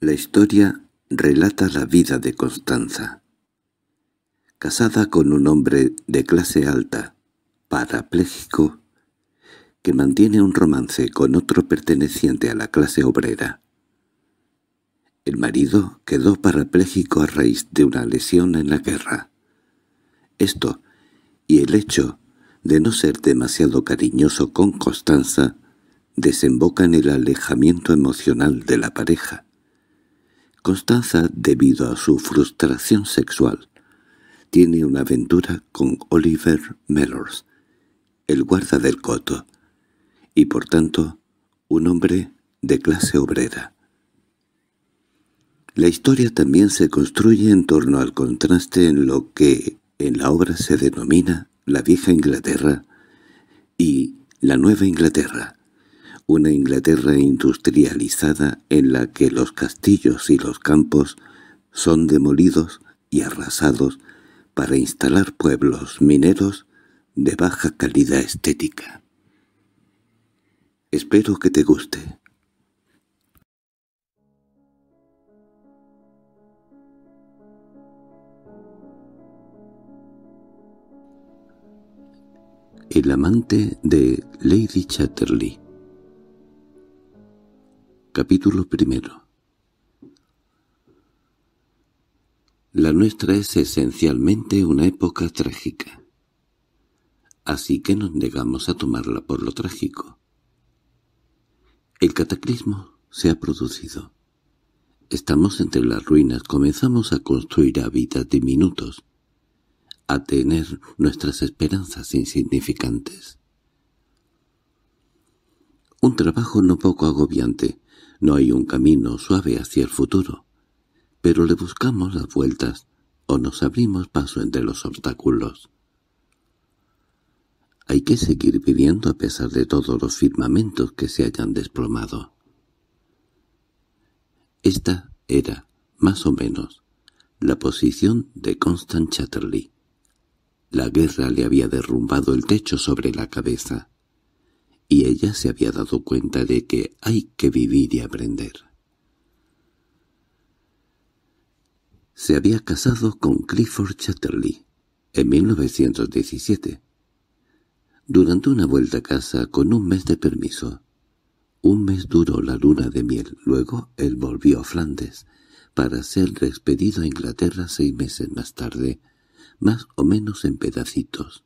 La historia relata la vida de Constanza. Casada con un hombre de clase alta, parapléjico, que mantiene un romance con otro perteneciente a la clase obrera. El marido quedó parapléjico a raíz de una lesión en la guerra. Esto, y el hecho de no ser demasiado cariñoso con Constanza, desemboca en el alejamiento emocional de la pareja. Constanza, debido a su frustración sexual, tiene una aventura con Oliver Mellors, el guarda del coto, y por tanto un hombre de clase obrera. La historia también se construye en torno al contraste en lo que en la obra se denomina la vieja Inglaterra y la nueva Inglaterra, una Inglaterra industrializada en la que los castillos y los campos son demolidos y arrasados para instalar pueblos mineros de baja calidad estética. Espero que te guste. El amante de Lady Chatterley Capítulo primero La nuestra es esencialmente una época trágica. Así que nos negamos a tomarla por lo trágico. El cataclismo se ha producido. Estamos entre las ruinas, comenzamos a construir hábitats diminutos, a tener nuestras esperanzas insignificantes. Un trabajo no poco agobiante, no hay un camino suave hacia el futuro, pero le buscamos las vueltas o nos abrimos paso entre los obstáculos. Hay que seguir viviendo a pesar de todos los firmamentos que se hayan desplomado. Esta era, más o menos, la posición de Constant Chatterley. La guerra le había derrumbado el techo sobre la cabeza y ella se había dado cuenta de que hay que vivir y aprender. Se había casado con Clifford Chatterley en 1917, durante una vuelta a casa con un mes de permiso. Un mes duró la luna de miel, luego él volvió a Flandes, para ser despedido a Inglaterra seis meses más tarde, más o menos en pedacitos.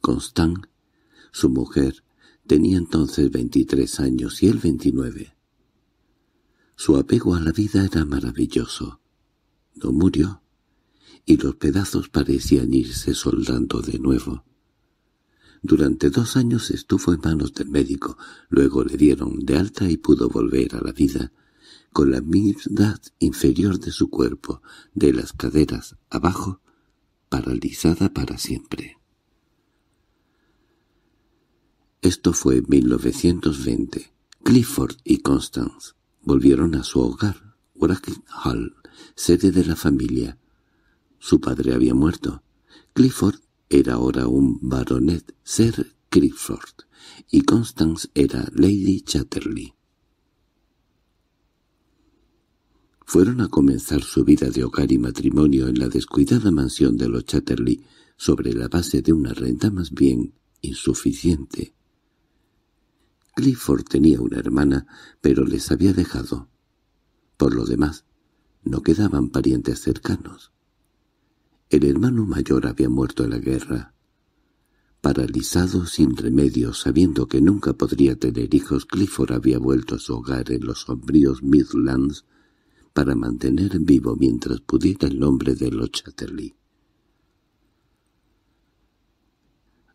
Constant su mujer tenía entonces veintitrés años y él veintinueve. Su apego a la vida era maravilloso. No murió, y los pedazos parecían irse soldando de nuevo. Durante dos años estuvo en manos del médico, luego le dieron de alta y pudo volver a la vida, con la mitad inferior de su cuerpo, de las caderas abajo, paralizada para siempre. Esto fue en 1920. Clifford y Constance volvieron a su hogar, Wracking Hall, sede de la familia. Su padre había muerto. Clifford era ahora un baronet, Sir Clifford, y Constance era Lady Chatterley. Fueron a comenzar su vida de hogar y matrimonio en la descuidada mansión de los Chatterley sobre la base de una renta más bien insuficiente. Clifford tenía una hermana, pero les había dejado. Por lo demás, no quedaban parientes cercanos. El hermano mayor había muerto en la guerra. Paralizado sin remedio, sabiendo que nunca podría tener hijos, Clifford había vuelto a su hogar en los sombríos Midlands para mantener vivo mientras pudiera el nombre de los Chatterley.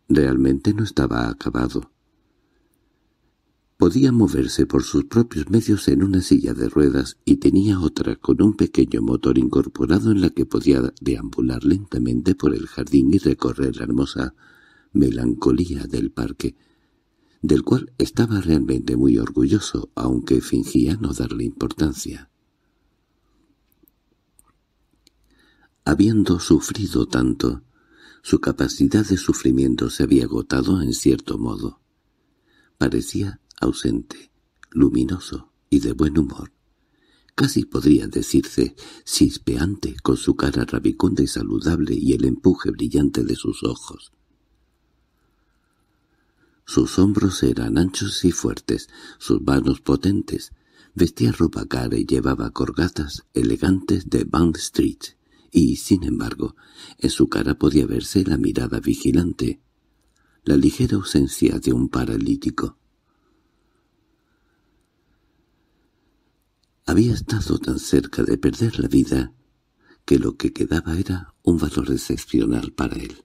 Realmente no estaba acabado. Podía moverse por sus propios medios en una silla de ruedas y tenía otra con un pequeño motor incorporado en la que podía deambular lentamente por el jardín y recorrer la hermosa melancolía del parque, del cual estaba realmente muy orgulloso, aunque fingía no darle importancia. Habiendo sufrido tanto, su capacidad de sufrimiento se había agotado en cierto modo. Parecía ausente, luminoso y de buen humor. Casi podría decirse cispeante con su cara rabicunda y saludable y el empuje brillante de sus ojos. Sus hombros eran anchos y fuertes, sus manos potentes. Vestía ropa cara y llevaba corgatas elegantes de Bond Street, y, sin embargo, en su cara podía verse la mirada vigilante, la ligera ausencia de un paralítico. Había estado tan cerca de perder la vida que lo que quedaba era un valor excepcional para él.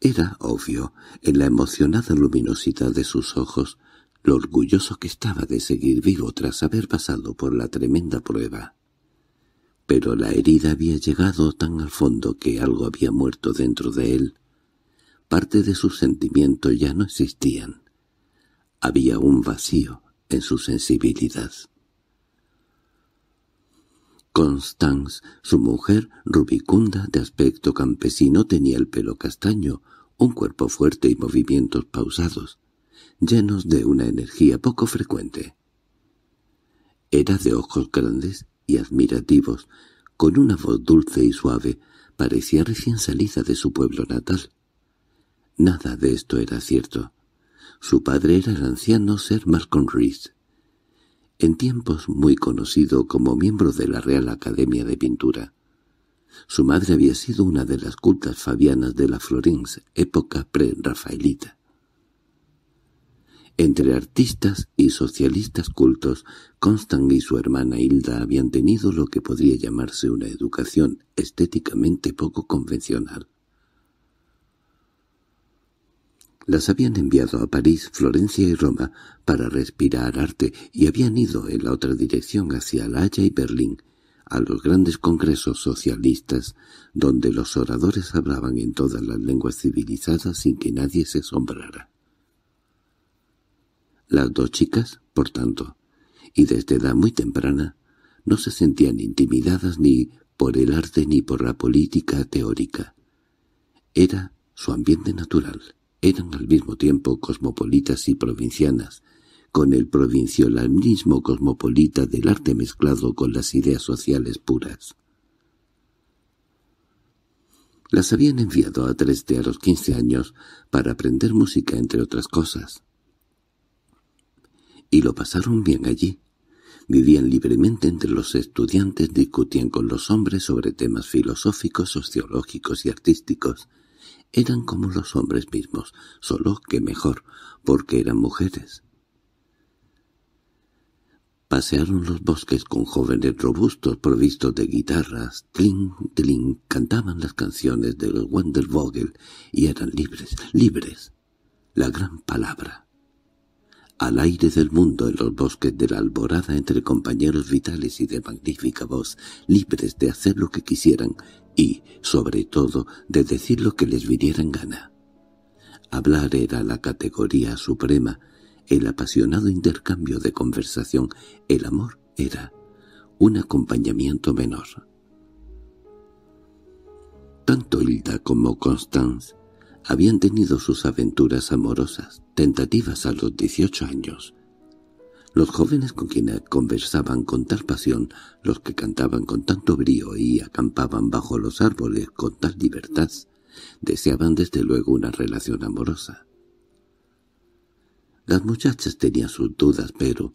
Era obvio, en la emocionada luminosidad de sus ojos, lo orgulloso que estaba de seguir vivo tras haber pasado por la tremenda prueba. Pero la herida había llegado tan al fondo que algo había muerto dentro de él. Parte de sus sentimientos ya no existían. Había un vacío, en su sensibilidad. Constance, su mujer, rubicunda, de aspecto campesino, tenía el pelo castaño, un cuerpo fuerte y movimientos pausados, llenos de una energía poco frecuente. Era de ojos grandes y admirativos, con una voz dulce y suave, parecía recién salida de su pueblo natal. Nada de esto era cierto. Su padre era el anciano Sir Malcolm Rees, en tiempos muy conocido como miembro de la Real Academia de Pintura. Su madre había sido una de las cultas fabianas de la Florence, época pre-rafaelita. Entre artistas y socialistas cultos, Constant y su hermana Hilda habían tenido lo que podría llamarse una educación estéticamente poco convencional. Las habían enviado a París, Florencia y Roma para respirar arte y habían ido en la otra dirección hacia La Haya y Berlín, a los grandes congresos socialistas, donde los oradores hablaban en todas las lenguas civilizadas sin que nadie se asombrara. Las dos chicas, por tanto, y desde edad muy temprana, no se sentían intimidadas ni por el arte ni por la política teórica. Era su ambiente natural eran al mismo tiempo cosmopolitas y provincianas, con el provincialismo cosmopolita del arte mezclado con las ideas sociales puras. Las habían enviado a de a los quince años para aprender música, entre otras cosas. Y lo pasaron bien allí. Vivían libremente entre los estudiantes, discutían con los hombres sobre temas filosóficos, sociológicos y artísticos, eran como los hombres mismos, solo que mejor, porque eran mujeres. Pasearon los bosques con jóvenes robustos provistos de guitarras. Tling, tling, cantaban las canciones de los Wandervogel y eran libres, libres. La gran palabra. Al aire del mundo en los bosques de la alborada entre compañeros vitales y de magnífica voz, libres de hacer lo que quisieran, y, sobre todo, de decir lo que les viniera en gana. Hablar era la categoría suprema, el apasionado intercambio de conversación, el amor era un acompañamiento menor. Tanto Hilda como Constance habían tenido sus aventuras amorosas, tentativas a los 18 años, los jóvenes con quienes conversaban con tal pasión, los que cantaban con tanto brío y acampaban bajo los árboles con tal libertad, deseaban desde luego una relación amorosa. Las muchachas tenían sus dudas, pero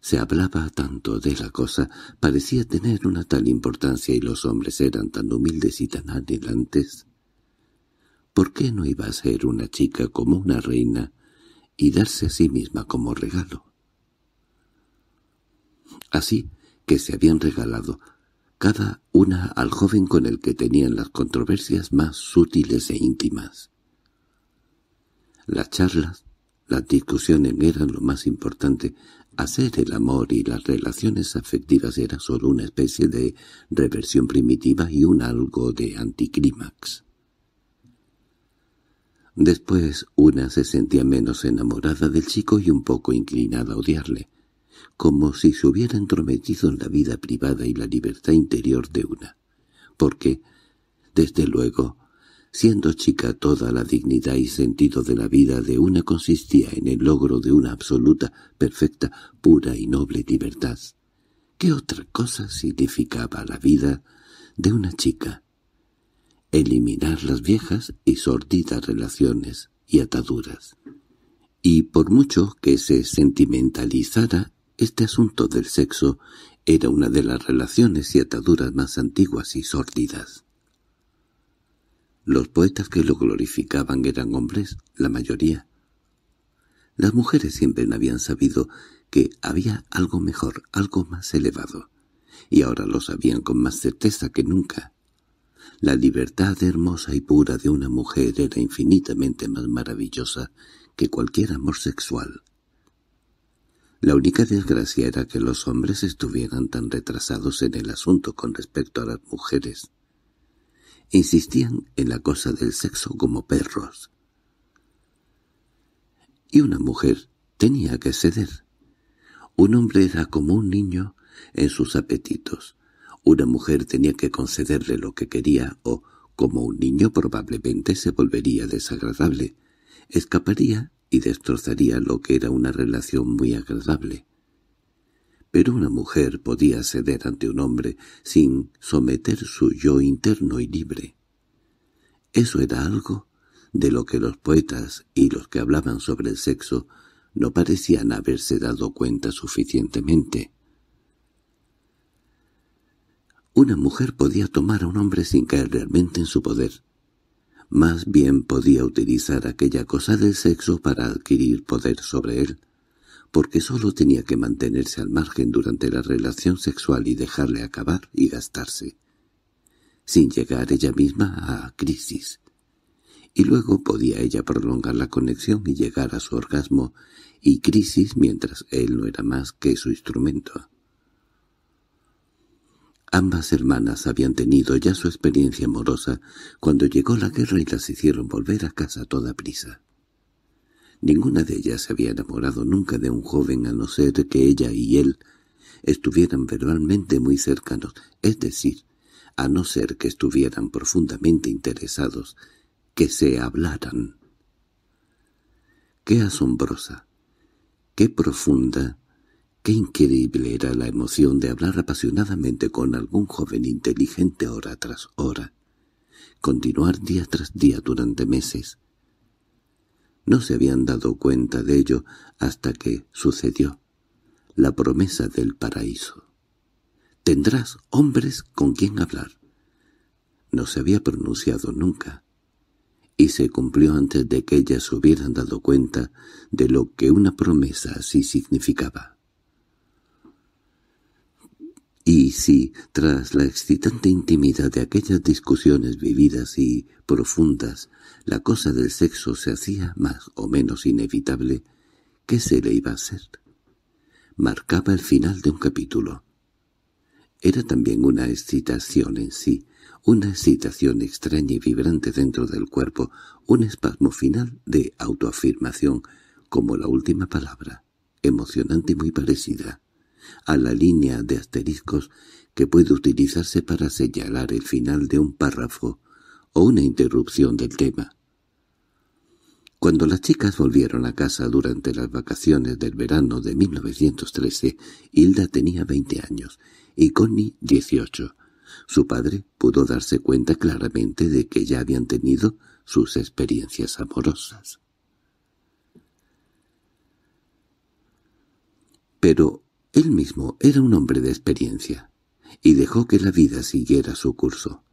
se hablaba tanto de la cosa, parecía tener una tal importancia y los hombres eran tan humildes y tan anhelantes. ¿Por qué no iba a ser una chica como una reina y darse a sí misma como regalo? así que se habían regalado cada una al joven con el que tenían las controversias más sutiles e íntimas. Las charlas, las discusiones eran lo más importante. Hacer el amor y las relaciones afectivas era solo una especie de reversión primitiva y un algo de anticlímax. Después una se sentía menos enamorada del chico y un poco inclinada a odiarle como si se hubiera entrometido en la vida privada y la libertad interior de una, porque, desde luego, siendo chica toda la dignidad y sentido de la vida de una consistía en el logro de una absoluta, perfecta, pura y noble libertad. ¿Qué otra cosa significaba la vida de una chica? Eliminar las viejas y sordidas relaciones y ataduras. Y por mucho que se sentimentalizara, este asunto del sexo era una de las relaciones y ataduras más antiguas y sórdidas. Los poetas que lo glorificaban eran hombres, la mayoría. Las mujeres siempre habían sabido que había algo mejor, algo más elevado, y ahora lo sabían con más certeza que nunca. La libertad hermosa y pura de una mujer era infinitamente más maravillosa que cualquier amor sexual. La única desgracia era que los hombres estuvieran tan retrasados en el asunto con respecto a las mujeres. Insistían en la cosa del sexo como perros. Y una mujer tenía que ceder. Un hombre era como un niño en sus apetitos. Una mujer tenía que concederle lo que quería o, como un niño, probablemente se volvería desagradable. Escaparía y destrozaría lo que era una relación muy agradable. Pero una mujer podía ceder ante un hombre sin someter su yo interno y libre. Eso era algo de lo que los poetas y los que hablaban sobre el sexo no parecían haberse dado cuenta suficientemente. Una mujer podía tomar a un hombre sin caer realmente en su poder, más bien podía utilizar aquella cosa del sexo para adquirir poder sobre él, porque sólo tenía que mantenerse al margen durante la relación sexual y dejarle acabar y gastarse, sin llegar ella misma a crisis. Y luego podía ella prolongar la conexión y llegar a su orgasmo y crisis mientras él no era más que su instrumento. Ambas hermanas habían tenido ya su experiencia amorosa cuando llegó la guerra y las hicieron volver a casa a toda prisa. Ninguna de ellas se había enamorado nunca de un joven a no ser que ella y él estuvieran verbalmente muy cercanos, es decir, a no ser que estuvieran profundamente interesados, que se hablaran. ¡Qué asombrosa! ¡Qué profunda Qué increíble era la emoción de hablar apasionadamente con algún joven inteligente hora tras hora, continuar día tras día durante meses. No se habían dado cuenta de ello hasta que sucedió la promesa del paraíso. Tendrás hombres con quien hablar. No se había pronunciado nunca, y se cumplió antes de que ellas hubieran dado cuenta de lo que una promesa así significaba. Y si, tras la excitante intimidad de aquellas discusiones vividas y profundas, la cosa del sexo se hacía más o menos inevitable, ¿qué se le iba a hacer? Marcaba el final de un capítulo. Era también una excitación en sí, una excitación extraña y vibrante dentro del cuerpo, un espasmo final de autoafirmación, como la última palabra, emocionante y muy parecida a la línea de asteriscos que puede utilizarse para señalar el final de un párrafo o una interrupción del tema. Cuando las chicas volvieron a casa durante las vacaciones del verano de 1913, Hilda tenía 20 años y Connie 18. Su padre pudo darse cuenta claramente de que ya habían tenido sus experiencias amorosas. Pero él mismo era un hombre de experiencia, y dejó que la vida siguiera su curso.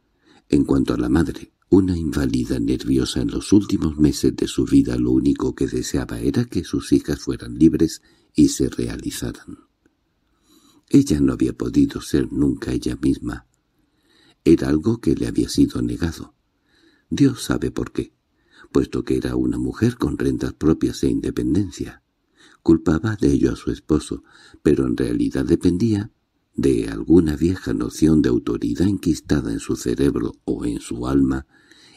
En cuanto a la madre, una inválida nerviosa en los últimos meses de su vida lo único que deseaba era que sus hijas fueran libres y se realizaran. Ella no había podido ser nunca ella misma. Era algo que le había sido negado. Dios sabe por qué, puesto que era una mujer con rentas propias e independencia. Culpaba de ello a su esposo, pero en realidad dependía de alguna vieja noción de autoridad enquistada en su cerebro o en su alma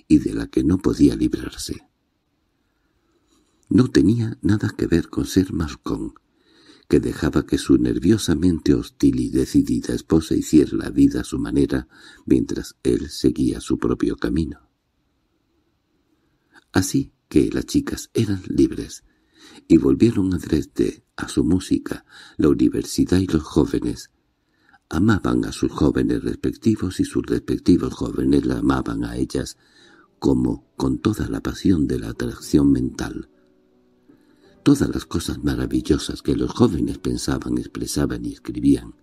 y de la que no podía librarse. No tenía nada que ver con ser Marcón, que dejaba que su nerviosamente hostil y decidida esposa hiciera la vida a su manera mientras él seguía su propio camino. Así que las chicas eran libres, y volvieron a Dresde, a su música, la universidad y los jóvenes. Amaban a sus jóvenes respectivos y sus respectivos jóvenes la amaban a ellas, como con toda la pasión de la atracción mental. Todas las cosas maravillosas que los jóvenes pensaban, expresaban y escribían.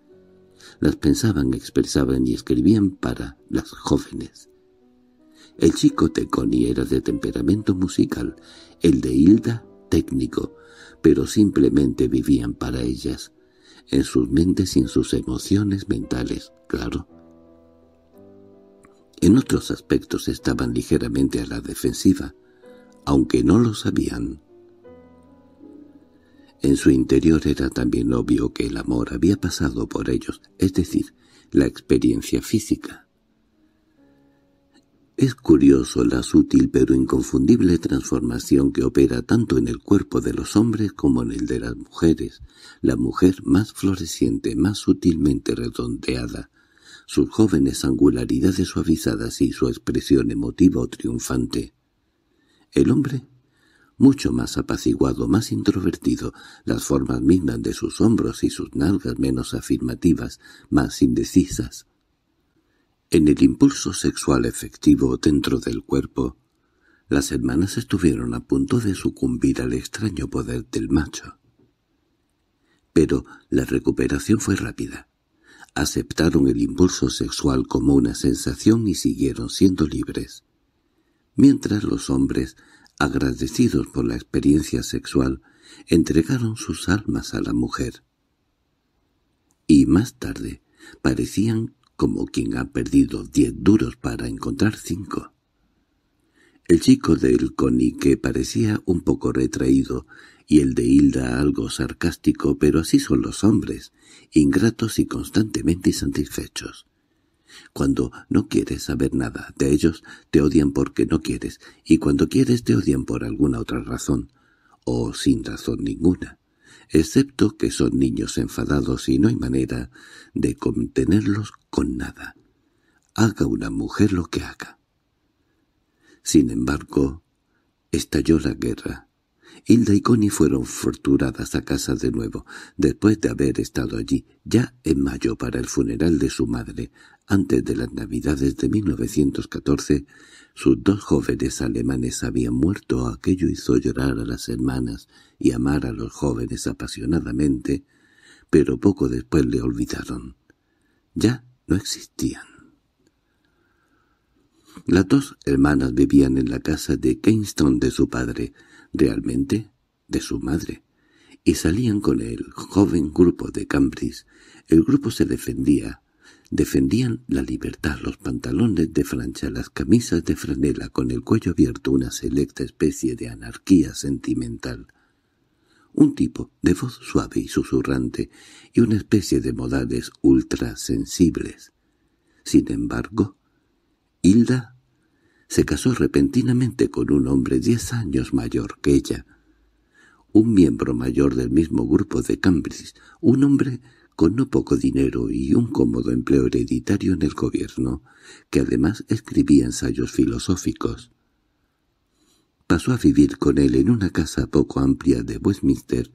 Las pensaban, expresaban y escribían para las jóvenes. El chico Connie era de temperamento musical, el de Hilda técnico, pero simplemente vivían para ellas, en sus mentes y en sus emociones mentales, claro. En otros aspectos estaban ligeramente a la defensiva, aunque no lo sabían. En su interior era también obvio que el amor había pasado por ellos, es decir, la experiencia física. Es curioso la sutil pero inconfundible transformación que opera tanto en el cuerpo de los hombres como en el de las mujeres, la mujer más floreciente, más sutilmente redondeada, sus jóvenes angularidades suavizadas y su expresión emotiva o triunfante. El hombre, mucho más apaciguado, más introvertido, las formas mismas de sus hombros y sus nalgas menos afirmativas, más indecisas, en el impulso sexual efectivo dentro del cuerpo, las hermanas estuvieron a punto de sucumbir al extraño poder del macho. Pero la recuperación fue rápida. Aceptaron el impulso sexual como una sensación y siguieron siendo libres. Mientras los hombres, agradecidos por la experiencia sexual, entregaron sus almas a la mujer. Y más tarde parecían como quien ha perdido diez duros para encontrar cinco. El chico del conique parecía un poco retraído y el de Hilda algo sarcástico, pero así son los hombres, ingratos y constantemente insatisfechos. Cuando no quieres saber nada de ellos, te odian porque no quieres, y cuando quieres te odian por alguna otra razón, o sin razón ninguna, excepto que son niños enfadados y no hay manera de contenerlos con nada, haga una mujer lo que haga. Sin embargo, estalló la guerra. Hilda y Connie fueron forturadas a casa de nuevo, después de haber estado allí, ya en mayo para el funeral de su madre, antes de las navidades de 1914, sus dos jóvenes alemanes habían muerto, aquello hizo llorar a las hermanas y amar a los jóvenes apasionadamente, pero poco después le olvidaron. Ya no existían. Las dos hermanas vivían en la casa de Kingston de su padre, realmente de su madre, y salían con el joven grupo de Cambridge. El grupo se defendía. Defendían la libertad, los pantalones de francha, las camisas de franela, con el cuello abierto, una selecta especie de anarquía sentimental un tipo de voz suave y susurrante y una especie de modales ultrasensibles. Sin embargo, Hilda se casó repentinamente con un hombre diez años mayor que ella, un miembro mayor del mismo grupo de Cambridge, un hombre con no poco dinero y un cómodo empleo hereditario en el gobierno, que además escribía ensayos filosóficos pasó a vivir con él en una casa poco amplia de Westminster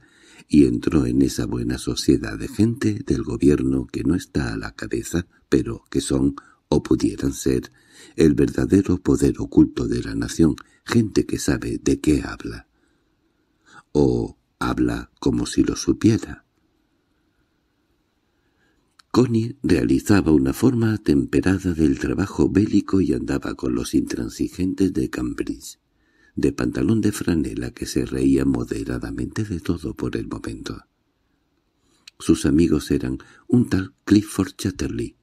y entró en esa buena sociedad de gente del gobierno que no está a la cabeza, pero que son, o pudieran ser, el verdadero poder oculto de la nación, gente que sabe de qué habla. O habla como si lo supiera. Connie realizaba una forma temperada del trabajo bélico y andaba con los intransigentes de Cambridge de pantalón de franela que se reía moderadamente de todo por el momento. Sus amigos eran un tal Clifford Chatterley,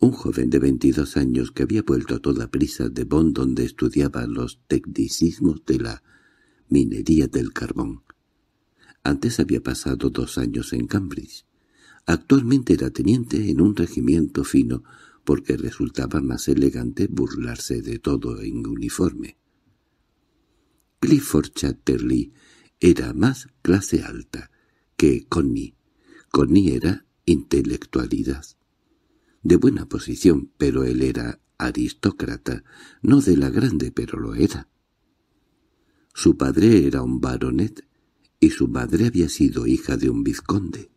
un joven de 22 años que había vuelto a toda prisa de Bond donde estudiaba los tecnicismos de la minería del carbón. Antes había pasado dos años en Cambridge. Actualmente era teniente en un regimiento fino porque resultaba más elegante burlarse de todo en uniforme. Clifford Chatterley era más clase alta que Connie. Connie era intelectualidad. De buena posición, pero él era aristócrata, no de la grande, pero lo era. Su padre era un baronet y su madre había sido hija de un vizconde.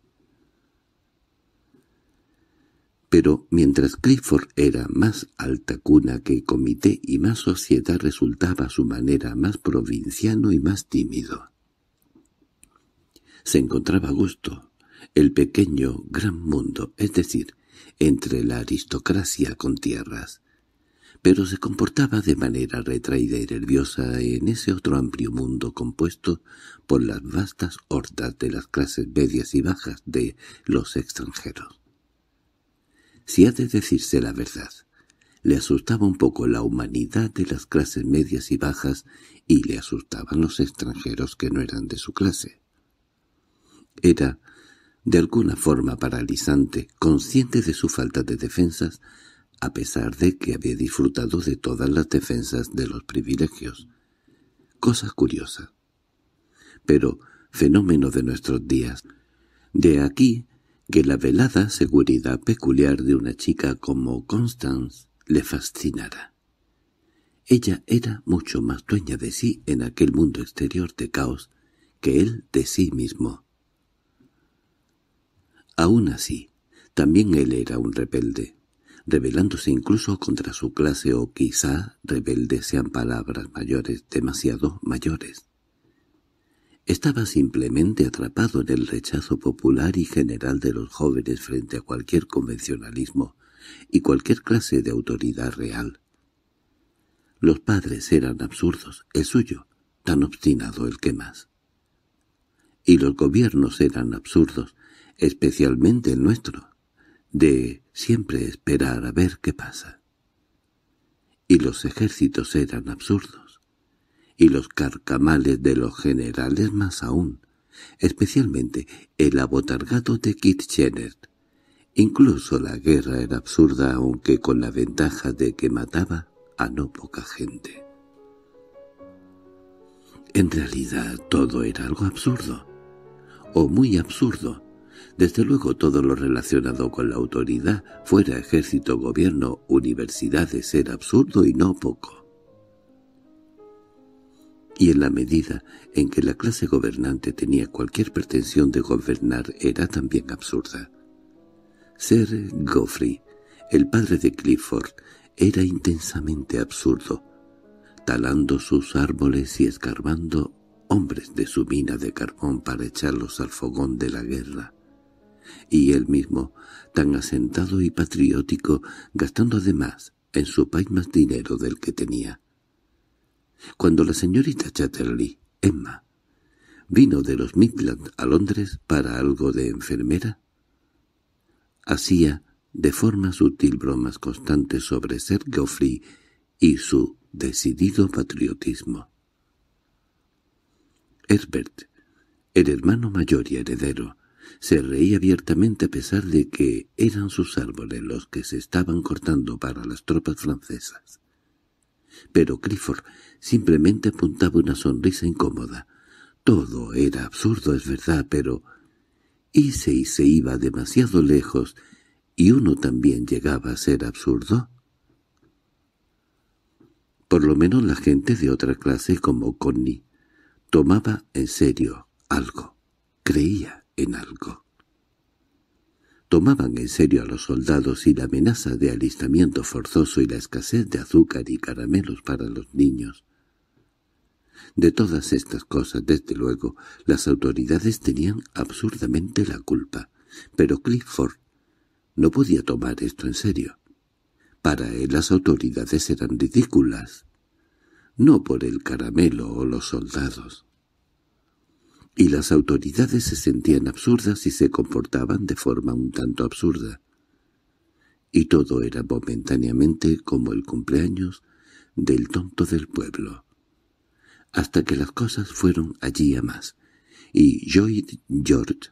Pero mientras Clifford era más alta cuna que comité y más sociedad resultaba a su manera más provinciano y más tímido. Se encontraba a gusto, el pequeño gran mundo, es decir, entre la aristocracia con tierras, pero se comportaba de manera retraída y nerviosa en ese otro amplio mundo compuesto por las vastas hordas de las clases medias y bajas de los extranjeros. Si ha de decirse la verdad, le asustaba un poco la humanidad de las clases medias y bajas y le asustaban los extranjeros que no eran de su clase. Era, de alguna forma paralizante, consciente de su falta de defensas, a pesar de que había disfrutado de todas las defensas de los privilegios. Cosa curiosa. Pero, fenómeno de nuestros días, de aquí que la velada seguridad peculiar de una chica como Constance le fascinara. Ella era mucho más dueña de sí en aquel mundo exterior de caos que él de sí mismo. Aún así, también él era un rebelde, rebelándose incluso contra su clase o quizá rebelde sean palabras mayores, demasiado mayores. Estaba simplemente atrapado en el rechazo popular y general de los jóvenes frente a cualquier convencionalismo y cualquier clase de autoridad real. Los padres eran absurdos, el suyo, tan obstinado el que más. Y los gobiernos eran absurdos, especialmente el nuestro, de siempre esperar a ver qué pasa. Y los ejércitos eran absurdos y los carcamales de los generales más aún, especialmente el abotargado de Kitchener. Incluso la guerra era absurda aunque con la ventaja de que mataba a no poca gente. En realidad todo era algo absurdo, o muy absurdo. Desde luego todo lo relacionado con la autoridad, fuera ejército, gobierno, universidades, era absurdo y no poco y en la medida en que la clase gobernante tenía cualquier pretensión de gobernar era también absurda. Ser Goffrey, el padre de Clifford, era intensamente absurdo, talando sus árboles y escarbando hombres de su mina de carbón para echarlos al fogón de la guerra. Y él mismo, tan asentado y patriótico, gastando además en su país más dinero del que tenía, cuando la señorita Chatterley, Emma, vino de los Midland a Londres para algo de enfermera, hacía de forma sutil bromas constantes sobre Sir Geoffrey y su decidido patriotismo. Herbert, el hermano mayor y heredero, se reía abiertamente a pesar de que eran sus árboles los que se estaban cortando para las tropas francesas pero Clifford simplemente apuntaba una sonrisa incómoda. Todo era absurdo, es verdad, pero... ¿Hice y se iba demasiado lejos y uno también llegaba a ser absurdo? Por lo menos la gente de otra clase como Connie tomaba en serio algo, creía en algo tomaban en serio a los soldados y la amenaza de alistamiento forzoso y la escasez de azúcar y caramelos para los niños. De todas estas cosas, desde luego, las autoridades tenían absurdamente la culpa, pero Clifford no podía tomar esto en serio. Para él las autoridades eran ridículas, no por el caramelo o los soldados y las autoridades se sentían absurdas y se comportaban de forma un tanto absurda. Y todo era momentáneamente como el cumpleaños del tonto del pueblo. Hasta que las cosas fueron allí a más, y Lloyd George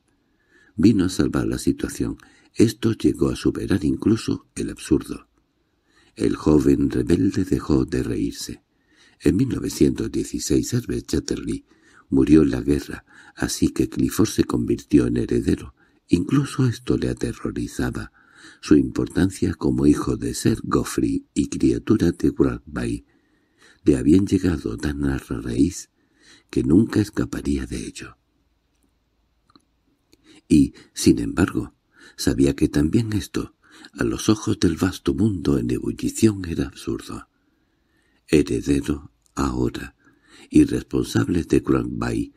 vino a salvar la situación. Esto llegó a superar incluso el absurdo. El joven rebelde dejó de reírse. En 1916 Herbert Chatterley Murió en la guerra, así que Clifford se convirtió en heredero. Incluso esto le aterrorizaba. Su importancia como hijo de ser Goffrey y criatura de Walkby le habían llegado tan a la raíz que nunca escaparía de ello. Y, sin embargo, sabía que también esto, a los ojos del vasto mundo en ebullición, era absurdo. Heredero ahora, Irresponsables de Cranby,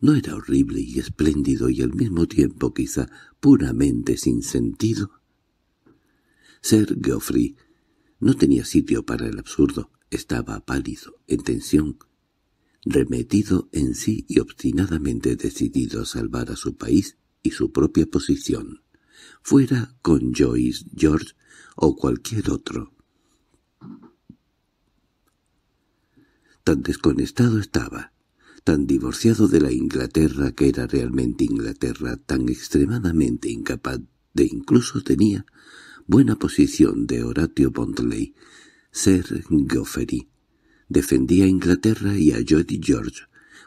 no era horrible y espléndido y al mismo tiempo quizá puramente sin sentido? Ser Geoffrey no tenía sitio para el absurdo, estaba pálido, en tensión, remetido en sí y obstinadamente decidido a salvar a su país y su propia posición, fuera con Joyce, George o cualquier otro. Tan desconectado estaba, tan divorciado de la Inglaterra que era realmente Inglaterra, tan extremadamente incapaz de incluso tenía buena posición de Horatio Bondley, ser Geoffrey. Defendía a Inglaterra y a Jody George,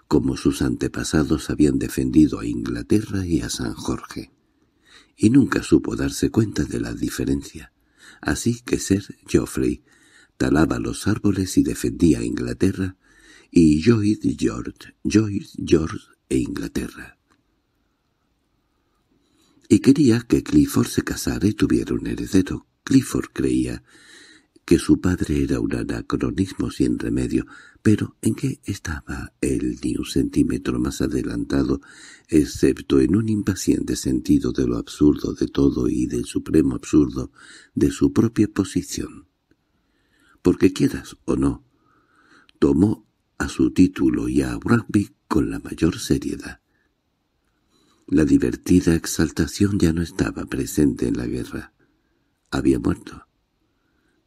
como sus antepasados habían defendido a Inglaterra y a San Jorge. Y nunca supo darse cuenta de la diferencia. Así que ser Geoffrey talaba los árboles y defendía a Inglaterra, y Joyce, George, Lloyd George e Inglaterra. Y quería que Clifford se casara y tuviera un heredero. Clifford creía que su padre era un anacronismo sin remedio, pero ¿en qué estaba él ni un centímetro más adelantado, excepto en un impaciente sentido de lo absurdo de todo y del supremo absurdo de su propia posición? porque quieras o no, tomó a su título y a Rugby con la mayor seriedad. La divertida exaltación ya no estaba presente en la guerra. Había muerto.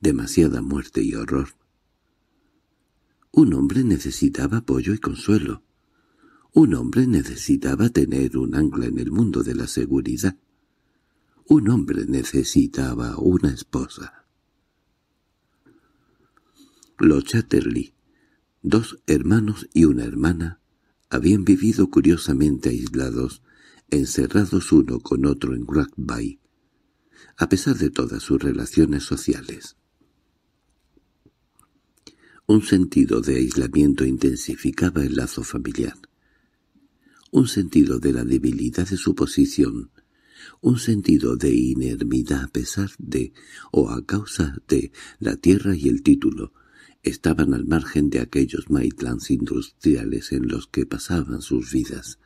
Demasiada muerte y horror. Un hombre necesitaba apoyo y consuelo. Un hombre necesitaba tener un ancla en el mundo de la seguridad. Un hombre necesitaba una esposa. Los Chatterley, dos hermanos y una hermana, habían vivido curiosamente aislados, encerrados uno con otro en Rugby, a pesar de todas sus relaciones sociales. Un sentido de aislamiento intensificaba el lazo familiar, un sentido de la debilidad de su posición, un sentido de inermidad a pesar de, o a causa de, la tierra y el título, estaban al margen de aquellos Maitlands industriales en los que pasaban sus vidas,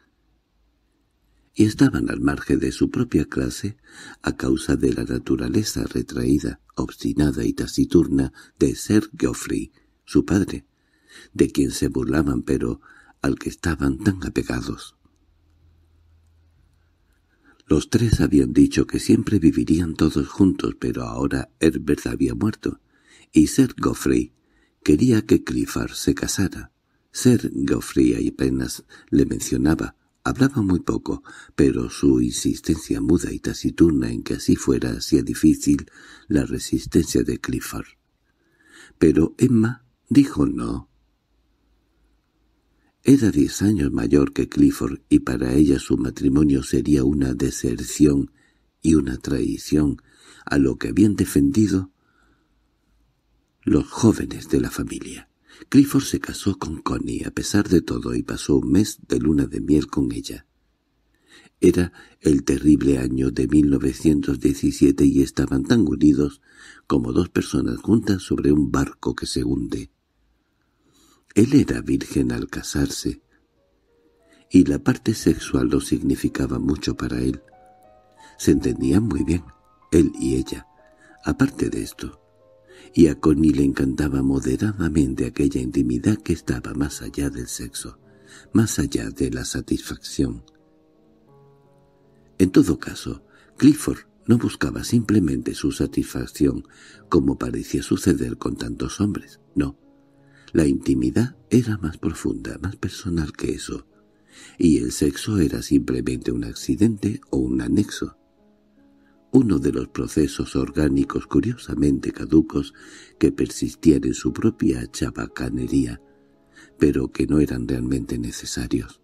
y estaban al margen de su propia clase a causa de la naturaleza retraída, obstinada y taciturna de Sir Geoffrey, su padre, de quien se burlaban pero al que estaban tan apegados. Los tres habían dicho que siempre vivirían todos juntos, pero ahora Herbert había muerto, y Sir Goffrey Quería que Clifford se casara. Ser Gofría y apenas le mencionaba, hablaba muy poco, pero su insistencia muda y taciturna en que así fuera hacía difícil la resistencia de Clifford. Pero Emma dijo no. Era diez años mayor que Clifford y para ella su matrimonio sería una deserción y una traición a lo que habían defendido los jóvenes de la familia. Clifford se casó con Connie a pesar de todo y pasó un mes de luna de miel con ella. Era el terrible año de 1917 y estaban tan unidos como dos personas juntas sobre un barco que se hunde. Él era virgen al casarse, y la parte sexual no significaba mucho para él. Se entendían muy bien, él y ella. Aparte de esto, y a Connie le encantaba moderadamente aquella intimidad que estaba más allá del sexo, más allá de la satisfacción. En todo caso, Clifford no buscaba simplemente su satisfacción, como parecía suceder con tantos hombres, no. La intimidad era más profunda, más personal que eso, y el sexo era simplemente un accidente o un anexo uno de los procesos orgánicos curiosamente caducos que persistían en su propia chabacanería, pero que no eran realmente necesarios.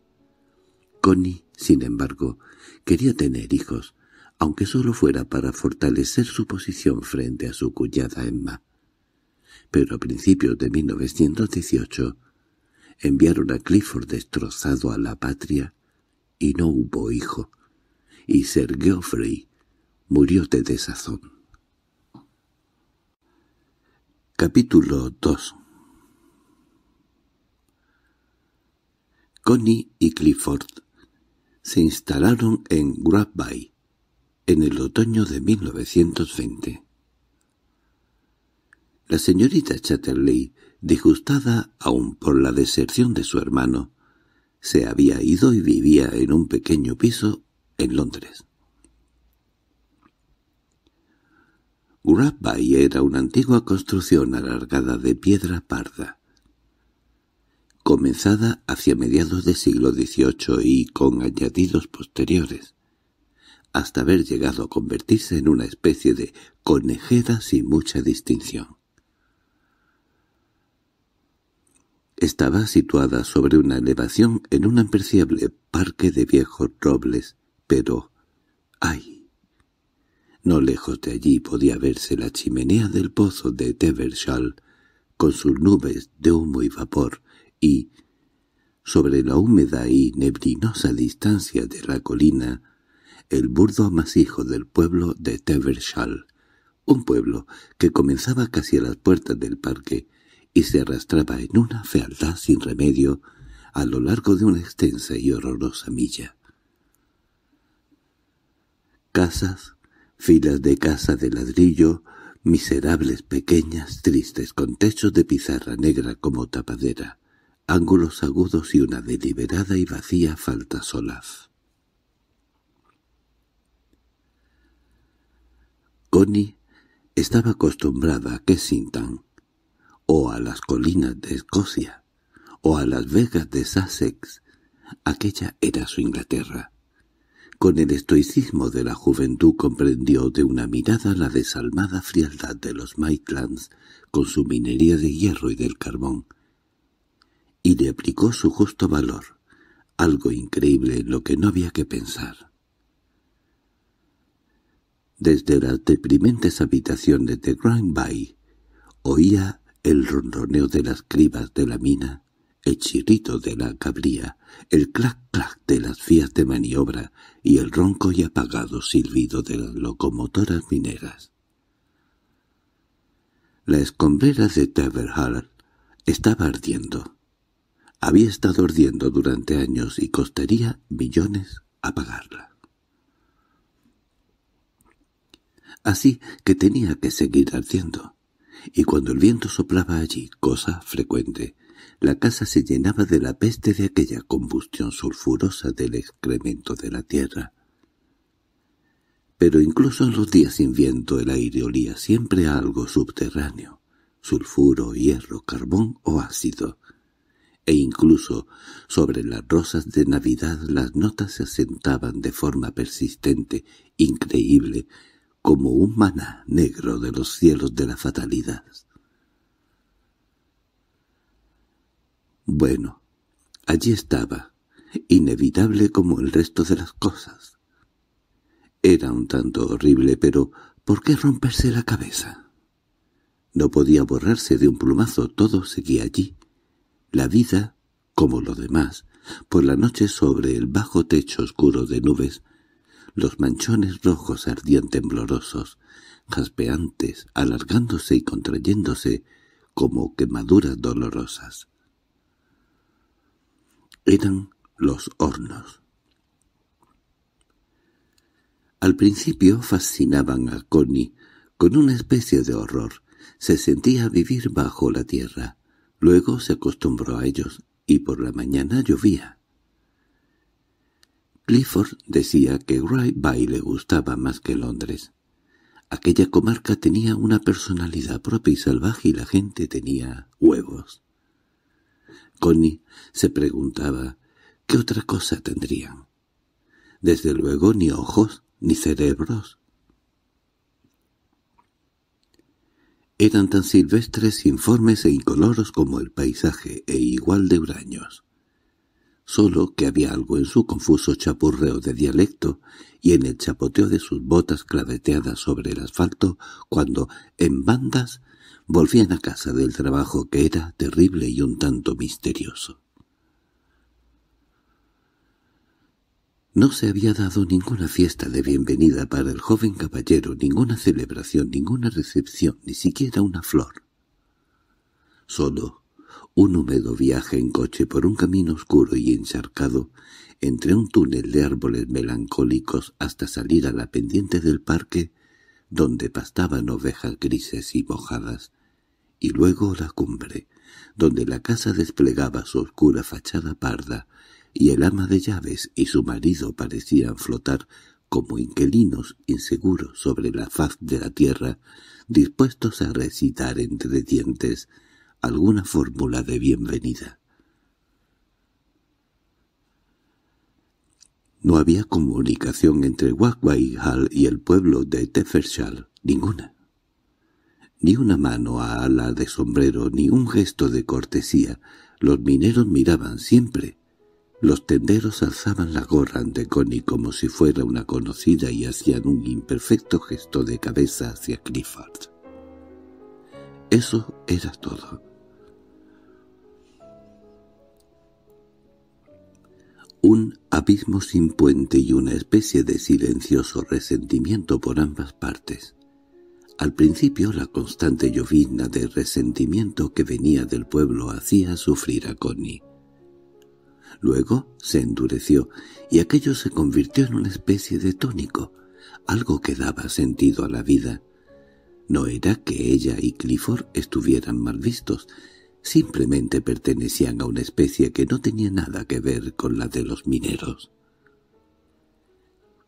Connie, sin embargo, quería tener hijos, aunque solo fuera para fortalecer su posición frente a su cuñada Emma. Pero a principios de 1918 enviaron a Clifford destrozado a la patria y no hubo hijo, y Sir Geoffrey murió de desazón. Capítulo 2 Connie y Clifford se instalaron en Grabby en el otoño de 1920. La señorita Chatterley, disgustada aún por la deserción de su hermano, se había ido y vivía en un pequeño piso en Londres. Gurabay era una antigua construcción alargada de piedra parda, comenzada hacia mediados del siglo XVIII y con añadidos posteriores, hasta haber llegado a convertirse en una especie de conejera sin mucha distinción. Estaba situada sobre una elevación en un apreciable parque de viejos robles, pero... ¡ay! No lejos de allí podía verse la chimenea del pozo de Tevershall, con sus nubes de humo y vapor, y, sobre la húmeda y neblinosa distancia de la colina, el burdo amasijo del pueblo de Tevershall, un pueblo que comenzaba casi a las puertas del parque y se arrastraba en una fealdad sin remedio a lo largo de una extensa y horrorosa milla. Casas, filas de casa de ladrillo, miserables pequeñas, tristes, con techos de pizarra negra como tapadera, ángulos agudos y una deliberada y vacía falta solaz. Connie estaba acostumbrada a Kensington, o a las colinas de Escocia, o a las vegas de Sussex. Aquella era su Inglaterra. Con el estoicismo de la juventud comprendió de una mirada la desalmada frialdad de los Maitlands con su minería de hierro y del carbón, y le aplicó su justo valor, algo increíble en lo que no había que pensar. Desde las deprimentes habitaciones de Grand Bay oía el ronroneo de las cribas de la mina, el chirrito de la cabría, el clac-clac de las vías de maniobra y el ronco y apagado silbido de las locomotoras mineras. La escombrera de Taverhall estaba ardiendo. Había estado ardiendo durante años y costaría millones apagarla. Así que tenía que seguir ardiendo, y cuando el viento soplaba allí, cosa frecuente, la casa se llenaba de la peste de aquella combustión sulfurosa del excremento de la tierra. Pero incluso en los días sin viento el aire olía siempre a algo subterráneo, sulfuro, hierro, carbón o ácido, e incluso sobre las rosas de Navidad las notas se asentaban de forma persistente, increíble, como un maná negro de los cielos de la fatalidad. Bueno, allí estaba, inevitable como el resto de las cosas. Era un tanto horrible, pero ¿por qué romperse la cabeza? No podía borrarse de un plumazo, todo seguía allí. La vida, como lo demás, por la noche sobre el bajo techo oscuro de nubes, los manchones rojos ardían temblorosos, jaspeantes, alargándose y contrayéndose como quemaduras dolorosas eran los hornos. Al principio fascinaban a Connie con una especie de horror. Se sentía vivir bajo la tierra. Luego se acostumbró a ellos y por la mañana llovía. Clifford decía que Rye Bay le gustaba más que Londres. Aquella comarca tenía una personalidad propia y salvaje y la gente tenía huevos. Connie se preguntaba qué otra cosa tendrían. Desde luego ni ojos ni cerebros. Eran tan silvestres, informes e incoloros como el paisaje e igual de huraños. Solo que había algo en su confuso chapurreo de dialecto y en el chapoteo de sus botas claveteadas sobre el asfalto cuando, en bandas, Volvían a casa del trabajo que era terrible y un tanto misterioso. No se había dado ninguna fiesta de bienvenida para el joven caballero, ninguna celebración, ninguna recepción, ni siquiera una flor. Solo un húmedo viaje en coche por un camino oscuro y encharcado, entre un túnel de árboles melancólicos hasta salir a la pendiente del parque, donde pastaban ovejas grises y mojadas, y luego la cumbre, donde la casa desplegaba su oscura fachada parda, y el ama de llaves y su marido parecían flotar como inquilinos inseguros sobre la faz de la tierra, dispuestos a recitar entre dientes alguna fórmula de bienvenida. No había comunicación entre Wakway Hall y el pueblo de Teffershall, ninguna. Ni una mano a ala de sombrero, ni un gesto de cortesía. Los mineros miraban siempre. Los tenderos alzaban la gorra ante Connie como si fuera una conocida y hacían un imperfecto gesto de cabeza hacia Clifford. Eso era todo. Un abismo sin puente y una especie de silencioso resentimiento por ambas partes. Al principio la constante llovizna de resentimiento que venía del pueblo hacía sufrir a Connie. Luego se endureció y aquello se convirtió en una especie de tónico, algo que daba sentido a la vida. No era que ella y Clifford estuvieran mal vistos, simplemente pertenecían a una especie que no tenía nada que ver con la de los mineros.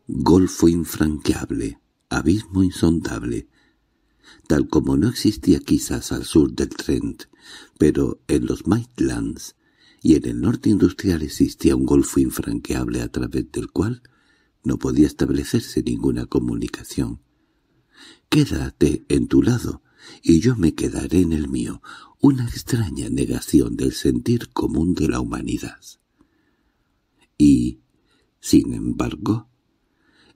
Golfo infranqueable, abismo insondable, tal como no existía quizás al sur del Trent, pero en los Maitlands y en el norte industrial existía un golfo infranqueable a través del cual no podía establecerse ninguna comunicación. «Quédate en tu lado», y yo me quedaré en el mío, una extraña negación del sentir común de la humanidad. Y, sin embargo,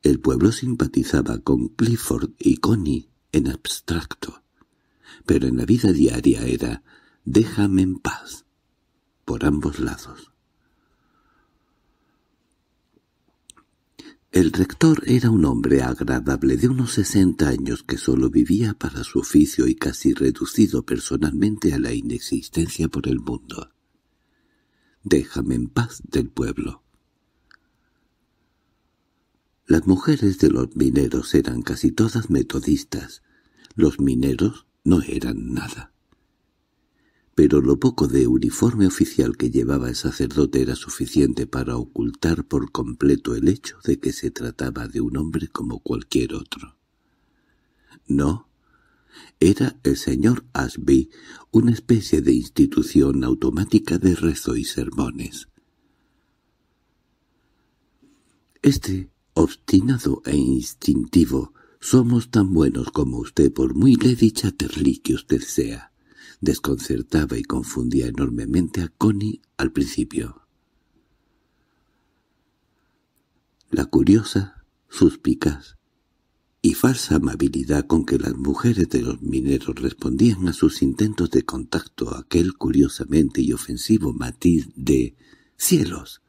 el pueblo simpatizaba con Clifford y Connie, en abstracto, pero en la vida diaria era «déjame en paz» por ambos lados. El rector era un hombre agradable de unos sesenta años que solo vivía para su oficio y casi reducido personalmente a la inexistencia por el mundo. «Déjame en paz del pueblo», las mujeres de los mineros eran casi todas metodistas. Los mineros no eran nada. Pero lo poco de uniforme oficial que llevaba el sacerdote era suficiente para ocultar por completo el hecho de que se trataba de un hombre como cualquier otro. No, era el señor Ashby, una especie de institución automática de rezo y sermones. Este obstinado e instintivo. Somos tan buenos como usted, por muy le dicha Chatterley que usted sea. Desconcertaba y confundía enormemente a Connie al principio. La curiosa, suspicaz y falsa amabilidad con que las mujeres de los mineros respondían a sus intentos de contacto aquel curiosamente y ofensivo matiz de «¡Cielos!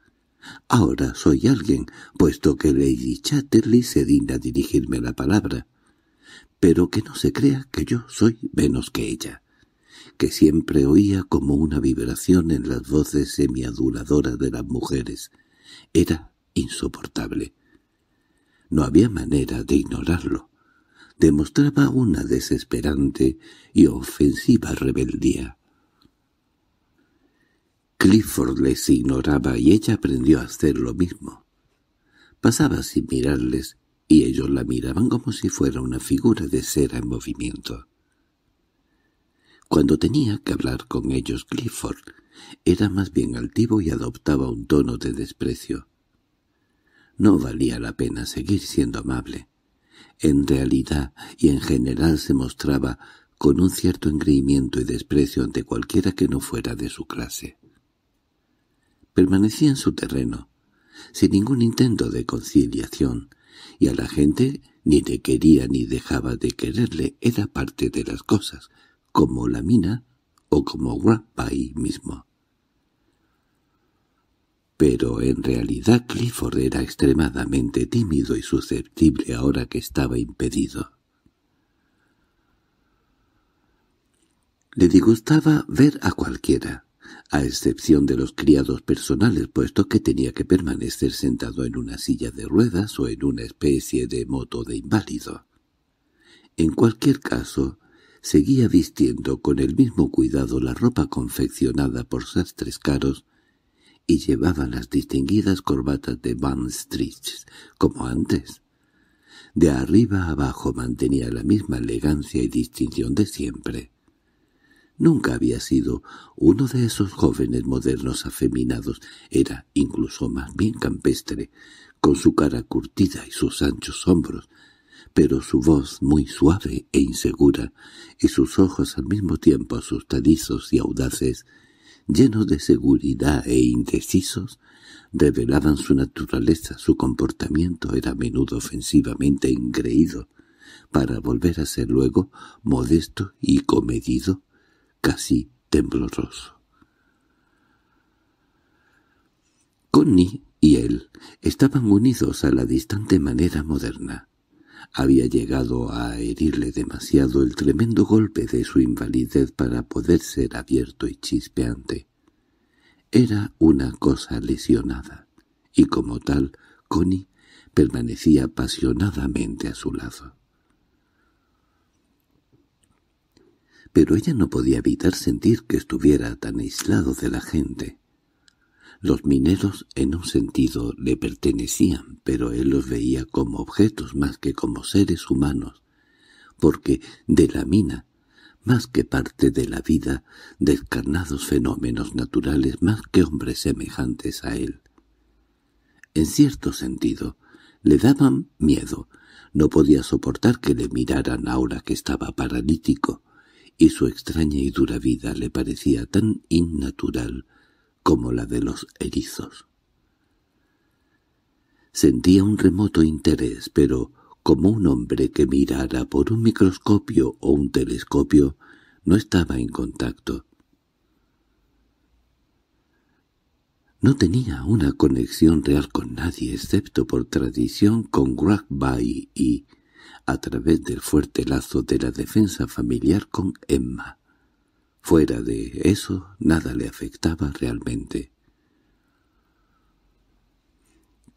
Ahora soy alguien, puesto que Lady Chatterley se digna dirigirme la palabra. Pero que no se crea que yo soy menos que ella, que siempre oía como una vibración en las voces semiaduladoras de las mujeres. Era insoportable. No había manera de ignorarlo. Demostraba una desesperante y ofensiva rebeldía. Clifford les ignoraba y ella aprendió a hacer lo mismo. Pasaba sin mirarles y ellos la miraban como si fuera una figura de cera en movimiento. Cuando tenía que hablar con ellos Clifford era más bien altivo y adoptaba un tono de desprecio. No valía la pena seguir siendo amable. En realidad y en general se mostraba con un cierto engreimiento y desprecio ante cualquiera que no fuera de su clase permanecía en su terreno, sin ningún intento de conciliación, y a la gente ni le quería ni dejaba de quererle, era parte de las cosas, como la mina o como Rappay mismo. Pero en realidad Clifford era extremadamente tímido y susceptible ahora que estaba impedido. Le disgustaba ver a cualquiera, a excepción de los criados personales, puesto que tenía que permanecer sentado en una silla de ruedas o en una especie de moto de inválido. En cualquier caso, seguía vistiendo con el mismo cuidado la ropa confeccionada por sastres caros y llevaba las distinguidas corbatas de Van como antes. De arriba a abajo mantenía la misma elegancia y distinción de siempre. Nunca había sido uno de esos jóvenes modernos afeminados, era incluso más bien campestre, con su cara curtida y sus anchos hombros, pero su voz muy suave e insegura, y sus ojos al mismo tiempo asustadizos y audaces, llenos de seguridad e indecisos, revelaban su naturaleza, su comportamiento era a menudo ofensivamente engreído, para volver a ser luego modesto y comedido casi tembloroso. Connie y él estaban unidos a la distante manera moderna. Había llegado a herirle demasiado el tremendo golpe de su invalidez para poder ser abierto y chispeante. Era una cosa lesionada, y como tal, Connie permanecía apasionadamente a su lado. pero ella no podía evitar sentir que estuviera tan aislado de la gente. Los mineros en un sentido le pertenecían, pero él los veía como objetos más que como seres humanos, porque de la mina, más que parte de la vida, descarnados fenómenos naturales más que hombres semejantes a él. En cierto sentido, le daban miedo, no podía soportar que le miraran ahora que estaba paralítico, y su extraña y dura vida le parecía tan innatural como la de los erizos. Sentía un remoto interés, pero como un hombre que mirara por un microscopio o un telescopio, no estaba en contacto. No tenía una conexión real con nadie excepto por tradición con Gragby y a través del fuerte lazo de la defensa familiar con Emma. Fuera de eso, nada le afectaba realmente.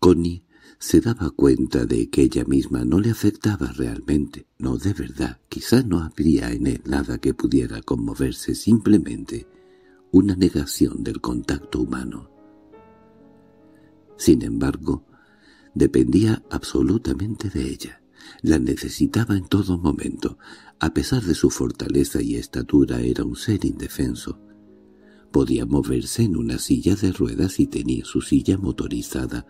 Connie se daba cuenta de que ella misma no le afectaba realmente, no de verdad, quizá no habría en él nada que pudiera conmoverse, simplemente una negación del contacto humano. Sin embargo, dependía absolutamente de ella. La necesitaba en todo momento. A pesar de su fortaleza y estatura era un ser indefenso. Podía moverse en una silla de ruedas y tenía su silla motorizada,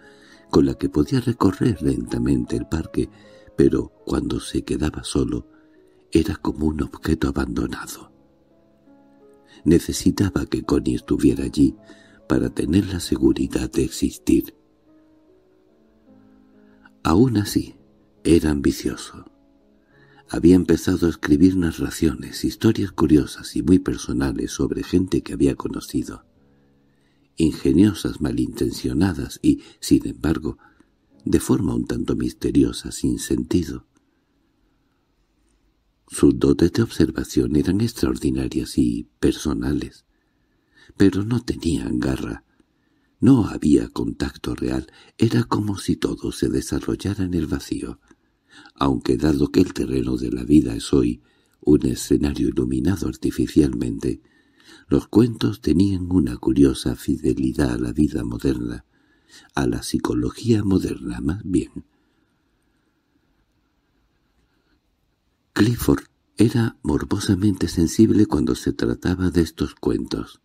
con la que podía recorrer lentamente el parque, pero cuando se quedaba solo, era como un objeto abandonado. Necesitaba que Connie estuviera allí para tener la seguridad de existir. Aún así, era ambicioso. Había empezado a escribir narraciones, historias curiosas y muy personales sobre gente que había conocido. Ingeniosas, malintencionadas y, sin embargo, de forma un tanto misteriosa, sin sentido. Sus dotes de observación eran extraordinarias y personales, pero no tenían garra. No había contacto real, era como si todo se desarrollara en el vacío aunque dado que el terreno de la vida es hoy un escenario iluminado artificialmente, los cuentos tenían una curiosa fidelidad a la vida moderna, a la psicología moderna más bien. Clifford era morbosamente sensible cuando se trataba de estos cuentos.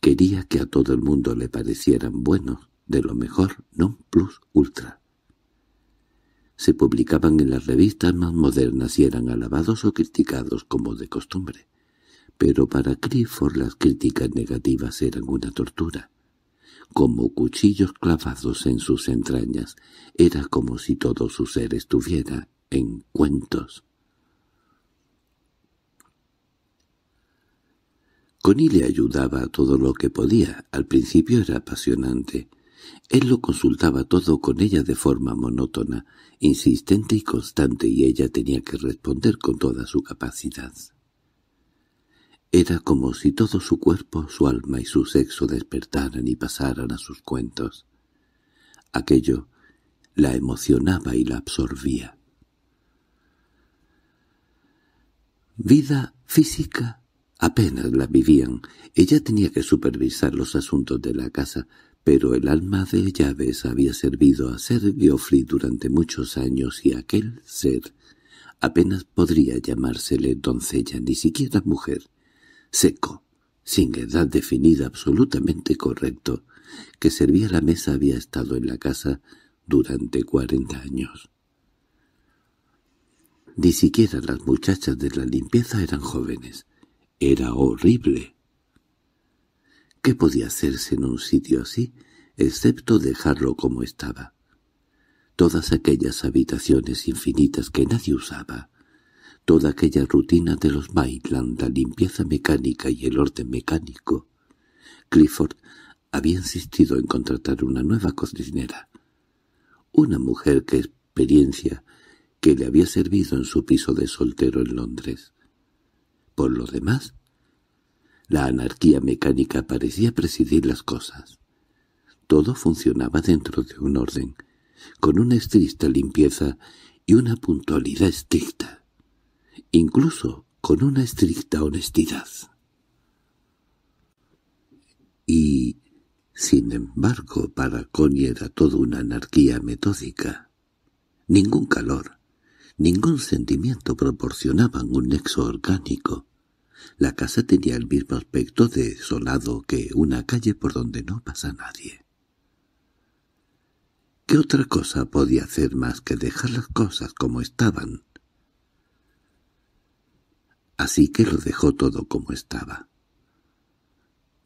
Quería que a todo el mundo le parecieran buenos, de lo mejor non plus ultra se publicaban en las revistas más modernas y eran alabados o criticados como de costumbre. Pero para Clifford las críticas negativas eran una tortura. Como cuchillos clavados en sus entrañas, era como si todo su ser estuviera en cuentos. Connie le ayudaba todo lo que podía. Al principio era apasionante. Él lo consultaba todo con ella de forma monótona, insistente y constante, y ella tenía que responder con toda su capacidad. Era como si todo su cuerpo, su alma y su sexo despertaran y pasaran a sus cuentos. Aquello la emocionaba y la absorbía. Vida física apenas la vivían. Ella tenía que supervisar los asuntos de la casa, pero el alma de Llaves había servido a Ser Geoffrey durante muchos años y aquel ser apenas podría llamársele doncella, ni siquiera mujer, seco, sin edad definida absolutamente correcto, que servía la mesa había estado en la casa durante cuarenta años. Ni siquiera las muchachas de la limpieza eran jóvenes. Era horrible. ¿Qué podía hacerse en un sitio así, excepto dejarlo como estaba? Todas aquellas habitaciones infinitas que nadie usaba, toda aquella rutina de los Maitland, la limpieza mecánica y el orden mecánico. Clifford había insistido en contratar una nueva cocinera, una mujer que experiencia que le había servido en su piso de soltero en Londres. Por lo demás, la anarquía mecánica parecía presidir las cosas. Todo funcionaba dentro de un orden, con una estricta limpieza y una puntualidad estricta, incluso con una estricta honestidad. Y, sin embargo, para Connie era toda una anarquía metódica. Ningún calor, ningún sentimiento proporcionaban un nexo orgánico, la casa tenía el mismo aspecto desolado que una calle por donde no pasa nadie. ¿Qué otra cosa podía hacer más que dejar las cosas como estaban? Así que lo dejó todo como estaba.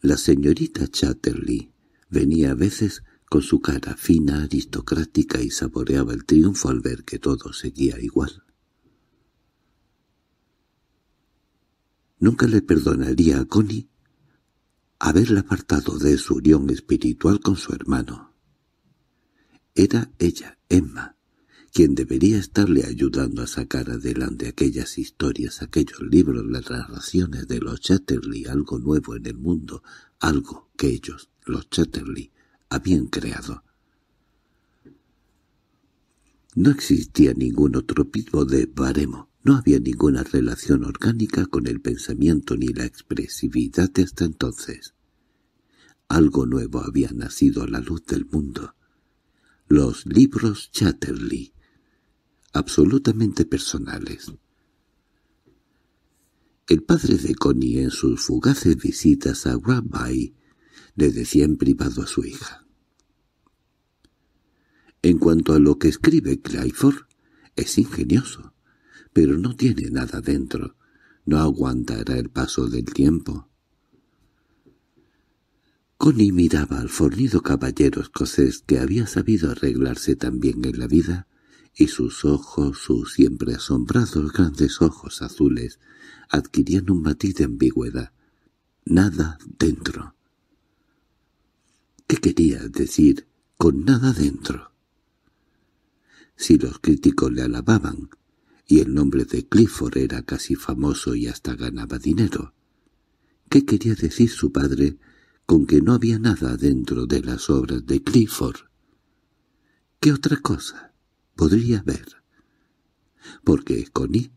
La señorita Chatterley venía a veces con su cara fina aristocrática y saboreaba el triunfo al ver que todo seguía igual. Nunca le perdonaría a Connie haberla apartado de su unión espiritual con su hermano. Era ella, Emma, quien debería estarle ayudando a sacar adelante aquellas historias, aquellos libros, las narraciones de los Chatterley, algo nuevo en el mundo, algo que ellos, los Chatterley, habían creado. No existía ningún otro piso de baremo, no había ninguna relación orgánica con el pensamiento ni la expresividad de hasta entonces. Algo nuevo había nacido a la luz del mundo. Los libros Chatterley, absolutamente personales. El padre de Connie en sus fugaces visitas a Rabbi le decía en privado a su hija. En cuanto a lo que escribe Clifford, es ingenioso pero no tiene nada dentro. No aguantará el paso del tiempo. Connie miraba al fornido caballero escocés que había sabido arreglarse tan bien en la vida, y sus ojos, sus siempre asombrados grandes ojos azules, adquirían un matiz de ambigüedad. Nada dentro. ¿Qué quería decir con nada dentro? Si los críticos le alababan, y el nombre de Clifford era casi famoso y hasta ganaba dinero. ¿Qué quería decir su padre con que no había nada dentro de las obras de Clifford? ¿Qué otra cosa podría haber? Porque Connie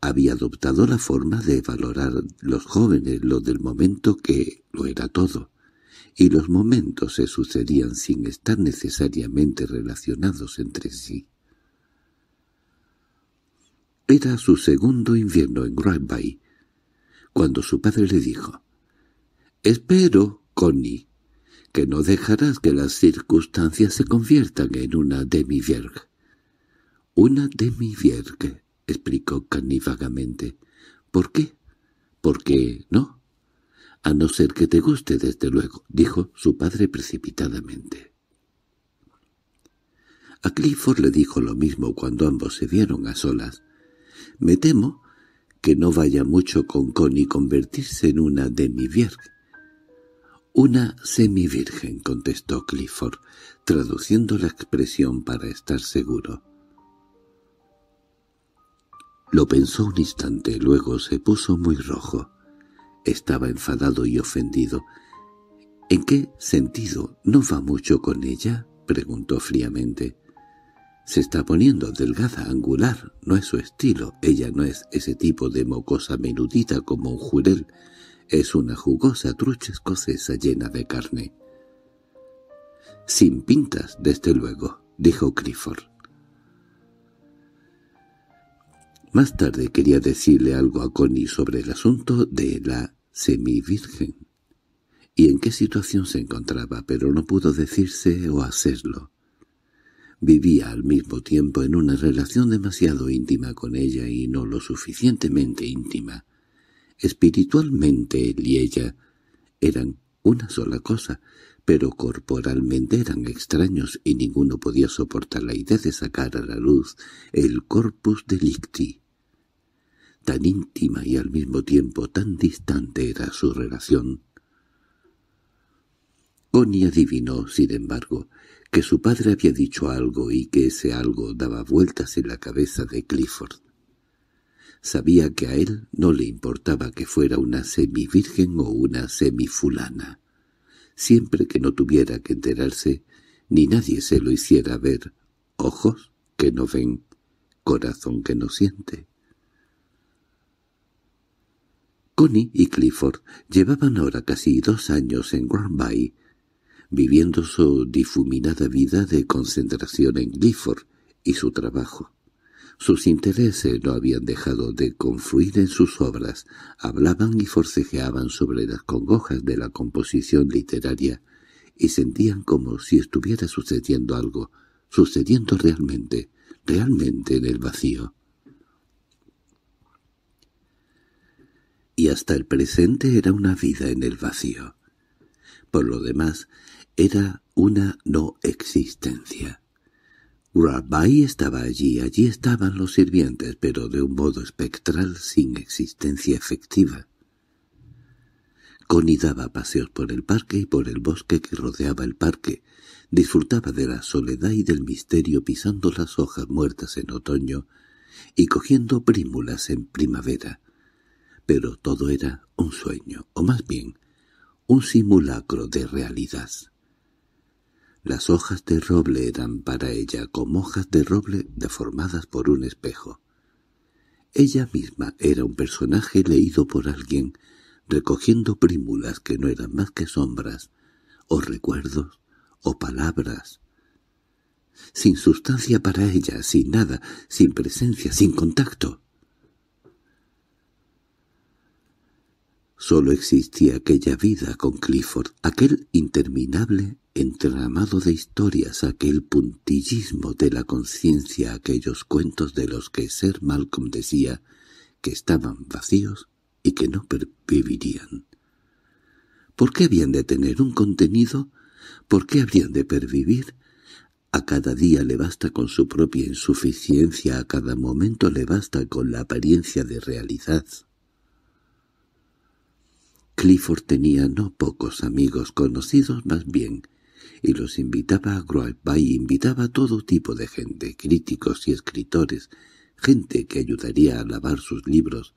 había adoptado la forma de valorar los jóvenes lo del momento que lo era todo, y los momentos se sucedían sin estar necesariamente relacionados entre sí. Era su segundo invierno en Granby, cuando su padre le dijo, «Espero, Connie, que no dejarás que las circunstancias se conviertan en una demi «Una demi-vierge», explicó Connie vagamente. «¿Por qué? Porque no. A no ser que te guste, desde luego», dijo su padre precipitadamente. A Clifford le dijo lo mismo cuando ambos se vieron a solas, me temo que no vaya mucho con Connie convertirse en una demi Una semivirgen, contestó Clifford, traduciendo la expresión para estar seguro. Lo pensó un instante, luego se puso muy rojo. Estaba enfadado y ofendido. —¿En qué sentido no va mucho con ella? —preguntó fríamente. Se está poniendo delgada, angular, no es su estilo, ella no es ese tipo de mocosa menudita como un jurel, es una jugosa trucha escocesa llena de carne. —Sin pintas, desde luego —dijo Clifford. Más tarde quería decirle algo a Connie sobre el asunto de la semivirgen y en qué situación se encontraba, pero no pudo decirse o hacerlo. Vivía al mismo tiempo en una relación demasiado íntima con ella y no lo suficientemente íntima. Espiritualmente él y ella eran una sola cosa, pero corporalmente eran extraños y ninguno podía soportar la idea de sacar a la luz el corpus delicti. Tan íntima y al mismo tiempo tan distante era su relación. Oni adivinó, sin embargo, que su padre había dicho algo y que ese algo daba vueltas en la cabeza de Clifford. Sabía que a él no le importaba que fuera una semivirgen o una semifulana, siempre que no tuviera que enterarse, ni nadie se lo hiciera ver, ojos que no ven, corazón que no siente. Connie y Clifford llevaban ahora casi dos años en Bay viviendo su difuminada vida de concentración en Glifford y su trabajo. Sus intereses no habían dejado de confluir en sus obras, hablaban y forcejeaban sobre las congojas de la composición literaria, y sentían como si estuviera sucediendo algo, sucediendo realmente, realmente en el vacío. Y hasta el presente era una vida en el vacío. Por lo demás, era una no existencia. Rabai estaba allí, allí estaban los sirvientes, pero de un modo espectral sin existencia efectiva. Connie daba paseos por el parque y por el bosque que rodeaba el parque. Disfrutaba de la soledad y del misterio pisando las hojas muertas en otoño y cogiendo prímulas en primavera. Pero todo era un sueño, o más bien, un simulacro de realidad. Las hojas de roble eran para ella como hojas de roble deformadas por un espejo. Ella misma era un personaje leído por alguien, recogiendo prímulas que no eran más que sombras, o recuerdos, o palabras. Sin sustancia para ella, sin nada, sin presencia, sin contacto. Solo existía aquella vida con Clifford, aquel interminable entramado de historias, aquel puntillismo de la conciencia, aquellos cuentos de los que ser Malcolm decía que estaban vacíos y que no pervivirían. ¿Por qué habían de tener un contenido? ¿Por qué habrían de pervivir? A cada día le basta con su propia insuficiencia, a cada momento le basta con la apariencia de realidad. Clifford tenía no pocos amigos conocidos más bien, y los invitaba a y invitaba a todo tipo de gente, críticos y escritores, gente que ayudaría a lavar sus libros,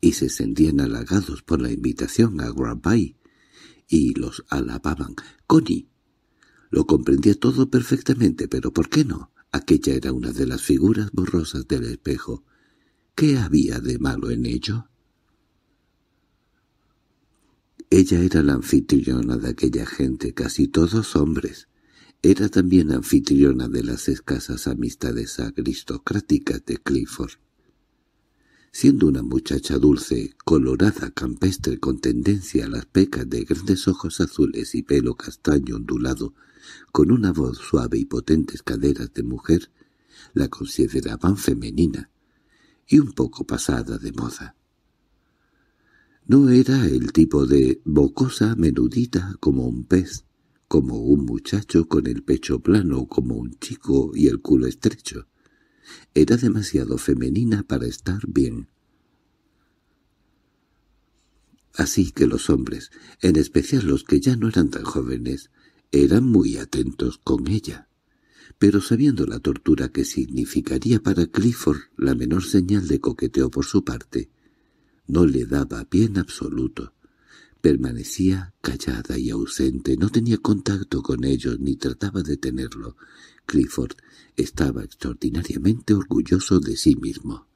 y se sentían halagados por la invitación a Grandpa y los alababan. Connie lo comprendía todo perfectamente, pero ¿por qué no? Aquella era una de las figuras borrosas del espejo. ¿Qué había de malo en ello? Ella era la anfitriona de aquella gente, casi todos hombres. Era también anfitriona de las escasas amistades aristocráticas de Clifford. Siendo una muchacha dulce, colorada, campestre, con tendencia a las pecas de grandes ojos azules y pelo castaño ondulado, con una voz suave y potentes caderas de mujer, la consideraban femenina y un poco pasada de moda. No era el tipo de bocosa menudita como un pez, como un muchacho con el pecho plano, como un chico y el culo estrecho. Era demasiado femenina para estar bien. Así que los hombres, en especial los que ya no eran tan jóvenes, eran muy atentos con ella. Pero sabiendo la tortura que significaría para Clifford la menor señal de coqueteo por su parte, no le daba bien absoluto. Permanecía callada y ausente, no tenía contacto con ellos ni trataba de tenerlo. Clifford estaba extraordinariamente orgulloso de sí mismo.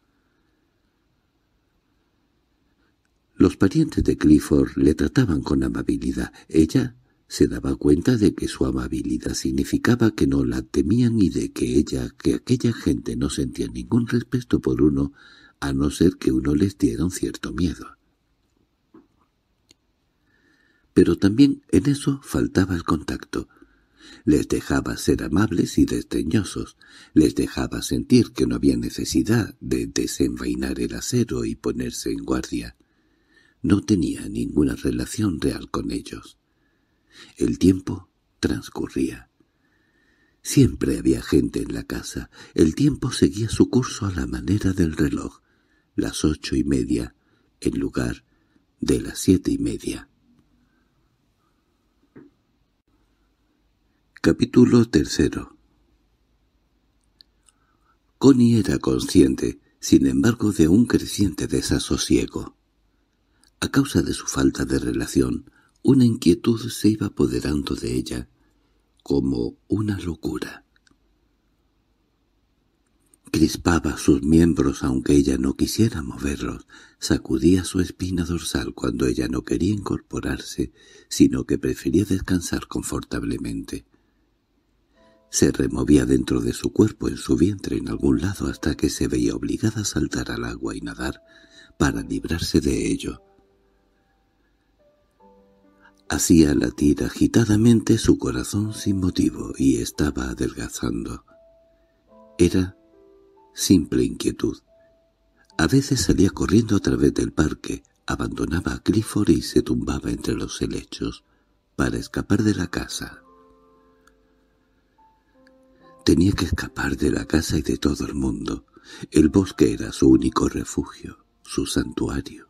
Los parientes de Clifford le trataban con amabilidad. Ella se daba cuenta de que su amabilidad significaba que no la temían y de que ella, que aquella gente no sentía ningún respeto por uno, a no ser que uno les diera un cierto miedo. Pero también en eso faltaba el contacto. Les dejaba ser amables y desdeñosos, les dejaba sentir que no había necesidad de desenvainar el acero y ponerse en guardia. No tenía ninguna relación real con ellos. El tiempo transcurría. Siempre había gente en la casa. El tiempo seguía su curso a la manera del reloj las ocho y media en lugar de las siete y media. Capítulo tercero Connie era consciente, sin embargo, de un creciente desasosiego. A causa de su falta de relación, una inquietud se iba apoderando de ella, como una locura. Crispaba sus miembros aunque ella no quisiera moverlos, sacudía su espina dorsal cuando ella no quería incorporarse, sino que prefería descansar confortablemente. Se removía dentro de su cuerpo en su vientre en algún lado hasta que se veía obligada a saltar al agua y nadar para librarse de ello. Hacía latir agitadamente su corazón sin motivo y estaba adelgazando. Era simple inquietud. A veces salía corriendo a través del parque, abandonaba a Clifford y se tumbaba entre los helechos para escapar de la casa. Tenía que escapar de la casa y de todo el mundo. El bosque era su único refugio, su santuario.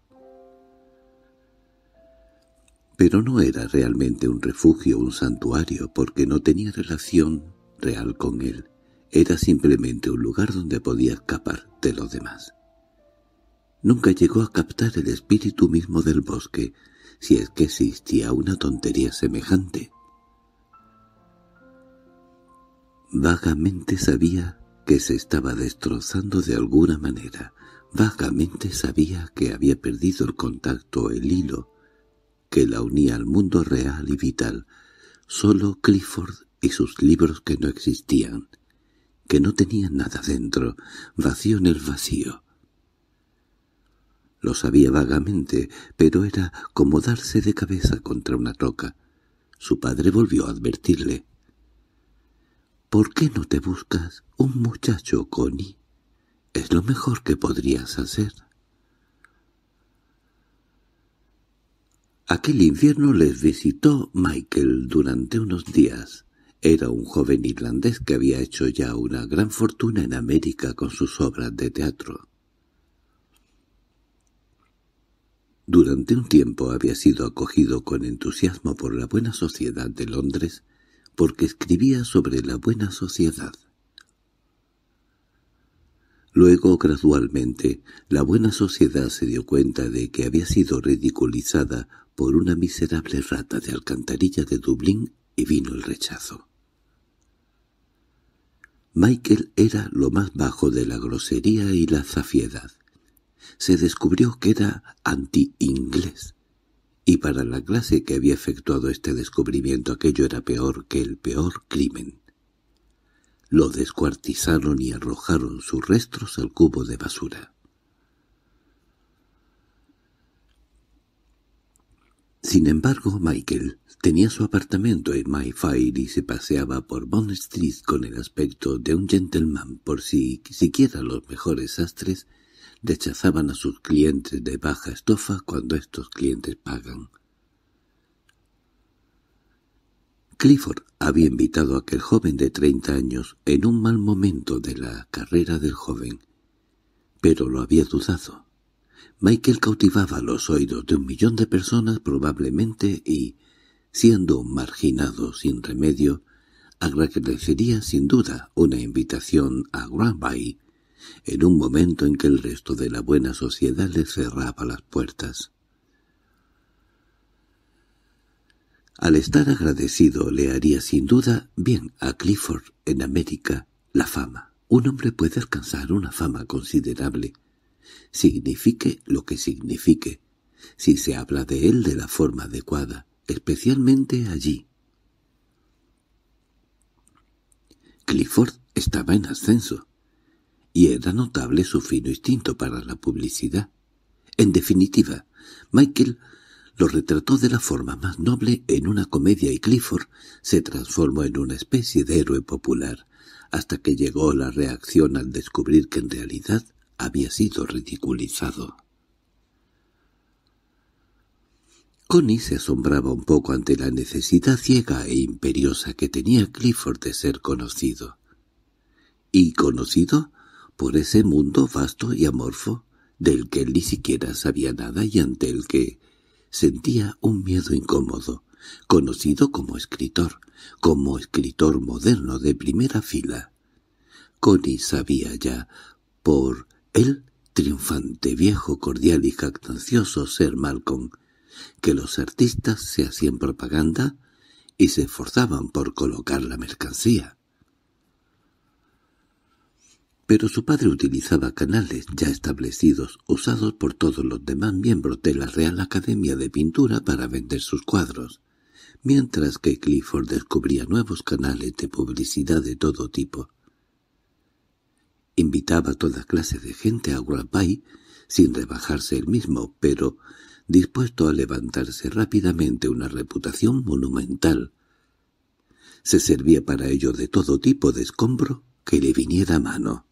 Pero no era realmente un refugio, un santuario, porque no tenía relación real con él. Era simplemente un lugar donde podía escapar de lo demás. Nunca llegó a captar el espíritu mismo del bosque, si es que existía una tontería semejante. Vagamente sabía que se estaba destrozando de alguna manera, vagamente sabía que había perdido el contacto, el hilo, que la unía al mundo real y vital, solo Clifford y sus libros que no existían, que no tenía nada dentro, vacío en el vacío. Lo sabía vagamente, pero era como darse de cabeza contra una roca. Su padre volvió a advertirle. —¿Por qué no te buscas un muchacho, Connie? Es lo mejor que podrías hacer. Aquel invierno les visitó Michael durante unos días. Era un joven irlandés que había hecho ya una gran fortuna en América con sus obras de teatro. Durante un tiempo había sido acogido con entusiasmo por la buena sociedad de Londres porque escribía sobre la buena sociedad. Luego, gradualmente, la buena sociedad se dio cuenta de que había sido ridiculizada por una miserable rata de alcantarilla de Dublín y vino el rechazo. Michael era lo más bajo de la grosería y la zafiedad. Se descubrió que era anti-inglés, y para la clase que había efectuado este descubrimiento aquello era peor que el peor crimen. Lo descuartizaron y arrojaron sus restos al cubo de basura. Sin embargo, Michael tenía su apartamento en Mayfair y se paseaba por Bond Street con el aspecto de un gentleman por si siquiera los mejores astres rechazaban a sus clientes de baja estofa cuando estos clientes pagan. Clifford había invitado a aquel joven de treinta años en un mal momento de la carrera del joven, pero lo había dudado. Michael cautivaba los oídos de un millón de personas probablemente y, siendo marginado sin remedio, agradecería sin duda una invitación a Bay en un momento en que el resto de la buena sociedad le cerraba las puertas. Al estar agradecido le haría sin duda bien a Clifford en América la fama. Un hombre puede alcanzar una fama considerable signifique lo que signifique, si se habla de él de la forma adecuada, especialmente allí. Clifford estaba en ascenso, y era notable su fino instinto para la publicidad. En definitiva, Michael lo retrató de la forma más noble en una comedia y Clifford se transformó en una especie de héroe popular, hasta que llegó la reacción al descubrir que en realidad había sido ridiculizado. Connie se asombraba un poco ante la necesidad ciega e imperiosa que tenía Clifford de ser conocido. Y conocido por ese mundo vasto y amorfo del que él ni siquiera sabía nada y ante el que sentía un miedo incómodo, conocido como escritor, como escritor moderno de primera fila. Connie sabía ya, por el triunfante viejo cordial y jactancioso ser Malcolm, que los artistas se hacían propaganda y se esforzaban por colocar la mercancía. Pero su padre utilizaba canales ya establecidos, usados por todos los demás miembros de la Real Academia de Pintura para vender sus cuadros, mientras que Clifford descubría nuevos canales de publicidad de todo tipo. Invitaba a toda clase de gente a Gualpay, sin rebajarse él mismo, pero dispuesto a levantarse rápidamente una reputación monumental. Se servía para ello de todo tipo de escombro que le viniera a mano.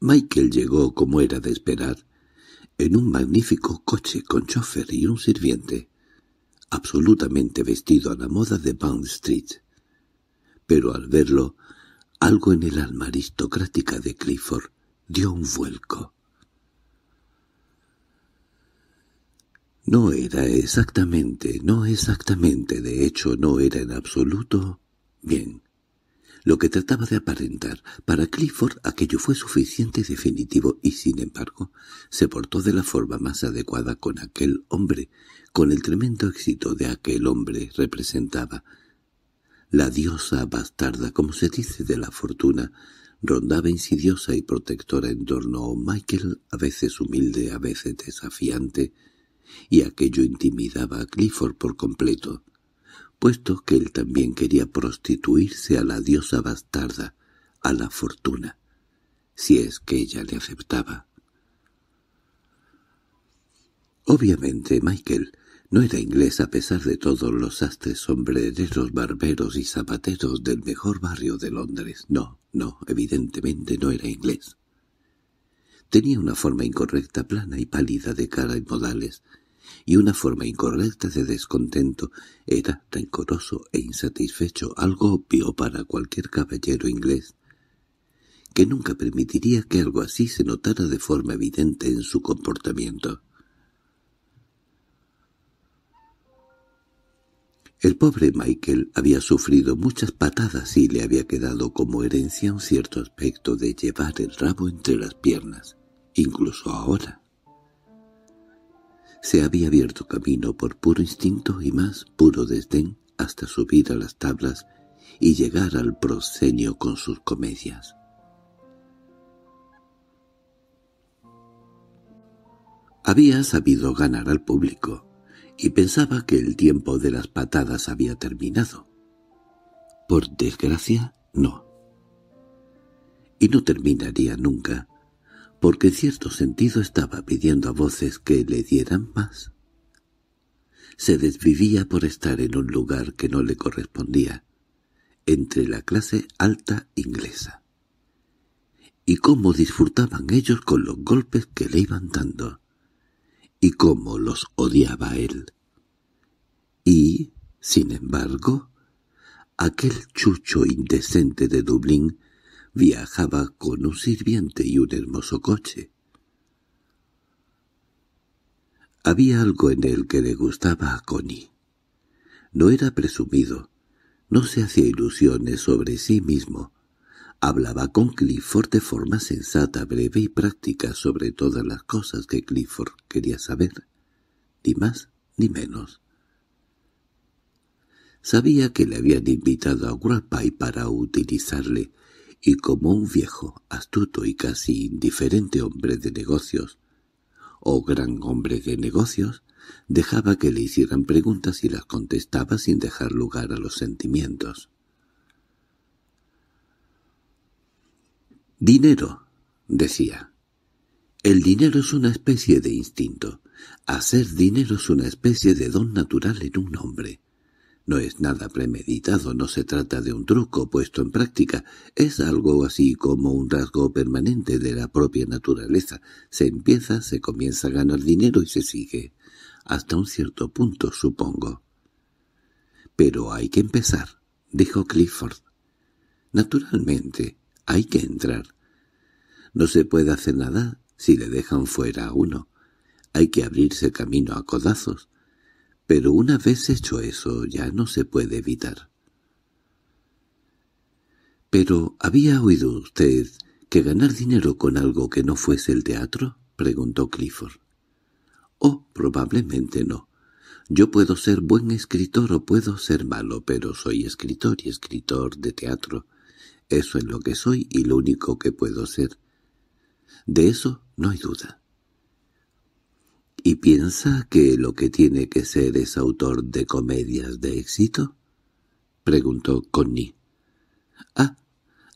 Michael llegó, como era de esperar, en un magnífico coche con chofer y un sirviente, absolutamente vestido a la moda de Bond Street pero al verlo, algo en el alma aristocrática de Clifford dio un vuelco. No era exactamente, no exactamente, de hecho no era en absoluto, bien, lo que trataba de aparentar. Para Clifford aquello fue suficiente y definitivo, y sin embargo se portó de la forma más adecuada con aquel hombre, con el tremendo éxito de aquel hombre representaba, la diosa bastarda, como se dice de la fortuna, rondaba insidiosa y protectora en torno a Michael, a veces humilde, a veces desafiante, y aquello intimidaba a Clifford por completo, puesto que él también quería prostituirse a la diosa bastarda, a la fortuna, si es que ella le aceptaba. Obviamente Michael no era inglés a pesar de todos los sastres, sombrereros, barberos y zapateros del mejor barrio de Londres. No, no, evidentemente no era inglés. Tenía una forma incorrecta, plana y pálida de cara y modales, y una forma incorrecta de descontento. Era rencoroso e insatisfecho, algo obvio para cualquier caballero inglés, que nunca permitiría que algo así se notara de forma evidente en su comportamiento. El pobre Michael había sufrido muchas patadas y le había quedado como herencia un cierto aspecto de llevar el rabo entre las piernas, incluso ahora. Se había abierto camino por puro instinto y más puro desdén hasta subir a las tablas y llegar al proscenio con sus comedias. Había sabido ganar al público, y pensaba que el tiempo de las patadas había terminado. Por desgracia, no. Y no terminaría nunca, porque en cierto sentido estaba pidiendo a voces que le dieran más. Se desvivía por estar en un lugar que no le correspondía, entre la clase alta inglesa. Y cómo disfrutaban ellos con los golpes que le iban dando y cómo los odiaba él. Y, sin embargo, aquel chucho indecente de Dublín viajaba con un sirviente y un hermoso coche. Había algo en él que le gustaba a Connie. No era presumido, no se hacía ilusiones sobre sí mismo, Hablaba con Clifford de forma sensata, breve y práctica sobre todas las cosas que Clifford quería saber, ni más ni menos. Sabía que le habían invitado a Grappay para utilizarle, y como un viejo, astuto y casi indiferente hombre de negocios, o gran hombre de negocios, dejaba que le hicieran preguntas y las contestaba sin dejar lugar a los sentimientos. «Dinero», decía. «El dinero es una especie de instinto. Hacer dinero es una especie de don natural en un hombre». No es nada premeditado, no se trata de un truco puesto en práctica, es algo así como un rasgo permanente de la propia naturaleza. Se empieza, se comienza a ganar dinero y se sigue. Hasta un cierto punto, supongo. —Pero hay que empezar —dijo Clifford. —Naturalmente. Hay que entrar. No se puede hacer nada si le dejan fuera a uno. Hay que abrirse camino a codazos. Pero una vez hecho eso ya no se puede evitar. —¿Pero había oído usted que ganar dinero con algo que no fuese el teatro? —preguntó Clifford. —Oh, probablemente no. Yo puedo ser buen escritor o puedo ser malo, pero soy escritor y escritor de teatro. Eso es lo que soy y lo único que puedo ser. De eso no hay duda. ¿Y piensa que lo que tiene que ser es autor de comedias de éxito? Preguntó Connie. Ah,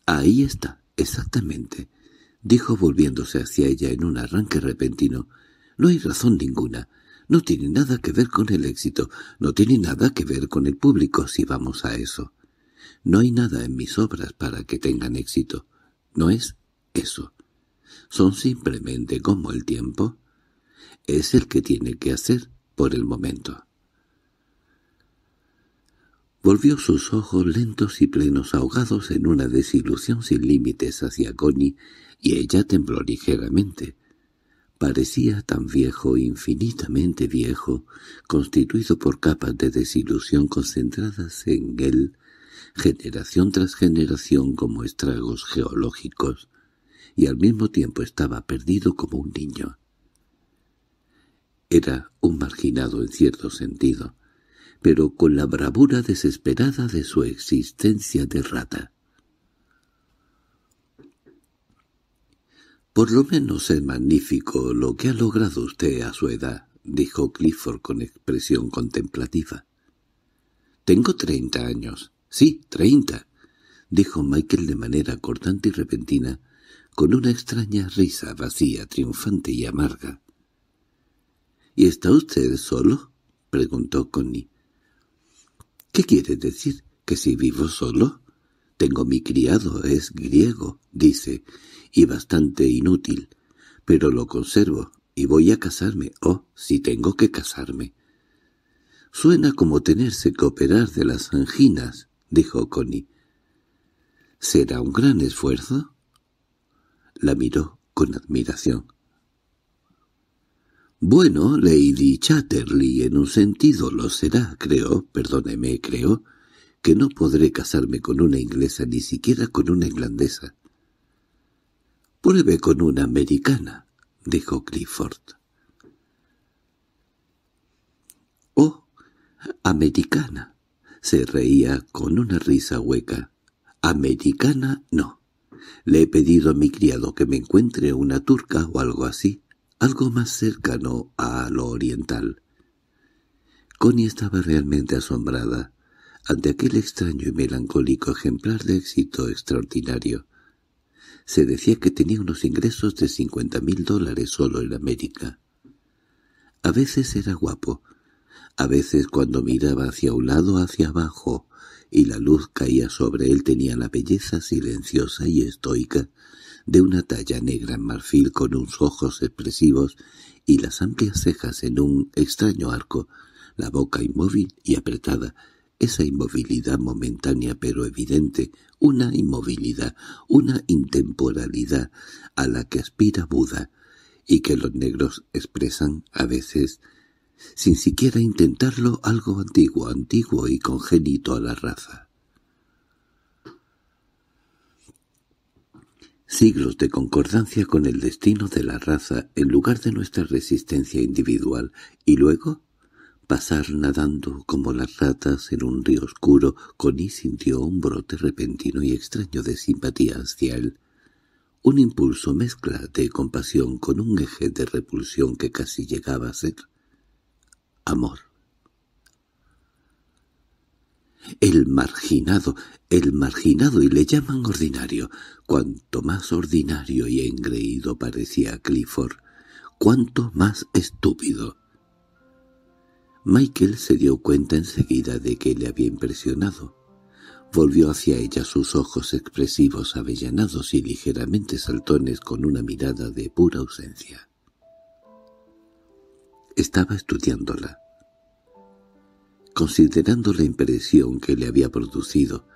ahí está, exactamente, dijo volviéndose hacia ella en un arranque repentino. No hay razón ninguna. No tiene nada que ver con el éxito, no tiene nada que ver con el público si vamos a eso. No hay nada en mis obras para que tengan éxito. No es eso. Son simplemente como el tiempo. Es el que tiene que hacer por el momento. Volvió sus ojos lentos y plenos ahogados en una desilusión sin límites hacia Goni y ella tembló ligeramente. Parecía tan viejo, infinitamente viejo, constituido por capas de desilusión concentradas en él, generación tras generación como estragos geológicos, y al mismo tiempo estaba perdido como un niño. Era un marginado en cierto sentido, pero con la bravura desesperada de su existencia de rata. —Por lo menos es magnífico lo que ha logrado usted a su edad —dijo Clifford con expresión contemplativa. —Tengo treinta años. —Sí, treinta —dijo Michael de manera cortante y repentina, con una extraña risa vacía, triunfante y amarga. —¿Y está usted solo? —preguntó Connie. —¿Qué quiere decir? ¿Que si vivo solo? Tengo mi criado, es griego, dice, y bastante inútil, pero lo conservo, y voy a casarme, o si tengo que casarme. Suena como tenerse que operar de las anginas. —dijo Connie. —¿Será un gran esfuerzo? La miró con admiración. —Bueno, Lady Chatterley, en un sentido lo será, creo, perdóneme, creo, que no podré casarme con una inglesa ni siquiera con una irlandesa. —Pruebe con una americana —dijo Clifford. —Oh, americana se reía con una risa hueca. —¿Americana? No. Le he pedido a mi criado que me encuentre una turca o algo así, algo más cercano a lo oriental. Connie estaba realmente asombrada ante aquel extraño y melancólico ejemplar de éxito extraordinario. Se decía que tenía unos ingresos de cincuenta mil dólares solo en América. A veces era guapo, a veces cuando miraba hacia un lado hacia abajo y la luz caía sobre él tenía la belleza silenciosa y estoica de una talla negra en marfil con unos ojos expresivos y las amplias cejas en un extraño arco, la boca inmóvil y apretada, esa inmovilidad momentánea pero evidente, una inmovilidad, una intemporalidad a la que aspira Buda, y que los negros expresan a veces sin siquiera intentarlo, algo antiguo, antiguo y congénito a la raza. Siglos de concordancia con el destino de la raza en lugar de nuestra resistencia individual, y luego pasar nadando como las ratas en un río oscuro, Connie sintió un brote repentino y extraño de simpatía hacia él, un impulso mezcla de compasión con un eje de repulsión que casi llegaba a ser amor. El marginado, el marginado, y le llaman ordinario. Cuanto más ordinario y engreído parecía Clifford, cuanto más estúpido. Michael se dio cuenta enseguida de que le había impresionado. Volvió hacia ella sus ojos expresivos avellanados y ligeramente saltones con una mirada de pura ausencia. Estaba estudiándola, considerando la impresión que le había producido.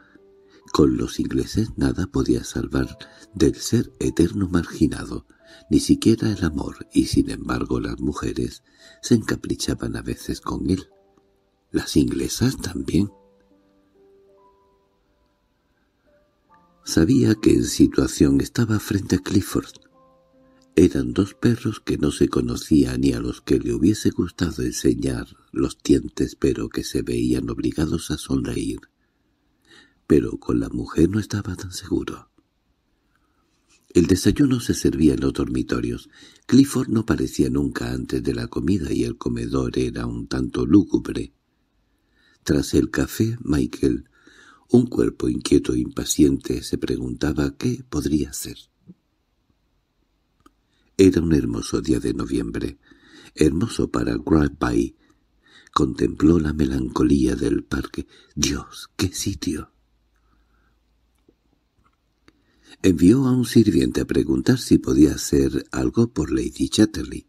Con los ingleses nada podía salvar del ser eterno marginado, ni siquiera el amor, y sin embargo las mujeres se encaprichaban a veces con él. Las inglesas también. Sabía que en situación estaba frente a Clifford, eran dos perros que no se conocían ni a los que le hubiese gustado enseñar los dientes, pero que se veían obligados a sonreír. Pero con la mujer no estaba tan seguro. El desayuno se servía en los dormitorios. Clifford no parecía nunca antes de la comida y el comedor era un tanto lúgubre. Tras el café, Michael, un cuerpo inquieto e impaciente, se preguntaba qué podría hacer. Era un hermoso día de noviembre, hermoso para Gradby. Contempló la melancolía del parque. ¡Dios, qué sitio! Envió a un sirviente a preguntar si podía hacer algo por Lady Chatterley.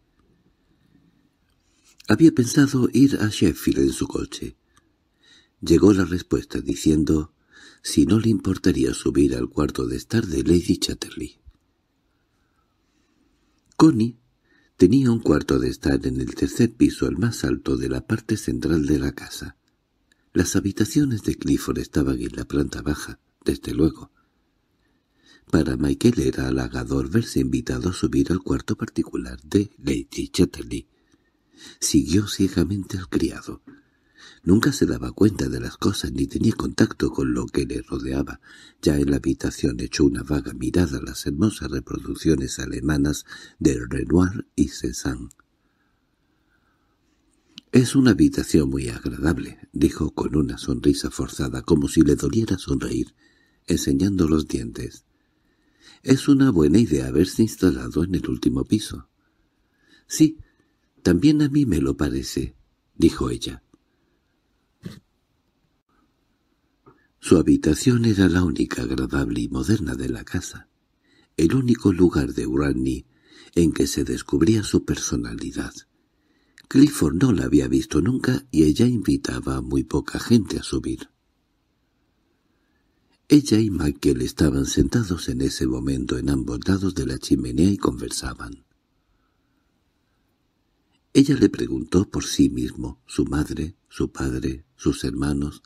Había pensado ir a Sheffield en su coche. Llegó la respuesta diciendo si no le importaría subir al cuarto de estar de Lady Chatterley. Connie tenía un cuarto de estar en el tercer piso, el más alto de la parte central de la casa. Las habitaciones de Clifford estaban en la planta baja, desde luego. Para Michael era halagador verse invitado a subir al cuarto particular de Lady Chatterley. Siguió ciegamente al criado. Nunca se daba cuenta de las cosas ni tenía contacto con lo que le rodeaba. Ya en la habitación echó una vaga mirada a las hermosas reproducciones alemanas de Renoir y Cézanne. «Es una habitación muy agradable», dijo con una sonrisa forzada, como si le doliera sonreír, enseñando los dientes. «Es una buena idea haberse instalado en el último piso». «Sí, también a mí me lo parece», dijo ella. Su habitación era la única agradable y moderna de la casa, el único lugar de Urani en que se descubría su personalidad. Clifford no la había visto nunca y ella invitaba a muy poca gente a subir. Ella y Michael estaban sentados en ese momento en ambos lados de la chimenea y conversaban. Ella le preguntó por sí mismo, su madre, su padre, sus hermanos,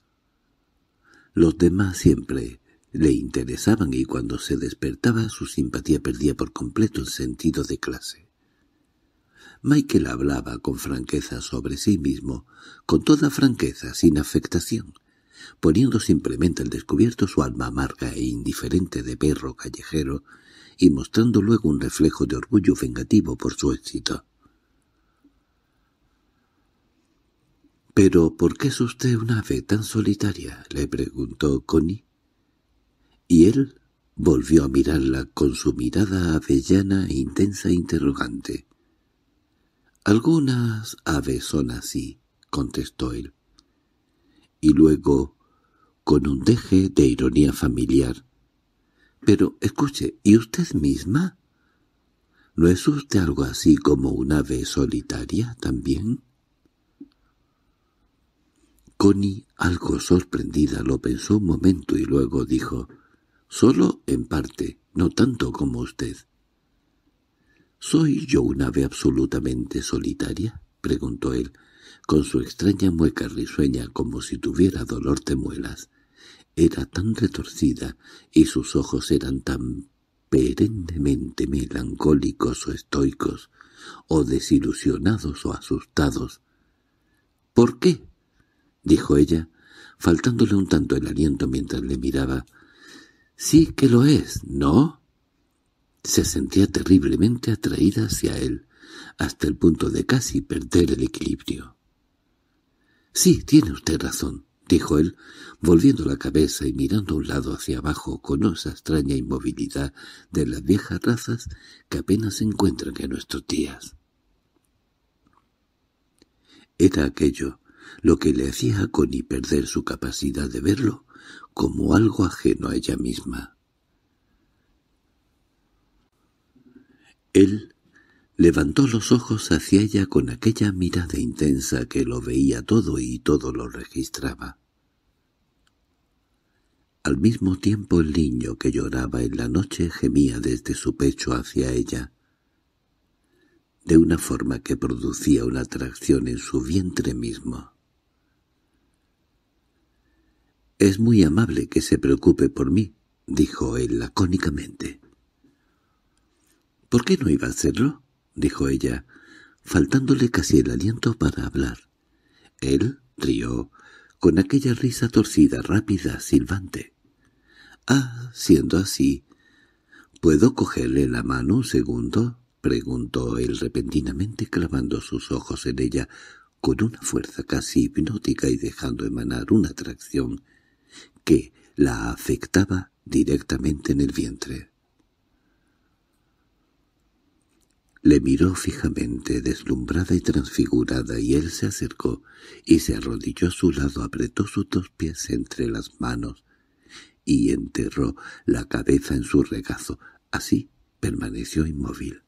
los demás siempre le interesaban y cuando se despertaba su simpatía perdía por completo el sentido de clase. Michael hablaba con franqueza sobre sí mismo, con toda franqueza, sin afectación, poniendo simplemente al descubierto su alma amarga e indiferente de perro callejero y mostrando luego un reflejo de orgullo vengativo por su éxito. —¿Pero por qué es usted una ave tan solitaria? —le preguntó Connie. Y él volvió a mirarla con su mirada avellana e intensa interrogante. —Algunas aves son así —contestó él. Y luego, con un deje de ironía familiar. —Pero, escuche, ¿y usted misma? ¿No es usted algo así como una ave solitaria también? Connie, algo sorprendida, lo pensó un momento y luego dijo, «Solo en parte, no tanto como usted». —¿Soy yo una ave absolutamente solitaria? —preguntó él, con su extraña mueca risueña como si tuviera dolor de muelas. Era tan retorcida y sus ojos eran tan perennemente melancólicos o estoicos, o desilusionados o asustados. —¿Por qué? —dijo ella, faltándole un tanto el aliento mientras le miraba. —Sí que lo es, ¿no? Se sentía terriblemente atraída hacia él, hasta el punto de casi perder el equilibrio. —Sí, tiene usted razón —dijo él, volviendo la cabeza y mirando a un lado hacia abajo con esa extraña inmovilidad de las viejas razas que apenas se encuentran en nuestros días. Era aquello lo que le hacía a Connie perder su capacidad de verlo como algo ajeno a ella misma. Él levantó los ojos hacia ella con aquella mirada intensa que lo veía todo y todo lo registraba. Al mismo tiempo el niño que lloraba en la noche gemía desde su pecho hacia ella, de una forma que producía una atracción en su vientre mismo. —Es muy amable que se preocupe por mí —dijo él lacónicamente. —¿Por qué no iba a hacerlo? —dijo ella, faltándole casi el aliento para hablar. Él rió con aquella risa torcida, rápida, silbante. —Ah, siendo así, ¿puedo cogerle la mano un segundo? —preguntó él repentinamente clavando sus ojos en ella con una fuerza casi hipnótica y dejando emanar una atracción que la afectaba directamente en el vientre. Le miró fijamente, deslumbrada y transfigurada, y él se acercó y se arrodilló a su lado, apretó sus dos pies entre las manos y enterró la cabeza en su regazo. Así permaneció inmóvil.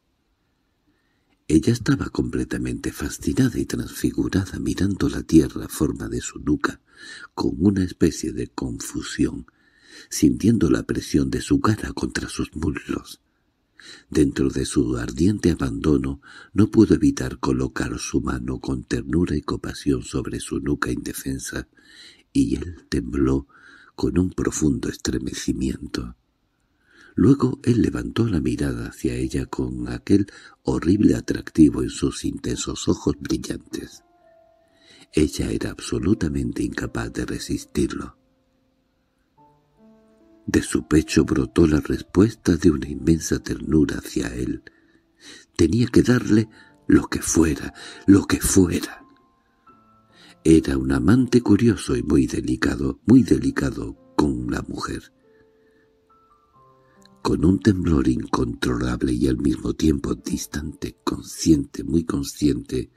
Ella estaba completamente fascinada y transfigurada mirando la tierra forma de su nuca, con una especie de confusión, sintiendo la presión de su cara contra sus muslos. Dentro de su ardiente abandono no pudo evitar colocar su mano con ternura y compasión sobre su nuca indefensa, y él tembló con un profundo estremecimiento. Luego él levantó la mirada hacia ella con aquel horrible atractivo en sus intensos ojos brillantes. Ella era absolutamente incapaz de resistirlo. De su pecho brotó la respuesta de una inmensa ternura hacia él. Tenía que darle lo que fuera, lo que fuera. Era un amante curioso y muy delicado, muy delicado con la mujer con un temblor incontrolable y al mismo tiempo distante, consciente, muy consciente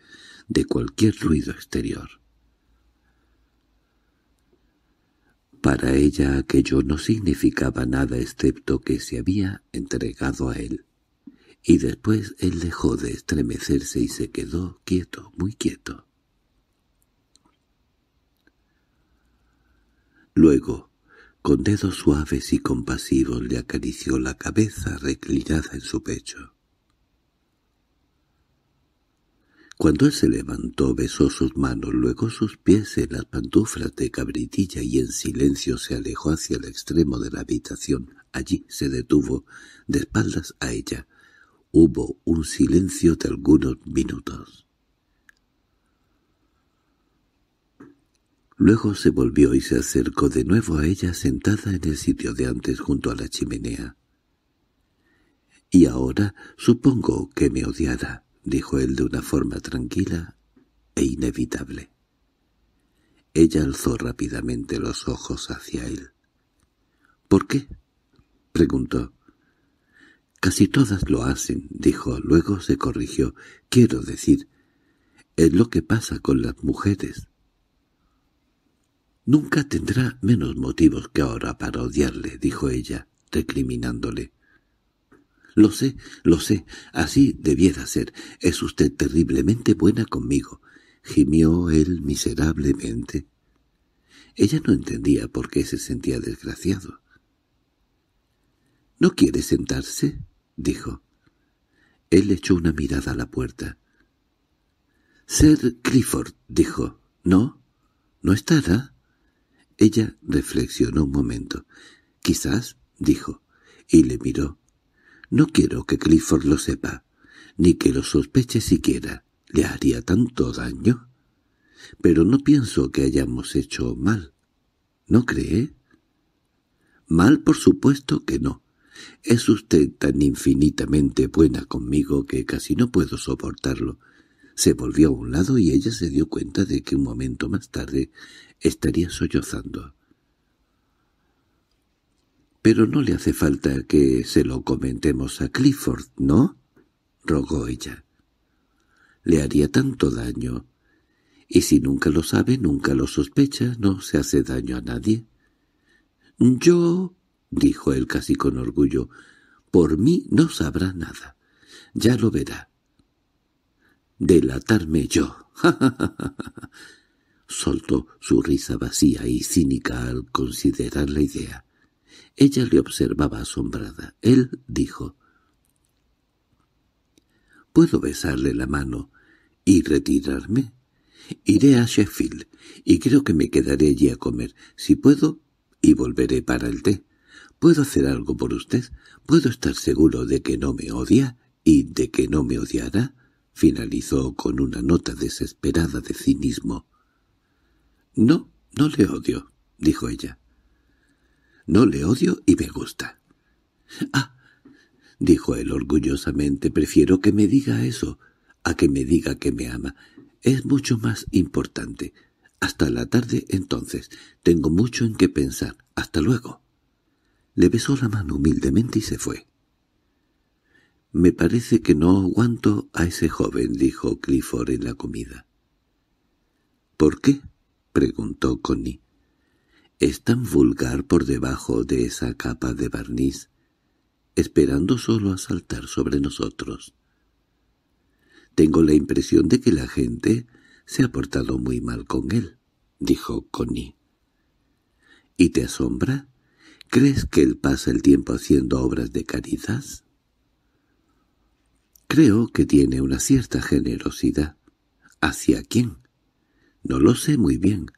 de cualquier ruido exterior. Para ella aquello no significaba nada excepto que se había entregado a él, y después él dejó de estremecerse y se quedó quieto, muy quieto. Luego, con dedos suaves y compasivos le acarició la cabeza reclinada en su pecho. Cuando él se levantó besó sus manos, luego sus pies en las pantuflas de cabritilla y en silencio se alejó hacia el extremo de la habitación. Allí se detuvo, de espaldas a ella. Hubo un silencio de algunos minutos. Luego se volvió y se acercó de nuevo a ella sentada en el sitio de antes junto a la chimenea. —Y ahora supongo que me odiará —dijo él de una forma tranquila e inevitable. Ella alzó rápidamente los ojos hacia él. —¿Por qué? —preguntó. —Casi todas lo hacen —dijo. Luego se corrigió. —Quiero decir, es lo que pasa con las mujeres. Nunca tendrá menos motivos que ahora para odiarle, dijo ella, recriminándole. Lo sé, lo sé, así debiera ser. Es usted terriblemente buena conmigo, gimió él miserablemente. Ella no entendía por qué se sentía desgraciado. —¿No quiere sentarse? —dijo. Él echó una mirada a la puerta. —Sir Clifford —dijo—, ¿no? ¿No estará? Ella reflexionó un momento. «Quizás», dijo, y le miró. «No quiero que Clifford lo sepa, ni que lo sospeche siquiera. ¿Le haría tanto daño?» «Pero no pienso que hayamos hecho mal. ¿No cree?» «Mal, por supuesto que no. Es usted tan infinitamente buena conmigo que casi no puedo soportarlo. Se volvió a un lado y ella se dio cuenta de que un momento más tarde estaría sollozando. —Pero no le hace falta que se lo comentemos a Clifford, ¿no? —rogó ella. —Le haría tanto daño. Y si nunca lo sabe, nunca lo sospecha, no se hace daño a nadie. —Yo —dijo él casi con orgullo—, por mí no sabrá nada. Ya lo verá. —Delatarme yo. Soltó su risa vacía y cínica al considerar la idea. Ella le observaba asombrada. Él dijo. —¿Puedo besarle la mano y retirarme? Iré a Sheffield y creo que me quedaré allí a comer, si puedo, y volveré para el té. ¿Puedo hacer algo por usted? ¿Puedo estar seguro de que no me odia y de que no me odiará? finalizó con una nota desesperada de cinismo. —No, no le odio —dijo ella. —No le odio y me gusta. —Ah —dijo él orgullosamente—, prefiero que me diga eso a que me diga que me ama. Es mucho más importante. Hasta la tarde, entonces. Tengo mucho en qué pensar. Hasta luego. Le besó la mano humildemente y se fue. —Me parece que no aguanto a ese joven —dijo Clifford en la comida. —¿Por qué? —preguntó Connie. —Es tan vulgar por debajo de esa capa de barniz, esperando solo a saltar sobre nosotros. —Tengo la impresión de que la gente se ha portado muy mal con él —dijo Connie. —¿Y te asombra? ¿Crees que él pasa el tiempo haciendo obras de caridad? Creo que tiene una cierta generosidad. ¿Hacia quién? No lo sé muy bien.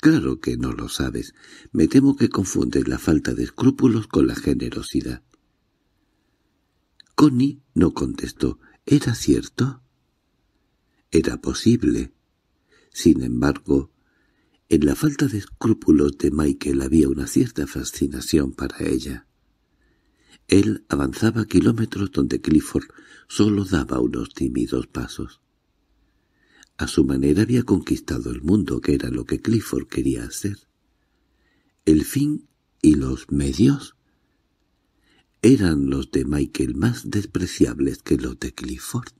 Claro que no lo sabes. Me temo que confundes la falta de escrúpulos con la generosidad. Connie no contestó. ¿Era cierto? Era posible. Sin embargo, en la falta de escrúpulos de Michael había una cierta fascinación para ella. Él avanzaba kilómetros donde Clifford solo daba unos tímidos pasos. A su manera había conquistado el mundo, que era lo que Clifford quería hacer. El fin y los medios eran los de Michael más despreciables que los de Clifford.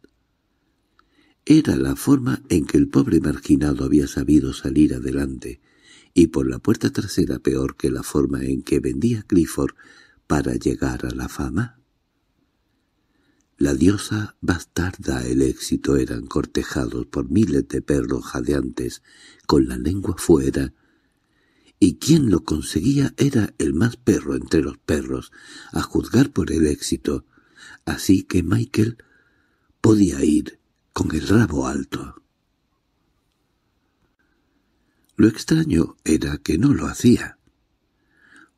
Era la forma en que el pobre marginado había sabido salir adelante, y por la puerta trasera peor que la forma en que vendía Clifford para llegar a la fama. La diosa bastarda el éxito eran cortejados por miles de perros jadeantes con la lengua fuera, y quien lo conseguía era el más perro entre los perros, a juzgar por el éxito, así que Michael podía ir con el rabo alto. Lo extraño era que no lo hacía.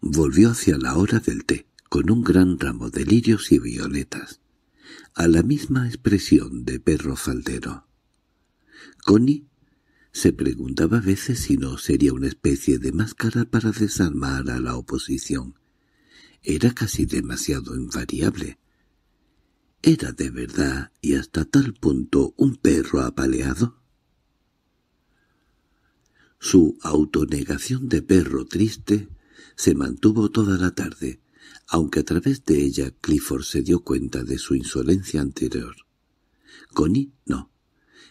Volvió hacia la hora del té, con un gran ramo de lirios y violetas a la misma expresión de perro faldero. Connie se preguntaba a veces si no sería una especie de máscara para desarmar a la oposición. Era casi demasiado invariable. ¿Era de verdad y hasta tal punto un perro apaleado? Su autonegación de perro triste se mantuvo toda la tarde, aunque a través de ella Clifford se dio cuenta de su insolencia anterior. Connie no,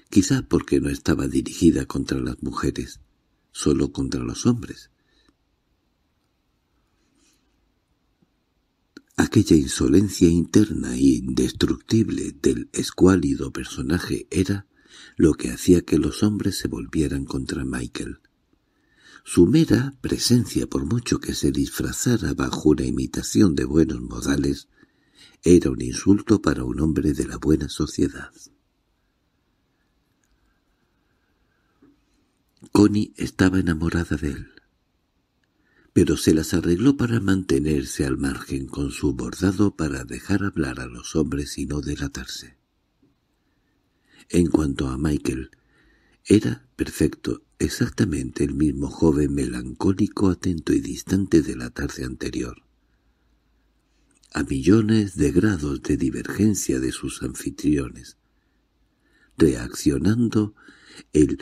quizá porque no estaba dirigida contra las mujeres, solo contra los hombres. Aquella insolencia interna e indestructible del escuálido personaje era lo que hacía que los hombres se volvieran contra Michael. Su mera presencia, por mucho que se disfrazara bajo una imitación de buenos modales, era un insulto para un hombre de la buena sociedad. Connie estaba enamorada de él, pero se las arregló para mantenerse al margen con su bordado para dejar hablar a los hombres y no delatarse. En cuanto a Michael, era perfecto exactamente el mismo joven melancólico, atento y distante de la tarde anterior. A millones de grados de divergencia de sus anfitriones, reaccionando el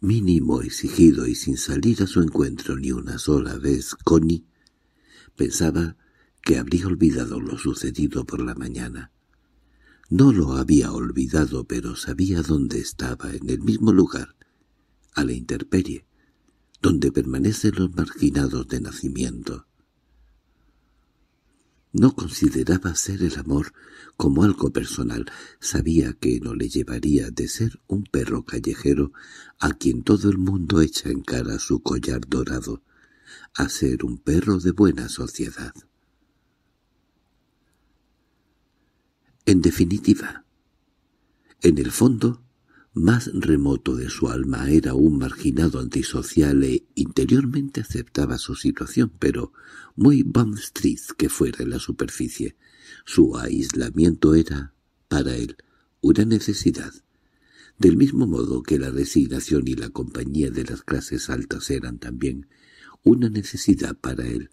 mínimo exigido y sin salir a su encuentro ni una sola vez, Connie pensaba que habría olvidado lo sucedido por la mañana. No lo había olvidado, pero sabía dónde estaba, en el mismo lugar, a la intemperie, donde permanecen los marginados de nacimiento. No consideraba ser el amor como algo personal, sabía que no le llevaría de ser un perro callejero a quien todo el mundo echa en cara su collar dorado, a ser un perro de buena sociedad. En definitiva, en el fondo, más remoto de su alma era un marginado antisocial e interiormente aceptaba su situación, pero muy Bond que fuera en la superficie. Su aislamiento era, para él, una necesidad. Del mismo modo que la resignación y la compañía de las clases altas eran también una necesidad para él.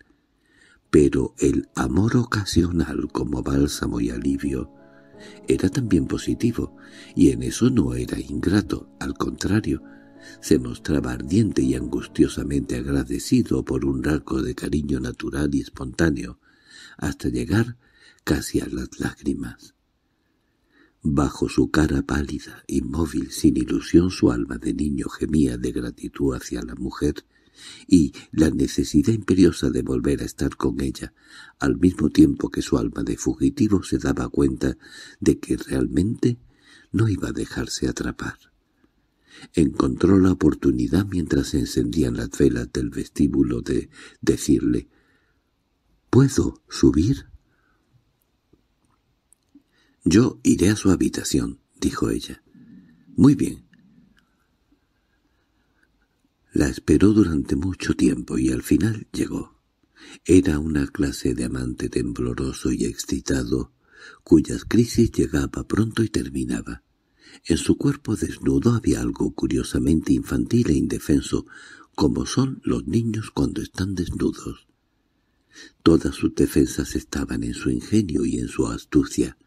Pero el amor ocasional como bálsamo y alivio era también positivo, y en eso no era ingrato, al contrario, se mostraba ardiente y angustiosamente agradecido por un rasgo de cariño natural y espontáneo, hasta llegar casi a las lágrimas. Bajo su cara pálida, inmóvil, sin ilusión, su alma de niño gemía de gratitud hacia la mujer y la necesidad imperiosa de volver a estar con ella, al mismo tiempo que su alma de fugitivo se daba cuenta de que realmente no iba a dejarse atrapar. Encontró la oportunidad mientras se encendían las velas del vestíbulo de decirle «¿Puedo subir?» «Yo iré a su habitación», dijo ella. «Muy bien, la esperó durante mucho tiempo y al final llegó. Era una clase de amante tembloroso y excitado, cuyas crisis llegaba pronto y terminaba. En su cuerpo desnudo había algo curiosamente infantil e indefenso, como son los niños cuando están desnudos. Todas sus defensas estaban en su ingenio y en su astucia,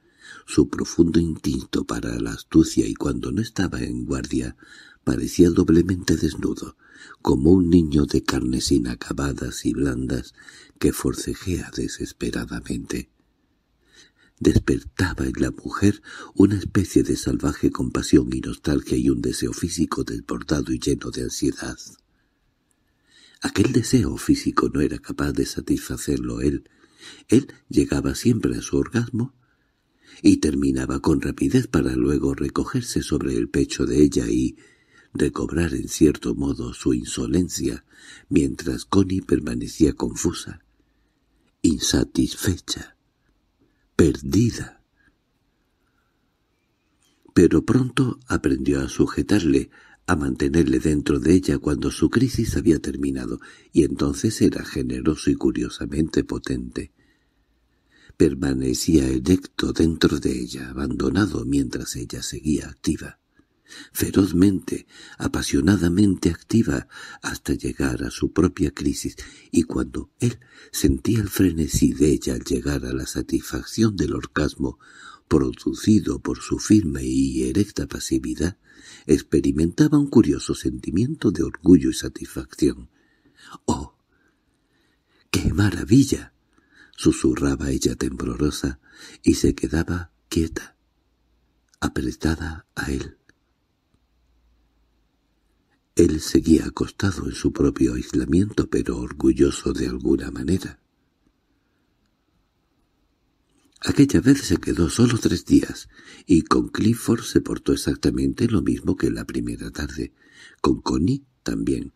su profundo instinto para la astucia y cuando no estaba en guardia parecía doblemente desnudo, como un niño de carnes inacabadas y blandas que forcejea desesperadamente. Despertaba en la mujer una especie de salvaje compasión y nostalgia y un deseo físico desbordado y lleno de ansiedad. Aquel deseo físico no era capaz de satisfacerlo él. Él llegaba siempre a su orgasmo y terminaba con rapidez para luego recogerse sobre el pecho de ella y, recobrar en cierto modo su insolencia, mientras Connie permanecía confusa, insatisfecha, perdida. Pero pronto aprendió a sujetarle, a mantenerle dentro de ella cuando su crisis había terminado, y entonces era generoso y curiosamente potente. Permanecía erecto dentro de ella, abandonado mientras ella seguía activa ferozmente, apasionadamente activa, hasta llegar a su propia crisis, y cuando él sentía el frenesí de ella al llegar a la satisfacción del orgasmo, producido por su firme y erecta pasividad, experimentaba un curioso sentimiento de orgullo y satisfacción. —¡Oh! ¡Qué maravilla! —susurraba ella temblorosa, y se quedaba quieta, apretada a él él seguía acostado en su propio aislamiento, pero orgulloso de alguna manera. Aquella vez se quedó solo tres días, y con Clifford se portó exactamente lo mismo que la primera tarde. Con Connie también.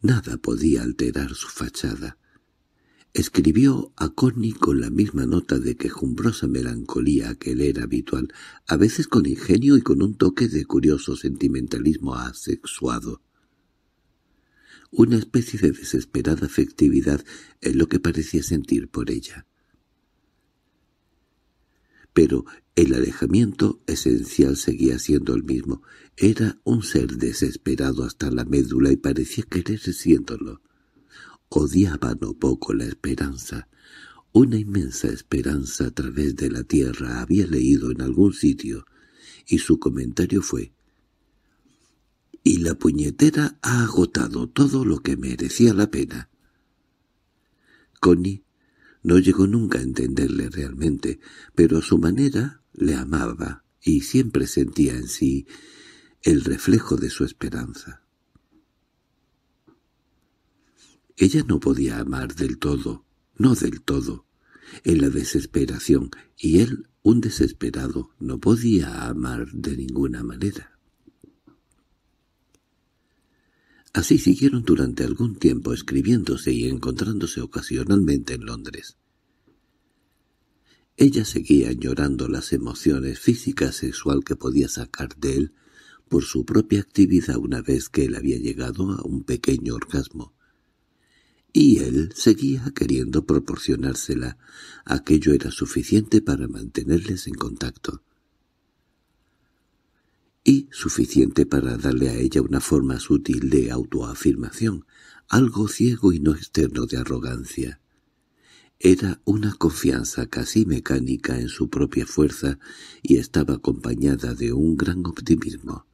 Nada podía alterar su fachada. Escribió a Connie con la misma nota de quejumbrosa melancolía que le era habitual, a veces con ingenio y con un toque de curioso sentimentalismo asexuado. Una especie de desesperada afectividad en lo que parecía sentir por ella. Pero el alejamiento esencial seguía siendo el mismo. Era un ser desesperado hasta la médula y parecía querer siéndolo odiaba no poco la esperanza. Una inmensa esperanza a través de la tierra había leído en algún sitio, y su comentario fue «Y la puñetera ha agotado todo lo que merecía la pena». Connie no llegó nunca a entenderle realmente, pero a su manera le amaba y siempre sentía en sí el reflejo de su esperanza. Ella no podía amar del todo, no del todo, en la desesperación, y él, un desesperado, no podía amar de ninguna manera. Así siguieron durante algún tiempo escribiéndose y encontrándose ocasionalmente en Londres. Ella seguía llorando las emociones físicas sexual que podía sacar de él por su propia actividad una vez que él había llegado a un pequeño orgasmo y él seguía queriendo proporcionársela. Aquello era suficiente para mantenerles en contacto. Y suficiente para darle a ella una forma sutil de autoafirmación, algo ciego y no externo de arrogancia. Era una confianza casi mecánica en su propia fuerza y estaba acompañada de un gran optimismo.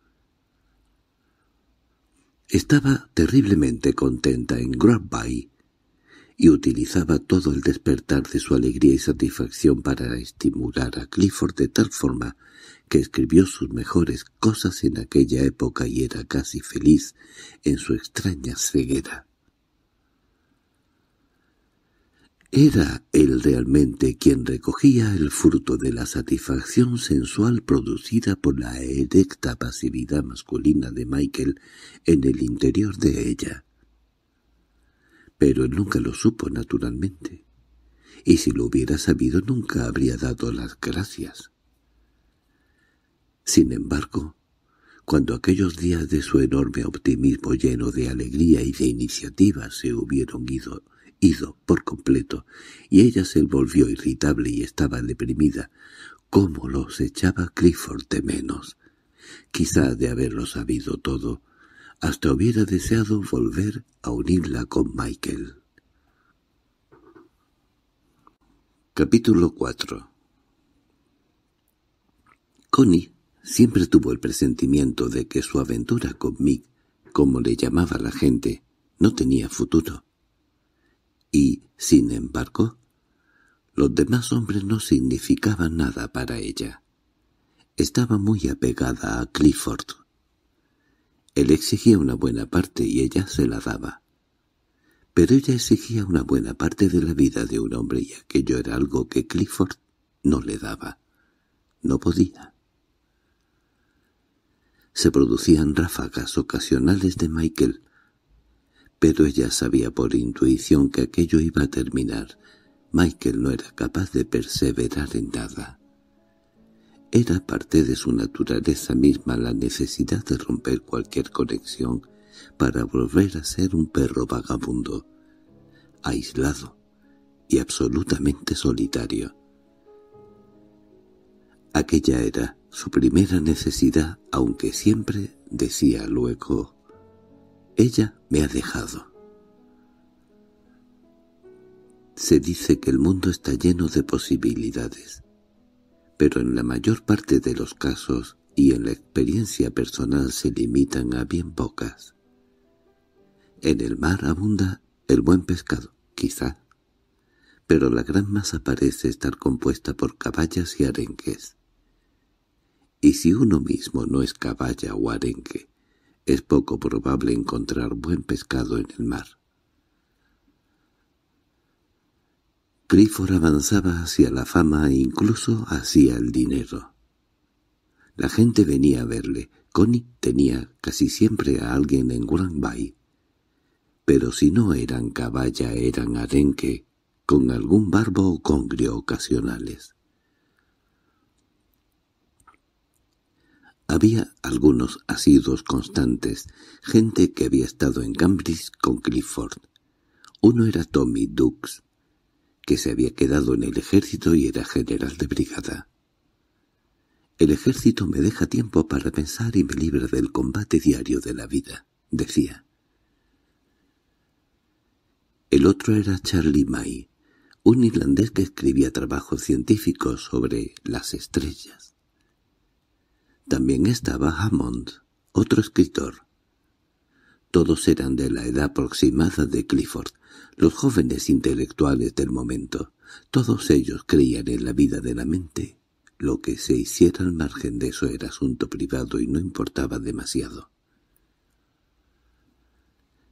Estaba terriblemente contenta en Grubby y utilizaba todo el despertar de su alegría y satisfacción para estimular a Clifford de tal forma que escribió sus mejores cosas en aquella época y era casi feliz en su extraña ceguera. Era él realmente quien recogía el fruto de la satisfacción sensual producida por la erecta pasividad masculina de Michael en el interior de ella. Pero él nunca lo supo naturalmente, y si lo hubiera sabido nunca habría dado las gracias. Sin embargo, cuando aquellos días de su enorme optimismo lleno de alegría y de iniciativa se hubieron ido, ido por completo, y ella se volvió irritable y estaba deprimida. como los echaba Clifford de menos? Quizá de haberlo sabido todo, hasta hubiera deseado volver a unirla con Michael. Capítulo 4 Connie siempre tuvo el presentimiento de que su aventura con Mick, como le llamaba la gente, no tenía futuro y, sin embargo, los demás hombres no significaban nada para ella. Estaba muy apegada a Clifford. Él exigía una buena parte y ella se la daba. Pero ella exigía una buena parte de la vida de un hombre y aquello era algo que Clifford no le daba. No podía. Se producían ráfagas ocasionales de Michael, pero ella sabía por intuición que aquello iba a terminar. Michael no era capaz de perseverar en nada. Era parte de su naturaleza misma la necesidad de romper cualquier conexión para volver a ser un perro vagabundo, aislado y absolutamente solitario. Aquella era su primera necesidad, aunque siempre, decía luego, ella me ha dejado. Se dice que el mundo está lleno de posibilidades, pero en la mayor parte de los casos y en la experiencia personal se limitan a bien pocas. En el mar abunda el buen pescado, quizá, pero la gran masa parece estar compuesta por caballas y arenques. Y si uno mismo no es caballa o arenque, es poco probable encontrar buen pescado en el mar. Clifford avanzaba hacia la fama e incluso hacia el dinero. La gente venía a verle. Connie tenía casi siempre a alguien en Grand Bay. Pero si no eran caballa, eran arenque, con algún barbo o congrio ocasionales. Había algunos asiduos constantes, gente que había estado en Cambridge con Clifford. Uno era Tommy Dux, que se había quedado en el ejército y era general de brigada. «El ejército me deja tiempo para pensar y me libra del combate diario de la vida», decía. El otro era Charlie May, un irlandés que escribía trabajos científicos sobre las estrellas. También estaba Hammond, otro escritor. Todos eran de la edad aproximada de Clifford, los jóvenes intelectuales del momento. Todos ellos creían en la vida de la mente. Lo que se hiciera al margen de eso era asunto privado y no importaba demasiado.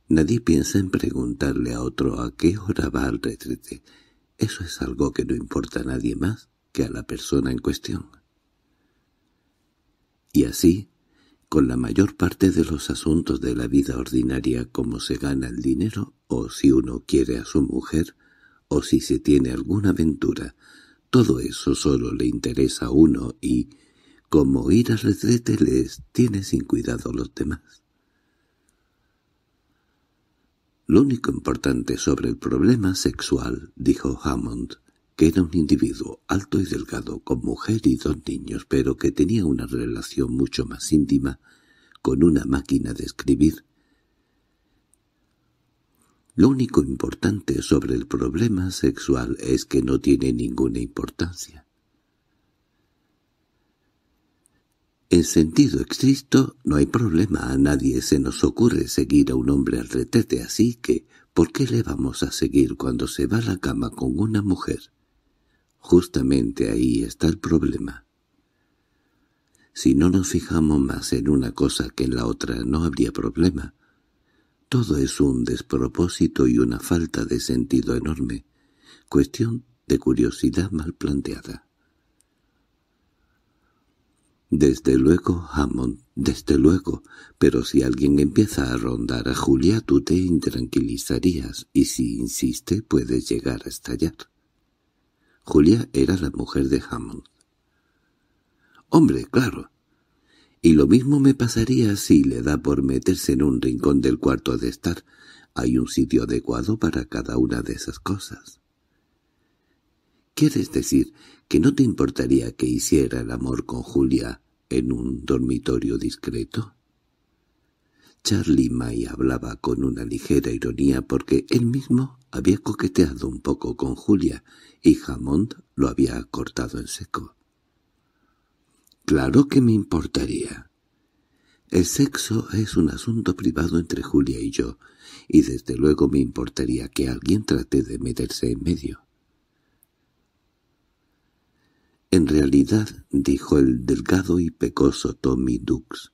Nadie piensa en preguntarle a otro a qué hora va al retrete. Eso es algo que no importa a nadie más que a la persona en cuestión. Y así, con la mayor parte de los asuntos de la vida ordinaria como se gana el dinero, o si uno quiere a su mujer, o si se tiene alguna aventura, todo eso solo le interesa a uno y, como ir al retrete, les tiene sin cuidado los demás. Lo único importante sobre el problema sexual, dijo Hammond, que era un individuo alto y delgado, con mujer y dos niños, pero que tenía una relación mucho más íntima con una máquina de escribir. Lo único importante sobre el problema sexual es que no tiene ninguna importancia. En sentido estricto no hay problema, a nadie se nos ocurre seguir a un hombre al retete, así que ¿por qué le vamos a seguir cuando se va a la cama con una mujer? Justamente ahí está el problema. Si no nos fijamos más en una cosa que en la otra no habría problema. Todo es un despropósito y una falta de sentido enorme, cuestión de curiosidad mal planteada. Desde luego, Hammond, desde luego, pero si alguien empieza a rondar a Julia tú te intranquilizarías y si insiste puedes llegar a estallar. Julia era la mujer de Hammond. —¡Hombre, claro! Y lo mismo me pasaría si le da por meterse en un rincón del cuarto de estar. Hay un sitio adecuado para cada una de esas cosas. —¿Quieres decir que no te importaría que hiciera el amor con Julia en un dormitorio discreto? Charlie May hablaba con una ligera ironía porque él mismo había coqueteado un poco con Julia y Hammond lo había cortado en seco. —Claro que me importaría. El sexo es un asunto privado entre Julia y yo, y desde luego me importaría que alguien trate de meterse en medio. En realidad, dijo el delgado y pecoso Tommy Dux,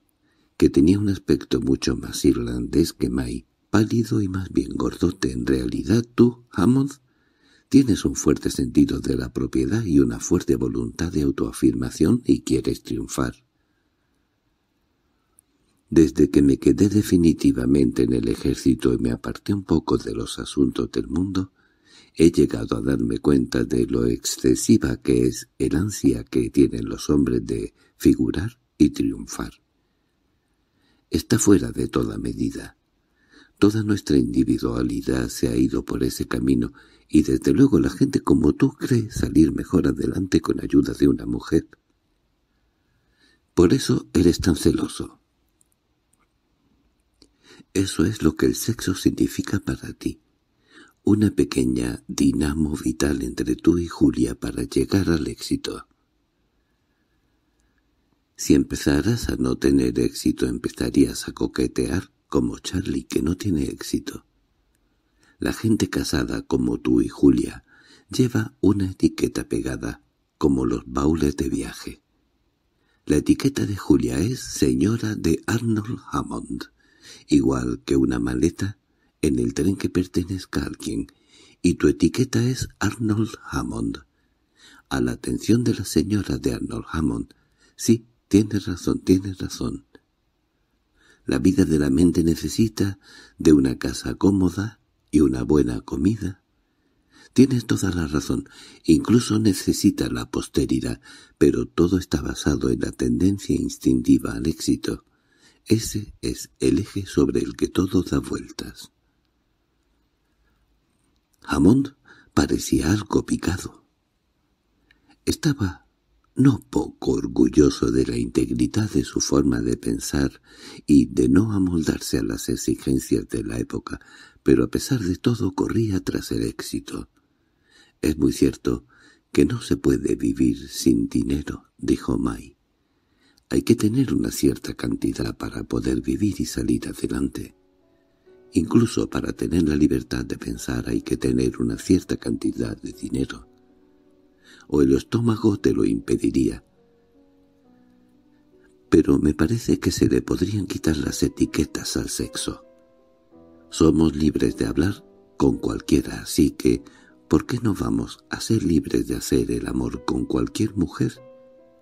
que tenía un aspecto mucho más irlandés que May, pálido y más bien gordote. En realidad tú, Hammond, tienes un fuerte sentido de la propiedad y una fuerte voluntad de autoafirmación y quieres triunfar. Desde que me quedé definitivamente en el ejército y me aparté un poco de los asuntos del mundo, he llegado a darme cuenta de lo excesiva que es el ansia que tienen los hombres de figurar y triunfar está fuera de toda medida. Toda nuestra individualidad se ha ido por ese camino, y desde luego la gente como tú cree salir mejor adelante con ayuda de una mujer. Por eso eres tan celoso. Eso es lo que el sexo significa para ti. Una pequeña dinamo vital entre tú y Julia para llegar al éxito. Si empezaras a no tener éxito empezarías a coquetear como Charlie que no tiene éxito. La gente casada como tú y Julia lleva una etiqueta pegada, como los baules de viaje. La etiqueta de Julia es señora de Arnold Hammond, igual que una maleta en el tren que pertenezca a alguien, y tu etiqueta es Arnold Hammond. A la atención de la señora de Arnold Hammond, sí, Tienes razón, tienes razón. La vida de la mente necesita de una casa cómoda y una buena comida. Tienes toda la razón, incluso necesita la posteridad, pero todo está basado en la tendencia instintiva al éxito. Ese es el eje sobre el que todo da vueltas. Hammond parecía algo picado. Estaba no poco orgulloso de la integridad de su forma de pensar y de no amoldarse a las exigencias de la época, pero a pesar de todo corría tras el éxito. «Es muy cierto que no se puede vivir sin dinero», dijo May. «Hay que tener una cierta cantidad para poder vivir y salir adelante». Incluso para tener la libertad de pensar hay que tener una cierta cantidad de dinero o el estómago te lo impediría. Pero me parece que se le podrían quitar las etiquetas al sexo. Somos libres de hablar con cualquiera, así que ¿por qué no vamos a ser libres de hacer el amor con cualquier mujer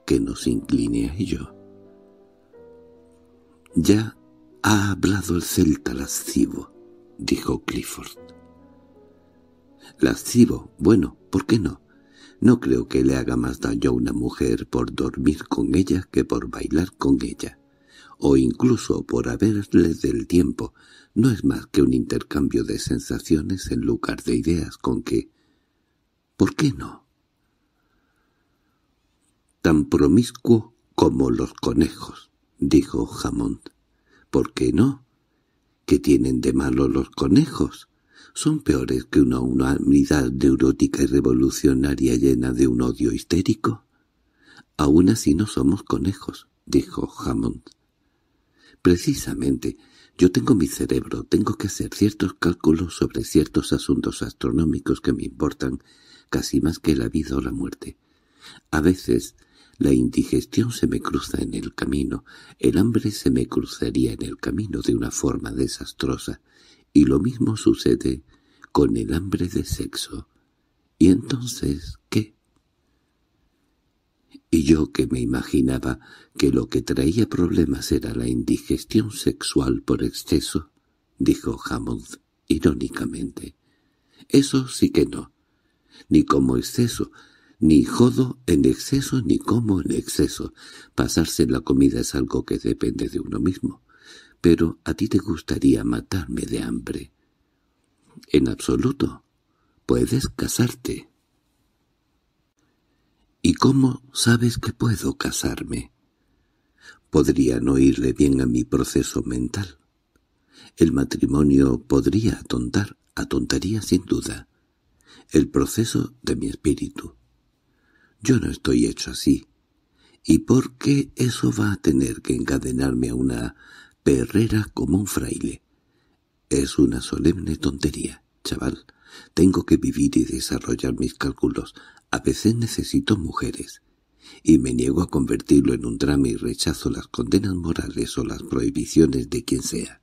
que nos incline a ello? Ya ha hablado el celta lascivo, dijo Clifford. Lascivo, bueno, ¿por qué no? No creo que le haga más daño a una mujer por dormir con ella que por bailar con ella, o incluso por haberle del tiempo. No es más que un intercambio de sensaciones en lugar de ideas con que... ¿Por qué no? Tan promiscuo como los conejos, dijo Jamón. ¿Por qué no? ¿Qué tienen de malo los conejos? son peores que una humanidad neurótica y revolucionaria llena de un odio histérico? Aún así no somos conejos, dijo Hammond. Precisamente, yo tengo mi cerebro, tengo que hacer ciertos cálculos sobre ciertos asuntos astronómicos que me importan casi más que la vida o la muerte. A veces la indigestión se me cruza en el camino, el hambre se me cruzaría en el camino de una forma desastrosa, y lo mismo sucede con el hambre de sexo. ¿Y entonces qué? Y yo que me imaginaba que lo que traía problemas era la indigestión sexual por exceso, dijo Hammond irónicamente. Eso sí que no. Ni como exceso, ni jodo en exceso, ni como en exceso. Pasarse la comida es algo que depende de uno mismo pero a ti te gustaría matarme de hambre. En absoluto. Puedes casarte. ¿Y cómo sabes que puedo casarme? ¿Podría no irle bien a mi proceso mental. El matrimonio podría atontar, atontaría sin duda, el proceso de mi espíritu. Yo no estoy hecho así. ¿Y por qué eso va a tener que encadenarme a una perrera como un fraile. Es una solemne tontería, chaval. Tengo que vivir y desarrollar mis cálculos. A veces necesito mujeres. Y me niego a convertirlo en un drama y rechazo las condenas morales o las prohibiciones de quien sea.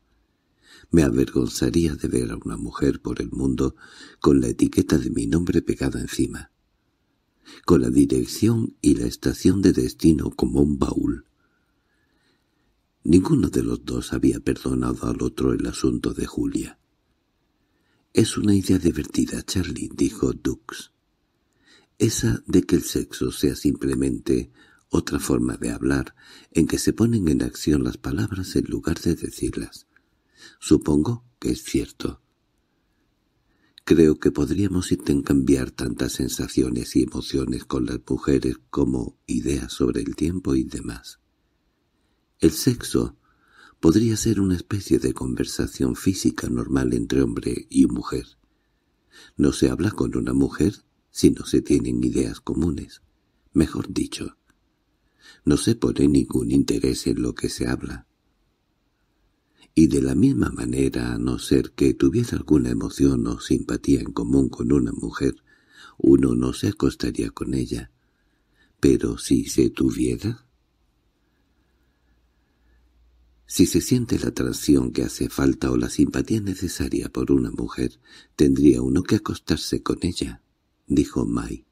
Me avergonzaría de ver a una mujer por el mundo con la etiqueta de mi nombre pegada encima, con la dirección y la estación de destino como un baúl, Ninguno de los dos había perdonado al otro el asunto de Julia. —Es una idea divertida, Charlie —dijo Dux—, esa de que el sexo sea simplemente otra forma de hablar, en que se ponen en acción las palabras en lugar de decirlas. Supongo que es cierto. Creo que podríamos intercambiar tantas sensaciones y emociones con las mujeres como ideas sobre el tiempo y demás. El sexo podría ser una especie de conversación física normal entre hombre y mujer. No se habla con una mujer si no se tienen ideas comunes. Mejor dicho, no se pone ningún interés en lo que se habla. Y de la misma manera, a no ser que tuviera alguna emoción o simpatía en común con una mujer, uno no se acostaría con ella. Pero si se tuviera, si se siente la atracción que hace falta o la simpatía necesaria por una mujer, tendría uno que acostarse con ella, dijo Mai.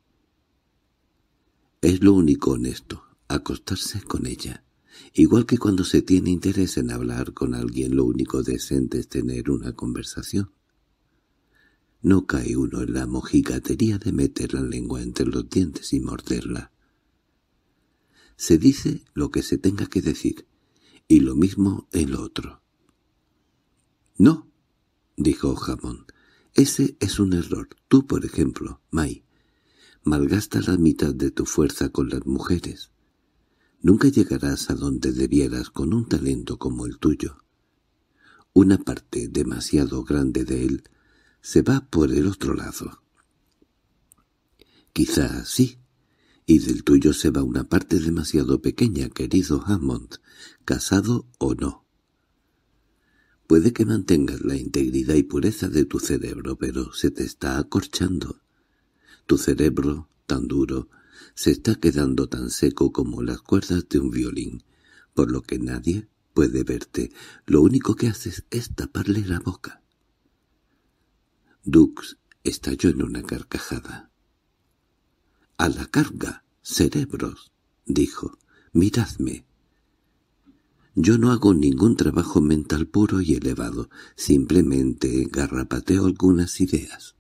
Es lo único honesto, acostarse con ella. Igual que cuando se tiene interés en hablar con alguien, lo único decente es tener una conversación. No cae uno en la mojigatería de meter la lengua entre los dientes y morderla. Se dice lo que se tenga que decir, y lo mismo el otro. —No —dijo Jamón. ese es un error. Tú, por ejemplo, May, malgasta la mitad de tu fuerza con las mujeres. Nunca llegarás a donde debieras con un talento como el tuyo. Una parte demasiado grande de él se va por el otro lado. Quizá sí, y del tuyo se va una parte demasiado pequeña, querido Hammond, casado o no. Puede que mantengas la integridad y pureza de tu cerebro, pero se te está acorchando. Tu cerebro, tan duro, se está quedando tan seco como las cuerdas de un violín, por lo que nadie puede verte. Lo único que haces es taparle la boca. Dux estalló en una carcajada. —¡A la carga, cerebros! —dijo. —Miradme. Yo no hago ningún trabajo mental puro y elevado, simplemente garrapateo algunas ideas.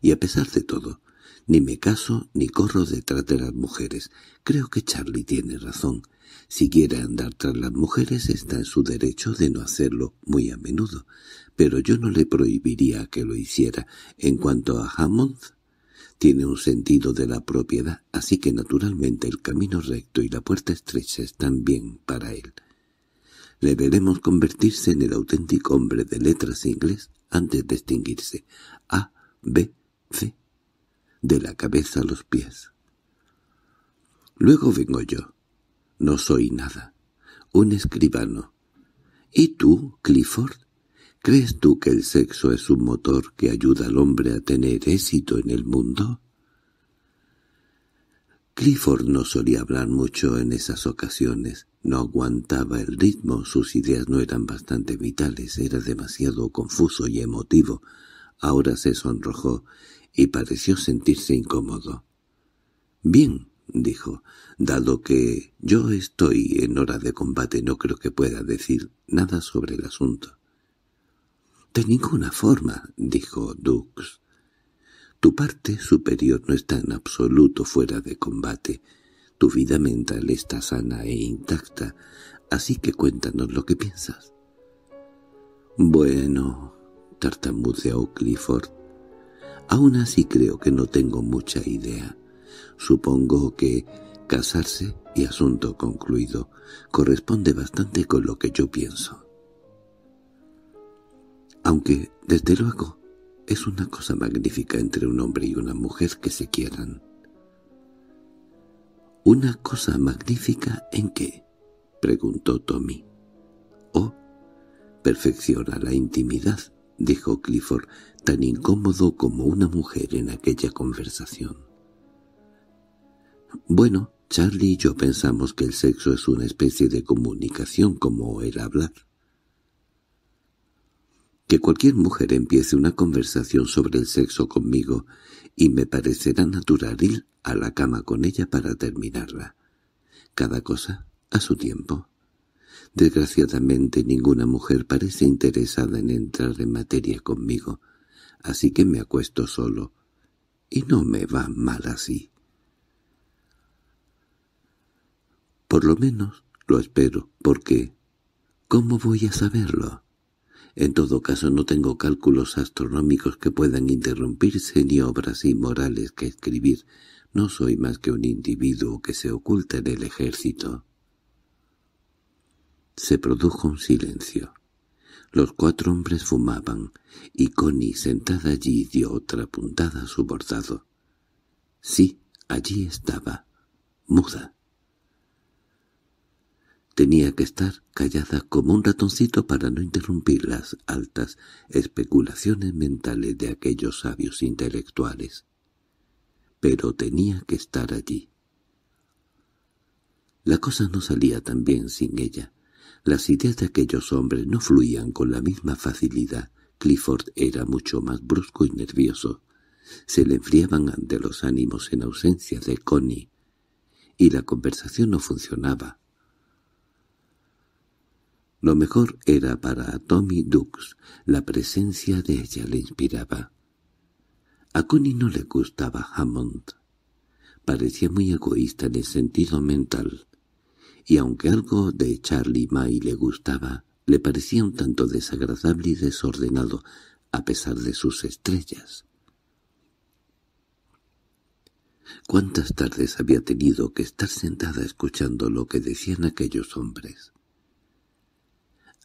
Y a pesar de todo, ni me caso ni corro detrás de las mujeres. Creo que Charlie tiene razón. Si quiere andar tras las mujeres está en su derecho de no hacerlo muy a menudo, pero yo no le prohibiría que lo hiciera. En cuanto a Hammond, tiene un sentido de la propiedad, así que naturalmente el camino recto y la puerta estrecha están bien para él. Le veremos convertirse en el auténtico hombre de letras e inglés antes de extinguirse. A, B, C. De la cabeza a los pies. Luego vengo yo. No soy nada. Un escribano. ¿Y tú, Clifford? ¿Crees tú que el sexo es un motor que ayuda al hombre a tener éxito en el mundo? Clifford no solía hablar mucho en esas ocasiones. No aguantaba el ritmo, sus ideas no eran bastante vitales, era demasiado confuso y emotivo. Ahora se sonrojó y pareció sentirse incómodo. «Bien», dijo, «dado que yo estoy en hora de combate no creo que pueda decir nada sobre el asunto». —De ninguna forma —dijo Dux—. Tu parte superior no está en absoluto fuera de combate. Tu vida mental está sana e intacta, así que cuéntanos lo que piensas. —Bueno —tartamudeó Clifford—, aún así creo que no tengo mucha idea. Supongo que casarse y asunto concluido corresponde bastante con lo que yo pienso aunque, desde luego, es una cosa magnífica entre un hombre y una mujer que se quieran. —¿Una cosa magnífica en qué? —preguntó Tommy. —Oh, perfecciona la intimidad —dijo Clifford, tan incómodo como una mujer en aquella conversación. —Bueno, Charlie y yo pensamos que el sexo es una especie de comunicación como el hablar que cualquier mujer empiece una conversación sobre el sexo conmigo, y me parecerá natural ir a la cama con ella para terminarla. Cada cosa a su tiempo. Desgraciadamente ninguna mujer parece interesada en entrar en materia conmigo, así que me acuesto solo, y no me va mal así. Por lo menos lo espero, porque ¿cómo voy a saberlo? En todo caso no tengo cálculos astronómicos que puedan interrumpirse ni obras inmorales que escribir. No soy más que un individuo que se oculta en el ejército. Se produjo un silencio. Los cuatro hombres fumaban, y Connie, sentada allí, dio otra puntada a su bordado. Sí, allí estaba, muda. Tenía que estar callada como un ratoncito para no interrumpir las altas especulaciones mentales de aquellos sabios intelectuales. Pero tenía que estar allí. La cosa no salía tan bien sin ella. Las ideas de aquellos hombres no fluían con la misma facilidad. Clifford era mucho más brusco y nervioso. Se le enfriaban ante los ánimos en ausencia de Connie, y la conversación no funcionaba. Lo mejor era para Tommy Dux, la presencia de ella le inspiraba. A Connie no le gustaba Hammond. Parecía muy egoísta en el sentido mental, y aunque algo de Charlie May le gustaba, le parecía un tanto desagradable y desordenado, a pesar de sus estrellas. ¿Cuántas tardes había tenido que estar sentada escuchando lo que decían aquellos hombres?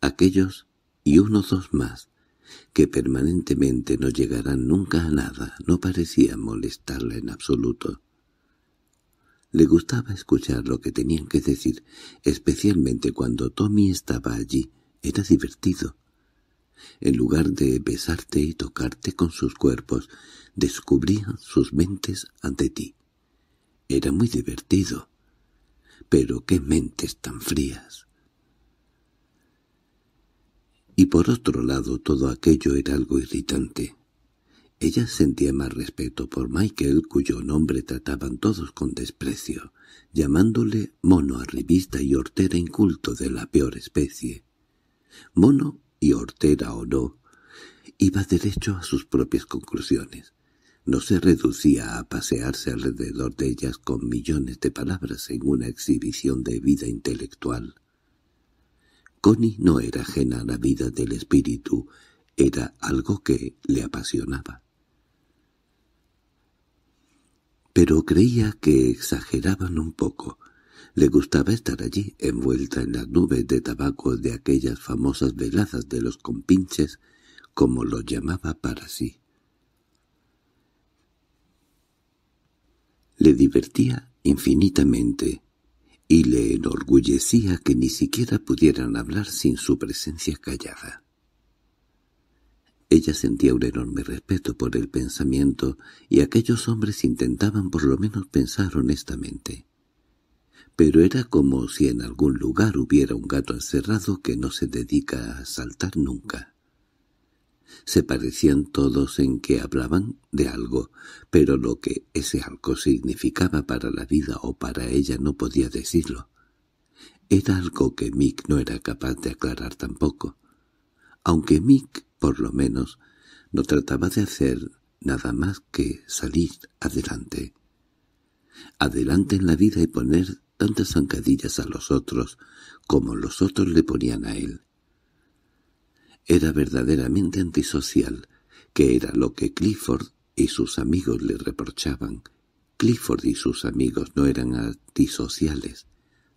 aquellos y unos dos más, que permanentemente no llegarán nunca a nada, no parecía molestarla en absoluto. Le gustaba escuchar lo que tenían que decir, especialmente cuando Tommy estaba allí. Era divertido. En lugar de besarte y tocarte con sus cuerpos, descubrían sus mentes ante ti. Era muy divertido. Pero qué mentes tan frías. Y por otro lado todo aquello era algo irritante. Ella sentía más respeto por Michael, cuyo nombre trataban todos con desprecio, llamándole mono arribista y hortera inculto de la peor especie. Mono y hortera o no, iba derecho a sus propias conclusiones. No se reducía a pasearse alrededor de ellas con millones de palabras en una exhibición de vida intelectual. Connie no era ajena a la vida del espíritu, era algo que le apasionaba. Pero creía que exageraban un poco. Le gustaba estar allí, envuelta en las nubes de tabaco de aquellas famosas veladas de los compinches, como lo llamaba para sí. Le divertía infinitamente y le enorgullecía que ni siquiera pudieran hablar sin su presencia callada. Ella sentía un enorme respeto por el pensamiento, y aquellos hombres intentaban por lo menos pensar honestamente. Pero era como si en algún lugar hubiera un gato encerrado que no se dedica a saltar nunca. Se parecían todos en que hablaban de algo, pero lo que ese algo significaba para la vida o para ella no podía decirlo. Era algo que Mick no era capaz de aclarar tampoco. Aunque Mick, por lo menos, no trataba de hacer nada más que salir adelante. Adelante en la vida y poner tantas zancadillas a los otros como los otros le ponían a él era verdaderamente antisocial, que era lo que Clifford y sus amigos le reprochaban. Clifford y sus amigos no eran antisociales,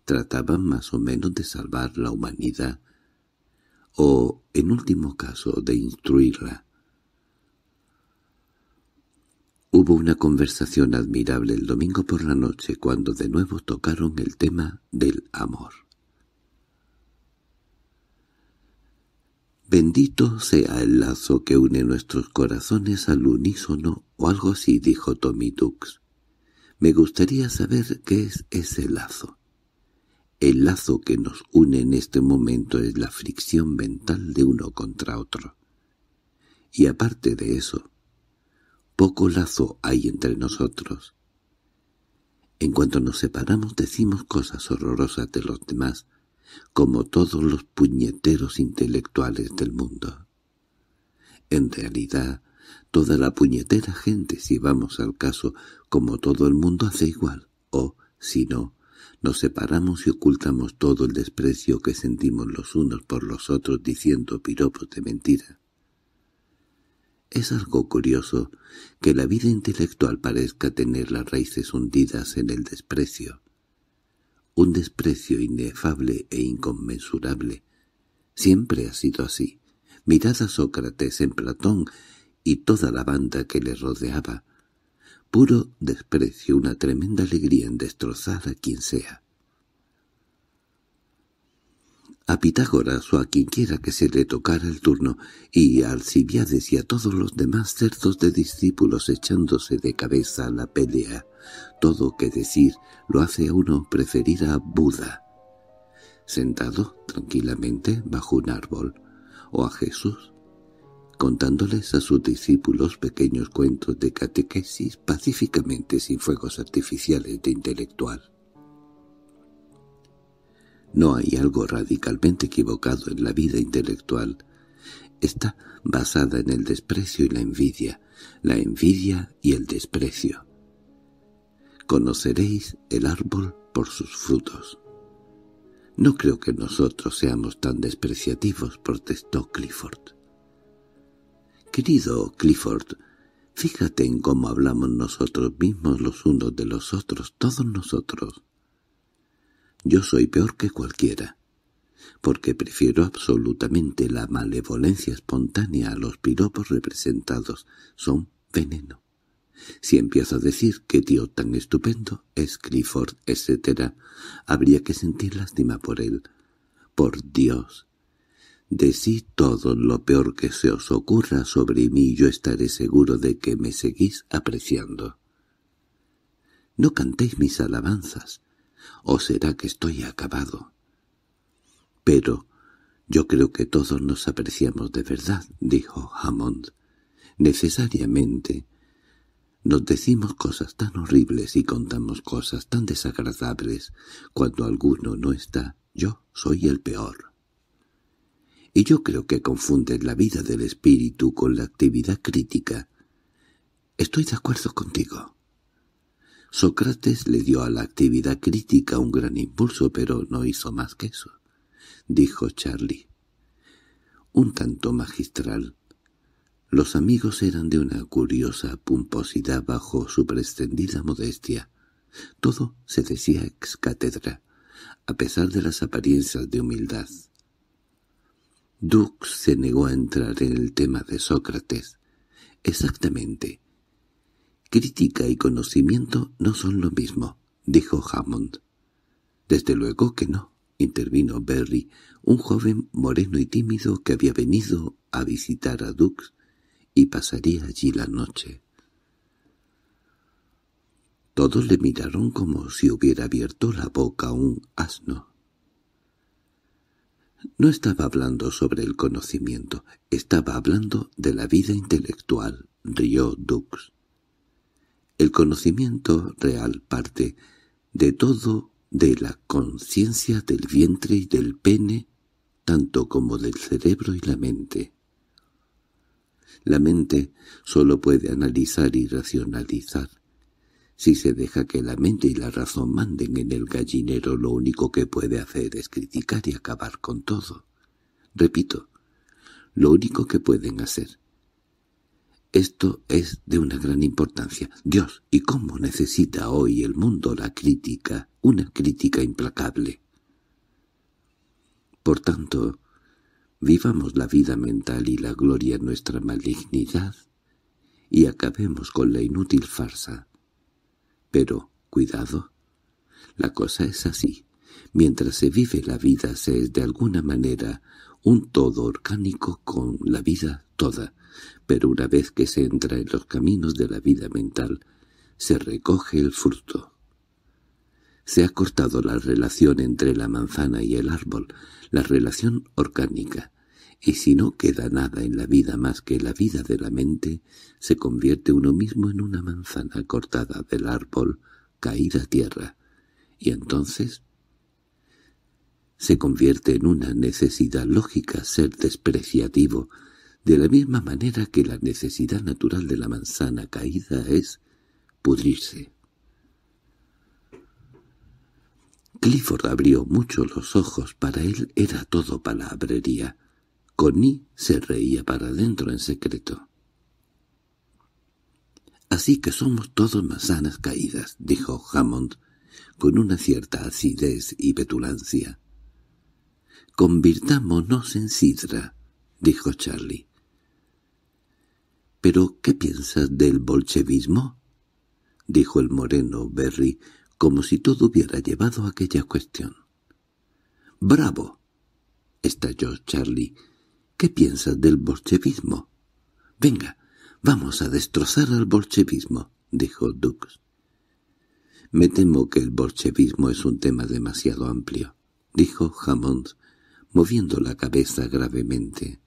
trataban más o menos de salvar la humanidad, o, en último caso, de instruirla. Hubo una conversación admirable el domingo por la noche cuando de nuevo tocaron el tema del amor. «Bendito sea el lazo que une nuestros corazones al unísono» o algo así, dijo Tommy Dux. «Me gustaría saber qué es ese lazo». El lazo que nos une en este momento es la fricción mental de uno contra otro. Y aparte de eso, poco lazo hay entre nosotros. En cuanto nos separamos decimos cosas horrorosas de los demás, como todos los puñeteros intelectuales del mundo. En realidad, toda la puñetera gente, si vamos al caso, como todo el mundo hace igual, o, si no, nos separamos y ocultamos todo el desprecio que sentimos los unos por los otros diciendo piropos de mentira. Es algo curioso que la vida intelectual parezca tener las raíces hundidas en el desprecio un desprecio inefable e inconmensurable. Siempre ha sido así. Mirad a Sócrates en Platón y toda la banda que le rodeaba. Puro desprecio, una tremenda alegría en destrozar a quien sea a Pitágoras o a quien quiera que se le tocara el turno, y a Alcibiades y a todos los demás cerdos de discípulos echándose de cabeza a la pelea. Todo que decir lo hace a uno preferir a Buda, sentado tranquilamente bajo un árbol, o a Jesús, contándoles a sus discípulos pequeños cuentos de catequesis pacíficamente sin fuegos artificiales de intelectual. No hay algo radicalmente equivocado en la vida intelectual. Está basada en el desprecio y la envidia, la envidia y el desprecio. Conoceréis el árbol por sus frutos. No creo que nosotros seamos tan despreciativos, protestó Clifford. Querido Clifford, fíjate en cómo hablamos nosotros mismos los unos de los otros, todos nosotros. Yo soy peor que cualquiera, porque prefiero absolutamente la malevolencia espontánea a los piropos representados. Son veneno. Si empiezo a decir que tío tan estupendo es Clifford, etc., habría que sentir lástima por él. Por Dios. Decí todo lo peor que se os ocurra sobre mí y yo estaré seguro de que me seguís apreciando. No cantéis mis alabanzas, o será que estoy acabado. Pero yo creo que todos nos apreciamos de verdad, dijo Hammond. Necesariamente. Nos decimos cosas tan horribles y contamos cosas tan desagradables. Cuando alguno no está, yo soy el peor. Y yo creo que confunden la vida del espíritu con la actividad crítica. Estoy de acuerdo contigo. Sócrates le dio a la actividad crítica un gran impulso, pero no hizo más que eso, dijo Charlie. Un tanto magistral. Los amigos eran de una curiosa pomposidad bajo su prescindida modestia. Todo se decía ex cátedra, a pesar de las apariencias de humildad. Dux se negó a entrar en el tema de Sócrates. Exactamente, Crítica y conocimiento no son lo mismo, dijo Hammond. Desde luego que no, intervino Berry, un joven moreno y tímido que había venido a visitar a Dux y pasaría allí la noche. Todos le miraron como si hubiera abierto la boca un asno. No estaba hablando sobre el conocimiento, estaba hablando de la vida intelectual, rió Dux. El conocimiento real parte de todo de la conciencia del vientre y del pene, tanto como del cerebro y la mente. La mente solo puede analizar y racionalizar. Si se deja que la mente y la razón manden en el gallinero, lo único que puede hacer es criticar y acabar con todo. Repito, lo único que pueden hacer esto es de una gran importancia. Dios, ¿y cómo necesita hoy el mundo la crítica, una crítica implacable? Por tanto, vivamos la vida mental y la gloria nuestra malignidad y acabemos con la inútil farsa. Pero, cuidado, la cosa es así. Mientras se vive la vida se es de alguna manera un todo orgánico con la vida toda, pero una vez que se entra en los caminos de la vida mental, se recoge el fruto. Se ha cortado la relación entre la manzana y el árbol, la relación orgánica, y si no queda nada en la vida más que la vida de la mente, se convierte uno mismo en una manzana cortada del árbol, caída a tierra, y entonces se convierte en una necesidad lógica ser despreciativo, de la misma manera que la necesidad natural de la manzana caída es pudrirse. Clifford abrió mucho los ojos, para él era todo palabrería. Connie se reía para adentro en secreto. —Así que somos todos manzanas caídas —dijo Hammond, con una cierta acidez y petulancia. —Convirtámonos en sidra —dijo Charlie. —¿Pero qué piensas del bolchevismo? —dijo el moreno Berry, como si todo hubiera llevado a aquella cuestión. —¡Bravo! —estalló Charlie. —¿Qué piensas del bolchevismo? —Venga, vamos a destrozar al bolchevismo —dijo Dux. —Me temo que el bolchevismo es un tema demasiado amplio —dijo Hammond moviendo la cabeza gravemente.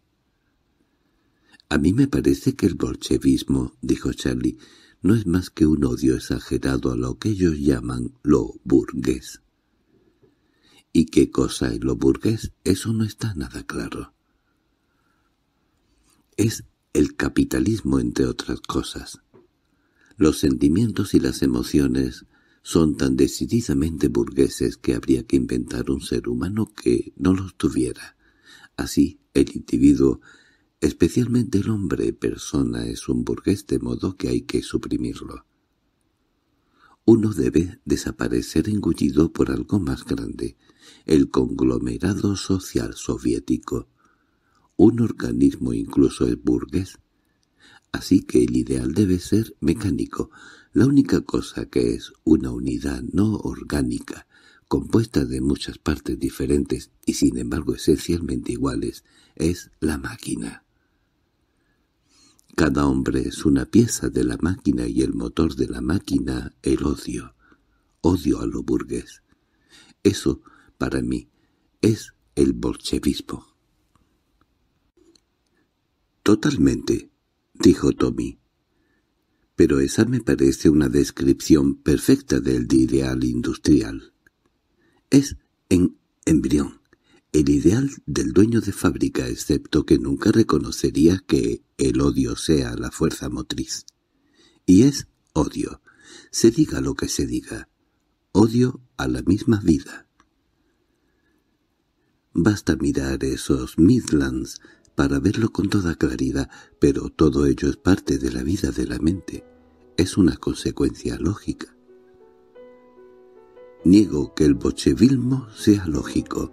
—A mí me parece que el bolchevismo —dijo Charlie—, no es más que un odio exagerado a lo que ellos llaman lo burgués. ¿Y qué cosa es lo burgués? Eso no está nada claro. Es el capitalismo, entre otras cosas. Los sentimientos y las emociones son tan decididamente burgueses que habría que inventar un ser humano que no los tuviera. Así, el individuo, especialmente el hombre persona, es un burgués de modo que hay que suprimirlo. Uno debe desaparecer engullido por algo más grande, el conglomerado social soviético. Un organismo incluso es burgués. Así que el ideal debe ser mecánico, la única cosa que es una unidad no orgánica, compuesta de muchas partes diferentes y sin embargo esencialmente iguales, es la máquina. Cada hombre es una pieza de la máquina y el motor de la máquina el odio. Odio a lo burgués. Eso, para mí, es el bolchevismo. —Totalmente —dijo Tommy— pero esa me parece una descripción perfecta del ideal industrial. Es, en embrión, el ideal del dueño de fábrica, excepto que nunca reconocería que el odio sea la fuerza motriz. Y es odio, se diga lo que se diga, odio a la misma vida. Basta mirar esos Midlands para verlo con toda claridad, pero todo ello es parte de la vida de la mente, es una consecuencia lógica. Niego que el bolchevismo sea lógico.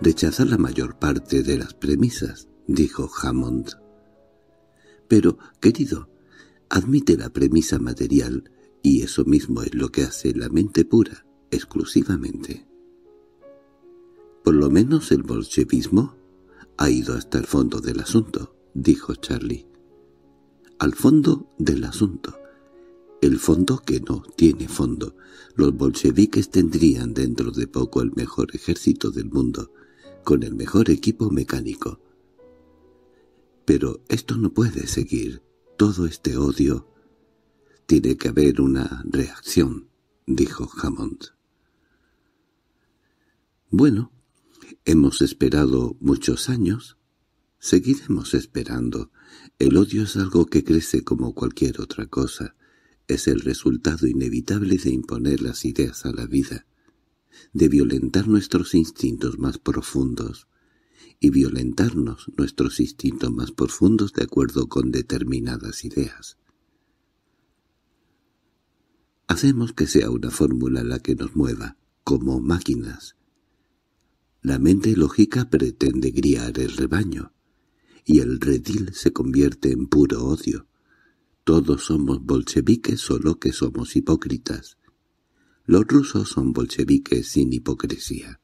Rechaza la mayor parte de las premisas, dijo Hammond. Pero, querido, admite la premisa material, y eso mismo es lo que hace la mente pura, exclusivamente. Por lo menos el bolchevismo —Ha ido hasta el fondo del asunto —dijo Charlie. —Al fondo del asunto. El fondo que no tiene fondo. Los bolcheviques tendrían dentro de poco el mejor ejército del mundo, con el mejor equipo mecánico. Pero esto no puede seguir, todo este odio. Tiene que haber una reacción, dijo Hammond. Bueno, Hemos esperado muchos años. Seguiremos esperando. El odio es algo que crece como cualquier otra cosa. Es el resultado inevitable de imponer las ideas a la vida, de violentar nuestros instintos más profundos, y violentarnos nuestros instintos más profundos de acuerdo con determinadas ideas. Hacemos que sea una fórmula la que nos mueva, como máquinas, la mente lógica pretende criar el rebaño, y el redil se convierte en puro odio. Todos somos bolcheviques, solo que somos hipócritas. Los rusos son bolcheviques sin hipocresía.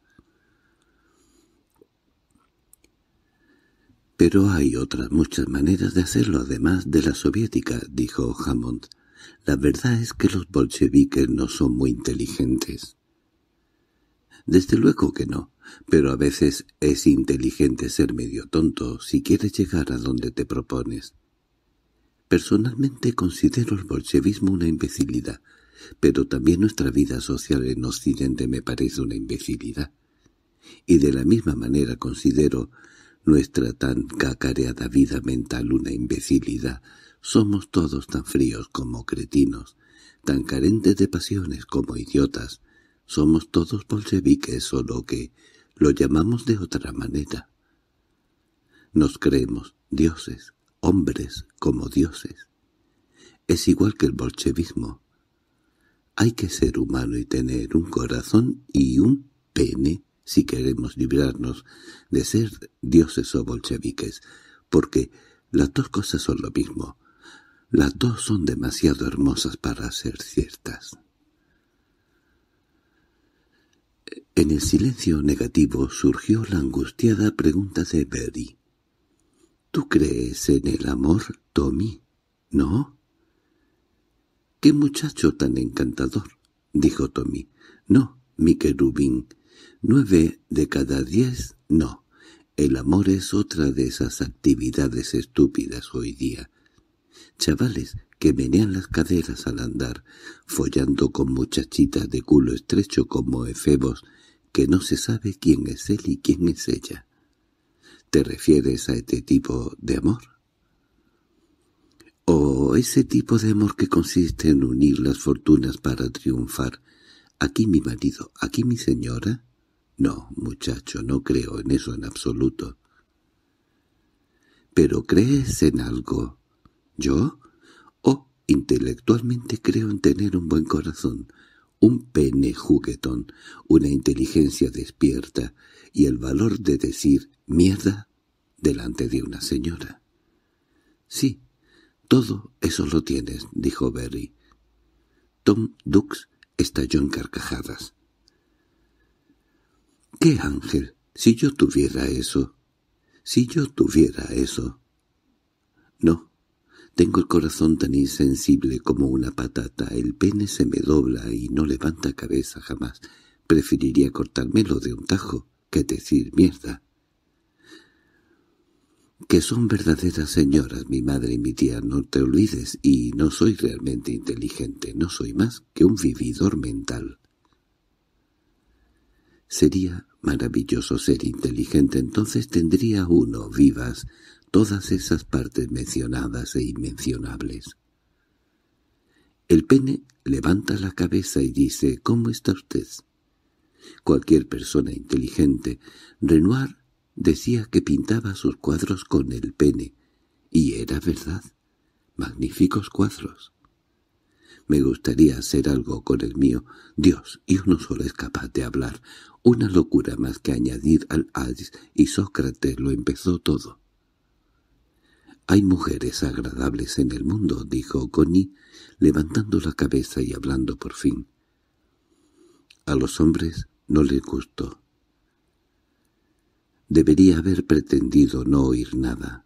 —Pero hay otras muchas maneras de hacerlo además de la soviética —dijo Hammond—. La verdad es que los bolcheviques no son muy inteligentes. Desde luego que no, pero a veces es inteligente ser medio tonto si quieres llegar a donde te propones. Personalmente considero el bolchevismo una imbecilidad, pero también nuestra vida social en Occidente me parece una imbecilidad. Y de la misma manera considero nuestra tan cacareada vida mental una imbecilidad. Somos todos tan fríos como cretinos, tan carentes de pasiones como idiotas, somos todos bolcheviques, solo que lo llamamos de otra manera. Nos creemos dioses, hombres como dioses. Es igual que el bolchevismo. Hay que ser humano y tener un corazón y un pene si queremos librarnos de ser dioses o bolcheviques, porque las dos cosas son lo mismo. Las dos son demasiado hermosas para ser ciertas. En el silencio negativo surgió la angustiada pregunta de Betty. —¿Tú crees en el amor, Tommy? ¿No? —¡Qué muchacho tan encantador! —dijo Tommy. —No, mi querubín. Nueve de cada diez, no. El amor es otra de esas actividades estúpidas hoy día chavales que menean las caderas al andar, follando con muchachitas de culo estrecho como efebos, que no se sabe quién es él y quién es ella. ¿Te refieres a este tipo de amor? ¿O ese tipo de amor que consiste en unir las fortunas para triunfar? ¿Aquí mi marido? ¿Aquí mi señora? No, muchacho, no creo en eso en absoluto. ¿Pero crees en algo? ¿Yo? Oh, intelectualmente creo en tener un buen corazón, un pene juguetón, una inteligencia despierta y el valor de decir «mierda» delante de una señora. —Sí, todo eso lo tienes —dijo Berry. Tom Dux estalló en carcajadas. —¡Qué ángel! Si yo tuviera eso. Si yo tuviera eso. —No, tengo el corazón tan insensible como una patata, el pene se me dobla y no levanta cabeza jamás. Preferiría cortármelo de un tajo que decir mierda. Que son verdaderas señoras mi madre y mi tía, no te olvides, y no soy realmente inteligente, no soy más que un vividor mental. Sería maravilloso ser inteligente, entonces tendría uno vivas todas esas partes mencionadas e inmencionables. El pene levanta la cabeza y dice, «¿Cómo está usted?» Cualquier persona inteligente, Renoir decía que pintaba sus cuadros con el pene, y era verdad. Magníficos cuadros. Me gustaría hacer algo con el mío. Dios, y uno solo es capaz de hablar. Una locura más que añadir al Hades, y Sócrates lo empezó todo. —Hay mujeres agradables en el mundo —dijo Connie, levantando la cabeza y hablando por fin. A los hombres no les gustó. Debería haber pretendido no oír nada.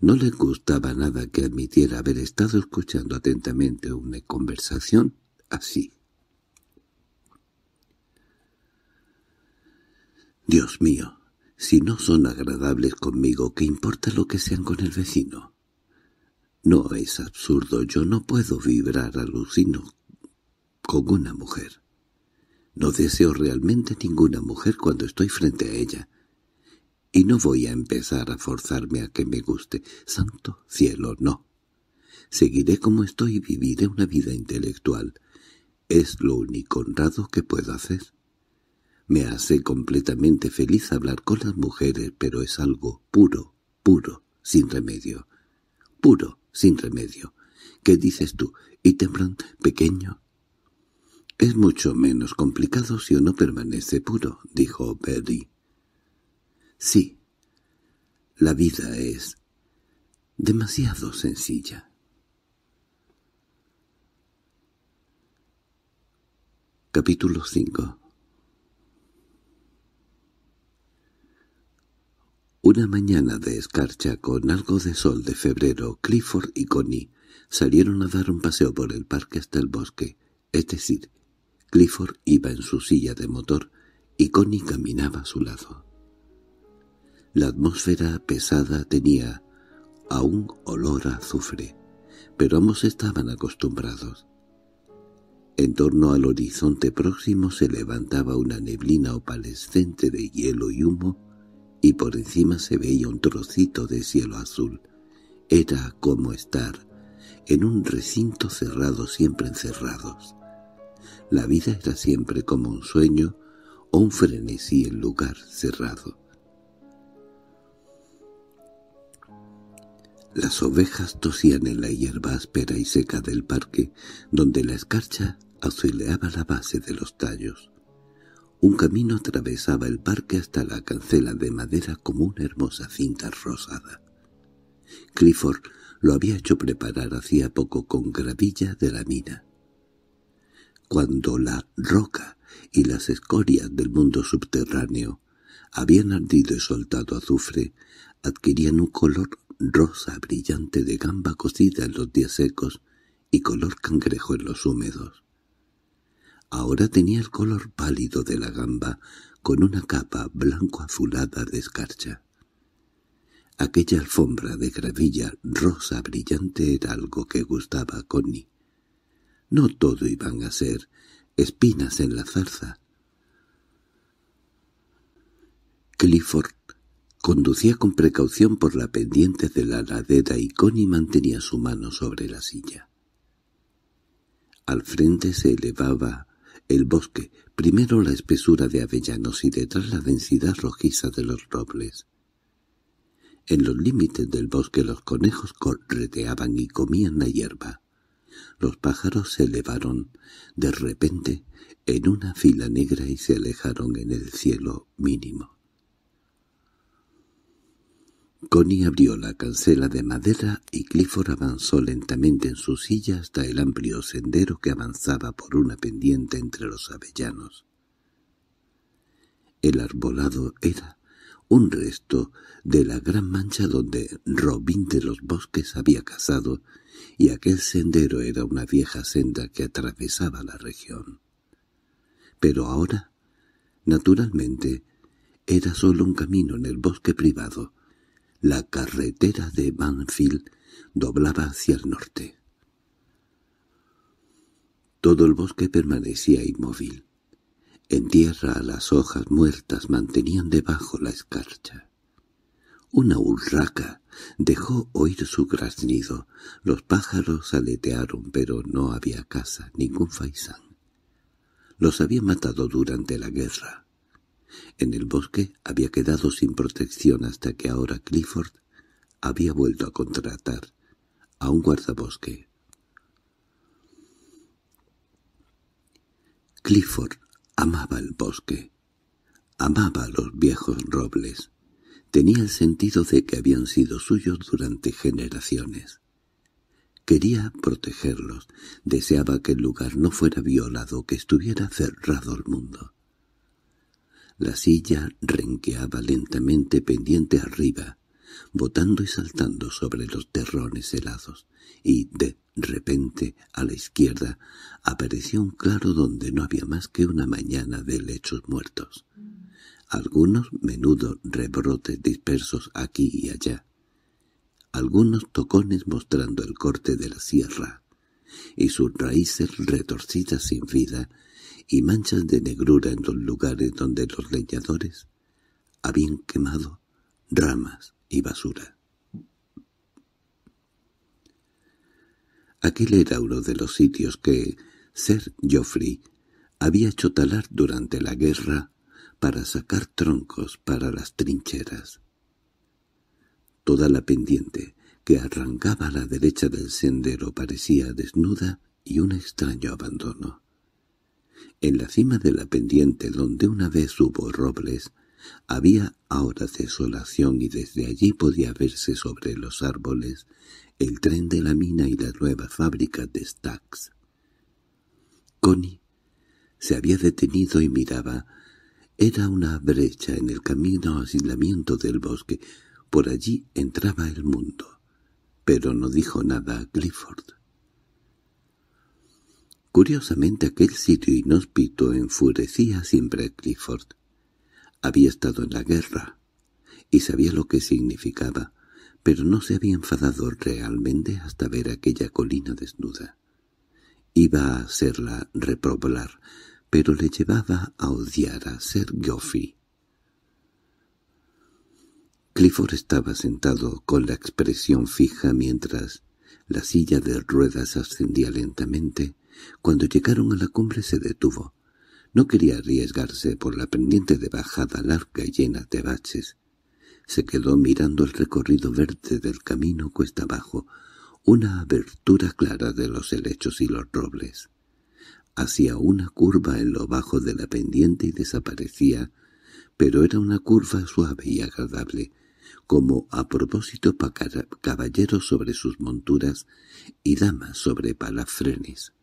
No les gustaba nada que admitiera haber estado escuchando atentamente una conversación así. Dios mío, si no son agradables conmigo, ¿qué importa lo que sean con el vecino? No es absurdo, yo no puedo vibrar alucino con una mujer. No deseo realmente ninguna mujer cuando estoy frente a ella. Y no voy a empezar a forzarme a que me guste. Santo cielo, no. Seguiré como estoy y viviré una vida intelectual. Es lo único honrado que puedo hacer. Me hace completamente feliz hablar con las mujeres, pero es algo puro, puro, sin remedio. Puro, sin remedio. ¿Qué dices tú? ¿Y temblón pequeño? Es mucho menos complicado si uno permanece puro, dijo Berry. Sí, la vida es demasiado sencilla. Capítulo 5 Una mañana de escarcha con algo de sol de febrero, Clifford y Connie salieron a dar un paseo por el parque hasta el bosque, es decir, Clifford iba en su silla de motor y Connie caminaba a su lado. La atmósfera pesada tenía aún olor a azufre, pero ambos estaban acostumbrados. En torno al horizonte próximo se levantaba una neblina opalescente de hielo y humo y por encima se veía un trocito de cielo azul. Era como estar en un recinto cerrado siempre encerrados. La vida era siempre como un sueño o un frenesí en lugar cerrado. Las ovejas tosían en la hierba áspera y seca del parque, donde la escarcha azuleaba la base de los tallos. Un camino atravesaba el parque hasta la cancela de madera como una hermosa cinta rosada. Clifford lo había hecho preparar hacía poco con gravilla de la mina. Cuando la roca y las escorias del mundo subterráneo habían ardido y soltado azufre, adquirían un color rosa brillante de gamba cocida en los días secos y color cangrejo en los húmedos. Ahora tenía el color pálido de la gamba, con una capa blanco-azulada de escarcha. Aquella alfombra de gravilla rosa brillante era algo que gustaba a Connie. No todo iban a ser espinas en la zarza. Clifford conducía con precaución por la pendiente de la ladera y Connie mantenía su mano sobre la silla. Al frente se elevaba el bosque, primero la espesura de avellanos y detrás la densidad rojiza de los robles. En los límites del bosque los conejos correteaban y comían la hierba. Los pájaros se elevaron, de repente, en una fila negra y se alejaron en el cielo mínimo. Connie abrió la cancela de madera y Clifford avanzó lentamente en su silla hasta el amplio sendero que avanzaba por una pendiente entre los avellanos. El arbolado era un resto de la gran mancha donde Robin de los Bosques había cazado, y aquel sendero era una vieja senda que atravesaba la región. Pero ahora, naturalmente, era solo un camino en el bosque privado, la carretera de Banfield doblaba hacia el norte. Todo el bosque permanecía inmóvil. En tierra las hojas muertas mantenían debajo la escarcha. Una urraca dejó oír su graznido. Los pájaros aletearon, pero no había casa, ningún faisán. Los había matado durante la guerra. En el bosque había quedado sin protección hasta que ahora Clifford había vuelto a contratar a un guardabosque. Clifford amaba el bosque, amaba los viejos robles, tenía el sentido de que habían sido suyos durante generaciones. Quería protegerlos, deseaba que el lugar no fuera violado, que estuviera cerrado al mundo. La silla renqueaba lentamente pendiente arriba, botando y saltando sobre los terrones helados, y de repente, a la izquierda, apareció un claro donde no había más que una mañana de lechos muertos. Algunos menudos rebrotes dispersos aquí y allá. Algunos tocones mostrando el corte de la sierra, y sus raíces retorcidas sin vida y manchas de negrura en los lugares donde los leñadores habían quemado ramas y basura. Aquel era uno de los sitios que Sir Geoffrey había hecho talar durante la guerra para sacar troncos para las trincheras. Toda la pendiente que arrancaba a la derecha del sendero parecía desnuda y un extraño abandono. En la cima de la pendiente donde una vez hubo robles, había ahora desolación y desde allí podía verse sobre los árboles el tren de la mina y la nueva fábrica de Stacks. Connie se había detenido y miraba. Era una brecha en el camino aislamiento del bosque. Por allí entraba el mundo. Pero no dijo nada a Clifford. Curiosamente aquel sitio inhóspito enfurecía siempre a Clifford. Había estado en la guerra y sabía lo que significaba, pero no se había enfadado realmente hasta ver aquella colina desnuda. Iba a hacerla reprobar, pero le llevaba a odiar a Sir Geoffrey. Clifford estaba sentado con la expresión fija mientras la silla de ruedas ascendía lentamente cuando llegaron a la cumbre se detuvo. No quería arriesgarse por la pendiente de bajada larga y llena de baches. Se quedó mirando el recorrido verde del camino cuesta abajo, una abertura clara de los helechos y los robles. Hacía una curva en lo bajo de la pendiente y desaparecía, pero era una curva suave y agradable, como a propósito para caballeros sobre sus monturas y damas sobre palafrenes.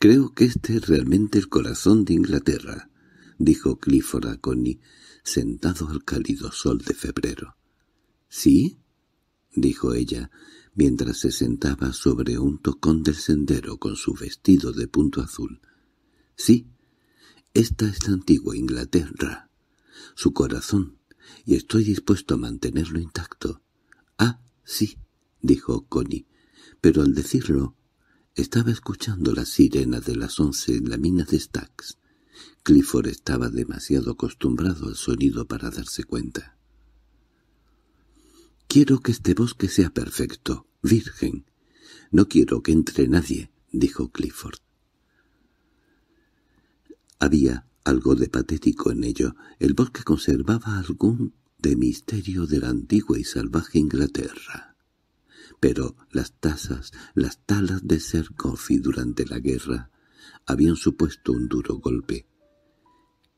—Creo que este es realmente el corazón de Inglaterra —dijo Clifford a Connie, sentado al cálido sol de febrero. —¿Sí? —dijo ella, mientras se sentaba sobre un tocón del sendero con su vestido de punto azul. —Sí, esta es la antigua Inglaterra, su corazón, y estoy dispuesto a mantenerlo intacto. —Ah, sí —dijo Connie, pero al decirlo estaba escuchando la sirena de las once en la mina de Stax. Clifford estaba demasiado acostumbrado al sonido para darse cuenta. «Quiero que este bosque sea perfecto, virgen. No quiero que entre nadie», dijo Clifford. Había algo de patético en ello. El bosque conservaba algún de misterio de la antigua y salvaje Inglaterra pero las tazas, las talas de Serkofi durante la guerra habían supuesto un duro golpe.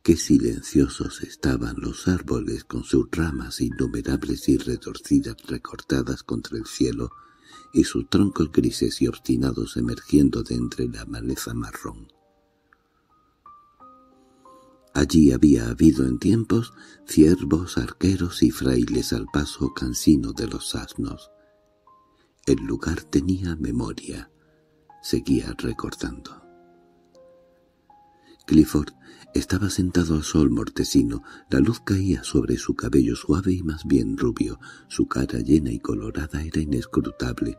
Qué silenciosos estaban los árboles con sus ramas innumerables y retorcidas recortadas contra el cielo y sus troncos grises y obstinados emergiendo de entre la maleza marrón. Allí había habido en tiempos ciervos, arqueros y frailes al paso cansino de los asnos. El lugar tenía memoria. Seguía recordando. Clifford estaba sentado al sol mortecino. La luz caía sobre su cabello suave y más bien rubio. Su cara llena y colorada era inescrutable.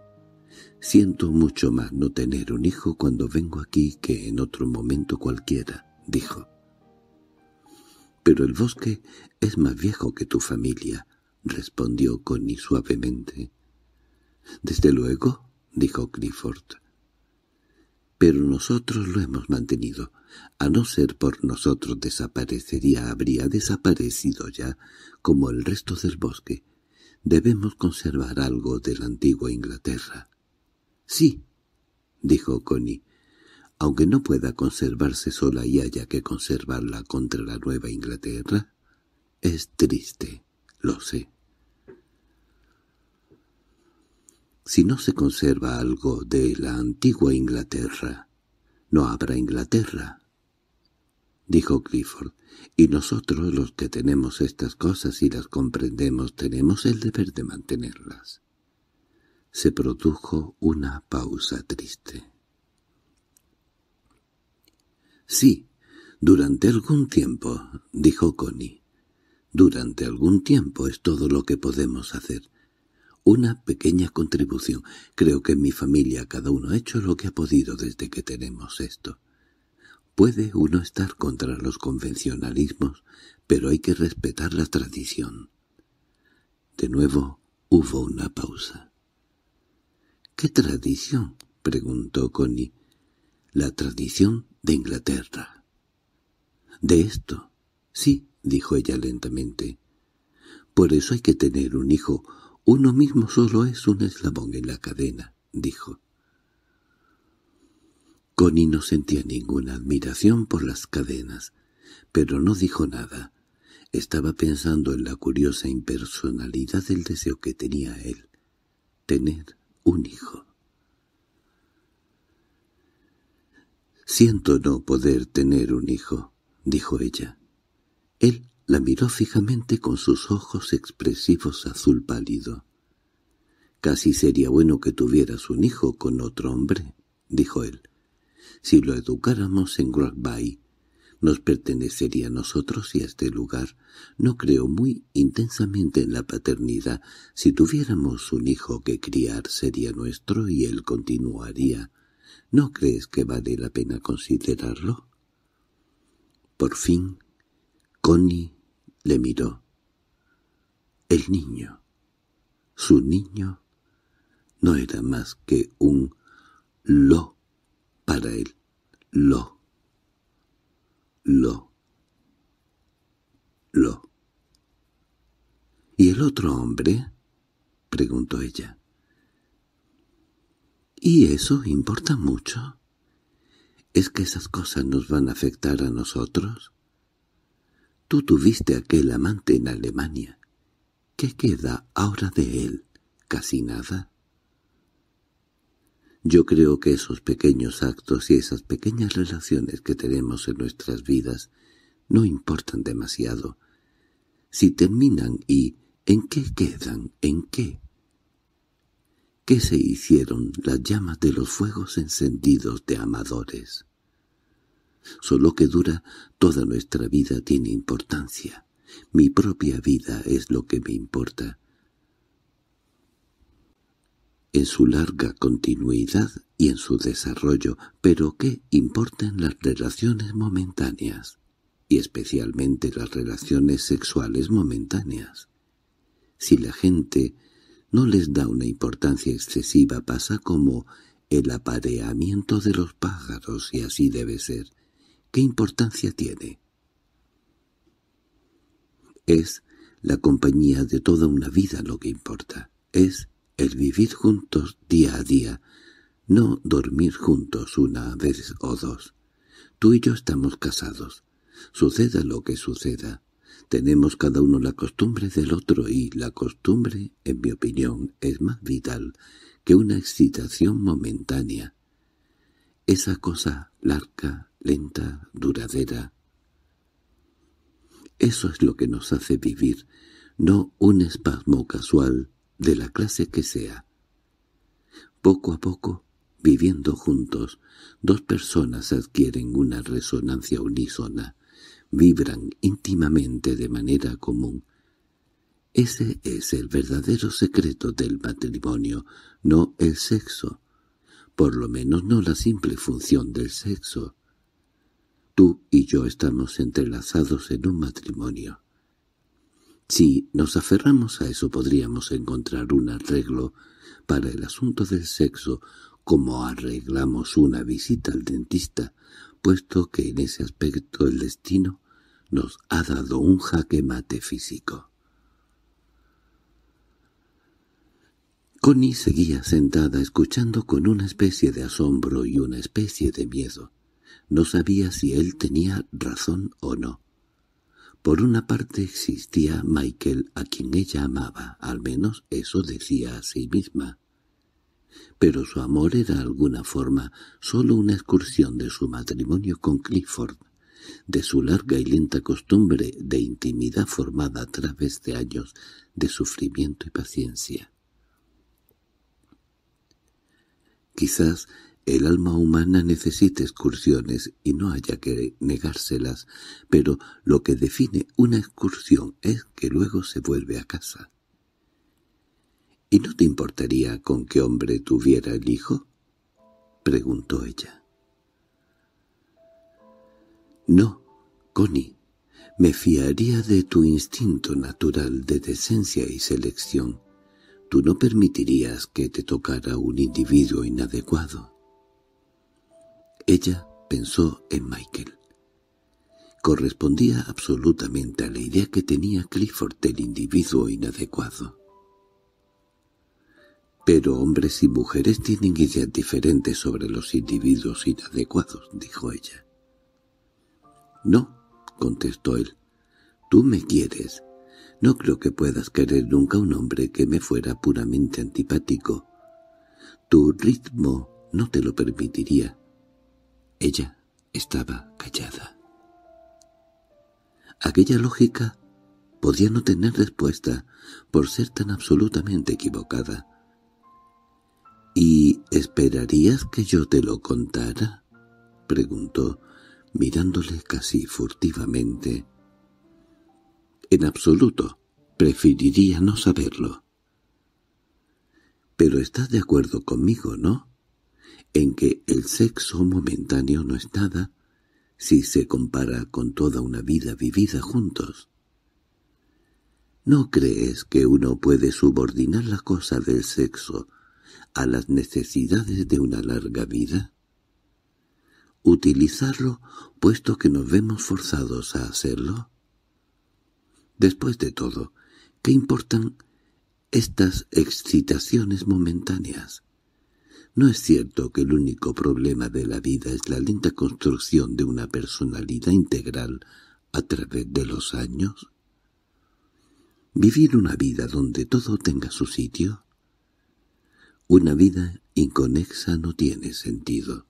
«Siento mucho más no tener un hijo cuando vengo aquí que en otro momento cualquiera», dijo. «Pero el bosque es más viejo que tu familia», respondió Connie suavemente. —Desde luego —dijo Clifford—, pero nosotros lo hemos mantenido. A no ser por nosotros desaparecería, habría desaparecido ya, como el resto del bosque. Debemos conservar algo de la antigua Inglaterra. —Sí —dijo Connie—, aunque no pueda conservarse sola y haya que conservarla contra la nueva Inglaterra. Es triste, lo sé. Si no se conserva algo de la antigua Inglaterra, no habrá Inglaterra, dijo Clifford, y nosotros los que tenemos estas cosas y las comprendemos tenemos el deber de mantenerlas. Se produjo una pausa triste. —Sí, durante algún tiempo —dijo Connie—, durante algún tiempo es todo lo que podemos hacer una pequeña contribución. Creo que en mi familia cada uno ha hecho lo que ha podido desde que tenemos esto. Puede uno estar contra los convencionalismos, pero hay que respetar la tradición. De nuevo hubo una pausa. —¿Qué tradición? —preguntó Connie. —La tradición de Inglaterra. —¿De esto? —Sí —dijo ella lentamente. —Por eso hay que tener un hijo uno mismo solo es un eslabón en la cadena, dijo. Connie no sentía ninguna admiración por las cadenas, pero no dijo nada. Estaba pensando en la curiosa impersonalidad del deseo que tenía él, tener un hijo. «Siento no poder tener un hijo», dijo ella. Él la miró fijamente con sus ojos expresivos azul pálido. «Casi sería bueno que tuvieras un hijo con otro hombre», dijo él. «Si lo educáramos en Grogby, nos pertenecería a nosotros y a este lugar. No creo muy intensamente en la paternidad. Si tuviéramos un hijo que criar sería nuestro y él continuaría. ¿No crees que vale la pena considerarlo?» Por fin Connie le miró. El niño, su niño, no era más que un lo para él, lo, lo, lo. —¿Y el otro hombre? —preguntó ella. —¿Y eso importa mucho? ¿Es que esas cosas nos van a afectar a nosotros? Tú tuviste aquel amante en Alemania. ¿Qué queda ahora de él? ¿Casi nada? Yo creo que esos pequeños actos y esas pequeñas relaciones que tenemos en nuestras vidas no importan demasiado. Si terminan y ¿en qué quedan? ¿En qué? ¿Qué se hicieron las llamas de los fuegos encendidos de amadores? Solo que dura toda nuestra vida tiene importancia. Mi propia vida es lo que me importa. En su larga continuidad y en su desarrollo, pero ¿qué importan las relaciones momentáneas? Y especialmente las relaciones sexuales momentáneas. Si la gente no les da una importancia excesiva pasa como el apareamiento de los pájaros y así debe ser. ¿Qué importancia tiene? Es la compañía de toda una vida lo que importa. Es el vivir juntos día a día, no dormir juntos una vez o dos. Tú y yo estamos casados. Suceda lo que suceda. Tenemos cada uno la costumbre del otro y la costumbre, en mi opinión, es más vital que una excitación momentánea. Esa cosa larga lenta, duradera. Eso es lo que nos hace vivir, no un espasmo casual de la clase que sea. Poco a poco, viviendo juntos, dos personas adquieren una resonancia unísona, vibran íntimamente de manera común. Ese es el verdadero secreto del matrimonio, no el sexo, por lo menos no la simple función del sexo. Tú y yo estamos entrelazados en un matrimonio. Si nos aferramos a eso podríamos encontrar un arreglo para el asunto del sexo como arreglamos una visita al dentista, puesto que en ese aspecto el destino nos ha dado un jaque mate físico. Connie seguía sentada escuchando con una especie de asombro y una especie de miedo. No sabía si él tenía razón o no. Por una parte existía Michael, a quien ella amaba, al menos eso decía a sí misma. Pero su amor era de alguna forma sólo una excursión de su matrimonio con Clifford, de su larga y lenta costumbre de intimidad formada a través de años de sufrimiento y paciencia. Quizás el alma humana necesita excursiones y no haya que negárselas, pero lo que define una excursión es que luego se vuelve a casa. —¿Y no te importaría con qué hombre tuviera el hijo? —preguntó ella. —No, Connie, me fiaría de tu instinto natural de decencia y selección. Tú no permitirías que te tocara un individuo inadecuado. Ella pensó en Michael. Correspondía absolutamente a la idea que tenía Clifford del individuo inadecuado. «Pero hombres y mujeres tienen ideas diferentes sobre los individuos inadecuados», dijo ella. «No», contestó él, «tú me quieres. No creo que puedas querer nunca un hombre que me fuera puramente antipático. Tu ritmo no te lo permitiría. Ella estaba callada. Aquella lógica podía no tener respuesta por ser tan absolutamente equivocada. —¿Y esperarías que yo te lo contara? —preguntó, mirándole casi furtivamente. —En absoluto. Preferiría no saberlo. —Pero estás de acuerdo conmigo, ¿no? en que el sexo momentáneo no es nada si se compara con toda una vida vivida juntos. ¿No crees que uno puede subordinar la cosa del sexo a las necesidades de una larga vida? ¿Utilizarlo puesto que nos vemos forzados a hacerlo? Después de todo, ¿qué importan estas excitaciones momentáneas? ¿No es cierto que el único problema de la vida es la lenta construcción de una personalidad integral a través de los años? ¿Vivir una vida donde todo tenga su sitio? Una vida inconexa no tiene sentido.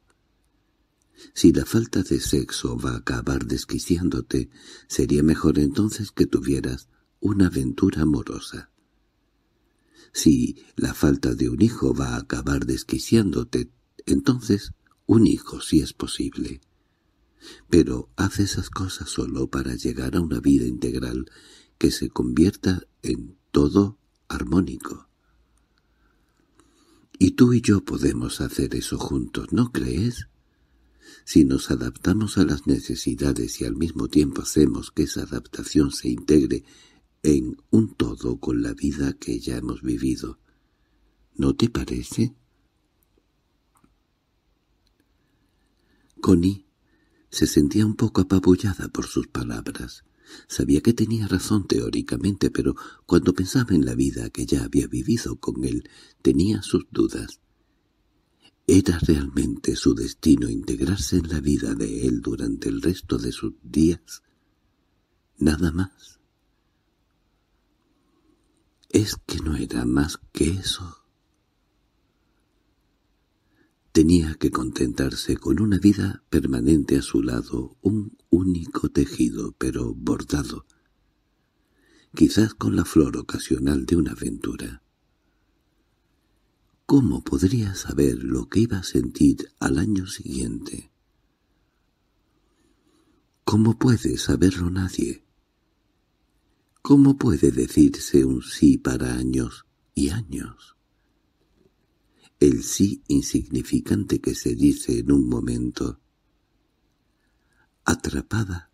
Si la falta de sexo va a acabar desquiciándote, sería mejor entonces que tuvieras una aventura amorosa. Si la falta de un hijo va a acabar desquiciándote, entonces un hijo si es posible. Pero haz esas cosas solo para llegar a una vida integral que se convierta en todo armónico. Y tú y yo podemos hacer eso juntos, ¿no crees? Si nos adaptamos a las necesidades y al mismo tiempo hacemos que esa adaptación se integre en un todo con la vida que ya hemos vivido. ¿No te parece? Connie se sentía un poco apabullada por sus palabras. Sabía que tenía razón teóricamente, pero cuando pensaba en la vida que ya había vivido con él, tenía sus dudas. ¿Era realmente su destino integrarse en la vida de él durante el resto de sus días? ¿Nada más? es que no era más que eso. Tenía que contentarse con una vida permanente a su lado, un único tejido, pero bordado, quizás con la flor ocasional de una aventura. ¿Cómo podría saber lo que iba a sentir al año siguiente? ¿Cómo puede saberlo nadie? ¿Cómo puede decirse un sí para años y años? El sí insignificante que se dice en un momento. Atrapada,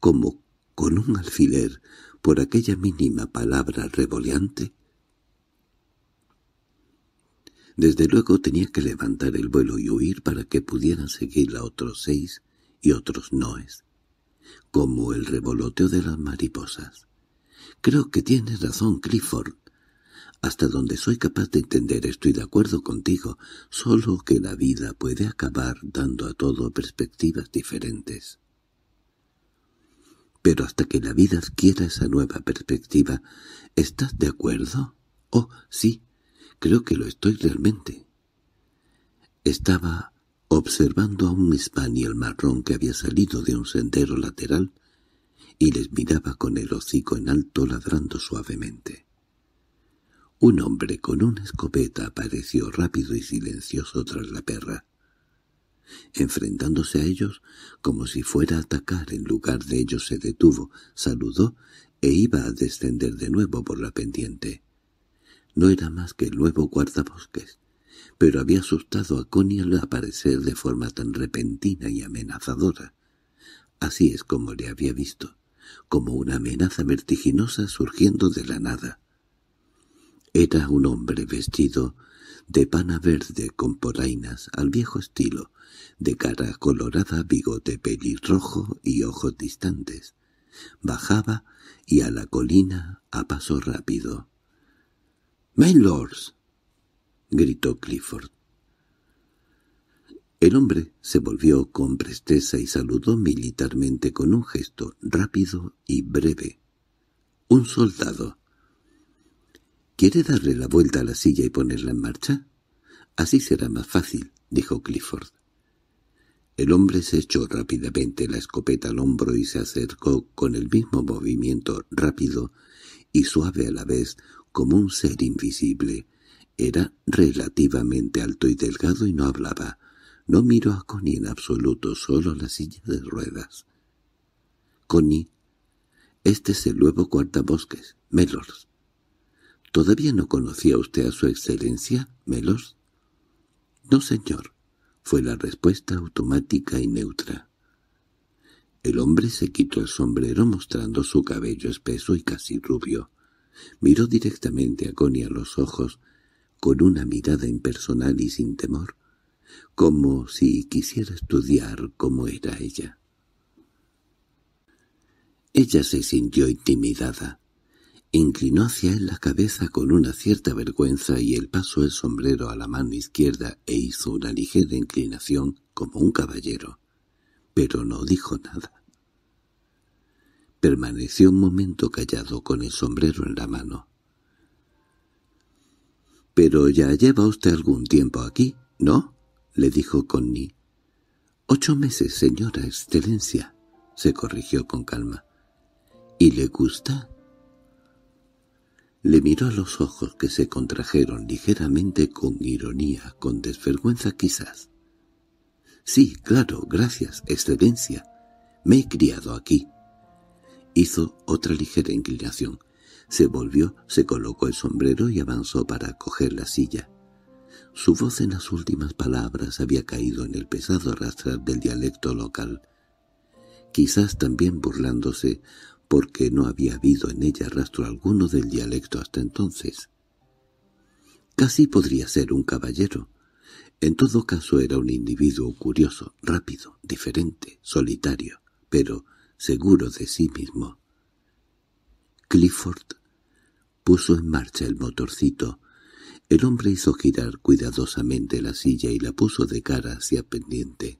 como con un alfiler, por aquella mínima palabra revoleante, desde luego tenía que levantar el vuelo y huir para que pudieran seguirla otros seis y otros noes, como el revoloteo de las mariposas. Creo que tienes razón, Clifford. Hasta donde soy capaz de entender estoy de acuerdo contigo, solo que la vida puede acabar dando a todo perspectivas diferentes. Pero hasta que la vida adquiera esa nueva perspectiva, ¿estás de acuerdo? Oh, sí, creo que lo estoy realmente. Estaba observando a un español marrón que había salido de un sendero lateral y les miraba con el hocico en alto ladrando suavemente. Un hombre con una escopeta apareció rápido y silencioso tras la perra, enfrentándose a ellos como si fuera a atacar. En lugar de ellos se detuvo, saludó e iba a descender de nuevo por la pendiente. No era más que el nuevo guardabosques, pero había asustado a Connie al aparecer de forma tan repentina y amenazadora. Así es como le había visto como una amenaza vertiginosa surgiendo de la nada. Era un hombre vestido de pana verde con polainas al viejo estilo, de cara colorada, bigote pelirrojo y ojos distantes. Bajaba y a la colina a paso rápido. -¡Mylors! —gritó Clifford. El hombre se volvió con presteza y saludó militarmente con un gesto rápido y breve. Un soldado. —¿Quiere darle la vuelta a la silla y ponerla en marcha? —Así será más fácil —dijo Clifford. El hombre se echó rápidamente la escopeta al hombro y se acercó con el mismo movimiento rápido y suave a la vez como un ser invisible. Era relativamente alto y delgado y no hablaba. No miró a Connie en absoluto, solo la silla de ruedas. Connie, este es el nuevo guardabosques, Melors. ¿Todavía no conocía usted a su excelencia, Melors? No, señor, fue la respuesta automática y neutra. El hombre se quitó el sombrero mostrando su cabello espeso y casi rubio. Miró directamente a Connie a los ojos, con una mirada impersonal y sin temor, como si quisiera estudiar cómo era ella. Ella se sintió intimidada. Inclinó hacia él la cabeza con una cierta vergüenza y él pasó el sombrero a la mano izquierda e hizo una ligera inclinación como un caballero, pero no dijo nada. Permaneció un momento callado con el sombrero en la mano. —Pero ya lleva usted algún tiempo aquí, ¿no? —le dijo Connie. —Ocho meses, señora excelencia —se corrigió con calma. —¿Y le gusta? Le miró a los ojos que se contrajeron ligeramente con ironía, con desvergüenza quizás. —Sí, claro, gracias, excelencia. Me he criado aquí. Hizo otra ligera inclinación. Se volvió, se colocó el sombrero y avanzó para coger la silla. Su voz en las últimas palabras había caído en el pesado rastro del dialecto local, quizás también burlándose porque no había habido en ella rastro alguno del dialecto hasta entonces. Casi podría ser un caballero. En todo caso era un individuo curioso, rápido, diferente, solitario, pero seguro de sí mismo. Clifford puso en marcha el motorcito, el hombre hizo girar cuidadosamente la silla y la puso de cara hacia pendiente,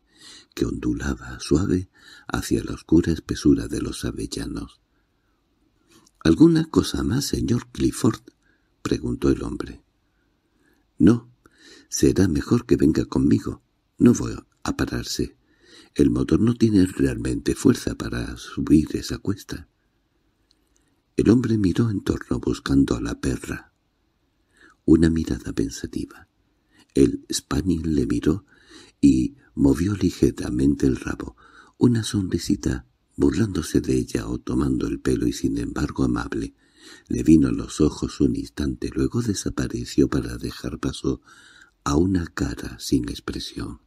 que ondulaba suave hacia la oscura espesura de los avellanos. —¿Alguna cosa más, señor Clifford? —preguntó el hombre. —No, será mejor que venga conmigo. No voy a pararse. El motor no tiene realmente fuerza para subir esa cuesta. El hombre miró en torno buscando a la perra una mirada pensativa. El spaniel le miró y movió ligeramente el rabo, una sonrisita, burlándose de ella o tomando el pelo y sin embargo amable. Le vino a los ojos un instante, luego desapareció para dejar paso a una cara sin expresión.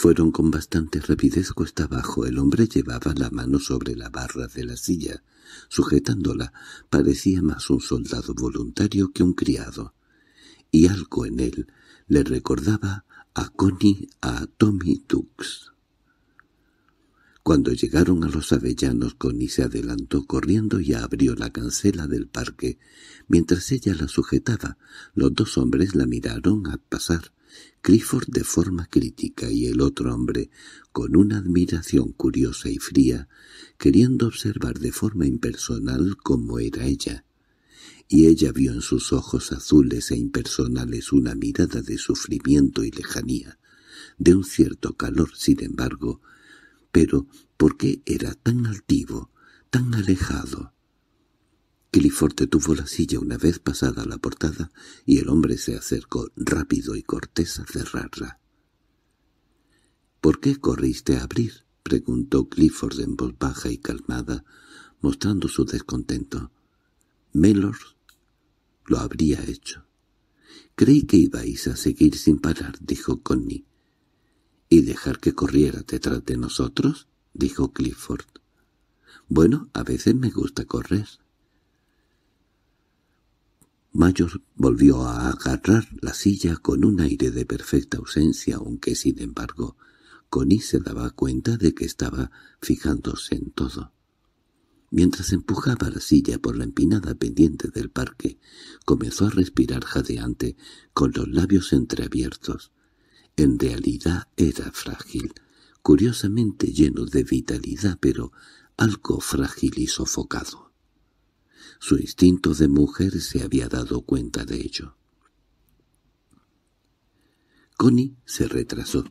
Fueron con bastante rapidez cuesta abajo. El hombre llevaba la mano sobre la barra de la silla. Sujetándola parecía más un soldado voluntario que un criado. Y algo en él le recordaba a Connie a Tommy Dux. Cuando llegaron a los avellanos, Connie se adelantó corriendo y abrió la cancela del parque. Mientras ella la sujetaba, los dos hombres la miraron a pasar. Clifford de forma crítica y el otro hombre, con una admiración curiosa y fría, queriendo observar de forma impersonal cómo era ella. Y ella vio en sus ojos azules e impersonales una mirada de sufrimiento y lejanía, de un cierto calor, sin embargo. Pero, ¿por qué era tan altivo, tan alejado? Clifford detuvo la silla una vez pasada la portada y el hombre se acercó rápido y cortés a cerrarla. —¿Por qué corriste a abrir? —preguntó Clifford en voz baja y calmada, mostrando su descontento. —Mellors lo habría hecho. —Creí que ibais a seguir sin parar —dijo Connie. —¿Y dejar que corriera detrás de nosotros? —dijo Clifford. —Bueno, a veces me gusta correr. Mayor volvió a agarrar la silla con un aire de perfecta ausencia, aunque sin embargo Connie se daba cuenta de que estaba fijándose en todo. Mientras empujaba la silla por la empinada pendiente del parque, comenzó a respirar jadeante, con los labios entreabiertos. En realidad era frágil, curiosamente lleno de vitalidad, pero algo frágil y sofocado. Su instinto de mujer se había dado cuenta de ello. Connie se retrasó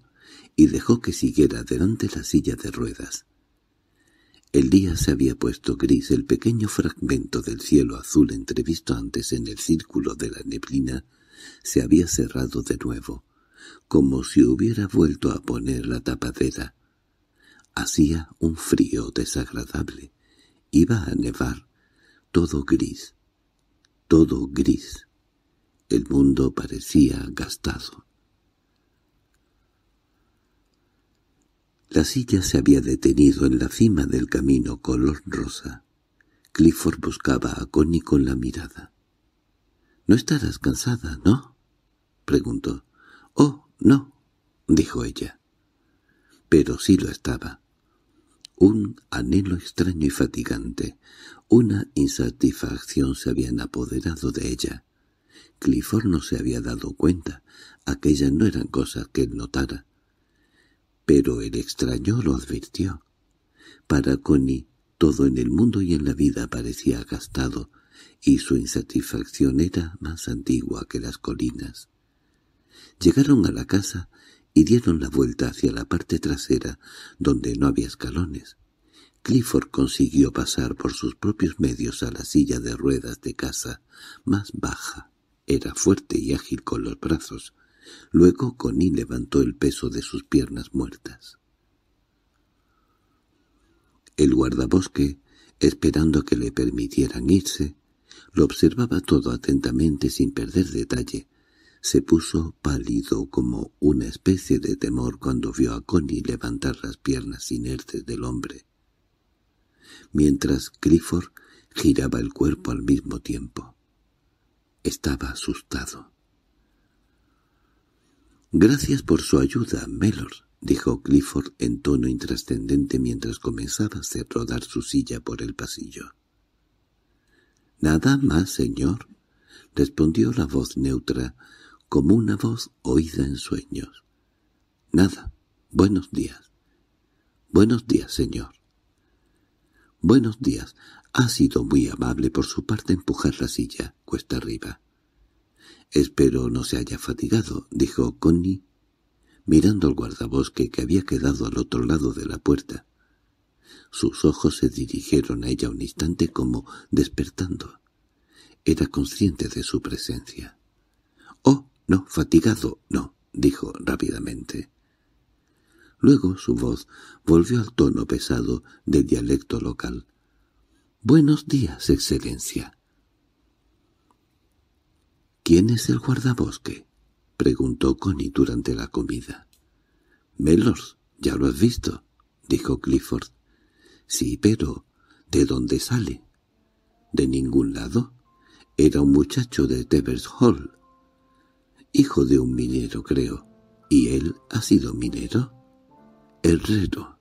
y dejó que siguiera delante la silla de ruedas. El día se había puesto gris, el pequeño fragmento del cielo azul entrevisto antes en el círculo de la neblina se había cerrado de nuevo, como si hubiera vuelto a poner la tapadera. Hacía un frío desagradable. Iba a nevar todo gris, todo gris. El mundo parecía gastado. La silla se había detenido en la cima del camino color rosa. Clifford buscaba a Connie con la mirada. —No estarás cansada, ¿no? —preguntó. —Oh, no —dijo ella. —Pero sí lo estaba un anhelo extraño y fatigante, una insatisfacción se habían apoderado de ella. Clifford no se había dado cuenta, aquellas no eran cosas que él notara. Pero el extraño lo advirtió. Para Connie todo en el mundo y en la vida parecía gastado, y su insatisfacción era más antigua que las colinas. Llegaron a la casa y dieron la vuelta hacia la parte trasera, donde no había escalones. Clifford consiguió pasar por sus propios medios a la silla de ruedas de casa, más baja. Era fuerte y ágil con los brazos. Luego Connie levantó el peso de sus piernas muertas. El guardabosque, esperando que le permitieran irse, lo observaba todo atentamente sin perder detalle, se puso pálido como una especie de temor cuando vio a Connie levantar las piernas inertes del hombre, mientras Clifford giraba el cuerpo al mismo tiempo. Estaba asustado. «Gracias por su ayuda, Melor, dijo Clifford en tono intrascendente mientras comenzaba a hacer rodar su silla por el pasillo. «Nada más, señor», respondió la voz neutra como una voz oída en sueños. Nada. Buenos días. Buenos días, señor. Buenos días. Ha sido muy amable por su parte empujar la silla, cuesta arriba. —Espero no se haya fatigado —dijo Connie, mirando al guardabosque que había quedado al otro lado de la puerta. Sus ojos se dirigieron a ella un instante como despertando. Era consciente de su presencia. —¡Oh! —No, fatigado, no —dijo rápidamente. Luego su voz volvió al tono pesado del dialecto local. —Buenos días, excelencia. —¿Quién es el guardabosque? —preguntó Connie durante la comida. —Melos, ya lo has visto —dijo Clifford. —Sí, pero ¿de dónde sale? —De ningún lado. Era un muchacho de Tevers Hall hijo de un minero, creo. ¿Y él ha sido minero? Herrero.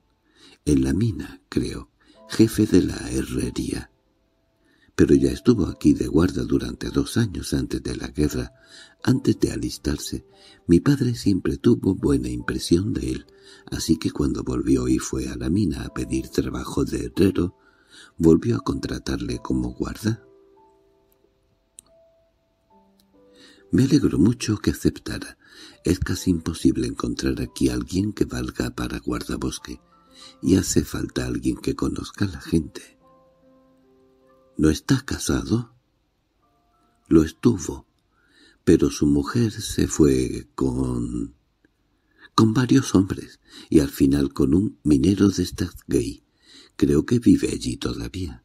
En la mina, creo. Jefe de la herrería. Pero ya estuvo aquí de guarda durante dos años antes de la guerra. Antes de alistarse, mi padre siempre tuvo buena impresión de él, así que cuando volvió y fue a la mina a pedir trabajo de herrero, volvió a contratarle como guarda. Me alegro mucho que aceptara. Es casi imposible encontrar aquí alguien que valga para guardabosque, y hace falta alguien que conozca a la gente. ¿No está casado? Lo estuvo, pero su mujer se fue con... con varios hombres, y al final con un minero de gay. Creo que vive allí todavía.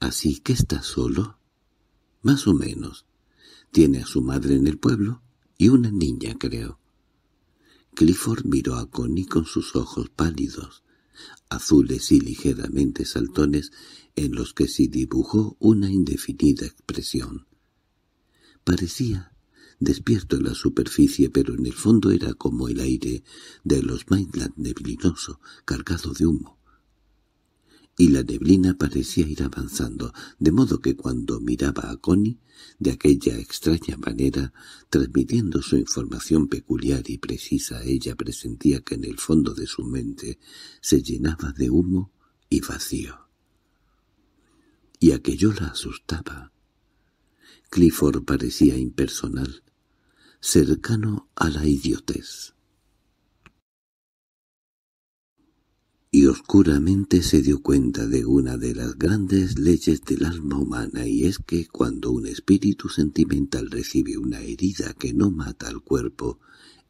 ¿Así que está solo? Más o menos. Tiene a su madre en el pueblo y una niña, creo. Clifford miró a Connie con sus ojos pálidos, azules y ligeramente saltones, en los que se dibujó una indefinida expresión. Parecía despierto en la superficie, pero en el fondo era como el aire de los Mainland neblinoso, cargado de humo y la neblina parecía ir avanzando, de modo que cuando miraba a Connie, de aquella extraña manera, transmitiendo su información peculiar y precisa, ella presentía que en el fondo de su mente se llenaba de humo y vacío. Y aquello la asustaba. Clifford parecía impersonal, cercano a la idiotez. y oscuramente se dio cuenta de una de las grandes leyes del alma humana y es que cuando un espíritu sentimental recibe una herida que no mata al cuerpo,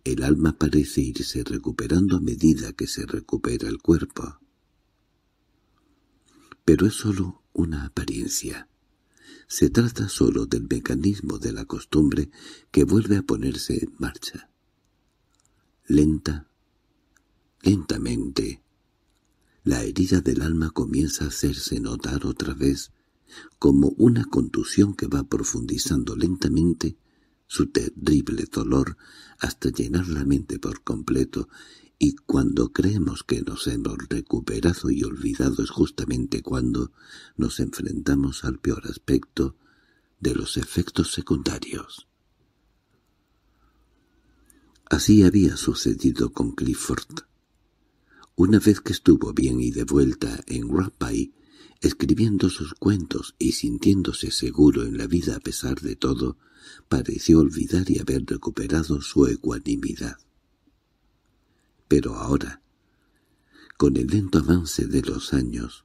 el alma parece irse recuperando a medida que se recupera el cuerpo. Pero es sólo una apariencia. Se trata sólo del mecanismo de la costumbre que vuelve a ponerse en marcha. Lenta, lentamente, la herida del alma comienza a hacerse notar otra vez como una contusión que va profundizando lentamente su terrible dolor hasta llenar la mente por completo, y cuando creemos que nos hemos recuperado y olvidado es justamente cuando nos enfrentamos al peor aspecto de los efectos secundarios. Así había sucedido con Clifford. Una vez que estuvo bien y de vuelta en Rappay, escribiendo sus cuentos y sintiéndose seguro en la vida a pesar de todo, pareció olvidar y haber recuperado su ecuanimidad. Pero ahora, con el lento avance de los años,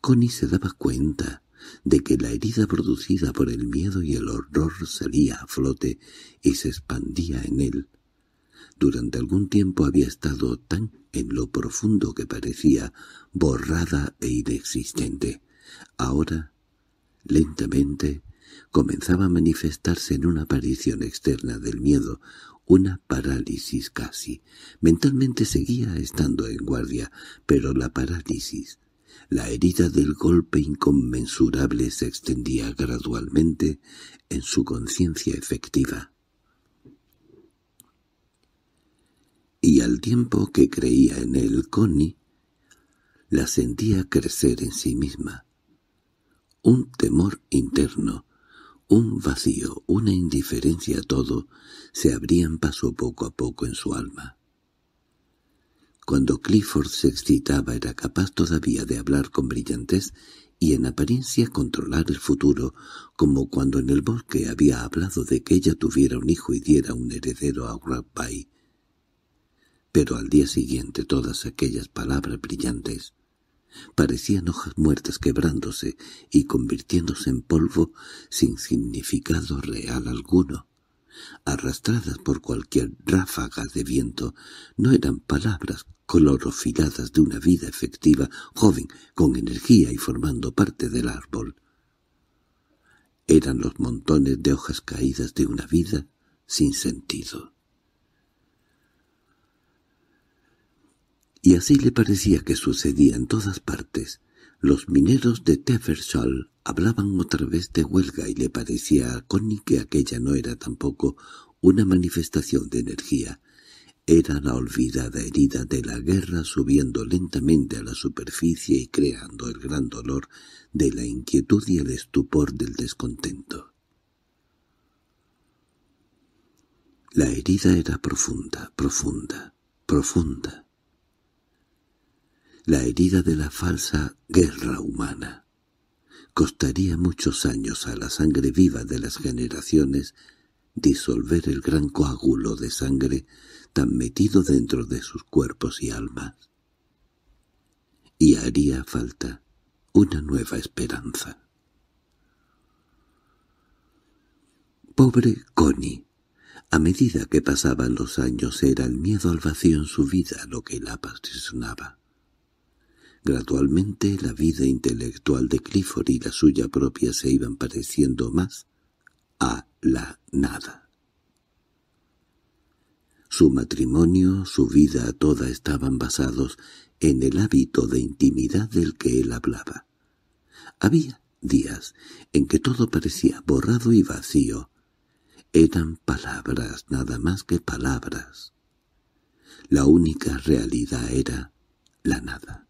Connie se daba cuenta de que la herida producida por el miedo y el horror salía a flote y se expandía en él, durante algún tiempo había estado tan en lo profundo que parecía borrada e inexistente. Ahora, lentamente, comenzaba a manifestarse en una aparición externa del miedo, una parálisis casi. Mentalmente seguía estando en guardia, pero la parálisis, la herida del golpe inconmensurable se extendía gradualmente en su conciencia efectiva. y al tiempo que creía en él, Connie, la sentía crecer en sí misma. Un temor interno, un vacío, una indiferencia a todo, se abrían paso poco a poco en su alma. Cuando Clifford se excitaba era capaz todavía de hablar con brillantez y en apariencia controlar el futuro, como cuando en el bosque había hablado de que ella tuviera un hijo y diera un heredero a pero al día siguiente todas aquellas palabras brillantes parecían hojas muertas quebrándose y convirtiéndose en polvo sin significado real alguno. Arrastradas por cualquier ráfaga de viento, no eran palabras colorofiladas de una vida efectiva, joven, con energía y formando parte del árbol. Eran los montones de hojas caídas de una vida sin sentido. y así le parecía que sucedía en todas partes. Los mineros de Tefershall hablaban otra vez de huelga y le parecía a Connie que aquella no era tampoco una manifestación de energía. Era la olvidada herida de la guerra subiendo lentamente a la superficie y creando el gran dolor de la inquietud y el estupor del descontento. La herida era profunda, profunda, profunda la herida de la falsa guerra humana. Costaría muchos años a la sangre viva de las generaciones disolver el gran coágulo de sangre tan metido dentro de sus cuerpos y almas. Y haría falta una nueva esperanza. Pobre Connie. A medida que pasaban los años era el miedo al vacío en su vida lo que la apasionaba. Gradualmente la vida intelectual de Clifford y la suya propia se iban pareciendo más a la nada. Su matrimonio, su vida toda estaban basados en el hábito de intimidad del que él hablaba. Había días en que todo parecía borrado y vacío. Eran palabras, nada más que palabras. La única realidad era la nada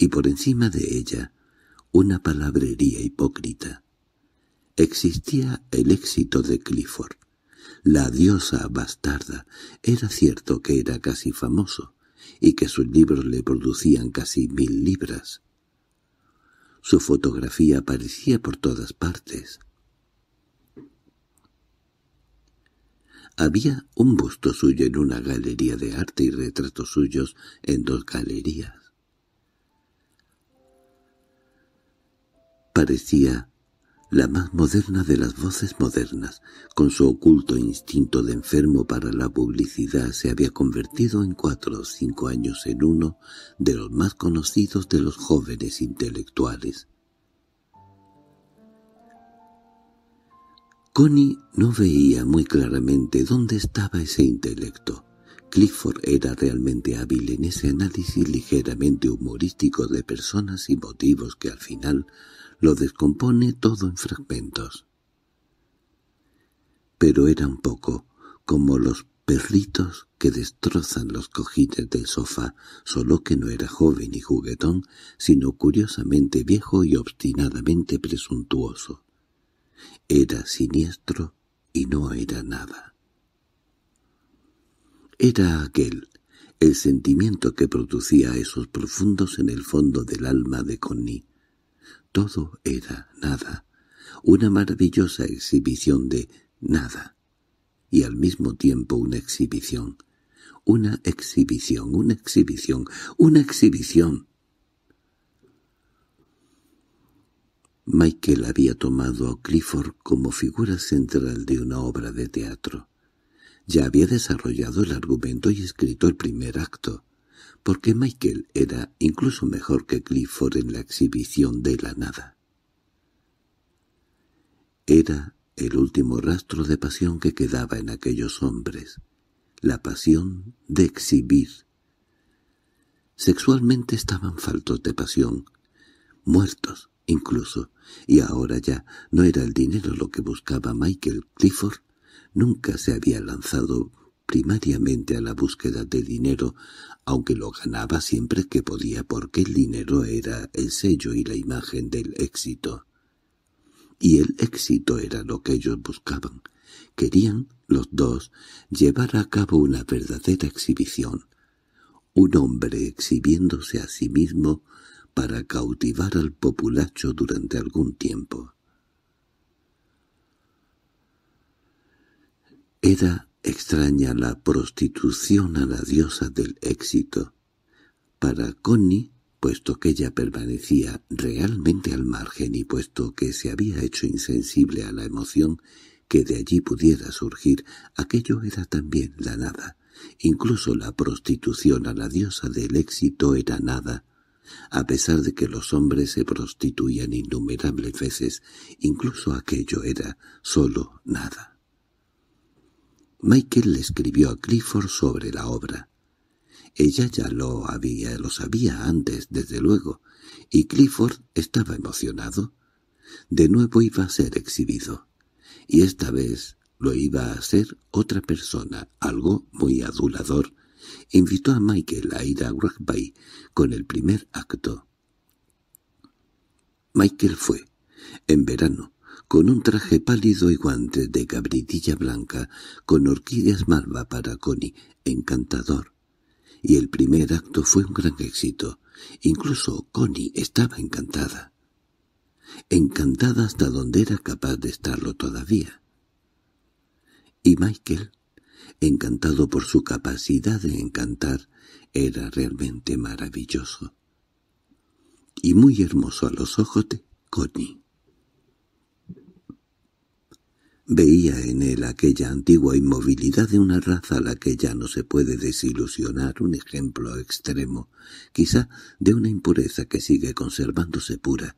y por encima de ella una palabrería hipócrita. Existía el éxito de Clifford. La diosa bastarda era cierto que era casi famoso, y que sus libros le producían casi mil libras. Su fotografía aparecía por todas partes. Había un busto suyo en una galería de arte y retratos suyos en dos galerías. parecía la más moderna de las voces modernas, con su oculto instinto de enfermo para la publicidad, se había convertido en cuatro o cinco años en uno de los más conocidos de los jóvenes intelectuales. Connie no veía muy claramente dónde estaba ese intelecto. Clifford era realmente hábil en ese análisis ligeramente humorístico de personas y motivos que al final lo descompone todo en fragmentos. Pero era un poco como los perritos que destrozan los cojines del sofá, solo que no era joven y juguetón, sino curiosamente viejo y obstinadamente presuntuoso. Era siniestro y no era nada. Era aquel, el sentimiento que producía esos profundos en el fondo del alma de Connie, todo era nada, una maravillosa exhibición de nada, y al mismo tiempo una exhibición, una exhibición, una exhibición, una exhibición. Michael había tomado a Clifford como figura central de una obra de teatro. Ya había desarrollado el argumento y escrito el primer acto porque Michael era incluso mejor que Clifford en la exhibición de la nada. Era el último rastro de pasión que quedaba en aquellos hombres, la pasión de exhibir. Sexualmente estaban faltos de pasión, muertos incluso, y ahora ya no era el dinero lo que buscaba Michael Clifford, nunca se había lanzado primariamente a la búsqueda de dinero, aunque lo ganaba siempre que podía porque el dinero era el sello y la imagen del éxito. Y el éxito era lo que ellos buscaban. Querían, los dos, llevar a cabo una verdadera exhibición. Un hombre exhibiéndose a sí mismo para cautivar al populacho durante algún tiempo. Era Extraña la prostitución a la diosa del éxito. Para Connie, puesto que ella permanecía realmente al margen y puesto que se había hecho insensible a la emoción que de allí pudiera surgir, aquello era también la nada. Incluso la prostitución a la diosa del éxito era nada, a pesar de que los hombres se prostituían innumerables veces, incluso aquello era solo nada. Michael le escribió a Clifford sobre la obra. Ella ya lo había, lo sabía antes, desde luego, y Clifford estaba emocionado. De nuevo iba a ser exhibido, y esta vez lo iba a hacer otra persona, algo muy adulador. Invitó a Michael a ir a Rugby con el primer acto. Michael fue, en verano, con un traje pálido y guantes de gabridilla blanca, con orquídeas malva para Connie, encantador. Y el primer acto fue un gran éxito. Incluso Connie estaba encantada. Encantada hasta donde era capaz de estarlo todavía. Y Michael, encantado por su capacidad de encantar, era realmente maravilloso. Y muy hermoso a los ojos de Connie. Veía en él aquella antigua inmovilidad de una raza a la que ya no se puede desilusionar, un ejemplo extremo, quizá de una impureza que sigue conservándose pura,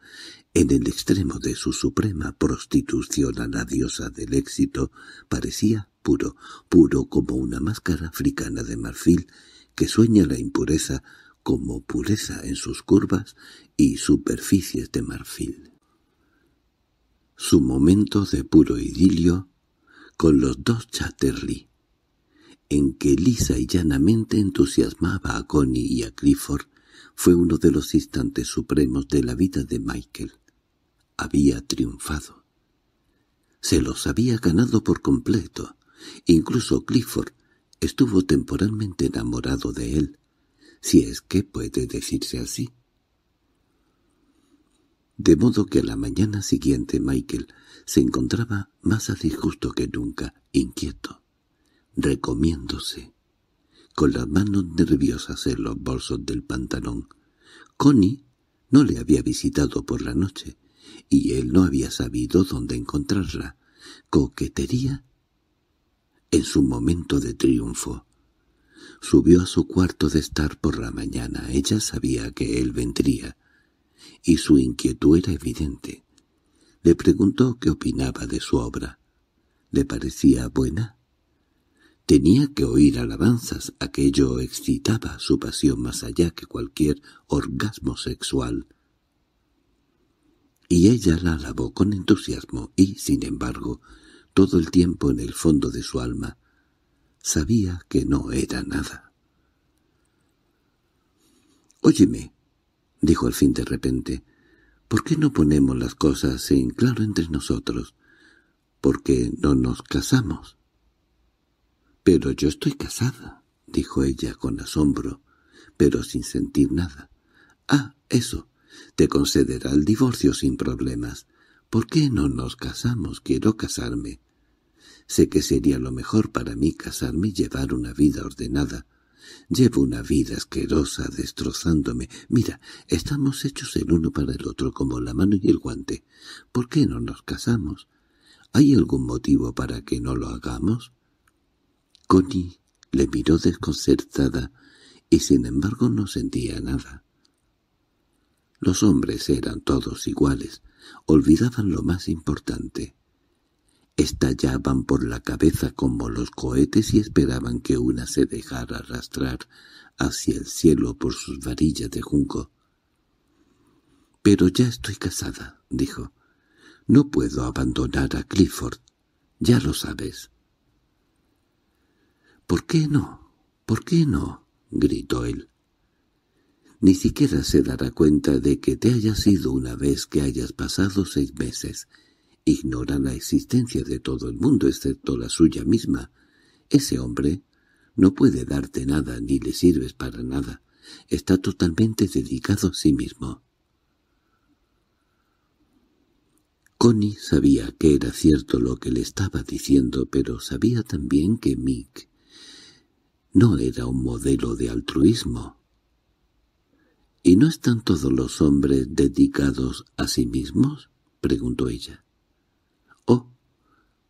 en el extremo de su suprema prostitución a la diosa del éxito, parecía puro, puro como una máscara africana de marfil que sueña la impureza como pureza en sus curvas y superficies de marfil su momento de puro idilio con los dos Chatterley, en que lisa y llanamente entusiasmaba a Connie y a Clifford, fue uno de los instantes supremos de la vida de Michael. Había triunfado. Se los había ganado por completo. Incluso Clifford estuvo temporalmente enamorado de él, si es que puede decirse así. De modo que a la mañana siguiente Michael se encontraba más a disgusto que nunca, inquieto, recomiéndose, con las manos nerviosas en los bolsos del pantalón. Connie no le había visitado por la noche, y él no había sabido dónde encontrarla. ¿Coquetería? En su momento de triunfo. Subió a su cuarto de estar por la mañana. Ella sabía que él vendría y su inquietud era evidente. Le preguntó qué opinaba de su obra. ¿Le parecía buena? Tenía que oír alabanzas, aquello excitaba su pasión más allá que cualquier orgasmo sexual. Y ella la alabó con entusiasmo y, sin embargo, todo el tiempo en el fondo de su alma, sabía que no era nada. «Óyeme», —dijo al fin de repente—, ¿por qué no ponemos las cosas en claro entre nosotros? ¿Por qué no nos casamos? —Pero yo estoy casada —dijo ella con asombro, pero sin sentir nada. —Ah, eso. Te concederá el divorcio sin problemas. ¿Por qué no nos casamos? Quiero casarme. Sé que sería lo mejor para mí casarme y llevar una vida ordenada, Llevo una vida asquerosa destrozándome. Mira, estamos hechos el uno para el otro como la mano y el guante. ¿Por qué no nos casamos? ¿Hay algún motivo para que no lo hagamos? Connie le miró desconcertada y sin embargo no sentía nada. Los hombres eran todos iguales, olvidaban lo más importante estallaban por la cabeza como los cohetes y esperaban que una se dejara arrastrar hacia el cielo por sus varillas de junco. «Pero ya estoy casada», dijo. «No puedo abandonar a Clifford. Ya lo sabes». «¿Por qué no? ¿Por qué no?» gritó él. «Ni siquiera se dará cuenta de que te haya sido una vez que hayas pasado seis meses». —Ignora la existencia de todo el mundo excepto la suya misma. Ese hombre no puede darte nada ni le sirves para nada. Está totalmente dedicado a sí mismo. Connie sabía que era cierto lo que le estaba diciendo, pero sabía también que Mick no era un modelo de altruismo. —¿Y no están todos los hombres dedicados a sí mismos? —preguntó ella.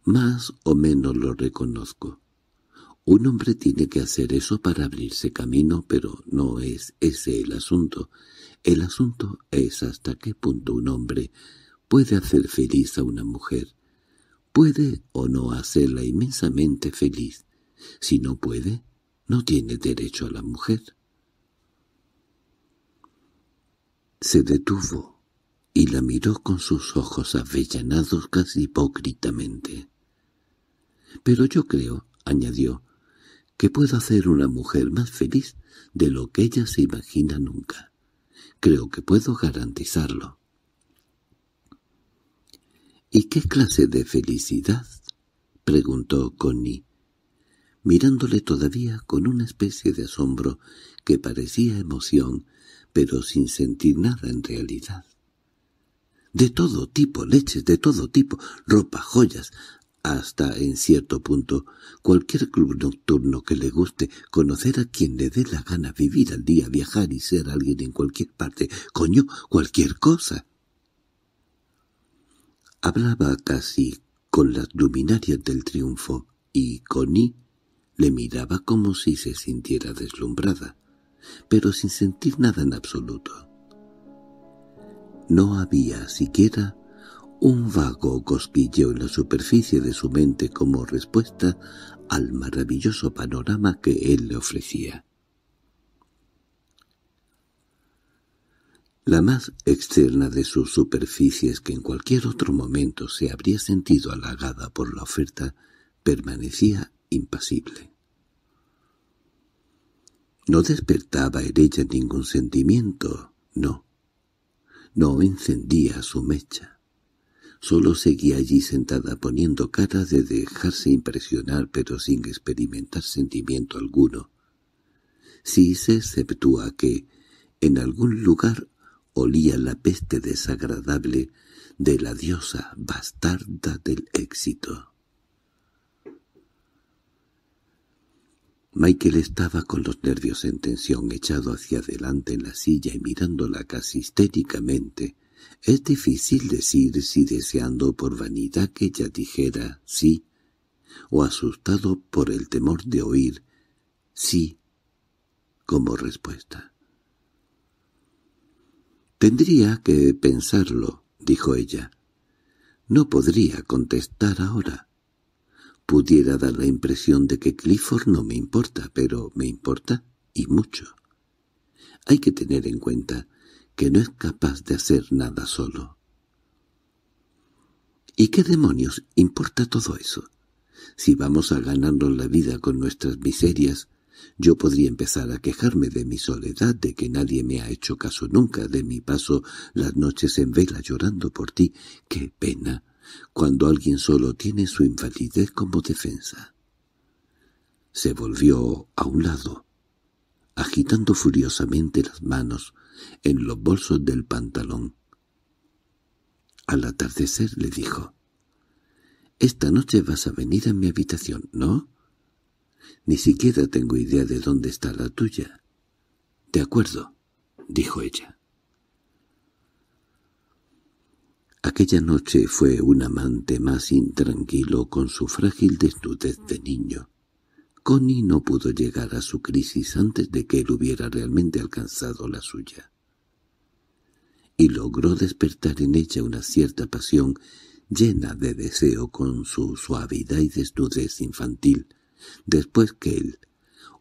Más o menos lo reconozco. Un hombre tiene que hacer eso para abrirse camino, pero no es ese el asunto. El asunto es hasta qué punto un hombre puede hacer feliz a una mujer. Puede o no hacerla inmensamente feliz. Si no puede, no tiene derecho a la mujer. Se detuvo y la miró con sus ojos avellanados casi hipócritamente. Pero yo creo, añadió, que puedo hacer una mujer más feliz de lo que ella se imagina nunca. Creo que puedo garantizarlo. —¿Y qué clase de felicidad? —preguntó Connie, mirándole todavía con una especie de asombro que parecía emoción, pero sin sentir nada en realidad. —De todo tipo, leches, de todo tipo, ropa, joyas, hasta en cierto punto, cualquier club nocturno que le guste, conocer a quien le dé la gana, vivir al día, viajar y ser alguien en cualquier parte, coño, cualquier cosa. Hablaba casi con las luminarias del triunfo y Connie le miraba como si se sintiera deslumbrada, pero sin sentir nada en absoluto. No había siquiera un vago cosquilleo en la superficie de su mente como respuesta al maravilloso panorama que él le ofrecía. La más externa de sus superficies que en cualquier otro momento se habría sentido halagada por la oferta permanecía impasible. No despertaba en ella ningún sentimiento, no. No encendía su mecha. Solo seguía allí sentada poniendo cara de dejarse impresionar pero sin experimentar sentimiento alguno. Si se exceptúa que en algún lugar olía la peste desagradable de la diosa bastarda del éxito. Michael estaba con los nervios en tensión, echado hacia adelante en la silla y mirándola casi histéricamente, es difícil decir si deseando por vanidad que ella dijera sí, o asustado por el temor de oír sí como respuesta. «Tendría que pensarlo», dijo ella. «No podría contestar ahora. Pudiera dar la impresión de que Clifford no me importa, pero me importa, y mucho. Hay que tener en cuenta que no es capaz de hacer nada solo. ¿Y qué demonios importa todo eso? Si vamos a ganarnos la vida con nuestras miserias, yo podría empezar a quejarme de mi soledad, de que nadie me ha hecho caso nunca, de mi paso las noches en vela llorando por ti. ¡Qué pena! Cuando alguien solo tiene su invalidez como defensa. Se volvió a un lado, agitando furiosamente las manos, en los bolsos del pantalón. Al atardecer le dijo, «Esta noche vas a venir a mi habitación, ¿no? Ni siquiera tengo idea de dónde está la tuya». «De acuerdo», dijo ella. Aquella noche fue un amante más intranquilo con su frágil desnudez de niño. Connie no pudo llegar a su crisis antes de que él hubiera realmente alcanzado la suya y logró despertar en ella una cierta pasión llena de deseo con su suavidad y desnudez infantil. Después que él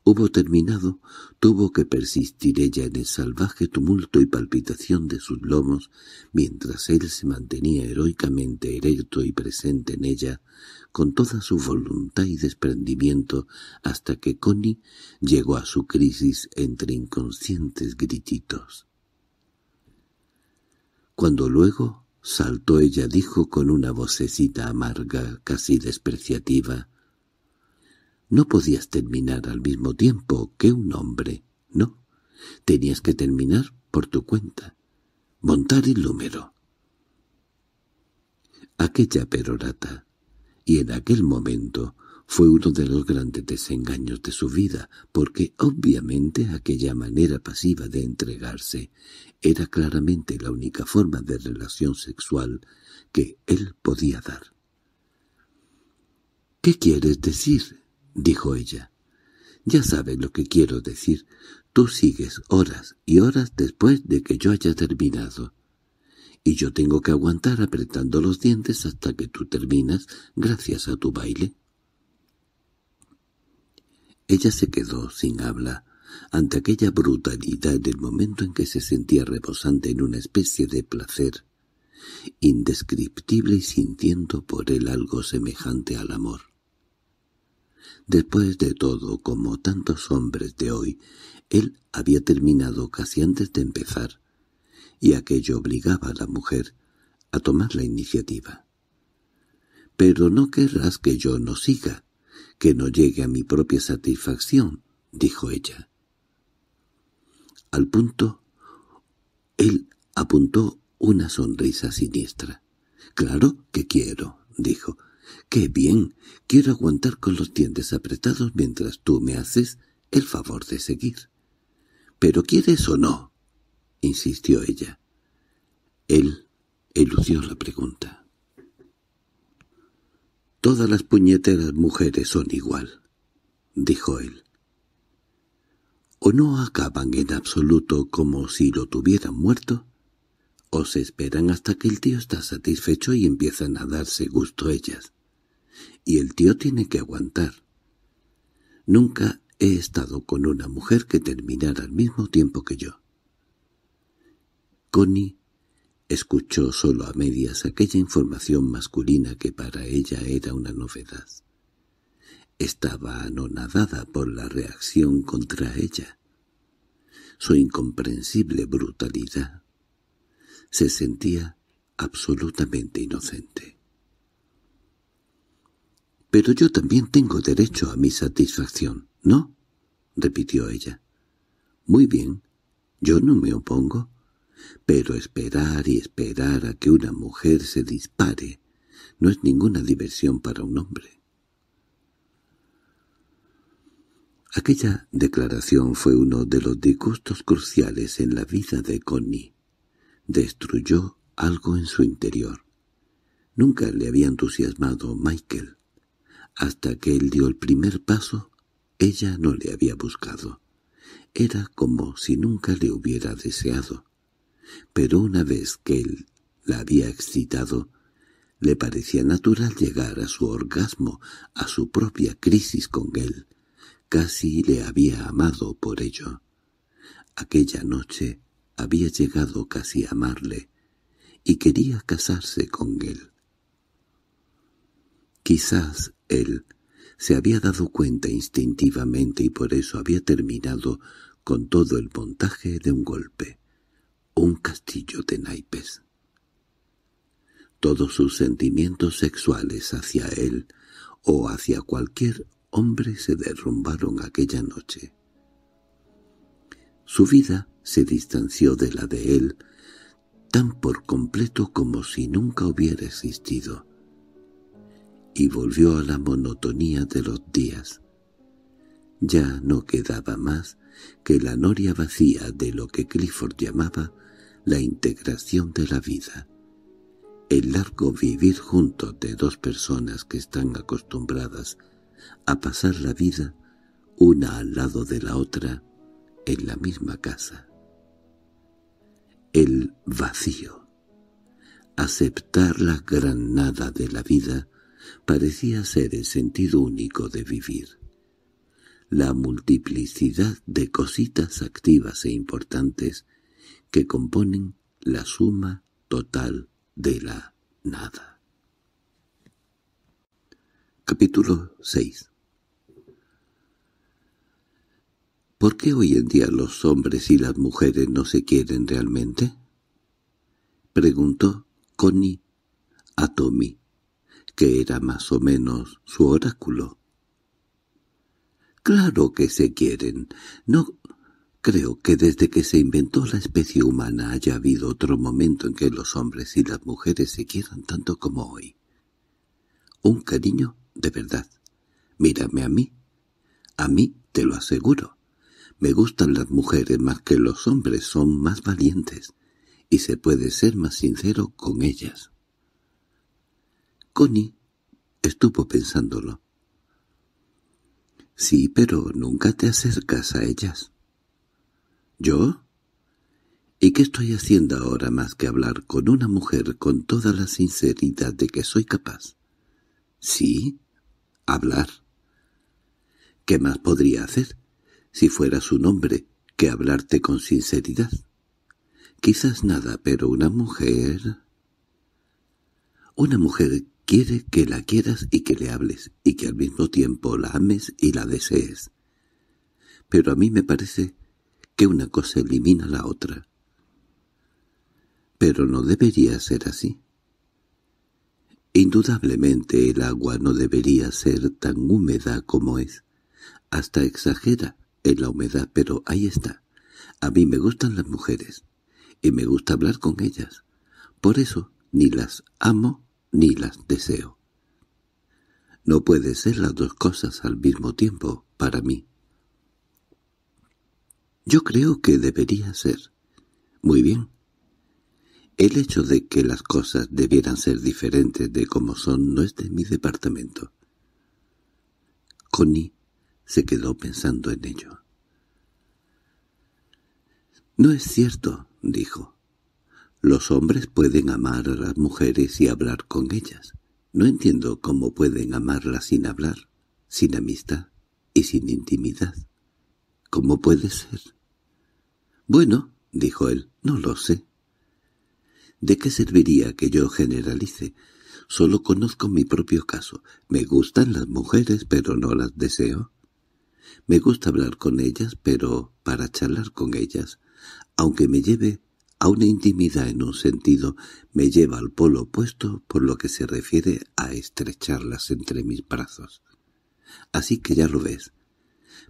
hubo terminado, tuvo que persistir ella en el salvaje tumulto y palpitación de sus lomos, mientras él se mantenía heroicamente erecto y presente en ella, con toda su voluntad y desprendimiento, hasta que Connie llegó a su crisis entre inconscientes grititos. Cuando luego saltó ella dijo con una vocecita amarga, casi despreciativa, «No podías terminar al mismo tiempo que un hombre, ¿no? Tenías que terminar por tu cuenta. Montar el número». Aquella perorata, y en aquel momento fue uno de los grandes desengaños de su vida, porque obviamente aquella manera pasiva de entregarse era claramente la única forma de relación sexual que él podía dar. —¿Qué quieres decir? —dijo ella. —Ya sabes lo que quiero decir. Tú sigues horas y horas después de que yo haya terminado. Y yo tengo que aguantar apretando los dientes hasta que tú terminas gracias a tu baile. Ella se quedó sin habla ante aquella brutalidad del momento en que se sentía rebosante en una especie de placer indescriptible y sintiendo por él algo semejante al amor. Después de todo, como tantos hombres de hoy, él había terminado casi antes de empezar, y aquello obligaba a la mujer a tomar la iniciativa. «Pero no querrás que yo no siga», que no llegue a mi propia satisfacción, dijo ella. Al punto, él apuntó una sonrisa siniestra. «Claro que quiero», dijo. «Qué bien, quiero aguantar con los dientes apretados mientras tú me haces el favor de seguir». «¿Pero quieres o no?» insistió ella. Él eludió la pregunta. —Todas las puñeteras mujeres son igual —dijo él. —O no acaban en absoluto como si lo tuvieran muerto, o se esperan hasta que el tío está satisfecho y empiezan a darse gusto ellas. Y el tío tiene que aguantar. Nunca he estado con una mujer que terminara al mismo tiempo que yo. Connie Escuchó solo a medias aquella información masculina que para ella era una novedad. Estaba anonadada por la reacción contra ella. Su incomprensible brutalidad. Se sentía absolutamente inocente. —Pero yo también tengo derecho a mi satisfacción, ¿no? —repitió ella. —Muy bien, yo no me opongo pero esperar y esperar a que una mujer se dispare no es ninguna diversión para un hombre. Aquella declaración fue uno de los disgustos cruciales en la vida de Connie. Destruyó algo en su interior. Nunca le había entusiasmado Michael. Hasta que él dio el primer paso, ella no le había buscado. Era como si nunca le hubiera deseado pero una vez que él la había excitado, le parecía natural llegar a su orgasmo, a su propia crisis con él. Casi le había amado por ello. Aquella noche había llegado casi a amarle, y quería casarse con él. Quizás él se había dado cuenta instintivamente y por eso había terminado con todo el montaje de un golpe un castillo de naipes. Todos sus sentimientos sexuales hacia él o hacia cualquier hombre se derrumbaron aquella noche. Su vida se distanció de la de él, tan por completo como si nunca hubiera existido, y volvió a la monotonía de los días. Ya no quedaba más que la noria vacía de lo que Clifford llamaba la integración de la vida. El largo vivir junto de dos personas que están acostumbradas a pasar la vida una al lado de la otra en la misma casa. El vacío. Aceptar la gran nada de la vida parecía ser el sentido único de vivir. La multiplicidad de cositas activas e importantes que componen la suma total de la nada. Capítulo 6 ¿Por qué hoy en día los hombres y las mujeres no se quieren realmente? Preguntó Connie a Tommy, que era más o menos su oráculo. Claro que se quieren. No Creo que desde que se inventó la especie humana haya habido otro momento en que los hombres y las mujeres se quieran tanto como hoy. Un cariño de verdad. Mírame a mí. A mí te lo aseguro. Me gustan las mujeres más que los hombres, son más valientes, y se puede ser más sincero con ellas. Connie estuvo pensándolo. —Sí, pero nunca te acercas a ellas ¿Yo? ¿Y qué estoy haciendo ahora más que hablar con una mujer con toda la sinceridad de que soy capaz? Sí, hablar. ¿Qué más podría hacer si fueras un hombre que hablarte con sinceridad? Quizás nada, pero una mujer... Una mujer quiere que la quieras y que le hables, y que al mismo tiempo la ames y la desees. Pero a mí me parece una cosa elimina la otra. Pero no debería ser así. Indudablemente el agua no debería ser tan húmeda como es. Hasta exagera en la humedad, pero ahí está. A mí me gustan las mujeres, y me gusta hablar con ellas. Por eso ni las amo ni las deseo. No puede ser las dos cosas al mismo tiempo para mí. Yo creo que debería ser. Muy bien. El hecho de que las cosas debieran ser diferentes de como son no es de mi departamento. Connie se quedó pensando en ello. «No es cierto», dijo. «Los hombres pueden amar a las mujeres y hablar con ellas. No entiendo cómo pueden amarlas sin hablar, sin amistad y sin intimidad». ¿Cómo puede ser? Bueno, dijo él, no lo sé. ¿De qué serviría que yo generalice? Solo conozco mi propio caso. Me gustan las mujeres, pero no las deseo. Me gusta hablar con ellas, pero para charlar con ellas, aunque me lleve a una intimidad en un sentido, me lleva al polo opuesto por lo que se refiere a estrecharlas entre mis brazos. Así que ya lo ves,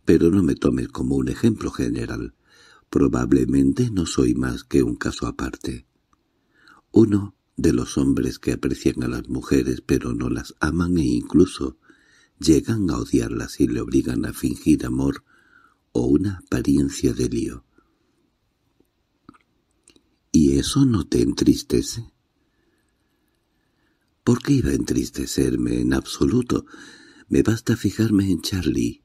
pero no me tomes como un ejemplo general. Probablemente no soy más que un caso aparte. Uno de los hombres que aprecian a las mujeres pero no las aman e incluso llegan a odiarlas y le obligan a fingir amor o una apariencia de lío. ¿Y eso no te entristece? ¿Por qué iba a entristecerme en absoluto? Me basta fijarme en Charlie,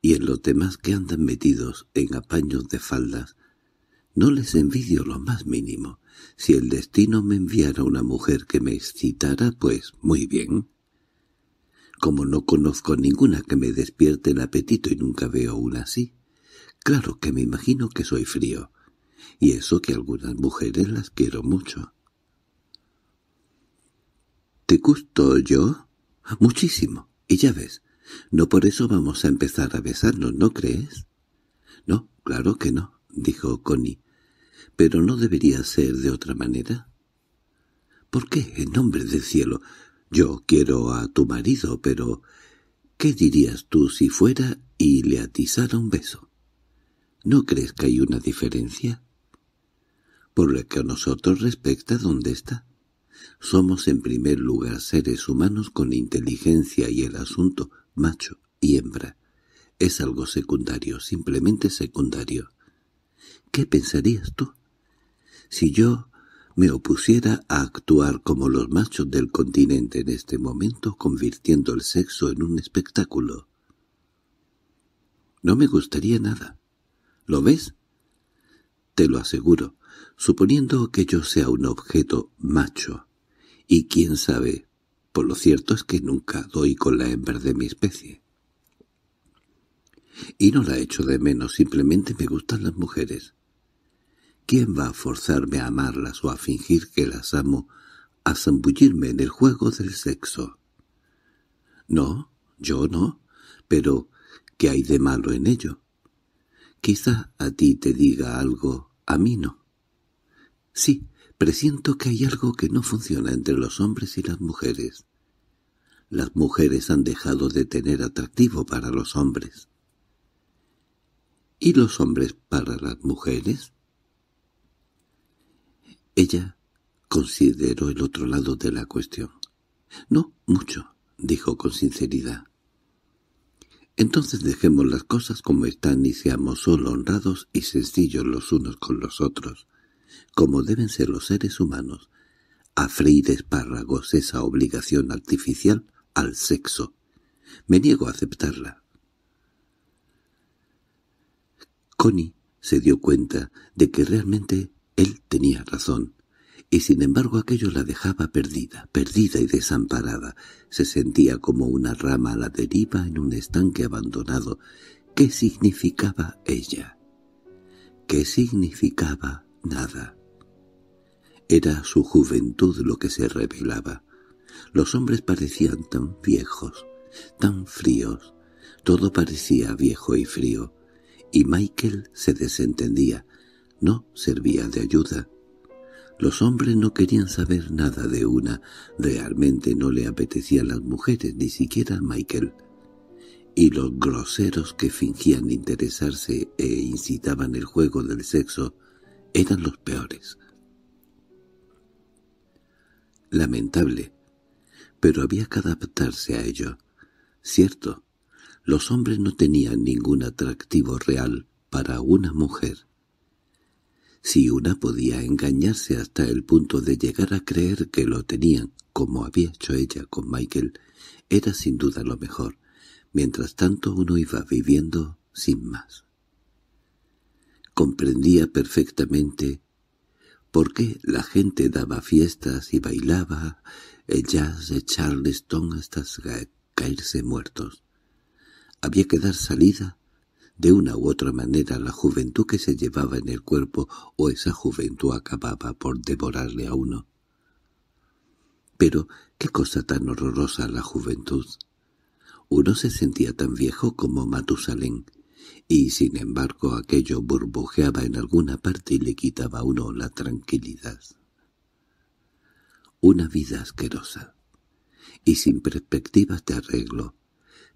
y en los demás que andan metidos en apaños de faldas, no les envidio lo más mínimo. Si el destino me enviara una mujer que me excitara, pues muy bien. Como no conozco ninguna que me despierte el apetito y nunca veo una así, claro que me imagino que soy frío, y eso que algunas mujeres las quiero mucho. —¿Te gusto yo? —Muchísimo. Y ya ves, no por eso vamos a empezar a besarnos, ¿no crees? —No, claro que no —dijo Connie—, pero no debería ser de otra manera. —¿Por qué, en nombre del cielo? Yo quiero a tu marido, pero ¿qué dirías tú si fuera y le atizara un beso? ¿No crees que hay una diferencia? Por lo que a nosotros respecta, ¿dónde está? Somos en primer lugar seres humanos con inteligencia y el asunto macho y hembra. Es algo secundario, simplemente secundario. ¿Qué pensarías tú? Si yo me opusiera a actuar como los machos del continente en este momento, convirtiendo el sexo en un espectáculo. No me gustaría nada. ¿Lo ves? Te lo aseguro, suponiendo que yo sea un objeto macho, y quién sabe, por lo cierto es que nunca doy con la hembra de mi especie. Y no la echo de menos, simplemente me gustan las mujeres. ¿Quién va a forzarme a amarlas o a fingir que las amo, a zambullirme en el juego del sexo? No, yo no, pero ¿qué hay de malo en ello? Quizá a ti te diga algo, a mí no. Sí, Presiento que hay algo que no funciona entre los hombres y las mujeres. Las mujeres han dejado de tener atractivo para los hombres. ¿Y los hombres para las mujeres? Ella consideró el otro lado de la cuestión. «No, mucho», dijo con sinceridad. «Entonces dejemos las cosas como están y seamos solo honrados y sencillos los unos con los otros como deben ser los seres humanos, a freír espárragos esa obligación artificial al sexo. Me niego a aceptarla. Connie se dio cuenta de que realmente él tenía razón, y sin embargo aquello la dejaba perdida, perdida y desamparada. Se sentía como una rama a la deriva en un estanque abandonado. ¿Qué significaba ella? ¿Qué significaba nada. Era su juventud lo que se revelaba. Los hombres parecían tan viejos, tan fríos. Todo parecía viejo y frío. Y Michael se desentendía. No servía de ayuda. Los hombres no querían saber nada de una. Realmente no le apetecían las mujeres, ni siquiera a Michael. Y los groseros que fingían interesarse e incitaban el juego del sexo eran los peores. Lamentable, pero había que adaptarse a ello. Cierto, los hombres no tenían ningún atractivo real para una mujer. Si una podía engañarse hasta el punto de llegar a creer que lo tenían, como había hecho ella con Michael, era sin duda lo mejor. Mientras tanto uno iba viviendo sin más comprendía perfectamente por qué la gente daba fiestas y bailaba el jazz de Charleston hasta caerse muertos. Había que dar salida de una u otra manera la juventud que se llevaba en el cuerpo o esa juventud acababa por devorarle a uno. Pero qué cosa tan horrorosa la juventud. Uno se sentía tan viejo como Matusalén, y sin embargo aquello burbujeaba en alguna parte y le quitaba a uno la tranquilidad. Una vida asquerosa y sin perspectivas de arreglo.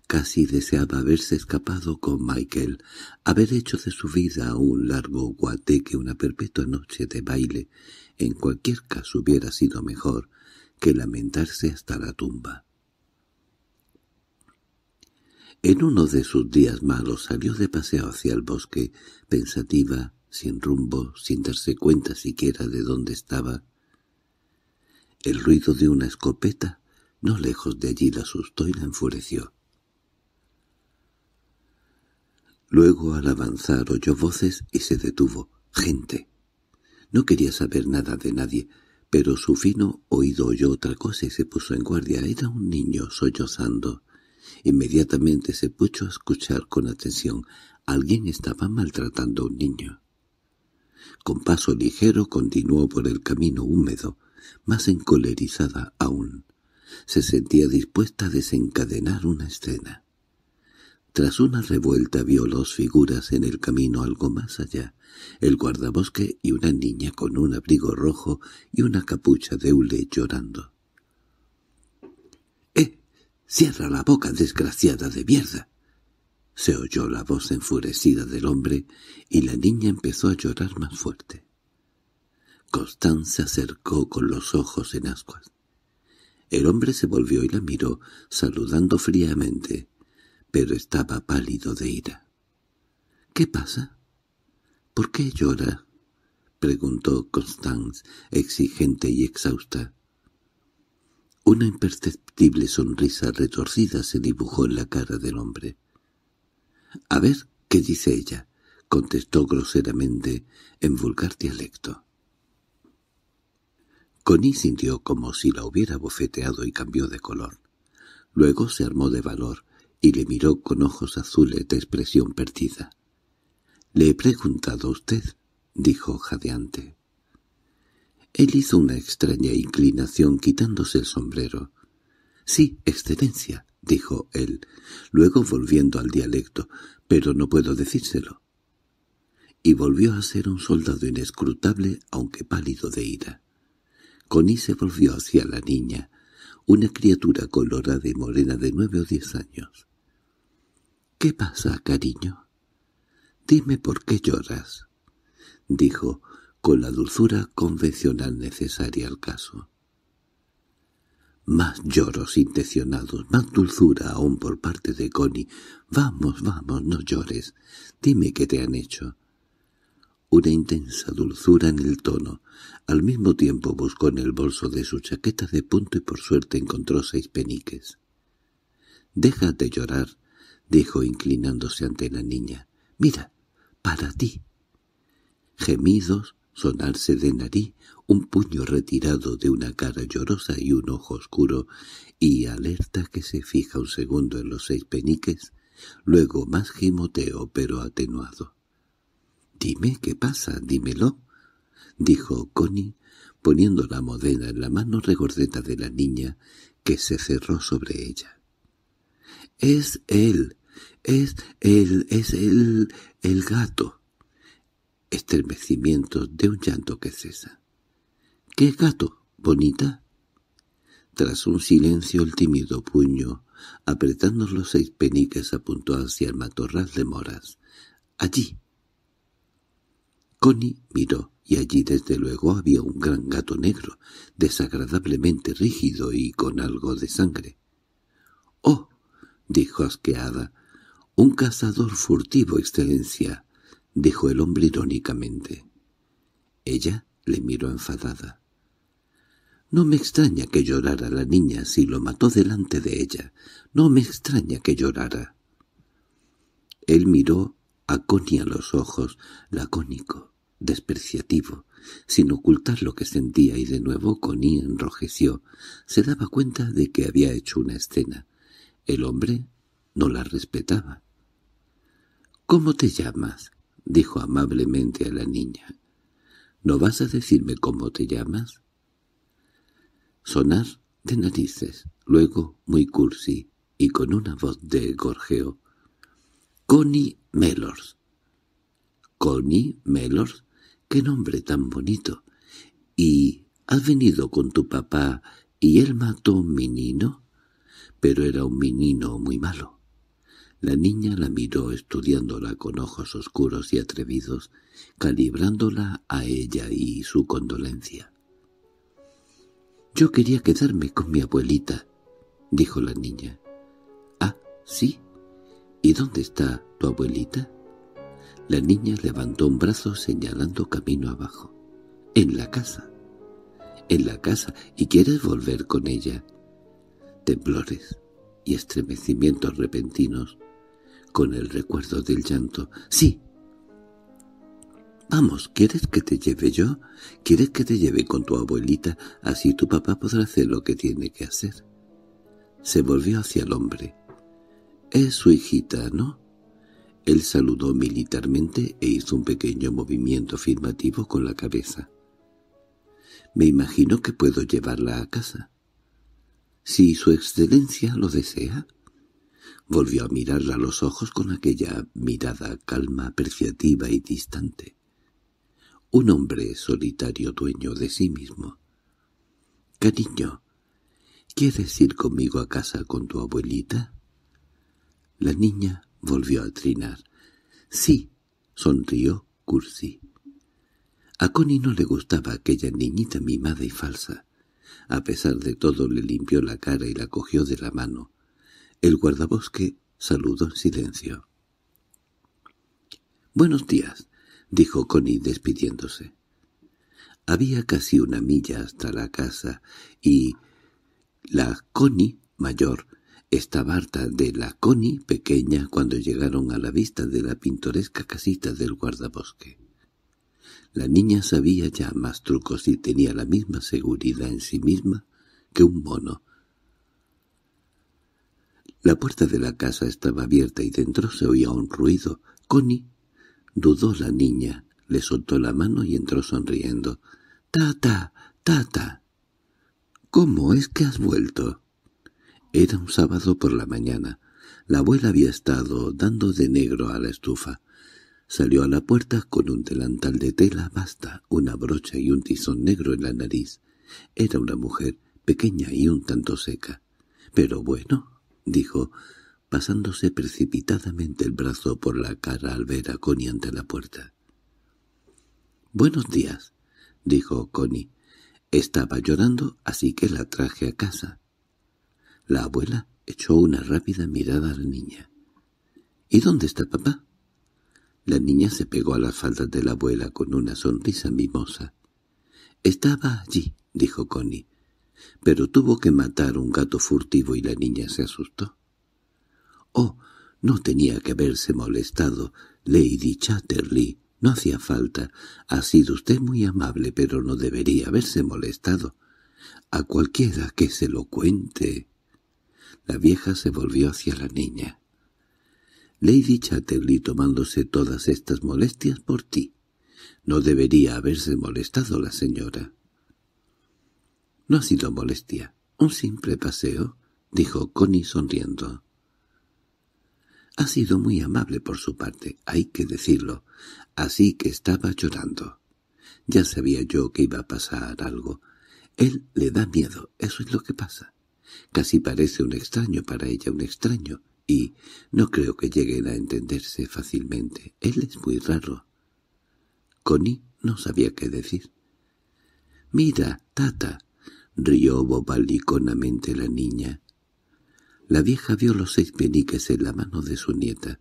Casi deseaba haberse escapado con Michael, haber hecho de su vida un largo guateque, una perpetua noche de baile. En cualquier caso hubiera sido mejor que lamentarse hasta la tumba. En uno de sus días malos salió de paseo hacia el bosque, pensativa, sin rumbo, sin darse cuenta siquiera de dónde estaba. El ruido de una escopeta, no lejos de allí, la asustó y la enfureció. Luego, al avanzar, oyó voces y se detuvo. Gente. No quería saber nada de nadie, pero su fino oído oyó otra cosa y se puso en guardia. Era un niño sollozando. Inmediatamente se puso a escuchar con atención. Alguien estaba maltratando a un niño. Con paso ligero continuó por el camino húmedo, más encolerizada aún. Se sentía dispuesta a desencadenar una escena. Tras una revuelta vio dos figuras en el camino algo más allá, el guardabosque y una niña con un abrigo rojo y una capucha de hule llorando. —¡Cierra la boca, desgraciada de mierda! Se oyó la voz enfurecida del hombre y la niña empezó a llorar más fuerte. se acercó con los ojos en ascuas. El hombre se volvió y la miró, saludando fríamente, pero estaba pálido de ira. —¿Qué pasa? —¿Por qué llora? —preguntó Constance, exigente y exhausta. Una imperceptible sonrisa retorcida se dibujó en la cara del hombre. —A ver, ¿qué dice ella? —contestó groseramente en vulgar dialecto. Connie sintió como si la hubiera bofeteado y cambió de color. Luego se armó de valor y le miró con ojos azules de expresión perdida. —Le he preguntado a usted —dijo jadeante. Él hizo una extraña inclinación quitándose el sombrero. —Sí, excelencia —dijo él, luego volviendo al dialecto—, pero no puedo decírselo. Y volvió a ser un soldado inescrutable, aunque pálido de ira. Connie se volvió hacia la niña, una criatura colorada y morena de nueve o diez años. —¿Qué pasa, cariño? —Dime por qué lloras —dijo, con la dulzura convencional necesaria al caso. Más lloros intencionados, más dulzura aún por parte de Connie. «Vamos, vamos, no llores. Dime qué te han hecho». Una intensa dulzura en el tono. Al mismo tiempo buscó en el bolso de su chaqueta de punto y por suerte encontró seis peniques. «Deja de llorar», dijo inclinándose ante la niña. «Mira, para ti». Gemidos, sonarse de nariz, un puño retirado de una cara llorosa y un ojo oscuro, y alerta que se fija un segundo en los seis peniques, luego más gimoteo pero atenuado. —Dime qué pasa, dímelo —dijo Connie, poniendo la modena en la mano regordeta de la niña, que se cerró sobre ella. —Es él, es él, es él, el gato estremecimientos de un llanto que cesa. —¡Qué gato, bonita! Tras un silencio el tímido puño, apretando los seis peniques, apuntó hacia el matorral de moras. —¡Allí! Connie miró, y allí desde luego había un gran gato negro, desagradablemente rígido y con algo de sangre. —¡Oh! —dijo asqueada—, un cazador furtivo, excelencia. —dijo el hombre irónicamente. Ella le miró enfadada. —No me extraña que llorara la niña si lo mató delante de ella. No me extraña que llorara. Él miró a Connie a los ojos, lacónico, despreciativo, sin ocultar lo que sentía, y de nuevo Connie enrojeció. Se daba cuenta de que había hecho una escena. El hombre no la respetaba. —¿Cómo te llamas? dijo amablemente a la niña. —¿No vas a decirme cómo te llamas? Sonar de narices, luego muy cursi y con una voz de gorjeo. —Connie Mellors. —¿Connie Mellors? ¡Qué nombre tan bonito! ¿Y has venido con tu papá y él mató a un menino? Pero era un menino muy malo. La niña la miró estudiándola con ojos oscuros y atrevidos, calibrándola a ella y su condolencia. «Yo quería quedarme con mi abuelita», dijo la niña. «Ah, sí. ¿Y dónde está tu abuelita?» La niña levantó un brazo señalando camino abajo. «En la casa». «En la casa. ¿Y quieres volver con ella?» «Temblores» y estremecimientos repentinos, con el recuerdo del llanto. —¡Sí! —Vamos, ¿quieres que te lleve yo? ¿Quieres que te lleve con tu abuelita? Así tu papá podrá hacer lo que tiene que hacer. Se volvió hacia el hombre. —Es su hijita, ¿no? Él saludó militarmente e hizo un pequeño movimiento afirmativo con la cabeza. —Me imagino que puedo llevarla a casa si su excelencia lo desea. Volvió a mirarla a los ojos con aquella mirada calma, apreciativa y distante. Un hombre solitario dueño de sí mismo. «Cariño, ¿quieres ir conmigo a casa con tu abuelita?» La niña volvió a trinar. «Sí», sonrió Cursi. A Connie no le gustaba aquella niñita mimada y falsa. A pesar de todo le limpió la cara y la cogió de la mano. El guardabosque saludó en silencio. —Buenos días —dijo Connie despidiéndose. Había casi una milla hasta la casa y la Connie mayor estaba harta de la Connie pequeña cuando llegaron a la vista de la pintoresca casita del guardabosque. La niña sabía ya más trucos y tenía la misma seguridad en sí misma que un mono. La puerta de la casa estaba abierta y dentro se oía un ruido. Connie dudó la niña, le soltó la mano y entró sonriendo. —¡Tata! ¡Tata! —¿Cómo es que has vuelto? Era un sábado por la mañana. La abuela había estado dando de negro a la estufa. Salió a la puerta con un delantal de tela basta, una brocha y un tizón negro en la nariz. Era una mujer pequeña y un tanto seca. —Pero bueno —dijo, pasándose precipitadamente el brazo por la cara al ver a Connie ante la puerta. —Buenos días —dijo Connie. Estaba llorando, así que la traje a casa. La abuela echó una rápida mirada a la niña. —¿Y dónde está papá? La niña se pegó a las faldas de la abuela con una sonrisa mimosa. —Estaba allí —dijo Connie—, pero tuvo que matar un gato furtivo y la niña se asustó. —Oh, no tenía que haberse molestado, Lady Chatterley. No hacía falta. Ha sido usted muy amable, pero no debería haberse molestado. A cualquiera que se lo cuente. La vieja se volvió hacia la niña. Lady Chatterley tomándose todas estas molestias por ti. No debería haberse molestado la señora. —No ha sido molestia. Un simple paseo —dijo Connie sonriendo. —Ha sido muy amable por su parte, hay que decirlo. Así que estaba llorando. Ya sabía yo que iba a pasar algo. Él le da miedo, eso es lo que pasa. Casi parece un extraño para ella, un extraño, y no creo que lleguen a entenderse fácilmente. Él es muy raro. Connie no sabía qué decir. —Mira, tata —rió bobaliconamente la niña. La vieja vio los seis peniques en la mano de su nieta.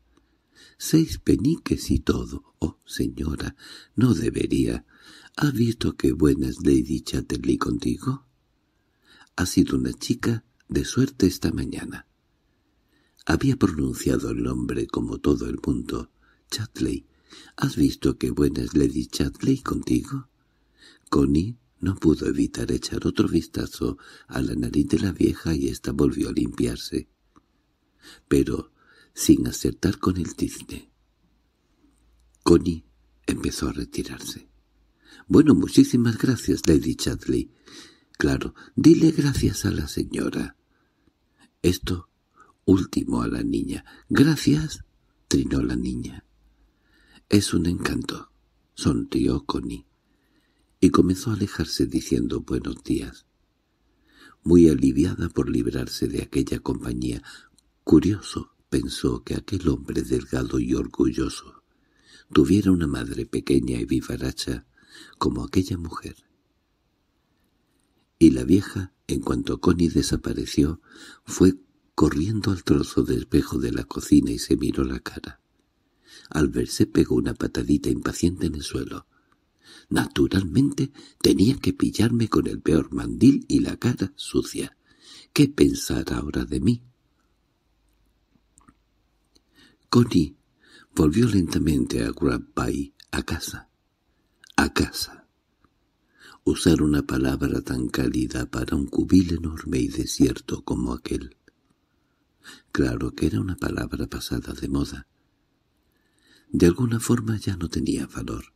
—Seis peniques y todo. Oh, señora, no debería. ¿Ha visto qué buena es Lady Chatterley contigo? Ha sido una chica de suerte esta mañana. Había pronunciado el nombre como todo el mundo. Chatley. ¿Has visto qué buena es Lady Chatley contigo? Connie no pudo evitar echar otro vistazo a la nariz de la vieja y ésta volvió a limpiarse. Pero sin acertar con el tizne. Connie empezó a retirarse. —Bueno, muchísimas gracias, Lady Chatley. —Claro, dile gracias a la señora. Esto último a la niña. —Gracias —trinó la niña. —Es un encanto —sonrió Connie. Y comenzó a alejarse diciendo buenos días. Muy aliviada por librarse de aquella compañía, curioso pensó que aquel hombre delgado y orgulloso tuviera una madre pequeña y vivaracha como aquella mujer. Y la vieja, en cuanto Connie desapareció, fue corriendo al trozo de espejo de la cocina y se miró la cara. Al verse pegó una patadita impaciente en el suelo. Naturalmente tenía que pillarme con el peor mandil y la cara sucia. ¿Qué pensar ahora de mí? Connie volvió lentamente a Grabby a casa. A casa. Usar una palabra tan cálida para un cubil enorme y desierto como aquel. Claro que era una palabra pasada de moda. De alguna forma ya no tenía valor.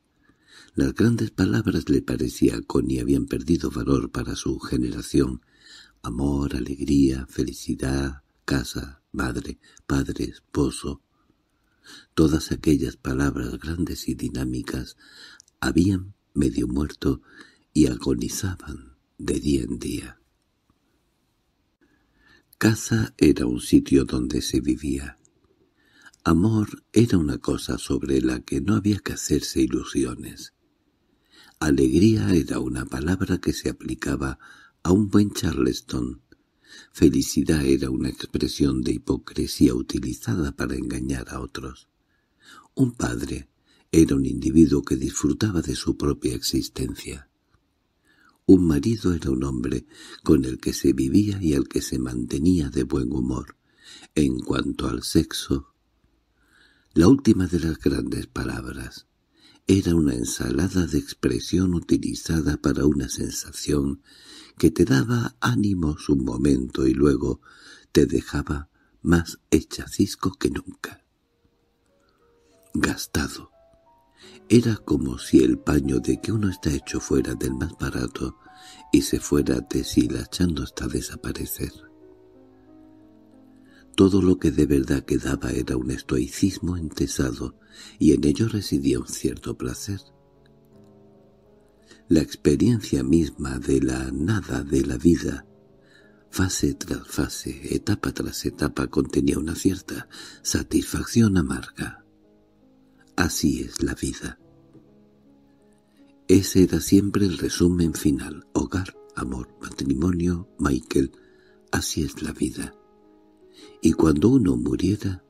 Las grandes palabras le parecía con y habían perdido valor para su generación. Amor, alegría, felicidad, casa, madre, padre, esposo. Todas aquellas palabras grandes y dinámicas habían medio muerto y agonizaban de día en día. Casa era un sitio donde se vivía. Amor era una cosa sobre la que no había que hacerse ilusiones. Alegría era una palabra que se aplicaba a un buen charleston. Felicidad era una expresión de hipocresía utilizada para engañar a otros. Un padre era un individuo que disfrutaba de su propia existencia. Un marido era un hombre con el que se vivía y al que se mantenía de buen humor. En cuanto al sexo, la última de las grandes palabras era una ensalada de expresión utilizada para una sensación que te daba ánimos un momento y luego te dejaba más hechacisco que nunca. Gastado, era como si el paño de que uno está hecho fuera del más barato y se fuera deshilachando hasta desaparecer. Todo lo que de verdad quedaba era un estoicismo entesado, y en ello residía un cierto placer. La experiencia misma de la nada de la vida, fase tras fase, etapa tras etapa, contenía una cierta satisfacción amarga. Así es la vida. Ese era siempre el resumen final. Hogar, amor, matrimonio, Michael. Así es la vida. Y cuando uno muriera,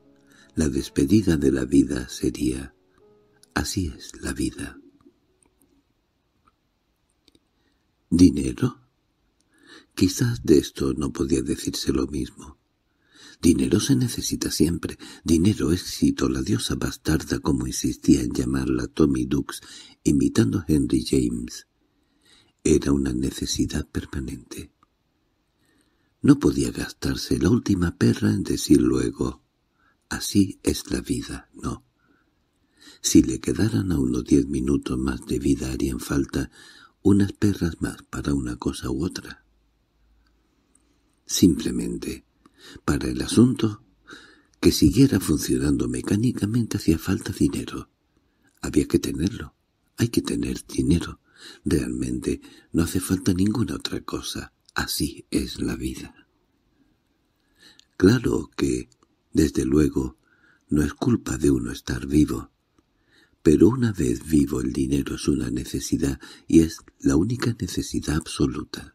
la despedida de la vida sería «Así es la vida». ¿Dinero? Quizás de esto no podía decirse lo mismo. Dinero se necesita siempre, dinero, éxito, la diosa bastarda como insistía en llamarla Tommy Dux, imitando a Henry James. Era una necesidad permanente. No podía gastarse la última perra en decir luego, así es la vida, no. Si le quedaran a unos diez minutos más de vida harían falta unas perras más para una cosa u otra. Simplemente para el asunto que siguiera funcionando mecánicamente hacía falta dinero. Había que tenerlo. Hay que tener dinero. Realmente no hace falta ninguna otra cosa. Así es la vida. Claro que, desde luego, no es culpa de uno estar vivo. Pero una vez vivo el dinero es una necesidad y es la única necesidad absoluta.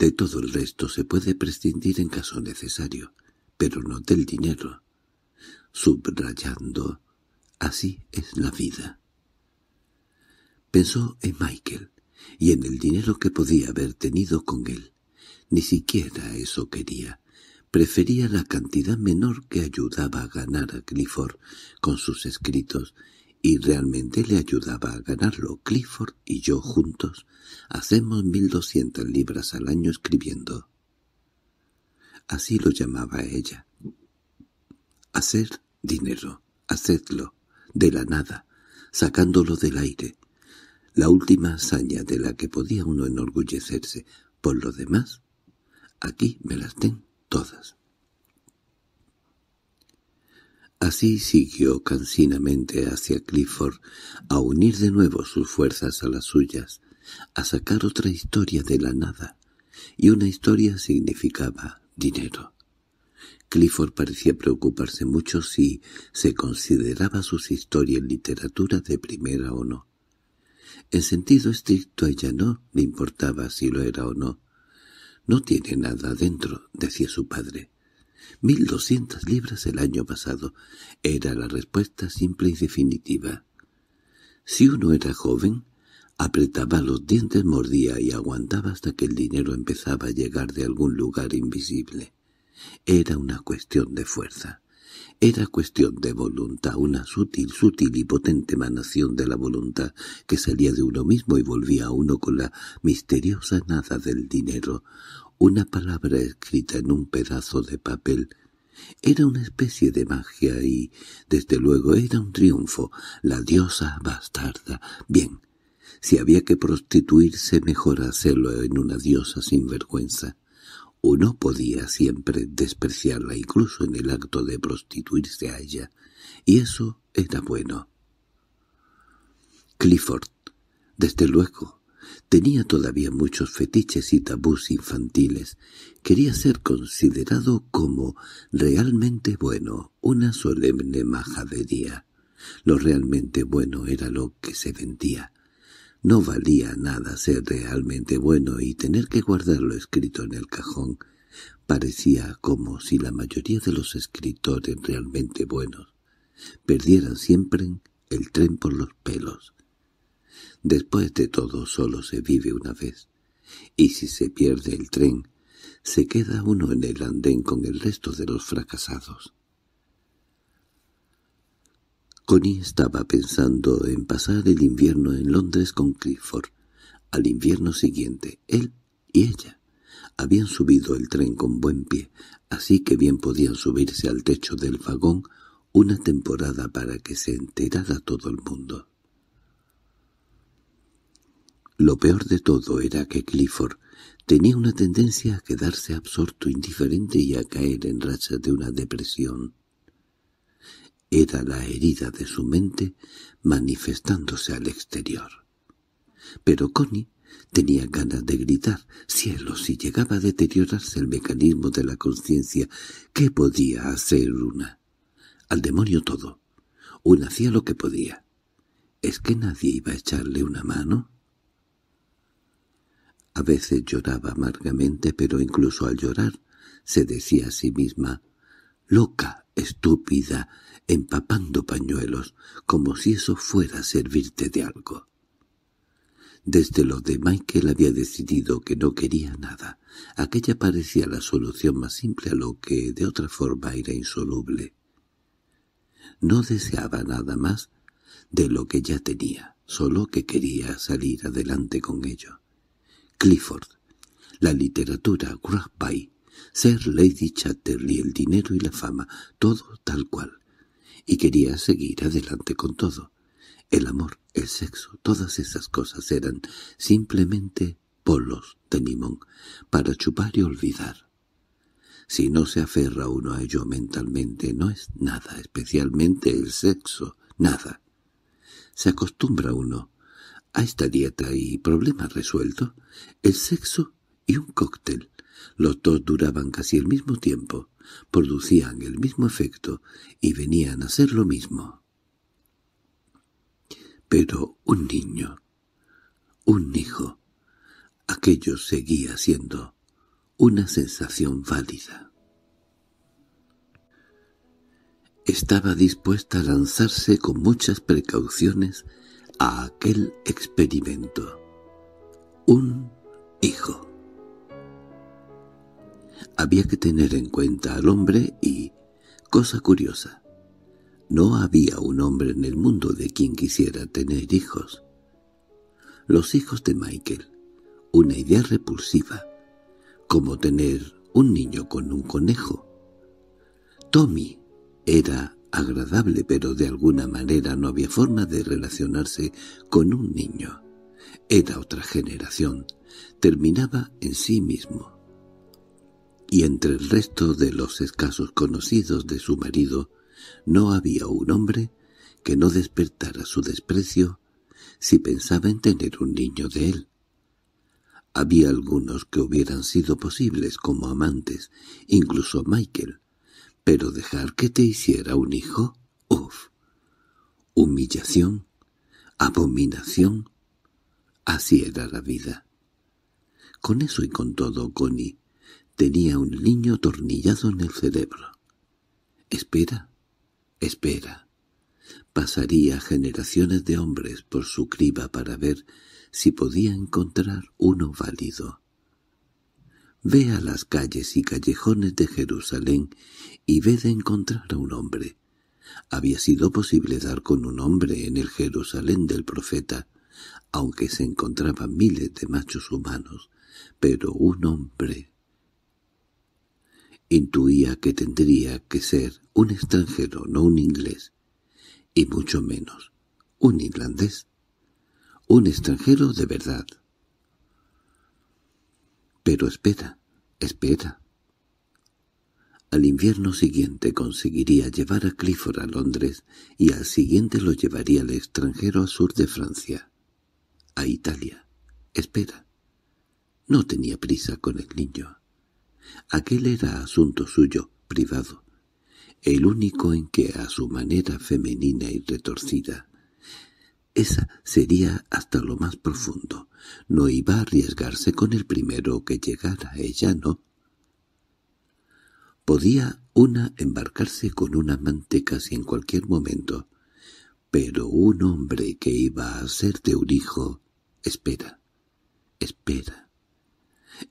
De todo el resto se puede prescindir en caso necesario, pero no del dinero. Subrayando, así es la vida. Pensó en Michael y en el dinero que podía haber tenido con él. Ni siquiera eso quería. Prefería la cantidad menor que ayudaba a ganar a Clifford con sus escritos y realmente le ayudaba a ganarlo. Clifford y yo juntos hacemos mil doscientas libras al año escribiendo. Así lo llamaba ella. Hacer dinero, hacerlo de la nada, sacándolo del aire. La última hazaña de la que podía uno enorgullecerse. Por lo demás, aquí me las den todas. Así siguió cansinamente hacia Clifford, a unir de nuevo sus fuerzas a las suyas, a sacar otra historia de la nada, y una historia significaba dinero. Clifford parecía preocuparse mucho si se consideraba sus historias literatura de primera o no. En sentido estricto ella no le importaba si lo era o no. «No tiene nada dentro», decía su padre mil doscientas libras el año pasado. Era la respuesta simple y definitiva. Si uno era joven, apretaba los dientes, mordía y aguantaba hasta que el dinero empezaba a llegar de algún lugar invisible. Era una cuestión de fuerza. Era cuestión de voluntad, una sutil, sutil y potente emanación de la voluntad que salía de uno mismo y volvía a uno con la misteriosa nada del dinero, una palabra escrita en un pedazo de papel era una especie de magia y, desde luego, era un triunfo, la diosa bastarda. Bien, si había que prostituirse, mejor hacerlo en una diosa sin vergüenza. Uno podía siempre despreciarla incluso en el acto de prostituirse a ella, y eso era bueno. Clifford, desde luego, Tenía todavía muchos fetiches y tabús infantiles. Quería ser considerado como realmente bueno, una solemne majadería. Lo realmente bueno era lo que se vendía. No valía nada ser realmente bueno y tener que guardarlo escrito en el cajón. Parecía como si la mayoría de los escritores realmente buenos perdieran siempre el tren por los pelos, Después de todo solo se vive una vez, y si se pierde el tren, se queda uno en el andén con el resto de los fracasados. Connie estaba pensando en pasar el invierno en Londres con Clifford. Al invierno siguiente, él y ella habían subido el tren con buen pie, así que bien podían subirse al techo del vagón una temporada para que se enterara todo el mundo. Lo peor de todo era que Clifford tenía una tendencia a quedarse absorto, indiferente y a caer en racha de una depresión. Era la herida de su mente manifestándose al exterior. Pero Connie tenía ganas de gritar, cielo, si llegaba a deteriorarse el mecanismo de la conciencia, ¿qué podía hacer una? Al demonio todo. Una hacía lo que podía. ¿Es que nadie iba a echarle una mano? A veces lloraba amargamente, pero incluso al llorar se decía a sí misma, «Loca, estúpida, empapando pañuelos, como si eso fuera a servirte de algo». Desde lo de Michael había decidido que no quería nada. Aquella parecía la solución más simple a lo que de otra forma era insoluble. No deseaba nada más de lo que ya tenía, solo que quería salir adelante con ello. Clifford, la literatura Grabby, ser Lady Chatterley, el dinero y la fama, todo tal cual. Y quería seguir adelante con todo. El amor, el sexo, todas esas cosas eran simplemente polos de limón para chupar y olvidar. Si no se aferra uno a ello mentalmente, no es nada, especialmente el sexo, nada. Se acostumbra uno, a esta dieta y problema resuelto, el sexo y un cóctel, los dos duraban casi el mismo tiempo, producían el mismo efecto y venían a ser lo mismo. Pero un niño, un hijo, aquello seguía siendo una sensación válida. Estaba dispuesta a lanzarse con muchas precauciones a aquel experimento. Un hijo. Había que tener en cuenta al hombre y, cosa curiosa, no había un hombre en el mundo de quien quisiera tener hijos. Los hijos de Michael, una idea repulsiva, como tener un niño con un conejo. Tommy era agradable, pero de alguna manera no había forma de relacionarse con un niño. Era otra generación, terminaba en sí mismo. Y entre el resto de los escasos conocidos de su marido, no había un hombre que no despertara su desprecio si pensaba en tener un niño de él. Había algunos que hubieran sido posibles como amantes, incluso Michael, pero dejar que te hiciera un hijo, uf, humillación, abominación. Así era la vida. Con eso y con todo, Connie tenía un niño tornillado en el cerebro. Espera, espera. Pasaría generaciones de hombres por su criba para ver si podía encontrar uno válido. Ve a las calles y callejones de Jerusalén y ve de encontrar a un hombre. Había sido posible dar con un hombre en el Jerusalén del profeta, aunque se encontraban miles de machos humanos, pero un hombre. Intuía que tendría que ser un extranjero, no un inglés, y mucho menos un irlandés. Un extranjero de verdad, pero espera, espera. Al invierno siguiente conseguiría llevar a Clifford a Londres y al siguiente lo llevaría al extranjero a sur de Francia, a Italia. Espera. No tenía prisa con el niño. Aquel era asunto suyo, privado, el único en que a su manera femenina y retorcida esa sería hasta lo más profundo. No iba a arriesgarse con el primero que llegara, ella no. Podía una embarcarse con un amante casi en cualquier momento, pero un hombre que iba a ser de un hijo... Espera, espera.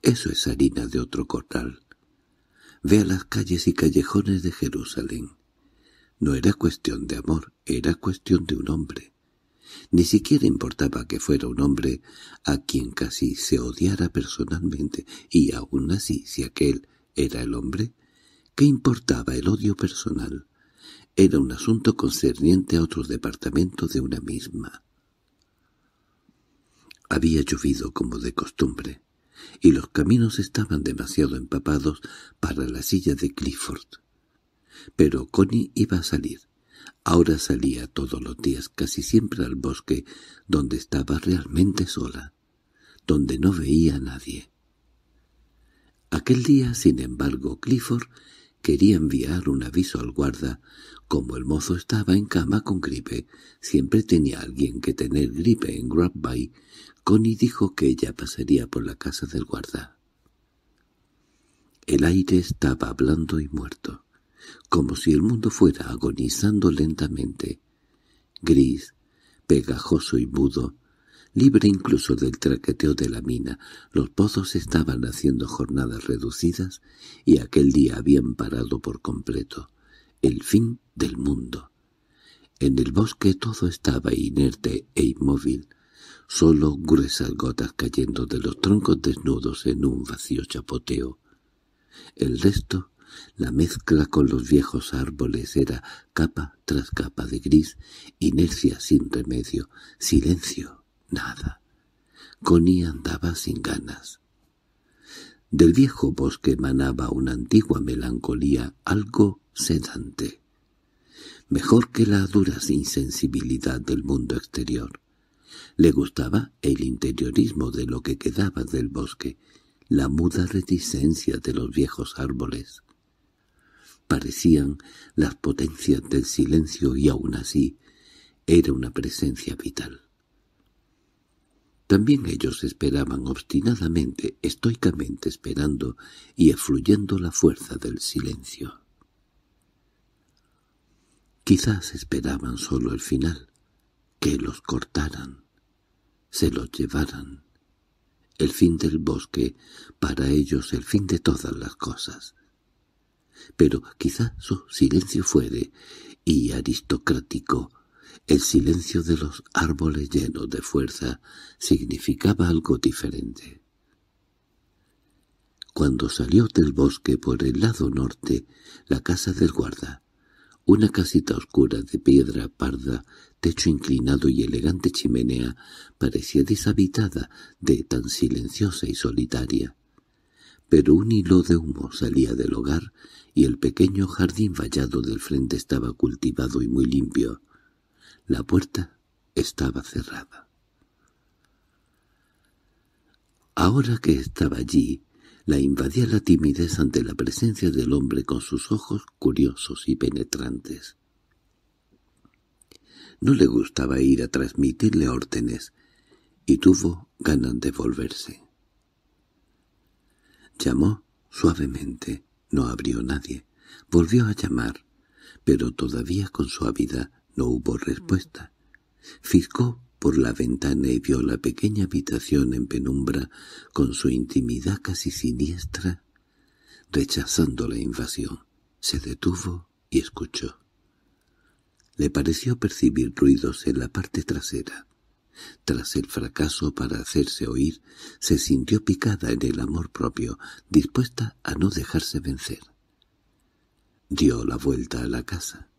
Eso es harina de otro cortal Ve a las calles y callejones de Jerusalén. No era cuestión de amor, era cuestión de un hombre. Ni siquiera importaba que fuera un hombre a quien casi se odiara personalmente, y aún así, si aquel era el hombre, ¿qué importaba el odio personal? Era un asunto concerniente a otro departamento de una misma. Había llovido como de costumbre, y los caminos estaban demasiado empapados para la silla de Clifford. Pero Connie iba a salir, Ahora salía todos los días casi siempre al bosque, donde estaba realmente sola, donde no veía a nadie. Aquel día, sin embargo, Clifford quería enviar un aviso al guarda. Como el mozo estaba en cama con gripe, siempre tenía alguien que tener gripe en Grabby, Connie dijo que ella pasaría por la casa del guarda. El aire estaba blando y muerto como si el mundo fuera agonizando lentamente, gris, pegajoso y mudo, libre incluso del traqueteo de la mina. Los pozos estaban haciendo jornadas reducidas y aquel día habían parado por completo. El fin del mundo. En el bosque todo estaba inerte e inmóvil, solo gruesas gotas cayendo de los troncos desnudos en un vacío chapoteo. El resto la mezcla con los viejos árboles era capa tras capa de gris, inercia sin remedio, silencio, nada. Connie andaba sin ganas. Del viejo bosque emanaba una antigua melancolía algo sedante, mejor que la dura insensibilidad del mundo exterior. Le gustaba el interiorismo de lo que quedaba del bosque, la muda reticencia de los viejos árboles parecían las potencias del silencio y aún así era una presencia vital. También ellos esperaban obstinadamente, estoicamente esperando y afluyendo la fuerza del silencio. Quizás esperaban solo el final, que los cortaran, se los llevaran. El fin del bosque, para ellos el fin de todas las cosas pero quizá su silencio fuere, y aristocrático, el silencio de los árboles llenos de fuerza significaba algo diferente. Cuando salió del bosque por el lado norte, la casa del guarda, una casita oscura de piedra parda, techo inclinado y elegante chimenea, parecía deshabitada de tan silenciosa y solitaria. Pero un hilo de humo salía del hogar y el pequeño jardín vallado del frente estaba cultivado y muy limpio. La puerta estaba cerrada. Ahora que estaba allí, la invadía la timidez ante la presencia del hombre con sus ojos curiosos y penetrantes. No le gustaba ir a transmitirle órdenes, y tuvo ganas de volverse. Llamó suavemente. No abrió nadie. Volvió a llamar, pero todavía con suavidad no hubo respuesta. Fiscó por la ventana y vio la pequeña habitación en penumbra con su intimidad casi siniestra. Rechazando la invasión, se detuvo y escuchó. Le pareció percibir ruidos en la parte trasera. Tras el fracaso para hacerse oír, se sintió picada en el amor propio, dispuesta a no dejarse vencer. Dio la vuelta a la casa.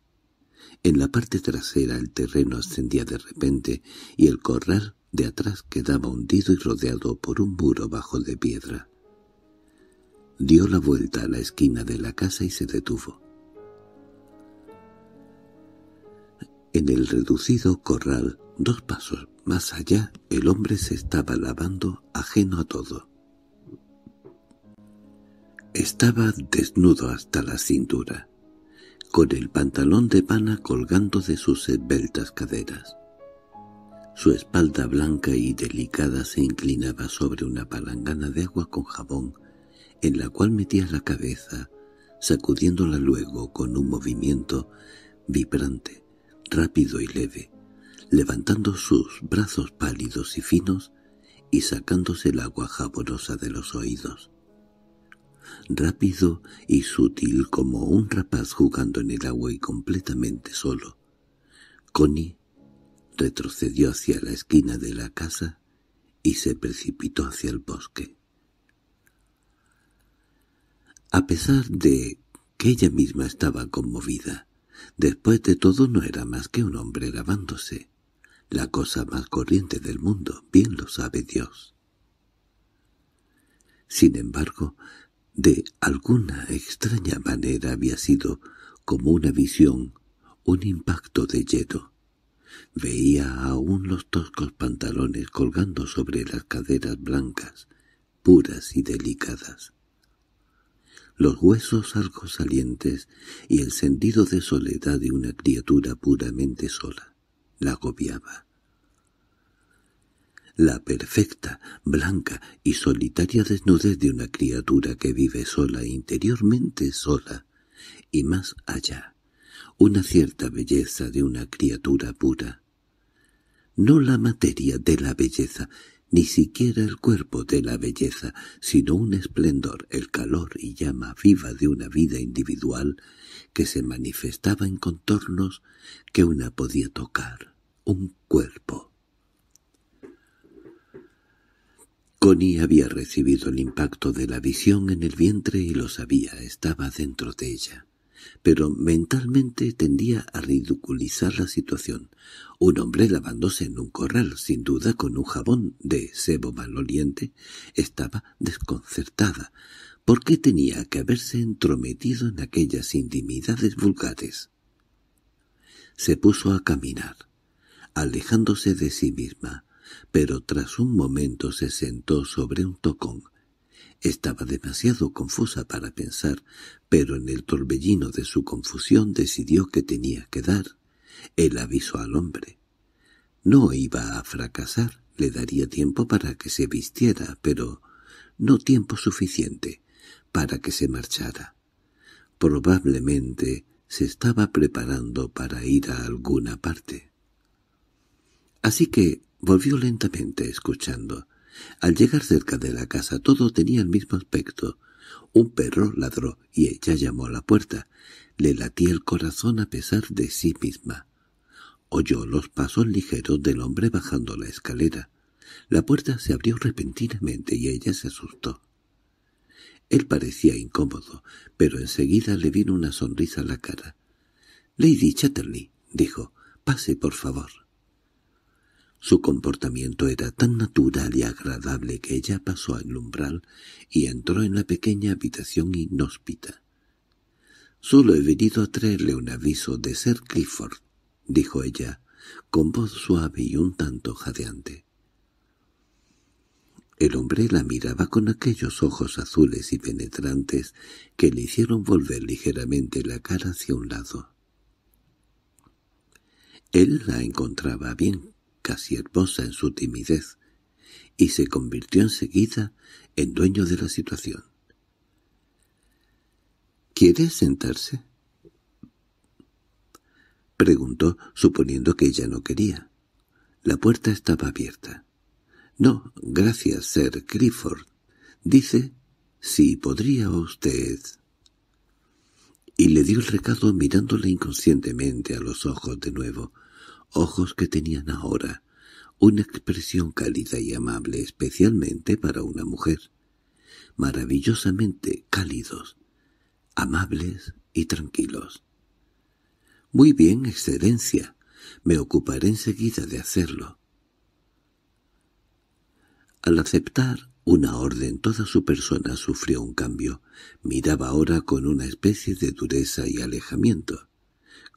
En la parte trasera el terreno ascendía de repente y el corral de atrás quedaba hundido y rodeado por un muro bajo de piedra. Dio la vuelta a la esquina de la casa y se detuvo. En el reducido corral, dos pasos más allá, el hombre se estaba lavando ajeno a todo. Estaba desnudo hasta la cintura, con el pantalón de pana colgando de sus esbeltas caderas. Su espalda blanca y delicada se inclinaba sobre una palangana de agua con jabón, en la cual metía la cabeza, sacudiéndola luego con un movimiento vibrante, rápido y leve, levantando sus brazos pálidos y finos y sacándose el agua jaborosa de los oídos. Rápido y sutil como un rapaz jugando en el agua y completamente solo, Connie retrocedió hacia la esquina de la casa y se precipitó hacia el bosque. A pesar de que ella misma estaba conmovida, después de todo no era más que un hombre lavándose la cosa más corriente del mundo, bien lo sabe Dios. Sin embargo, de alguna extraña manera había sido como una visión, un impacto de hielo. Veía aún los toscos pantalones colgando sobre las caderas blancas, puras y delicadas. Los huesos algo salientes y el sentido de soledad de una criatura puramente sola la agobiaba. La perfecta, blanca y solitaria desnudez de una criatura que vive sola interiormente sola, y más allá, una cierta belleza de una criatura pura. No la materia de la belleza, ni siquiera el cuerpo de la belleza, sino un esplendor, el calor y llama viva de una vida individual que se manifestaba en contornos que una podía tocar, un cuerpo. Connie había recibido el impacto de la visión en el vientre y lo sabía, estaba dentro de ella pero mentalmente tendía a ridiculizar la situación. Un hombre lavándose en un corral, sin duda con un jabón de sebo maloliente, estaba desconcertada. ¿Por qué tenía que haberse entrometido en aquellas intimidades vulgares? Se puso a caminar, alejándose de sí misma, pero tras un momento se sentó sobre un tocón, estaba demasiado confusa para pensar, pero en el torbellino de su confusión decidió que tenía que dar el aviso al hombre. No iba a fracasar, le daría tiempo para que se vistiera, pero no tiempo suficiente para que se marchara. Probablemente se estaba preparando para ir a alguna parte. Así que volvió lentamente escuchando. Al llegar cerca de la casa todo tenía el mismo aspecto. Un perro ladró y ella llamó a la puerta. Le latía el corazón a pesar de sí misma. Oyó los pasos ligeros del hombre bajando la escalera. La puerta se abrió repentinamente y ella se asustó. Él parecía incómodo, pero enseguida le vino una sonrisa a la cara. —Lady Chatterley —dijo—, pase, por favor. Su comportamiento era tan natural y agradable que ella pasó al umbral y entró en la pequeña habitación inhóspita. «Solo he venido a traerle un aviso de Sir Clifford», dijo ella, con voz suave y un tanto jadeante. El hombre la miraba con aquellos ojos azules y penetrantes que le hicieron volver ligeramente la cara hacia un lado. Él la encontraba bien casi hermosa en su timidez, y se convirtió enseguida en dueño de la situación. —¿Quiere sentarse? —preguntó, suponiendo que ella no quería. La puerta estaba abierta. —No, gracias, Sir Clifford. Dice, si podría usted... Y le dio el recado mirándole inconscientemente a los ojos de nuevo ojos que tenían ahora una expresión cálida y amable especialmente para una mujer, maravillosamente cálidos, amables y tranquilos. —Muy bien, excelencia. Me ocuparé enseguida de hacerlo. Al aceptar una orden toda su persona sufrió un cambio. Miraba ahora con una especie de dureza y alejamiento.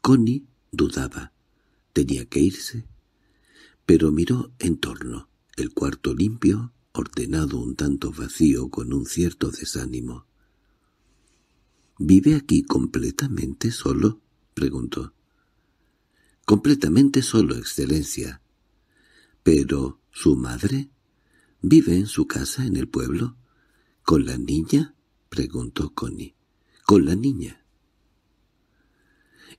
Connie dudaba. Tenía que irse. Pero miró en torno, el cuarto limpio, ordenado un tanto vacío con un cierto desánimo. —¿Vive aquí completamente solo? —preguntó. —Completamente solo, excelencia. —¿Pero su madre? —¿Vive en su casa, en el pueblo? —¿Con la niña? —preguntó Connie. —Con la niña.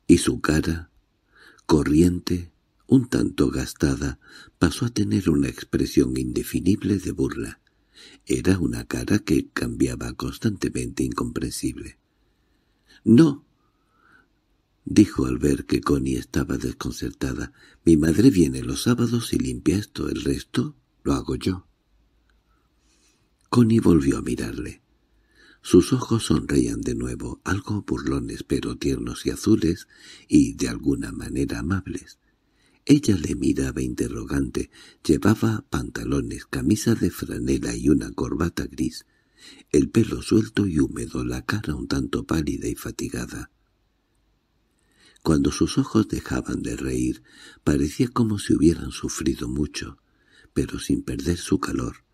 Y su cara corriente, un tanto gastada, pasó a tener una expresión indefinible de burla. Era una cara que cambiaba constantemente incomprensible. —¡No! —dijo al ver que Connie estaba desconcertada. —Mi madre viene los sábados y limpia esto. El resto lo hago yo. Connie volvió a mirarle. Sus ojos sonreían de nuevo, algo burlones pero tiernos y azules, y de alguna manera amables. Ella le miraba interrogante, llevaba pantalones, camisa de franela y una corbata gris, el pelo suelto y húmedo, la cara un tanto pálida y fatigada. Cuando sus ojos dejaban de reír, parecía como si hubieran sufrido mucho, pero sin perder su calor.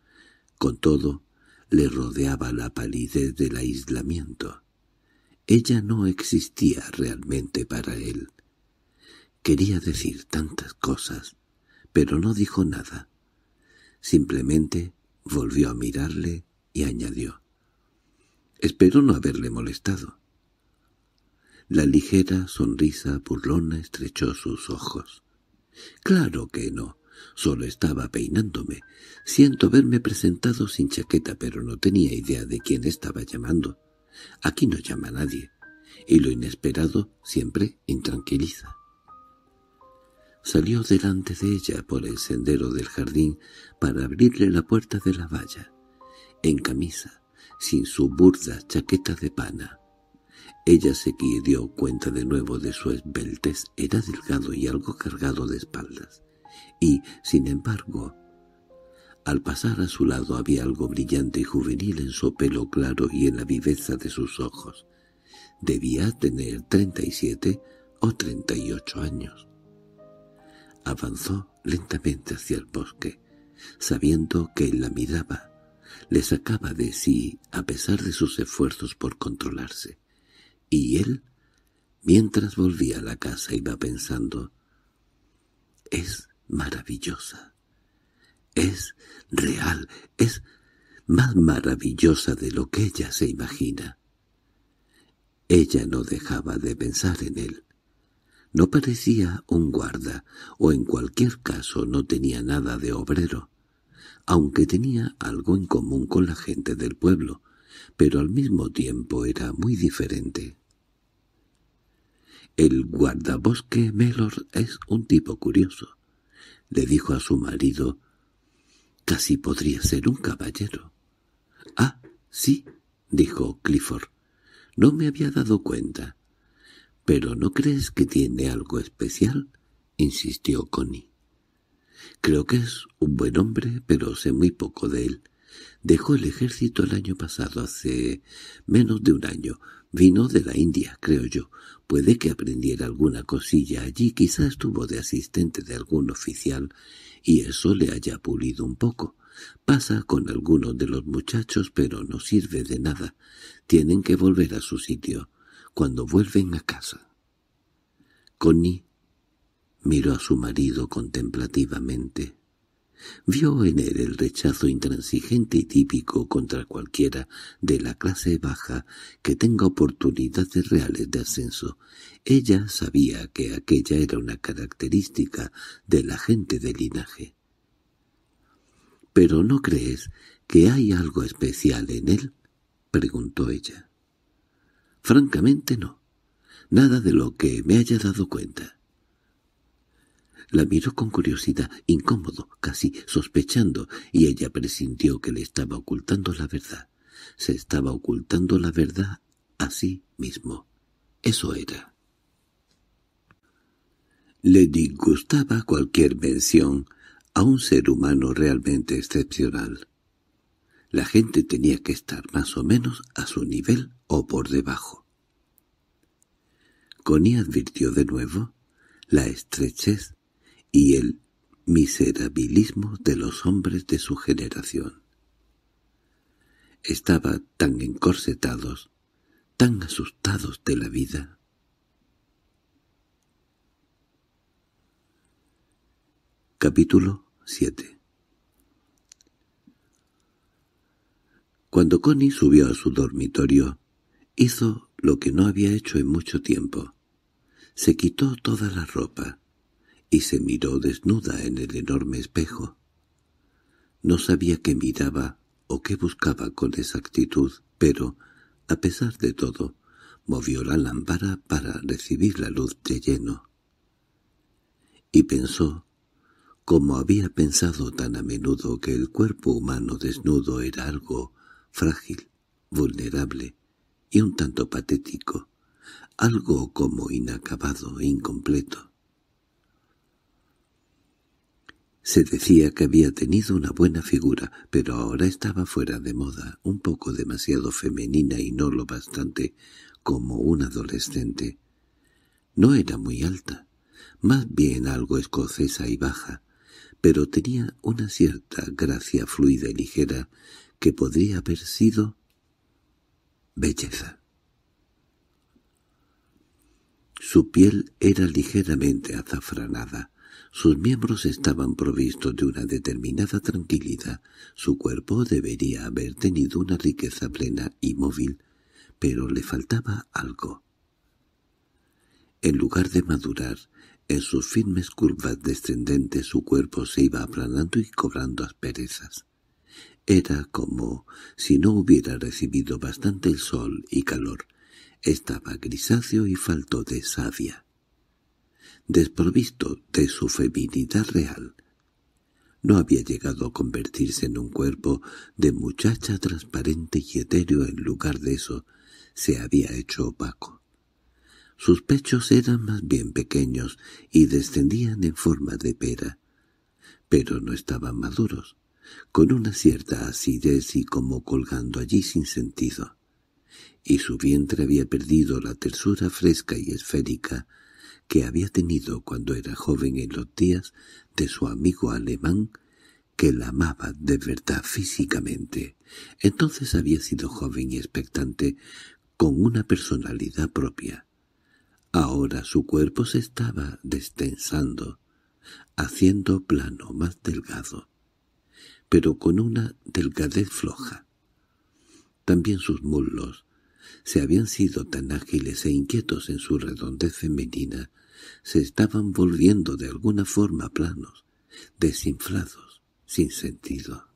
Con todo, le rodeaba la palidez del aislamiento. Ella no existía realmente para él. Quería decir tantas cosas, pero no dijo nada. Simplemente volvió a mirarle y añadió. Espero no haberle molestado. La ligera sonrisa burlona estrechó sus ojos. —Claro que no. Solo estaba peinándome. Siento verme presentado sin chaqueta, pero no tenía idea de quién estaba llamando. Aquí no llama nadie, y lo inesperado siempre intranquiliza. Salió delante de ella por el sendero del jardín para abrirle la puerta de la valla, en camisa, sin su burda chaqueta de pana. Ella se dio cuenta de nuevo de su esbeltez. Era delgado y algo cargado de espaldas y, sin embargo, al pasar a su lado había algo brillante y juvenil en su pelo claro y en la viveza de sus ojos. Debía tener treinta y siete o treinta y ocho años. Avanzó lentamente hacia el bosque, sabiendo que la miraba, le sacaba de sí a pesar de sus esfuerzos por controlarse. Y él, mientras volvía a la casa, iba pensando, «Es maravillosa. Es real, es más maravillosa de lo que ella se imagina. Ella no dejaba de pensar en él. No parecía un guarda, o en cualquier caso no tenía nada de obrero, aunque tenía algo en común con la gente del pueblo, pero al mismo tiempo era muy diferente. El guardabosque Melor es un tipo curioso le dijo a su marido, «Casi podría ser un caballero». «Ah, sí», dijo Clifford, «no me había dado cuenta». «¿Pero no crees que tiene algo especial?» insistió Connie. «Creo que es un buen hombre, pero sé muy poco de él. Dejó el ejército el año pasado, hace menos de un año. Vino de la India, creo yo. Puede que aprendiera alguna cosilla allí, quizás estuvo mm. de asistente de algún oficial, y eso le haya pulido un poco. Pasa con algunos de los muchachos, pero no sirve de nada. Tienen que volver a su sitio, cuando vuelven a casa. Connie miró a su marido contemplativamente. Vio en él el rechazo intransigente y típico contra cualquiera de la clase baja que tenga oportunidades reales de ascenso. Ella sabía que aquella era una característica de la gente de linaje. —¿Pero no crees que hay algo especial en él? —preguntó ella. —Francamente no. Nada de lo que me haya dado cuenta. La miró con curiosidad, incómodo, casi sospechando, y ella presintió que le estaba ocultando la verdad. Se estaba ocultando la verdad a sí mismo. Eso era. Le disgustaba cualquier mención a un ser humano realmente excepcional. La gente tenía que estar más o menos a su nivel o por debajo. Connie advirtió de nuevo la estrechez y el miserabilismo de los hombres de su generación. Estaban tan encorsetados, tan asustados de la vida. Capítulo 7 Cuando Connie subió a su dormitorio, hizo lo que no había hecho en mucho tiempo. Se quitó toda la ropa, y se miró desnuda en el enorme espejo. No sabía qué miraba o qué buscaba con exactitud, pero, a pesar de todo, movió la lámpara para recibir la luz de lleno. Y pensó, como había pensado tan a menudo que el cuerpo humano desnudo era algo frágil, vulnerable y un tanto patético, algo como inacabado e incompleto. Se decía que había tenido una buena figura, pero ahora estaba fuera de moda, un poco demasiado femenina y no lo bastante como un adolescente. No era muy alta, más bien algo escocesa y baja, pero tenía una cierta gracia fluida y ligera que podría haber sido belleza. Su piel era ligeramente azafranada, sus miembros estaban provistos de una determinada tranquilidad. Su cuerpo debería haber tenido una riqueza plena y móvil, pero le faltaba algo. En lugar de madurar, en sus firmes curvas descendentes su cuerpo se iba aplanando y cobrando asperezas. Era como si no hubiera recibido bastante el sol y calor. Estaba grisáceo y faltó de savia desprovisto de su feminidad real. No había llegado a convertirse en un cuerpo de muchacha transparente y etéreo en lugar de eso, se había hecho opaco. Sus pechos eran más bien pequeños y descendían en forma de pera, pero no estaban maduros, con una cierta acidez y como colgando allí sin sentido y su vientre había perdido la tersura fresca y esférica que había tenido cuando era joven en los días de su amigo alemán, que la amaba de verdad físicamente. Entonces había sido joven y expectante, con una personalidad propia. Ahora su cuerpo se estaba destensando, haciendo plano más delgado, pero con una delgadez floja. También sus muslos se habían sido tan ágiles e inquietos en su redondez femenina se estaban volviendo de alguna forma planos, desinflados, sin sentido.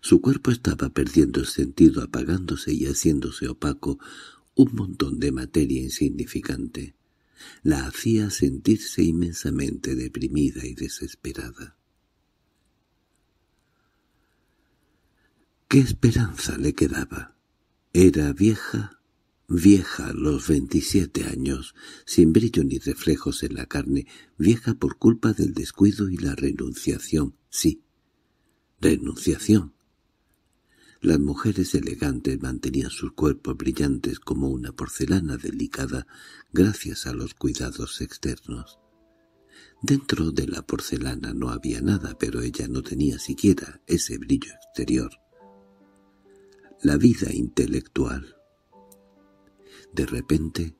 Su cuerpo estaba perdiendo el sentido, apagándose y haciéndose opaco un montón de materia insignificante. La hacía sentirse inmensamente deprimida y desesperada. ¿Qué esperanza le quedaba? Era vieja vieja los veintisiete años, sin brillo ni reflejos en la carne, vieja por culpa del descuido y la renunciación, sí, renunciación. Las mujeres elegantes mantenían sus cuerpos brillantes como una porcelana delicada gracias a los cuidados externos. Dentro de la porcelana no había nada, pero ella no tenía siquiera ese brillo exterior. La vida intelectual de repente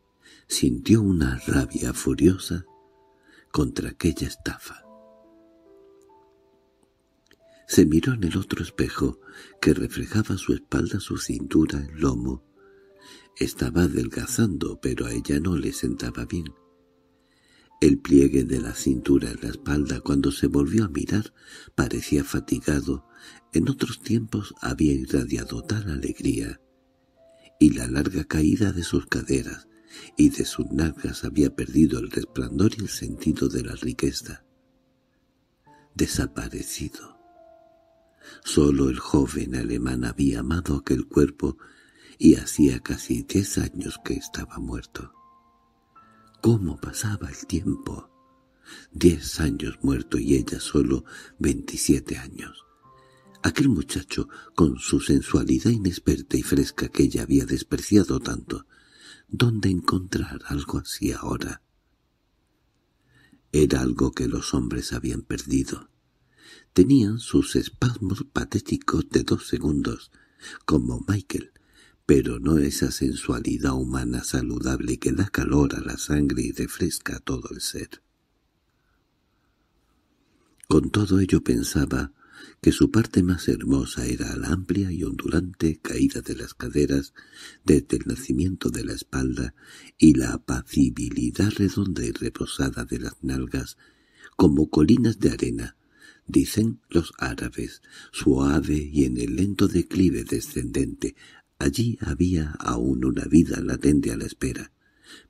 sintió una rabia furiosa contra aquella estafa. Se miró en el otro espejo, que reflejaba su espalda, su cintura, el lomo. Estaba adelgazando, pero a ella no le sentaba bien. El pliegue de la cintura en la espalda cuando se volvió a mirar parecía fatigado. En otros tiempos había irradiado tal alegría y la larga caída de sus caderas, y de sus nalgas había perdido el resplandor y el sentido de la riqueza. Desaparecido. Solo el joven alemán había amado aquel cuerpo y hacía casi diez años que estaba muerto. ¿Cómo pasaba el tiempo? Diez años muerto y ella solo veintisiete años. Aquel muchacho, con su sensualidad inexperta y fresca que ella había despreciado tanto, ¿dónde encontrar algo así ahora? Era algo que los hombres habían perdido. Tenían sus espasmos patéticos de dos segundos, como Michael, pero no esa sensualidad humana saludable que da calor a la sangre y refresca a todo el ser. Con todo ello pensaba, que su parte más hermosa era la amplia y ondulante caída de las caderas desde el nacimiento de la espalda y la apacibilidad redonda y reposada de las nalgas, como colinas de arena, dicen los árabes, suave y en el lento declive descendente. Allí había aún una vida latente a la espera,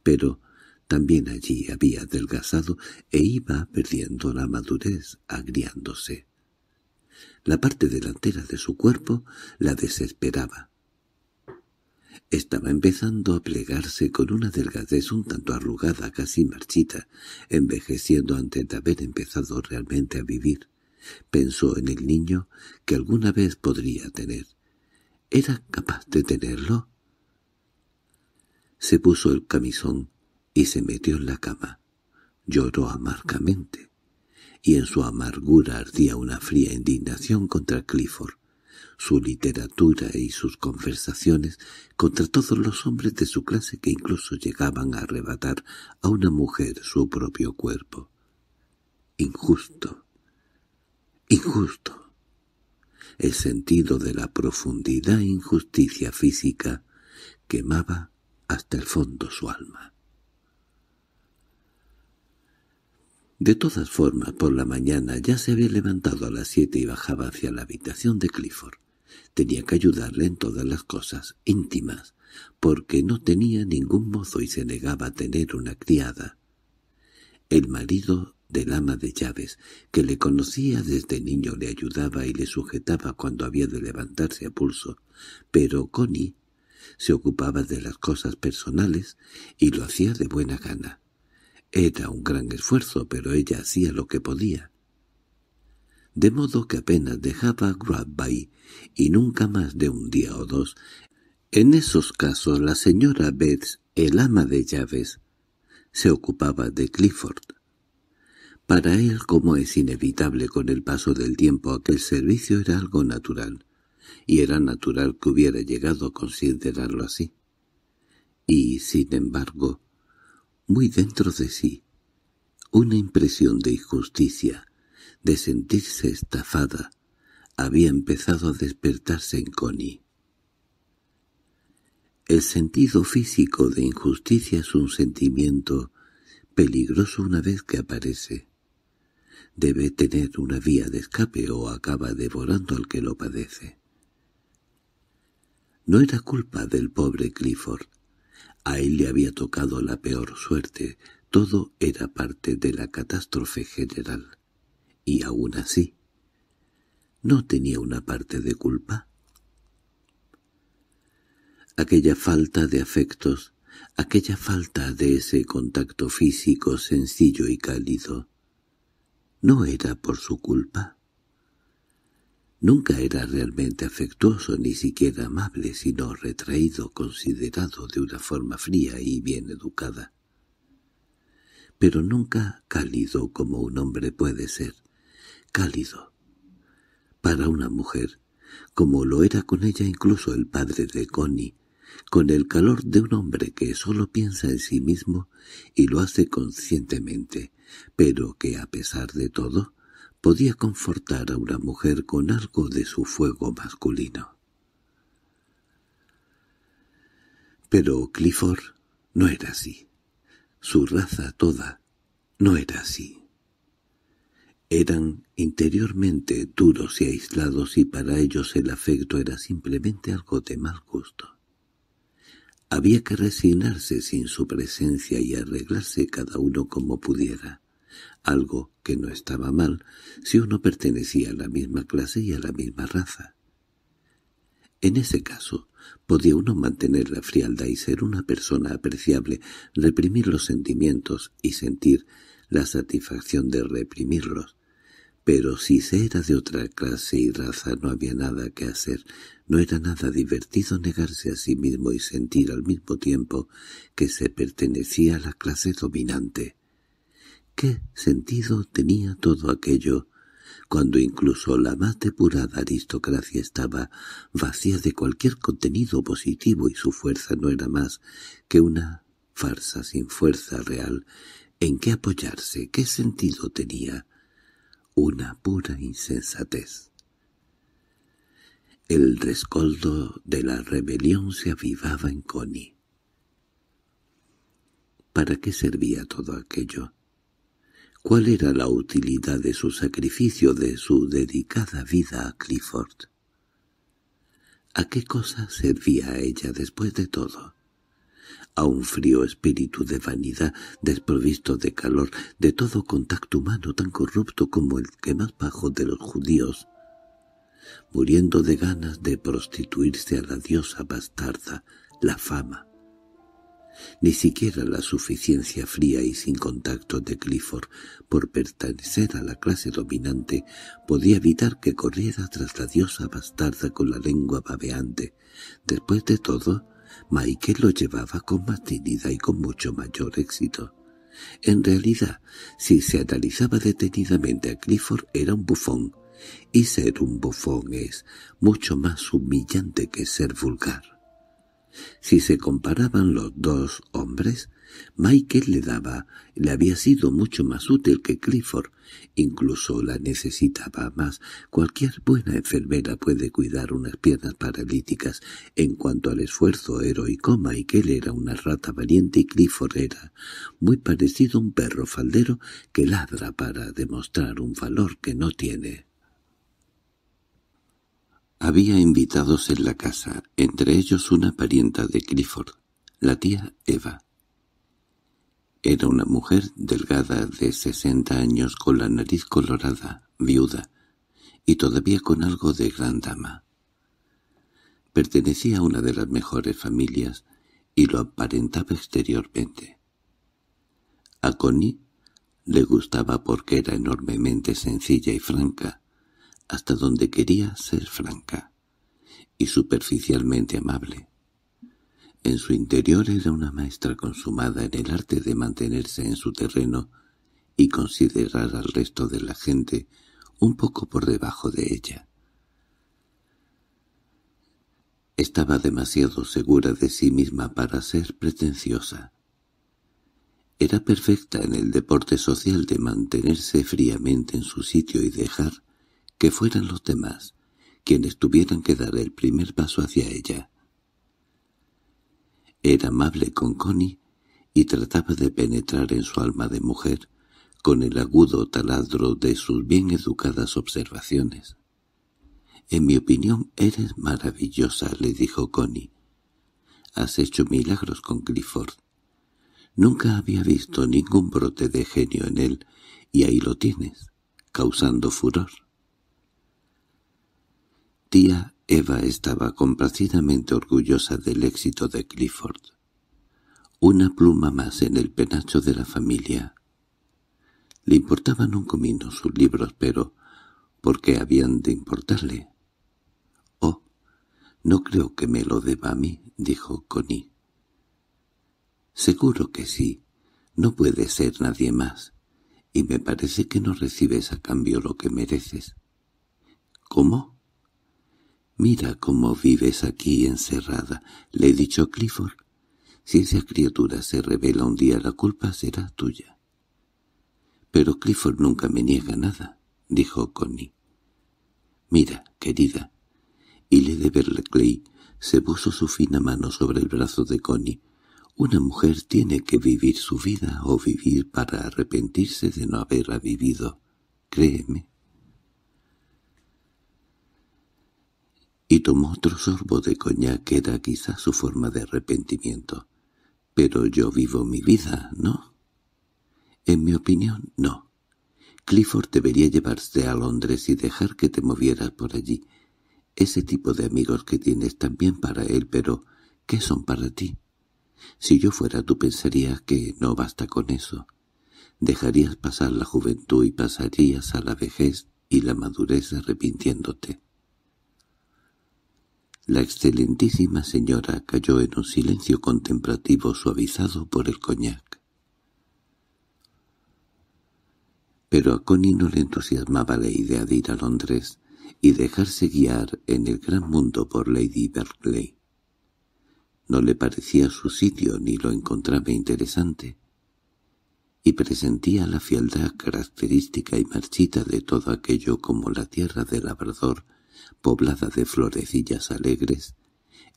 pero también allí había adelgazado e iba perdiendo la madurez, agriándose. La parte delantera de su cuerpo la desesperaba. Estaba empezando a plegarse con una delgadez un tanto arrugada, casi marchita, envejeciendo antes de haber empezado realmente a vivir. Pensó en el niño que alguna vez podría tener. ¿Era capaz de tenerlo? Se puso el camisón y se metió en la cama. Lloró amargamente y en su amargura ardía una fría indignación contra Clifford, su literatura y sus conversaciones contra todos los hombres de su clase que incluso llegaban a arrebatar a una mujer su propio cuerpo. Injusto. Injusto. El sentido de la profundidad e injusticia física quemaba hasta el fondo su alma. De todas formas, por la mañana ya se había levantado a las siete y bajaba hacia la habitación de Clifford. Tenía que ayudarle en todas las cosas íntimas, porque no tenía ningún mozo y se negaba a tener una criada. El marido del ama de llaves, que le conocía desde niño, le ayudaba y le sujetaba cuando había de levantarse a pulso, pero Connie se ocupaba de las cosas personales y lo hacía de buena gana. Era un gran esfuerzo, pero ella hacía lo que podía. De modo que apenas dejaba Gradby y nunca más de un día o dos. En esos casos la señora Betts, el ama de llaves, se ocupaba de Clifford. Para él, como es inevitable con el paso del tiempo, aquel servicio era algo natural, y era natural que hubiera llegado a considerarlo así. Y, sin embargo, muy dentro de sí, una impresión de injusticia, de sentirse estafada, había empezado a despertarse en Connie. El sentido físico de injusticia es un sentimiento peligroso una vez que aparece. Debe tener una vía de escape o acaba devorando al que lo padece. No era culpa del pobre Clifford, a él le había tocado la peor suerte, todo era parte de la catástrofe general. Y aún así, ¿no tenía una parte de culpa? Aquella falta de afectos, aquella falta de ese contacto físico sencillo y cálido, ¿no era por su culpa? Nunca era realmente afectuoso, ni siquiera amable, sino retraído, considerado de una forma fría y bien educada. Pero nunca cálido como un hombre puede ser. Cálido. Para una mujer, como lo era con ella incluso el padre de Connie, con el calor de un hombre que solo piensa en sí mismo y lo hace conscientemente, pero que a pesar de todo podía confortar a una mujer con algo de su fuego masculino. Pero Clifford no era así. Su raza toda no era así. Eran interiormente duros y aislados y para ellos el afecto era simplemente algo de mal gusto. Había que resignarse sin su presencia y arreglarse cada uno como pudiera algo que no estaba mal si uno pertenecía a la misma clase y a la misma raza. En ese caso, podía uno mantener la frialdad y ser una persona apreciable, reprimir los sentimientos y sentir la satisfacción de reprimirlos. Pero si se era de otra clase y raza no había nada que hacer, no era nada divertido negarse a sí mismo y sentir al mismo tiempo que se pertenecía a la clase dominante. ¿Qué sentido tenía todo aquello cuando incluso la más depurada aristocracia estaba vacía de cualquier contenido positivo y su fuerza no era más que una farsa sin fuerza real en qué apoyarse, qué sentido tenía? Una pura insensatez. El rescoldo de la rebelión se avivaba en Connie. ¿Para qué servía todo aquello? cuál era la utilidad de su sacrificio, de su dedicada vida a Clifford. ¿A qué cosa servía ella después de todo? A un frío espíritu de vanidad, desprovisto de calor, de todo contacto humano tan corrupto como el que más bajo de los judíos, muriendo de ganas de prostituirse a la diosa bastarda, la fama, ni siquiera la suficiencia fría y sin contacto de Clifford por pertenecer a la clase dominante podía evitar que corriera tras la diosa bastarda con la lengua babeante. Después de todo, Michael lo llevaba con más dignidad y con mucho mayor éxito. En realidad, si se analizaba detenidamente a Clifford era un bufón, y ser un bufón es mucho más humillante que ser vulgar. Si se comparaban los dos hombres, Michael le daba, le había sido mucho más útil que Clifford, incluso la necesitaba más. Cualquier buena enfermera puede cuidar unas piernas paralíticas. En cuanto al esfuerzo heroico, Michael era una rata valiente y Clifford era muy parecido a un perro faldero que ladra para demostrar un valor que no tiene. Había invitados en la casa, entre ellos una parienta de Clifford, la tía Eva. Era una mujer delgada de sesenta años con la nariz colorada, viuda, y todavía con algo de gran dama. Pertenecía a una de las mejores familias y lo aparentaba exteriormente. A Connie le gustaba porque era enormemente sencilla y franca, hasta donde quería ser franca y superficialmente amable. En su interior era una maestra consumada en el arte de mantenerse en su terreno y considerar al resto de la gente un poco por debajo de ella. Estaba demasiado segura de sí misma para ser pretenciosa. Era perfecta en el deporte social de mantenerse fríamente en su sitio y dejar que fueran los demás quienes tuvieran que dar el primer paso hacia ella. Era amable con Connie y trataba de penetrar en su alma de mujer con el agudo taladro de sus bien educadas observaciones. «En mi opinión eres maravillosa», le dijo Connie. «Has hecho milagros con Clifford. Nunca había visto ningún brote de genio en él, y ahí lo tienes, causando furor». Tía Eva estaba complacidamente orgullosa del éxito de Clifford. Una pluma más en el penacho de la familia. Le importaban un comino sus libros, pero ¿por qué habían de importarle? —Oh, no creo que me lo deba a mí —dijo Connie. —Seguro que sí. No puede ser nadie más. Y me parece que no recibes a cambio lo que mereces. —¿Cómo? «Mira cómo vives aquí encerrada», le he dicho Clifford. «Si esa criatura se revela un día, la culpa será tuya». «Pero Clifford nunca me niega nada», dijo Connie. «Mira, querida». Y le de Berkeley se puso su fina mano sobre el brazo de Connie. Una mujer tiene que vivir su vida o vivir para arrepentirse de no haberla vivido. Créeme. y tomó otro sorbo de coñac que era quizá su forma de arrepentimiento. —Pero yo vivo mi vida, ¿no? —En mi opinión, no. Clifford debería llevarse a Londres y dejar que te movieras por allí. Ese tipo de amigos que tienes también para él, pero ¿qué son para ti? Si yo fuera tú pensarías que no basta con eso. Dejarías pasar la juventud y pasarías a la vejez y la madurez arrepintiéndote. La excelentísima señora cayó en un silencio contemplativo suavizado por el coñac. Pero a Connie no le entusiasmaba la idea de ir a Londres y dejarse guiar en el gran mundo por Lady Berkeley. No le parecía su sitio ni lo encontraba interesante, y presentía la fialdad característica y marchita de todo aquello como la tierra del labrador poblada de florecillas alegres,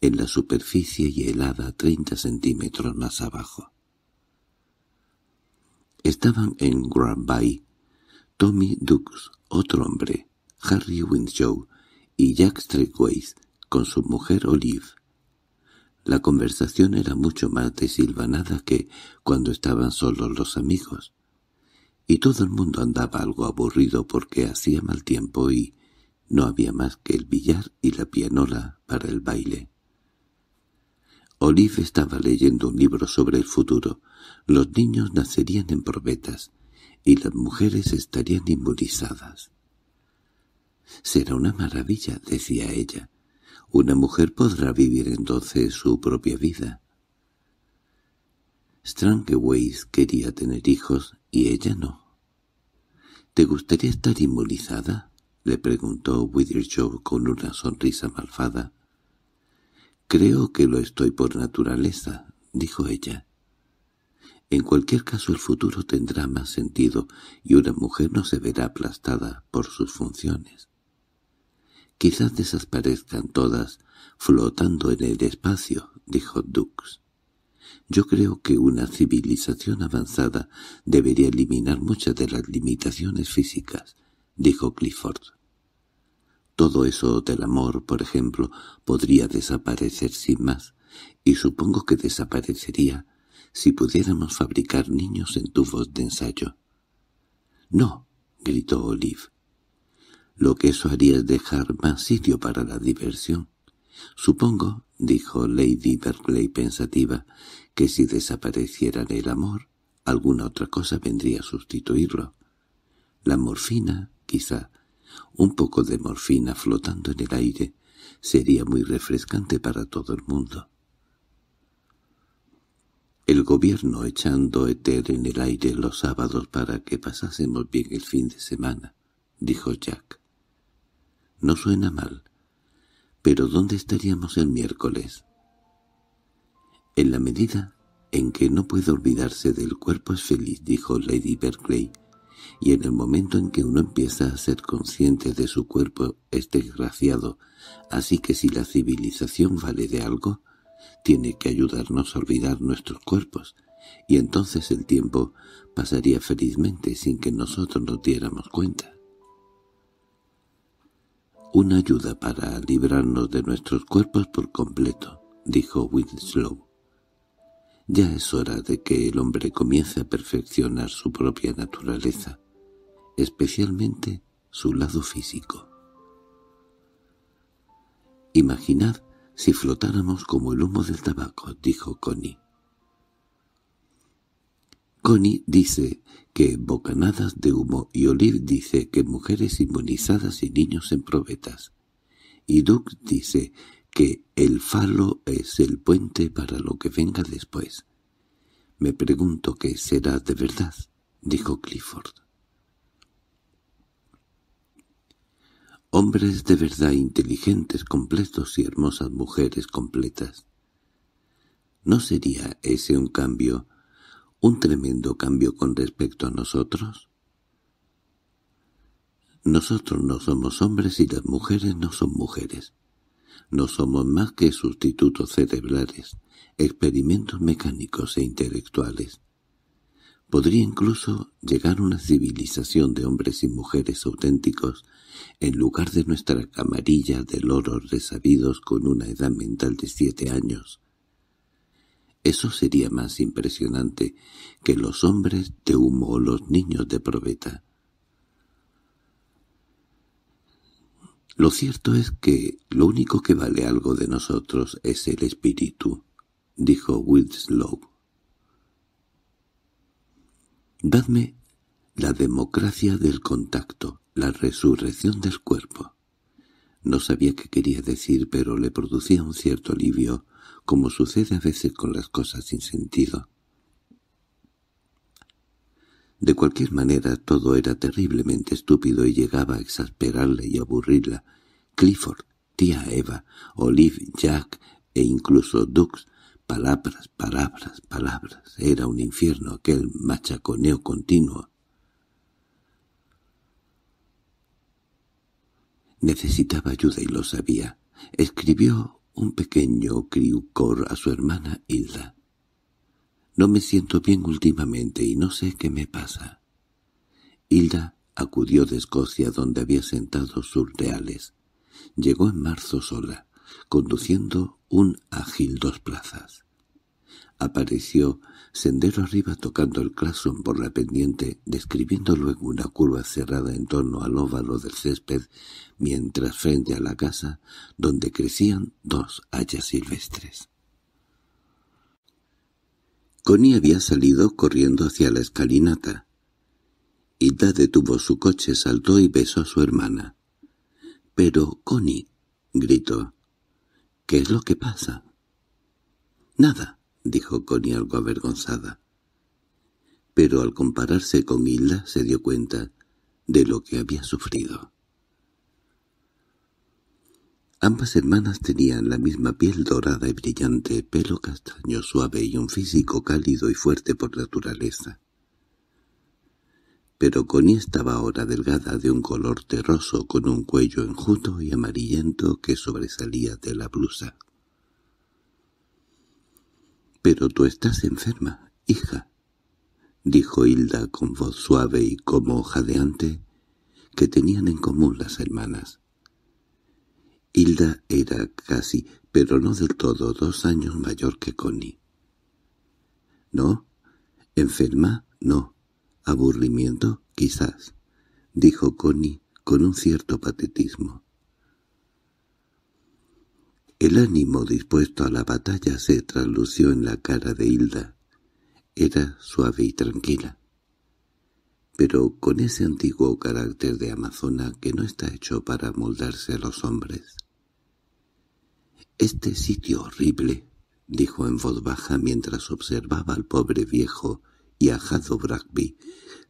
en la superficie y helada treinta centímetros más abajo. Estaban en Bay, Tommy Dux, otro hombre, Harry Winshaw y Jack Streckways con su mujer Olive. La conversación era mucho más desilvanada que cuando estaban solos los amigos, y todo el mundo andaba algo aburrido porque hacía mal tiempo y no había más que el billar y la pianola para el baile. Olive estaba leyendo un libro sobre el futuro. Los niños nacerían en probetas y las mujeres estarían inmunizadas. «Será una maravilla», decía ella. «Una mujer podrá vivir entonces su propia vida». Strangeways quería tener hijos y ella no. «¿Te gustaría estar inmunizada?» —le preguntó Withershaw con una sonrisa malfada. —Creo que lo estoy por naturaleza —dijo ella. En cualquier caso el futuro tendrá más sentido y una mujer no se verá aplastada por sus funciones. Quizás desaparezcan todas flotando en el espacio —dijo Dux. Yo creo que una civilización avanzada debería eliminar muchas de las limitaciones físicas —dijo Clifford. Todo eso del amor, por ejemplo, podría desaparecer sin más, y supongo que desaparecería si pudiéramos fabricar niños en tubos de ensayo. —¡No! —gritó Olive. —Lo que eso haría es dejar más sitio para la diversión. —Supongo —dijo Lady Berkeley pensativa— que si desapareciera el amor, alguna otra cosa vendría a sustituirlo. La morfina quizá. Un poco de morfina flotando en el aire sería muy refrescante para todo el mundo. El gobierno echando éter en el aire los sábados para que pasásemos bien el fin de semana, dijo Jack. No suena mal. Pero ¿dónde estaríamos el miércoles? En la medida en que no puede olvidarse del cuerpo es feliz, dijo Lady Berkeley, y en el momento en que uno empieza a ser consciente de su cuerpo es desgraciado, así que si la civilización vale de algo, tiene que ayudarnos a olvidar nuestros cuerpos, y entonces el tiempo pasaría felizmente sin que nosotros nos diéramos cuenta. —Una ayuda para librarnos de nuestros cuerpos por completo —dijo Winslow—. Ya es hora de que el hombre comience a perfeccionar su propia naturaleza, especialmente su lado físico. «Imaginad si flotáramos como el humo del tabaco», dijo Connie. Connie dice que bocanadas de humo y Oliv dice que mujeres inmunizadas y niños en probetas. Y Duke dice que el falo es el puente para lo que venga después. —Me pregunto qué será de verdad —dijo Clifford. Hombres de verdad inteligentes, completos y hermosas mujeres completas. ¿No sería ese un cambio, un tremendo cambio con respecto a nosotros? Nosotros no somos hombres y las mujeres no son mujeres. No somos más que sustitutos cerebrales, experimentos mecánicos e intelectuales. Podría incluso llegar una civilización de hombres y mujeres auténticos, en lugar de nuestra camarilla de loros resabidos con una edad mental de siete años. Eso sería más impresionante que los hombres de humo o los niños de probeta. Lo cierto es que lo único que vale algo de nosotros es el espíritu, dijo Winslow. Dadme la democracia del contacto, la resurrección del cuerpo. No sabía qué quería decir, pero le producía un cierto alivio, como sucede a veces con las cosas sin sentido. De cualquier manera, todo era terriblemente estúpido y llegaba a exasperarla y aburrirla. Clifford, tía Eva, Olive, Jack e incluso Dux, palabras, palabras, palabras. Era un infierno aquel machaconeo continuo. Necesitaba ayuda y lo sabía. Escribió un pequeño criucor a su hermana Hilda. No me siento bien últimamente y no sé qué me pasa. Hilda acudió de Escocia donde había sentado sus reales. Llegó en marzo sola, conduciendo un ágil dos plazas. Apareció sendero arriba tocando el claxon por la pendiente, describiendo luego una curva cerrada en torno al óvalo del césped, mientras frente a la casa, donde crecían dos hayas silvestres. Connie había salido corriendo hacia la escalinata. Hilda detuvo su coche, saltó y besó a su hermana. —Pero, Connie —gritó—, ¿qué es lo que pasa? —Nada —dijo Connie algo avergonzada. Pero al compararse con Hilda se dio cuenta de lo que había sufrido. Ambas hermanas tenían la misma piel dorada y brillante, pelo castaño suave y un físico cálido y fuerte por naturaleza. Pero Connie estaba ahora delgada de un color terroso con un cuello enjuto y amarillento que sobresalía de la blusa. —Pero tú estás enferma, hija —dijo Hilda con voz suave y como jadeante, que tenían en común las hermanas. Hilda era casi, pero no del todo, dos años mayor que Connie. —¿No? ¿Enferma? No. —¿Aburrimiento? Quizás —dijo Connie con un cierto patetismo. El ánimo dispuesto a la batalla se traslució en la cara de Hilda. Era suave y tranquila pero con ese antiguo carácter de amazona que no está hecho para moldarse a los hombres. «Este sitio horrible», dijo en voz baja mientras observaba al pobre viejo y a Jado Bragby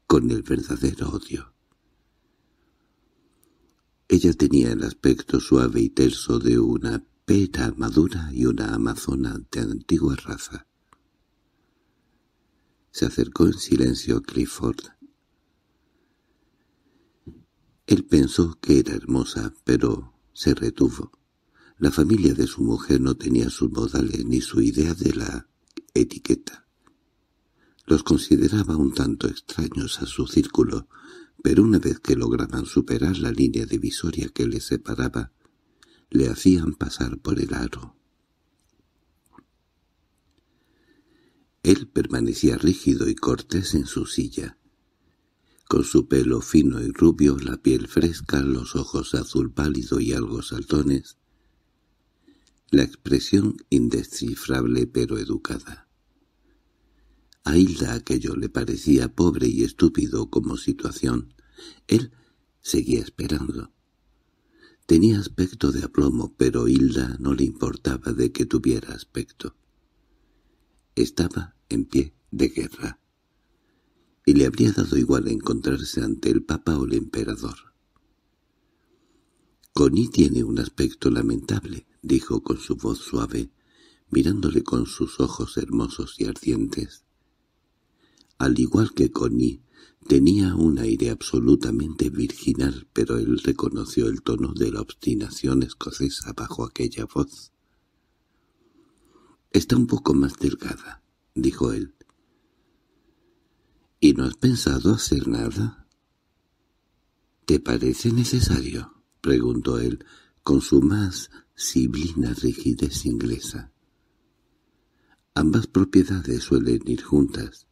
con el verdadero odio. Ella tenía el aspecto suave y terso de una pera madura y una amazona de antigua raza. Se acercó en silencio a Clifford él pensó que era hermosa, pero se retuvo. La familia de su mujer no tenía sus modales ni su idea de la etiqueta. Los consideraba un tanto extraños a su círculo, pero una vez que lograban superar la línea divisoria que les separaba, le hacían pasar por el aro. Él permanecía rígido y cortés en su silla, con su pelo fino y rubio, la piel fresca, los ojos azul pálido y algo saltones, la expresión indescifrable pero educada. A Hilda aquello le parecía pobre y estúpido como situación. Él seguía esperando. Tenía aspecto de aplomo, pero Hilda no le importaba de que tuviera aspecto. Estaba en pie de guerra y le habría dado igual encontrarse ante el papa o el emperador. —Connie tiene un aspecto lamentable —dijo con su voz suave, mirándole con sus ojos hermosos y ardientes. Al igual que Connie, tenía un aire absolutamente virginal, pero él reconoció el tono de la obstinación escocesa bajo aquella voz. —Está un poco más delgada —dijo él. —¿Y no has pensado hacer nada? —¿Te parece necesario? —preguntó él, con su más siblina rigidez inglesa. Ambas propiedades suelen ir juntas.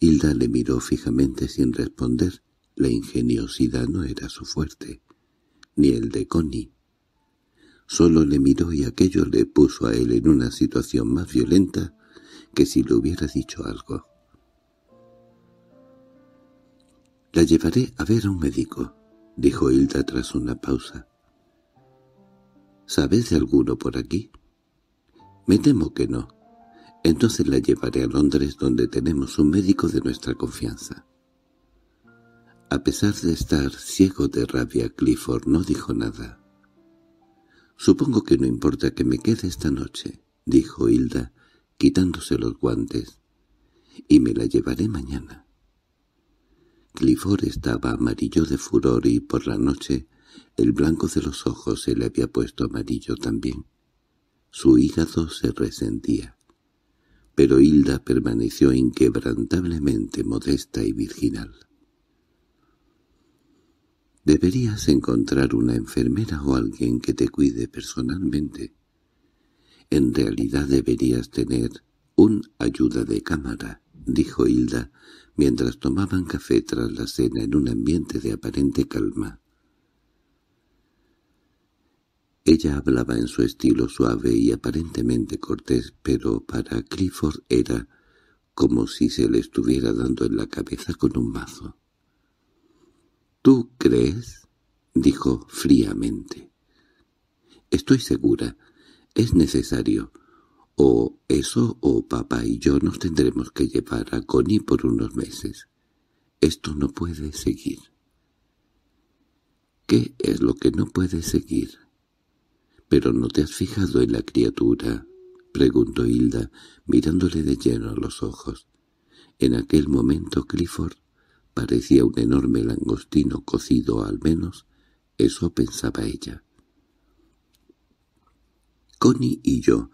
Hilda le miró fijamente sin responder. La ingeniosidad no era su fuerte, ni el de Connie. Solo le miró y aquello le puso a él en una situación más violenta que si le hubiera dicho algo. La llevaré a ver a un médico, dijo Hilda tras una pausa. —¿Sabes de alguno por aquí? —Me temo que no. Entonces la llevaré a Londres donde tenemos un médico de nuestra confianza. A pesar de estar ciego de rabia, Clifford no dijo nada. —Supongo que no importa que me quede esta noche —dijo Hilda, quitándose los guantes—, y me la llevaré mañana. Clifford estaba amarillo de furor y por la noche el blanco de los ojos se le había puesto amarillo también. Su hígado se resentía. Pero Hilda permaneció inquebrantablemente modesta y virginal. Deberías encontrar una enfermera o alguien que te cuide personalmente. En realidad deberías tener un ayuda de cámara, dijo Hilda, mientras tomaban café tras la cena en un ambiente de aparente calma. Ella hablaba en su estilo suave y aparentemente cortés, pero para Clifford era como si se le estuviera dando en la cabeza con un mazo. —¿Tú crees? —dijo fríamente. —Estoy segura. Es necesario. O eso o papá y yo nos tendremos que llevar a Connie por unos meses. Esto no puede seguir. ¿Qué es lo que no puede seguir? —¿Pero no te has fijado en la criatura? —preguntó Hilda, mirándole de lleno a los ojos. En aquel momento Clifford parecía un enorme langostino cocido, al menos eso pensaba ella. Connie y yo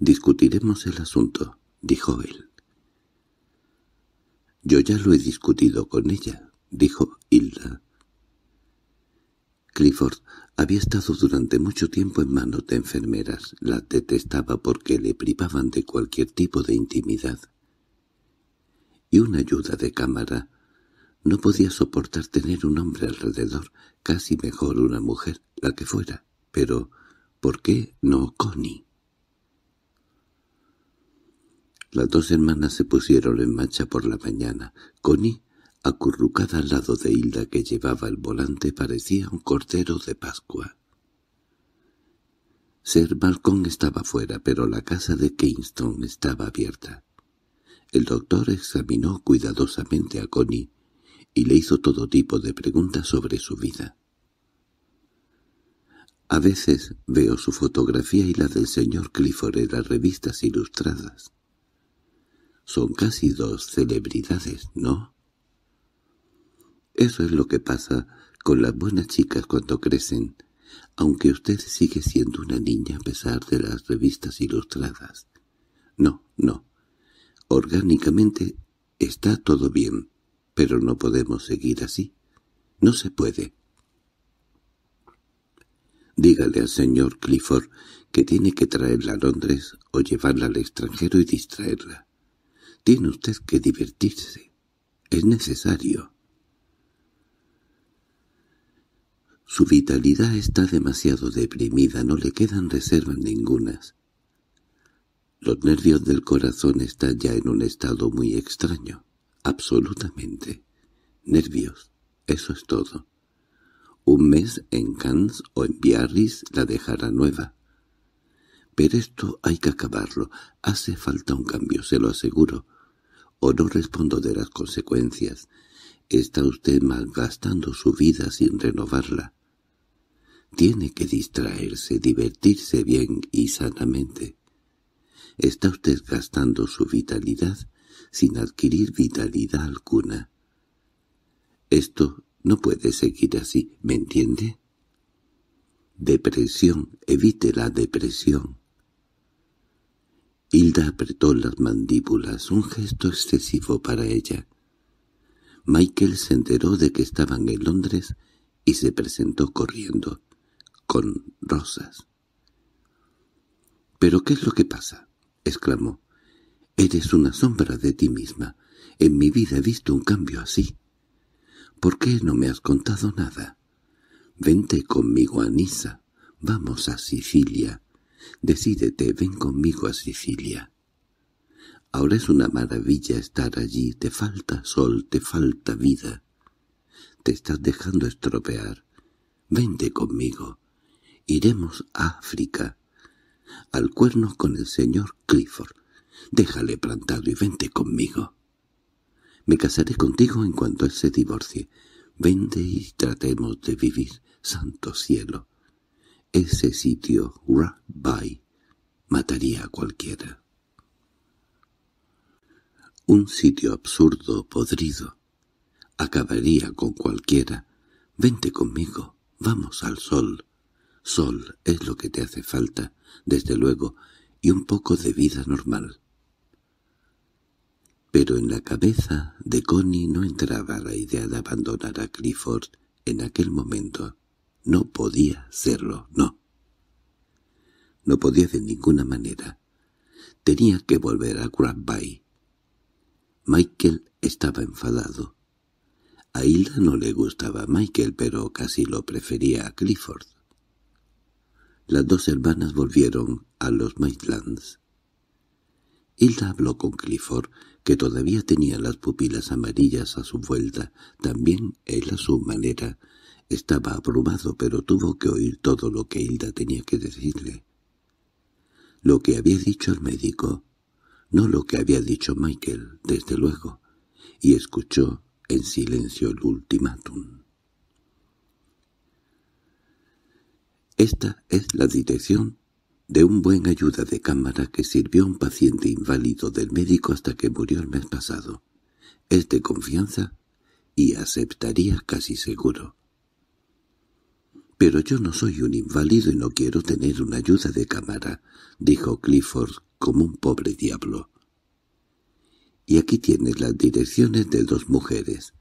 —Discutiremos el asunto —dijo él. —Yo ya lo he discutido con ella —dijo Hilda. Clifford había estado durante mucho tiempo en manos de enfermeras. La detestaba porque le privaban de cualquier tipo de intimidad. Y una ayuda de cámara. No podía soportar tener un hombre alrededor, casi mejor una mujer, la que fuera. Pero, ¿por qué no Connie? Las dos hermanas se pusieron en marcha por la mañana. Connie, acurrucada al lado de Hilda que llevaba el volante, parecía un cordero de Pascua. Ser Balcón estaba fuera, pero la casa de Kingston estaba abierta. El doctor examinó cuidadosamente a Connie y le hizo todo tipo de preguntas sobre su vida. A veces veo su fotografía y la del señor Clifford en las revistas ilustradas. Son casi dos celebridades, ¿no? Eso es lo que pasa con las buenas chicas cuando crecen, aunque usted sigue siendo una niña a pesar de las revistas ilustradas. No, no. Orgánicamente está todo bien, pero no podemos seguir así. No se puede. Dígale al señor Clifford que tiene que traerla a Londres o llevarla al extranjero y distraerla. Tiene usted que divertirse. Es necesario. Su vitalidad está demasiado deprimida, no le quedan reservas ningunas. Los nervios del corazón están ya en un estado muy extraño, absolutamente. Nervios, eso es todo. Un mes en Cannes o en Biarritz la dejará nueva. Pero esto hay que acabarlo. Hace falta un cambio, se lo aseguro. O no respondo de las consecuencias. Está usted malgastando su vida sin renovarla. Tiene que distraerse, divertirse bien y sanamente. Está usted gastando su vitalidad sin adquirir vitalidad alguna. Esto no puede seguir así, ¿me entiende? Depresión, evite la depresión. Hilda apretó las mandíbulas, un gesto excesivo para ella. Michael se enteró de que estaban en Londres y se presentó corriendo, con rosas. —¿Pero qué es lo que pasa? —exclamó. —Eres una sombra de ti misma. En mi vida he visto un cambio así. —¿Por qué no me has contado nada? —Vente conmigo a Nisa. Vamos a Sicilia. «Decídete, ven conmigo a Sicilia». Ahora es una maravilla estar allí, te falta sol, te falta vida. Te estás dejando estropear. Vente conmigo. Iremos a África. Al cuerno con el señor Clifford. Déjale plantado y vente conmigo. Me casaré contigo en cuanto él se divorcie. Vente y tratemos de vivir, santo cielo ese sitio, Rabbi, mataría a cualquiera. Un sitio absurdo, podrido. Acabaría con cualquiera. Vente conmigo, vamos al sol. Sol es lo que te hace falta, desde luego, y un poco de vida normal. Pero en la cabeza de Connie no entraba la idea de abandonar a Clifford en aquel momento. No podía hacerlo, no. No podía de ninguna manera. Tenía que volver a Bay. Michael estaba enfadado. A Hilda no le gustaba Michael, pero casi lo prefería a Clifford. Las dos hermanas volvieron a los Maitlands. Hilda habló con Clifford, que todavía tenía las pupilas amarillas a su vuelta, también él a su manera, estaba abrumado, pero tuvo que oír todo lo que Hilda tenía que decirle. Lo que había dicho el médico, no lo que había dicho Michael, desde luego, y escuchó en silencio el ultimátum. Esta es la dirección de un buen ayuda de cámara que sirvió a un paciente inválido del médico hasta que murió el mes pasado. Es de confianza y aceptaría casi seguro. —Pero yo no soy un inválido y no quiero tener una ayuda de cámara —dijo Clifford como un pobre diablo. —Y aquí tienes las direcciones de dos mujeres.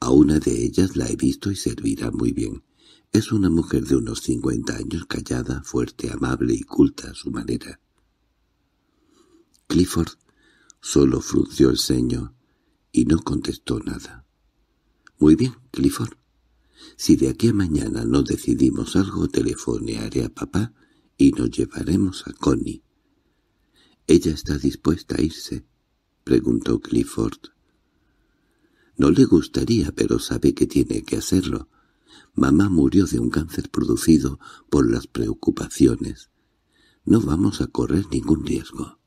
A una de ellas la he visto y servirá muy bien. Es una mujer de unos cincuenta años, callada, fuerte, amable y culta a su manera. Clifford solo frunció el ceño y no contestó nada. —Muy bien, Clifford si de aquí a mañana no decidimos algo, telefonearé a papá y nos llevaremos a Connie. —¿Ella está dispuesta a irse? —preguntó Clifford. —No le gustaría, pero sabe que tiene que hacerlo. Mamá murió de un cáncer producido por las preocupaciones. No vamos a correr ningún riesgo.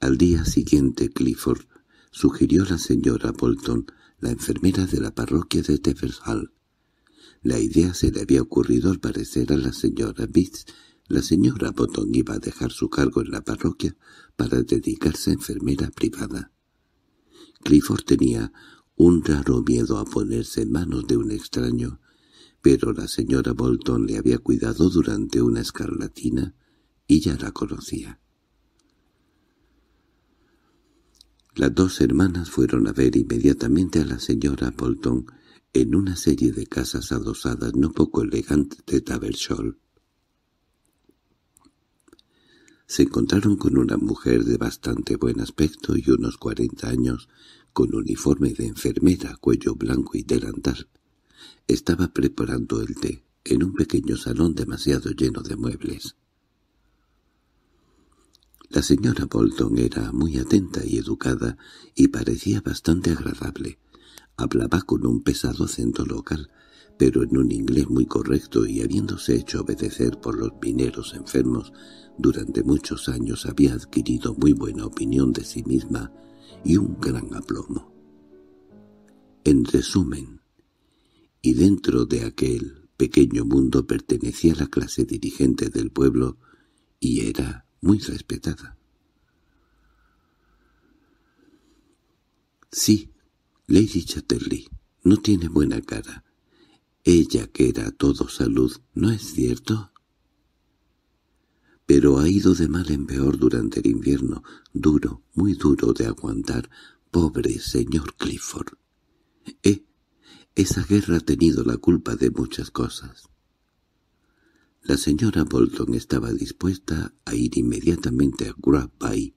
Al día siguiente Clifford sugirió a la señora Bolton la enfermera de la parroquia de Tevershall. La idea se le había ocurrido al parecer a la señora Bitts. La señora Bolton iba a dejar su cargo en la parroquia para dedicarse a enfermera privada. Clifford tenía un raro miedo a ponerse en manos de un extraño, pero la señora Bolton le había cuidado durante una escarlatina y ya la conocía. Las dos hermanas fueron a ver inmediatamente a la señora Bolton en una serie de casas adosadas no poco elegantes de Tabershall. Se encontraron con una mujer de bastante buen aspecto y unos cuarenta años, con uniforme de enfermera, cuello blanco y delantal. Estaba preparando el té en un pequeño salón demasiado lleno de muebles. La señora Bolton era muy atenta y educada y parecía bastante agradable. Hablaba con un pesado acento local, pero en un inglés muy correcto y habiéndose hecho obedecer por los mineros enfermos, durante muchos años había adquirido muy buena opinión de sí misma y un gran aplomo. En resumen, y dentro de aquel pequeño mundo pertenecía a la clase dirigente del pueblo y era muy respetada. Sí, Lady Chatterley no tiene buena cara. Ella que era todo salud, ¿no es cierto? Pero ha ido de mal en peor durante el invierno, duro, muy duro de aguantar, pobre señor Clifford. Eh, esa guerra ha tenido la culpa de muchas cosas. La señora Bolton estaba dispuesta a ir inmediatamente a Grabby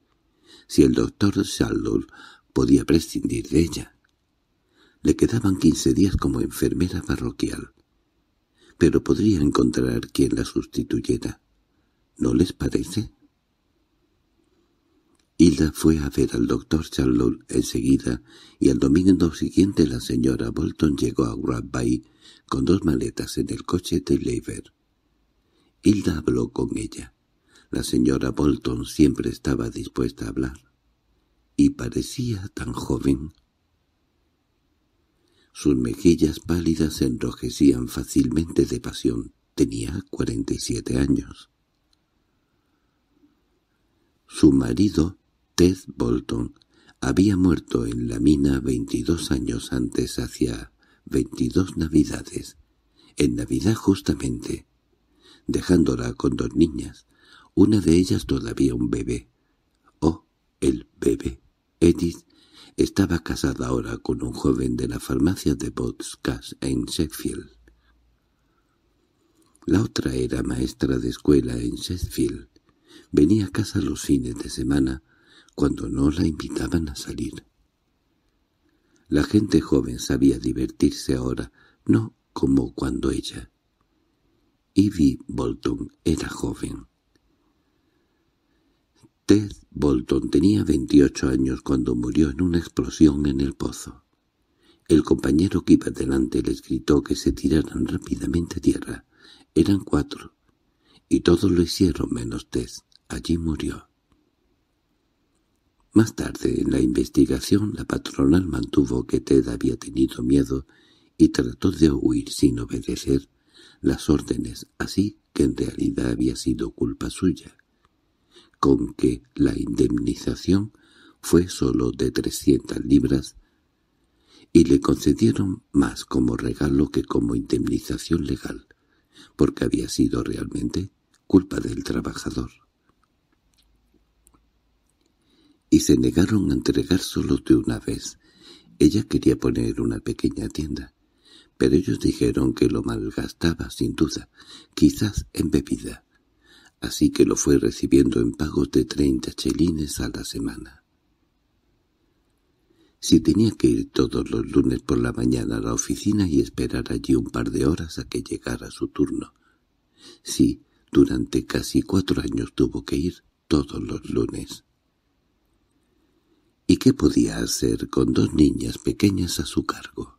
si el doctor Charlotte podía prescindir de ella. Le quedaban quince días como enfermera parroquial, pero podría encontrar quien la sustituyera. ¿No les parece? Hilda fue a ver al doctor Charlotte enseguida y al domingo siguiente la señora Bolton llegó a Grabby con dos maletas en el coche de Lever. Hilda habló con ella. La señora Bolton siempre estaba dispuesta a hablar. Y parecía tan joven. Sus mejillas pálidas se enrojecían fácilmente de pasión. Tenía cuarenta y siete años. Su marido, Ted Bolton, había muerto en la mina veintidós años antes hacia veintidós navidades, en Navidad justamente dejándola con dos niñas, una de ellas todavía un bebé. Oh, el bebé. Edith estaba casada ahora con un joven de la farmacia de Botskas en Sheffield. La otra era maestra de escuela en Sheffield. Venía a casa los fines de semana, cuando no la invitaban a salir. La gente joven sabía divertirse ahora, no como cuando ella. Ivy Bolton era joven. Ted Bolton tenía 28 años cuando murió en una explosión en el pozo. El compañero que iba delante les gritó que se tiraran rápidamente a tierra. Eran cuatro. Y todos lo hicieron menos Ted. Allí murió. Más tarde, en la investigación, la patronal mantuvo que Ted había tenido miedo y trató de huir sin obedecer las órdenes, así que en realidad había sido culpa suya, con que la indemnización fue sólo de 300 libras y le concedieron más como regalo que como indemnización legal, porque había sido realmente culpa del trabajador. Y se negaron a entregar solo de una vez. Ella quería poner una pequeña tienda, pero ellos dijeron que lo malgastaba sin duda, quizás en bebida. Así que lo fue recibiendo en pagos de treinta chelines a la semana. Si tenía que ir todos los lunes por la mañana a la oficina y esperar allí un par de horas a que llegara su turno. Sí, durante casi cuatro años tuvo que ir todos los lunes. ¿Y qué podía hacer con dos niñas pequeñas a su cargo?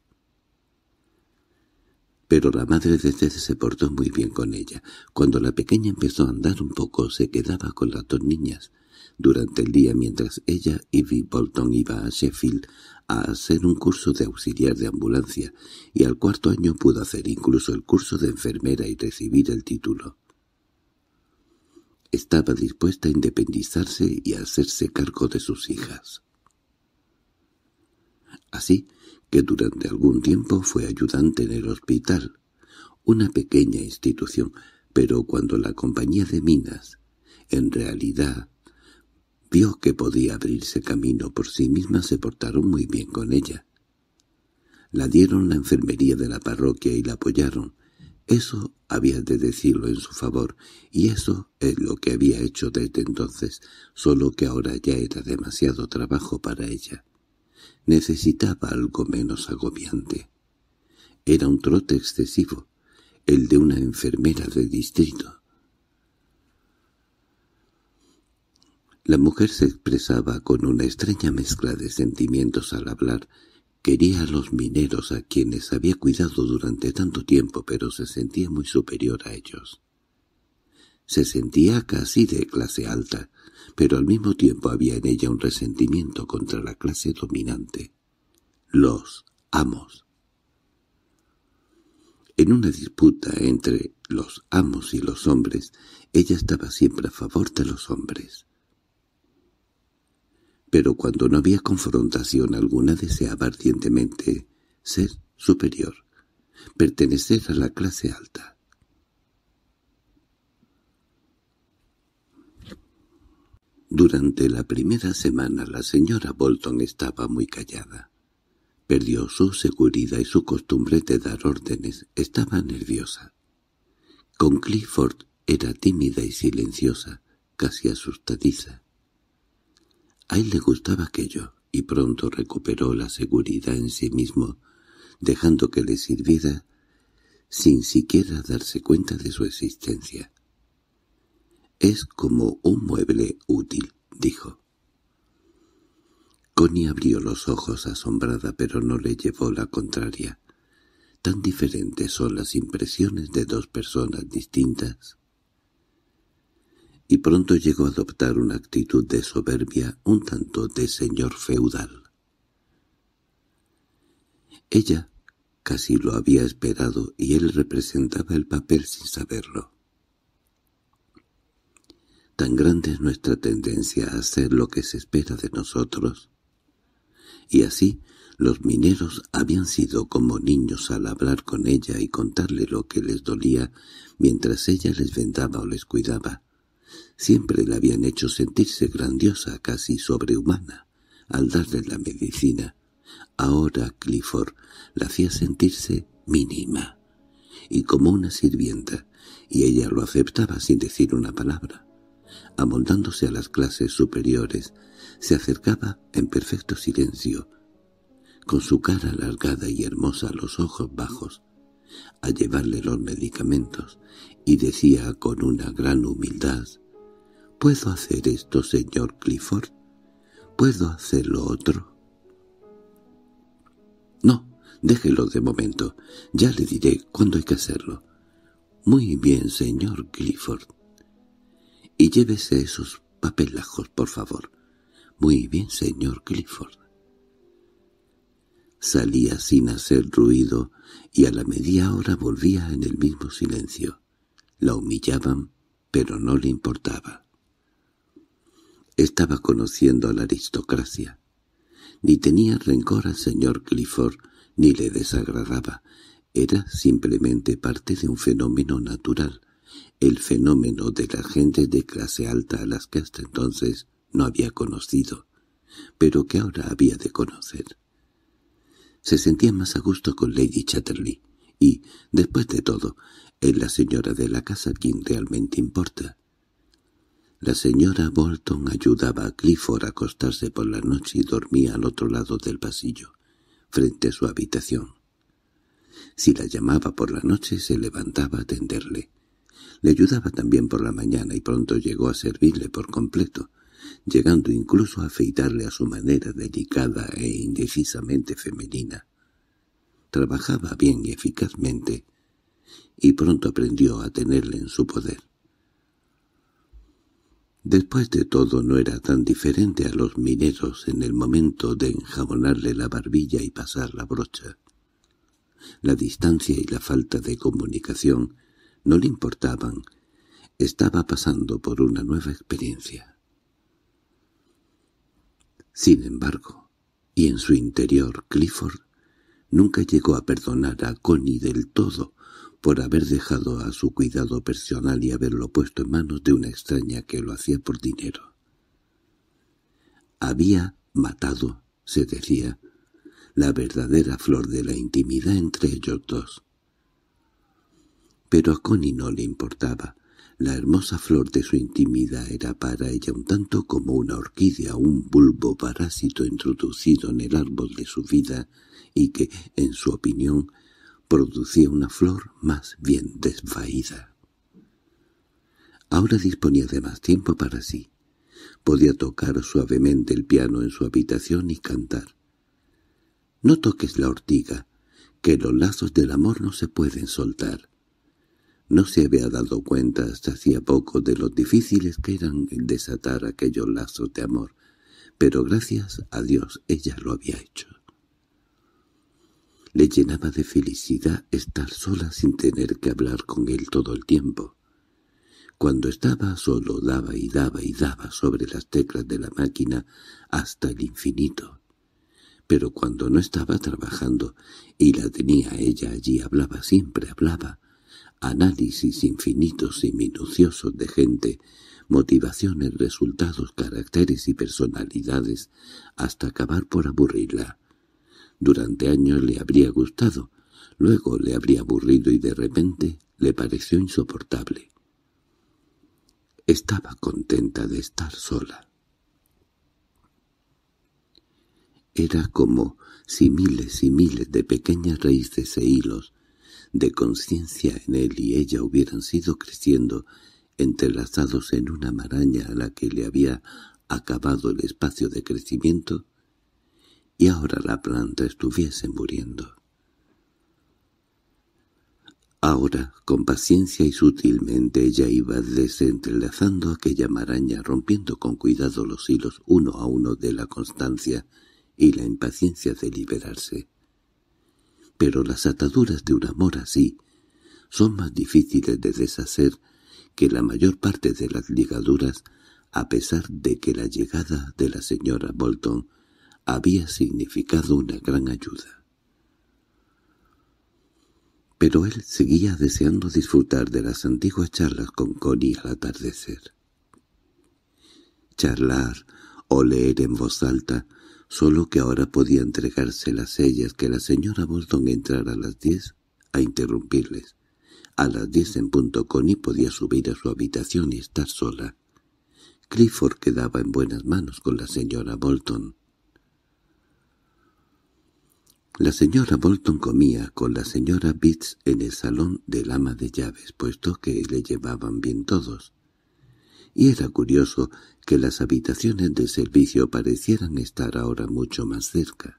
Pero la madre de Ted se portó muy bien con ella. Cuando la pequeña empezó a andar un poco, se quedaba con las dos niñas. Durante el día, mientras ella y B. Bolton iba a Sheffield a hacer un curso de auxiliar de ambulancia, y al cuarto año pudo hacer incluso el curso de enfermera y recibir el título. Estaba dispuesta a independizarse y a hacerse cargo de sus hijas. Así, que durante algún tiempo fue ayudante en el hospital, una pequeña institución, pero cuando la compañía de minas, en realidad, vio que podía abrirse camino por sí misma se portaron muy bien con ella. La dieron la enfermería de la parroquia y la apoyaron. Eso había de decirlo en su favor, y eso es lo que había hecho desde entonces, solo que ahora ya era demasiado trabajo para ella. Necesitaba algo menos agobiante. Era un trote excesivo, el de una enfermera de distrito. La mujer se expresaba con una extraña mezcla de sentimientos al hablar. Quería a los mineros a quienes había cuidado durante tanto tiempo, pero se sentía muy superior a ellos. Se sentía casi de clase alta, pero al mismo tiempo había en ella un resentimiento contra la clase dominante. Los amos. En una disputa entre los amos y los hombres, ella estaba siempre a favor de los hombres. Pero cuando no había confrontación alguna deseaba ardientemente ser superior, pertenecer a la clase alta. Durante la primera semana la señora Bolton estaba muy callada. Perdió su seguridad y su costumbre de dar órdenes. Estaba nerviosa. Con Clifford era tímida y silenciosa, casi asustadiza. A él le gustaba aquello, y pronto recuperó la seguridad en sí mismo, dejando que le sirviera sin siquiera darse cuenta de su existencia. Es como un mueble útil, dijo. Connie abrió los ojos asombrada, pero no le llevó la contraria. Tan diferentes son las impresiones de dos personas distintas. Y pronto llegó a adoptar una actitud de soberbia, un tanto de señor feudal. Ella casi lo había esperado y él representaba el papel sin saberlo. Tan grande es nuestra tendencia a hacer lo que se espera de nosotros. Y así los mineros habían sido como niños al hablar con ella y contarle lo que les dolía mientras ella les vendaba o les cuidaba. Siempre la habían hecho sentirse grandiosa, casi sobrehumana, al darle la medicina. Ahora Clifford la hacía sentirse mínima y como una sirvienta, y ella lo aceptaba sin decir una palabra amontándose a las clases superiores, se acercaba en perfecto silencio, con su cara alargada y hermosa, los ojos bajos, a llevarle los medicamentos, y decía con una gran humildad, «¿Puedo hacer esto, señor Clifford? ¿Puedo hacer lo otro?» «No, déjelo de momento. Ya le diré cuándo hay que hacerlo». «Muy bien, señor Clifford» y llévese esos papelajos, por favor. Muy bien, señor Clifford. Salía sin hacer ruido y a la media hora volvía en el mismo silencio. La humillaban, pero no le importaba. Estaba conociendo a la aristocracia. Ni tenía rencor al señor Clifford, ni le desagradaba. Era simplemente parte de un fenómeno natural, el fenómeno de las gentes de clase alta a las que hasta entonces no había conocido, pero que ahora había de conocer. Se sentía más a gusto con Lady Chatterley, y, después de todo, es la señora de la casa quien realmente importa. La señora Bolton ayudaba a Clifford a acostarse por la noche y dormía al otro lado del pasillo, frente a su habitación. Si la llamaba por la noche se levantaba a atenderle. Le ayudaba también por la mañana y pronto llegó a servirle por completo, llegando incluso a afeitarle a su manera delicada e indecisamente femenina. Trabajaba bien y eficazmente, y pronto aprendió a tenerle en su poder. Después de todo no era tan diferente a los mineros en el momento de enjabonarle la barbilla y pasar la brocha. La distancia y la falta de comunicación no le importaban. Estaba pasando por una nueva experiencia. Sin embargo, y en su interior Clifford nunca llegó a perdonar a Connie del todo por haber dejado a su cuidado personal y haberlo puesto en manos de una extraña que lo hacía por dinero. Había matado, se decía, la verdadera flor de la intimidad entre ellos dos. Pero a Connie no le importaba. La hermosa flor de su intimidad era para ella un tanto como una orquídea, un bulbo parásito introducido en el árbol de su vida y que, en su opinión, producía una flor más bien desvaída. Ahora disponía de más tiempo para sí. Podía tocar suavemente el piano en su habitación y cantar. «No toques la ortiga, que los lazos del amor no se pueden soltar. No se había dado cuenta hasta hacía poco de lo difíciles que eran el desatar aquellos lazos de amor, pero gracias a Dios ella lo había hecho. Le llenaba de felicidad estar sola sin tener que hablar con él todo el tiempo. Cuando estaba solo daba y daba y daba sobre las teclas de la máquina hasta el infinito. Pero cuando no estaba trabajando y la tenía ella allí hablaba, siempre hablaba, análisis infinitos y minuciosos de gente, motivaciones, resultados, caracteres y personalidades, hasta acabar por aburrirla. Durante años le habría gustado, luego le habría aburrido y de repente le pareció insoportable. Estaba contenta de estar sola. Era como si miles y miles de pequeñas raíces e hilos de conciencia en él y ella hubieran sido creciendo, entrelazados en una maraña a la que le había acabado el espacio de crecimiento, y ahora la planta estuviese muriendo. Ahora, con paciencia y sutilmente, ella iba desentrelazando aquella maraña, rompiendo con cuidado los hilos uno a uno de la constancia y la impaciencia de liberarse pero las ataduras de un amor así son más difíciles de deshacer que la mayor parte de las ligaduras, a pesar de que la llegada de la señora Bolton había significado una gran ayuda. Pero él seguía deseando disfrutar de las antiguas charlas con Connie al atardecer. Charlar o leer en voz alta solo que ahora podía entregarse las ellas que la señora Bolton entrara a las diez a interrumpirles. A las diez en punto Connie podía subir a su habitación y estar sola. Clifford quedaba en buenas manos con la señora Bolton. La señora Bolton comía con la señora Bitts en el salón del ama de llaves, puesto que le llevaban bien todos. Y era curioso que las habitaciones de servicio parecieran estar ahora mucho más cerca.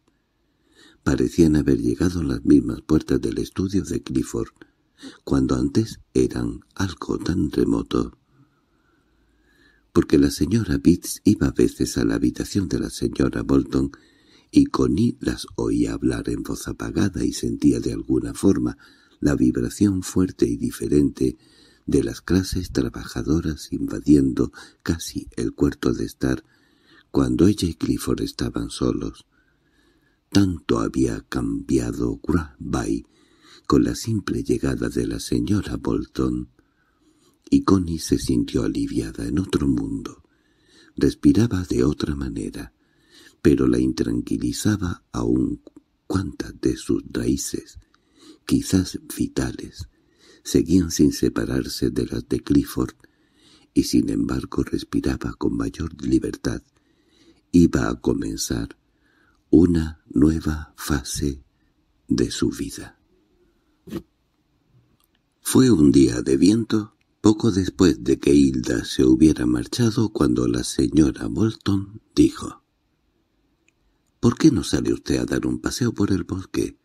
Parecían haber llegado a las mismas puertas del estudio de Clifford, cuando antes eran algo tan remoto. Porque la señora bits iba a veces a la habitación de la señora Bolton y Connie las oía hablar en voz apagada y sentía de alguna forma la vibración fuerte y diferente de las clases trabajadoras invadiendo casi el cuarto de estar cuando ella y Clifford estaban solos. Tanto había cambiado Grabby con la simple llegada de la señora Bolton. Y Connie se sintió aliviada en otro mundo. Respiraba de otra manera, pero la intranquilizaba aún cuantas de sus raíces, quizás vitales, seguían sin separarse de las de Clifford, y sin embargo respiraba con mayor libertad. Iba a comenzar una nueva fase de su vida. Fue un día de viento, poco después de que Hilda se hubiera marchado cuando la señora Bolton dijo «¿Por qué no sale usted a dar un paseo por el bosque?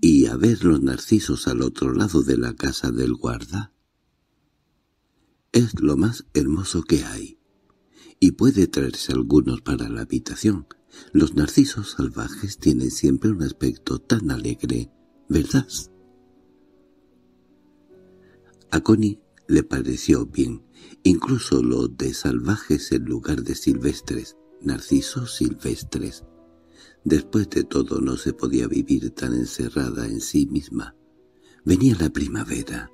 y a ver los narcisos al otro lado de la casa del guarda? Es lo más hermoso que hay, y puede traerse algunos para la habitación. Los narcisos salvajes tienen siempre un aspecto tan alegre, ¿verdad? A Connie le pareció bien, incluso lo de salvajes en lugar de silvestres, narcisos silvestres. Después de todo no se podía vivir tan encerrada en sí misma. Venía la primavera.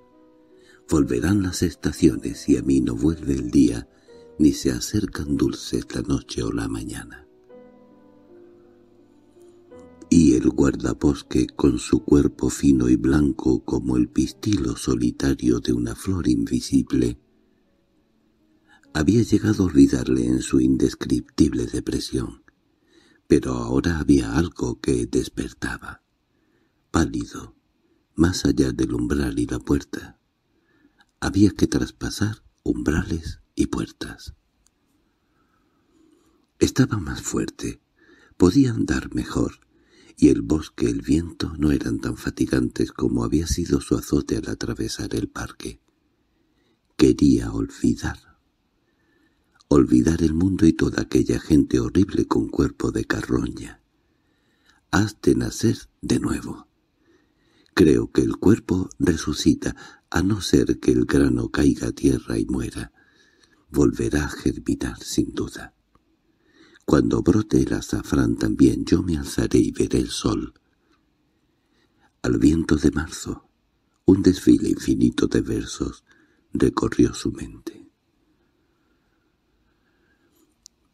Volverán las estaciones y a mí no vuelve el día, ni se acercan dulces la noche o la mañana. Y el guardabosque, con su cuerpo fino y blanco como el pistilo solitario de una flor invisible, había llegado a olvidarle en su indescriptible depresión pero ahora había algo que despertaba, pálido, más allá del umbral y la puerta. Había que traspasar umbrales y puertas. Estaba más fuerte, podía andar mejor, y el bosque y el viento no eran tan fatigantes como había sido su azote al atravesar el parque. Quería olvidar olvidar el mundo y toda aquella gente horrible con cuerpo de carroña. Hazte nacer de nuevo. Creo que el cuerpo resucita, a no ser que el grano caiga a tierra y muera. Volverá a germinar sin duda. Cuando brote el azafrán también yo me alzaré y veré el sol. Al viento de marzo, un desfile infinito de versos recorrió su mente.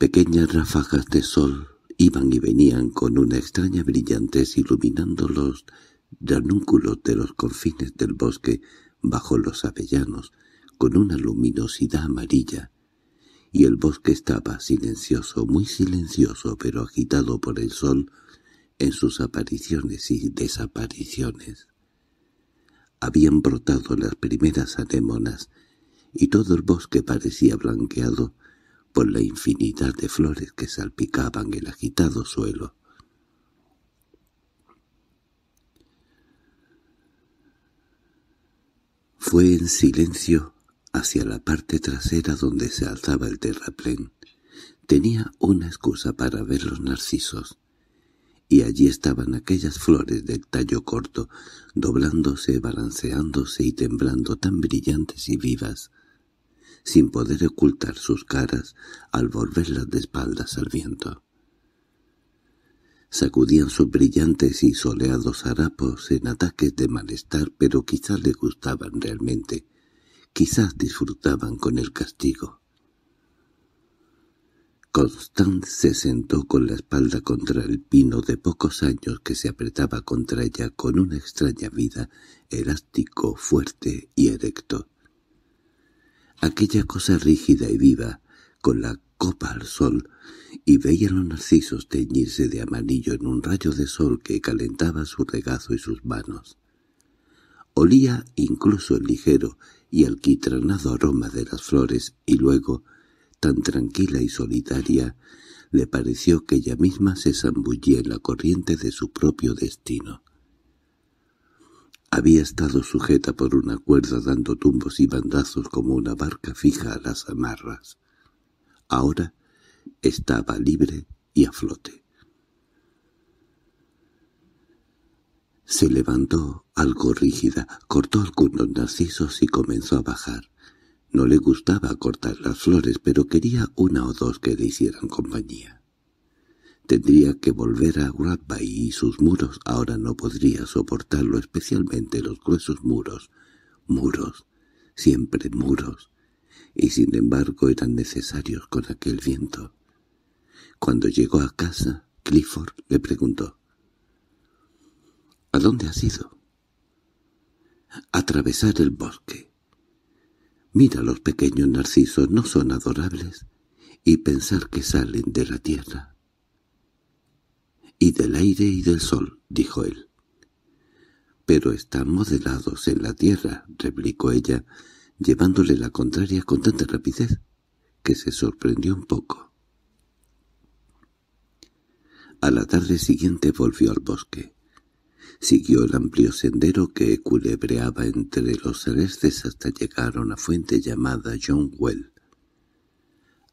Pequeñas ráfagas de sol iban y venían con una extraña brillantez iluminando los ranúnculos de los confines del bosque bajo los avellanos con una luminosidad amarilla, y el bosque estaba silencioso, muy silencioso, pero agitado por el sol en sus apariciones y desapariciones. Habían brotado las primeras anémonas, y todo el bosque parecía blanqueado por la infinidad de flores que salpicaban el agitado suelo. Fue en silencio hacia la parte trasera donde se alzaba el terraplén. Tenía una excusa para ver los narcisos. Y allí estaban aquellas flores del tallo corto, doblándose, balanceándose y temblando tan brillantes y vivas, sin poder ocultar sus caras al volverlas de espaldas al viento. Sacudían sus brillantes y soleados harapos en ataques de malestar, pero quizás les gustaban realmente, quizás disfrutaban con el castigo. Constance se sentó con la espalda contra el pino de pocos años que se apretaba contra ella con una extraña vida, elástico, fuerte y erecto aquella cosa rígida y viva, con la copa al sol, y veía los narcisos teñirse de amarillo en un rayo de sol que calentaba su regazo y sus manos. Olía incluso el ligero y alquitranado aroma de las flores, y luego, tan tranquila y solitaria, le pareció que ella misma se zambullía en la corriente de su propio destino. Había estado sujeta por una cuerda dando tumbos y bandazos como una barca fija a las amarras. Ahora estaba libre y a flote. Se levantó algo rígida, cortó algunos narcisos y comenzó a bajar. No le gustaba cortar las flores, pero quería una o dos que le hicieran compañía. Tendría que volver a Gladby y sus muros ahora no podría soportarlo, especialmente los gruesos muros. Muros, siempre muros. Y sin embargo eran necesarios con aquel viento. Cuando llegó a casa, Clifford le preguntó. —¿A dónde has ido? —Atravesar el bosque. —Mira los pequeños narcisos, ¿no son adorables? Y pensar que salen de la tierra y del aire y del sol, dijo él. —Pero están modelados en la tierra —replicó ella, llevándole la contraria con tanta rapidez que se sorprendió un poco. A la tarde siguiente volvió al bosque. Siguió el amplio sendero que culebreaba entre los alerces hasta llegar a una fuente llamada John Well.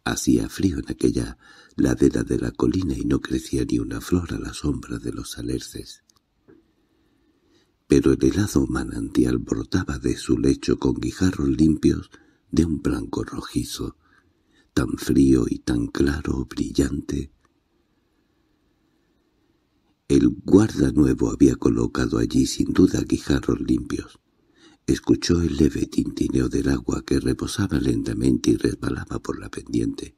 Hacía frío en aquella ladera de la colina y no crecía ni una flor a la sombra de los alerces. Pero el helado manantial brotaba de su lecho con guijarros limpios de un blanco rojizo, tan frío y tan claro, brillante. El guarda nuevo había colocado allí sin duda guijarros limpios. Escuchó el leve tintineo del agua que reposaba lentamente y resbalaba por la pendiente,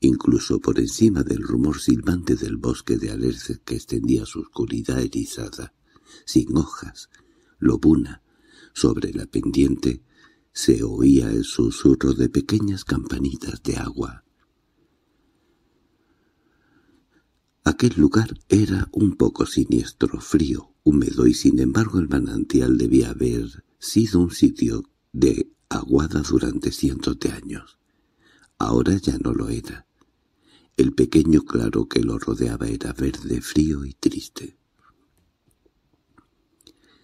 incluso por encima del rumor silbante del bosque de alerces que extendía su oscuridad erizada, sin hojas, lobuna, sobre la pendiente, se oía el susurro de pequeñas campanitas de agua. Aquel lugar era un poco siniestro, frío, húmedo, y sin embargo el manantial debía haber sido un sitio de aguada durante cientos de años. Ahora ya no lo era. El pequeño claro que lo rodeaba era verde, frío y triste.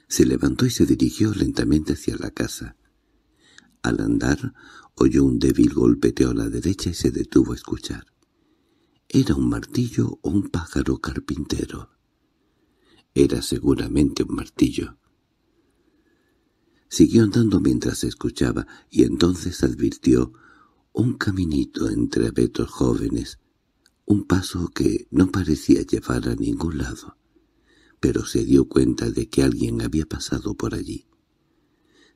Se levantó y se dirigió lentamente hacia la casa. Al andar, oyó un débil golpeteo a la derecha y se detuvo a escuchar. Era un martillo o un pájaro carpintero. Era seguramente un martillo. Siguió andando mientras escuchaba, y entonces advirtió un caminito entre abetos jóvenes, un paso que no parecía llevar a ningún lado, pero se dio cuenta de que alguien había pasado por allí.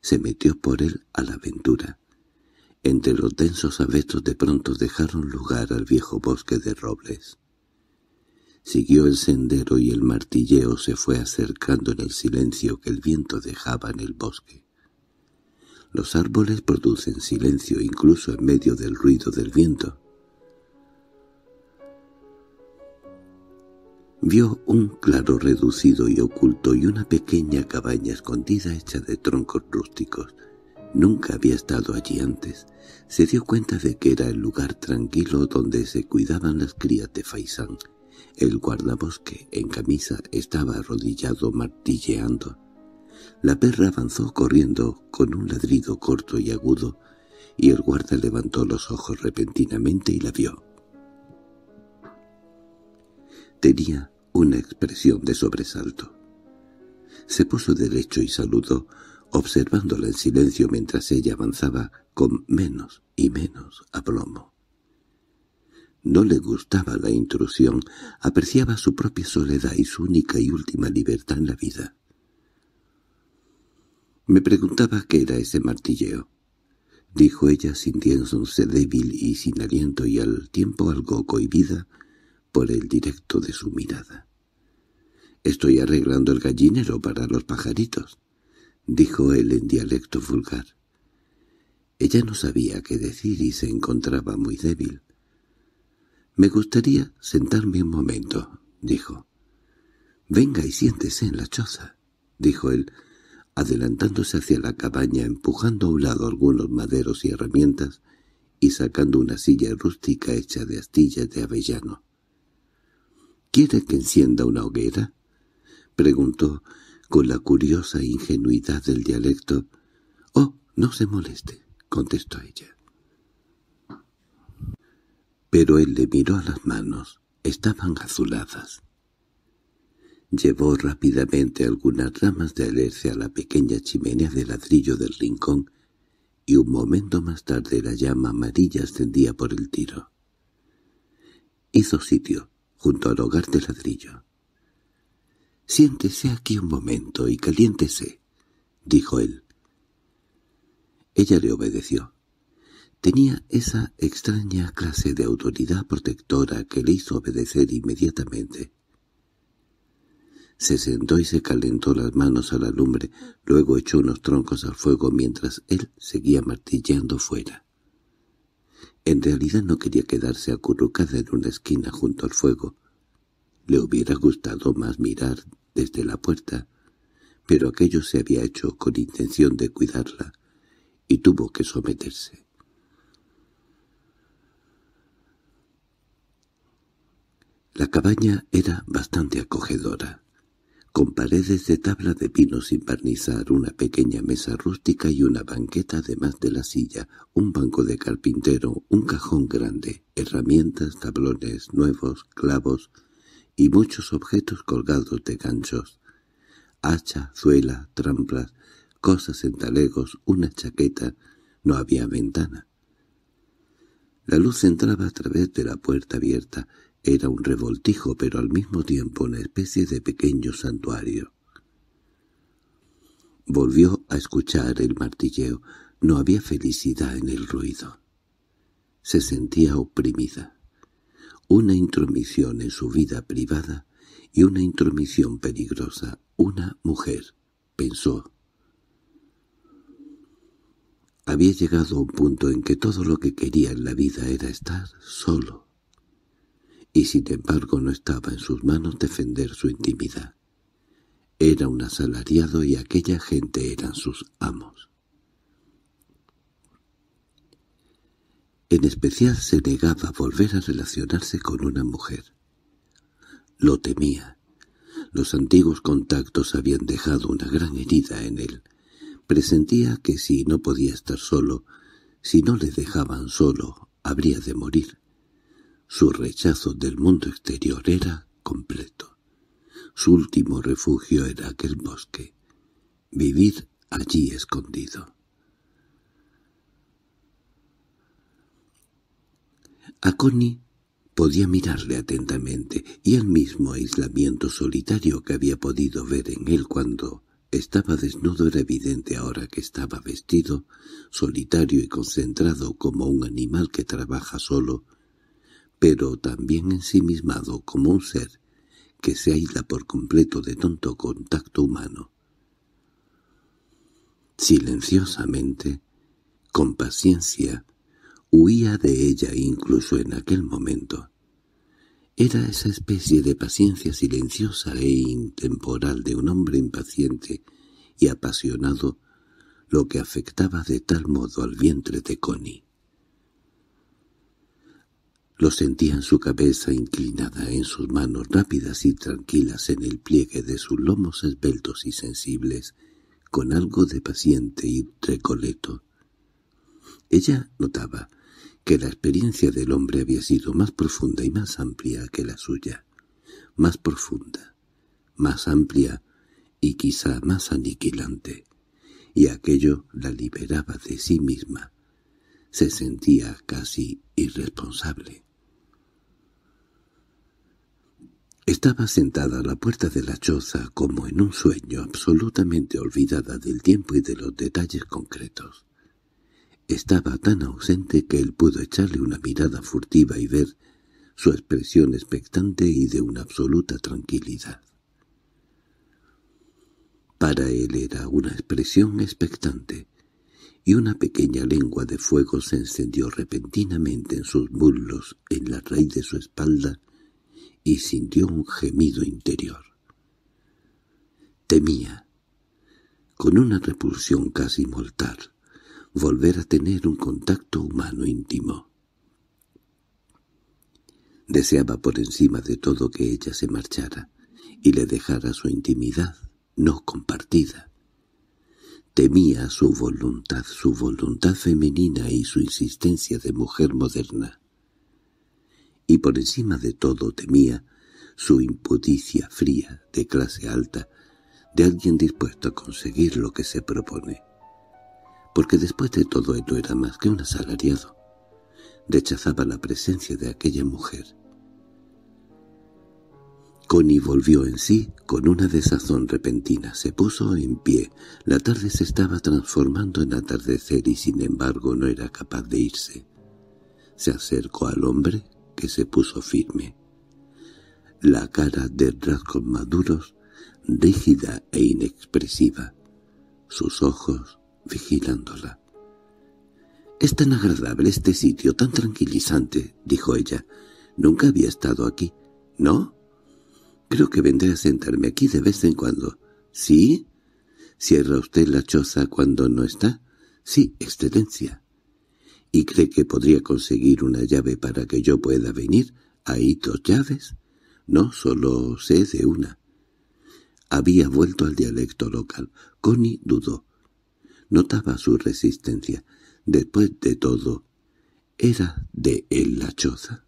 Se metió por él a la aventura. Entre los densos abetos de pronto dejaron lugar al viejo bosque de robles. Siguió el sendero y el martilleo se fue acercando en el silencio que el viento dejaba en el bosque. Los árboles producen silencio incluso en medio del ruido del viento. Vio un claro reducido y oculto y una pequeña cabaña escondida hecha de troncos rústicos. Nunca había estado allí antes. Se dio cuenta de que era el lugar tranquilo donde se cuidaban las crías de Faisán. El guardabosque, en camisa, estaba arrodillado martilleando. La perra avanzó corriendo con un ladrido corto y agudo, y el guarda levantó los ojos repentinamente y la vio. Tenía una expresión de sobresalto. Se puso derecho y saludó, observándola en silencio mientras ella avanzaba con menos y menos aplomo. No le gustaba la intrusión, apreciaba su propia soledad y su única y última libertad en la vida. Me preguntaba qué era ese martilleo. Dijo ella sintiéndose débil y sin aliento y al tiempo algo cohibida por el directo de su mirada. «Estoy arreglando el gallinero para los pajaritos», dijo él en dialecto vulgar. Ella no sabía qué decir y se encontraba muy débil. «Me gustaría sentarme un momento», dijo. «Venga y siéntese en la choza», dijo él, adelantándose hacia la cabaña, empujando a un lado algunos maderos y herramientas y sacando una silla rústica hecha de astillas de avellano. —¿Quiere que encienda una hoguera? —preguntó con la curiosa ingenuidad del dialecto. —Oh, no se moleste —contestó ella. Pero él le miró a las manos. Estaban azuladas. Llevó rápidamente algunas ramas de alerce a la pequeña chimenea de ladrillo del rincón y un momento más tarde la llama amarilla ascendía por el tiro. Hizo sitio junto al hogar de ladrillo. «Siéntese aquí un momento y caliéntese», dijo él. Ella le obedeció. Tenía esa extraña clase de autoridad protectora que le hizo obedecer inmediatamente. Se sentó y se calentó las manos a la lumbre, luego echó unos troncos al fuego mientras él seguía martilleando fuera. En realidad no quería quedarse acurrucada en una esquina junto al fuego. Le hubiera gustado más mirar desde la puerta, pero aquello se había hecho con intención de cuidarla, y tuvo que someterse. La cabaña era bastante acogedora con paredes de tabla de pino sin barnizar, una pequeña mesa rústica y una banqueta además de la silla, un banco de carpintero, un cajón grande, herramientas, tablones nuevos, clavos y muchos objetos colgados de ganchos, hacha, zuela, trampas, cosas en talegos, una chaqueta, no había ventana. La luz entraba a través de la puerta abierta, era un revoltijo, pero al mismo tiempo una especie de pequeño santuario. Volvió a escuchar el martilleo. No había felicidad en el ruido. Se sentía oprimida. Una intromisión en su vida privada y una intromisión peligrosa. Una mujer, pensó. Había llegado a un punto en que todo lo que quería en la vida era estar solo y sin embargo no estaba en sus manos defender su intimidad. Era un asalariado y aquella gente eran sus amos. En especial se negaba a volver a relacionarse con una mujer. Lo temía. Los antiguos contactos habían dejado una gran herida en él. Presentía que si no podía estar solo, si no le dejaban solo, habría de morir. Su rechazo del mundo exterior era completo. Su último refugio era aquel bosque. Vivir allí escondido. A Connie podía mirarle atentamente, y el mismo aislamiento solitario que había podido ver en él cuando estaba desnudo era evidente ahora que estaba vestido, solitario y concentrado como un animal que trabaja solo pero también ensimismado como un ser que se aísla por completo de tonto contacto humano. Silenciosamente, con paciencia, huía de ella incluso en aquel momento. Era esa especie de paciencia silenciosa e intemporal de un hombre impaciente y apasionado lo que afectaba de tal modo al vientre de Connie. Lo sentía en su cabeza inclinada, en sus manos rápidas y tranquilas en el pliegue de sus lomos esbeltos y sensibles, con algo de paciente y recoleto. Ella notaba que la experiencia del hombre había sido más profunda y más amplia que la suya, más profunda, más amplia y quizá más aniquilante, y aquello la liberaba de sí misma. Se sentía casi irresponsable. Estaba sentada a la puerta de la choza como en un sueño absolutamente olvidada del tiempo y de los detalles concretos. Estaba tan ausente que él pudo echarle una mirada furtiva y ver su expresión expectante y de una absoluta tranquilidad. Para él era una expresión expectante, y una pequeña lengua de fuego se encendió repentinamente en sus muslos, en la raíz de su espalda, y sintió un gemido interior. Temía, con una repulsión casi mortal, volver a tener un contacto humano íntimo. Deseaba por encima de todo que ella se marchara y le dejara su intimidad no compartida. Temía su voluntad, su voluntad femenina y su insistencia de mujer moderna. Y por encima de todo temía su impudicia fría, de clase alta, de alguien dispuesto a conseguir lo que se propone. Porque después de todo él no era más que un asalariado. Rechazaba la presencia de aquella mujer. Connie volvió en sí con una desazón repentina. Se puso en pie. La tarde se estaba transformando en atardecer y sin embargo no era capaz de irse. Se acercó al hombre, que se puso firme. La cara de rasgos maduros, rígida e inexpresiva. Sus ojos vigilándola. —Es tan agradable este sitio, tan tranquilizante —dijo ella. —Nunca había estado aquí. —¿No? Creo que vendré a sentarme aquí de vez en cuando. ¿Sí? ¿Cierra usted la choza cuando no está? Sí, excelencia. ¿Y cree que podría conseguir una llave para que yo pueda venir? ¿Hay dos llaves? No, solo sé de una. Había vuelto al dialecto local. Connie dudó. Notaba su resistencia. Después de todo, ¿era de él la choza?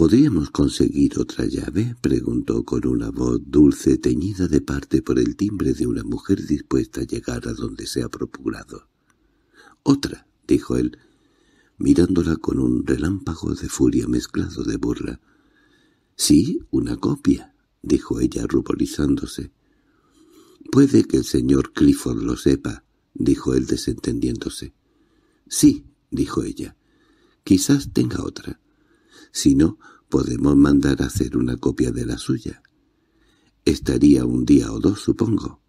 —¿Podríamos conseguir otra llave? —preguntó con una voz dulce teñida de parte por el timbre de una mujer dispuesta a llegar a donde se ha procurado. —Otra —dijo él, mirándola con un relámpago de furia mezclado de burla. —Sí, una copia —dijo ella ruborizándose. —Puede que el señor Clifford lo sepa —dijo él desentendiéndose. —Sí —dijo ella—, quizás tenga otra. Si no, podemos mandar a hacer una copia de la suya. Estaría un día o dos, supongo.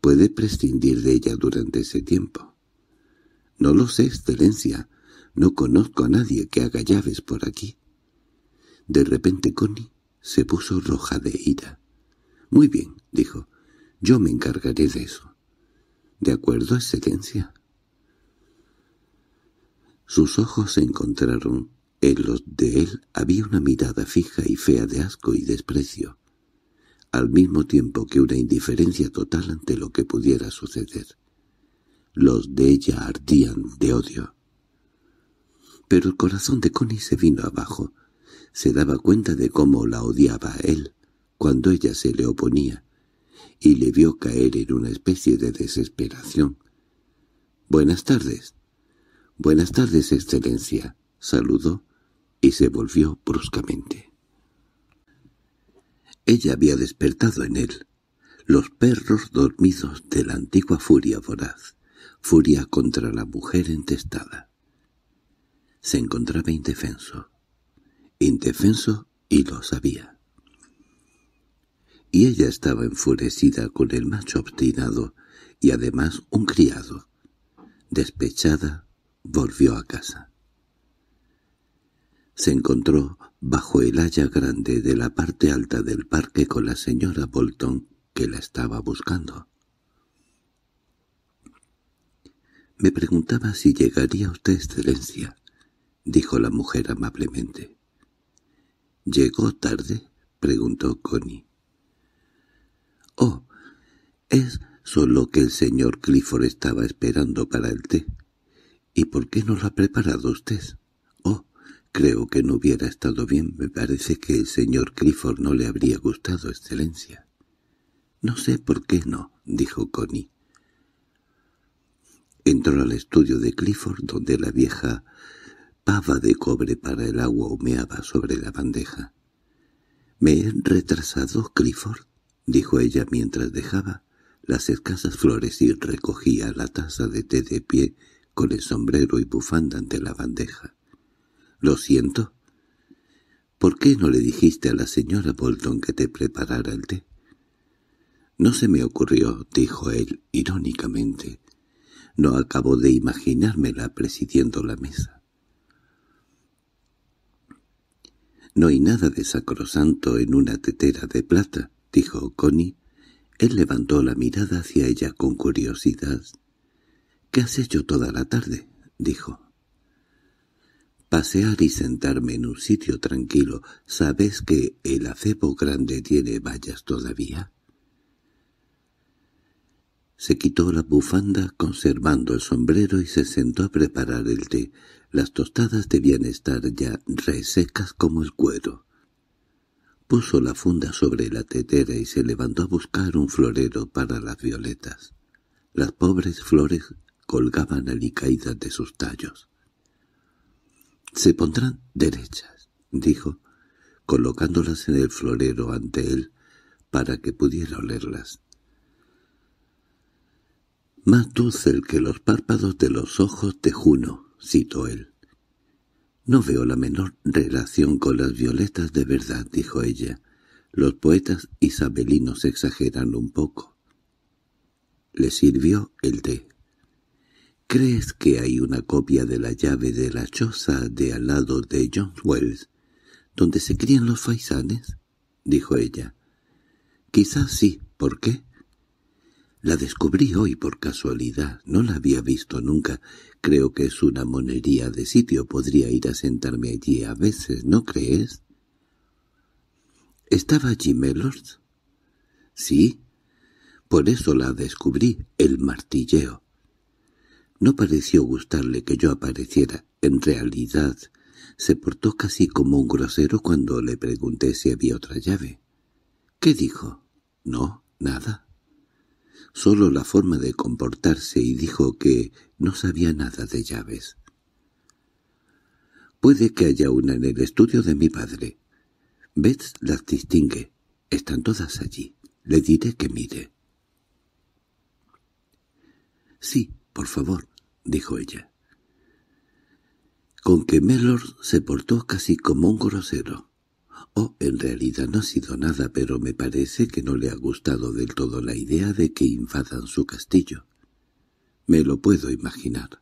Puede prescindir de ella durante ese tiempo. No lo sé, excelencia. No conozco a nadie que haga llaves por aquí. De repente Connie se puso roja de ira. —Muy bien —dijo—, yo me encargaré de eso. —¿De acuerdo, excelencia? Sus ojos se encontraron en los de él había una mirada fija y fea de asco y desprecio, al mismo tiempo que una indiferencia total ante lo que pudiera suceder. Los de ella ardían de odio. Pero el corazón de Connie se vino abajo. Se daba cuenta de cómo la odiaba a él cuando ella se le oponía, y le vio caer en una especie de desesperación. «Buenas tardes». «Buenas tardes, excelencia», saludó y se volvió bruscamente. Ella había despertado en él. Los perros dormidos de la antigua furia voraz, furia contra la mujer entestada. Se encontraba indefenso. Indefenso y lo sabía. Y ella estaba enfurecida con el macho obstinado y además un criado. Despechada, volvió a casa se encontró bajo el haya grande de la parte alta del parque con la señora Bolton que la estaba buscando. —Me preguntaba si llegaría usted, excelencia —dijo la mujer amablemente. —¿Llegó tarde? —preguntó Connie. —Oh, es solo que el señor Clifford estaba esperando para el té. —¿Y por qué no lo ha preparado usted? Creo que no hubiera estado bien. Me parece que el señor Clifford no le habría gustado, excelencia. —No sé por qué no —dijo Connie. Entró al estudio de Clifford, donde la vieja pava de cobre para el agua humeaba sobre la bandeja. —¿Me he retrasado, Clifford? —dijo ella mientras dejaba las escasas flores y recogía la taza de té de pie con el sombrero y bufanda ante la bandeja. —Lo siento. —¿Por qué no le dijiste a la señora Bolton que te preparara el té? —No se me ocurrió —dijo él irónicamente—. No acabo de imaginármela presidiendo la mesa. —No hay nada de sacrosanto en una tetera de plata —dijo Connie. Él levantó la mirada hacia ella con curiosidad. —¿Qué has hecho toda la tarde? —dijo. Pasear y sentarme en un sitio tranquilo. ¿Sabes que el acebo grande tiene vallas todavía? Se quitó la bufanda conservando el sombrero y se sentó a preparar el té. Las tostadas debían estar ya resecas como el cuero. Puso la funda sobre la tetera y se levantó a buscar un florero para las violetas. Las pobres flores colgaban alicaídas de sus tallos. —Se pondrán derechas —dijo, colocándolas en el florero ante él para que pudiera olerlas. —Más dulce que los párpados de los ojos de Juno —citó él. —No veo la menor relación con las violetas de verdad —dijo ella. Los poetas isabelinos exageran un poco. Le sirvió el té —¿Crees que hay una copia de la llave de la choza de al lado de John Wells, donde se crían los faisanes? —dijo ella. —Quizás sí. ¿Por qué? —La descubrí hoy por casualidad. No la había visto nunca. Creo que es una monería de sitio. Podría ir a sentarme allí a veces, ¿no crees? —¿Estaba allí, Mellors? —Sí. Por eso la descubrí, el martilleo. No pareció gustarle que yo apareciera. En realidad, se portó casi como un grosero cuando le pregunté si había otra llave. —¿Qué dijo? —No, nada. Solo la forma de comportarse y dijo que no sabía nada de llaves. —Puede que haya una en el estudio de mi padre. Beth las distingue. Están todas allí. Le diré que mire. —Sí, por favor —dijo ella—. Con que Melor se portó casi como un grosero. Oh, en realidad no ha sido nada, pero me parece que no le ha gustado del todo la idea de que invadan su castillo. Me lo puedo imaginar.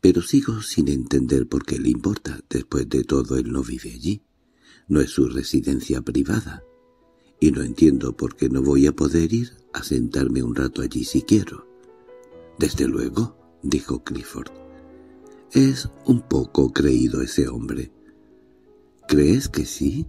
Pero sigo sin entender por qué le importa. Después de todo, él no vive allí. No es su residencia privada. Y no entiendo por qué no voy a poder ir a sentarme un rato allí si quiero. —Desde luego —dijo Clifford—, es un poco creído ese hombre. —¿Crees que sí?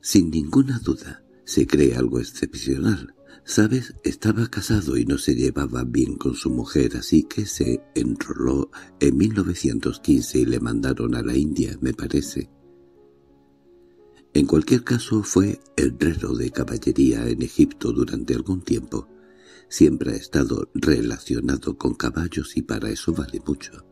—Sin ninguna duda. Se cree algo excepcional. Sabes, estaba casado y no se llevaba bien con su mujer, así que se enroló en 1915 y le mandaron a la India, me parece. En cualquier caso fue herrero de caballería en Egipto durante algún tiempo siempre ha estado relacionado con caballos y para eso vale mucho.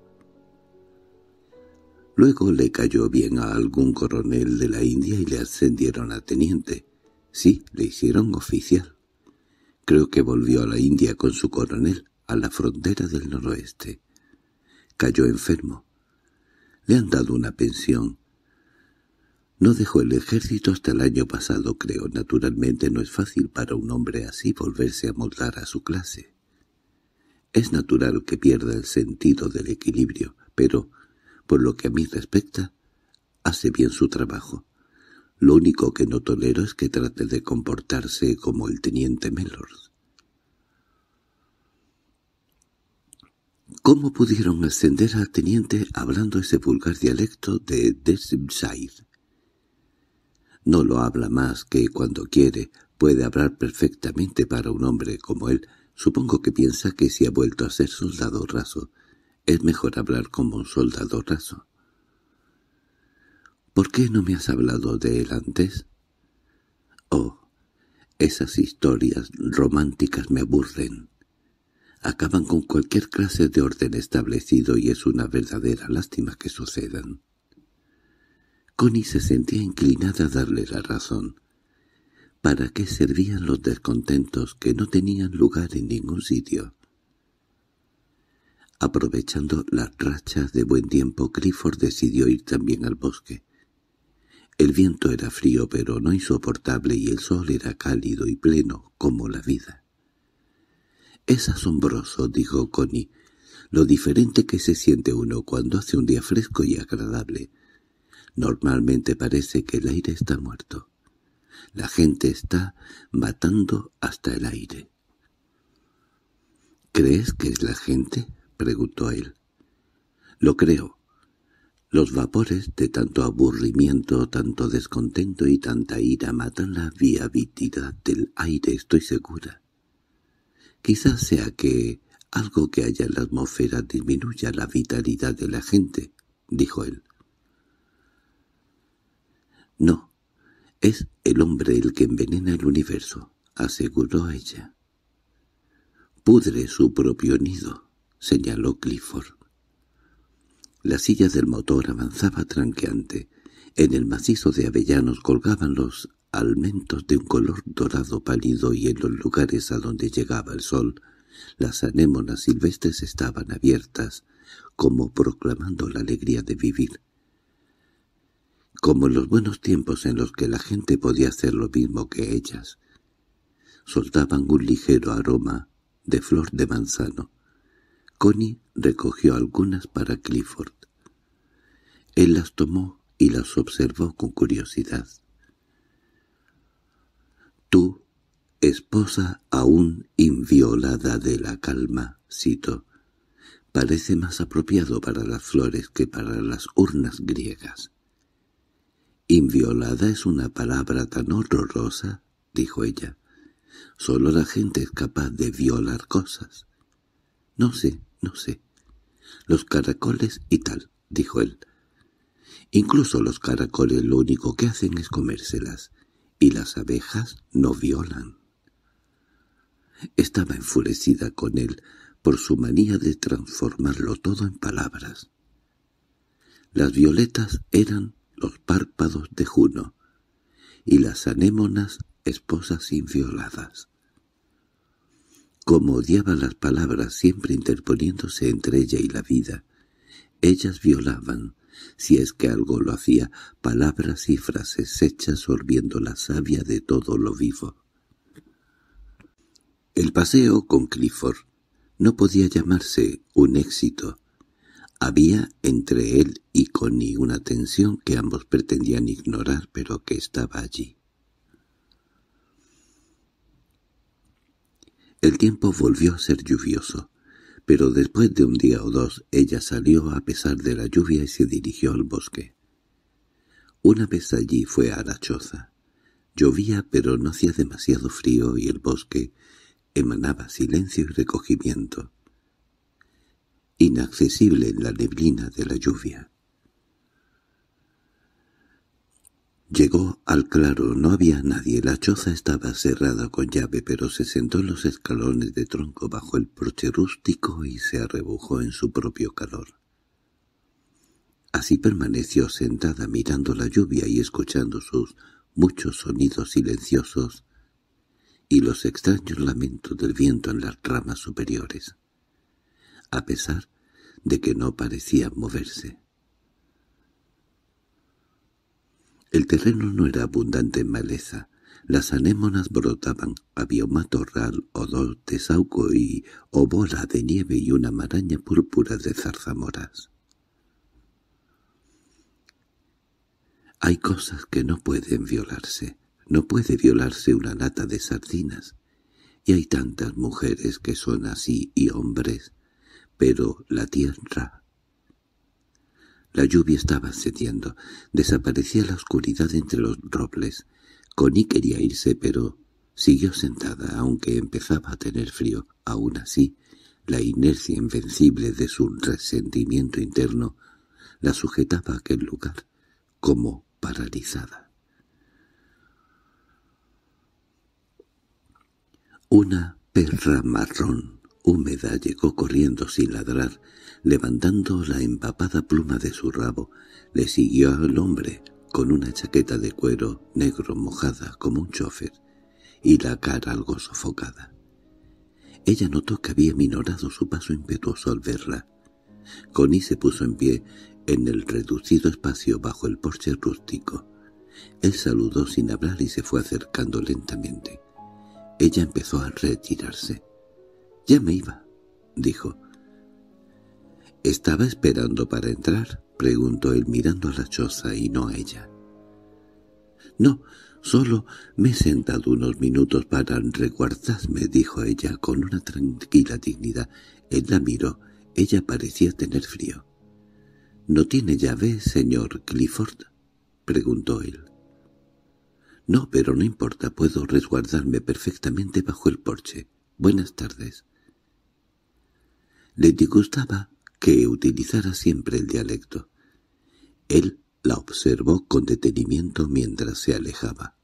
Luego le cayó bien a algún coronel de la India y le ascendieron a teniente. Sí, le hicieron oficial. Creo que volvió a la India con su coronel, a la frontera del noroeste. Cayó enfermo. Le han dado una pensión. No dejó el ejército hasta el año pasado, creo. Naturalmente no es fácil para un hombre así volverse a moldar a su clase. Es natural que pierda el sentido del equilibrio, pero, por lo que a mí respecta, hace bien su trabajo. Lo único que no tolero es que trate de comportarse como el teniente Mellors. ¿Cómo pudieron ascender a teniente hablando ese vulgar dialecto de Deshire? No lo habla más que cuando quiere, puede hablar perfectamente para un hombre como él. Supongo que piensa que si ha vuelto a ser soldado raso, es mejor hablar como un soldado raso. —¿Por qué no me has hablado de él antes? —Oh, esas historias románticas me aburren. Acaban con cualquier clase de orden establecido y es una verdadera lástima que sucedan. Connie se sentía inclinada a darle la razón. ¿Para qué servían los descontentos que no tenían lugar en ningún sitio? Aprovechando las rachas de buen tiempo, Clifford decidió ir también al bosque. El viento era frío pero no insoportable y el sol era cálido y pleno como la vida. «Es asombroso», dijo Connie, «lo diferente que se siente uno cuando hace un día fresco y agradable». Normalmente parece que el aire está muerto. La gente está matando hasta el aire. —¿Crees que es la gente? —preguntó él. —Lo creo. Los vapores de tanto aburrimiento, tanto descontento y tanta ira matan la viabilidad del aire, estoy segura. Quizás sea que algo que haya en la atmósfera disminuya la vitalidad de la gente —dijo él. —No, es el hombre el que envenena el universo —aseguró ella. —Pudre su propio nido —señaló Clifford. La silla del motor avanzaba tranqueante. En el macizo de avellanos colgaban los almentos de un color dorado pálido y en los lugares a donde llegaba el sol, las anémonas silvestres estaban abiertas, como proclamando la alegría de vivir como en los buenos tiempos en los que la gente podía hacer lo mismo que ellas. Soltaban un ligero aroma de flor de manzano. Connie recogió algunas para Clifford. Él las tomó y las observó con curiosidad. Tú, esposa aún inviolada de la calma, cito, parece más apropiado para las flores que para las urnas griegas. Inviolada es una palabra tan horrorosa, dijo ella. Solo la gente es capaz de violar cosas. No sé, no sé. Los caracoles y tal, dijo él. Incluso los caracoles lo único que hacen es comérselas, y las abejas no violan. Estaba enfurecida con él por su manía de transformarlo todo en palabras. Las violetas eran los párpados de Juno, y las anémonas esposas invioladas. Como odiaba las palabras siempre interponiéndose entre ella y la vida, ellas violaban, si es que algo lo hacía, palabras y frases hechas sorbiendo la savia de todo lo vivo. El paseo con Clifford no podía llamarse un éxito, había entre él y Connie una tensión que ambos pretendían ignorar, pero que estaba allí. El tiempo volvió a ser lluvioso, pero después de un día o dos ella salió a pesar de la lluvia y se dirigió al bosque. Una vez allí fue a la choza. Llovía pero no hacía demasiado frío y el bosque emanaba silencio y recogimiento inaccesible en la neblina de la lluvia. Llegó al claro, no había nadie, la choza estaba cerrada con llave, pero se sentó en los escalones de tronco bajo el porche rústico y se arrebujó en su propio calor. Así permaneció sentada mirando la lluvia y escuchando sus muchos sonidos silenciosos y los extraños lamentos del viento en las ramas superiores a pesar de que no parecía moverse. El terreno no era abundante en maleza. Las anémonas brotaban, había un matorral, odor de sauco y obola de nieve y una maraña púrpura de zarzamoras. Hay cosas que no pueden violarse. No puede violarse una lata de sardinas. Y hay tantas mujeres que son así y hombres pero la tierra... La lluvia estaba cediendo, desaparecía la oscuridad entre los robles. Connie quería irse, pero siguió sentada, aunque empezaba a tener frío. Aún así, la inercia invencible de su resentimiento interno la sujetaba a aquel lugar como paralizada. Una perra marrón húmeda llegó corriendo sin ladrar, levantando la empapada pluma de su rabo. Le siguió al hombre, con una chaqueta de cuero negro mojada como un chofer, y la cara algo sofocada. Ella notó que había minorado su paso impetuoso al verla. Connie se puso en pie en el reducido espacio bajo el porche rústico. Él saludó sin hablar y se fue acercando lentamente. Ella empezó a retirarse. —Ya me iba —dijo. —¿Estaba esperando para entrar? —preguntó él mirando a la choza y no a ella. —No, solo me he sentado unos minutos para resguardarme —dijo ella con una tranquila dignidad. Él la miró. Ella parecía tener frío. —¿No tiene llave, señor Clifford? —preguntó él. —No, pero no importa, puedo resguardarme perfectamente bajo el porche. Buenas tardes. Le disgustaba que utilizara siempre el dialecto. Él la observó con detenimiento mientras se alejaba.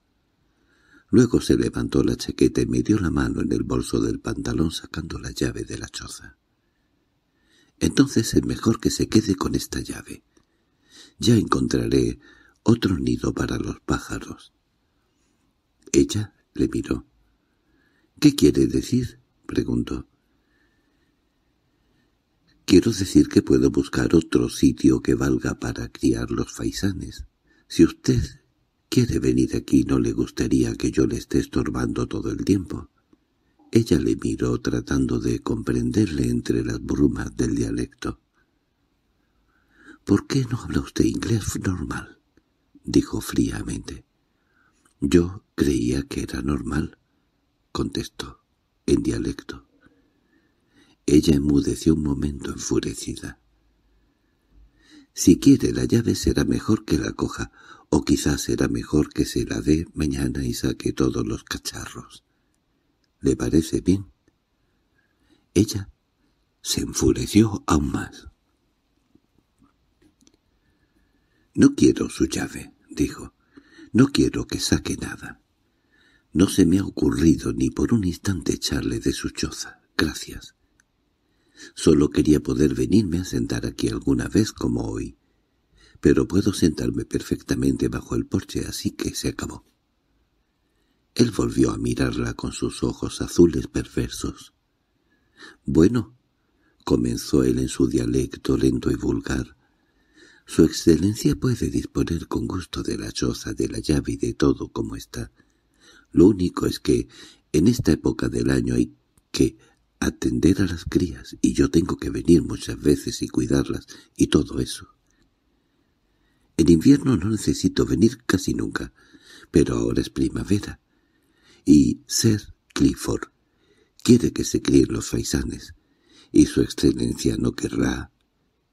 Luego se levantó la chaqueta y dio la mano en el bolso del pantalón sacando la llave de la choza. Entonces es mejor que se quede con esta llave. Ya encontraré otro nido para los pájaros. Ella le miró. —¿Qué quiere decir? —preguntó. Quiero decir que puedo buscar otro sitio que valga para criar los faisanes. Si usted quiere venir aquí no le gustaría que yo le esté estorbando todo el tiempo. Ella le miró tratando de comprenderle entre las brumas del dialecto. —¿Por qué no habla usted inglés normal? —dijo fríamente. —Yo creía que era normal —contestó, en dialecto. Ella enmudeció un momento enfurecida. Si quiere la llave será mejor que la coja, o quizás será mejor que se la dé mañana y saque todos los cacharros. ¿Le parece bien? Ella se enfureció aún más. «No quiero su llave», dijo. «No quiero que saque nada. No se me ha ocurrido ni por un instante echarle de su choza. Gracias. Solo quería poder venirme a sentar aquí alguna vez como hoy. Pero puedo sentarme perfectamente bajo el porche, así que se acabó. Él volvió a mirarla con sus ojos azules perversos. —Bueno —comenzó él en su dialecto lento y vulgar—, su excelencia puede disponer con gusto de la choza, de la llave y de todo como está. Lo único es que en esta época del año hay que atender a las crías, y yo tengo que venir muchas veces y cuidarlas, y todo eso. En invierno no necesito venir casi nunca, pero ahora es primavera. Y Sir Clifford quiere que se críen los faisanes, y su excelencia no querrá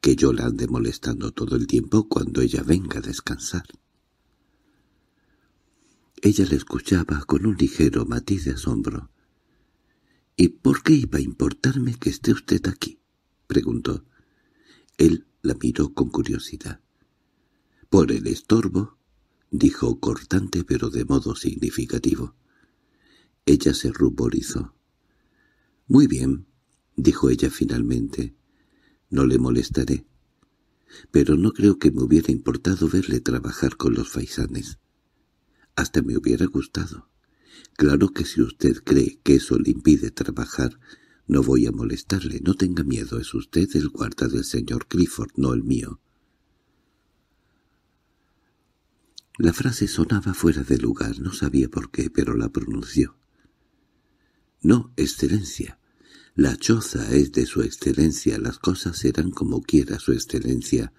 que yo la ande molestando todo el tiempo cuando ella venga a descansar. Ella le escuchaba con un ligero matiz de asombro, —¿Y por qué iba a importarme que esté usted aquí? —preguntó. Él la miró con curiosidad. —Por el estorbo —dijo cortante pero de modo significativo. Ella se ruborizó. —Muy bien —dijo ella finalmente—, no le molestaré. Pero no creo que me hubiera importado verle trabajar con los faisanes. Hasta me hubiera gustado. Claro que si usted cree que eso le impide trabajar, no voy a molestarle, no tenga miedo, es usted el guarda del señor Clifford, no el mío. La frase sonaba fuera de lugar, no sabía por qué, pero la pronunció. —No, excelencia. La choza es de su excelencia, las cosas serán como quiera su excelencia.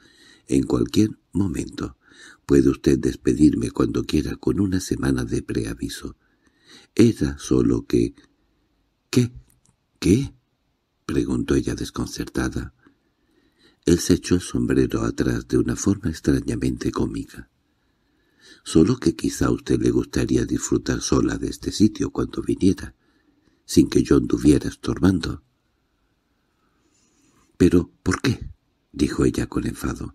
En cualquier momento. Puede usted despedirme cuando quiera con una semana de preaviso. Era solo que... —¿Qué? ¿Qué? —preguntó ella desconcertada. Él se echó el sombrero atrás de una forma extrañamente cómica. —Solo que quizá usted le gustaría disfrutar sola de este sitio cuando viniera, sin que yo anduviera estorbando. —¿Pero por qué? —dijo ella con enfado.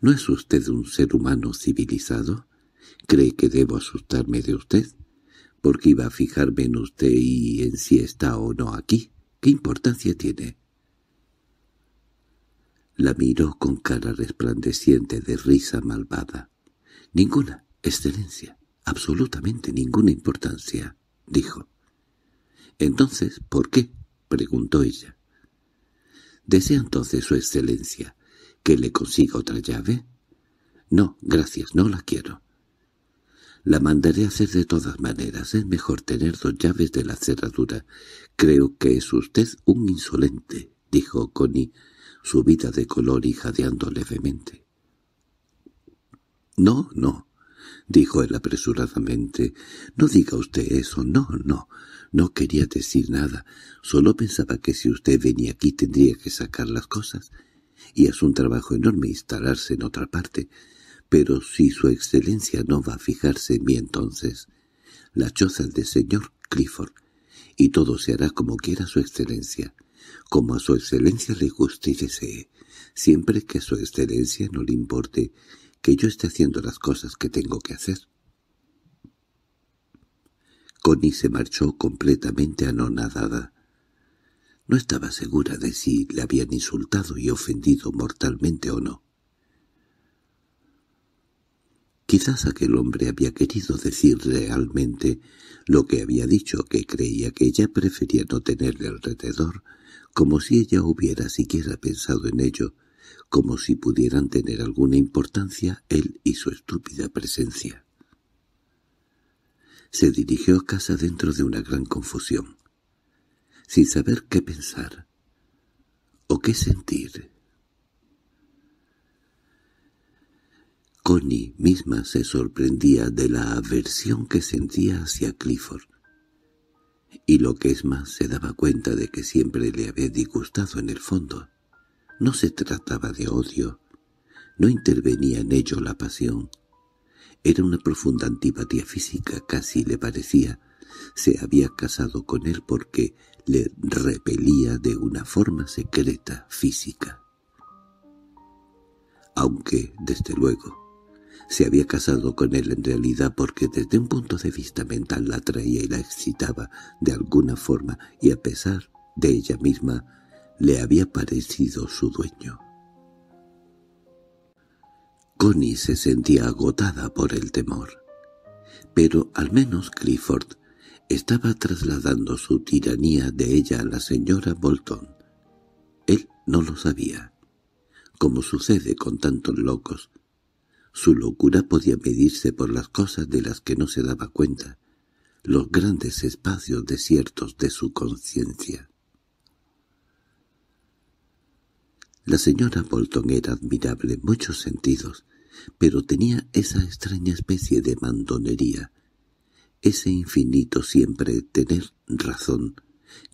—¿No es usted un ser humano civilizado? ¿Cree que debo asustarme de usted? qué iba a fijarme en usted y en si está o no aquí. ¿Qué importancia tiene? La miró con cara resplandeciente de risa malvada. Ninguna, excelencia, absolutamente ninguna importancia, dijo. Entonces, ¿por qué? preguntó ella. —¿Desea entonces su excelencia que le consiga otra llave? —No, gracias, no la quiero. La mandaré a hacer de todas maneras. Es ¿eh? mejor tener dos llaves de la cerradura. Creo que es usted un insolente, dijo Connie, subida de color y jadeando levemente. —No, no —dijo él apresuradamente—, no diga usted eso, no, no. No quería decir nada, solo pensaba que si usted venía aquí tendría que sacar las cosas. Y es un trabajo enorme instalarse en otra parte. Pero si su excelencia no va a fijarse en mí entonces, la choza de señor Clifford, y todo se hará como quiera su excelencia, como a su excelencia le guste y desee, siempre que a su excelencia no le importe que yo esté haciendo las cosas que tengo que hacer. Connie se marchó completamente anonadada. No estaba segura de si le habían insultado y ofendido mortalmente o no. Quizás aquel hombre había querido decir realmente lo que había dicho, que creía que ella prefería no tenerle alrededor, como si ella hubiera siquiera pensado en ello, como si pudieran tener alguna importancia él y su estúpida presencia. Se dirigió a casa dentro de una gran confusión, sin saber qué pensar o qué sentir. Connie misma se sorprendía de la aversión que sentía hacia Clifford. Y lo que es más, se daba cuenta de que siempre le había disgustado en el fondo. No se trataba de odio. No intervenía en ello la pasión. Era una profunda antipatía física, casi le parecía. Se había casado con él porque le repelía de una forma secreta física. Aunque, desde luego, se había casado con él en realidad porque desde un punto de vista mental la atraía y la excitaba de alguna forma y a pesar de ella misma le había parecido su dueño. Connie se sentía agotada por el temor. Pero al menos Clifford estaba trasladando su tiranía de ella a la señora Bolton. Él no lo sabía. Como sucede con tantos locos, su locura podía medirse por las cosas de las que no se daba cuenta, los grandes espacios desiertos de su conciencia. La señora Bolton era admirable en muchos sentidos, pero tenía esa extraña especie de mandonería, ese infinito siempre tener razón,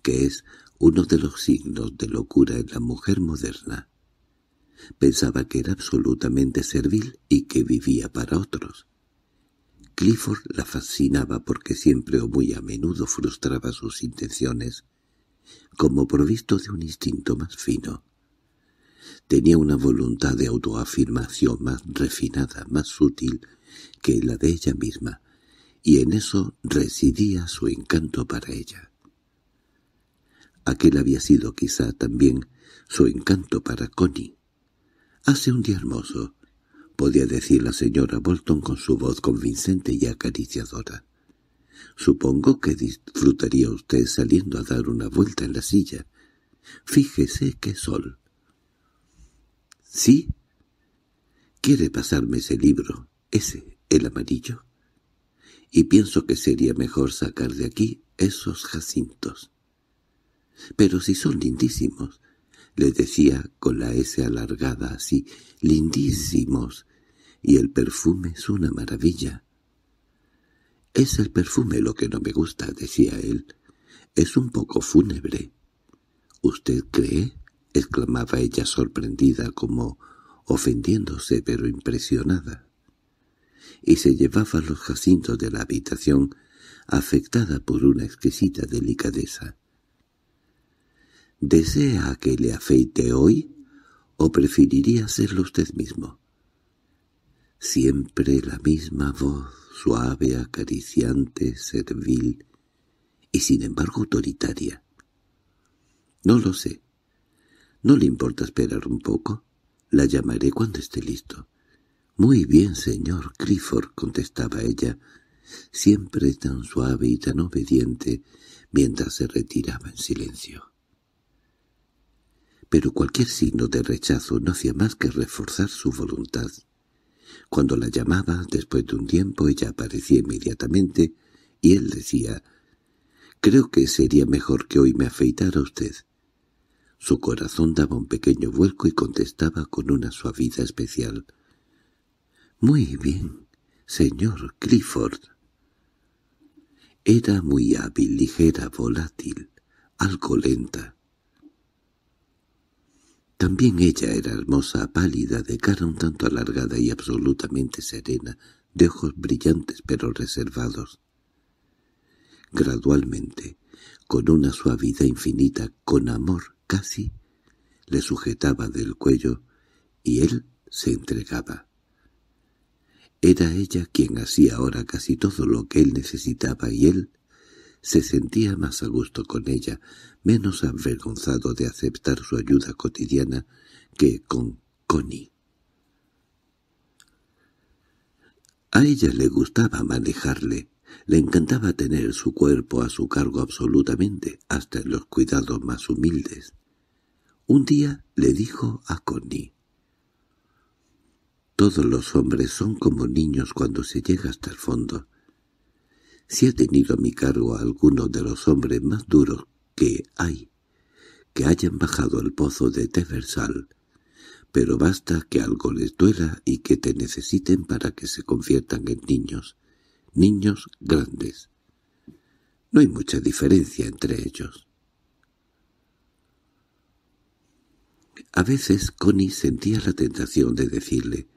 que es uno de los signos de locura en la mujer moderna. Pensaba que era absolutamente servil y que vivía para otros. Clifford la fascinaba porque siempre o muy a menudo frustraba sus intenciones, como provisto de un instinto más fino. Tenía una voluntad de autoafirmación más refinada, más sutil que la de ella misma, y en eso residía su encanto para ella. Aquel había sido quizá también su encanto para Connie. Hace un día hermoso, podía decir la señora Bolton con su voz convincente y acariciadora. Supongo que disfrutaría usted saliendo a dar una vuelta en la silla. Fíjese qué sol. —¿Sí? —¿Quiere pasarme ese libro, ese, el amarillo? —Y pienso que sería mejor sacar de aquí esos jacintos. —Pero si son lindísimos le decía con la S alargada así, lindísimos, y el perfume es una maravilla. —Es el perfume lo que no me gusta —decía él—. Es un poco fúnebre. —¿Usted cree? —exclamaba ella sorprendida como ofendiéndose pero impresionada. Y se llevaba los jacintos de la habitación, afectada por una exquisita delicadeza. ¿Desea que le afeite hoy o preferiría hacerlo usted mismo? Siempre la misma voz, suave, acariciante, servil y sin embargo autoritaria. No lo sé. ¿No le importa esperar un poco? La llamaré cuando esté listo. —Muy bien, señor Clifford —contestaba ella, siempre tan suave y tan obediente, mientras se retiraba en silencio pero cualquier signo de rechazo no hacía más que reforzar su voluntad. Cuando la llamaba, después de un tiempo, ella aparecía inmediatamente, y él decía, «Creo que sería mejor que hoy me afeitara usted». Su corazón daba un pequeño vuelco y contestaba con una suavidad especial. «Muy bien, señor Clifford». Era muy hábil, ligera, volátil, algo lenta. También ella era hermosa, pálida, de cara un tanto alargada y absolutamente serena, de ojos brillantes pero reservados. Gradualmente, con una suavidad infinita, con amor casi, le sujetaba del cuello y él se entregaba. Era ella quien hacía ahora casi todo lo que él necesitaba y él se sentía más a gusto con ella, menos avergonzado de aceptar su ayuda cotidiana que con Connie. A ella le gustaba manejarle, le encantaba tener su cuerpo a su cargo absolutamente, hasta en los cuidados más humildes. Un día le dijo a Connie, «Todos los hombres son como niños cuando se llega hasta el fondo si he tenido a mi cargo a alguno de los hombres más duros que hay, que hayan bajado al pozo de Teversal, pero basta que algo les duela y que te necesiten para que se conviertan en niños, niños grandes. No hay mucha diferencia entre ellos. A veces Connie sentía la tentación de decirle,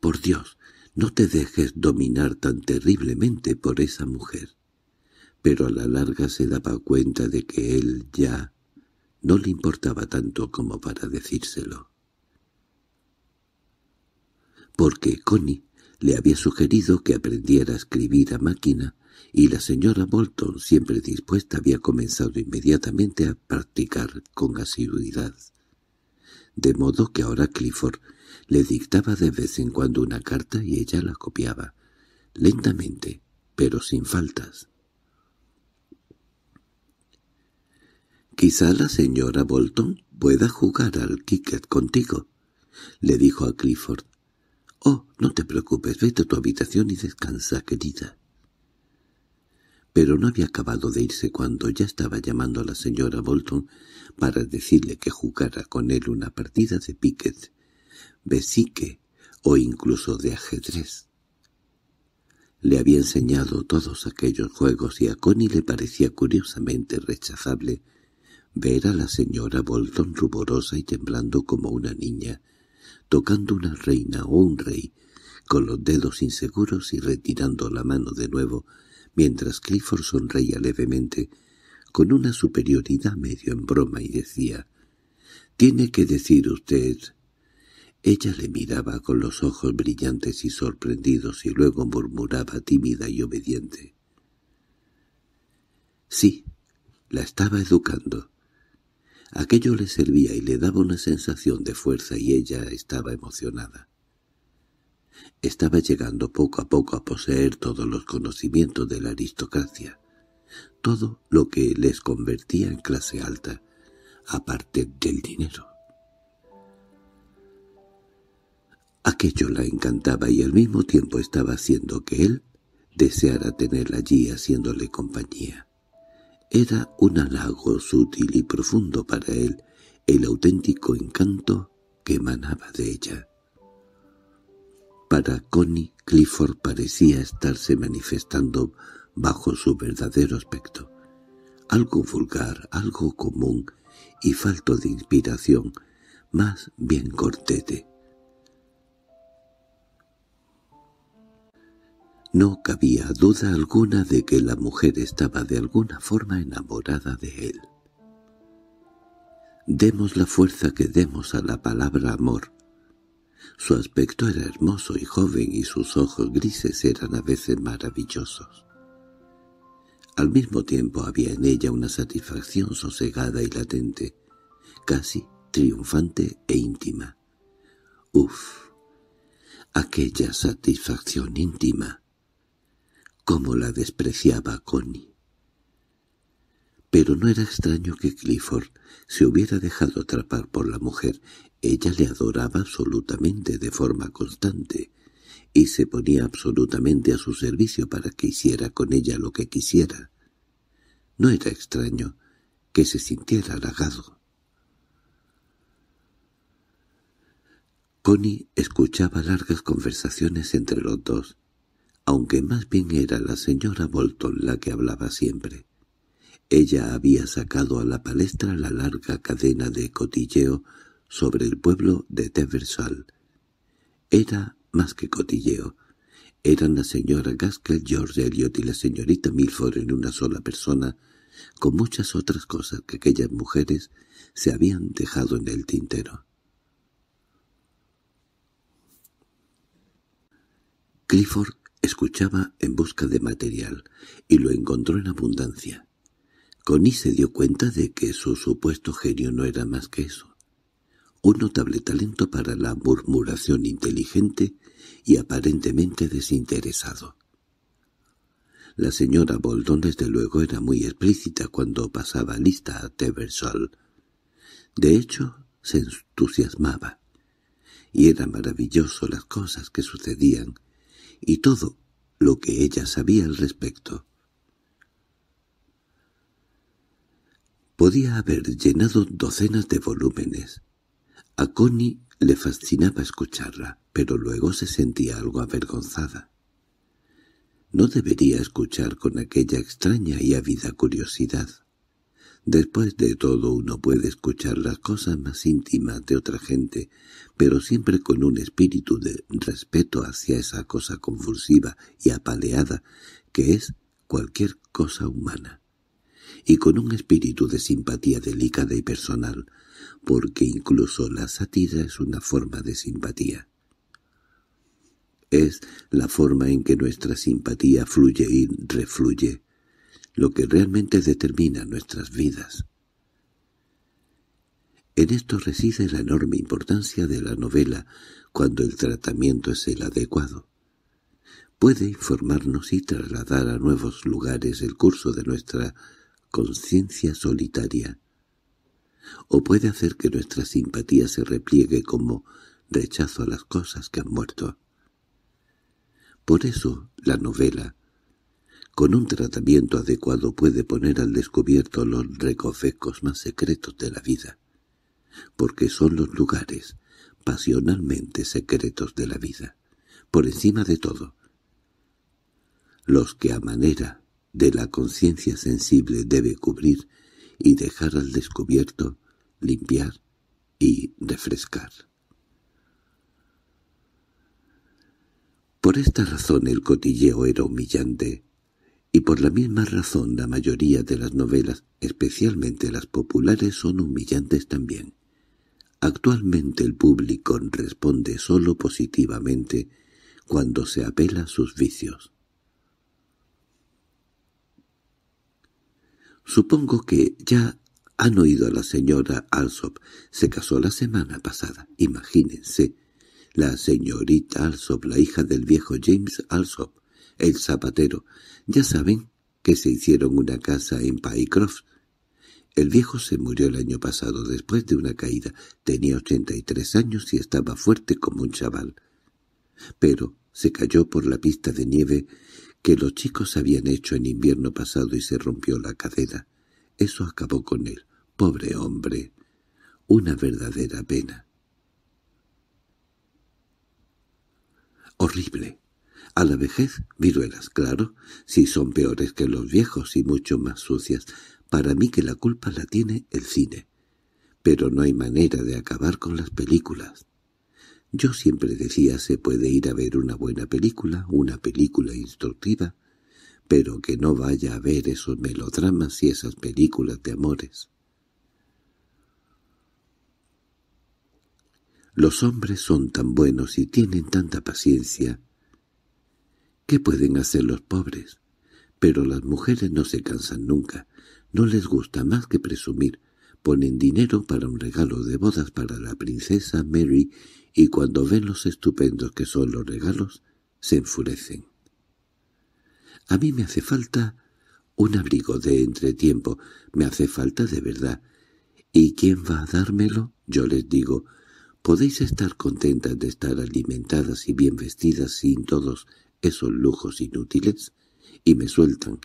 «Por Dios, no te dejes dominar tan terriblemente por esa mujer. Pero a la larga se daba cuenta de que él ya no le importaba tanto como para decírselo. Porque Connie le había sugerido que aprendiera a escribir a máquina, y la señora Bolton, siempre dispuesta, había comenzado inmediatamente a practicar con asiduidad. De modo que ahora Clifford le dictaba de vez en cuando una carta y ella la copiaba, lentamente, pero sin faltas. «Quizá la señora Bolton pueda jugar al Kicket contigo», le dijo a Clifford. «Oh, no te preocupes, vete a tu habitación y descansa, querida». Pero no había acabado de irse cuando ya estaba llamando a la señora Bolton para decirle que jugara con él una partida de piquet besique o incluso de ajedrez. Le había enseñado todos aquellos juegos y a Connie le parecía curiosamente rechazable ver a la señora Bolton ruborosa y temblando como una niña, tocando una reina o un rey, con los dedos inseguros y retirando la mano de nuevo, mientras Clifford sonreía levemente, con una superioridad medio en broma, y decía «Tiene que decir usted ella le miraba con los ojos brillantes y sorprendidos y luego murmuraba tímida y obediente. Sí, la estaba educando. Aquello le servía y le daba una sensación de fuerza y ella estaba emocionada. Estaba llegando poco a poco a poseer todos los conocimientos de la aristocracia, todo lo que les convertía en clase alta, aparte del dinero. Aquello la encantaba y al mismo tiempo estaba haciendo que él deseara tenerla allí haciéndole compañía. Era un halago sutil y profundo para él el auténtico encanto que emanaba de ella. Para Connie, Clifford parecía estarse manifestando bajo su verdadero aspecto. Algo vulgar, algo común y falto de inspiración, más bien cortete. No cabía duda alguna de que la mujer estaba de alguna forma enamorada de él. Demos la fuerza que demos a la palabra amor. Su aspecto era hermoso y joven y sus ojos grises eran a veces maravillosos. Al mismo tiempo había en ella una satisfacción sosegada y latente, casi triunfante e íntima. ¡Uf! Aquella satisfacción íntima cómo la despreciaba Connie. Pero no era extraño que Clifford se hubiera dejado atrapar por la mujer. Ella le adoraba absolutamente de forma constante y se ponía absolutamente a su servicio para que hiciera con ella lo que quisiera. No era extraño que se sintiera halagado. Connie escuchaba largas conversaciones entre los dos, aunque más bien era la señora Bolton la que hablaba siempre. Ella había sacado a la palestra la larga cadena de cotilleo sobre el pueblo de Teversal. Era más que cotilleo. Eran la señora Gaskell, George Elliot y la señorita Milford en una sola persona, con muchas otras cosas que aquellas mujeres se habían dejado en el tintero. Clifford Escuchaba en busca de material, y lo encontró en abundancia. Connie se dio cuenta de que su supuesto genio no era más que eso. Un notable talento para la murmuración inteligente y aparentemente desinteresado. La señora Boldón desde luego era muy explícita cuando pasaba lista a Teversol. De hecho, se entusiasmaba. Y era maravilloso las cosas que sucedían, y todo lo que ella sabía al respecto. Podía haber llenado docenas de volúmenes. A Connie le fascinaba escucharla, pero luego se sentía algo avergonzada. No debería escuchar con aquella extraña y ávida curiosidad. Después de todo uno puede escuchar las cosas más íntimas de otra gente, pero siempre con un espíritu de respeto hacia esa cosa convulsiva y apaleada que es cualquier cosa humana, y con un espíritu de simpatía delicada y personal, porque incluso la sátira es una forma de simpatía. Es la forma en que nuestra simpatía fluye y refluye, lo que realmente determina nuestras vidas. En esto reside la enorme importancia de la novela cuando el tratamiento es el adecuado. Puede informarnos y trasladar a nuevos lugares el curso de nuestra conciencia solitaria, o puede hacer que nuestra simpatía se repliegue como rechazo a las cosas que han muerto. Por eso la novela, con un tratamiento adecuado puede poner al descubierto los recovecos más secretos de la vida, porque son los lugares pasionalmente secretos de la vida, por encima de todo, los que a manera de la conciencia sensible debe cubrir y dejar al descubierto, limpiar y refrescar. Por esta razón el cotilleo era humillante, y por la misma razón la mayoría de las novelas, especialmente las populares, son humillantes también. Actualmente el público responde sólo positivamente cuando se apela a sus vicios. Supongo que ya han oído a la señora Alsop. Se casó la semana pasada, imagínense. La señorita Alsop, la hija del viejo James Alsop, el zapatero, ya saben que se hicieron una casa en Pycroft. El viejo se murió el año pasado después de una caída. Tenía 83 años y estaba fuerte como un chaval. Pero se cayó por la pista de nieve que los chicos habían hecho en invierno pasado y se rompió la cadera. Eso acabó con él. Pobre hombre. Una verdadera pena. Horrible. A la vejez, viruelas, claro, si son peores que los viejos y mucho más sucias. Para mí que la culpa la tiene el cine. Pero no hay manera de acabar con las películas. Yo siempre decía se puede ir a ver una buena película, una película instructiva, pero que no vaya a ver esos melodramas y esas películas de amores. Los hombres son tan buenos y tienen tanta paciencia ¿Qué pueden hacer los pobres? Pero las mujeres no se cansan nunca. No les gusta más que presumir. Ponen dinero para un regalo de bodas para la princesa Mary y cuando ven los estupendos que son los regalos, se enfurecen. A mí me hace falta un abrigo de entretiempo, me hace falta de verdad. ¿Y quién va a dármelo? Yo les digo, podéis estar contentas de estar alimentadas y bien vestidas sin todos esos lujos inútiles y me sueltan.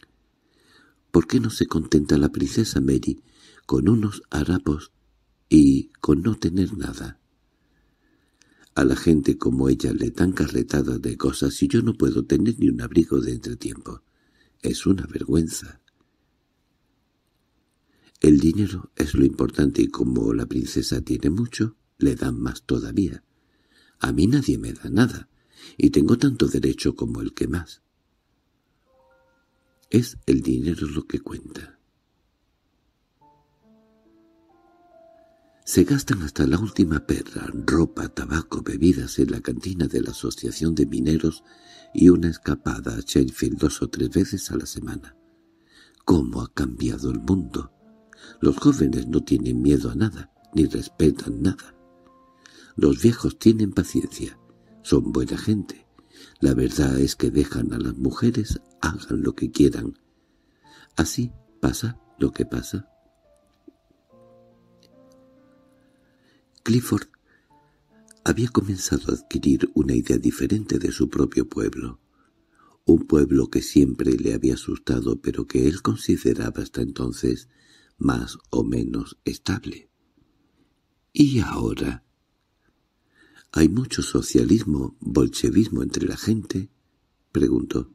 ¿Por qué no se contenta la princesa Mary con unos harapos y con no tener nada? A la gente como ella le dan carretada de cosas y yo no puedo tener ni un abrigo de entretiempo. Es una vergüenza. El dinero es lo importante y como la princesa tiene mucho, le dan más todavía. A mí nadie me da nada y tengo tanto derecho como el que más. Es el dinero lo que cuenta. Se gastan hasta la última perra, ropa, tabaco, bebidas en la cantina de la Asociación de Mineros y una escapada a Sheffield dos o tres veces a la semana. ¿Cómo ha cambiado el mundo? Los jóvenes no tienen miedo a nada, ni respetan nada. Los viejos tienen paciencia, son buena gente. La verdad es que dejan a las mujeres, hagan lo que quieran. Así pasa lo que pasa. Clifford había comenzado a adquirir una idea diferente de su propio pueblo. Un pueblo que siempre le había asustado pero que él consideraba hasta entonces más o menos estable. Y ahora —¿Hay mucho socialismo, bolchevismo entre la gente? —preguntó.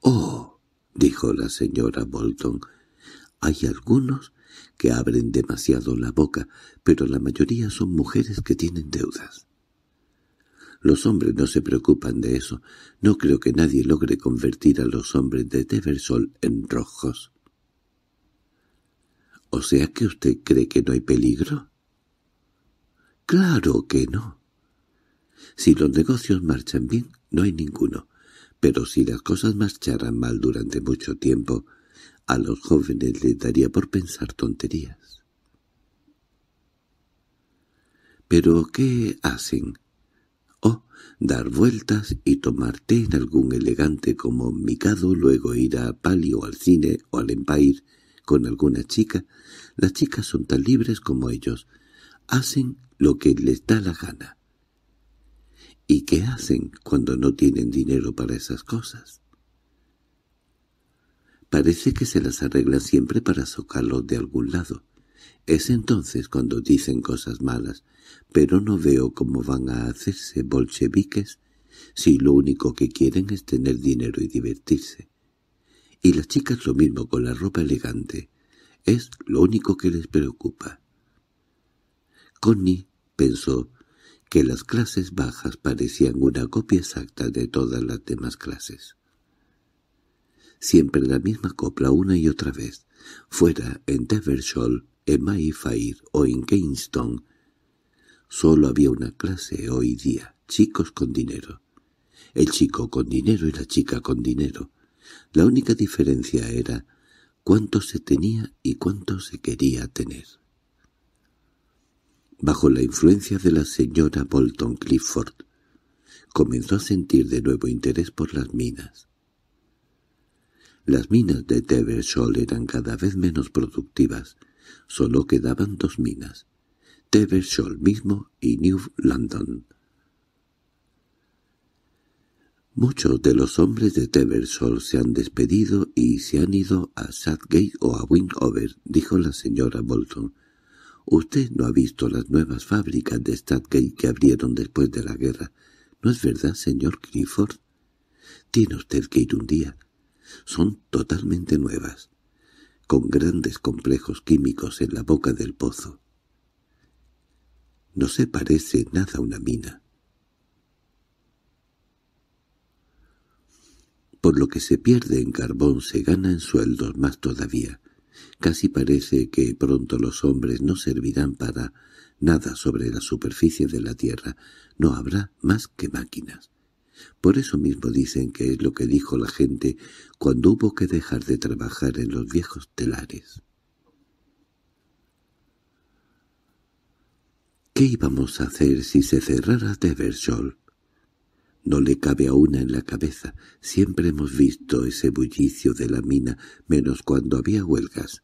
—¡Oh! —dijo la señora Bolton—, hay algunos que abren demasiado la boca, pero la mayoría son mujeres que tienen deudas. Los hombres no se preocupan de eso. No creo que nadie logre convertir a los hombres de Teversol en rojos. —¿O sea que usted cree que no hay peligro? —Claro que no. Si los negocios marchan bien, no hay ninguno. Pero si las cosas marcharan mal durante mucho tiempo, a los jóvenes les daría por pensar tonterías. ¿Pero qué hacen? Oh, dar vueltas y tomar té en algún elegante como Mikado, luego ir a Pali o al cine o al Empire con alguna chica. Las chicas son tan libres como ellos. Hacen lo que les da la gana. ¿Y qué hacen cuando no tienen dinero para esas cosas? Parece que se las arregla siempre para socarlos de algún lado. Es entonces cuando dicen cosas malas, pero no veo cómo van a hacerse bolcheviques si lo único que quieren es tener dinero y divertirse. Y las chicas lo mismo con la ropa elegante. Es lo único que les preocupa. Connie pensó que las clases bajas parecían una copia exacta de todas las demás clases. Siempre la misma copla una y otra vez, fuera en Devershall, en Mayfair o en Kingston. Solo había una clase hoy día, chicos con dinero. El chico con dinero y la chica con dinero. La única diferencia era cuánto se tenía y cuánto se quería tener bajo la influencia de la señora Bolton Clifford, comenzó a sentir de nuevo interés por las minas. Las minas de Tevershall eran cada vez menos productivas, solo quedaban dos minas, Tevershall mismo y New London. Muchos de los hombres de Tevershall se han despedido y se han ido a Sadgate o a Wingover, dijo la señora Bolton. Usted no ha visto las nuevas fábricas de Stadgate que abrieron después de la guerra. ¿No es verdad, señor Clifford? Tiene usted que ir un día. Son totalmente nuevas, con grandes complejos químicos en la boca del pozo. No se parece nada a una mina. Por lo que se pierde en carbón se gana en sueldos más todavía. Casi parece que pronto los hombres no servirán para nada sobre la superficie de la tierra, no habrá más que máquinas. Por eso mismo dicen que es lo que dijo la gente cuando hubo que dejar de trabajar en los viejos telares. ¿Qué íbamos a hacer si se cerrara Deversol? No le cabe a una en la cabeza. Siempre hemos visto ese bullicio de la mina, menos cuando había huelgas.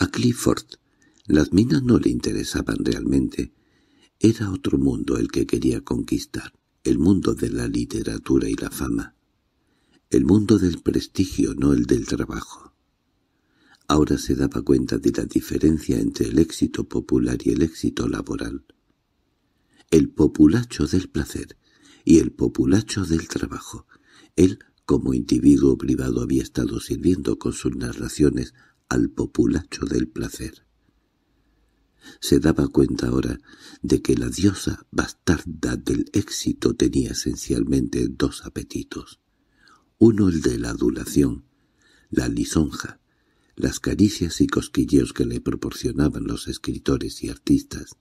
A Clifford las minas no le interesaban realmente. Era otro mundo el que quería conquistar, el mundo de la literatura y la fama. El mundo del prestigio, no el del trabajo. Ahora se daba cuenta de la diferencia entre el éxito popular y el éxito laboral. El populacho del placer y el populacho del trabajo. Él, como individuo privado, había estado sirviendo con sus narraciones al populacho del placer. Se daba cuenta ahora de que la diosa bastarda del éxito tenía esencialmente dos apetitos. Uno el de la adulación, la lisonja, las caricias y cosquilleos que le proporcionaban los escritores y artistas,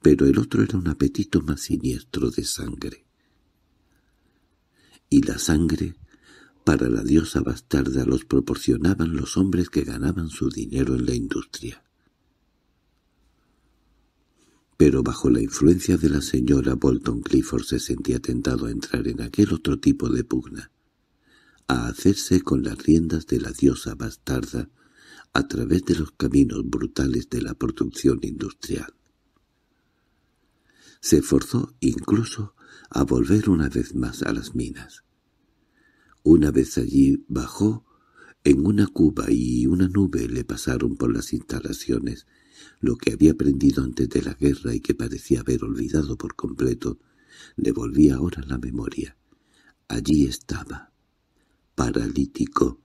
pero el otro era un apetito más siniestro de sangre. Y la sangre para la diosa bastarda los proporcionaban los hombres que ganaban su dinero en la industria. Pero bajo la influencia de la señora Bolton Clifford se sentía tentado a entrar en aquel otro tipo de pugna, a hacerse con las riendas de la diosa bastarda a través de los caminos brutales de la producción industrial. Se forzó incluso a volver una vez más a las minas. Una vez allí bajó en una cuba y una nube le pasaron por las instalaciones, lo que había aprendido antes de la guerra y que parecía haber olvidado por completo, le volvía ahora la memoria. Allí estaba, paralítico,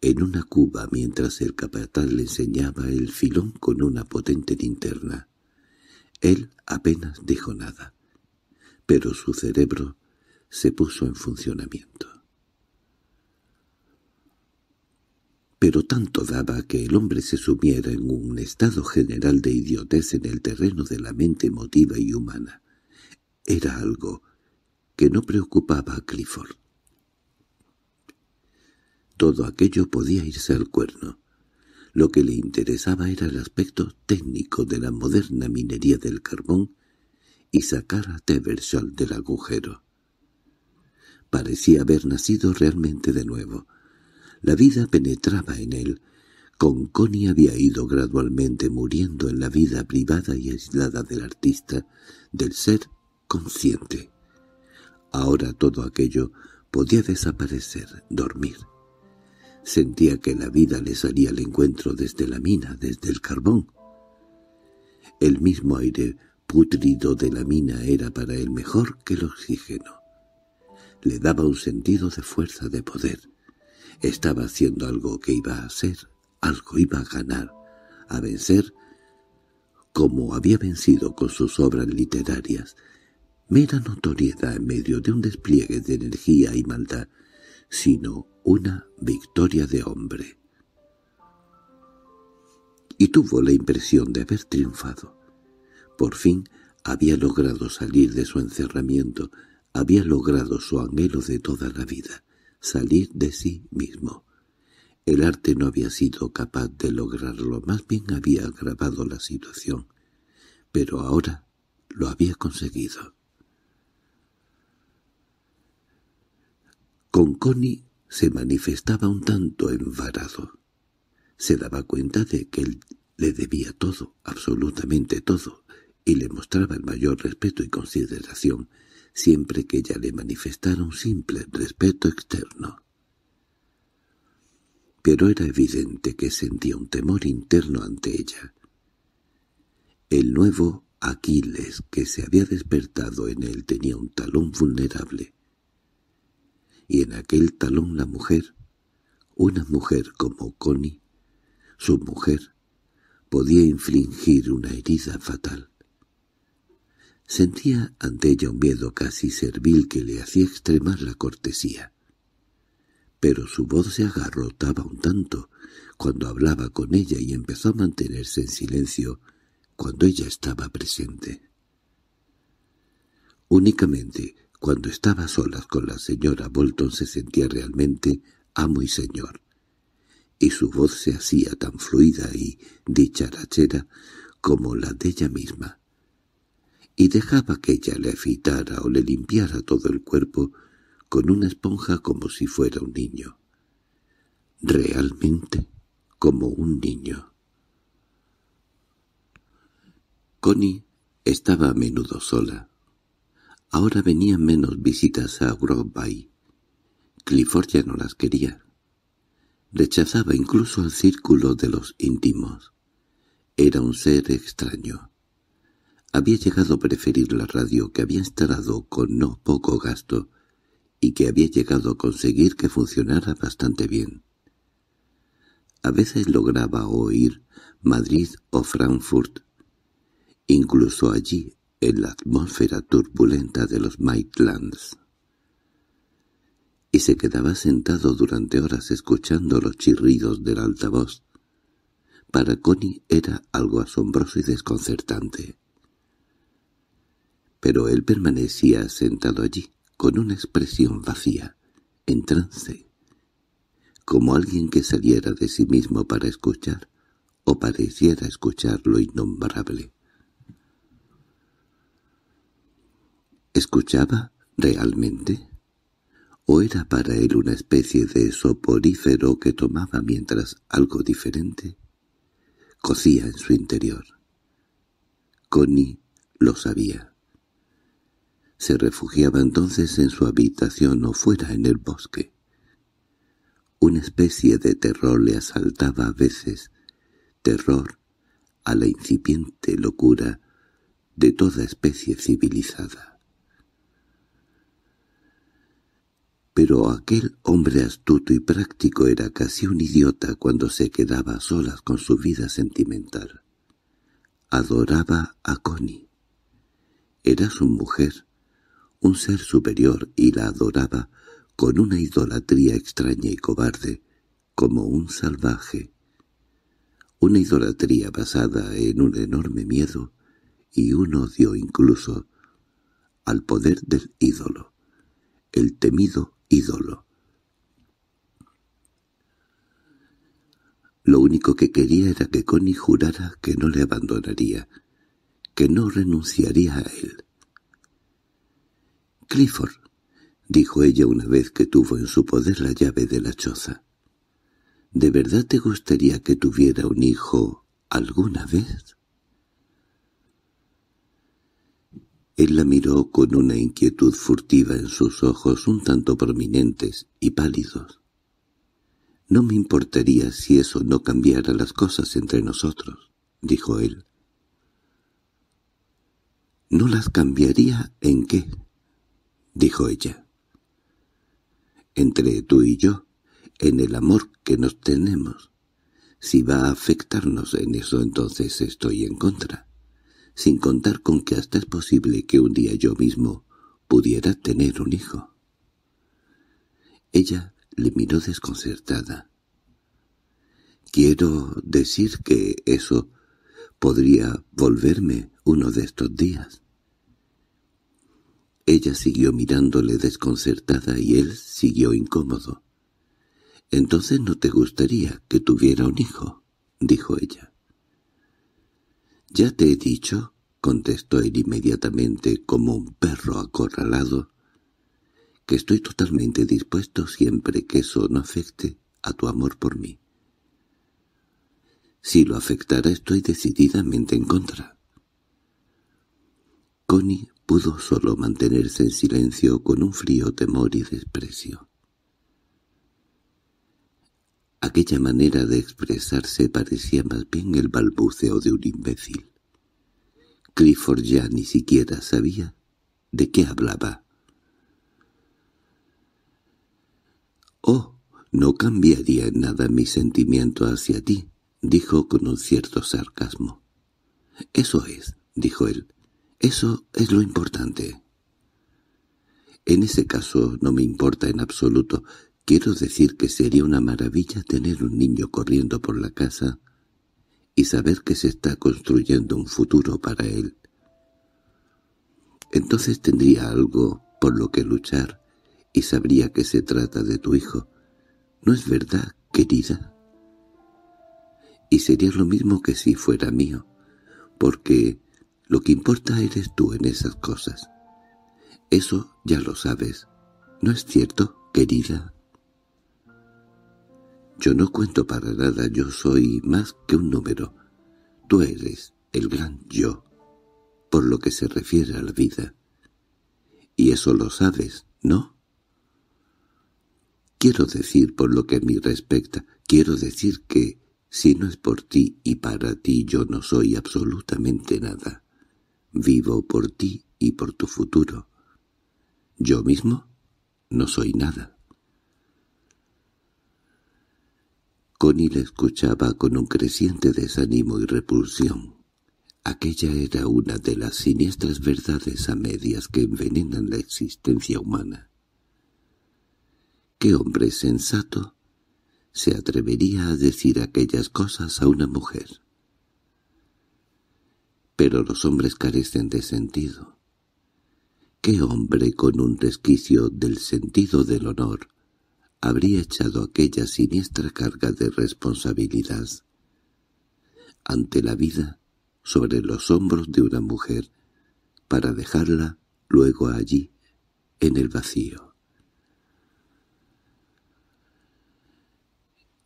en una cuba mientras el capatán le enseñaba el filón con una potente linterna. Él apenas dijo nada, pero su cerebro se puso en funcionamiento. pero tanto daba que el hombre se sumiera en un estado general de idiotez en el terreno de la mente emotiva y humana. Era algo que no preocupaba a Clifford. Todo aquello podía irse al cuerno. Lo que le interesaba era el aspecto técnico de la moderna minería del carbón y sacar a Tevershall del agujero. Parecía haber nacido realmente de nuevo. La vida penetraba en él. con Conconi había ido gradualmente muriendo en la vida privada y aislada del artista, del ser consciente. Ahora todo aquello podía desaparecer, dormir. Sentía que la vida le salía al encuentro desde la mina, desde el carbón. El mismo aire putrido de la mina era para él mejor que el oxígeno. Le daba un sentido de fuerza de poder. Estaba haciendo algo que iba a hacer, algo iba a ganar, a vencer, como había vencido con sus obras literarias, mera notoriedad en medio de un despliegue de energía y maldad, sino una victoria de hombre. Y tuvo la impresión de haber triunfado. Por fin había logrado salir de su encerramiento, había logrado su anhelo de toda la vida salir de sí mismo. El arte no había sido capaz de lograrlo, más bien había agravado la situación, pero ahora lo había conseguido. Con Connie se manifestaba un tanto envarado. Se daba cuenta de que él le debía todo, absolutamente todo, y le mostraba el mayor respeto y consideración, siempre que ella le manifestara un simple respeto externo. Pero era evidente que sentía un temor interno ante ella. El nuevo Aquiles que se había despertado en él tenía un talón vulnerable. Y en aquel talón la mujer, una mujer como Connie, su mujer, podía infligir una herida fatal. Sentía ante ella un miedo casi servil que le hacía extremar la cortesía. Pero su voz se agarrotaba un tanto cuando hablaba con ella y empezó a mantenerse en silencio cuando ella estaba presente. Únicamente cuando estaba solas con la señora Bolton se sentía realmente amo y señor, y su voz se hacía tan fluida y dicharachera como la de ella misma y dejaba que ella le afeitara o le limpiara todo el cuerpo con una esponja como si fuera un niño. Realmente como un niño. Connie estaba a menudo sola. Ahora venían menos visitas a Grove Clifford ya no las quería. Rechazaba incluso al círculo de los íntimos. Era un ser extraño. Había llegado a preferir la radio que había instalado con no poco gasto y que había llegado a conseguir que funcionara bastante bien. A veces lograba oír Madrid o Frankfurt. Incluso allí, en la atmósfera turbulenta de los Maitlands. Y se quedaba sentado durante horas escuchando los chirridos del altavoz. Para Connie era algo asombroso y desconcertante pero él permanecía sentado allí, con una expresión vacía, en trance, como alguien que saliera de sí mismo para escuchar, o pareciera escuchar lo innombrable. ¿Escuchaba realmente? ¿O era para él una especie de soporífero que tomaba mientras algo diferente cocía en su interior? Connie lo sabía. Se refugiaba entonces en su habitación o fuera en el bosque. Una especie de terror le asaltaba a veces, terror a la incipiente locura de toda especie civilizada. Pero aquel hombre astuto y práctico era casi un idiota cuando se quedaba a solas con su vida sentimental. Adoraba a Connie. Era su mujer, un ser superior y la adoraba con una idolatría extraña y cobarde, como un salvaje. Una idolatría basada en un enorme miedo y un odio incluso al poder del ídolo, el temido ídolo. Lo único que quería era que Connie jurara que no le abandonaría, que no renunciaría a él. —Clifford —dijo ella una vez que tuvo en su poder la llave de la choza—, ¿de verdad te gustaría que tuviera un hijo alguna vez? Él la miró con una inquietud furtiva en sus ojos un tanto prominentes y pálidos. «No me importaría si eso no cambiara las cosas entre nosotros», dijo él. «¿No las cambiaría en qué?» —dijo ella. —Entre tú y yo, en el amor que nos tenemos. Si va a afectarnos en eso entonces estoy en contra, sin contar con que hasta es posible que un día yo mismo pudiera tener un hijo. Ella le miró desconcertada. —Quiero decir que eso podría volverme uno de estos días. Ella siguió mirándole desconcertada y él siguió incómodo. «Entonces no te gustaría que tuviera un hijo», dijo ella. «Ya te he dicho», contestó él inmediatamente como un perro acorralado, que estoy totalmente dispuesto siempre que eso no afecte a tu amor por mí. Si lo afectara estoy decididamente en contra. Connie pudo solo mantenerse en silencio con un frío temor y desprecio. Aquella manera de expresarse parecía más bien el balbuceo de un imbécil. Clifford ya ni siquiera sabía de qué hablaba. «Oh, no cambiaría en nada mi sentimiento hacia ti», dijo con un cierto sarcasmo. «Eso es», dijo él, eso es lo importante. En ese caso no me importa en absoluto. Quiero decir que sería una maravilla tener un niño corriendo por la casa y saber que se está construyendo un futuro para él. Entonces tendría algo por lo que luchar y sabría que se trata de tu hijo. ¿No es verdad, querida? Y sería lo mismo que si fuera mío, porque lo que importa eres tú en esas cosas. Eso ya lo sabes. ¿No es cierto, querida? Yo no cuento para nada, yo soy más que un número. Tú eres el gran yo, por lo que se refiere a la vida. Y eso lo sabes, ¿no? Quiero decir por lo que a mí respecta, quiero decir que, si no es por ti y para ti, yo no soy absolutamente nada. Vivo por ti y por tu futuro. Yo mismo no soy nada. Connie la escuchaba con un creciente desánimo y repulsión. Aquella era una de las siniestras verdades a medias que envenenan la existencia humana. ¿Qué hombre sensato se atrevería a decir aquellas cosas a una mujer? Pero los hombres carecen de sentido. ¿Qué hombre con un resquicio del sentido del honor habría echado aquella siniestra carga de responsabilidad? Ante la vida, sobre los hombros de una mujer, para dejarla luego allí, en el vacío.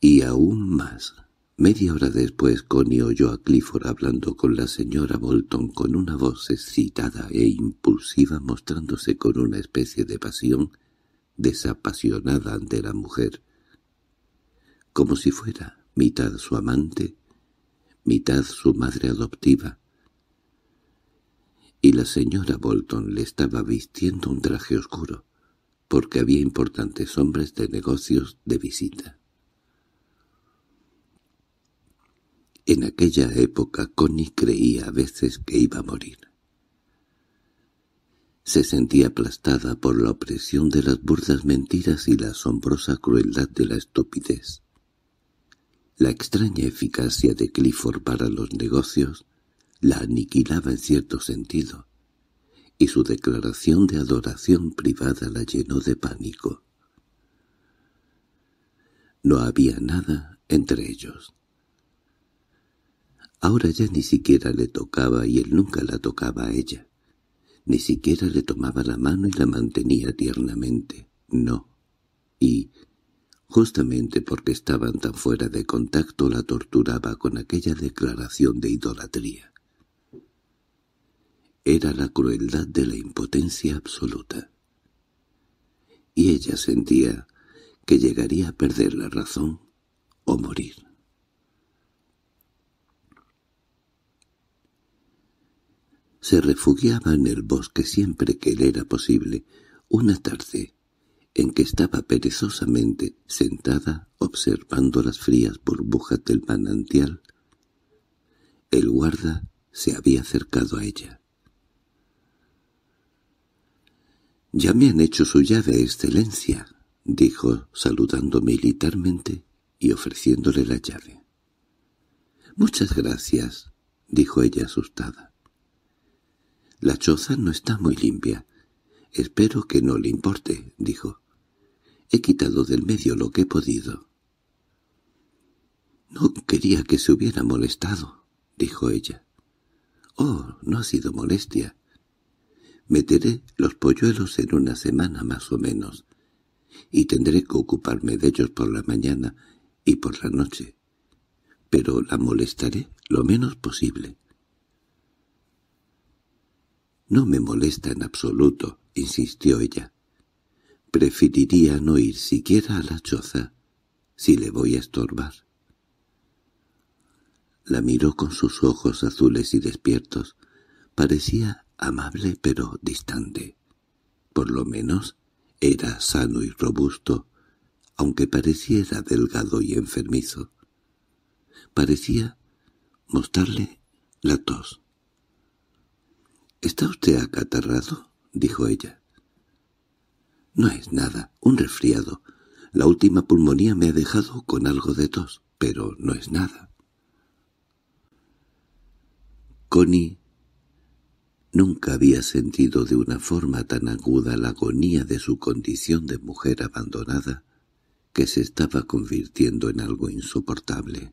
Y aún más, Media hora después Connie oyó a Clifford hablando con la señora Bolton con una voz excitada e impulsiva mostrándose con una especie de pasión desapasionada ante la mujer, como si fuera mitad su amante, mitad su madre adoptiva. Y la señora Bolton le estaba vistiendo un traje oscuro, porque había importantes hombres de negocios de visita. En aquella época Connie creía a veces que iba a morir. Se sentía aplastada por la opresión de las burdas mentiras y la asombrosa crueldad de la estupidez. La extraña eficacia de Clifford para los negocios la aniquilaba en cierto sentido, y su declaración de adoración privada la llenó de pánico. No había nada entre ellos. Ahora ya ni siquiera le tocaba y él nunca la tocaba a ella. Ni siquiera le tomaba la mano y la mantenía tiernamente. No. Y, justamente porque estaban tan fuera de contacto, la torturaba con aquella declaración de idolatría. Era la crueldad de la impotencia absoluta. Y ella sentía que llegaría a perder la razón o morir. se refugiaba en el bosque siempre que le era posible, una tarde en que estaba perezosamente sentada observando las frías burbujas del manantial, el guarda se había acercado a ella. —Ya me han hecho su llave, excelencia —dijo, saludando militarmente y ofreciéndole la llave. —Muchas gracias —dijo ella asustada. La choza no está muy limpia. —Espero que no le importe —dijo. —He quitado del medio lo que he podido. —No quería que se hubiera molestado —dijo ella. —Oh, no ha sido molestia. Meteré los polluelos en una semana más o menos, y tendré que ocuparme de ellos por la mañana y por la noche. Pero la molestaré lo menos posible. —No me molesta en absoluto —insistió ella. —Preferiría no ir siquiera a la choza, si le voy a estorbar. La miró con sus ojos azules y despiertos. Parecía amable pero distante. Por lo menos era sano y robusto, aunque pareciera delgado y enfermizo. Parecía mostrarle la tos. —¿Está usted acatarrado? —dijo ella. —No es nada, un resfriado. La última pulmonía me ha dejado con algo de tos, pero no es nada. Connie nunca había sentido de una forma tan aguda la agonía de su condición de mujer abandonada que se estaba convirtiendo en algo insoportable.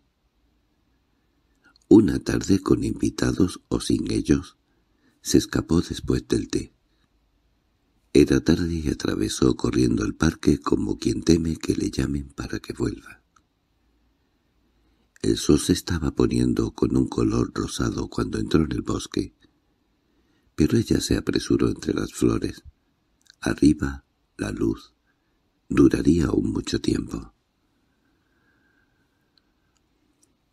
Una tarde con invitados o sin ellos, se escapó después del té. Era tarde y atravesó corriendo el parque como quien teme que le llamen para que vuelva. El sol se estaba poniendo con un color rosado cuando entró en el bosque, pero ella se apresuró entre las flores. Arriba, la luz duraría aún mucho tiempo.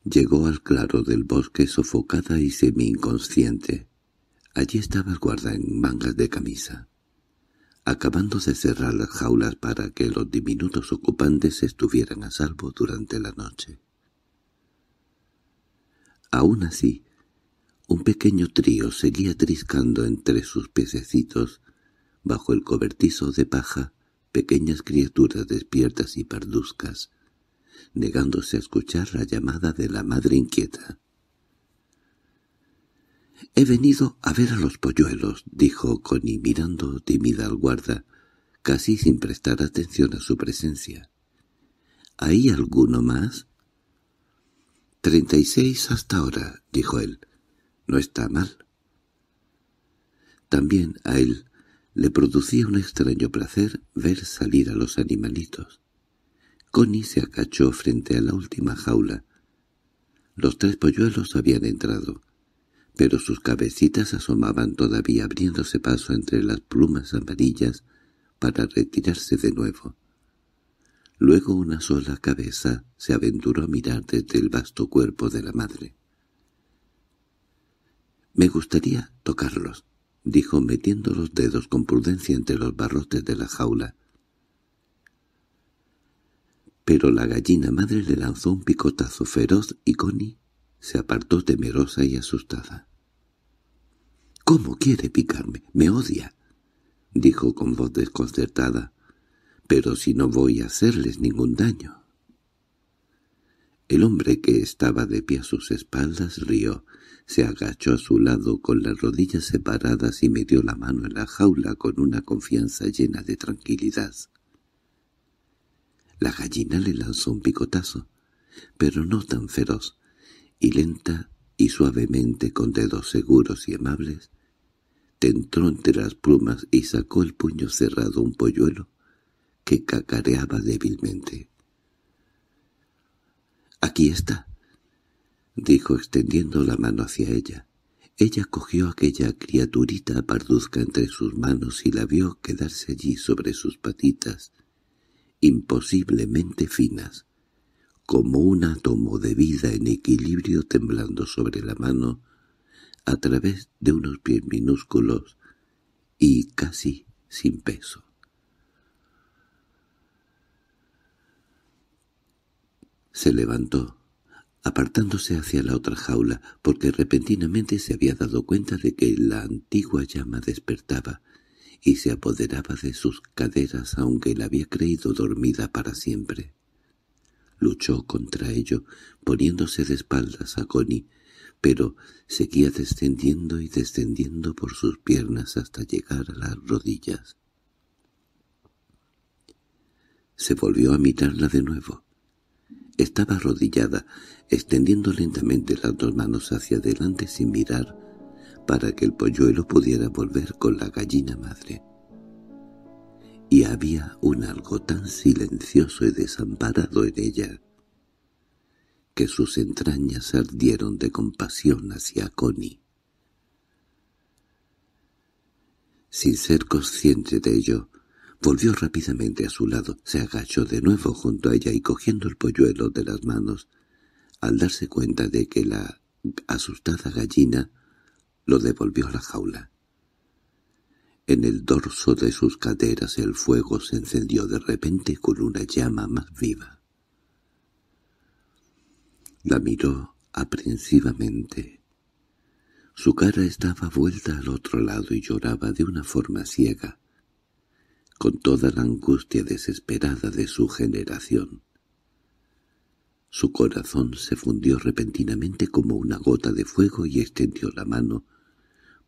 Llegó al claro del bosque sofocada y semi-inconsciente. Allí estaba el guarda en mangas de camisa, acabando de cerrar las jaulas para que los diminutos ocupantes estuvieran a salvo durante la noche. Aún así, un pequeño trío seguía triscando entre sus pececitos, bajo el cobertizo de paja, pequeñas criaturas despiertas y parduzcas, negándose a escuchar la llamada de la madre inquieta. —He venido a ver a los polluelos —dijo Connie mirando tímida al guarda, casi sin prestar atención a su presencia. —¿Hay alguno más? —Treinta y seis hasta ahora —dijo él. —No está mal. También a él le producía un extraño placer ver salir a los animalitos. Connie se acachó frente a la última jaula. Los tres polluelos habían entrado pero sus cabecitas asomaban todavía abriéndose paso entre las plumas amarillas para retirarse de nuevo. Luego una sola cabeza se aventuró a mirar desde el vasto cuerpo de la madre. —Me gustaría tocarlos —dijo metiendo los dedos con prudencia entre los barrotes de la jaula. Pero la gallina madre le lanzó un picotazo feroz y Connie se apartó temerosa y asustada. —¿Cómo quiere picarme? —Me odia —dijo con voz desconcertada—, pero si no voy a hacerles ningún daño. El hombre que estaba de pie a sus espaldas rió, se agachó a su lado con las rodillas separadas y metió la mano en la jaula con una confianza llena de tranquilidad. La gallina le lanzó un picotazo, pero no tan feroz, y lenta y suavemente con dedos seguros y amables, entró entre las plumas y sacó el puño cerrado un polluelo que cacareaba débilmente. —Aquí está —dijo extendiendo la mano hacia ella. Ella cogió aquella criaturita parduzca entre sus manos y la vio quedarse allí sobre sus patitas, imposiblemente finas como un átomo de vida en equilibrio temblando sobre la mano a través de unos pies minúsculos y casi sin peso. Se levantó, apartándose hacia la otra jaula, porque repentinamente se había dado cuenta de que la antigua llama despertaba y se apoderaba de sus caderas aunque la había creído dormida para siempre. Luchó contra ello, poniéndose de espaldas a Connie, pero seguía descendiendo y descendiendo por sus piernas hasta llegar a las rodillas. Se volvió a mirarla de nuevo. Estaba arrodillada, extendiendo lentamente las dos manos hacia adelante sin mirar, para que el polluelo pudiera volver con la gallina madre y había un algo tan silencioso y desamparado en ella que sus entrañas ardieron de compasión hacia Connie. Sin ser consciente de ello, volvió rápidamente a su lado, se agachó de nuevo junto a ella y cogiendo el polluelo de las manos, al darse cuenta de que la asustada gallina lo devolvió a la jaula. En el dorso de sus caderas el fuego se encendió de repente con una llama más viva. La miró aprensivamente. Su cara estaba vuelta al otro lado y lloraba de una forma ciega, con toda la angustia desesperada de su generación. Su corazón se fundió repentinamente como una gota de fuego y extendió la mano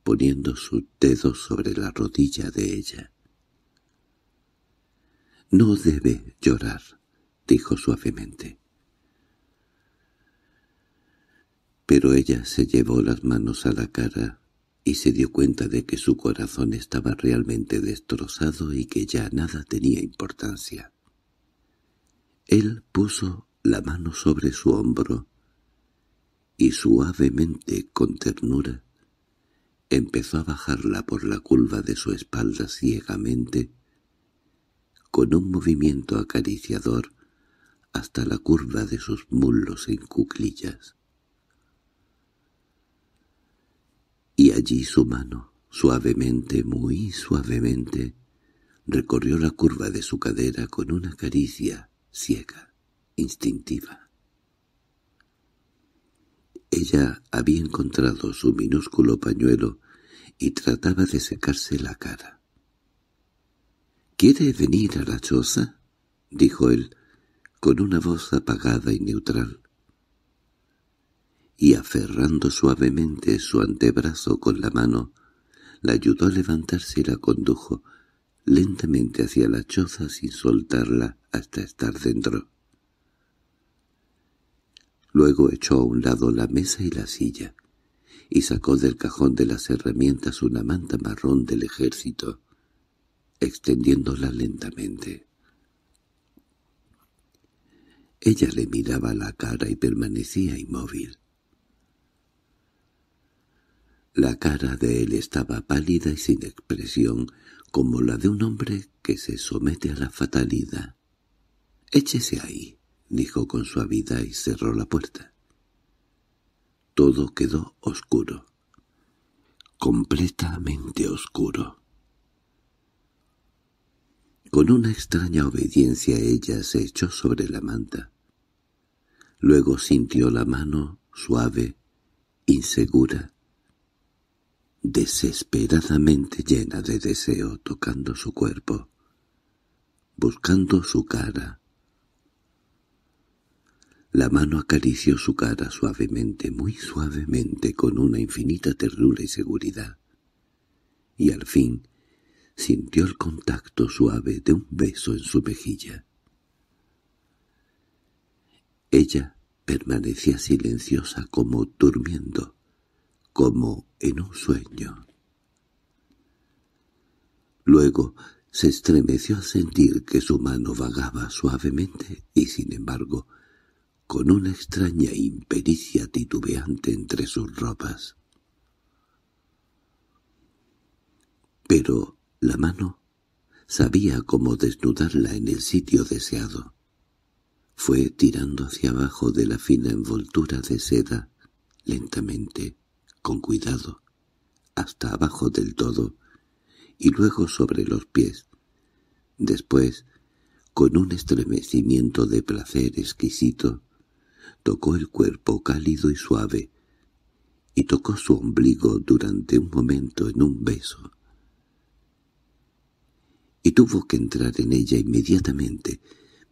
poniendo su dedo sobre la rodilla de ella. —No debe llorar —dijo suavemente. Pero ella se llevó las manos a la cara y se dio cuenta de que su corazón estaba realmente destrozado y que ya nada tenía importancia. Él puso la mano sobre su hombro y suavemente, con ternura, empezó a bajarla por la curva de su espalda ciegamente, con un movimiento acariciador hasta la curva de sus muslos en cuclillas. Y allí su mano, suavemente, muy suavemente, recorrió la curva de su cadera con una caricia ciega, instintiva. Ella había encontrado su minúsculo pañuelo y trataba de secarse la cara. —¿Quiere venir a la choza? —dijo él, con una voz apagada y neutral. Y aferrando suavemente su antebrazo con la mano, la ayudó a levantarse y la condujo lentamente hacia la choza sin soltarla hasta estar dentro. Luego echó a un lado la mesa y la silla y sacó del cajón de las herramientas una manta marrón del ejército, extendiéndola lentamente. Ella le miraba la cara y permanecía inmóvil. La cara de él estaba pálida y sin expresión, como la de un hombre que se somete a la fatalidad. «Échese ahí», dijo con suavidad y cerró la puerta. Todo quedó oscuro. Completamente oscuro. Con una extraña obediencia ella se echó sobre la manta. Luego sintió la mano suave, insegura, desesperadamente llena de deseo tocando su cuerpo, buscando su cara, la mano acarició su cara suavemente, muy suavemente, con una infinita ternura y seguridad. Y al fin sintió el contacto suave de un beso en su mejilla. Ella permanecía silenciosa como durmiendo, como en un sueño. Luego se estremeció al sentir que su mano vagaba suavemente y, sin embargo, con una extraña impericia titubeante entre sus ropas. Pero la mano sabía cómo desnudarla en el sitio deseado. Fue tirando hacia abajo de la fina envoltura de seda, lentamente, con cuidado, hasta abajo del todo, y luego sobre los pies. Después, con un estremecimiento de placer exquisito, tocó el cuerpo cálido y suave, y tocó su ombligo durante un momento en un beso. Y tuvo que entrar en ella inmediatamente,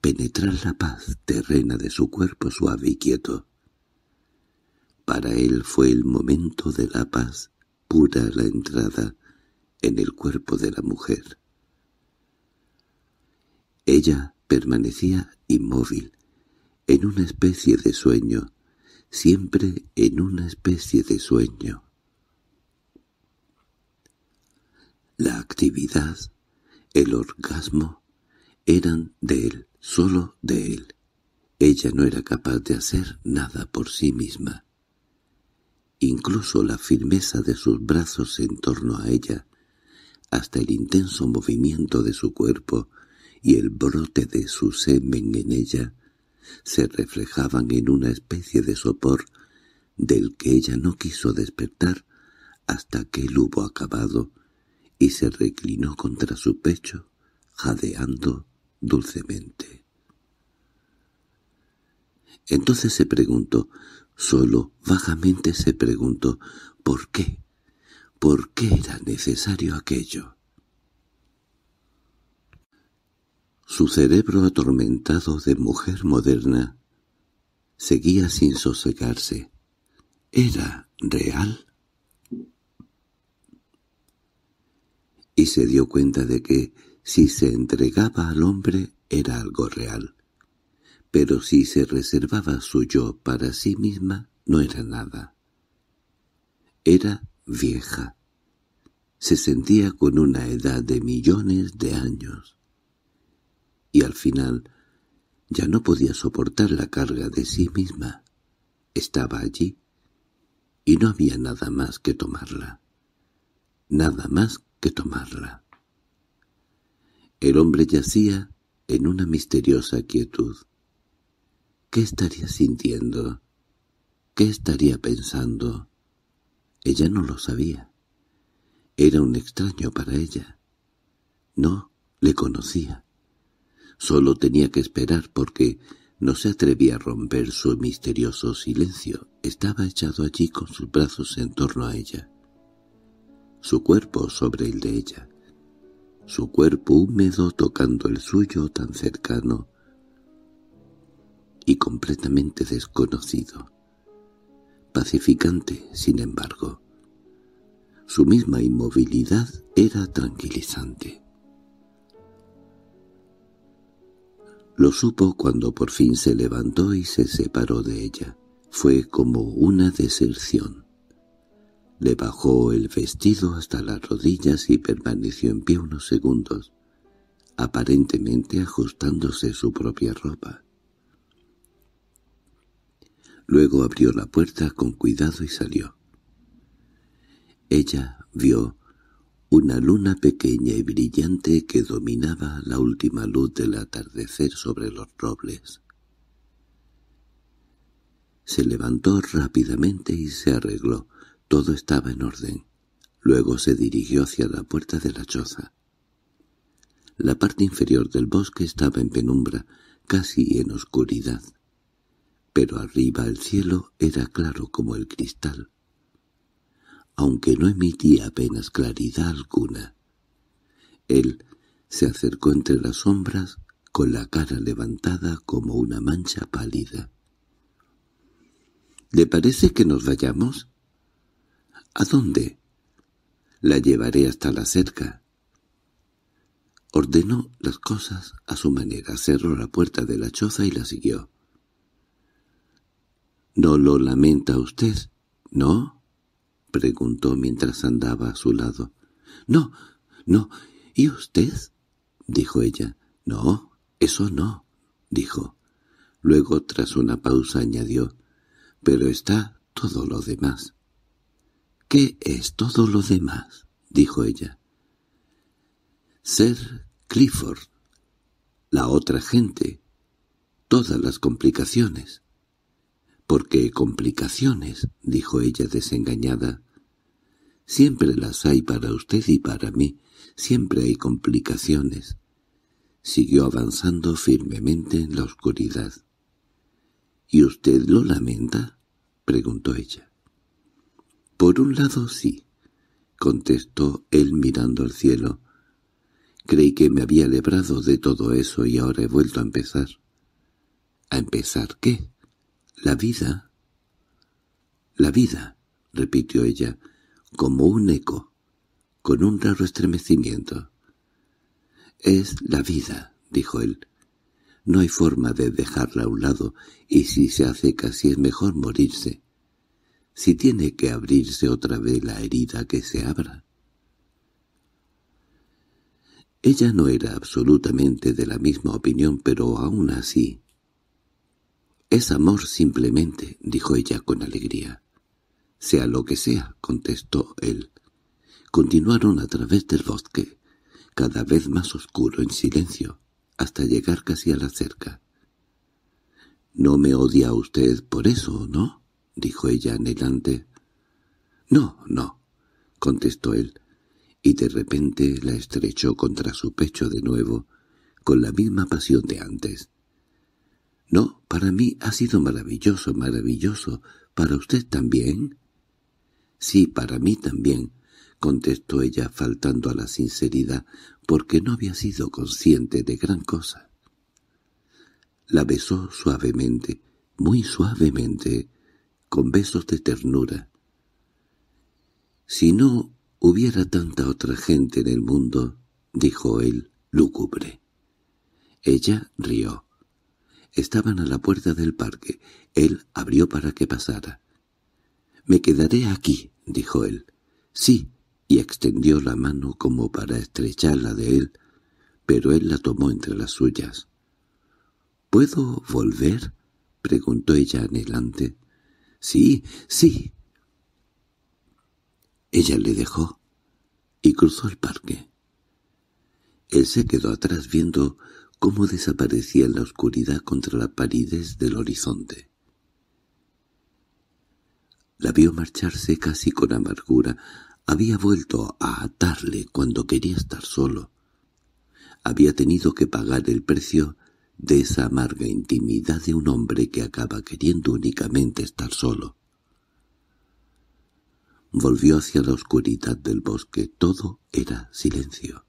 penetrar la paz terrena de su cuerpo suave y quieto. Para él fue el momento de la paz, pura la entrada en el cuerpo de la mujer. Ella permanecía inmóvil, en una especie de sueño, siempre en una especie de sueño. La actividad, el orgasmo, eran de él, sólo de él. Ella no era capaz de hacer nada por sí misma. Incluso la firmeza de sus brazos en torno a ella, hasta el intenso movimiento de su cuerpo y el brote de su semen en ella, se reflejaban en una especie de sopor del que ella no quiso despertar hasta que él hubo acabado y se reclinó contra su pecho, jadeando dulcemente. Entonces se preguntó, solo vagamente se preguntó, ¿por qué? ¿Por qué era necesario aquello? Su cerebro atormentado de mujer moderna seguía sin sosegarse. ¿Era real? Y se dio cuenta de que si se entregaba al hombre era algo real, pero si se reservaba su yo para sí misma no era nada. Era vieja. Se sentía con una edad de millones de años y al final ya no podía soportar la carga de sí misma. Estaba allí, y no había nada más que tomarla. Nada más que tomarla. El hombre yacía en una misteriosa quietud. ¿Qué estaría sintiendo? ¿Qué estaría pensando? Ella no lo sabía. Era un extraño para ella. No le conocía. Solo tenía que esperar porque no se atrevía a romper su misterioso silencio. Estaba echado allí con sus brazos en torno a ella. Su cuerpo sobre el de ella. Su cuerpo húmedo tocando el suyo tan cercano y completamente desconocido. Pacificante, sin embargo. Su misma inmovilidad era tranquilizante. Lo supo cuando por fin se levantó y se separó de ella. Fue como una deserción. Le bajó el vestido hasta las rodillas y permaneció en pie unos segundos, aparentemente ajustándose su propia ropa. Luego abrió la puerta con cuidado y salió. Ella vio una luna pequeña y brillante que dominaba la última luz del atardecer sobre los robles. Se levantó rápidamente y se arregló. Todo estaba en orden. Luego se dirigió hacia la puerta de la choza. La parte inferior del bosque estaba en penumbra, casi en oscuridad. Pero arriba el cielo era claro como el cristal aunque no emitía apenas claridad alguna. Él se acercó entre las sombras con la cara levantada como una mancha pálida. —¿Le parece que nos vayamos? —¿A dónde? —La llevaré hasta la cerca. Ordenó las cosas a su manera, cerró la puerta de la choza y la siguió. —¿No lo lamenta usted? —¿No? —preguntó mientras andaba a su lado. —No, no. ¿Y usted? —dijo ella. —No, eso no —dijo. Luego, tras una pausa, añadió. —Pero está todo lo demás. —¿Qué es todo lo demás? —dijo ella. —Ser Clifford, la otra gente, todas las complicaciones. —Porque complicaciones —dijo ella desengañada—. Siempre las hay para usted y para mí. Siempre hay complicaciones. Siguió avanzando firmemente en la oscuridad. —¿Y usted lo lamenta? —preguntó ella. —Por un lado sí —contestó él mirando al cielo—. Creí que me había librado de todo eso y ahora he vuelto a empezar. —¿A empezar qué? —La vida. —La vida —repitió ella, como un eco, con un raro estremecimiento. —Es la vida —dijo él. —No hay forma de dejarla a un lado, y si se hace casi es mejor morirse. Si tiene que abrirse otra vez la herida que se abra. Ella no era absolutamente de la misma opinión, pero aún así —Es amor simplemente —dijo ella con alegría. —Sea lo que sea —contestó él. Continuaron a través del bosque, cada vez más oscuro en silencio, hasta llegar casi a la cerca. —No me odia usted por eso, ¿no? —dijo ella anhelante. —No, no —contestó él, y de repente la estrechó contra su pecho de nuevo, con la misma pasión de antes. —No, para mí ha sido maravilloso, maravilloso. ¿Para usted también? —Sí, para mí también —contestó ella faltando a la sinceridad, porque no había sido consciente de gran cosa. La besó suavemente, muy suavemente, con besos de ternura. —Si no hubiera tanta otra gente en el mundo —dijo él, lúgubre. Ella rió. Estaban a la puerta del parque. Él abrió para que pasara. «Me quedaré aquí», dijo él. «Sí», y extendió la mano como para estrecharla de él, pero él la tomó entre las suyas. «¿Puedo volver?» preguntó ella anhelante. «Sí, sí». Ella le dejó y cruzó el parque. Él se quedó atrás viendo cómo desaparecía en la oscuridad contra la paridez del horizonte. La vio marcharse casi con amargura. Había vuelto a atarle cuando quería estar solo. Había tenido que pagar el precio de esa amarga intimidad de un hombre que acaba queriendo únicamente estar solo. Volvió hacia la oscuridad del bosque. Todo era silencio.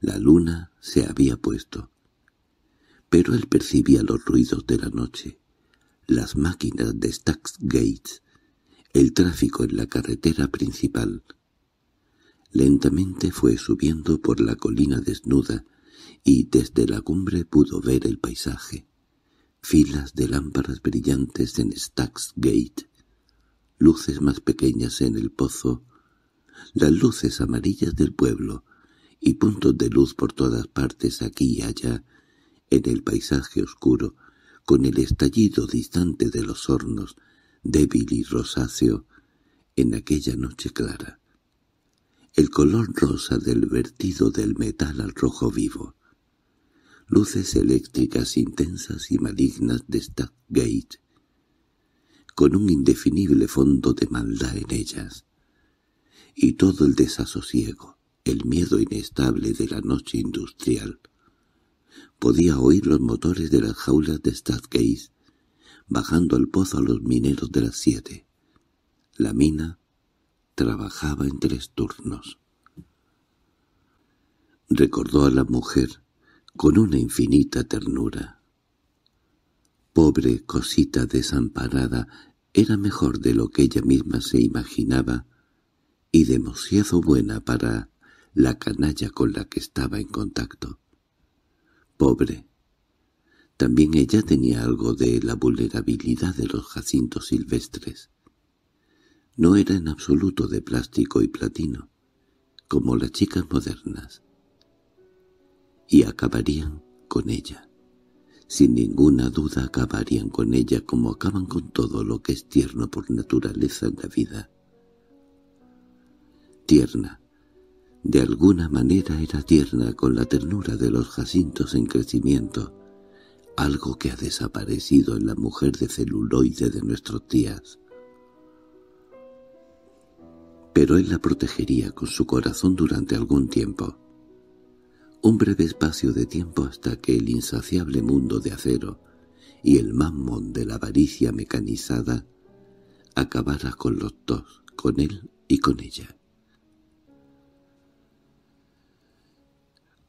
La luna se había puesto. Pero él percibía los ruidos de la noche, las máquinas de Staxgate, el tráfico en la carretera principal. Lentamente fue subiendo por la colina desnuda y desde la cumbre pudo ver el paisaje. Filas de lámparas brillantes en Staxgate, luces más pequeñas en el pozo, las luces amarillas del pueblo, y puntos de luz por todas partes aquí y allá, en el paisaje oscuro, con el estallido distante de los hornos, débil y rosáceo, en aquella noche clara. El color rosa del vertido del metal al rojo vivo. Luces eléctricas intensas y malignas de Stackgate, con un indefinible fondo de maldad en ellas. Y todo el desasosiego, el miedo inestable de la noche industrial. Podía oír los motores de las jaulas de Stadgate, bajando al pozo a los mineros de las siete. La mina trabajaba en tres turnos. Recordó a la mujer con una infinita ternura. Pobre cosita desamparada, era mejor de lo que ella misma se imaginaba y demasiado buena para la canalla con la que estaba en contacto. Pobre. También ella tenía algo de la vulnerabilidad de los jacintos silvestres. No era en absoluto de plástico y platino, como las chicas modernas. Y acabarían con ella. Sin ninguna duda acabarían con ella como acaban con todo lo que es tierno por naturaleza en la vida. Tierna, de alguna manera era tierna con la ternura de los jacintos en crecimiento, algo que ha desaparecido en la mujer de celuloide de nuestros días. Pero él la protegería con su corazón durante algún tiempo. Un breve espacio de tiempo hasta que el insaciable mundo de acero y el mammon de la avaricia mecanizada acabara con los dos, con él y con ella.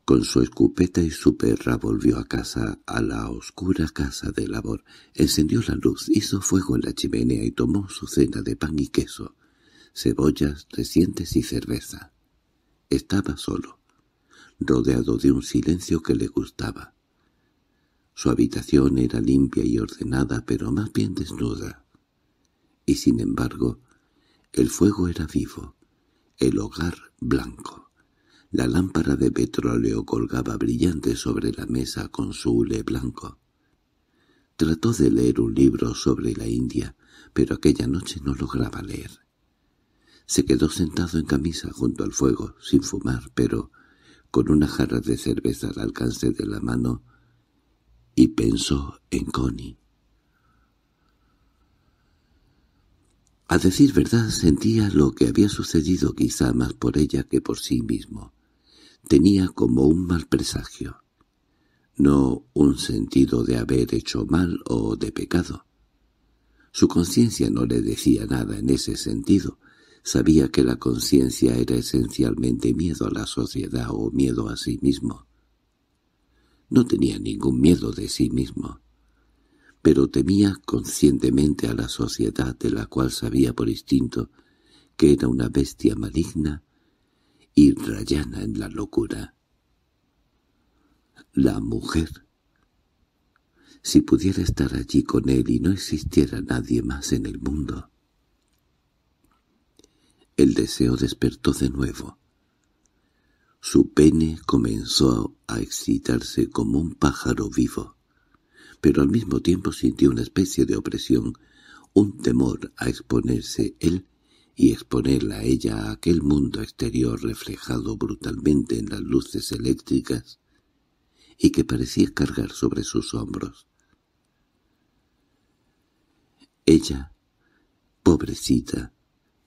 Con su escopeta y su perra volvió a casa, a la oscura casa de labor. Encendió la luz, hizo fuego en la chimenea y tomó su cena de pan y queso, cebollas recientes y cerveza. Estaba solo, rodeado de un silencio que le gustaba. Su habitación era limpia y ordenada, pero más bien desnuda. Y sin embargo, el fuego era vivo, el hogar blanco. La lámpara de petróleo colgaba brillante sobre la mesa con su hule blanco. Trató de leer un libro sobre la India, pero aquella noche no lograba leer. Se quedó sentado en camisa junto al fuego, sin fumar, pero con una jarra de cerveza al alcance de la mano, y pensó en Connie. A decir verdad, sentía lo que había sucedido quizá más por ella que por sí mismo tenía como un mal presagio, no un sentido de haber hecho mal o de pecado. Su conciencia no le decía nada en ese sentido, sabía que la conciencia era esencialmente miedo a la sociedad o miedo a sí mismo. No tenía ningún miedo de sí mismo, pero temía conscientemente a la sociedad de la cual sabía por instinto que era una bestia maligna y rayana en la locura. La mujer. Si pudiera estar allí con él y no existiera nadie más en el mundo. El deseo despertó de nuevo. Su pene comenzó a excitarse como un pájaro vivo, pero al mismo tiempo sintió una especie de opresión, un temor a exponerse él y exponerla a ella a aquel mundo exterior reflejado brutalmente en las luces eléctricas y que parecía cargar sobre sus hombros. Ella, pobrecita,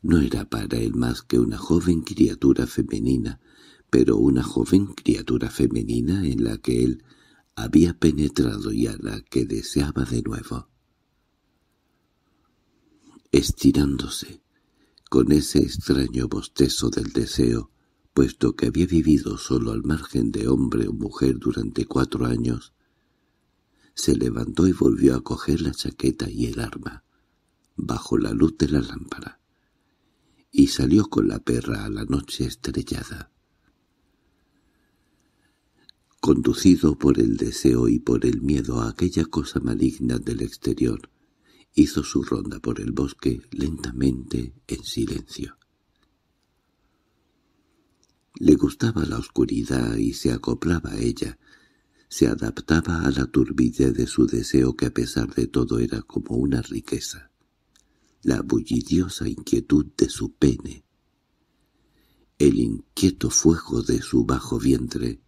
no era para él más que una joven criatura femenina, pero una joven criatura femenina en la que él había penetrado y a la que deseaba de nuevo. Estirándose, con ese extraño bostezo del deseo, puesto que había vivido solo al margen de hombre o mujer durante cuatro años, se levantó y volvió a coger la chaqueta y el arma, bajo la luz de la lámpara, y salió con la perra a la noche estrellada. Conducido por el deseo y por el miedo a aquella cosa maligna del exterior, hizo su ronda por el bosque lentamente en silencio. Le gustaba la oscuridad y se acoplaba a ella, se adaptaba a la turbidez de su deseo que a pesar de todo era como una riqueza, la bullidiosa inquietud de su pene, el inquieto fuego de su bajo vientre,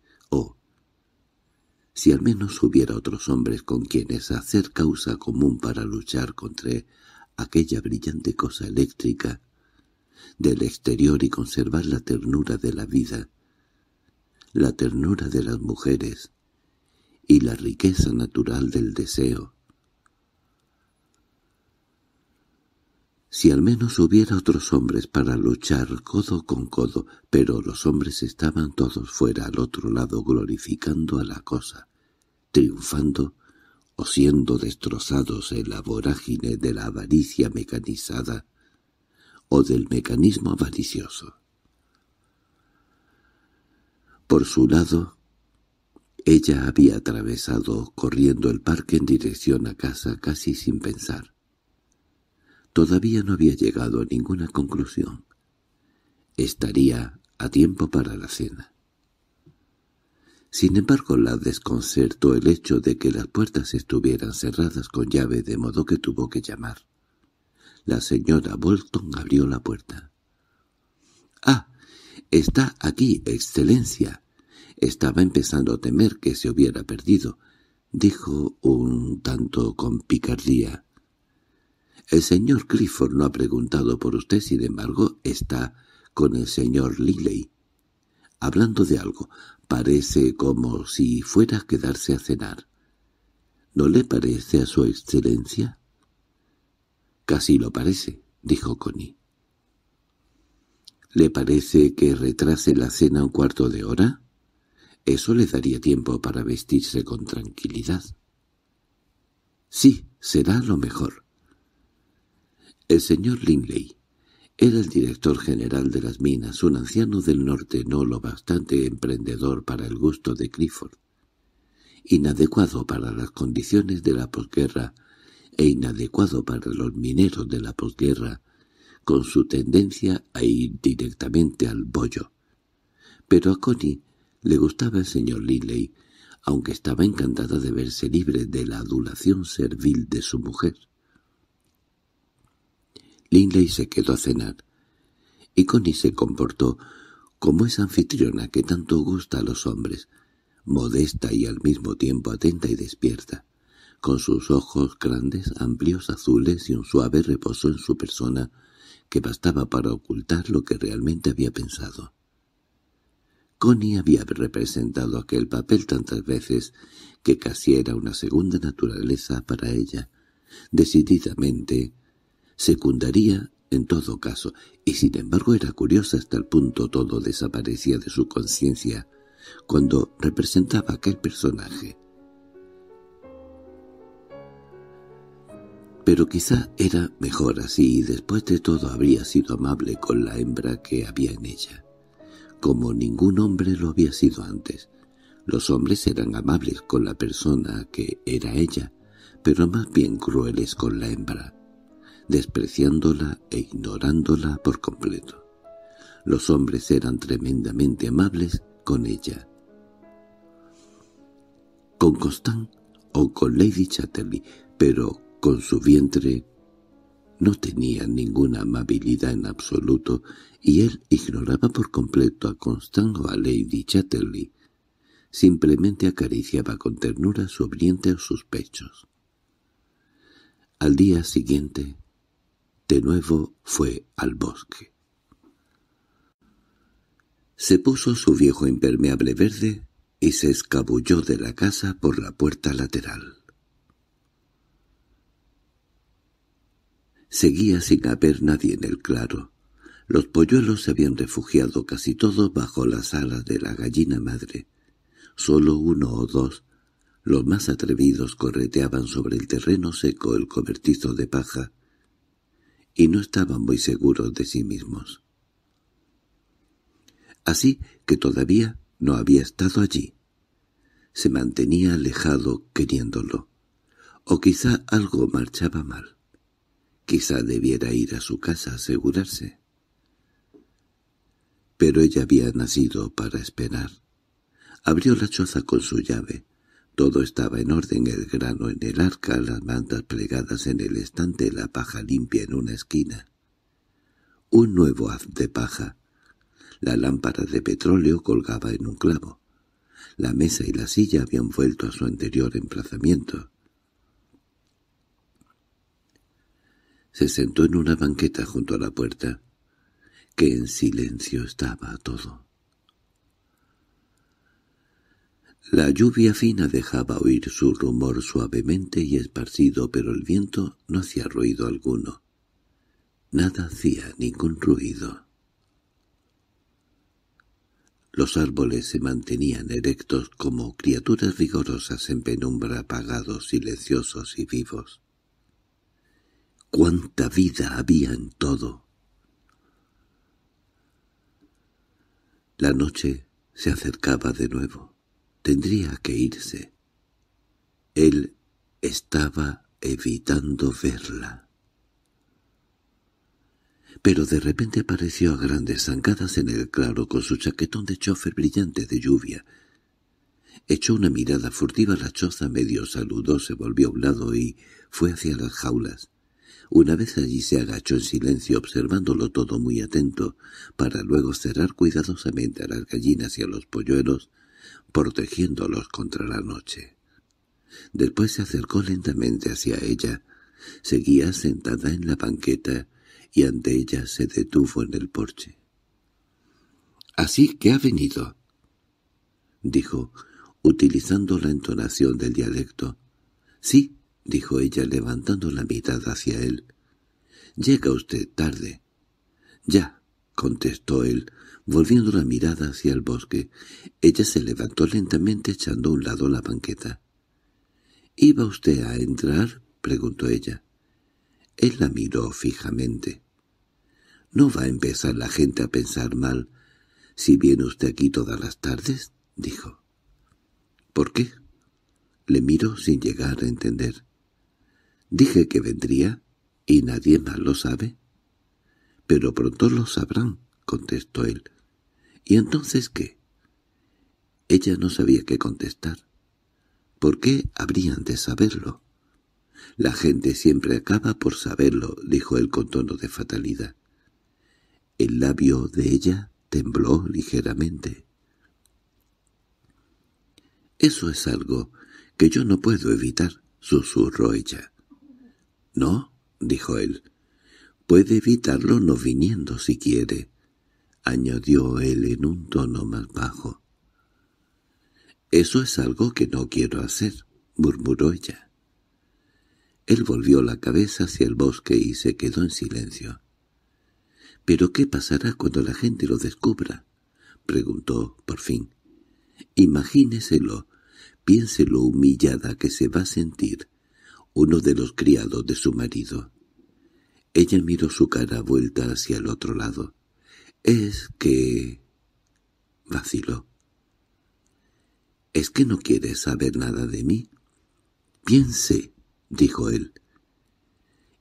si al menos hubiera otros hombres con quienes hacer causa común para luchar contra aquella brillante cosa eléctrica del exterior y conservar la ternura de la vida, la ternura de las mujeres y la riqueza natural del deseo. Si al menos hubiera otros hombres para luchar codo con codo, pero los hombres estaban todos fuera al otro lado glorificando a la cosa, triunfando o siendo destrozados en la vorágine de la avaricia mecanizada o del mecanismo avaricioso. Por su lado, ella había atravesado corriendo el parque en dirección a casa casi sin pensar. Todavía no había llegado a ninguna conclusión. Estaría a tiempo para la cena. Sin embargo, la desconcertó el hecho de que las puertas estuvieran cerradas con llave, de modo que tuvo que llamar. La señora Bolton abrió la puerta. —¡Ah! Está aquí, excelencia. Estaba empezando a temer que se hubiera perdido —dijo un tanto con picardía. El señor Clifford no ha preguntado por usted, sin embargo, está con el señor Lilley. Hablando de algo, parece como si fuera a quedarse a cenar. ¿No le parece a su excelencia? Casi lo parece, dijo Connie. ¿Le parece que retrase la cena un cuarto de hora? Eso le daría tiempo para vestirse con tranquilidad. Sí, será lo mejor. El señor Linley era el director general de las minas, un anciano del norte no lo bastante emprendedor para el gusto de Clifford, inadecuado para las condiciones de la posguerra e inadecuado para los mineros de la posguerra, con su tendencia a ir directamente al bollo. Pero a Connie le gustaba el señor Linley, aunque estaba encantada de verse libre de la adulación servil de su mujer. Lindley se quedó a cenar, y Connie se comportó como esa anfitriona que tanto gusta a los hombres, modesta y al mismo tiempo atenta y despierta, con sus ojos grandes, amplios, azules y un suave reposo en su persona que bastaba para ocultar lo que realmente había pensado. Connie había representado aquel papel tantas veces que casi era una segunda naturaleza para ella. Decididamente, secundaría en todo caso, y sin embargo era curiosa hasta el punto todo desaparecía de su conciencia cuando representaba aquel personaje. Pero quizá era mejor así y después de todo habría sido amable con la hembra que había en ella, como ningún hombre lo había sido antes. Los hombres eran amables con la persona que era ella, pero más bien crueles con la hembra despreciándola e ignorándola por completo. Los hombres eran tremendamente amables con ella. Con Constant o con Lady Chatterley, pero con su vientre no tenía ninguna amabilidad en absoluto y él ignoraba por completo a Constant o a Lady Chatterley. Simplemente acariciaba con ternura su vientre o sus pechos. Al día siguiente, de nuevo fue al bosque. Se puso su viejo impermeable verde y se escabulló de la casa por la puerta lateral. Seguía sin haber nadie en el claro. Los polluelos se habían refugiado casi todos bajo las alas de la gallina madre. Solo uno o dos, los más atrevidos correteaban sobre el terreno seco el cobertizo de paja, y no estaban muy seguros de sí mismos. Así que todavía no había estado allí. Se mantenía alejado queriéndolo. O quizá algo marchaba mal. Quizá debiera ir a su casa a asegurarse. Pero ella había nacido para esperar. Abrió la choza con su llave, todo estaba en orden, el grano en el arca, las mantas plegadas en el estante, la paja limpia en una esquina. Un nuevo haz de paja. La lámpara de petróleo colgaba en un clavo. La mesa y la silla habían vuelto a su anterior emplazamiento. Se sentó en una banqueta junto a la puerta, que en silencio estaba todo. La lluvia fina dejaba oír su rumor suavemente y esparcido, pero el viento no hacía ruido alguno. Nada hacía ningún ruido. Los árboles se mantenían erectos como criaturas vigorosas en penumbra, apagados, silenciosos y vivos. ¡Cuánta vida había en todo! La noche se acercaba de nuevo. Tendría que irse. Él estaba evitando verla. Pero de repente apareció a grandes zancadas en el claro con su chaquetón de chofer brillante de lluvia. Echó una mirada furtiva a la choza, medio saludó, se volvió a un lado y fue hacia las jaulas. Una vez allí se agachó en silencio observándolo todo muy atento, para luego cerrar cuidadosamente a las gallinas y a los polluelos protegiéndolos contra la noche. Después se acercó lentamente hacia ella, seguía sentada en la banqueta y ante ella se detuvo en el porche. —Así que ha venido —dijo, utilizando la entonación del dialecto. —Sí —dijo ella levantando la mirada hacia él—, llega usted tarde. —Ya —contestó él, Volviendo la mirada hacia el bosque, ella se levantó lentamente echando a un lado la banqueta. —¿Iba usted a entrar? —preguntó ella. Él la miró fijamente. —¿No va a empezar la gente a pensar mal si viene usted aquí todas las tardes? —dijo. —¿Por qué? Le miró sin llegar a entender. —Dije que vendría, y nadie más lo sabe. —Pero pronto lo sabrán —contestó él. —¿Y entonces qué? Ella no sabía qué contestar. ¿Por qué habrían de saberlo? —La gente siempre acaba por saberlo —dijo él con tono de fatalidad. El labio de ella tembló ligeramente. —Eso es algo que yo no puedo evitar —susurró ella. —No —dijo él—, puede evitarlo no viniendo si quiere. —añadió él en un tono más bajo. —Eso es algo que no quiero hacer —murmuró ella. Él volvió la cabeza hacia el bosque y se quedó en silencio. —¿Pero qué pasará cuando la gente lo descubra? —preguntó, por fin. —Imagíneselo, piénselo lo humillada que se va a sentir uno de los criados de su marido. Ella miró su cara vuelta hacia el otro lado. Es que... vaciló. —¿Es que no quieres saber nada de mí? —Piense —dijo él—.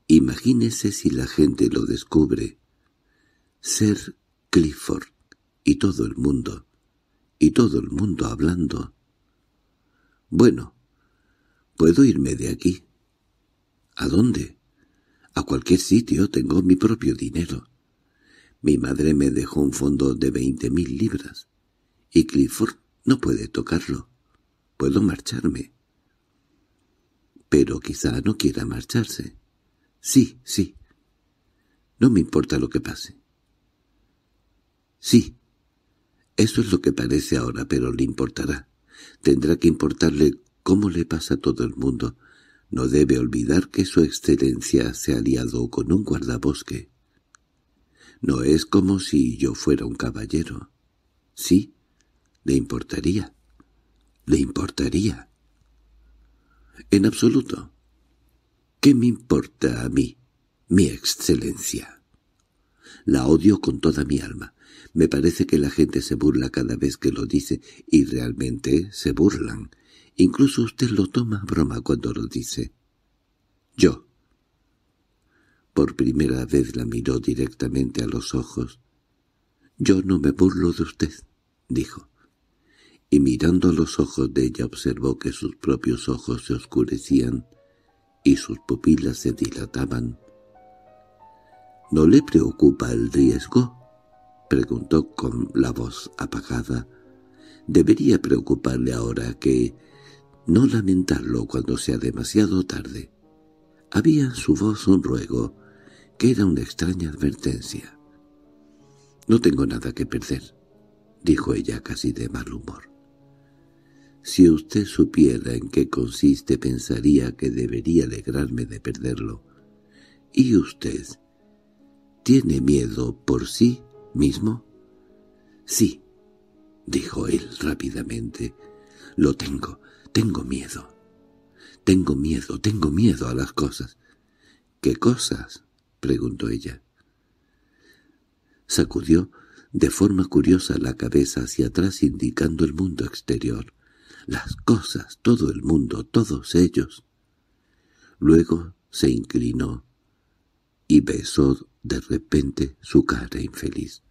Imagínese si la gente lo descubre. Ser Clifford y todo el mundo, y todo el mundo hablando. Bueno, puedo irme de aquí. —¿A dónde? —A cualquier sitio, tengo mi propio dinero. Mi madre me dejó un fondo de veinte mil libras, y Clifford no puede tocarlo. Puedo marcharme. Pero quizá no quiera marcharse. Sí, sí. No me importa lo que pase. Sí. Eso es lo que parece ahora, pero le importará. Tendrá que importarle cómo le pasa a todo el mundo. No debe olvidar que su excelencia se ha aliado con un guardabosque. No es como si yo fuera un caballero. Sí, le importaría. Le importaría. En absoluto. ¿Qué me importa a mí, mi excelencia? La odio con toda mi alma. Me parece que la gente se burla cada vez que lo dice, y realmente se burlan. Incluso usted lo toma broma cuando lo dice. Yo, por primera vez la miró directamente a los ojos. «Yo no me burlo de usted», dijo. Y mirando a los ojos de ella observó que sus propios ojos se oscurecían y sus pupilas se dilataban. —¿No le preocupa el riesgo? —preguntó con la voz apagada. —Debería preocuparle ahora que no lamentarlo cuando sea demasiado tarde. Había en su voz un ruego, que era una extraña advertencia. «No tengo nada que perder», dijo ella casi de mal humor. «Si usted supiera en qué consiste, pensaría que debería alegrarme de perderlo. ¿Y usted tiene miedo por sí mismo?» «Sí», dijo él rápidamente. «Lo tengo, tengo miedo». Tengo miedo, tengo miedo a las cosas. —¿Qué cosas? —preguntó ella. Sacudió de forma curiosa la cabeza hacia atrás indicando el mundo exterior. Las cosas, todo el mundo, todos ellos. Luego se inclinó y besó de repente su cara infeliz.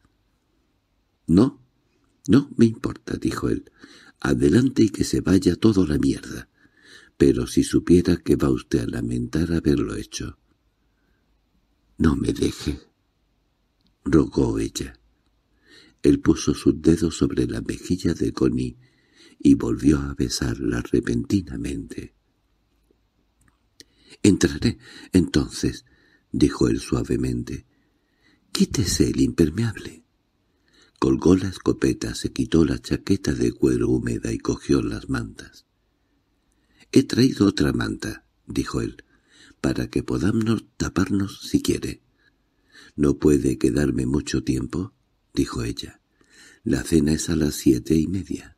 —No, no me importa —dijo él—, adelante y que se vaya toda la mierda pero si supiera que va usted a lamentar haberlo hecho. —No me deje —rogó ella. Él puso sus dedos sobre la mejilla de Connie y volvió a besarla repentinamente. —Entraré, entonces —dijo él suavemente—. Quítese el impermeable. Colgó la escopeta, se quitó la chaqueta de cuero húmeda y cogió las mantas. —He traído otra manta —dijo él—, para que podamos taparnos si quiere. —No puede quedarme mucho tiempo —dijo ella. —La cena es a las siete y media.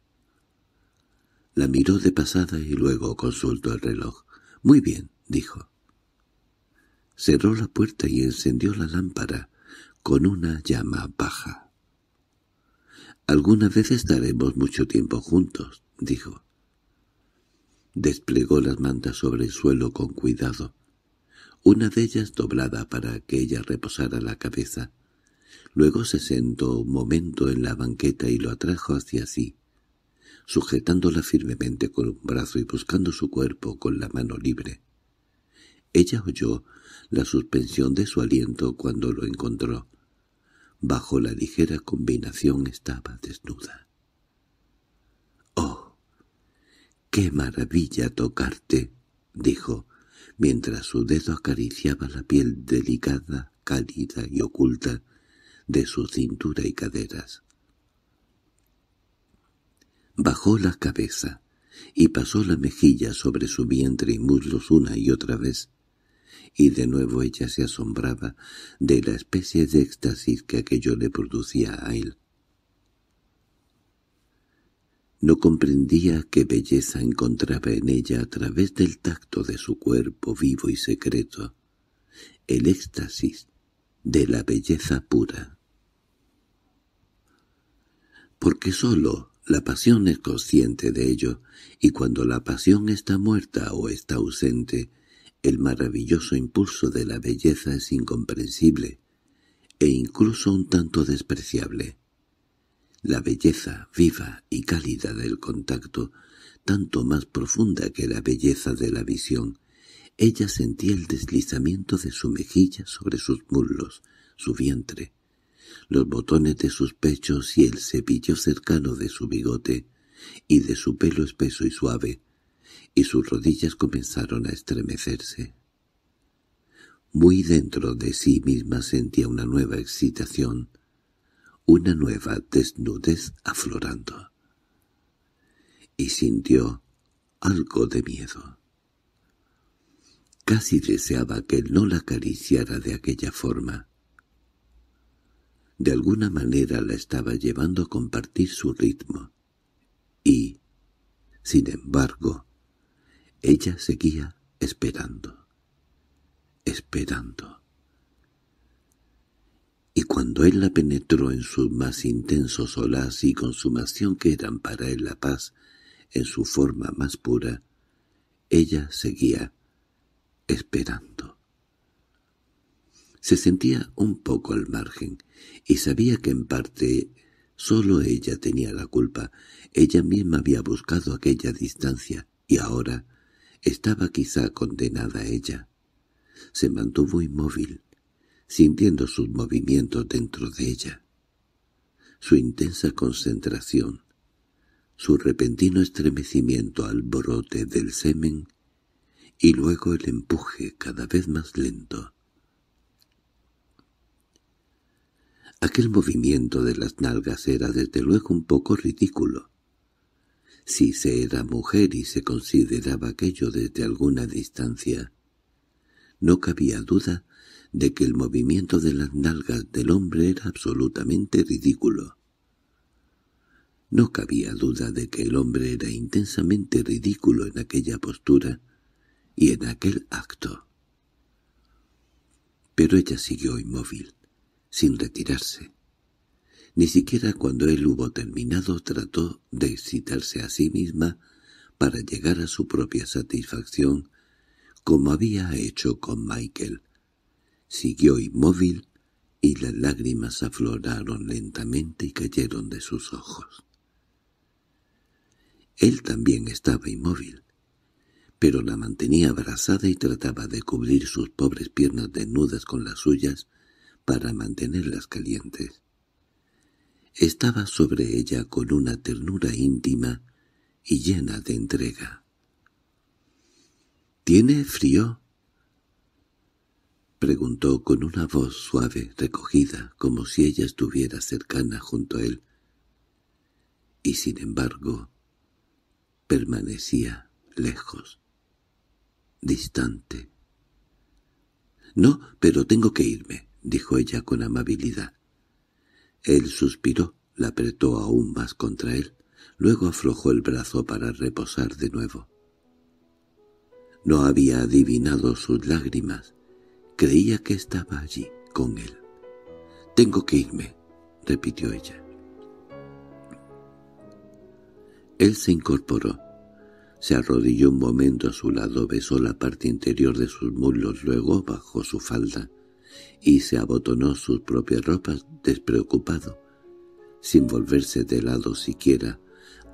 La miró de pasada y luego consultó el reloj. —Muy bien —dijo. Cerró la puerta y encendió la lámpara con una llama baja. —Alguna vez estaremos mucho tiempo juntos —dijo. Desplegó las mantas sobre el suelo con cuidado, una de ellas doblada para que ella reposara la cabeza. Luego se sentó un momento en la banqueta y lo atrajo hacia sí, sujetándola firmemente con un brazo y buscando su cuerpo con la mano libre. Ella oyó la suspensión de su aliento cuando lo encontró. Bajo la ligera combinación estaba desnuda. —¡Qué maravilla tocarte! —dijo, mientras su dedo acariciaba la piel delicada, cálida y oculta de su cintura y caderas. Bajó la cabeza y pasó la mejilla sobre su vientre y muslos una y otra vez, y de nuevo ella se asombraba de la especie de éxtasis que aquello le producía a él. No comprendía qué belleza encontraba en ella a través del tacto de su cuerpo vivo y secreto, el éxtasis de la belleza pura. Porque sólo la pasión es consciente de ello, y cuando la pasión está muerta o está ausente, el maravilloso impulso de la belleza es incomprensible e incluso un tanto despreciable. La belleza viva y cálida del contacto, tanto más profunda que la belleza de la visión, ella sentía el deslizamiento de su mejilla sobre sus muslos, su vientre, los botones de sus pechos y el cepillo cercano de su bigote y de su pelo espeso y suave, y sus rodillas comenzaron a estremecerse. Muy dentro de sí misma sentía una nueva excitación, una nueva desnudez aflorando. Y sintió algo de miedo. Casi deseaba que él no la acariciara de aquella forma. De alguna manera la estaba llevando a compartir su ritmo. Y, sin embargo, ella seguía esperando, esperando y cuando él la penetró en su más intenso solaz y consumación que eran para él la paz, en su forma más pura, ella seguía esperando. Se sentía un poco al margen, y sabía que en parte sólo ella tenía la culpa. Ella misma había buscado aquella distancia, y ahora estaba quizá condenada a ella. Se mantuvo inmóvil, sintiendo sus movimientos dentro de ella, su intensa concentración, su repentino estremecimiento al brote del semen y luego el empuje cada vez más lento. Aquel movimiento de las nalgas era desde luego un poco ridículo. Si se era mujer y se consideraba aquello desde alguna distancia, no cabía duda de que el movimiento de las nalgas del hombre era absolutamente ridículo. No cabía duda de que el hombre era intensamente ridículo en aquella postura y en aquel acto. Pero ella siguió inmóvil, sin retirarse. Ni siquiera cuando él hubo terminado trató de excitarse a sí misma para llegar a su propia satisfacción, como había hecho con Michael, Siguió inmóvil, y las lágrimas afloraron lentamente y cayeron de sus ojos. Él también estaba inmóvil, pero la mantenía abrazada y trataba de cubrir sus pobres piernas desnudas con las suyas para mantenerlas calientes. Estaba sobre ella con una ternura íntima y llena de entrega. —¿Tiene frío? preguntó con una voz suave, recogida, como si ella estuviera cercana junto a él. Y sin embargo, permanecía lejos, distante. «No, pero tengo que irme», dijo ella con amabilidad. Él suspiró, la apretó aún más contra él, luego aflojó el brazo para reposar de nuevo. No había adivinado sus lágrimas, Creía que estaba allí, con él. «Tengo que irme», repitió ella. Él se incorporó. Se arrodilló un momento a su lado, besó la parte interior de sus muslos, luego bajó su falda y se abotonó sus propias ropas despreocupado, sin volverse de lado siquiera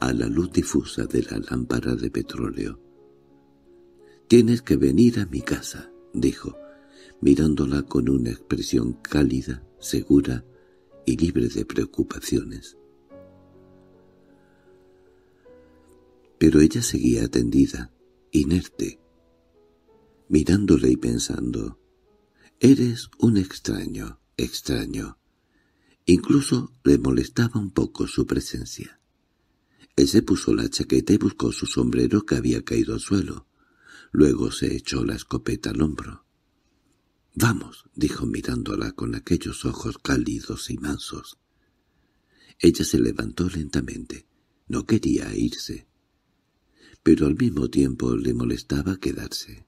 a la luz difusa de la lámpara de petróleo. «Tienes que venir a mi casa», dijo mirándola con una expresión cálida, segura y libre de preocupaciones. Pero ella seguía atendida, inerte, mirándole y pensando, «Eres un extraño, extraño». Incluso le molestaba un poco su presencia. Él se puso la chaqueta y buscó su sombrero que había caído al suelo. Luego se echó la escopeta al hombro. —Vamos —dijo mirándola con aquellos ojos cálidos y mansos. Ella se levantó lentamente. No quería irse, pero al mismo tiempo le molestaba quedarse.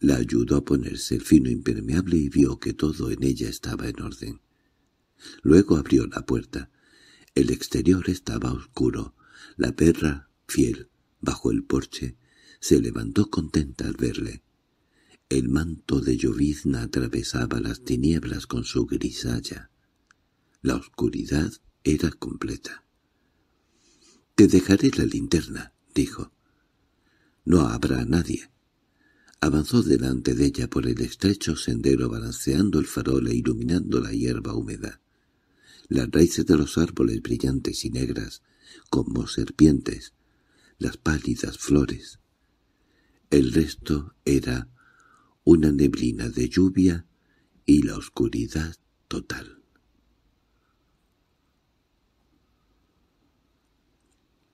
La ayudó a ponerse el fino impermeable y vio que todo en ella estaba en orden. Luego abrió la puerta. El exterior estaba oscuro. La perra, fiel, bajo el porche, se levantó contenta al verle. El manto de llovizna atravesaba las tinieblas con su grisalla. La oscuridad era completa. —Te dejaré la linterna —dijo. —No habrá nadie. Avanzó delante de ella por el estrecho sendero balanceando el farol e iluminando la hierba húmeda. Las raíces de los árboles brillantes y negras, como serpientes, las pálidas flores. El resto era una neblina de lluvia y la oscuridad total.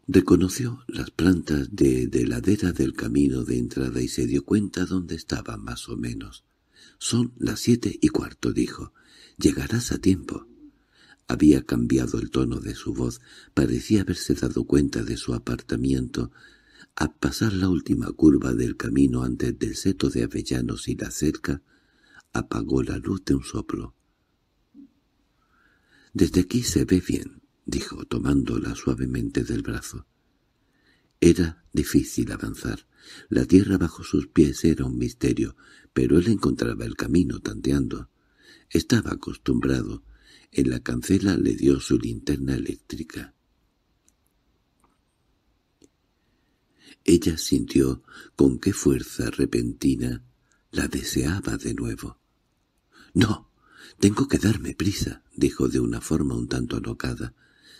Reconoció las plantas de, deladera del camino de entrada y se dio cuenta dónde estaba más o menos. Son las siete y cuarto, dijo. Llegarás a tiempo. Había cambiado el tono de su voz, parecía haberse dado cuenta de su apartamiento, al pasar la última curva del camino antes del seto de avellanos y la cerca, apagó la luz de un soplo. «Desde aquí se ve bien», dijo, tomándola suavemente del brazo. Era difícil avanzar. La tierra bajo sus pies era un misterio, pero él encontraba el camino tanteando. Estaba acostumbrado. En la cancela le dio su linterna eléctrica. Ella sintió con qué fuerza repentina la deseaba de nuevo. —¡No! Tengo que darme prisa —dijo de una forma un tanto alocada.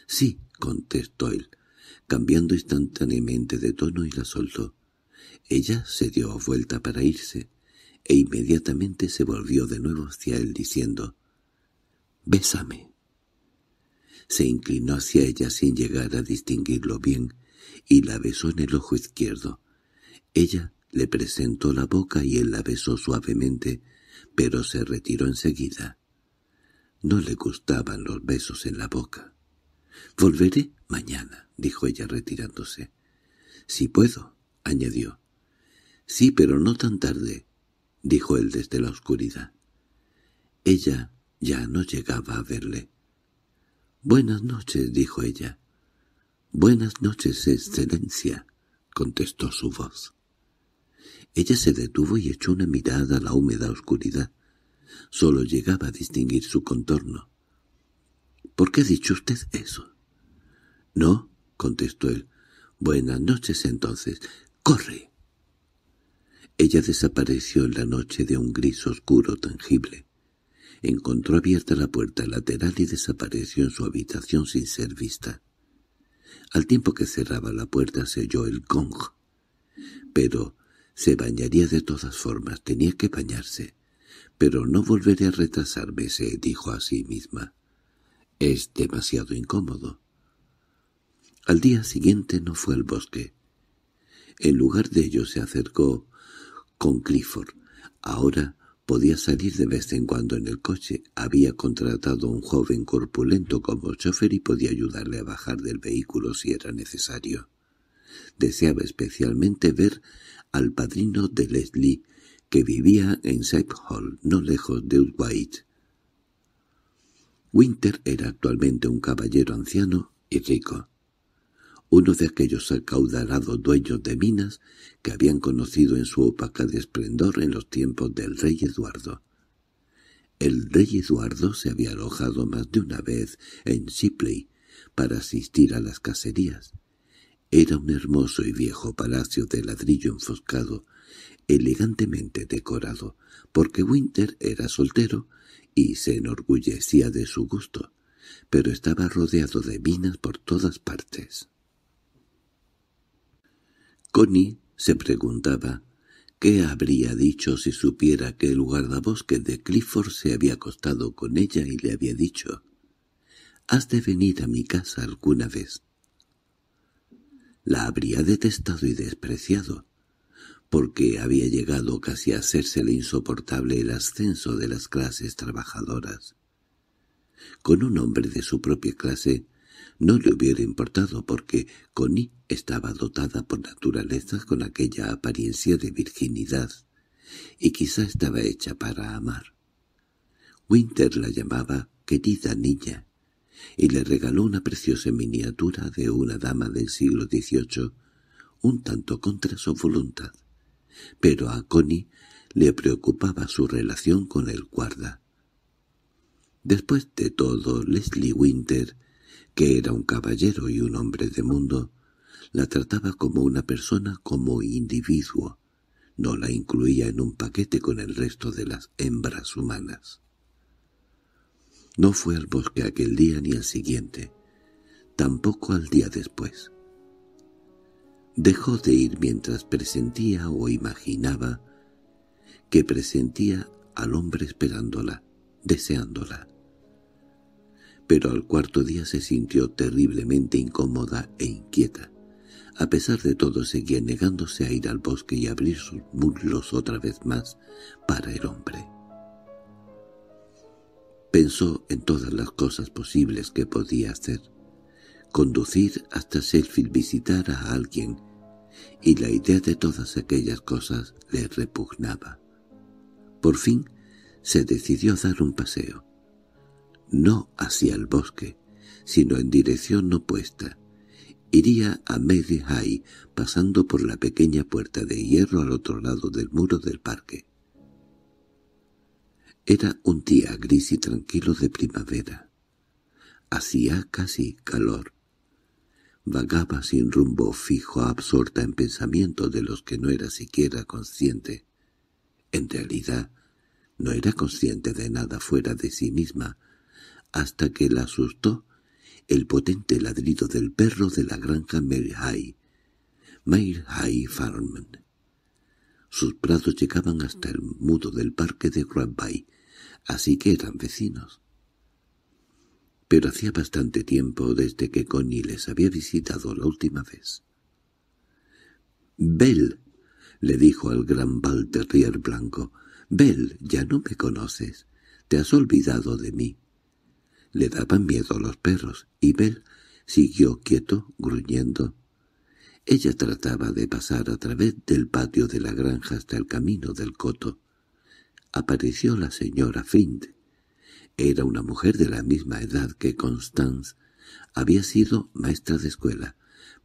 —Sí —contestó él, cambiando instantáneamente de tono y la soltó. Ella se dio vuelta para irse, e inmediatamente se volvió de nuevo hacia él diciendo «Bésame». Se inclinó hacia ella sin llegar a distinguirlo bien, y la besó en el ojo izquierdo. Ella le presentó la boca y él la besó suavemente, pero se retiró enseguida. No le gustaban los besos en la boca. «Volveré mañana», dijo ella retirándose. «Si puedo», añadió. «Sí, pero no tan tarde», dijo él desde la oscuridad. Ella ya no llegaba a verle. «Buenas noches», dijo ella. —Buenas noches, excelencia —contestó su voz. Ella se detuvo y echó una mirada a la húmeda oscuridad. Solo llegaba a distinguir su contorno. —¿Por qué ha dicho usted eso? —No —contestó él. —Buenas noches, entonces. ¡Corre! Ella desapareció en la noche de un gris oscuro tangible. Encontró abierta la puerta lateral y desapareció en su habitación sin ser vista. Al tiempo que cerraba la puerta se oyó el gong. Pero se bañaría de todas formas, tenía que bañarse. Pero no volveré a retrasarme, se dijo a sí misma. Es demasiado incómodo. Al día siguiente no fue al bosque. En lugar de ello se acercó con Clifford. Ahora Podía salir de vez en cuando en el coche. Había contratado a un joven corpulento como chofer y podía ayudarle a bajar del vehículo si era necesario. Deseaba especialmente ver al padrino de Leslie, que vivía en Sack Hall, no lejos de White. Winter era actualmente un caballero anciano y rico uno de aquellos acaudalados dueños de minas que habían conocido en su opaca de esplendor en los tiempos del rey Eduardo. El rey Eduardo se había alojado más de una vez en Shipley para asistir a las cacerías. Era un hermoso y viejo palacio de ladrillo enfoscado, elegantemente decorado, porque Winter era soltero y se enorgullecía de su gusto, pero estaba rodeado de minas por todas partes. Connie se preguntaba qué habría dicho si supiera que el guardabosque de Clifford se había acostado con ella y le había dicho «Has de venir a mi casa alguna vez». La habría detestado y despreciado, porque había llegado casi a hacérsele insoportable el ascenso de las clases trabajadoras. Con un hombre de su propia clase no le hubiera importado porque Connie estaba dotada por naturaleza con aquella apariencia de virginidad, y quizá estaba hecha para amar. Winter la llamaba «querida niña» y le regaló una preciosa miniatura de una dama del siglo XVIII, un tanto contra su voluntad. Pero a Connie le preocupaba su relación con el guarda. Después de todo, Leslie Winter que era un caballero y un hombre de mundo, la trataba como una persona, como individuo, no la incluía en un paquete con el resto de las hembras humanas. No fue al bosque aquel día ni al siguiente, tampoco al día después. Dejó de ir mientras presentía o imaginaba que presentía al hombre esperándola, deseándola pero al cuarto día se sintió terriblemente incómoda e inquieta. A pesar de todo seguía negándose a ir al bosque y abrir sus muslos otra vez más para el hombre. Pensó en todas las cosas posibles que podía hacer. Conducir hasta Selfil, visitar a alguien, y la idea de todas aquellas cosas le repugnaba. Por fin se decidió a dar un paseo no hacia el bosque, sino en dirección opuesta. Iría a High pasando por la pequeña puerta de hierro al otro lado del muro del parque. Era un día gris y tranquilo de primavera. Hacía casi calor. Vagaba sin rumbo fijo, absorta en pensamientos de los que no era siquiera consciente. En realidad, no era consciente de nada fuera de sí misma, hasta que la asustó el potente ladrido del perro de la granja Merhai, Merhai Farm. Sus prados llegaban hasta el mudo del parque de bay así que eran vecinos. Pero hacía bastante tiempo desde que Connie les había visitado la última vez. —Bell —le dijo al gran Valterrier blanco—, Bell, ya no me conoces. Te has olvidado de mí. Le daban miedo a los perros, y Bell siguió quieto, gruñendo. Ella trataba de pasar a través del patio de la granja hasta el camino del coto. Apareció la señora Find. Era una mujer de la misma edad que Constance. Había sido maestra de escuela,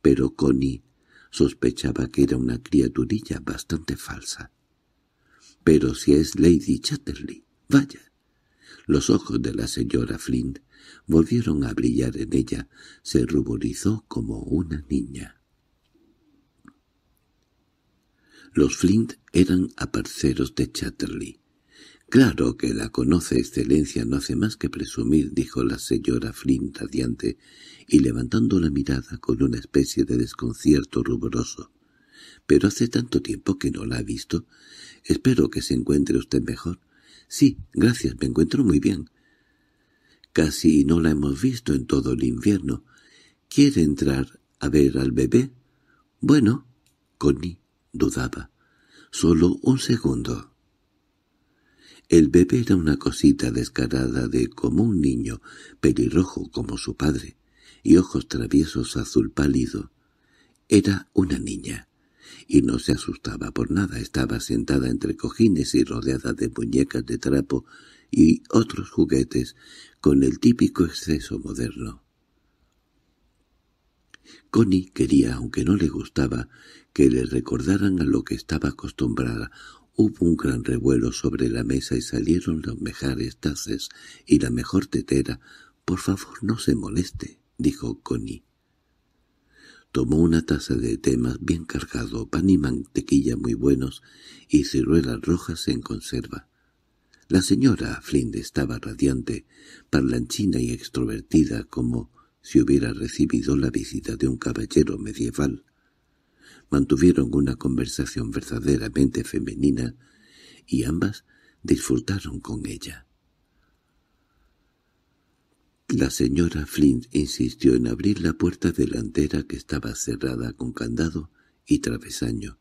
pero Connie sospechaba que era una criaturilla bastante falsa. —Pero si es Lady Chatterley, vaya los ojos de la señora Flint volvieron a brillar en ella. Se ruborizó como una niña. Los Flint eran aparceros de Chatterley. —Claro que la conoce excelencia no hace más que presumir —dijo la señora Flint radiante y levantando la mirada con una especie de desconcierto ruboroso. —Pero hace tanto tiempo que no la ha visto. Espero que se encuentre usted mejor. —Sí, gracias, me encuentro muy bien. —Casi no la hemos visto en todo el invierno. —¿Quiere entrar a ver al bebé? —Bueno. Connie dudaba. —Solo un segundo. El bebé era una cosita descarada de como un niño, pelirrojo como su padre, y ojos traviesos azul pálido. Era una niña y no se asustaba por nada. Estaba sentada entre cojines y rodeada de muñecas de trapo y otros juguetes con el típico exceso moderno. Connie quería, aunque no le gustaba, que le recordaran a lo que estaba acostumbrada. Hubo un gran revuelo sobre la mesa y salieron los mejores tazas y la mejor tetera. «Por favor, no se moleste», dijo Connie. Tomó una taza de temas bien cargado, pan y mantequilla muy buenos y ciruelas rojas en conserva. La señora Flind estaba radiante, parlanchina y extrovertida como si hubiera recibido la visita de un caballero medieval. Mantuvieron una conversación verdaderamente femenina y ambas disfrutaron con ella. La señora Flint insistió en abrir la puerta delantera que estaba cerrada con candado y travesaño.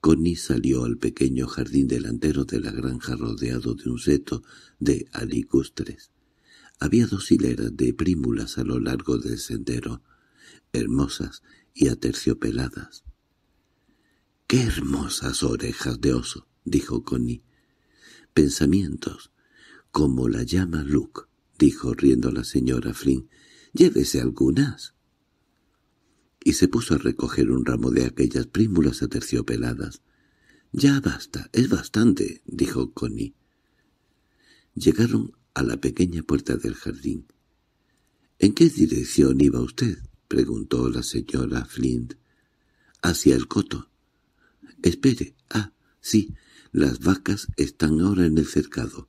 Connie salió al pequeño jardín delantero de la granja rodeado de un seto de alicustres. Había dos hileras de prímulas a lo largo del sendero, hermosas y aterciopeladas. —¡Qué hermosas orejas de oso! —dijo Connie. —Pensamientos, como la llama Luke. —dijo riendo la señora Flynn—, llévese algunas. Y se puso a recoger un ramo de aquellas prímulas aterciopeladas. —Ya basta, es bastante —dijo Connie. Llegaron a la pequeña puerta del jardín. —¿En qué dirección iba usted? —preguntó la señora Flint. —Hacia el coto. —Espere. Ah, sí, las vacas están ahora en el cercado.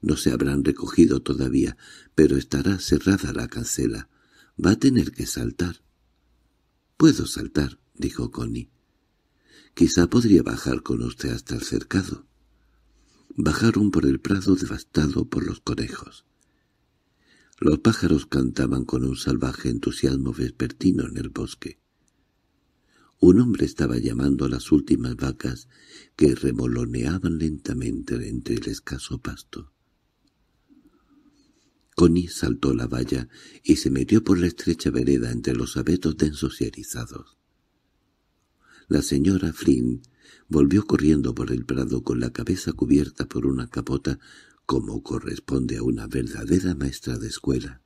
No se habrán recogido todavía, pero estará cerrada la cancela. Va a tener que saltar. —Puedo saltar —dijo Connie. —Quizá podría bajar con usted hasta el cercado. Bajaron por el prado devastado por los conejos. Los pájaros cantaban con un salvaje entusiasmo vespertino en el bosque. Un hombre estaba llamando a las últimas vacas que remoloneaban lentamente entre el escaso pasto. Connie saltó la valla y se metió por la estrecha vereda entre los abetos densos y erizados. La señora Flynn volvió corriendo por el prado con la cabeza cubierta por una capota como corresponde a una verdadera maestra de escuela.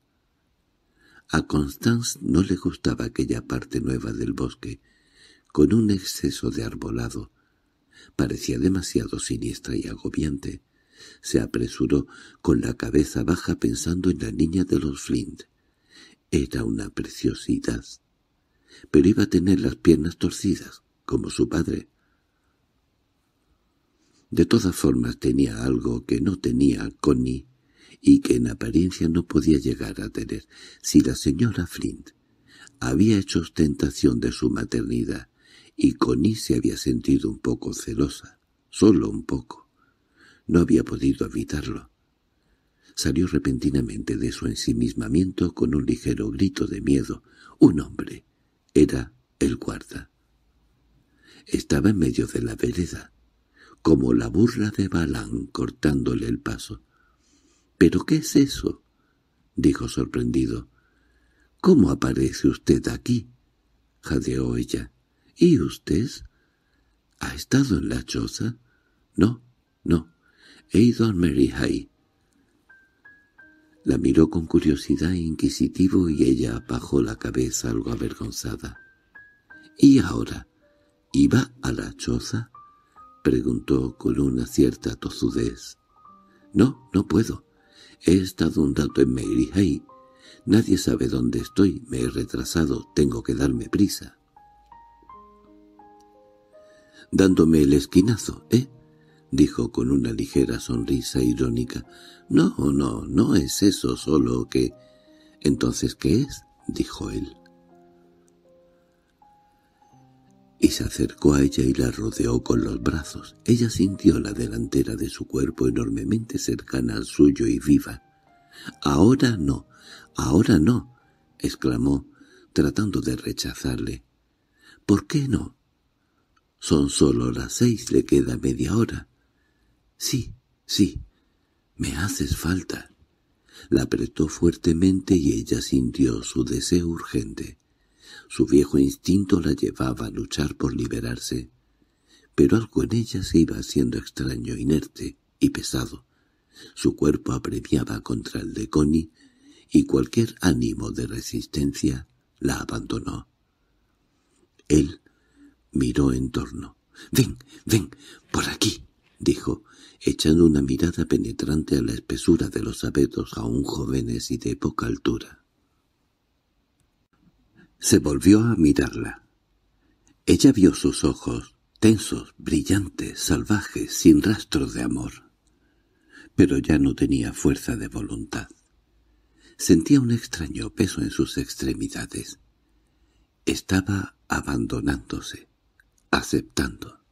A Constance no le gustaba aquella parte nueva del bosque, con un exceso de arbolado. Parecía demasiado siniestra y agobiante se apresuró con la cabeza baja pensando en la niña de los Flint. Era una preciosidad. Pero iba a tener las piernas torcidas, como su padre. De todas formas tenía algo que no tenía Connie y que en apariencia no podía llegar a tener. Si la señora Flint había hecho ostentación de su maternidad y Connie se había sentido un poco celosa, solo un poco, no había podido evitarlo. Salió repentinamente de su ensimismamiento con un ligero grito de miedo. Un hombre. Era el guarda. Estaba en medio de la vereda, como la burla de Balán cortándole el paso. —¿Pero qué es eso? —dijo sorprendido. —¿Cómo aparece usted aquí? —jadeó ella. —¿Y usted? —¿Ha estado en la choza? —No, no. E —He ido a Mary High. La miró con curiosidad inquisitivo y ella apajó la cabeza algo avergonzada. —¿Y ahora? ¿Iba a la choza? —preguntó con una cierta tozudez. —No, no puedo. He estado un dato en Mary High. Nadie sabe dónde estoy. Me he retrasado. Tengo que darme prisa. —Dándome el esquinazo, ¿eh? —dijo con una ligera sonrisa irónica. —No, no, no es eso, solo que... —¿Entonces qué es? —dijo él. Y se acercó a ella y la rodeó con los brazos. Ella sintió la delantera de su cuerpo enormemente cercana al suyo y viva. —¡Ahora no! ¡Ahora no! —exclamó, tratando de rechazarle. —¿Por qué no? Son solo las seis, le queda media hora. Sí, sí, me haces falta. La apretó fuertemente y ella sintió su deseo urgente. Su viejo instinto la llevaba a luchar por liberarse, pero algo en ella se iba haciendo extraño, inerte y pesado. Su cuerpo apremiaba contra el de Connie y cualquier ánimo de resistencia la abandonó. Él miró en torno. «Ven, ven, por aquí». —dijo, echando una mirada penetrante a la espesura de los abedos aún jóvenes y de poca altura. Se volvió a mirarla. Ella vio sus ojos, tensos, brillantes, salvajes, sin rastro de amor. Pero ya no tenía fuerza de voluntad. Sentía un extraño peso en sus extremidades. Estaba abandonándose, aceptando.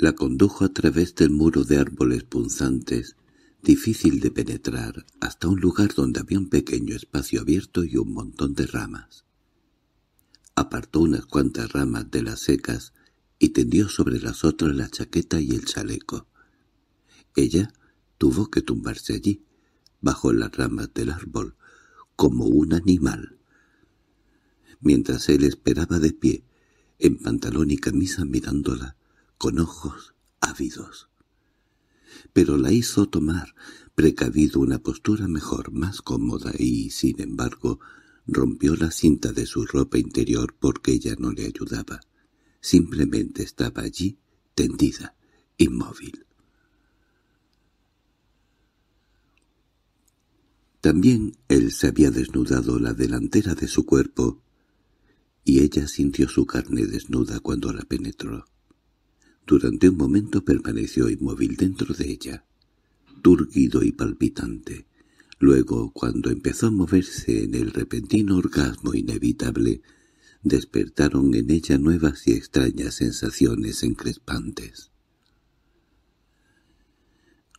La condujo a través del muro de árboles punzantes, difícil de penetrar, hasta un lugar donde había un pequeño espacio abierto y un montón de ramas. Apartó unas cuantas ramas de las secas y tendió sobre las otras la chaqueta y el chaleco. Ella tuvo que tumbarse allí, bajo las ramas del árbol, como un animal. Mientras él esperaba de pie, en pantalón y camisa mirándola, con ojos ávidos. Pero la hizo tomar, precavido, una postura mejor, más cómoda, y, sin embargo, rompió la cinta de su ropa interior porque ella no le ayudaba. Simplemente estaba allí, tendida, inmóvil. También él se había desnudado la delantera de su cuerpo, y ella sintió su carne desnuda cuando la penetró. Durante un momento permaneció inmóvil dentro de ella, turgido y palpitante. Luego, cuando empezó a moverse en el repentino orgasmo inevitable, despertaron en ella nuevas y extrañas sensaciones encrespantes.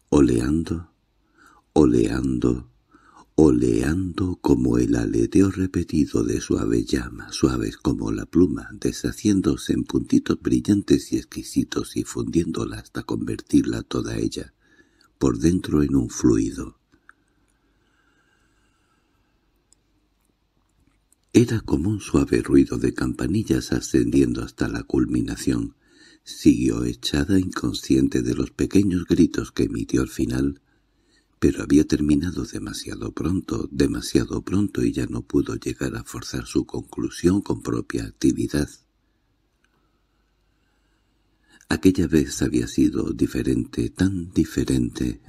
Oleando, oleando, oleando como el aleteo repetido de suave llama, suaves como la pluma, deshaciéndose en puntitos brillantes y exquisitos y fundiéndola hasta convertirla toda ella por dentro en un fluido. Era como un suave ruido de campanillas ascendiendo hasta la culminación. Siguió echada inconsciente de los pequeños gritos que emitió al final, pero había terminado demasiado pronto, demasiado pronto y ya no pudo llegar a forzar su conclusión con propia actividad. Aquella vez había sido diferente, tan diferente.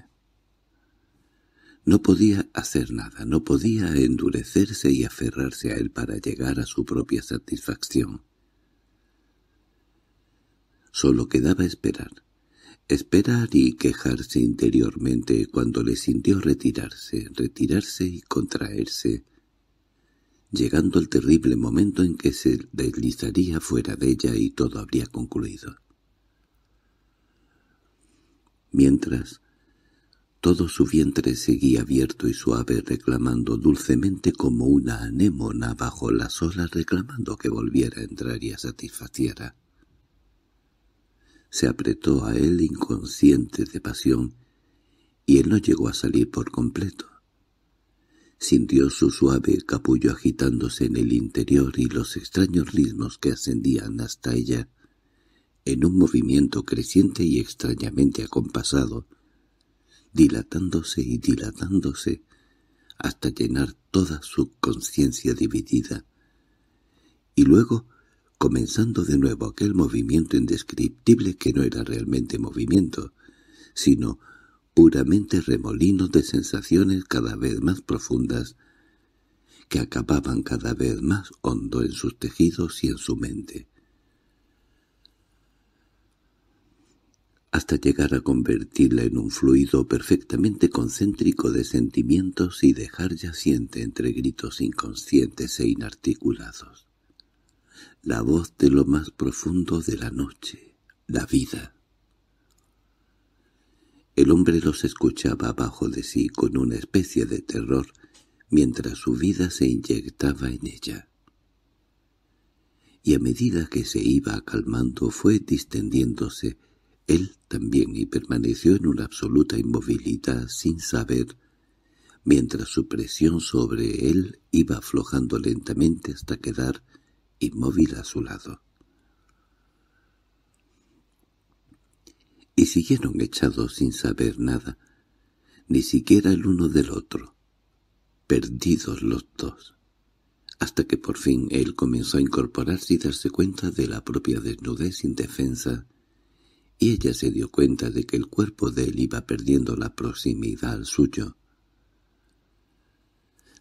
No podía hacer nada, no podía endurecerse y aferrarse a él para llegar a su propia satisfacción. Solo quedaba esperar. Esperar y quejarse interiormente cuando le sintió retirarse, retirarse y contraerse, llegando al terrible momento en que se deslizaría fuera de ella y todo habría concluido. Mientras, todo su vientre seguía abierto y suave reclamando dulcemente como una anémona bajo las olas reclamando que volviera a entrar y a satisfaciera se apretó a él inconsciente de pasión, y él no llegó a salir por completo. Sintió su suave capullo agitándose en el interior y los extraños ritmos que ascendían hasta ella, en un movimiento creciente y extrañamente acompasado, dilatándose y dilatándose, hasta llenar toda su conciencia dividida. Y luego comenzando de nuevo aquel movimiento indescriptible que no era realmente movimiento, sino puramente remolino de sensaciones cada vez más profundas que acababan cada vez más hondo en sus tejidos y en su mente. hasta llegar a convertirla en un fluido perfectamente concéntrico de sentimientos y dejar yaciente entre gritos inconscientes e inarticulados la voz de lo más profundo de la noche, la vida. El hombre los escuchaba abajo de sí con una especie de terror mientras su vida se inyectaba en ella. Y a medida que se iba calmando fue distendiéndose él también y permaneció en una absoluta inmovilidad sin saber, mientras su presión sobre él iba aflojando lentamente hasta quedar inmóvil a su lado. Y siguieron echados sin saber nada, ni siquiera el uno del otro, perdidos los dos, hasta que por fin él comenzó a incorporarse y darse cuenta de la propia desnudez indefensa, y ella se dio cuenta de que el cuerpo de él iba perdiendo la proximidad al suyo.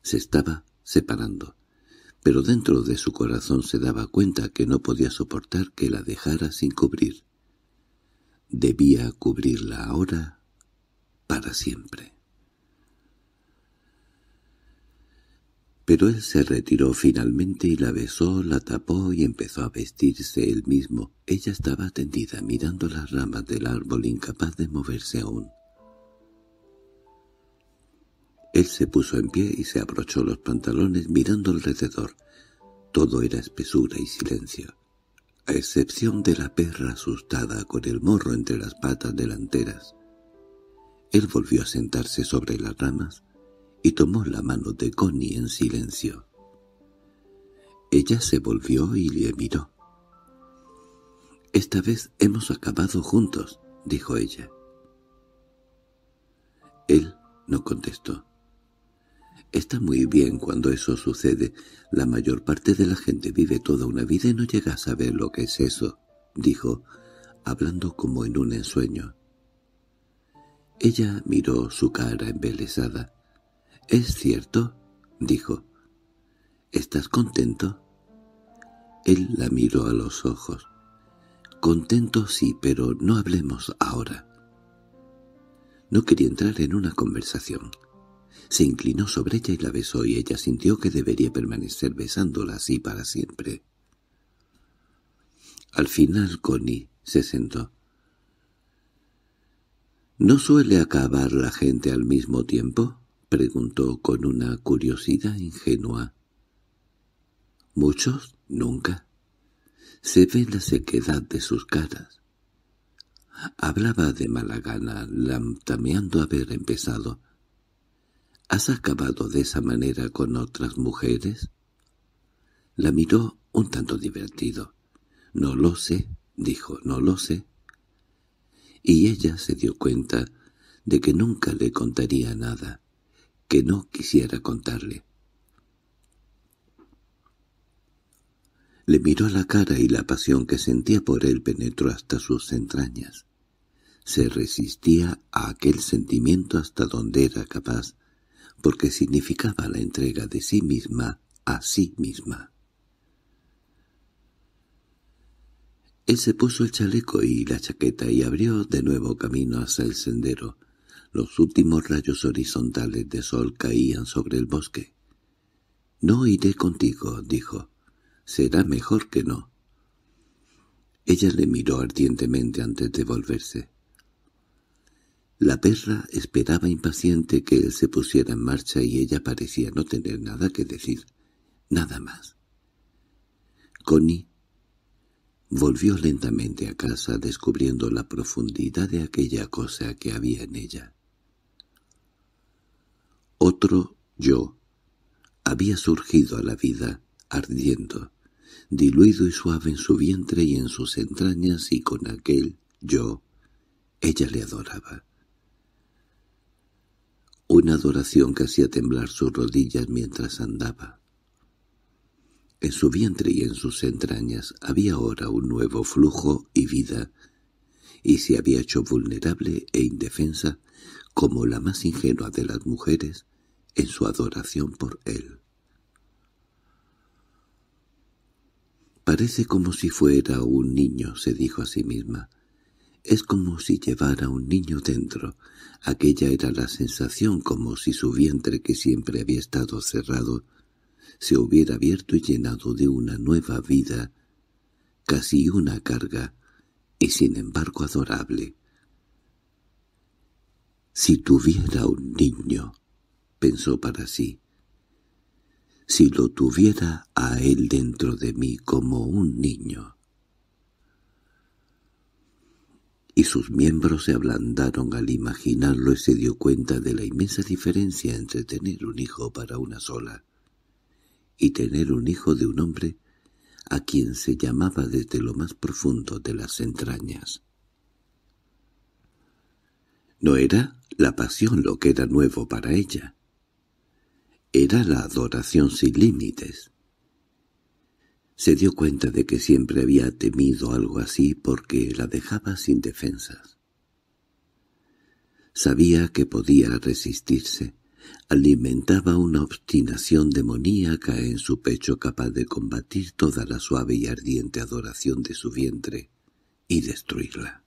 Se estaba separando pero dentro de su corazón se daba cuenta que no podía soportar que la dejara sin cubrir. Debía cubrirla ahora para siempre. Pero él se retiró finalmente y la besó, la tapó y empezó a vestirse él mismo. Ella estaba tendida mirando las ramas del árbol incapaz de moverse aún. Él se puso en pie y se abrochó los pantalones mirando alrededor. Todo era espesura y silencio, a excepción de la perra asustada con el morro entre las patas delanteras. Él volvió a sentarse sobre las ramas y tomó la mano de Connie en silencio. Ella se volvió y le miró. «Esta vez hemos acabado juntos», dijo ella. Él no contestó. Está muy bien cuando eso sucede. La mayor parte de la gente vive toda una vida y no llega a saber lo que es eso, dijo, hablando como en un ensueño. Ella miró su cara embelesada. —¿Es cierto? —dijo. —¿Estás contento? Él la miró a los ojos. —Contento sí, pero no hablemos ahora. No quería entrar en una conversación. Se inclinó sobre ella y la besó y ella sintió que debería permanecer besándola así para siempre. Al final Connie se sentó. —¿No suele acabar la gente al mismo tiempo? —preguntó con una curiosidad ingenua. —Muchos nunca. Se ve la sequedad de sus caras. Hablaba de mala gana, lamtameando haber empezado. —¿Has acabado de esa manera con otras mujeres? La miró un tanto divertido. —No lo sé —dijo—, no lo sé. Y ella se dio cuenta de que nunca le contaría nada, que no quisiera contarle. Le miró la cara y la pasión que sentía por él penetró hasta sus entrañas. Se resistía a aquel sentimiento hasta donde era capaz porque significaba la entrega de sí misma a sí misma. Él se puso el chaleco y la chaqueta y abrió de nuevo camino hacia el sendero. Los últimos rayos horizontales de sol caían sobre el bosque. «No iré contigo», dijo. «Será mejor que no». Ella le miró ardientemente antes de volverse. La perra esperaba impaciente que él se pusiera en marcha y ella parecía no tener nada que decir, nada más. Connie volvió lentamente a casa descubriendo la profundidad de aquella cosa que había en ella. Otro yo había surgido a la vida, ardiendo, diluido y suave en su vientre y en sus entrañas, y con aquel yo ella le adoraba una adoración que hacía temblar sus rodillas mientras andaba. En su vientre y en sus entrañas había ahora un nuevo flujo y vida, y se había hecho vulnerable e indefensa como la más ingenua de las mujeres en su adoración por él. Parece como si fuera un niño, se dijo a sí misma, es como si llevara un niño dentro. Aquella era la sensación como si su vientre que siempre había estado cerrado se hubiera abierto y llenado de una nueva vida, casi una carga, y sin embargo adorable. «Si tuviera un niño», pensó para sí, «si lo tuviera a él dentro de mí como un niño». y sus miembros se ablandaron al imaginarlo y se dio cuenta de la inmensa diferencia entre tener un hijo para una sola y tener un hijo de un hombre a quien se llamaba desde lo más profundo de las entrañas. No era la pasión lo que era nuevo para ella. Era la adoración sin límites. Se dio cuenta de que siempre había temido algo así porque la dejaba sin defensas. Sabía que podía resistirse. Alimentaba una obstinación demoníaca en su pecho capaz de combatir toda la suave y ardiente adoración de su vientre y destruirla.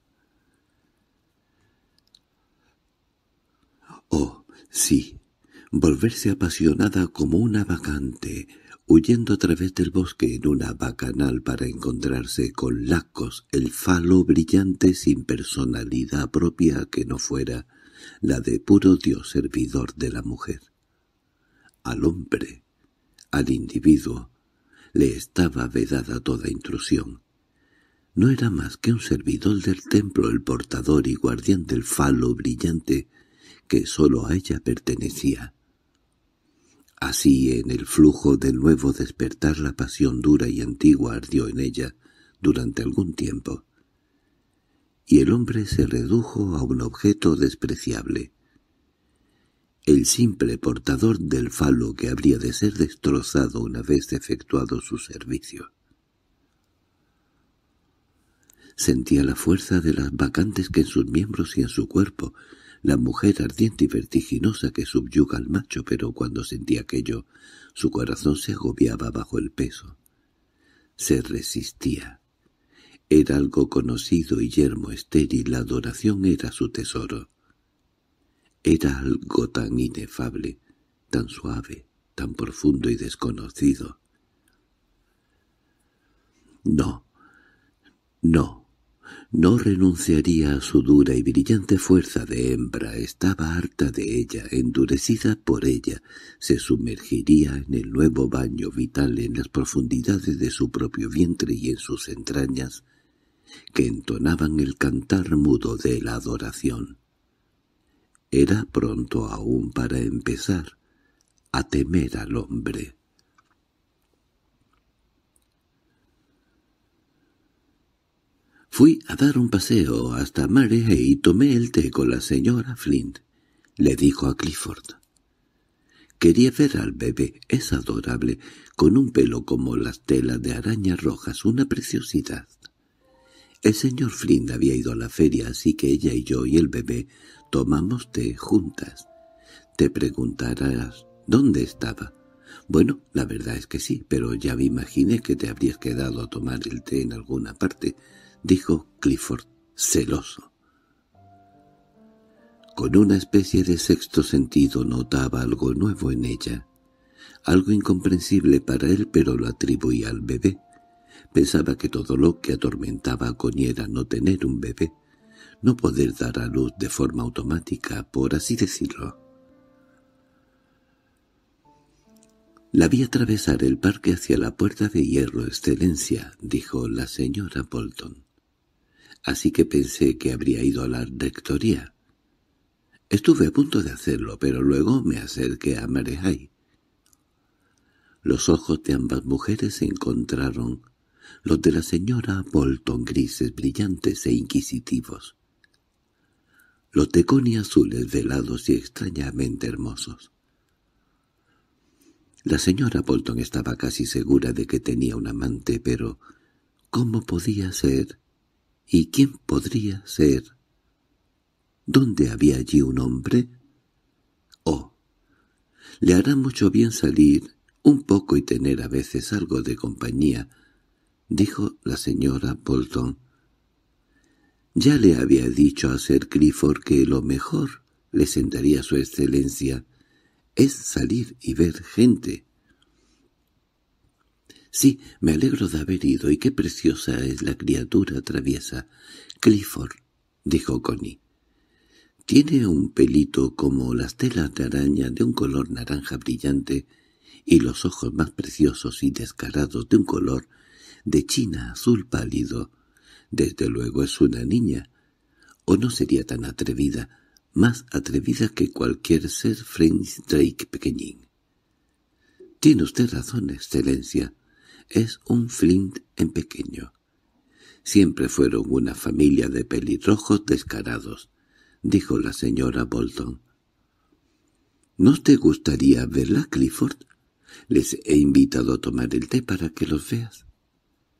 Oh, sí, volverse apasionada como una vacante huyendo a través del bosque en una bacanal para encontrarse con Lacos, el falo brillante sin personalidad propia que no fuera la de puro Dios servidor de la mujer. Al hombre, al individuo, le estaba vedada toda intrusión. No era más que un servidor del templo, el portador y guardián del falo brillante que sólo a ella pertenecía. Así en el flujo del nuevo despertar la pasión dura y antigua ardió en ella durante algún tiempo, y el hombre se redujo a un objeto despreciable. El simple portador del falo que habría de ser destrozado una vez efectuado su servicio. Sentía la fuerza de las vacantes que en sus miembros y en su cuerpo la mujer ardiente y vertiginosa que subyuga al macho, pero cuando sentía aquello, su corazón se agobiaba bajo el peso. Se resistía. Era algo conocido y yermo estéril, la adoración era su tesoro. Era algo tan inefable, tan suave, tan profundo y desconocido. No, no, no renunciaría a su dura y brillante fuerza de hembra, estaba harta de ella, endurecida por ella, se sumergiría en el nuevo baño vital en las profundidades de su propio vientre y en sus entrañas, que entonaban el cantar mudo de la adoración. Era pronto aún para empezar a temer al hombre. Fui a dar un paseo hasta Mare y tomé el té con la señora Flint, le dijo a Clifford. Quería ver al bebé, es adorable, con un pelo como las telas de arañas rojas, una preciosidad. El señor Flint había ido a la feria, así que ella y yo y el bebé tomamos té juntas. Te preguntarás, ¿dónde estaba? Bueno, la verdad es que sí, pero ya me imaginé que te habrías quedado a tomar el té en alguna parte, —dijo Clifford, celoso. Con una especie de sexto sentido notaba algo nuevo en ella, algo incomprensible para él pero lo atribuía al bebé. Pensaba que todo lo que atormentaba a Connie no tener un bebé, no poder dar a luz de forma automática, por así decirlo. La vi atravesar el parque hacia la puerta de hierro, excelencia, dijo la señora Bolton así que pensé que habría ido a la rectoría. Estuve a punto de hacerlo, pero luego me acerqué a Marehai. Los ojos de ambas mujeres se encontraron, los de la señora Bolton grises brillantes e inquisitivos, los de Connie azules velados y extrañamente hermosos. La señora Bolton estaba casi segura de que tenía un amante, pero ¿cómo podía ser ¿Y quién podría ser? ¿Dónde había allí un hombre? Oh, le hará mucho bien salir un poco y tener a veces algo de compañía, dijo la señora Bolton. Ya le había dicho a Sir Clifford que lo mejor le sentaría su excelencia es salir y ver gente. —Sí, me alegro de haber ido, y qué preciosa es la criatura traviesa. —Clifford —dijo Connie. —Tiene un pelito como las telas de araña de un color naranja brillante y los ojos más preciosos y descarados de un color de china azul pálido. Desde luego es una niña. O no sería tan atrevida, más atrevida que cualquier ser French Drake pequeñín. —Tiene usted razón, excelencia es un Flint en pequeño. Siempre fueron una familia de pelirrojos descarados, dijo la señora Bolton. —¿No te gustaría verla, Clifford? Les he invitado a tomar el té para que los veas.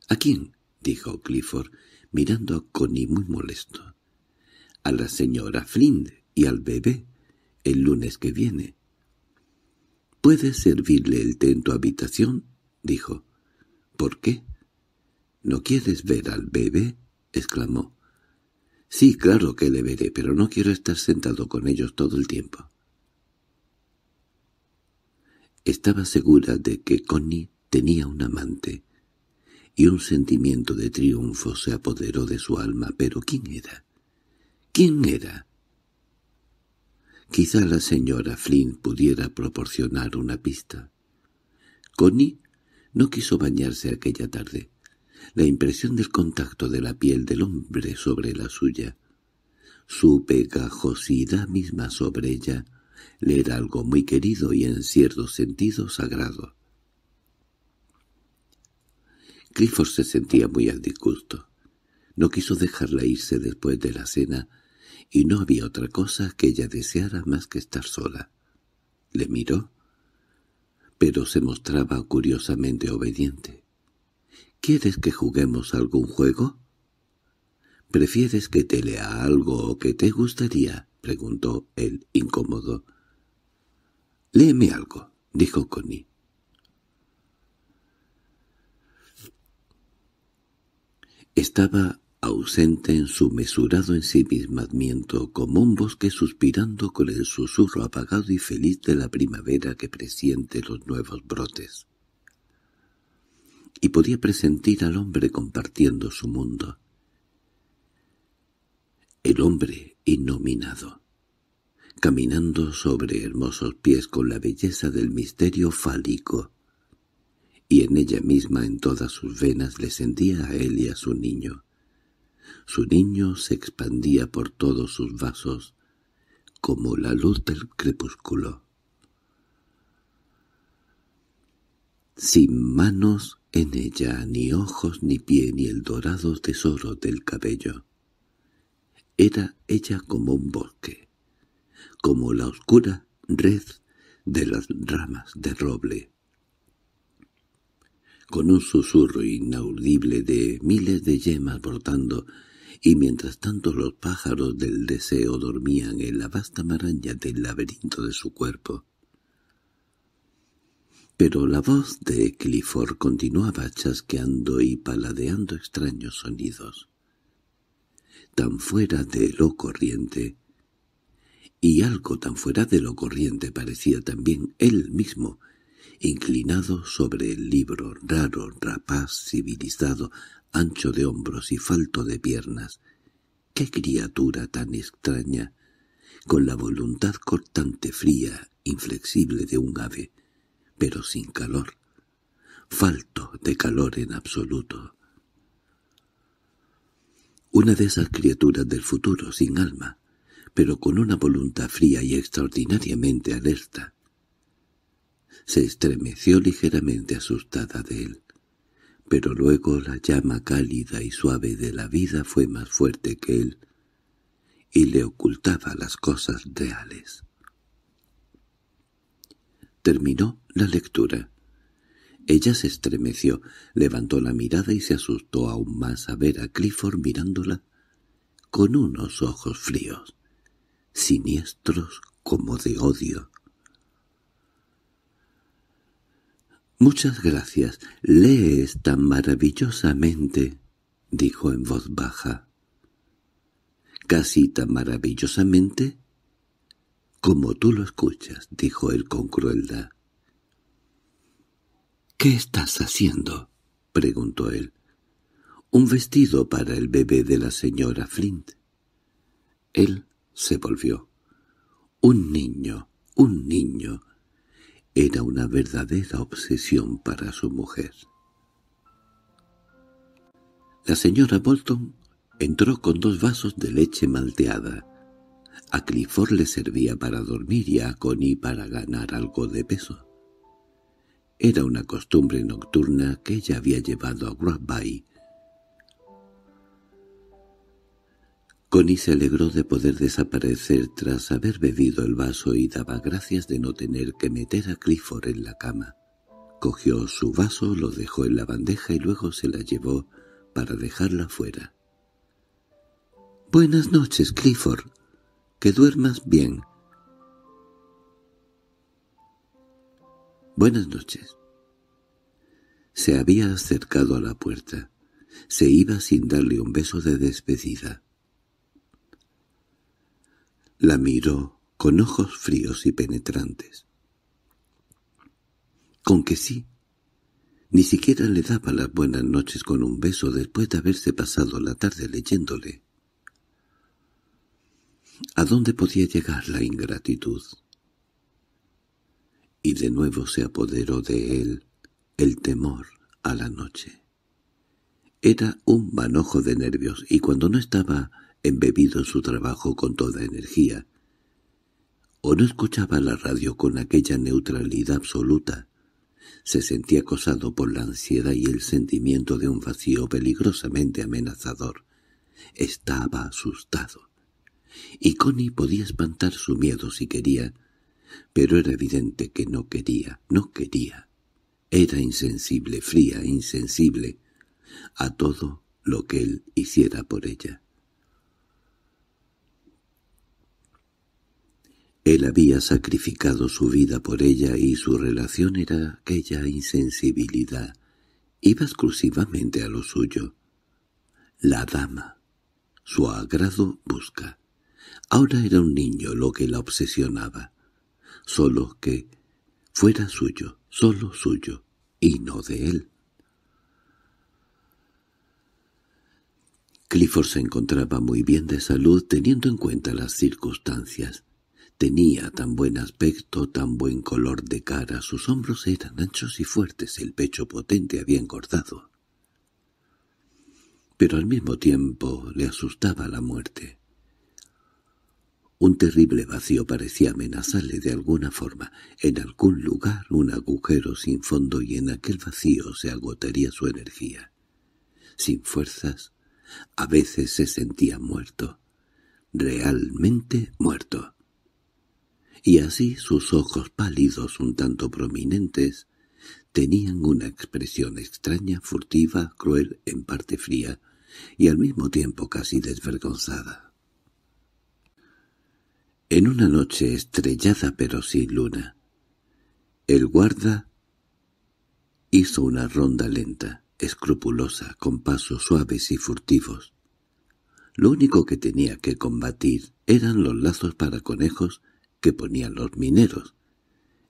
—¿A quién? —dijo Clifford, mirando a Connie muy molesto. —A la señora Flint y al bebé, el lunes que viene. —¿Puedes servirle el té en tu habitación? —dijo. —¿Por qué? —¿No quieres ver al bebé? —exclamó. —Sí, claro que le veré, pero no quiero estar sentado con ellos todo el tiempo. Estaba segura de que Connie tenía un amante, y un sentimiento de triunfo se apoderó de su alma. Pero ¿quién era? ¿Quién era? Quizá la señora Flynn pudiera proporcionar una pista. Connie no quiso bañarse aquella tarde. La impresión del contacto de la piel del hombre sobre la suya, su pegajosidad misma sobre ella, le era algo muy querido y en cierto sentido sagrado. Clifford se sentía muy al disgusto. No quiso dejarla irse después de la cena, y no había otra cosa que ella deseara más que estar sola. Le miró pero se mostraba curiosamente obediente. —¿Quieres que juguemos algún juego? —¿Prefieres que te lea algo o que te gustaría? —preguntó el incómodo. —Léeme algo —dijo Connie. Estaba ausente en su mesurado ensimismamiento como un bosque suspirando con el susurro apagado y feliz de la primavera que presiente los nuevos brotes. Y podía presentir al hombre compartiendo su mundo. El hombre innominado, caminando sobre hermosos pies con la belleza del misterio fálico, y en ella misma en todas sus venas le sentía a él y a su niño su niño se expandía por todos sus vasos, como la luz del crepúsculo. Sin manos en ella, ni ojos, ni pie, ni el dorado tesoro del cabello. Era ella como un bosque, como la oscura red de las ramas de roble con un susurro inaudible de miles de yemas brotando, y mientras tanto los pájaros del deseo dormían en la vasta maraña del laberinto de su cuerpo. Pero la voz de Clifford continuaba chasqueando y paladeando extraños sonidos, tan fuera de lo corriente, y algo tan fuera de lo corriente parecía también él mismo, inclinado sobre el libro, raro, rapaz, civilizado, ancho de hombros y falto de piernas. ¡Qué criatura tan extraña! Con la voluntad cortante, fría, inflexible de un ave, pero sin calor. Falto de calor en absoluto. Una de esas criaturas del futuro, sin alma, pero con una voluntad fría y extraordinariamente alerta se estremeció ligeramente asustada de él. Pero luego la llama cálida y suave de la vida fue más fuerte que él, y le ocultaba las cosas reales. Terminó la lectura. Ella se estremeció, levantó la mirada y se asustó aún más a ver a Clifford mirándola con unos ojos fríos, siniestros como de odio. —Muchas gracias. Lees tan maravillosamente —dijo en voz baja. —Casi tan maravillosamente como tú lo escuchas —dijo él con crueldad. —¿Qué estás haciendo? —preguntó él. —Un vestido para el bebé de la señora Flint. Él se volvió. —Un niño, un niño era una verdadera obsesión para su mujer. La señora Bolton entró con dos vasos de leche malteada. A Clifford le servía para dormir y a Connie para ganar algo de peso. Era una costumbre nocturna que ella había llevado a Grabby Connie se alegró de poder desaparecer tras haber bebido el vaso y daba gracias de no tener que meter a Clifford en la cama. Cogió su vaso, lo dejó en la bandeja y luego se la llevó para dejarla fuera. «Buenas noches, Clifford. Que duermas bien». «Buenas noches». Se había acercado a la puerta. Se iba sin darle un beso de despedida. La miró con ojos fríos y penetrantes. Con que sí. Ni siquiera le daba las buenas noches con un beso después de haberse pasado la tarde leyéndole. ¿A dónde podía llegar la ingratitud? Y de nuevo se apoderó de él el temor a la noche. Era un manojo de nervios, y cuando no estaba embebido en su trabajo con toda energía, o no escuchaba la radio con aquella neutralidad absoluta. Se sentía acosado por la ansiedad y el sentimiento de un vacío peligrosamente amenazador. Estaba asustado. Y Connie podía espantar su miedo si quería, pero era evidente que no quería, no quería. Era insensible, fría, e insensible, a todo lo que él hiciera por ella. Él había sacrificado su vida por ella y su relación era aquella insensibilidad. Iba exclusivamente a lo suyo. La dama. Su agrado busca. Ahora era un niño lo que la obsesionaba. Solo que fuera suyo, solo suyo, y no de él. Clifford se encontraba muy bien de salud teniendo en cuenta las circunstancias. Tenía tan buen aspecto, tan buen color de cara, sus hombros eran anchos y fuertes, el pecho potente había engordado. Pero al mismo tiempo le asustaba la muerte. Un terrible vacío parecía amenazarle de alguna forma, en algún lugar un agujero sin fondo y en aquel vacío se agotaría su energía. Sin fuerzas, a veces se sentía muerto, realmente muerto y así sus ojos pálidos un tanto prominentes tenían una expresión extraña, furtiva, cruel, en parte fría, y al mismo tiempo casi desvergonzada. En una noche estrellada pero sin luna, el guarda hizo una ronda lenta, escrupulosa, con pasos suaves y furtivos. Lo único que tenía que combatir eran los lazos para conejos que ponían los mineros,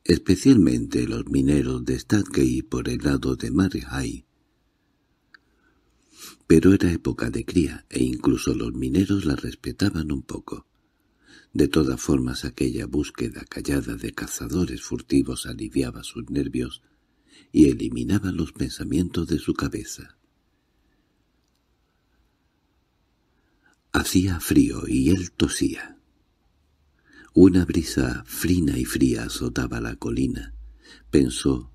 especialmente los mineros de y por el lado de Marehai. Pero era época de cría e incluso los mineros la respetaban un poco. De todas formas aquella búsqueda callada de cazadores furtivos aliviaba sus nervios y eliminaba los pensamientos de su cabeza. Hacía frío y él tosía. Una brisa frina y fría azotaba la colina. Pensó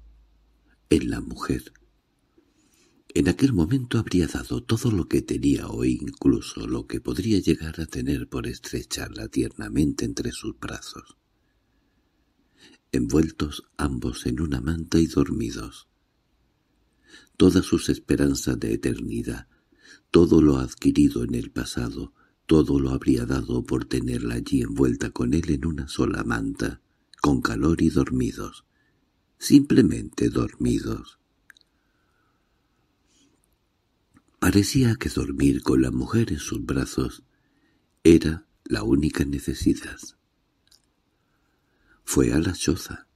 en la mujer. En aquel momento habría dado todo lo que tenía o incluso lo que podría llegar a tener por estrecharla tiernamente entre sus brazos. Envueltos ambos en una manta y dormidos. Todas sus esperanzas de eternidad, todo lo adquirido en el pasado, todo lo habría dado por tenerla allí envuelta con él en una sola manta, con calor y dormidos. Simplemente dormidos. Parecía que dormir con la mujer en sus brazos era la única necesidad. Fue a la choza.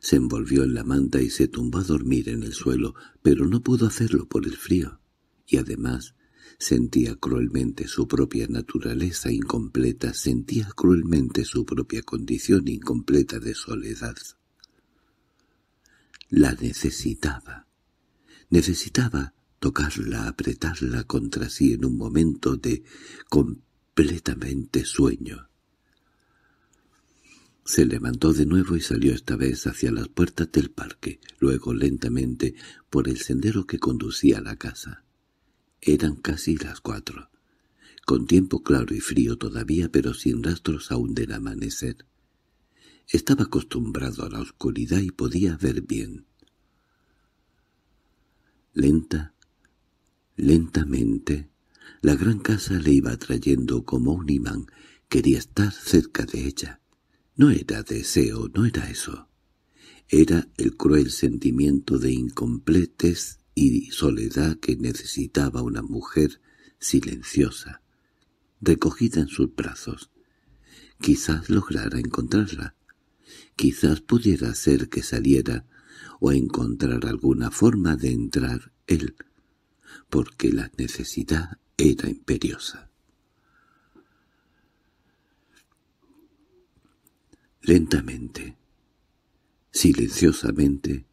Se envolvió en la manta y se tumbó a dormir en el suelo, pero no pudo hacerlo por el frío, y además Sentía cruelmente su propia naturaleza incompleta, sentía cruelmente su propia condición incompleta de soledad. La necesitaba. Necesitaba tocarla, apretarla contra sí en un momento de completamente sueño. Se levantó de nuevo y salió esta vez hacia las puertas del parque, luego lentamente por el sendero que conducía a la casa. Eran casi las cuatro, con tiempo claro y frío todavía, pero sin rastros aún del amanecer. Estaba acostumbrado a la oscuridad y podía ver bien. Lenta, lentamente, la gran casa le iba atrayendo como un imán. Quería estar cerca de ella. No era deseo, no era eso. Era el cruel sentimiento de incompletes y soledad que necesitaba una mujer silenciosa, recogida en sus brazos. Quizás lograra encontrarla. Quizás pudiera hacer que saliera o encontrar alguna forma de entrar él, porque la necesidad era imperiosa. Lentamente, silenciosamente,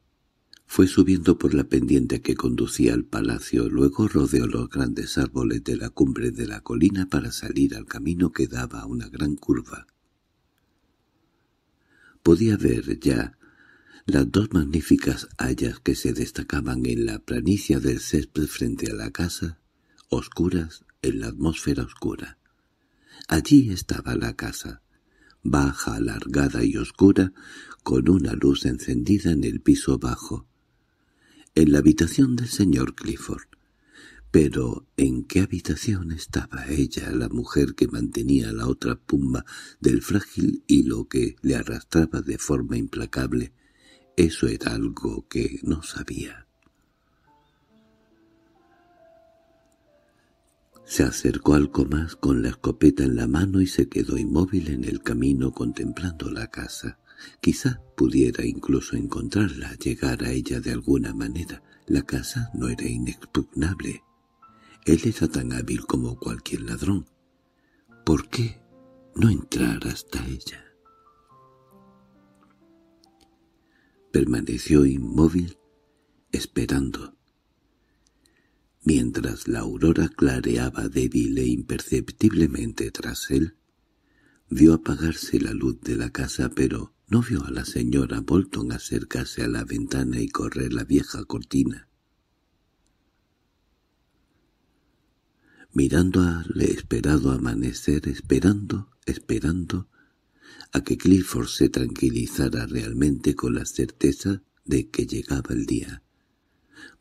fue subiendo por la pendiente que conducía al palacio, luego rodeó los grandes árboles de la cumbre de la colina para salir al camino que daba a una gran curva. Podía ver ya las dos magníficas hayas que se destacaban en la planicia del césped frente a la casa, oscuras en la atmósfera oscura. Allí estaba la casa, baja, alargada y oscura, con una luz encendida en el piso bajo en la habitación del señor Clifford. Pero ¿en qué habitación estaba ella, la mujer que mantenía la otra pumba del frágil hilo que le arrastraba de forma implacable? Eso era algo que no sabía. Se acercó algo más con la escopeta en la mano y se quedó inmóvil en el camino contemplando la casa. Quizá pudiera incluso encontrarla, llegar a ella de alguna manera. La casa no era inexpugnable. Él era tan hábil como cualquier ladrón. ¿Por qué no entrar hasta ella? Permaneció inmóvil, esperando. Mientras la aurora clareaba débil e imperceptiblemente tras él, vio apagarse la luz de la casa, pero no vio a la señora Bolton acercarse a la ventana y correr la vieja cortina. Mirando al esperado amanecer, esperando, esperando, a que Clifford se tranquilizara realmente con la certeza de que llegaba el día,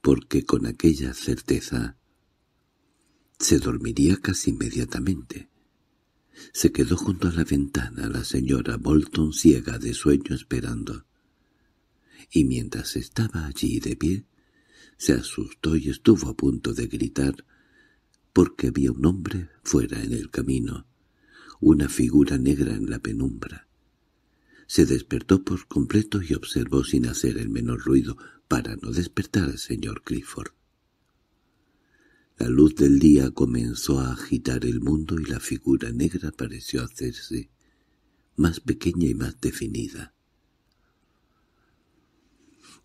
porque con aquella certeza se dormiría casi inmediatamente. Se quedó junto a la ventana la señora Bolton ciega de sueño esperando. Y mientras estaba allí de pie, se asustó y estuvo a punto de gritar porque había un hombre fuera en el camino, una figura negra en la penumbra. Se despertó por completo y observó sin hacer el menor ruido para no despertar al señor Clifford. La luz del día comenzó a agitar el mundo y la figura negra pareció hacerse más pequeña y más definida.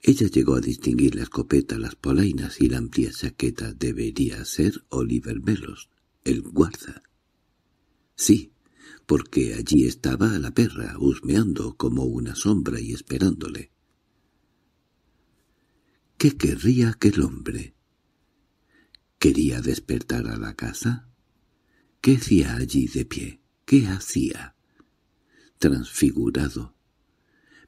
Ella llegó a distinguir la escopeta, las polainas y la amplia chaqueta. Debería ser Oliver Melos, el guarda. Sí, porque allí estaba la perra, husmeando como una sombra y esperándole. ¿Qué querría aquel hombre? ¿Quería despertar a la casa? ¿Qué hacía allí de pie? ¿Qué hacía? Transfigurado,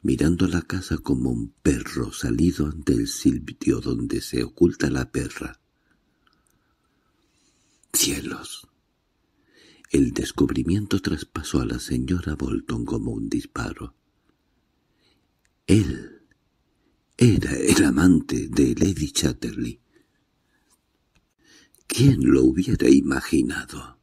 mirando la casa como un perro salido ante el silbio donde se oculta la perra. ¡Cielos! El descubrimiento traspasó a la señora Bolton como un disparo. Él era el amante de Lady Chatterley. ¿Quién lo hubiera imaginado?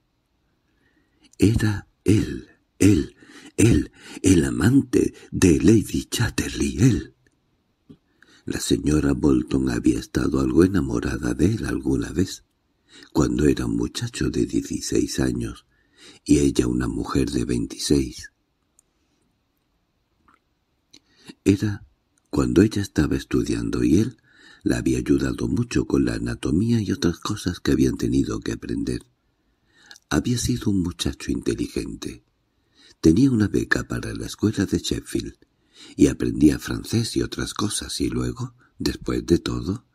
Era él, él, él, el amante de Lady Chatterley, él. La señora Bolton había estado algo enamorada de él alguna vez, cuando era un muchacho de dieciséis años y ella una mujer de veintiséis. Era cuando ella estaba estudiando y él la había ayudado mucho con la anatomía y otras cosas que habían tenido que aprender. Había sido un muchacho inteligente. Tenía una beca para la escuela de Sheffield y aprendía francés y otras cosas y luego, después de todo,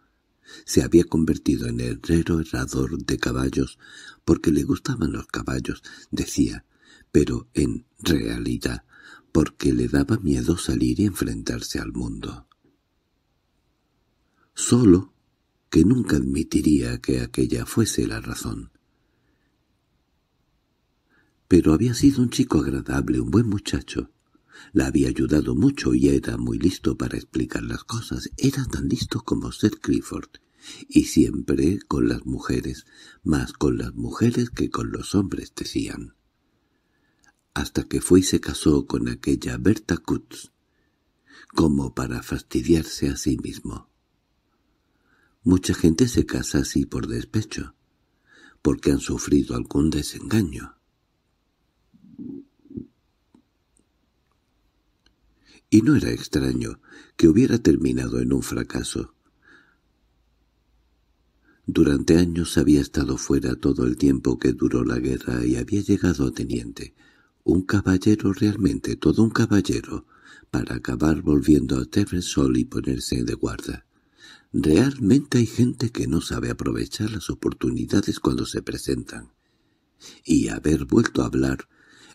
se había convertido en herrero herrador de caballos porque le gustaban los caballos, decía, pero en realidad porque le daba miedo salir y enfrentarse al mundo solo que nunca admitiría que aquella fuese la razón. Pero había sido un chico agradable, un buen muchacho. La había ayudado mucho y era muy listo para explicar las cosas. Era tan listo como Sir Clifford, y siempre con las mujeres, más con las mujeres que con los hombres, decían. Hasta que fue y se casó con aquella Berta Kutz, como para fastidiarse a sí mismo. Mucha gente se casa así por despecho, porque han sufrido algún desengaño. Y no era extraño que hubiera terminado en un fracaso. Durante años había estado fuera todo el tiempo que duró la guerra y había llegado a teniente, un caballero realmente, todo un caballero, para acabar volviendo a Terresol y ponerse de guarda. Realmente hay gente que no sabe aprovechar las oportunidades cuando se presentan. Y haber vuelto a hablar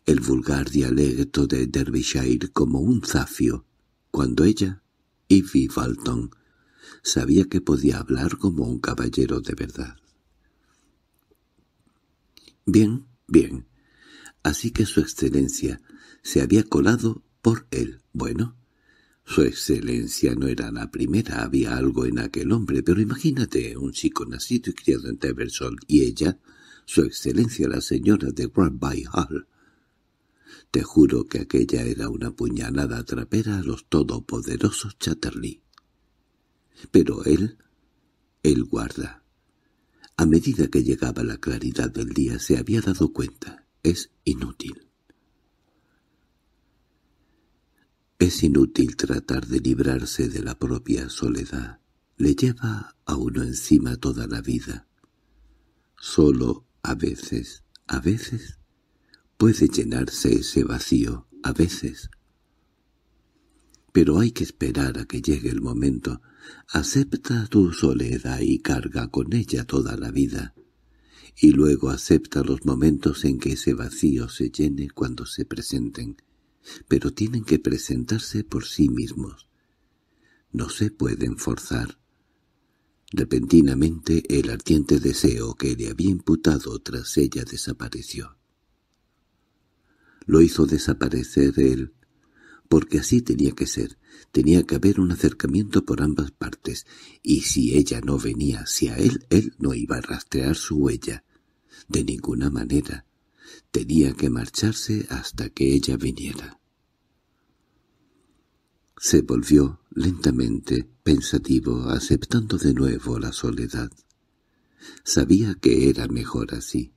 el vulgar dialecto de Derbyshire como un zafio, cuando ella, Ivy Walton, sabía que podía hablar como un caballero de verdad. Bien, bien. Así que su excelencia se había colado por él. Bueno, su excelencia no era la primera, había algo en aquel hombre, pero imagínate, un chico nacido y criado en Teversol, y ella, su excelencia la señora de Granby Hall. Te juro que aquella era una puñalada trapera a los todopoderosos Chatterley. Pero él, el guarda, a medida que llegaba la claridad del día se había dado cuenta, es inútil. Es inútil tratar de librarse de la propia soledad. Le lleva a uno encima toda la vida. Solo a veces, a veces, puede llenarse ese vacío, a veces. Pero hay que esperar a que llegue el momento. Acepta tu soledad y carga con ella toda la vida. Y luego acepta los momentos en que ese vacío se llene cuando se presenten pero tienen que presentarse por sí mismos. No se pueden forzar. Repentinamente el ardiente deseo que le había imputado tras ella desapareció. Lo hizo desaparecer él, porque así tenía que ser, tenía que haber un acercamiento por ambas partes, y si ella no venía hacia él, él no iba a rastrear su huella. De ninguna manera. Tenía que marcharse hasta que ella viniera. Se volvió lentamente, pensativo, aceptando de nuevo la soledad. Sabía que era mejor así.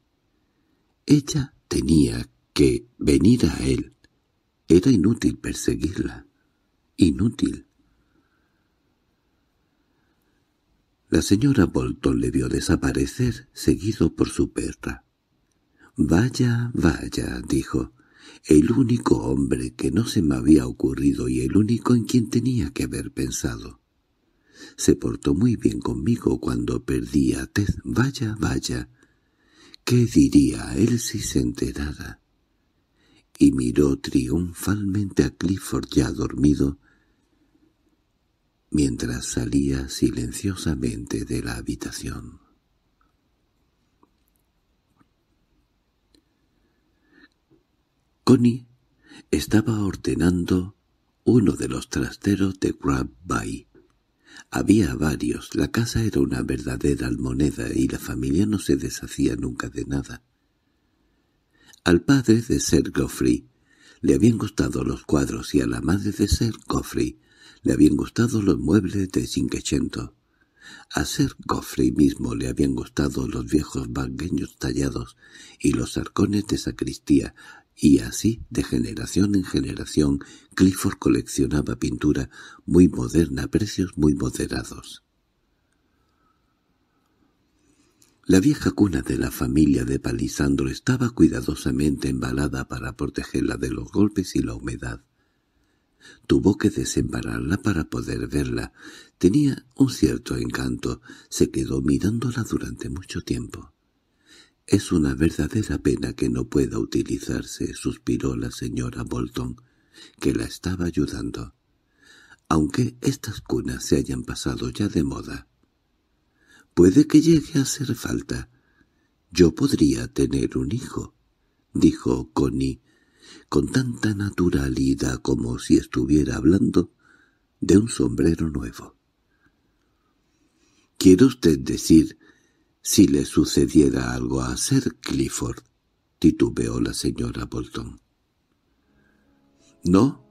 Ella tenía que venir a él. Era inútil perseguirla. Inútil. La señora Bolton le vio desaparecer, seguido por su perra. «Vaya, vaya», dijo, el único hombre que no se me había ocurrido y el único en quien tenía que haber pensado. Se portó muy bien conmigo cuando perdí a Ted. Vaya, vaya. ¿Qué diría él si se enterara? Y miró triunfalmente a Clifford ya dormido, mientras salía silenciosamente de la habitación. Connie estaba ordenando uno de los trasteros de Grabby. Había varios, la casa era una verdadera almoneda y la familia no se deshacía nunca de nada. Al padre de Sir Goffrey le habían gustado los cuadros y a la madre de Sir Goffrey le habían gustado los muebles de Cinquecento. A Sir Goffrey mismo le habían gustado los viejos bangueños tallados y los arcones de sacristía, y así, de generación en generación, Clifford coleccionaba pintura muy moderna a precios muy moderados. La vieja cuna de la familia de Palisandro estaba cuidadosamente embalada para protegerla de los golpes y la humedad. Tuvo que desembararla para poder verla. Tenía un cierto encanto. Se quedó mirándola durante mucho tiempo. —Es una verdadera pena que no pueda utilizarse —suspiró la señora Bolton, que la estaba ayudando—, aunque estas cunas se hayan pasado ya de moda. —Puede que llegue a hacer falta. Yo podría tener un hijo —dijo Connie, con tanta naturalidad como si estuviera hablando de un sombrero nuevo. —¿Quiere usted decir si le sucediera algo a Sir Clifford, titubeó la señora Bolton. —¿No?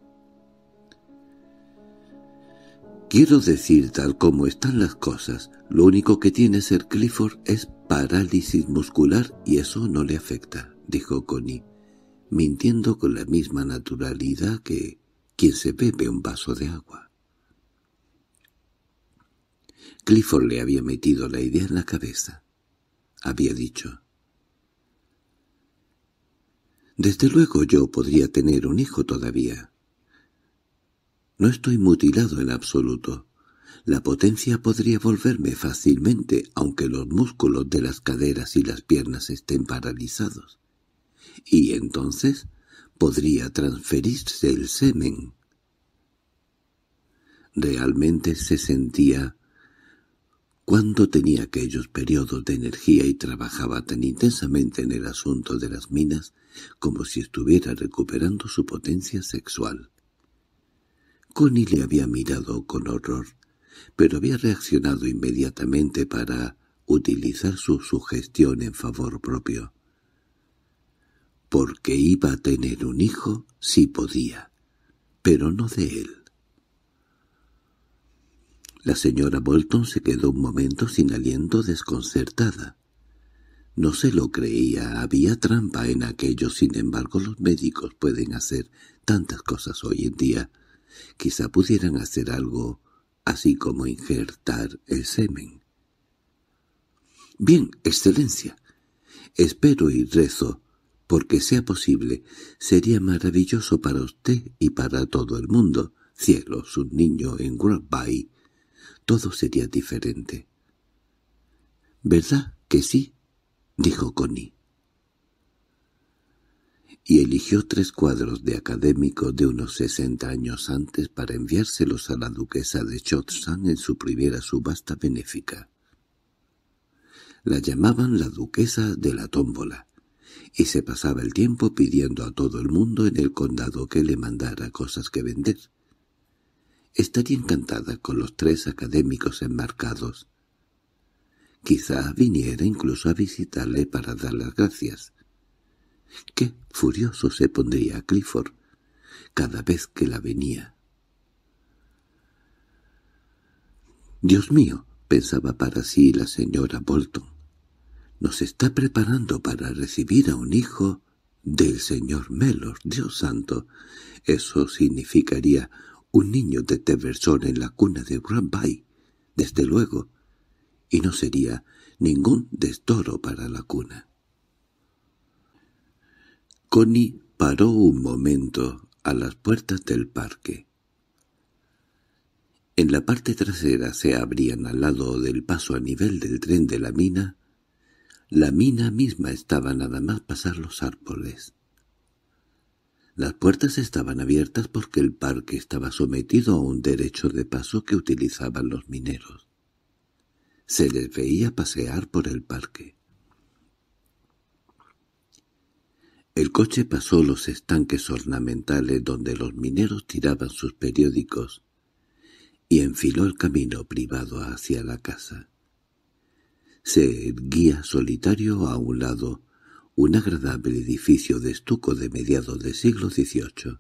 Quiero decir, tal como están las cosas, lo único que tiene Sir Clifford es parálisis muscular y eso no le afecta, dijo Connie, mintiendo con la misma naturalidad que quien se bebe un vaso de agua. Clifford le había metido la idea en la cabeza. Había dicho. Desde luego yo podría tener un hijo todavía. No estoy mutilado en absoluto. La potencia podría volverme fácilmente, aunque los músculos de las caderas y las piernas estén paralizados. Y entonces podría transferirse el semen. Realmente se sentía ¿Cuándo tenía aquellos periodos de energía y trabajaba tan intensamente en el asunto de las minas como si estuviera recuperando su potencia sexual. Connie le había mirado con horror, pero había reaccionado inmediatamente para utilizar su sugestión en favor propio. Porque iba a tener un hijo si podía, pero no de él. La señora Bolton se quedó un momento sin aliento desconcertada. No se lo creía, había trampa en aquello, sin embargo los médicos pueden hacer tantas cosas hoy en día. Quizá pudieran hacer algo así como injertar el semen. —Bien, excelencia. Espero y rezo, porque sea posible, sería maravilloso para usted y para todo el mundo. Cielos, un niño en todo sería diferente. —¿Verdad que sí? —dijo Connie. Y eligió tres cuadros de académico de unos sesenta años antes para enviárselos a la duquesa de Chotzan en su primera subasta benéfica. La llamaban la duquesa de la tómbola, y se pasaba el tiempo pidiendo a todo el mundo en el condado que le mandara cosas que vender Estaría encantada con los tres académicos enmarcados. Quizá viniera incluso a visitarle para dar las gracias. Qué furioso se pondría Clifford cada vez que la venía. «Dios mío», pensaba para sí la señora Bolton, «nos está preparando para recibir a un hijo del señor Mellor, Dios santo. Eso significaría un niño de Teversol en la cuna de bay desde luego, y no sería ningún destoro para la cuna. Connie paró un momento a las puertas del parque. En la parte trasera se abrían al lado del paso a nivel del tren de la mina. La mina misma estaba nada más pasar los árboles. Las puertas estaban abiertas porque el parque estaba sometido a un derecho de paso que utilizaban los mineros. Se les veía pasear por el parque. El coche pasó los estanques ornamentales donde los mineros tiraban sus periódicos y enfiló el camino privado hacia la casa. Se erguía solitario a un lado un agradable edificio de estuco de mediados del siglo XVIII.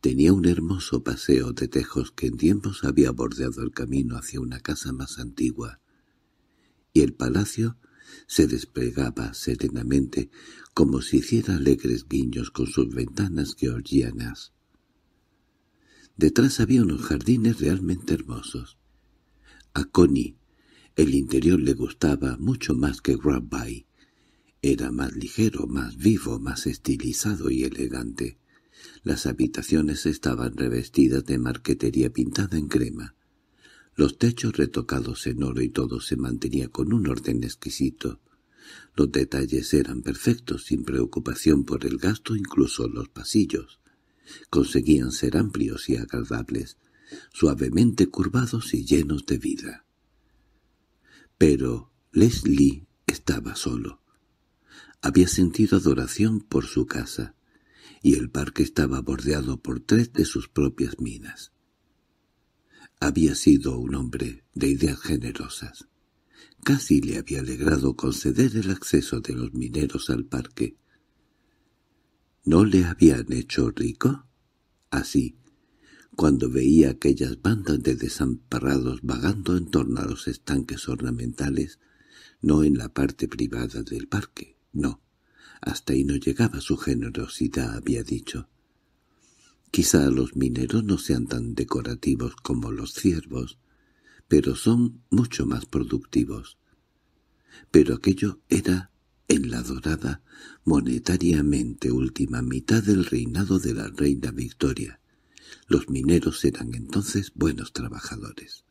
Tenía un hermoso paseo de tejos que en tiempos había bordeado el camino hacia una casa más antigua, y el palacio se desplegaba serenamente como si hiciera alegres guiños con sus ventanas georgianas. Detrás había unos jardines realmente hermosos. A Connie el interior le gustaba mucho más que Grabby, era más ligero, más vivo, más estilizado y elegante. Las habitaciones estaban revestidas de marquetería pintada en crema. Los techos retocados en oro y todo se mantenía con un orden exquisito. Los detalles eran perfectos, sin preocupación por el gasto, incluso los pasillos. Conseguían ser amplios y agradables, suavemente curvados y llenos de vida. Pero Leslie estaba solo. Había sentido adoración por su casa, y el parque estaba bordeado por tres de sus propias minas. Había sido un hombre de ideas generosas. Casi le había alegrado conceder el acceso de los mineros al parque. ¿No le habían hecho rico? Así, cuando veía aquellas bandas de desamparados vagando en torno a los estanques ornamentales, no en la parte privada del parque, no, hasta ahí no llegaba su generosidad, había dicho. Quizá los mineros no sean tan decorativos como los ciervos, pero son mucho más productivos. Pero aquello era en la dorada, monetariamente última mitad del reinado de la reina Victoria. Los mineros eran entonces buenos trabajadores.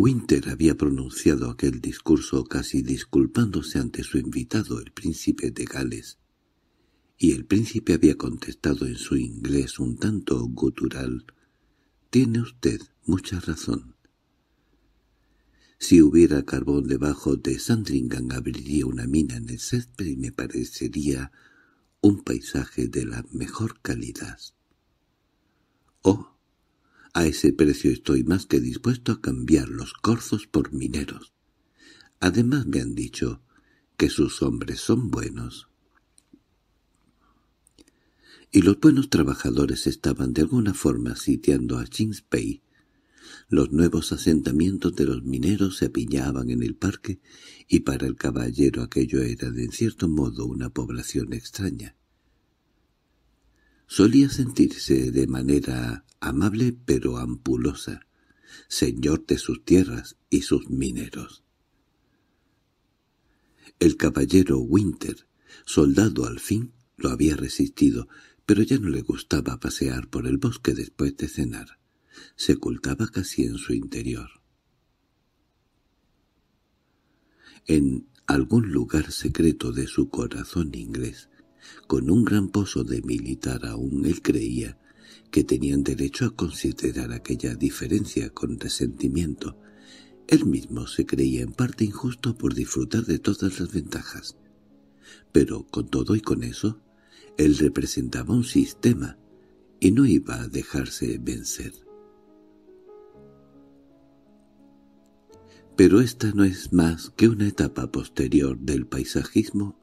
Winter había pronunciado aquel discurso casi disculpándose ante su invitado, el príncipe de Gales, y el príncipe había contestado en su inglés un tanto gutural, «Tiene usted mucha razón». Si hubiera carbón debajo de Sandringham abriría una mina en el césped y me parecería un paisaje de la mejor calidad. Oh, a ese precio estoy más que dispuesto a cambiar los corzos por mineros. Además me han dicho que sus hombres son buenos. Y los buenos trabajadores estaban de alguna forma sitiando a Chinspei. Los nuevos asentamientos de los mineros se apiñaban en el parque, y para el caballero aquello era de en cierto modo una población extraña. Solía sentirse de manera amable pero ampulosa, señor de sus tierras y sus mineros. El caballero Winter, soldado al fin, lo había resistido, pero ya no le gustaba pasear por el bosque después de cenar. Se ocultaba casi en su interior. En algún lugar secreto de su corazón inglés con un gran pozo de militar aún él creía que tenían derecho a considerar aquella diferencia con resentimiento. Él mismo se creía en parte injusto por disfrutar de todas las ventajas. Pero con todo y con eso, él representaba un sistema y no iba a dejarse vencer. Pero esta no es más que una etapa posterior del paisajismo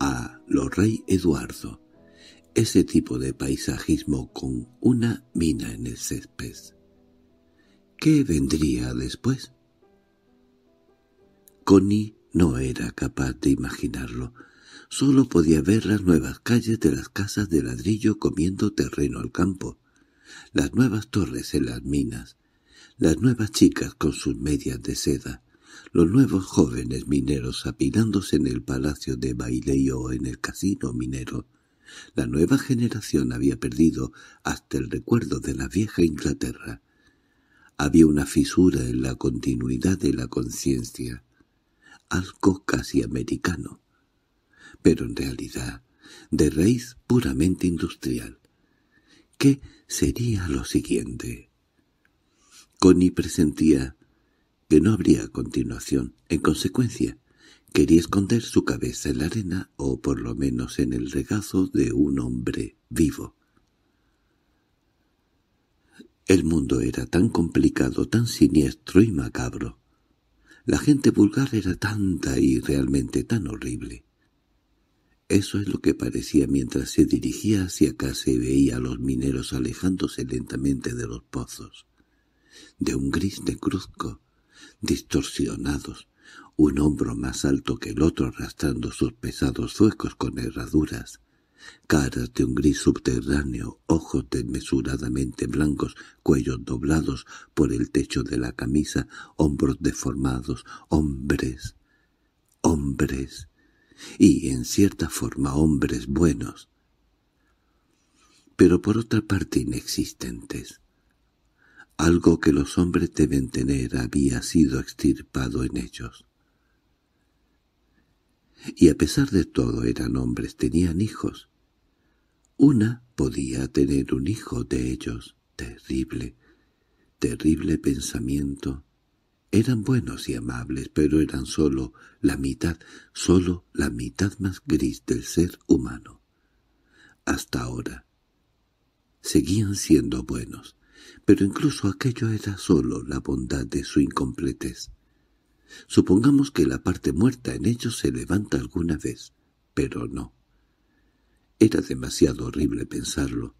a lo rey Eduardo, ese tipo de paisajismo con una mina en el césped. ¿Qué vendría después? Connie no era capaz de imaginarlo. Solo podía ver las nuevas calles de las casas de ladrillo comiendo terreno al campo, las nuevas torres en las minas, las nuevas chicas con sus medias de seda, los nuevos jóvenes mineros apilándose en el palacio de Bailey o en el casino minero. La nueva generación había perdido hasta el recuerdo de la vieja Inglaterra. Había una fisura en la continuidad de la conciencia, algo casi americano, pero en realidad de raíz puramente industrial. ¿Qué sería lo siguiente? Connie presentía que no habría continuación. En consecuencia, quería esconder su cabeza en la arena o por lo menos en el regazo de un hombre vivo. El mundo era tan complicado, tan siniestro y macabro. La gente vulgar era tanta y realmente tan horrible. Eso es lo que parecía mientras se dirigía hacia acá se veía a los mineros alejándose lentamente de los pozos, de un gris de cruzco, distorsionados, un hombro más alto que el otro arrastrando sus pesados zuecos con herraduras, caras de un gris subterráneo, ojos desmesuradamente blancos, cuellos doblados por el techo de la camisa, hombros deformados, hombres, hombres, y en cierta forma hombres buenos, pero por otra parte inexistentes. Algo que los hombres deben tener había sido extirpado en ellos. Y a pesar de todo eran hombres, tenían hijos. Una podía tener un hijo de ellos. Terrible, terrible pensamiento. Eran buenos y amables, pero eran sólo la mitad, sólo la mitad más gris del ser humano. Hasta ahora. Seguían siendo buenos, pero incluso aquello era sólo la bondad de su incompletez. Supongamos que la parte muerta en ellos se levanta alguna vez, pero no. Era demasiado horrible pensarlo.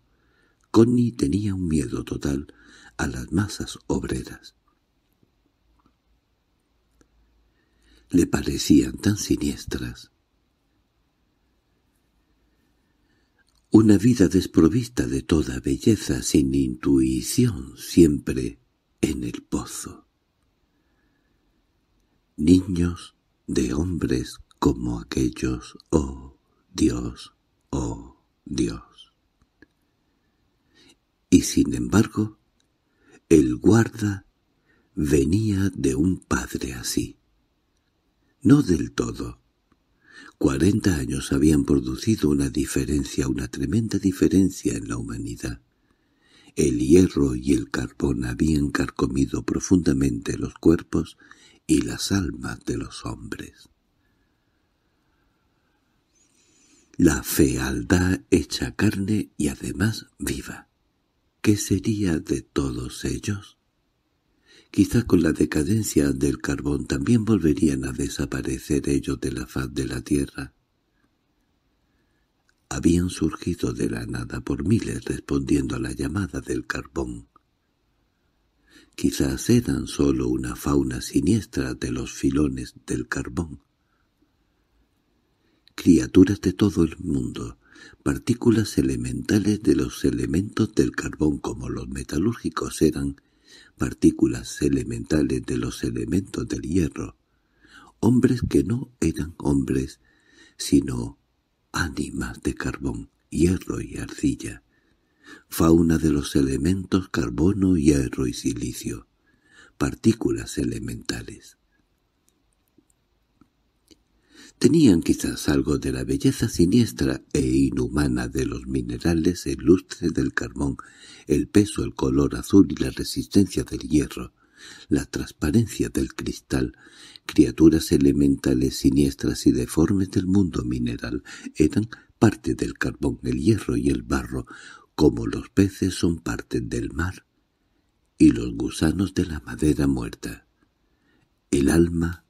Connie tenía un miedo total a las masas obreras. Le parecían tan siniestras Una vida desprovista de toda belleza, sin intuición, siempre en el pozo. Niños de hombres como aquellos, oh Dios, oh Dios. Y sin embargo, el guarda venía de un padre así. No del todo, Cuarenta años habían producido una diferencia, una tremenda diferencia en la humanidad. El hierro y el carbón habían carcomido profundamente los cuerpos y las almas de los hombres. La fealdad hecha carne y además viva. ¿Qué sería de todos ellos? Quizás con la decadencia del carbón también volverían a desaparecer ellos de la faz de la tierra. Habían surgido de la nada por miles respondiendo a la llamada del carbón. Quizás eran sólo una fauna siniestra de los filones del carbón. Criaturas de todo el mundo, partículas elementales de los elementos del carbón como los metalúrgicos eran partículas elementales de los elementos del hierro, hombres que no eran hombres, sino ánimas de carbón, hierro y arcilla, fauna de los elementos carbono, hierro y silicio, partículas elementales. Tenían quizás algo de la belleza siniestra e inhumana de los minerales, el lustre del carbón, el peso, el color azul y la resistencia del hierro, la transparencia del cristal, criaturas elementales siniestras y deformes del mundo mineral, eran parte del carbón, el hierro y el barro, como los peces son parte del mar y los gusanos de la madera muerta. El alma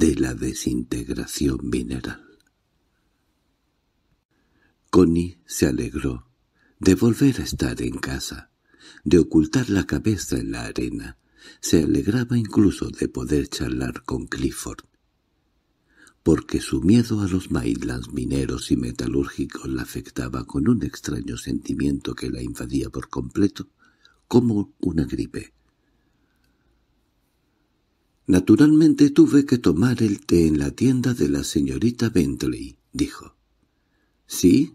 de la desintegración mineral. Connie se alegró de volver a estar en casa, de ocultar la cabeza en la arena. Se alegraba incluso de poder charlar con Clifford, porque su miedo a los Maitlands mineros y metalúrgicos la afectaba con un extraño sentimiento que la invadía por completo, como una gripe. Naturalmente tuve que tomar el té en la tienda de la señorita Bentley, dijo. —¿Sí?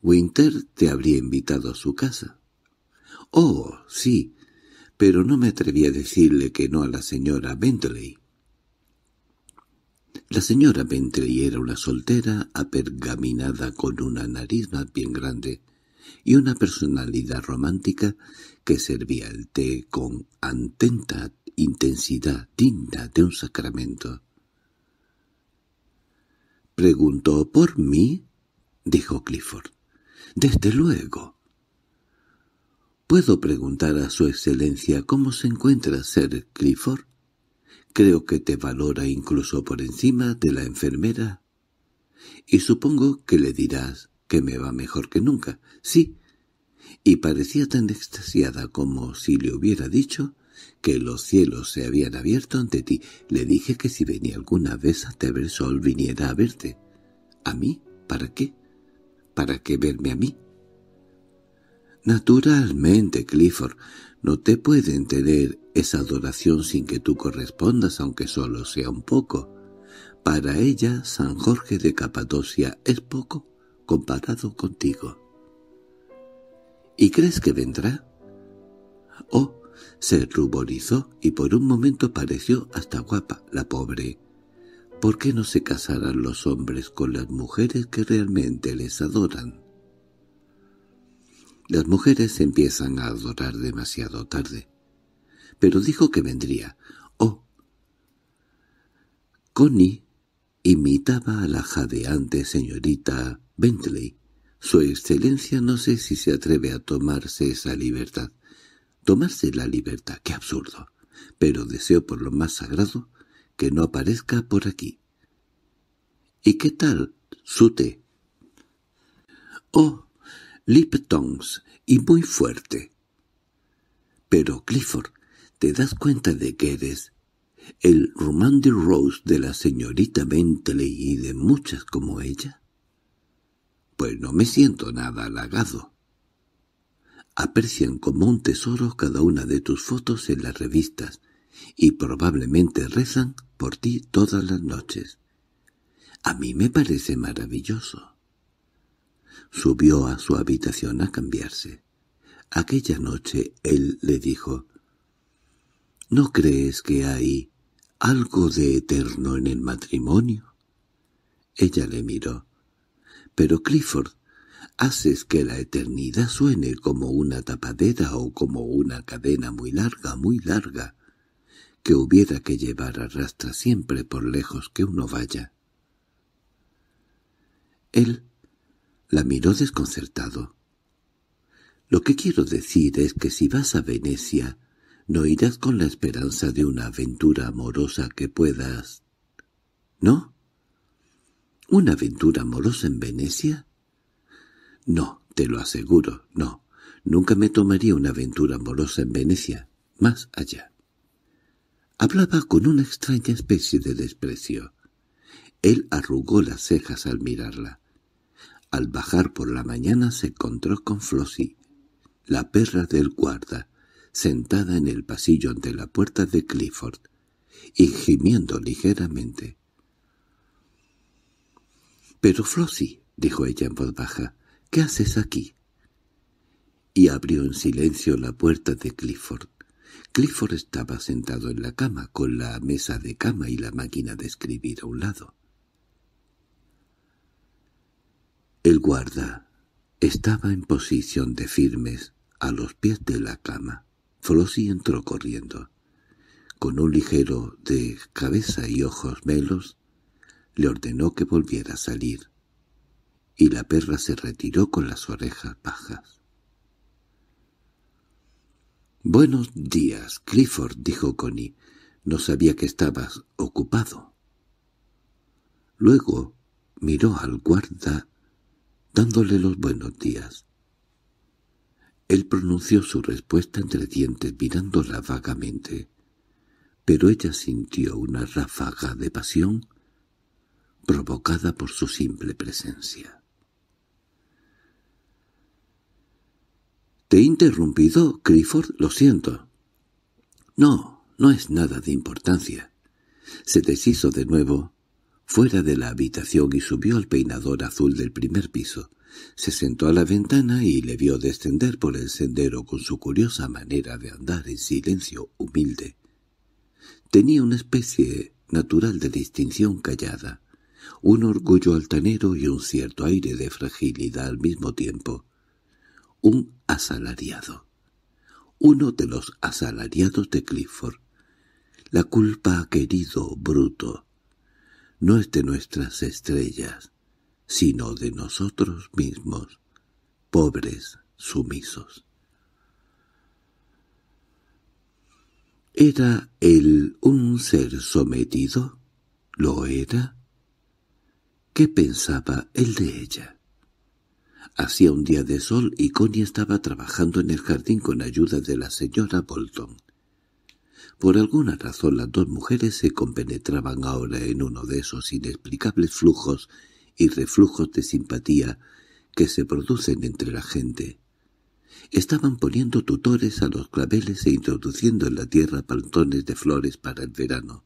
Winter te habría invitado a su casa. —Oh, sí, pero no me atreví a decirle que no a la señora Bentley. La señora Bentley era una soltera apergaminada con una nariz más bien grande y una personalidad romántica que servía el té con antenta intensidad digna de un sacramento. —¿Preguntó por mí? —dijo Clifford. —Desde luego. —¿Puedo preguntar a su excelencia cómo se encuentra ser Clifford? Creo que te valora incluso por encima de la enfermera. Y supongo que le dirás que me va mejor que nunca. Sí, y parecía tan extasiada como si le hubiera dicho que los cielos se habían abierto ante ti. Le dije que si venía alguna vez a sol, viniera a verte. ¿A mí? ¿Para qué? ¿Para qué verme a mí? Naturalmente, Clifford, no te pueden tener esa adoración sin que tú correspondas, aunque solo sea un poco. Para ella, San Jorge de Capadocia es poco comparado contigo. ¿Y crees que vendrá? Oh, se ruborizó y por un momento pareció hasta guapa la pobre. ¿Por qué no se casarán los hombres con las mujeres que realmente les adoran? Las mujeres empiezan a adorar demasiado tarde. Pero dijo que vendría. Oh. Connie imitaba a la jadeante señorita Bentley. Su excelencia no sé si se atreve a tomarse esa libertad. Tomarse la libertad, qué absurdo. Pero deseo por lo más sagrado que no aparezca por aquí. —¿Y qué tal su té? —Oh, Liptons, y muy fuerte. —Pero, Clifford, ¿te das cuenta de que eres el de Rose de la señorita Bentley y de muchas como ella? —Pues no me siento nada halagado aprecian como un tesoro cada una de tus fotos en las revistas y probablemente rezan por ti todas las noches. A mí me parece maravilloso. Subió a su habitación a cambiarse. Aquella noche él le dijo, ¿No crees que hay algo de eterno en el matrimonio? Ella le miró. Pero Clifford, haces que la eternidad suene como una tapadera o como una cadena muy larga, muy larga, que hubiera que llevar arrastra siempre por lejos que uno vaya. Él la miró desconcertado. Lo que quiero decir es que si vas a Venecia, no irás con la esperanza de una aventura amorosa que puedas... ¿No? ¿Una aventura amorosa en Venecia? No, te lo aseguro, no. Nunca me tomaría una aventura amorosa en Venecia, más allá. Hablaba con una extraña especie de desprecio. Él arrugó las cejas al mirarla. Al bajar por la mañana se encontró con Flossie, la perra del guarda, sentada en el pasillo ante la puerta de Clifford, y gimiendo ligeramente. —Pero Flossie —dijo ella en voz baja— ¿Qué haces aquí? Y abrió en silencio la puerta de Clifford. Clifford estaba sentado en la cama, con la mesa de cama y la máquina de escribir a un lado. El guarda estaba en posición de firmes, a los pies de la cama. Flossie entró corriendo. Con un ligero de cabeza y ojos melos, le ordenó que volviera a salir y la perra se retiró con las orejas bajas. —Buenos días, Clifford —dijo Connie—. No sabía que estabas ocupado. Luego miró al guarda, dándole los buenos días. Él pronunció su respuesta entre dientes, mirándola vagamente, pero ella sintió una ráfaga de pasión provocada por su simple presencia. —Te he interrumpido, Clifford, lo siento. —No, no es nada de importancia. Se deshizo de nuevo, fuera de la habitación y subió al peinador azul del primer piso. Se sentó a la ventana y le vio descender por el sendero con su curiosa manera de andar en silencio humilde. Tenía una especie natural de distinción callada, un orgullo altanero y un cierto aire de fragilidad al mismo tiempo un asalariado. Uno de los asalariados de Clifford. La culpa, querido bruto, no es de nuestras estrellas, sino de nosotros mismos, pobres sumisos. ¿Era él un ser sometido? ¿Lo era? ¿Qué pensaba él de ella? Hacía un día de sol y Connie estaba trabajando en el jardín con ayuda de la señora Bolton. Por alguna razón las dos mujeres se compenetraban ahora en uno de esos inexplicables flujos y reflujos de simpatía que se producen entre la gente. Estaban poniendo tutores a los claveles e introduciendo en la tierra pantones de flores para el verano.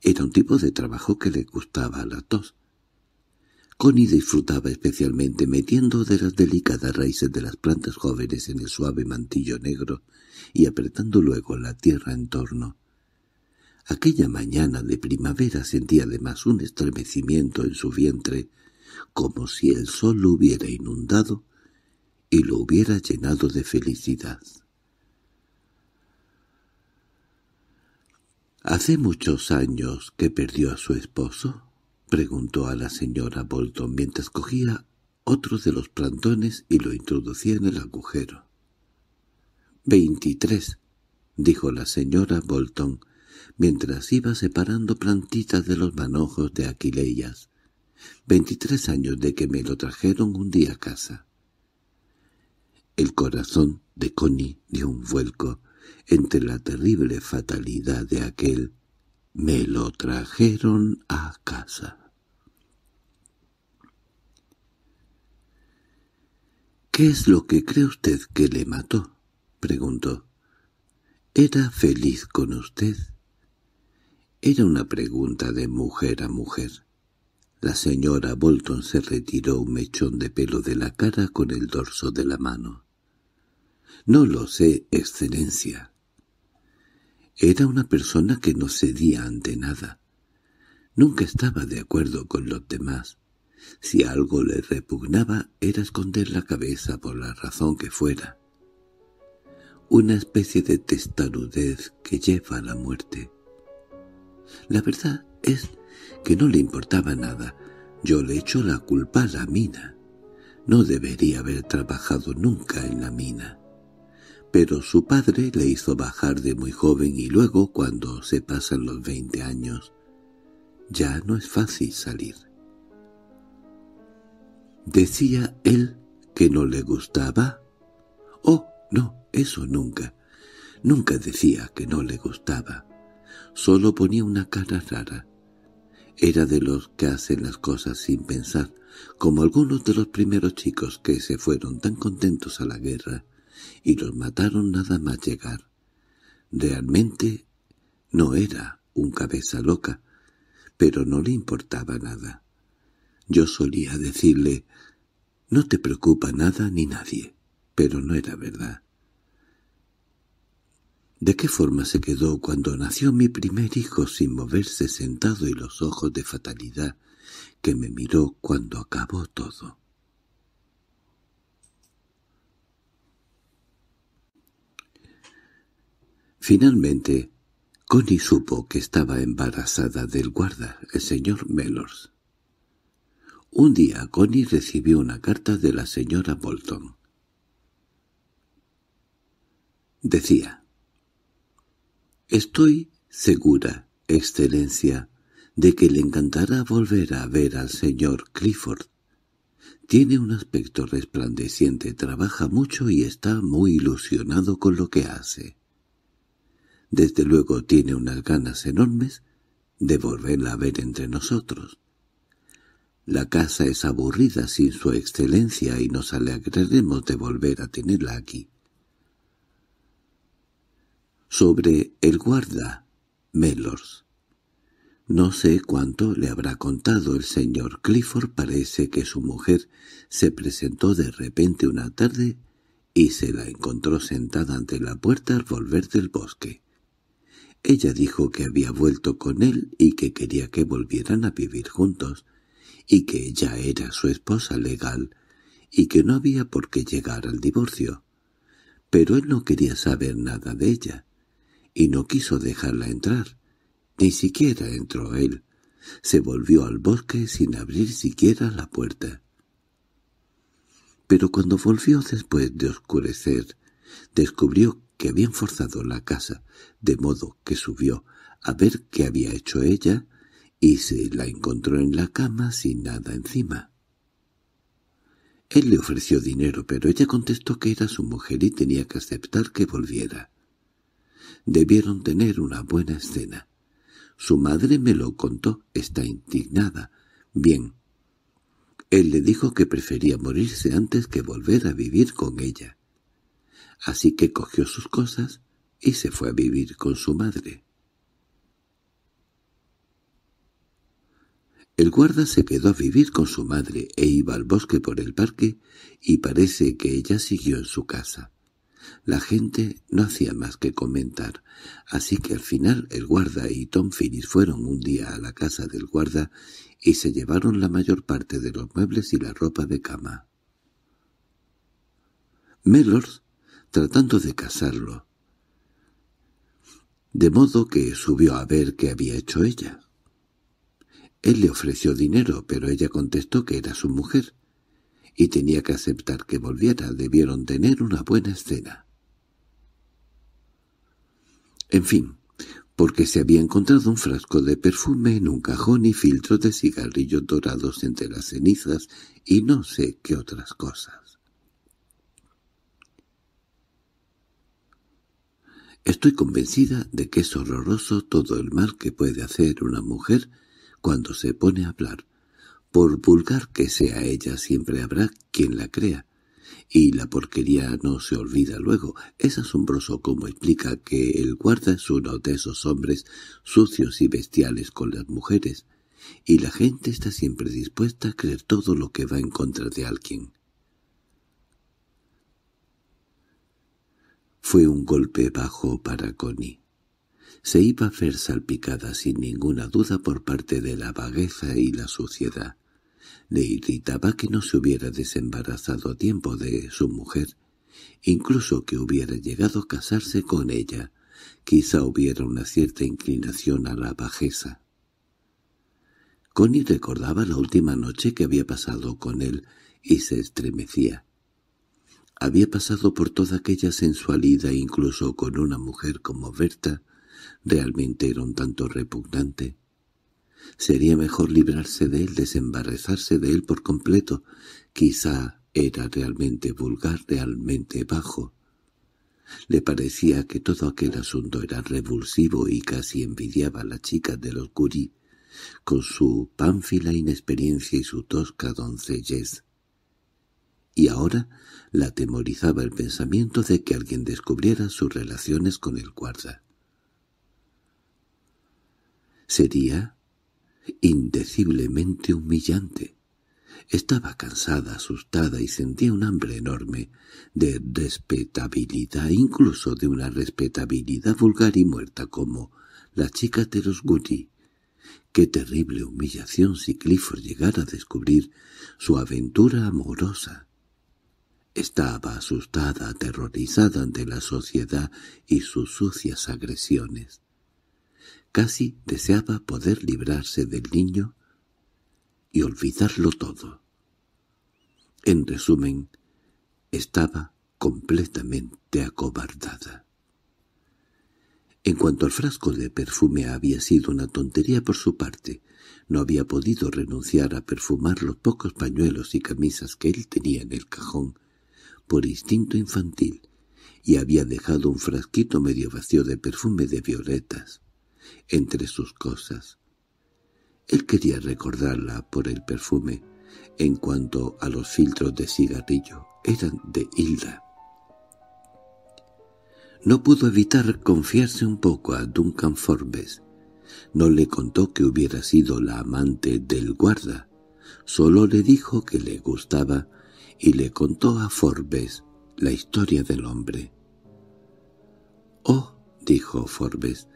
Era un tipo de trabajo que le gustaba a las dos, Connie disfrutaba especialmente metiendo de las delicadas raíces de las plantas jóvenes en el suave mantillo negro y apretando luego la tierra en torno. Aquella mañana de primavera sentía además un estremecimiento en su vientre, como si el sol lo hubiera inundado y lo hubiera llenado de felicidad. —¿Hace muchos años que perdió a su esposo? —preguntó a la señora Bolton mientras cogía otro de los plantones y lo introducía en el agujero. —Veintitrés —dijo la señora Bolton, mientras iba separando plantitas de los manojos de Aquileyas. —Veintitrés años de que me lo trajeron un día a casa. El corazón de Connie dio un vuelco entre la terrible fatalidad de aquel «me lo trajeron a casa». —¿Qué es lo que cree usted que le mató? —preguntó. —¿Era feliz con usted? Era una pregunta de mujer a mujer. La señora Bolton se retiró un mechón de pelo de la cara con el dorso de la mano. —No lo sé, excelencia. Era una persona que no cedía ante nada. Nunca estaba de acuerdo con los demás si algo le repugnaba era esconder la cabeza por la razón que fuera. Una especie de testarudez que lleva a la muerte. La verdad es que no le importaba nada. Yo le echo la culpa a la mina. No debería haber trabajado nunca en la mina. Pero su padre le hizo bajar de muy joven y luego, cuando se pasan los veinte años, ya no es fácil salir. ¿Decía él que no le gustaba? Oh, no, eso nunca. Nunca decía que no le gustaba. Solo ponía una cara rara. Era de los que hacen las cosas sin pensar, como algunos de los primeros chicos que se fueron tan contentos a la guerra y los mataron nada más llegar. Realmente no era un cabeza loca, pero no le importaba nada. Yo solía decirle, no te preocupa nada ni nadie. Pero no era verdad. ¿De qué forma se quedó cuando nació mi primer hijo sin moverse sentado y los ojos de fatalidad que me miró cuando acabó todo? Finalmente, Connie supo que estaba embarazada del guarda, el señor Mellors. Un día Connie recibió una carta de la señora Bolton. Decía, «Estoy segura, excelencia, de que le encantará volver a ver al señor Clifford. Tiene un aspecto resplandeciente, trabaja mucho y está muy ilusionado con lo que hace. Desde luego tiene unas ganas enormes de volverla a ver entre nosotros. La casa es aburrida sin su excelencia y nos alegraremos de volver a tenerla aquí. Sobre el guarda, Melors. No sé cuánto le habrá contado el señor Clifford. Parece que su mujer se presentó de repente una tarde y se la encontró sentada ante la puerta al volver del bosque. Ella dijo que había vuelto con él y que quería que volvieran a vivir juntos, y que ella era su esposa legal, y que no había por qué llegar al divorcio. Pero él no quería saber nada de ella, y no quiso dejarla entrar. Ni siquiera entró él. Se volvió al bosque sin abrir siquiera la puerta. Pero cuando volvió después de oscurecer, descubrió que habían forzado la casa, de modo que subió a ver qué había hecho ella y se la encontró en la cama sin nada encima. Él le ofreció dinero, pero ella contestó que era su mujer y tenía que aceptar que volviera. Debieron tener una buena escena. Su madre me lo contó, está indignada. Bien. Él le dijo que prefería morirse antes que volver a vivir con ella. Así que cogió sus cosas y se fue a vivir con su madre. El guarda se quedó a vivir con su madre e iba al bosque por el parque y parece que ella siguió en su casa. La gente no hacía más que comentar, así que al final el guarda y Tom Finnis fueron un día a la casa del guarda y se llevaron la mayor parte de los muebles y la ropa de cama. Mellors tratando de casarlo, de modo que subió a ver qué había hecho ella. Él le ofreció dinero, pero ella contestó que era su mujer, y tenía que aceptar que volviera. Debieron tener una buena escena. En fin, porque se había encontrado un frasco de perfume en un cajón y filtros de cigarrillos dorados entre las cenizas y no sé qué otras cosas. Estoy convencida de que es horroroso todo el mal que puede hacer una mujer cuando se pone a hablar. Por vulgar que sea ella siempre habrá quien la crea, y la porquería no se olvida luego. Es asombroso como explica que el guarda es uno de esos hombres sucios y bestiales con las mujeres, y la gente está siempre dispuesta a creer todo lo que va en contra de alguien. Fue un golpe bajo para Connie se iba a ver salpicada sin ninguna duda por parte de la vagueza y la suciedad. Le irritaba que no se hubiera desembarazado a tiempo de su mujer, incluso que hubiera llegado a casarse con ella. Quizá hubiera una cierta inclinación a la bajeza. Connie recordaba la última noche que había pasado con él y se estremecía. Había pasado por toda aquella sensualidad incluso con una mujer como Berta, realmente era un tanto repugnante. Sería mejor librarse de él, desembarazarse de él por completo. Quizá era realmente vulgar, realmente bajo. Le parecía que todo aquel asunto era revulsivo y casi envidiaba a la chica de los curí, con su pánfila inexperiencia y su tosca doncellez. Y ahora la atemorizaba el pensamiento de que alguien descubriera sus relaciones con el guarda. Sería indeciblemente humillante. Estaba cansada, asustada y sentía un hambre enorme de respetabilidad, incluso de una respetabilidad vulgar y muerta como la chica de los guti. Qué terrible humillación si Clifford llegara a descubrir su aventura amorosa. Estaba asustada, aterrorizada ante la sociedad y sus sucias agresiones. Casi deseaba poder librarse del niño y olvidarlo todo. En resumen, estaba completamente acobardada. En cuanto al frasco de perfume había sido una tontería por su parte, no había podido renunciar a perfumar los pocos pañuelos y camisas que él tenía en el cajón, por instinto infantil, y había dejado un frasquito medio vacío de perfume de violetas entre sus cosas. Él quería recordarla por el perfume. En cuanto a los filtros de cigarrillo, eran de Hilda. No pudo evitar confiarse un poco a Duncan Forbes. No le contó que hubiera sido la amante del guarda. Solo le dijo que le gustaba y le contó a Forbes la historia del hombre. —Oh —dijo Forbes—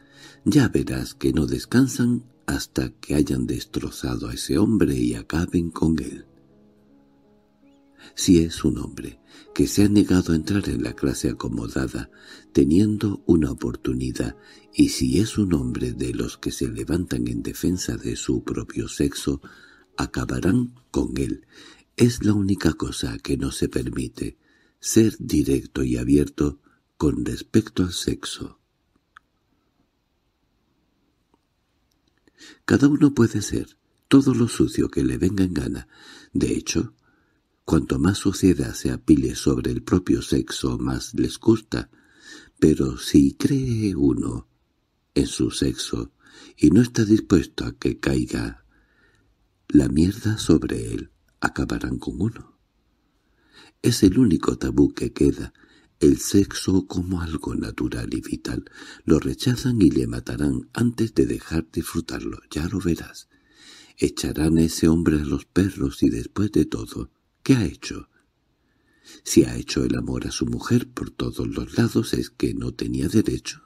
ya verás que no descansan hasta que hayan destrozado a ese hombre y acaben con él. Si es un hombre que se ha negado a entrar en la clase acomodada teniendo una oportunidad, y si es un hombre de los que se levantan en defensa de su propio sexo, acabarán con él. Es la única cosa que no se permite, ser directo y abierto con respecto al sexo. Cada uno puede ser todo lo sucio que le venga en gana. De hecho, cuanto más suciedad se apile sobre el propio sexo, más les gusta. Pero si cree uno en su sexo y no está dispuesto a que caiga la mierda sobre él, acabarán con uno. Es el único tabú que queda, el sexo como algo natural y vital. Lo rechazan y le matarán antes de dejar disfrutarlo, ya lo verás. Echarán a ese hombre a los perros y después de todo, ¿qué ha hecho? Si ha hecho el amor a su mujer por todos los lados es que no tenía derecho.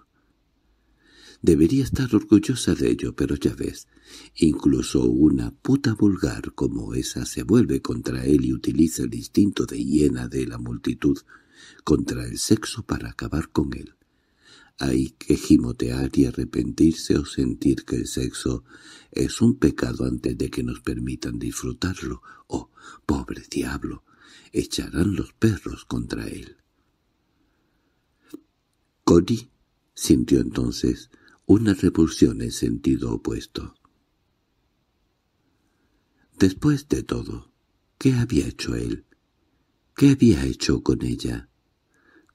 Debería estar orgullosa de ello, pero ya ves, incluso una puta vulgar como esa se vuelve contra él y utiliza el instinto de hiena de la multitud contra el sexo para acabar con él. Hay que gimotear y arrepentirse o sentir que el sexo es un pecado antes de que nos permitan disfrutarlo. ¡Oh, pobre diablo! Echarán los perros contra él. Cody sintió entonces una repulsión en sentido opuesto. Después de todo, ¿qué había hecho él? ¿Qué había hecho con ella?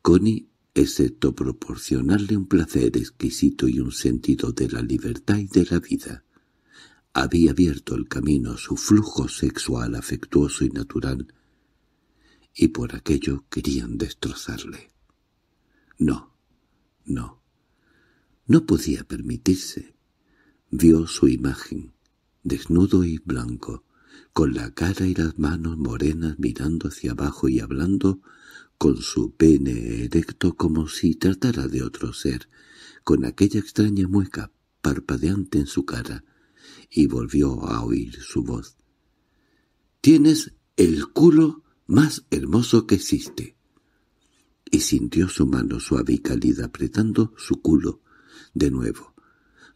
Connie, excepto proporcionarle un placer exquisito y un sentido de la libertad y de la vida, había abierto el camino a su flujo sexual afectuoso y natural, y por aquello querían destrozarle. No, no, no podía permitirse. Vio su imagen, desnudo y blanco, con la cara y las manos morenas mirando hacia abajo y hablando con su pene erecto como si tratara de otro ser, con aquella extraña mueca parpadeante en su cara, y volvió a oír su voz. «Tienes el culo más hermoso que existe». Y sintió su mano suave y cálida apretando su culo de nuevo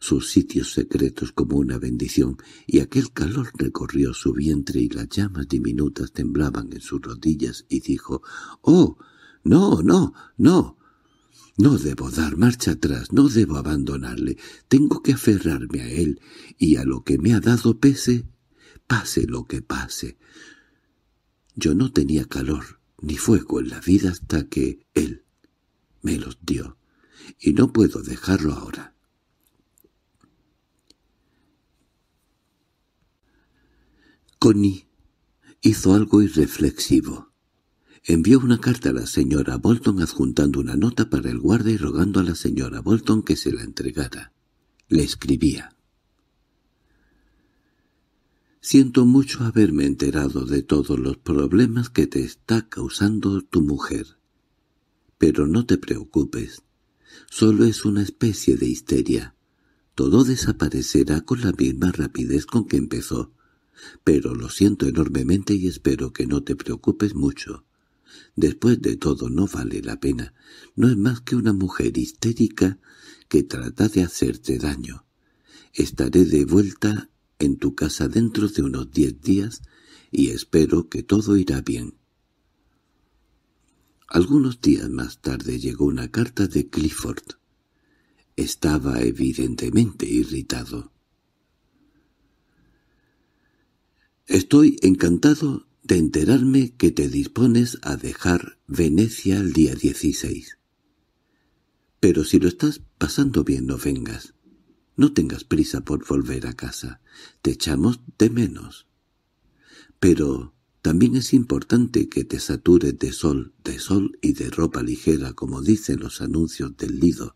sus sitios secretos como una bendición, y aquel calor recorrió su vientre y las llamas diminutas temblaban en sus rodillas, y dijo, «¡Oh! No, no, no! No debo dar marcha atrás, no debo abandonarle, tengo que aferrarme a él, y a lo que me ha dado pese, pase lo que pase». Yo no tenía calor ni fuego en la vida hasta que él me los dio, y no puedo dejarlo ahora. Connie hizo algo irreflexivo. Envió una carta a la señora Bolton adjuntando una nota para el guarda y rogando a la señora Bolton que se la entregara. Le escribía. Siento mucho haberme enterado de todos los problemas que te está causando tu mujer. Pero no te preocupes. Solo es una especie de histeria. Todo desaparecerá con la misma rapidez con que empezó pero lo siento enormemente y espero que no te preocupes mucho. Después de todo no vale la pena. No es más que una mujer histérica que trata de hacerte daño. Estaré de vuelta en tu casa dentro de unos diez días y espero que todo irá bien. Algunos días más tarde llegó una carta de Clifford. Estaba evidentemente irritado. Estoy encantado de enterarme que te dispones a dejar Venecia el día 16. Pero si lo estás pasando bien no vengas. No tengas prisa por volver a casa. Te echamos de menos. Pero también es importante que te satures de sol, de sol y de ropa ligera, como dicen los anuncios del Lido.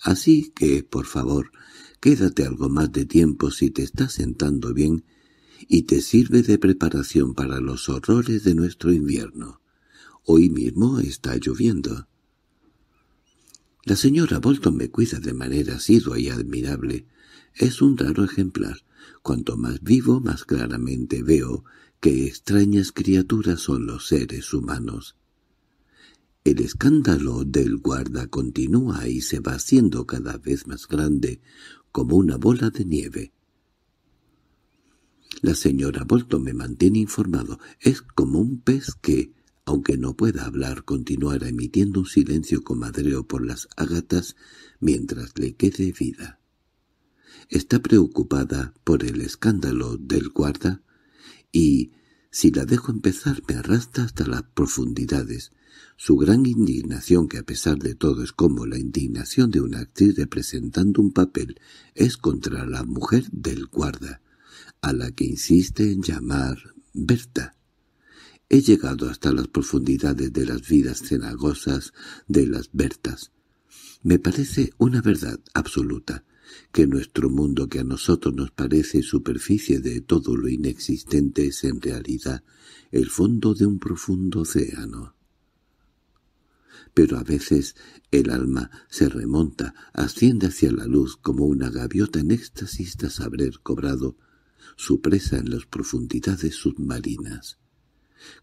Así que, por favor, quédate algo más de tiempo si te estás sentando bien y te sirve de preparación para los horrores de nuestro invierno. Hoy mismo está lloviendo. La señora Bolton me cuida de manera asidua y admirable. Es un raro ejemplar. Cuanto más vivo, más claramente veo que extrañas criaturas son los seres humanos. El escándalo del guarda continúa y se va haciendo cada vez más grande, como una bola de nieve. La señora Bolton me mantiene informado. Es como un pez que, aunque no pueda hablar, continuará emitiendo un silencio comadreo por las ágatas mientras le quede vida. Está preocupada por el escándalo del guarda y, si la dejo empezar, me arrastra hasta las profundidades. Su gran indignación, que a pesar de todo es como la indignación de una actriz representando un papel, es contra la mujer del guarda a la que insiste en llamar Berta. He llegado hasta las profundidades de las vidas cenagosas de las Bertas. Me parece una verdad absoluta que nuestro mundo que a nosotros nos parece superficie de todo lo inexistente es en realidad el fondo de un profundo océano. Pero a veces el alma se remonta, asciende hacia la luz como una gaviota en éxtasis tras haber cobrado su presa en las profundidades submarinas.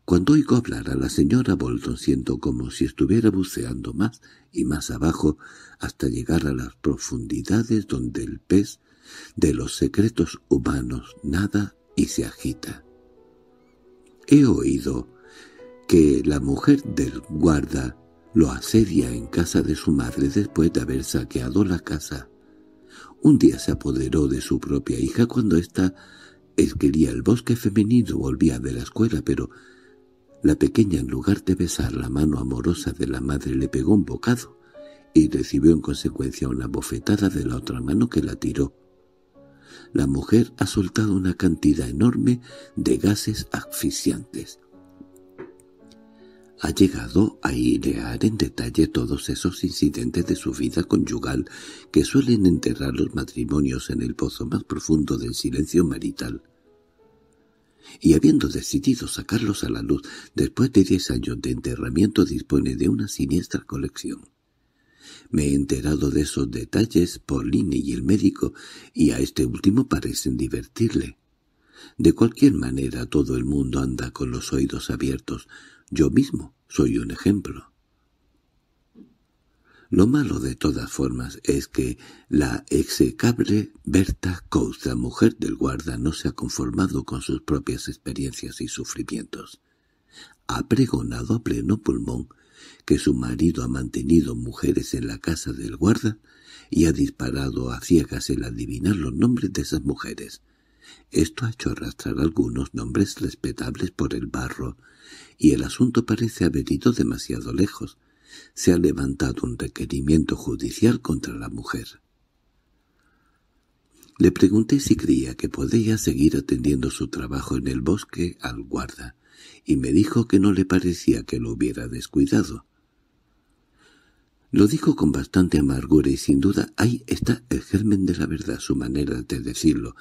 Cuando oigo hablar a la señora Bolton siento como si estuviera buceando más y más abajo hasta llegar a las profundidades donde el pez de los secretos humanos nada y se agita. He oído que la mujer del guarda lo asedia en casa de su madre después de haber saqueado la casa. Un día se apoderó de su propia hija cuando ésta quería el bosque femenino volvía de la escuela, pero la pequeña en lugar de besar la mano amorosa de la madre le pegó un bocado y recibió en consecuencia una bofetada de la otra mano que la tiró. La mujer ha soltado una cantidad enorme de gases asfixiantes. Ha llegado a idear en detalle todos esos incidentes de su vida conyugal que suelen enterrar los matrimonios en el pozo más profundo del silencio marital y habiendo decidido sacarlos a la luz después de diez años de enterramiento dispone de una siniestra colección. Me he enterado de esos detalles por y el médico, y a este último parecen divertirle. De cualquier manera todo el mundo anda con los oídos abiertos. Yo mismo soy un ejemplo. Lo malo de todas formas es que la execable Berta Coates, la mujer del guarda, no se ha conformado con sus propias experiencias y sufrimientos. Ha pregonado a pleno pulmón que su marido ha mantenido mujeres en la casa del guarda y ha disparado a ciegas el adivinar los nombres de esas mujeres. Esto ha hecho arrastrar algunos nombres respetables por el barro, y el asunto parece haber ido demasiado lejos, se ha levantado un requerimiento judicial contra la mujer. Le pregunté si creía que podía seguir atendiendo su trabajo en el bosque al guarda, y me dijo que no le parecía que lo hubiera descuidado. Lo dijo con bastante amargura y sin duda ahí está el germen de la verdad, su manera de decirlo.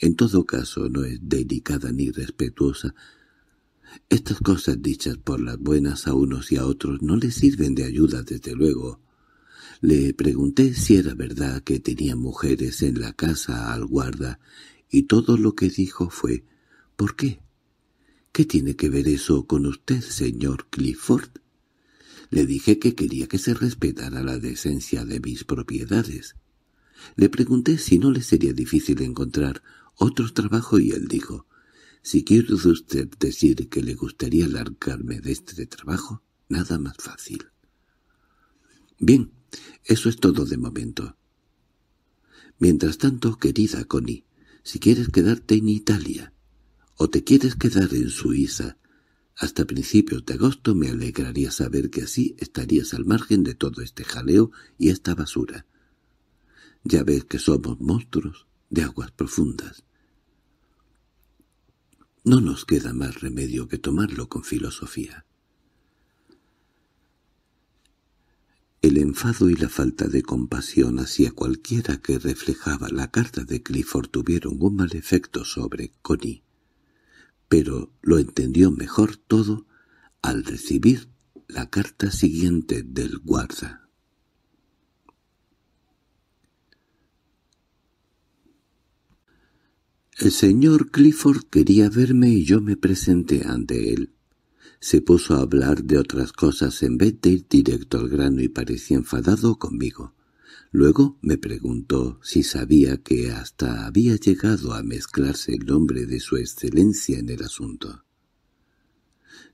En todo caso no es delicada ni respetuosa, estas cosas dichas por las buenas a unos y a otros no les sirven de ayuda, desde luego. Le pregunté si era verdad que tenía mujeres en la casa al guarda, y todo lo que dijo fue «¿Por qué? ¿Qué tiene que ver eso con usted, señor Clifford?» Le dije que quería que se respetara la decencia de mis propiedades. Le pregunté si no le sería difícil encontrar otro trabajo y él dijo si quiere usted decir que le gustaría largarme de este trabajo, nada más fácil. Bien, eso es todo de momento. Mientras tanto, querida Connie, si quieres quedarte en Italia o te quieres quedar en Suiza, hasta principios de agosto me alegraría saber que así estarías al margen de todo este jaleo y esta basura. Ya ves que somos monstruos de aguas profundas. No nos queda más remedio que tomarlo con filosofía. El enfado y la falta de compasión hacia cualquiera que reflejaba la carta de Clifford tuvieron un mal efecto sobre Connie, pero lo entendió mejor todo al recibir la carta siguiente del guarda. El señor Clifford quería verme y yo me presenté ante él. Se puso a hablar de otras cosas en vez de ir directo al grano y parecía enfadado conmigo. Luego me preguntó si sabía que hasta había llegado a mezclarse el nombre de su excelencia en el asunto.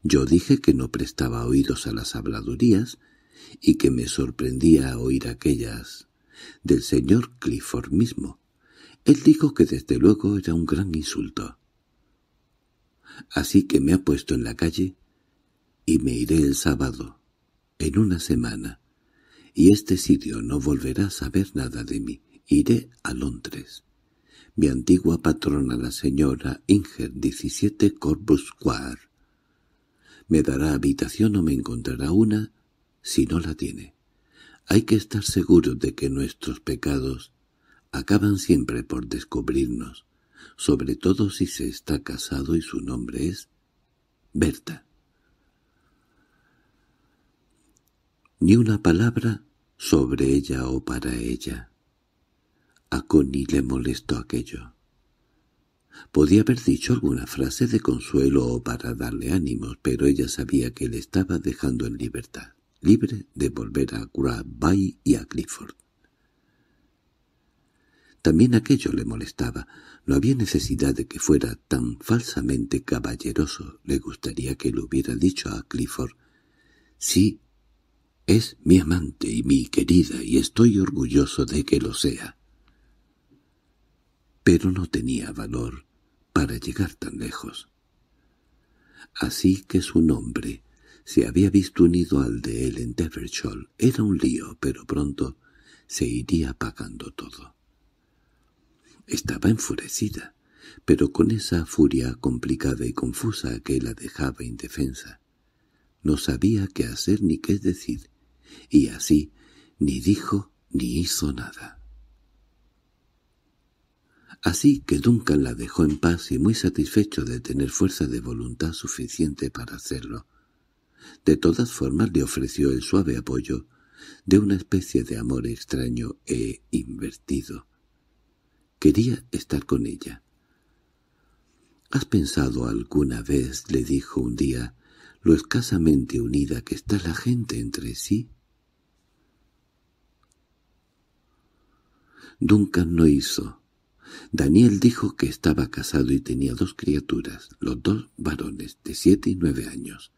Yo dije que no prestaba oídos a las habladurías y que me sorprendía oír aquellas del señor Clifford mismo, él dijo que desde luego era un gran insulto. Así que me ha puesto en la calle y me iré el sábado, en una semana, y este sitio no volverá a saber nada de mí. Iré a Londres. Mi antigua patrona, la señora Inger, 17 Corbus me dará habitación o me encontrará una si no la tiene. Hay que estar seguro de que nuestros pecados acaban siempre por descubrirnos, sobre todo si se está casado y su nombre es Berta. Ni una palabra sobre ella o para ella. A Connie le molestó aquello. Podía haber dicho alguna frase de consuelo o para darle ánimos, pero ella sabía que le estaba dejando en libertad, libre de volver a Grabby y a Clifford. También aquello le molestaba. No había necesidad de que fuera tan falsamente caballeroso. Le gustaría que le hubiera dicho a Clifford. «Sí, es mi amante y mi querida, y estoy orgulloso de que lo sea». Pero no tenía valor para llegar tan lejos. Así que su nombre se había visto unido al de él en Devershall. Era un lío, pero pronto se iría pagando todo. Estaba enfurecida, pero con esa furia complicada y confusa que la dejaba indefensa. No sabía qué hacer ni qué decir, y así ni dijo ni hizo nada. Así que Duncan la dejó en paz y muy satisfecho de tener fuerza de voluntad suficiente para hacerlo. De todas formas le ofreció el suave apoyo de una especie de amor extraño e invertido. Quería estar con ella. —¿Has pensado alguna vez, le dijo un día, lo escasamente unida que está la gente entre sí? Duncan no hizo. Daniel dijo que estaba casado y tenía dos criaturas, los dos varones, de siete y nueve años,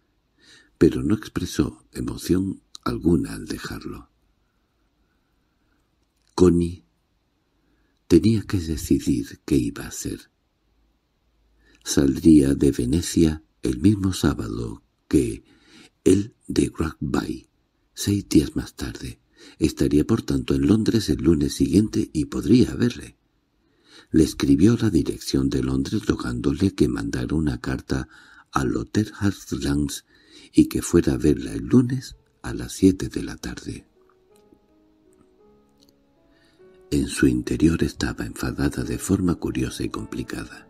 pero no expresó emoción alguna al dejarlo. Connie Tenía que decidir qué iba a hacer. Saldría de Venecia el mismo sábado que el de Rugby, seis días más tarde. Estaría por tanto en Londres el lunes siguiente y podría verle. Le escribió la dirección de Londres rogándole que mandara una carta al Hotel Hartlands y que fuera a verla el lunes a las siete de la tarde. En su interior estaba enfadada de forma curiosa y complicada.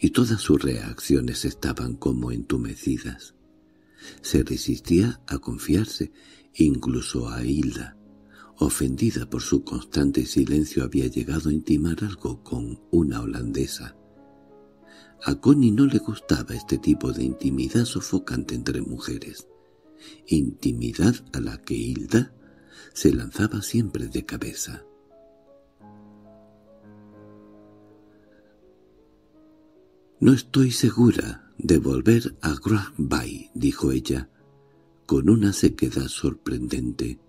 Y todas sus reacciones estaban como entumecidas. Se resistía a confiarse, incluso a Hilda. Ofendida por su constante silencio había llegado a intimar algo con una holandesa. A Connie no le gustaba este tipo de intimidad sofocante entre mujeres. Intimidad a la que Hilda se lanzaba siempre de cabeza. «No estoy segura de volver a Bay dijo ella, con una sequedad sorprendente,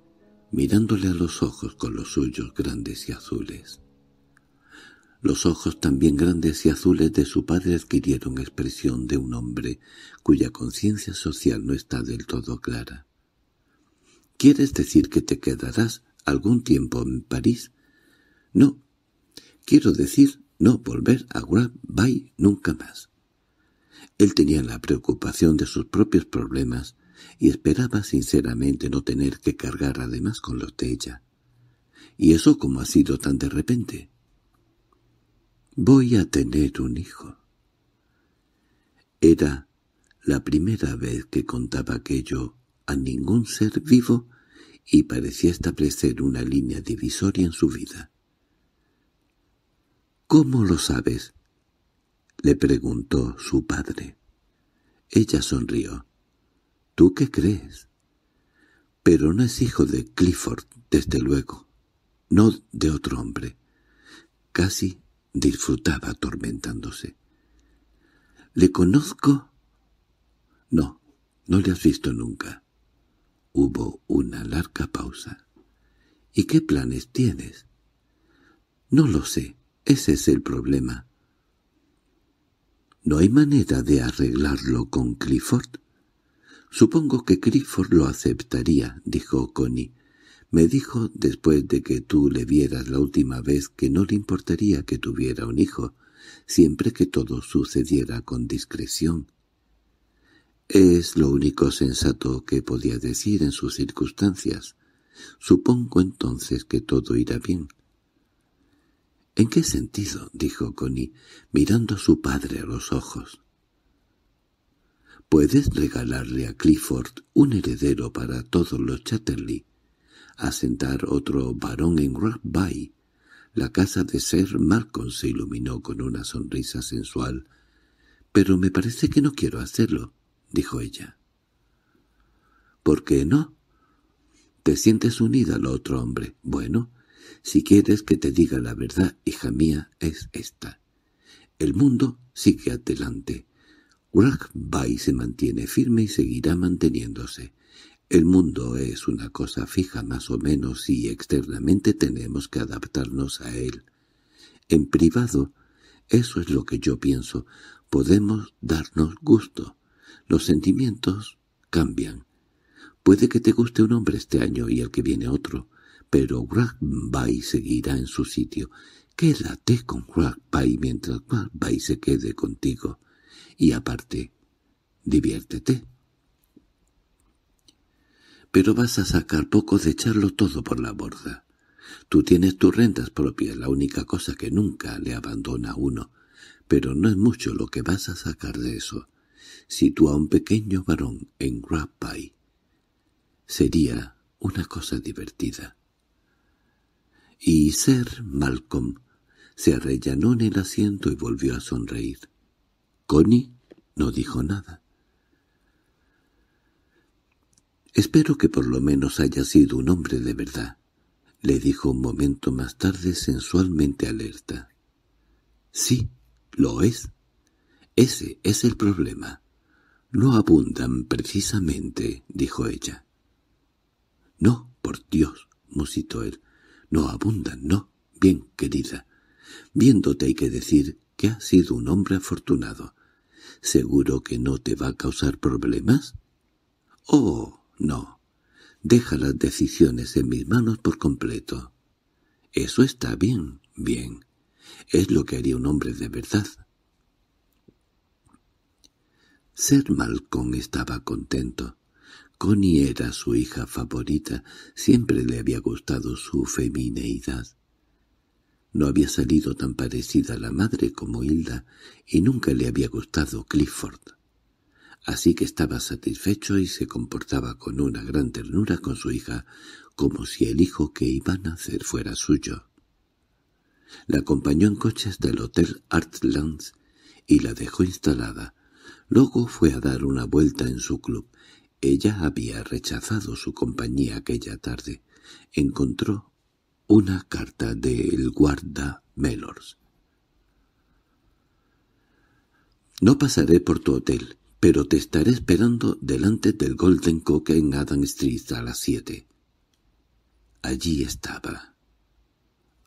mirándole a los ojos con los suyos grandes y azules. Los ojos también grandes y azules de su padre adquirieron expresión de un hombre cuya conciencia social no está del todo clara. ¿Quieres decir que te quedarás algún tiempo en París? No. Quiero decir no volver a Grand nunca más. Él tenía la preocupación de sus propios problemas y esperaba sinceramente no tener que cargar además con los de ella. ¿Y eso cómo ha sido tan de repente? Voy a tener un hijo. Era la primera vez que contaba aquello a ningún ser vivo y parecía establecer una línea divisoria en su vida. —¿Cómo lo sabes? —le preguntó su padre. Ella sonrió. —¿Tú qué crees? —Pero no es hijo de Clifford, desde luego. No de otro hombre. Casi disfrutaba atormentándose. —¿Le conozco? —No, no le has visto nunca. Hubo una larga pausa. —¿Y qué planes tienes? —No lo sé. Ese es el problema. —¿No hay manera de arreglarlo con Clifford? —Supongo que Clifford lo aceptaría —dijo Connie. Me dijo, después de que tú le vieras la última vez, que no le importaría que tuviera un hijo, siempre que todo sucediera con discreción. Es lo único sensato que podía decir en sus circunstancias. Supongo entonces que todo irá bien. —¿En qué sentido? —dijo Connie, mirando a su padre a los ojos. —Puedes regalarle a Clifford un heredero para todos los Chatterley, asentar otro varón en Bay. La casa de Sir Malcolm se iluminó con una sonrisa sensual. —Pero me parece que no quiero hacerlo. —dijo ella. —¿Por qué no? Te sientes unida al otro hombre. Bueno, si quieres que te diga la verdad, hija mía, es esta. El mundo sigue adelante. y se mantiene firme y seguirá manteniéndose. El mundo es una cosa fija más o menos y externamente tenemos que adaptarnos a él. En privado, eso es lo que yo pienso, podemos darnos gusto. Los sentimientos cambian. Puede que te guste un hombre este año y el que viene otro, pero y seguirá en su sitio. Quédate con Bay mientras y se quede contigo. Y aparte, diviértete. Pero vas a sacar poco de echarlo todo por la borda. Tú tienes tus rentas propias, la única cosa que nunca le abandona a uno, pero no es mucho lo que vas a sacar de eso sitúa a un pequeño varón en Rapai. Sería una cosa divertida. Y Sir Malcolm se arrellanó en el asiento y volvió a sonreír. Connie no dijo nada. —Espero que por lo menos haya sido un hombre de verdad —le dijo un momento más tarde sensualmente alerta. —Sí, lo es. Ese es el problema. No abundan precisamente —dijo ella. —No, por Dios —musitó él—, no abundan, no, bien, querida. Viéndote hay que decir que has sido un hombre afortunado. ¿Seguro que no te va a causar problemas? —Oh, no. Deja las decisiones en mis manos por completo. —Eso está bien, bien. Es lo que haría un hombre de verdad. Ser Malcolm estaba contento. Connie era su hija favorita, siempre le había gustado su femineidad. No había salido tan parecida a la madre como Hilda, y nunca le había gustado Clifford. Así que estaba satisfecho y se comportaba con una gran ternura con su hija, como si el hijo que iban a nacer fuera suyo. La acompañó en coches del Hotel Artlands y la dejó instalada, Luego fue a dar una vuelta en su club. Ella había rechazado su compañía aquella tarde. Encontró una carta del guarda Mellors. No pasaré por tu hotel, pero te estaré esperando delante del Golden Cock en Adam Street a las siete. Allí estaba,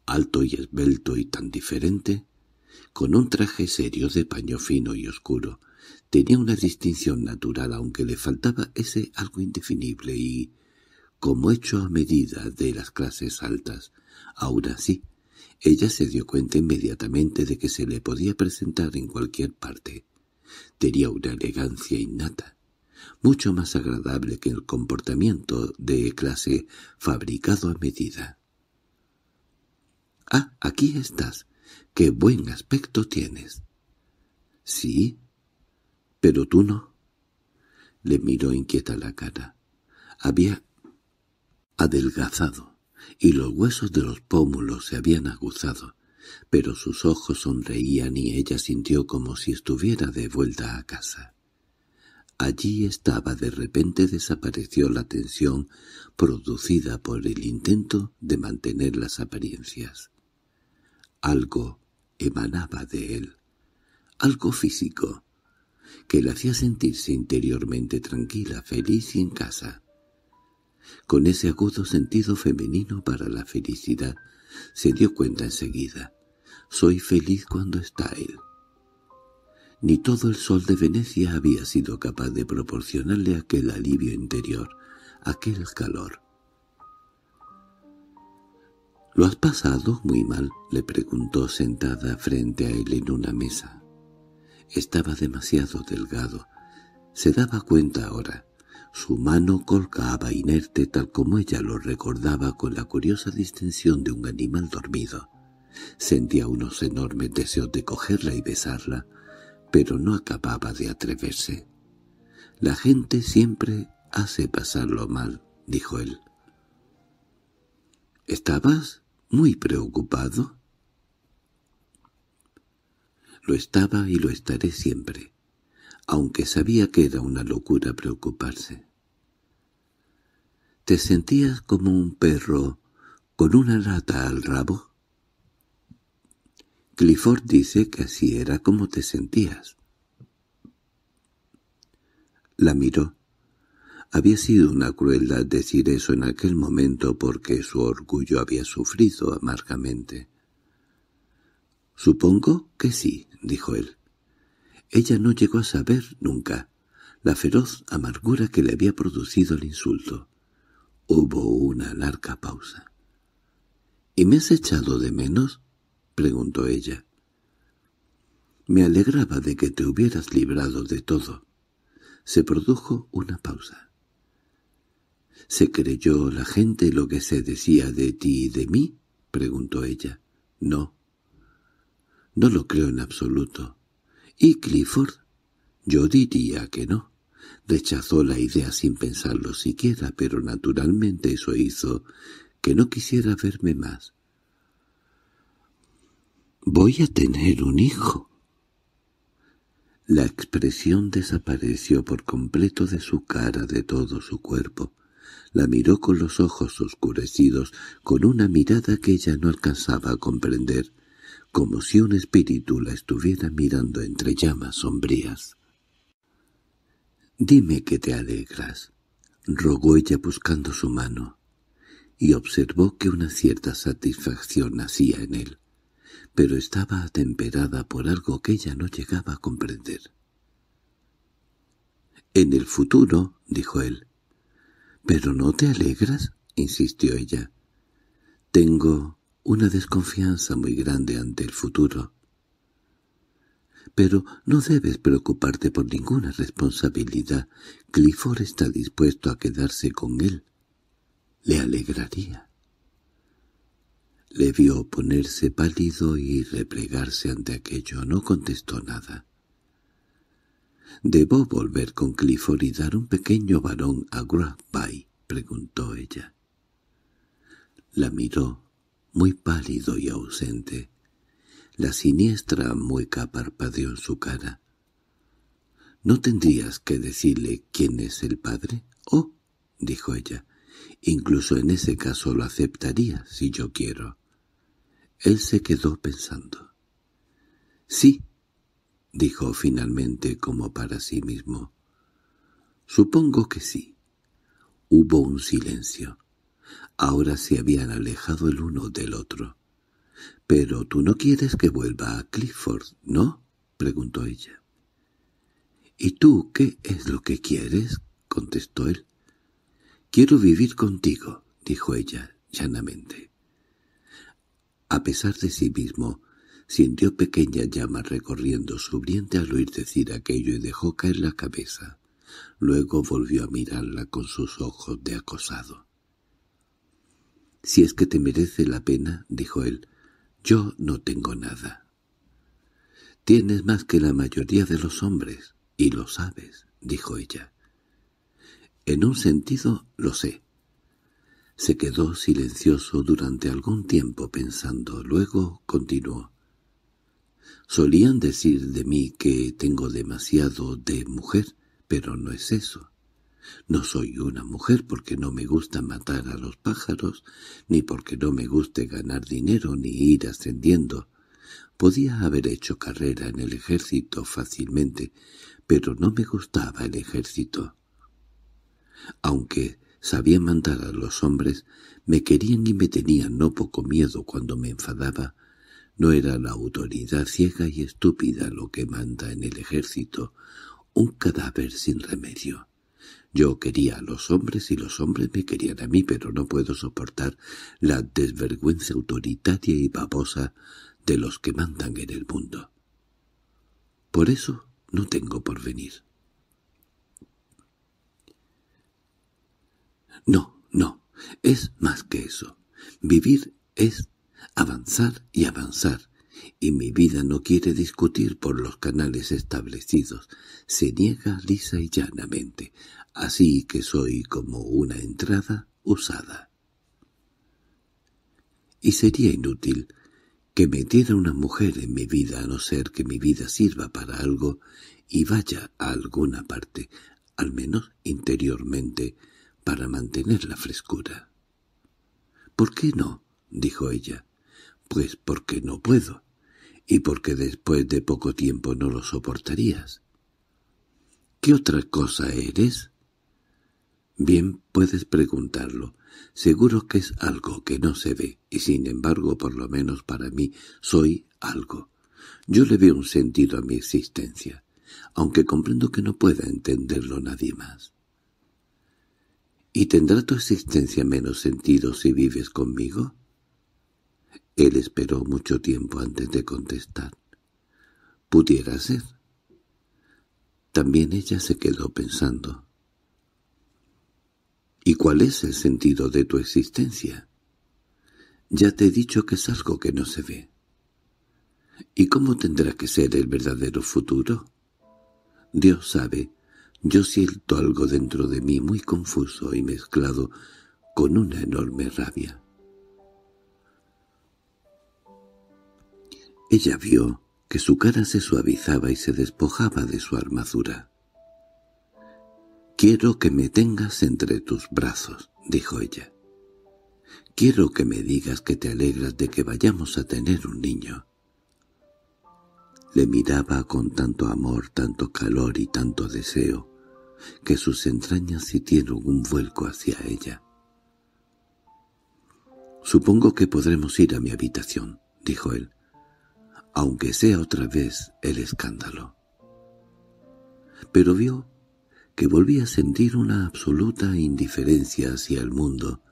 alto y esbelto y tan diferente, con un traje serio de paño fino y oscuro, Tenía una distinción natural, aunque le faltaba ese algo indefinible y, como hecho a medida de las clases altas, aún así, ella se dio cuenta inmediatamente de que se le podía presentar en cualquier parte. Tenía una elegancia innata, mucho más agradable que el comportamiento de clase fabricado a medida. «Ah, aquí estás. ¡Qué buen aspecto tienes!» «Sí», —¿Pero tú no? Le miró inquieta la cara. Había adelgazado, y los huesos de los pómulos se habían aguzado, pero sus ojos sonreían y ella sintió como si estuviera de vuelta a casa. Allí estaba, de repente desapareció la tensión producida por el intento de mantener las apariencias. Algo emanaba de él, algo físico, que la hacía sentirse interiormente tranquila, feliz y en casa. Con ese agudo sentido femenino para la felicidad, se dio cuenta enseguida. Soy feliz cuando está él. Ni todo el sol de Venecia había sido capaz de proporcionarle aquel alivio interior, aquel calor. —¿Lo has pasado muy mal? —le preguntó sentada frente a él en una mesa. Estaba demasiado delgado. Se daba cuenta ahora. Su mano colgaba inerte tal como ella lo recordaba con la curiosa distensión de un animal dormido. Sentía unos enormes deseos de cogerla y besarla, pero no acababa de atreverse. «La gente siempre hace pasarlo mal», dijo él. «¿Estabas muy preocupado?» Lo estaba y lo estaré siempre, aunque sabía que era una locura preocuparse. ¿Te sentías como un perro con una rata al rabo? Clifford dice que así era como te sentías. La miró. Había sido una crueldad decir eso en aquel momento porque su orgullo había sufrido amargamente. —Supongo que sí —dijo él. Ella no llegó a saber nunca la feroz amargura que le había producido el insulto. Hubo una larga pausa. —¿Y me has echado de menos? —preguntó ella. —Me alegraba de que te hubieras librado de todo. Se produjo una pausa. —¿Se creyó la gente lo que se decía de ti y de mí? —preguntó ella. —No no lo creo en absoluto. ¿Y Clifford? Yo diría que no. Rechazó la idea sin pensarlo siquiera, pero naturalmente eso hizo que no quisiera verme más. «Voy a tener un hijo». La expresión desapareció por completo de su cara, de todo su cuerpo. La miró con los ojos oscurecidos, con una mirada que ella no alcanzaba a comprender como si un espíritu la estuviera mirando entre llamas sombrías. «Dime que te alegras», rogó ella buscando su mano, y observó que una cierta satisfacción nacía en él, pero estaba atemperada por algo que ella no llegaba a comprender. «En el futuro», dijo él. «¿Pero no te alegras?» insistió ella. «Tengo una desconfianza muy grande ante el futuro. Pero no debes preocuparte por ninguna responsabilidad. Clifford está dispuesto a quedarse con él. Le alegraría. Le vio ponerse pálido y replegarse ante aquello. No contestó nada. —¿Debo volver con Clifford y dar un pequeño varón a Grafby? —preguntó ella. La miró muy pálido y ausente. La siniestra mueca parpadeó en su cara. —¿No tendrías que decirle quién es el padre? —Oh —dijo ella—, incluso en ese caso lo aceptaría, si yo quiero. Él se quedó pensando. —Sí —dijo finalmente como para sí mismo—, supongo que sí. Hubo un silencio. Ahora se habían alejado el uno del otro. —Pero tú no quieres que vuelva a Clifford, ¿no? —preguntó ella. —¿Y tú qué es lo que quieres? —contestó él. —Quiero vivir contigo —dijo ella llanamente. A pesar de sí mismo, sintió pequeña llama recorriendo su vientre al oír decir aquello y dejó caer la cabeza. Luego volvió a mirarla con sus ojos de acosado. —Si es que te merece la pena —dijo él—, yo no tengo nada. —Tienes más que la mayoría de los hombres, y lo sabes —dijo ella. —En un sentido lo sé. Se quedó silencioso durante algún tiempo pensando, luego continuó. —Solían decir de mí que tengo demasiado de mujer, pero no es eso. No soy una mujer porque no me gusta matar a los pájaros, ni porque no me guste ganar dinero ni ir ascendiendo. Podía haber hecho carrera en el ejército fácilmente, pero no me gustaba el ejército. Aunque sabía mandar a los hombres, me querían y me tenían no poco miedo cuando me enfadaba. No era la autoridad ciega y estúpida lo que manda en el ejército, un cadáver sin remedio. Yo quería a los hombres y los hombres me querían a mí, pero no puedo soportar la desvergüenza autoritaria y babosa de los que mandan en el mundo. Por eso no tengo por venir. No, no, es más que eso. Vivir es avanzar y avanzar, y mi vida no quiere discutir por los canales establecidos, se niega lisa y llanamente así que soy como una entrada usada. Y sería inútil que metiera una mujer en mi vida a no ser que mi vida sirva para algo y vaya a alguna parte, al menos interiormente, para mantener la frescura. —¿Por qué no? —dijo ella. —Pues porque no puedo, y porque después de poco tiempo no lo soportarías. —¿Qué otra cosa eres? Bien puedes preguntarlo. Seguro que es algo que no se ve, y sin embargo, por lo menos para mí, soy algo. Yo le veo un sentido a mi existencia, aunque comprendo que no pueda entenderlo nadie más. ¿Y tendrá tu existencia menos sentido si vives conmigo? Él esperó mucho tiempo antes de contestar. ¿Pudiera ser? También ella se quedó pensando. ¿Y cuál es el sentido de tu existencia? Ya te he dicho que es algo que no se ve. ¿Y cómo tendrá que ser el verdadero futuro? Dios sabe, yo siento algo dentro de mí muy confuso y mezclado con una enorme rabia. Ella vio que su cara se suavizaba y se despojaba de su armadura. «Quiero que me tengas entre tus brazos», dijo ella. «Quiero que me digas que te alegras de que vayamos a tener un niño». Le miraba con tanto amor, tanto calor y tanto deseo, que sus entrañas sintieron un vuelco hacia ella. «Supongo que podremos ir a mi habitación», dijo él, «aunque sea otra vez el escándalo». Pero vio que volvía a sentir una absoluta indiferencia hacia el mundo,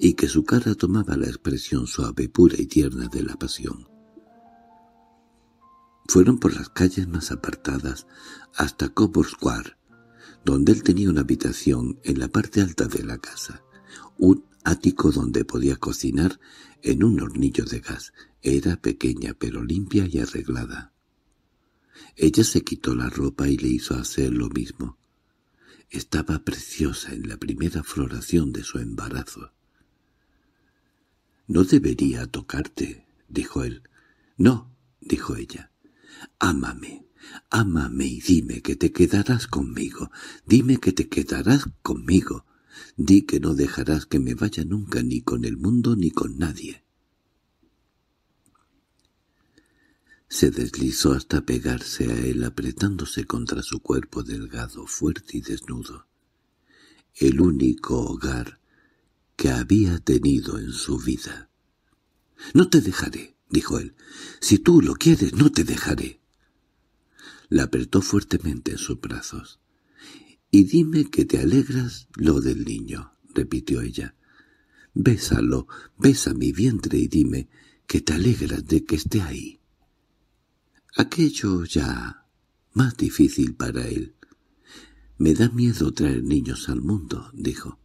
y que su cara tomaba la expresión suave, pura y tierna de la pasión. Fueron por las calles más apartadas hasta Cobor Square, donde él tenía una habitación en la parte alta de la casa, un ático donde podía cocinar en un hornillo de gas. Era pequeña pero limpia y arreglada. Ella se quitó la ropa y le hizo hacer lo mismo. Estaba preciosa en la primera floración de su embarazo. —No debería tocarte —dijo él. —No —dijo ella—. Ámame, ámame y dime que te quedarás conmigo. Dime que te quedarás conmigo. Di que no dejarás que me vaya nunca ni con el mundo ni con nadie. Se deslizó hasta pegarse a él apretándose contra su cuerpo delgado, fuerte y desnudo. El único hogar que había tenido en su vida. «No te dejaré», dijo él. «Si tú lo quieres, no te dejaré». La apretó fuertemente en sus brazos. «Y dime que te alegras lo del niño», repitió ella. «Bésalo, besa mi vientre y dime que te alegras de que esté ahí». Aquello ya más difícil para él. «Me da miedo traer niños al mundo», dijo.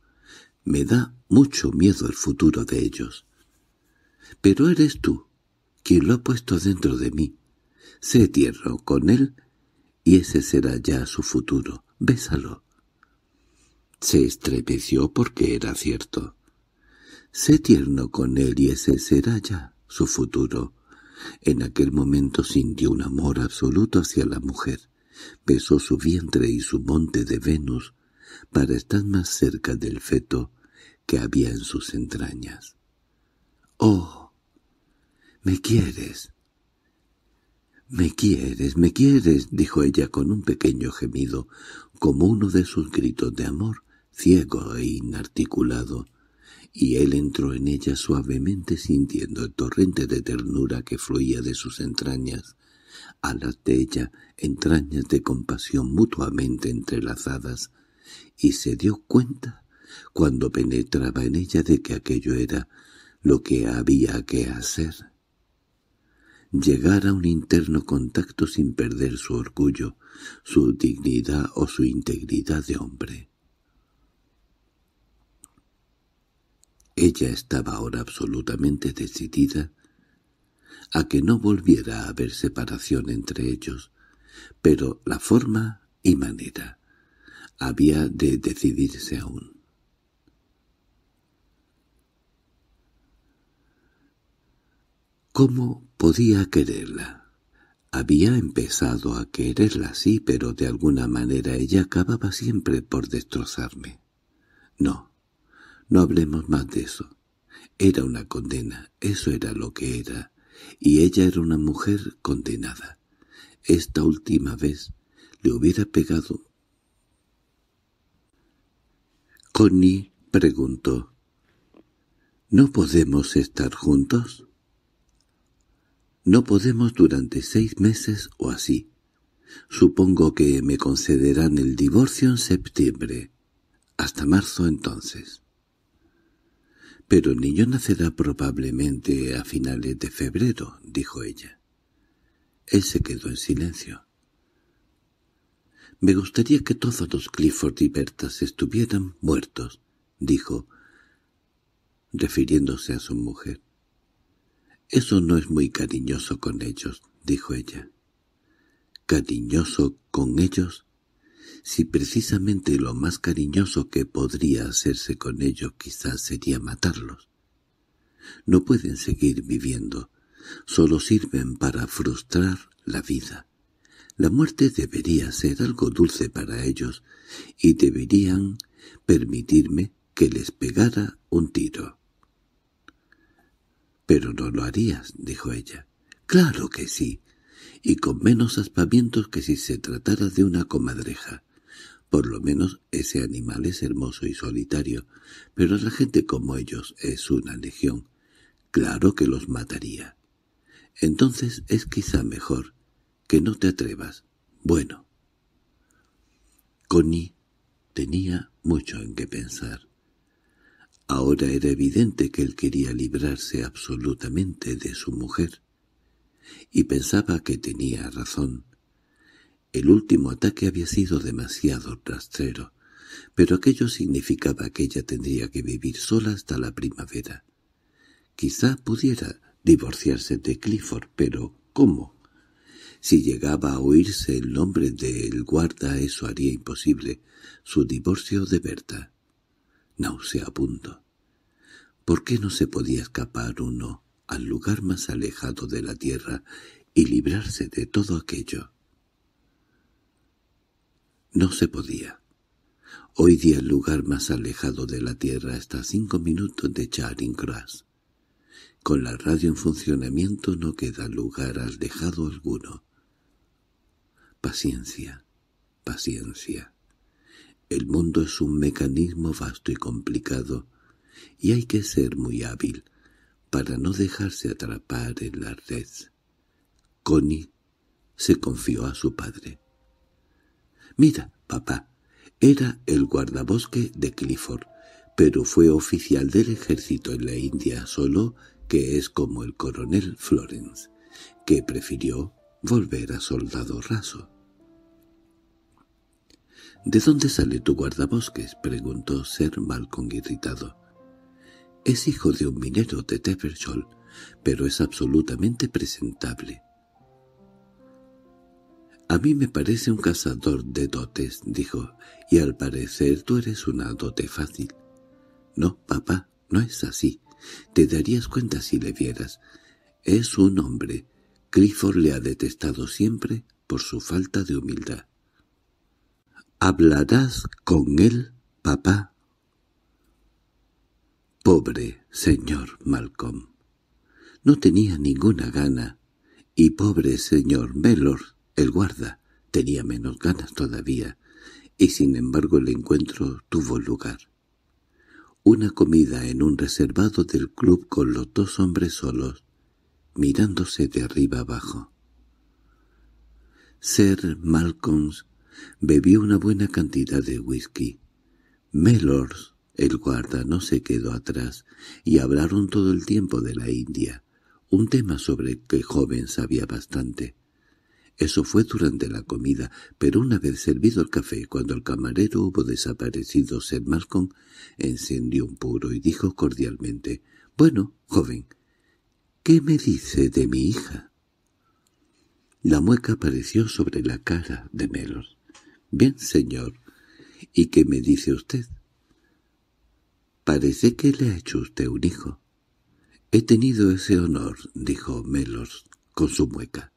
«Me da mucho miedo el futuro de ellos». «Pero eres tú quien lo ha puesto dentro de mí. Sé tierno con él y ese será ya su futuro. Bésalo». Se estremeció porque era cierto. «Sé tierno con él y ese será ya su futuro. En aquel momento sintió un amor absoluto hacia la mujer. Besó su vientre y su monte de Venus para estar más cerca del feto que había en sus entrañas. —¡Oh! ¿Me quieres? —¿Me quieres, me quieres? —dijo ella con un pequeño gemido, como uno de sus gritos de amor, ciego e inarticulado y él entró en ella suavemente sintiendo el torrente de ternura que fluía de sus entrañas, a las de ella, entrañas de compasión mutuamente entrelazadas, y se dio cuenta, cuando penetraba en ella, de que aquello era lo que había que hacer. Llegar a un interno contacto sin perder su orgullo, su dignidad o su integridad de hombre. Ella estaba ahora absolutamente decidida a que no volviera a haber separación entre ellos, pero la forma y manera había de decidirse aún. ¿Cómo podía quererla? Había empezado a quererla, sí, pero de alguna manera ella acababa siempre por destrozarme. No, no hablemos más de eso. Era una condena, eso era lo que era, y ella era una mujer condenada. Esta última vez le hubiera pegado. Connie preguntó, —¿No podemos estar juntos? —No podemos durante seis meses o así. Supongo que me concederán el divorcio en septiembre. Hasta marzo entonces. —Pero el niño nacerá probablemente a finales de febrero —dijo ella. Él se quedó en silencio. —Me gustaría que todos los Clifford y Bertas estuvieran muertos —dijo, refiriéndose a su mujer. —Eso no es muy cariñoso con ellos —dijo ella. —¿Cariñoso con ellos? si precisamente lo más cariñoso que podría hacerse con ellos quizás sería matarlos. No pueden seguir viviendo, solo sirven para frustrar la vida. La muerte debería ser algo dulce para ellos, y deberían permitirme que les pegara un tiro. —Pero no lo harías —dijo ella. —Claro que sí, y con menos aspamientos que si se tratara de una comadreja. Por lo menos ese animal es hermoso y solitario, pero la gente como ellos es una legión. Claro que los mataría. Entonces es quizá mejor que no te atrevas. Bueno. Connie tenía mucho en qué pensar. Ahora era evidente que él quería librarse absolutamente de su mujer, y pensaba que tenía razón. El último ataque había sido demasiado rastrero, pero aquello significaba que ella tendría que vivir sola hasta la primavera. Quizá pudiera divorciarse de Clifford, pero ¿cómo? Si llegaba a oírse el nombre del guarda, eso haría imposible su divorcio de Berta. Nauseabundo. ¿Por qué no se podía escapar uno al lugar más alejado de la tierra y librarse de todo aquello? No se podía. Hoy día el lugar más alejado de la Tierra está a cinco minutos de Charing Cross. Con la radio en funcionamiento no queda lugar al dejado alguno. Paciencia, paciencia. El mundo es un mecanismo vasto y complicado, y hay que ser muy hábil para no dejarse atrapar en la red. Connie se confió a su padre. «Mira, papá, era el guardabosque de Clifford, pero fue oficial del ejército en la India solo que es como el coronel Florence, que prefirió volver a soldado raso». —¿De dónde sale tu guardabosques? —preguntó Sir Malcolm irritado. —Es hijo de un minero de Tevershall, pero es absolutamente presentable. «A mí me parece un cazador de dotes», dijo, «y al parecer tú eres una dote fácil». «No, papá, no es así. Te darías cuenta si le vieras. Es un hombre. Clifford le ha detestado siempre por su falta de humildad». «¿Hablarás con él, papá?» Pobre señor Malcolm. No tenía ninguna gana. Y pobre señor Mellor el guarda tenía menos ganas todavía, y sin embargo el encuentro tuvo lugar. Una comida en un reservado del club con los dos hombres solos, mirándose de arriba abajo. Sir Malcolms bebió una buena cantidad de whisky. Mellors, el guarda, no se quedó atrás, y hablaron todo el tiempo de la India, un tema sobre el que el joven sabía bastante. Eso fue durante la comida, pero una vez servido el café, cuando el camarero hubo desaparecido, Sir Malcolm encendió un puro y dijo cordialmente, «Bueno, joven, ¿qué me dice de mi hija?» La mueca apareció sobre la cara de Melos. «Bien, señor. ¿Y qué me dice usted?» «Parece que le ha hecho usted un hijo». «He tenido ese honor», dijo Melor con su mueca.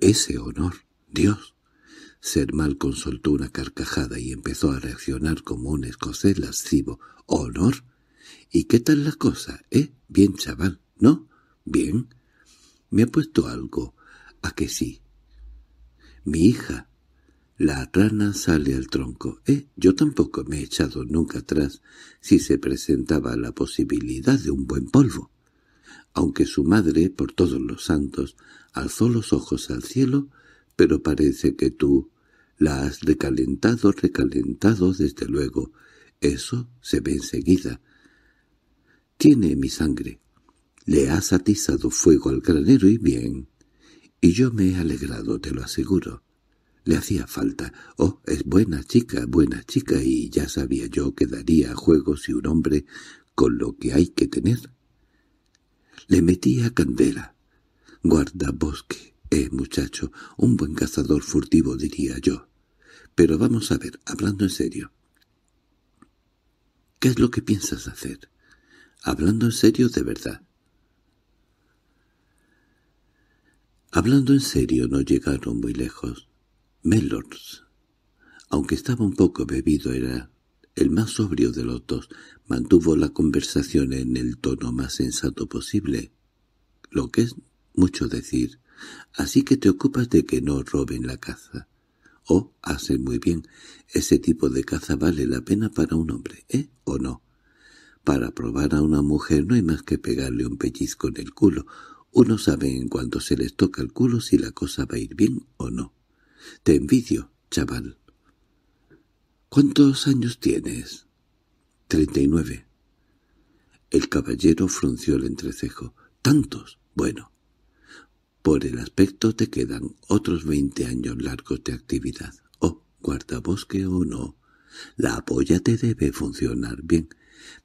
Ese honor, Dios. ser mal consoltó una carcajada y empezó a reaccionar como un escocés lascivo. ¿Honor? ¿Y qué tal la cosa, eh? Bien, chaval, ¿no? Bien. Me ha puesto algo. ¿A que sí? Mi hija. La rana sale al tronco. Eh, yo tampoco me he echado nunca atrás si se presentaba la posibilidad de un buen polvo. Aunque su madre, por todos los santos, alzó los ojos al cielo, pero parece que tú la has recalentado, recalentado, desde luego. Eso se ve enseguida. Tiene mi sangre. Le has atizado fuego al granero y bien. Y yo me he alegrado, te lo aseguro. Le hacía falta. Oh, es buena chica, buena chica, y ya sabía yo que daría a juego si un hombre con lo que hay que tener. Le metía candela. Guarda bosque, eh, muchacho, un buen cazador furtivo diría yo. Pero vamos a ver, hablando en serio. ¿Qué es lo que piensas hacer? Hablando en serio de verdad. Hablando en serio no llegaron muy lejos. Mellors, aunque estaba un poco bebido, era el más sobrio de los dos, mantuvo la conversación en el tono más sensato posible, lo que es mucho decir. Así que te ocupas de que no roben la caza. Oh, hacen muy bien. Ese tipo de caza vale la pena para un hombre, ¿eh? ¿O no? Para probar a una mujer no hay más que pegarle un pellizco en el culo. Uno sabe en cuanto se les toca el culo si la cosa va a ir bien o no. Te envidio, chaval. —¿Cuántos años tienes? —Treinta y nueve. El caballero frunció el entrecejo. —¿Tantos? Bueno, por el aspecto te quedan otros veinte años largos de actividad. Oh, guardabosque o no, la polla te debe funcionar bien.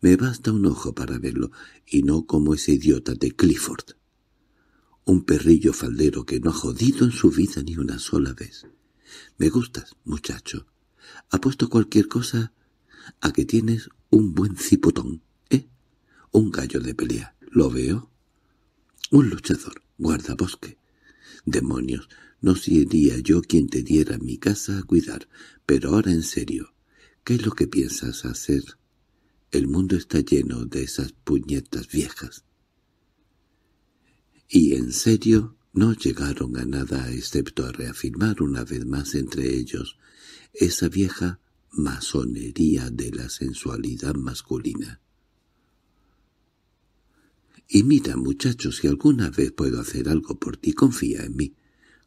Me basta un ojo para verlo, y no como ese idiota de Clifford. Un perrillo faldero que no ha jodido en su vida ni una sola vez. Me gustas, muchacho. Apuesto cualquier cosa a que tienes un buen ciputón, ¿eh? Un gallo de pelea, ¿lo veo? Un luchador guardabosque. —Demonios, no sería yo quien te diera mi casa a cuidar, pero ahora en serio, ¿qué es lo que piensas hacer? El mundo está lleno de esas puñetas viejas. Y en serio no llegaron a nada excepto a reafirmar una vez más entre ellos esa vieja masonería de la sensualidad masculina. Y mira, muchacho, si alguna vez puedo hacer algo por ti, confía en mí.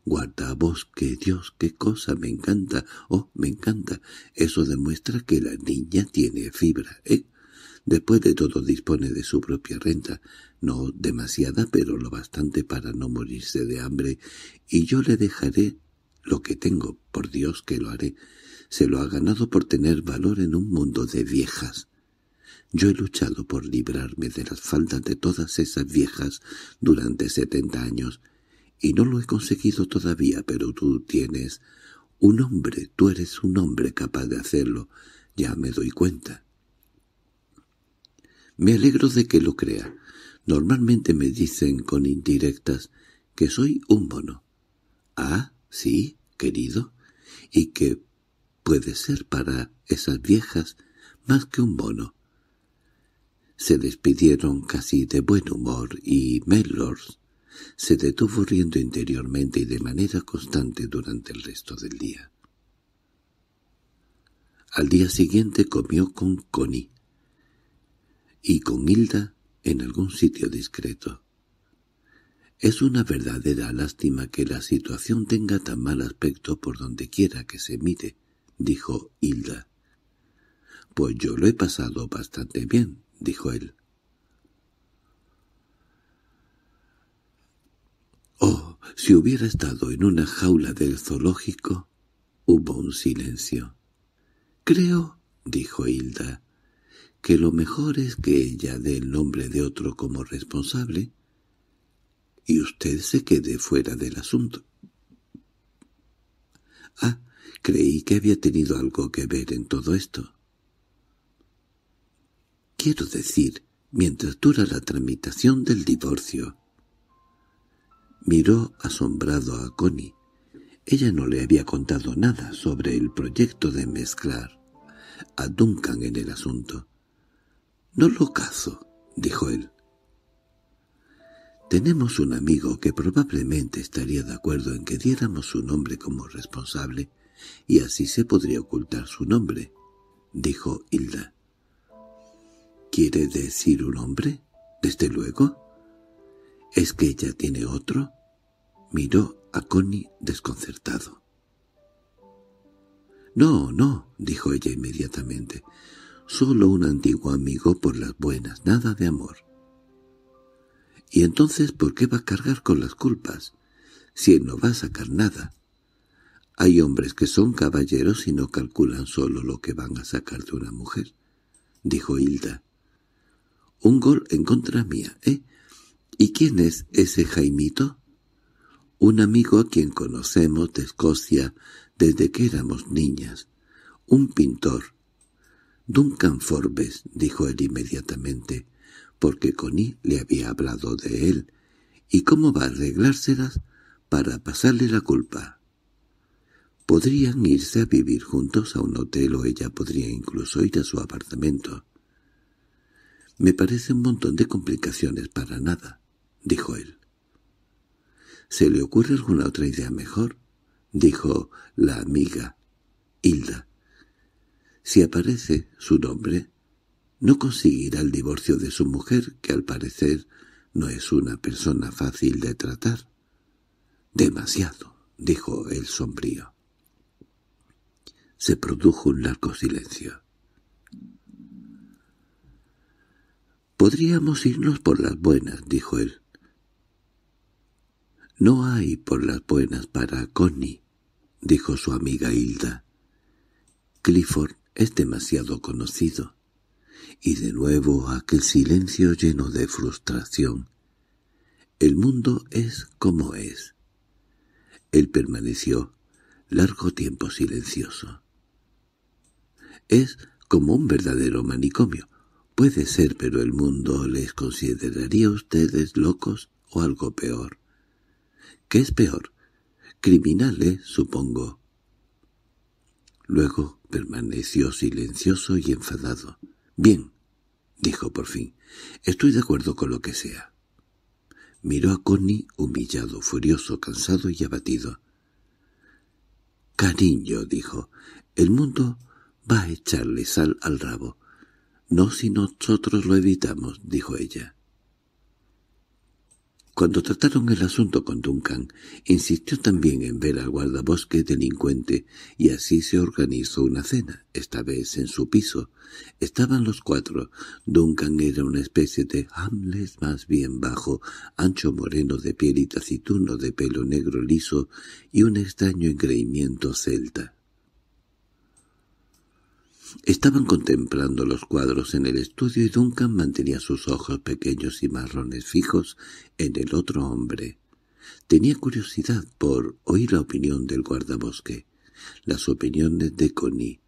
Guarda a vos, que Dios, qué cosa, me encanta, oh, me encanta. Eso demuestra que la niña tiene fibra, ¿eh? Después de todo dispone de su propia renta, no demasiada, pero lo bastante para no morirse de hambre, y yo le dejaré lo que tengo, por Dios que lo haré. Se lo ha ganado por tener valor en un mundo de viejas. Yo he luchado por librarme de las faldas de todas esas viejas durante setenta años, y no lo he conseguido todavía, pero tú tienes... Un hombre, tú eres un hombre capaz de hacerlo, ya me doy cuenta. Me alegro de que lo crea. Normalmente me dicen con indirectas que soy un mono. Ah, sí, querido, y que puede ser para esas viejas más que un mono, se despidieron casi de buen humor y Mellors se detuvo riendo interiormente y de manera constante durante el resto del día. Al día siguiente comió con Connie y con Hilda en algún sitio discreto. Es una verdadera lástima que la situación tenga tan mal aspecto por donde quiera que se mire, dijo Hilda. Pues yo lo he pasado bastante bien, dijo él. Oh, si hubiera estado en una jaula del zoológico, hubo un silencio. Creo, dijo Hilda, que lo mejor es que ella dé el nombre de otro como responsable y usted se quede fuera del asunto. Ah, creí que había tenido algo que ver en todo esto. Quiero decir, mientras dura la tramitación del divorcio. Miró asombrado a Connie. Ella no le había contado nada sobre el proyecto de mezclar a Duncan en el asunto. —No lo cazo —dijo él. —Tenemos un amigo que probablemente estaría de acuerdo en que diéramos su nombre como responsable, y así se podría ocultar su nombre —dijo Hilda. ¿Quiere decir un hombre? Desde luego. ¿Es que ella tiene otro? Miró a Connie desconcertado. —No, no —dijo ella inmediatamente—, solo un antiguo amigo por las buenas, nada de amor. —¿Y entonces por qué va a cargar con las culpas? Si él no va a sacar nada. Hay hombres que son caballeros y no calculan solo lo que van a sacar de una mujer —dijo Hilda. Un gol en contra mía, ¿eh? ¿Y quién es ese Jaimito? Un amigo a quien conocemos de Escocia desde que éramos niñas. Un pintor. Duncan Forbes, dijo él inmediatamente, porque Connie le había hablado de él. ¿Y cómo va a arreglárselas para pasarle la culpa? Podrían irse a vivir juntos a un hotel o ella podría incluso ir a su apartamento. —Me parece un montón de complicaciones para nada —dijo él. —¿Se le ocurre alguna otra idea mejor? —dijo la amiga, Hilda. —Si aparece su nombre, no conseguirá el divorcio de su mujer, que al parecer no es una persona fácil de tratar. —Demasiado —dijo el sombrío. Se produjo un largo silencio. —Podríamos irnos por las buenas —dijo él. —No hay por las buenas para Connie —dijo su amiga Hilda. —Clifford es demasiado conocido. Y de nuevo aquel silencio lleno de frustración. El mundo es como es. Él permaneció largo tiempo silencioso. —Es como un verdadero manicomio Puede ser, pero el mundo les consideraría a ustedes locos o algo peor. ¿Qué es peor? Criminales, supongo. Luego permaneció silencioso y enfadado. —Bien —dijo por fin—, estoy de acuerdo con lo que sea. Miró a Connie, humillado, furioso, cansado y abatido. —Cariño —dijo—, el mundo va a echarle sal al rabo. —No si nosotros lo evitamos —dijo ella. Cuando trataron el asunto con Duncan, insistió también en ver al guardabosque delincuente, y así se organizó una cena, esta vez en su piso. Estaban los cuatro. Duncan era una especie de Hamlet más bien bajo, ancho moreno de piel y taciturno de pelo negro liso y un extraño engreimiento celta. Estaban contemplando los cuadros en el estudio y Duncan mantenía sus ojos pequeños y marrones fijos en el otro hombre. Tenía curiosidad por oír la opinión del guardabosque. Las opiniones de Connie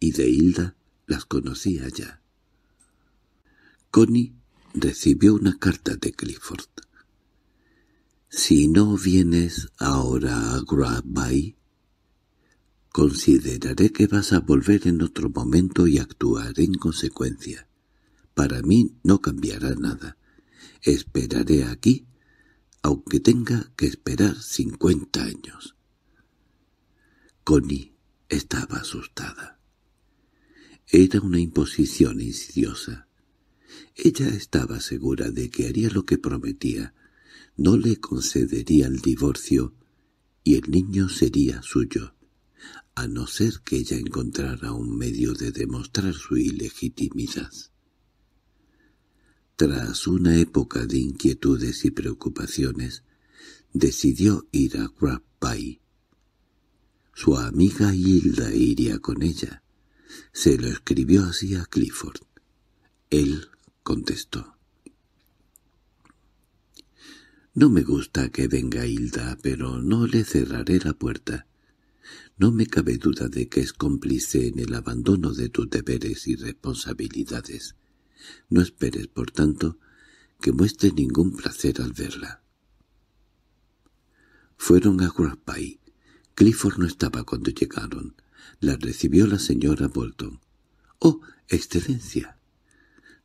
y de Hilda las conocía ya. Connie recibió una carta de Clifford. «Si no vienes ahora a Consideraré que vas a volver en otro momento y actuaré en consecuencia. Para mí no cambiará nada. Esperaré aquí, aunque tenga que esperar cincuenta años. Connie estaba asustada. Era una imposición insidiosa. Ella estaba segura de que haría lo que prometía. No le concedería el divorcio y el niño sería suyo a no ser que ella encontrara un medio de demostrar su ilegitimidad. Tras una época de inquietudes y preocupaciones, decidió ir a Pai. Su amiga Hilda iría con ella. Se lo escribió así a Clifford. Él contestó. No me gusta que venga Hilda, pero no le cerraré la puerta. No me cabe duda de que es cómplice en el abandono de tus deberes y responsabilidades. No esperes, por tanto, que muestre ningún placer al verla. Fueron a Grapay. Clifford no estaba cuando llegaron. La recibió la señora Bolton. —¡Oh, excelencia!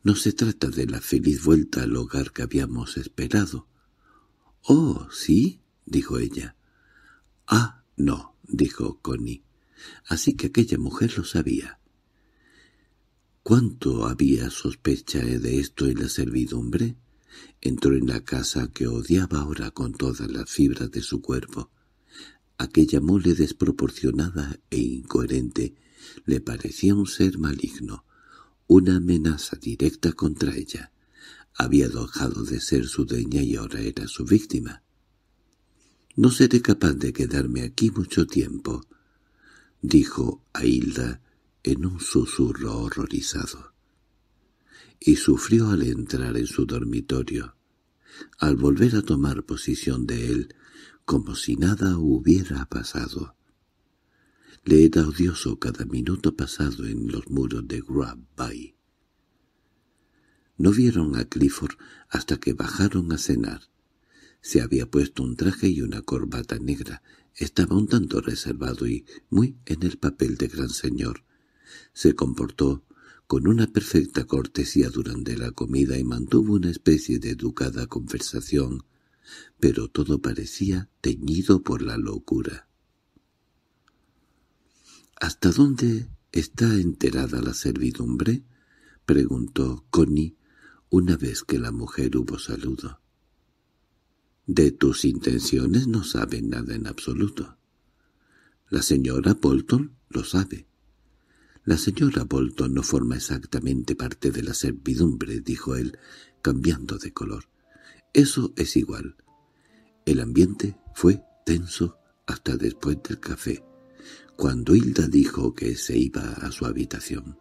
No se trata de la feliz vuelta al hogar que habíamos esperado. —¡Oh, sí! —dijo ella. —¡Ah, no! —dijo Connie. Así que aquella mujer lo sabía. ¿Cuánto había sospecha de esto en la servidumbre? Entró en la casa que odiaba ahora con todas las fibras de su cuerpo. Aquella mole desproporcionada e incoherente le parecía un ser maligno, una amenaza directa contra ella. Había dejado de ser su dueña y ahora era su víctima. No seré capaz de quedarme aquí mucho tiempo —dijo a Hilda en un susurro horrorizado. Y sufrió al entrar en su dormitorio, al volver a tomar posición de él, como si nada hubiera pasado. Le era odioso cada minuto pasado en los muros de Bay. No vieron a Clifford hasta que bajaron a cenar. Se había puesto un traje y una corbata negra. Estaba un tanto reservado y muy en el papel de gran señor. Se comportó con una perfecta cortesía durante la comida y mantuvo una especie de educada conversación, pero todo parecía teñido por la locura. —¿Hasta dónde está enterada la servidumbre? —preguntó Connie una vez que la mujer hubo saludo. De tus intenciones no sabe nada en absoluto. La señora Bolton lo sabe. La señora Bolton no forma exactamente parte de la servidumbre, dijo él, cambiando de color. Eso es igual. El ambiente fue tenso hasta después del café, cuando Hilda dijo que se iba a su habitación.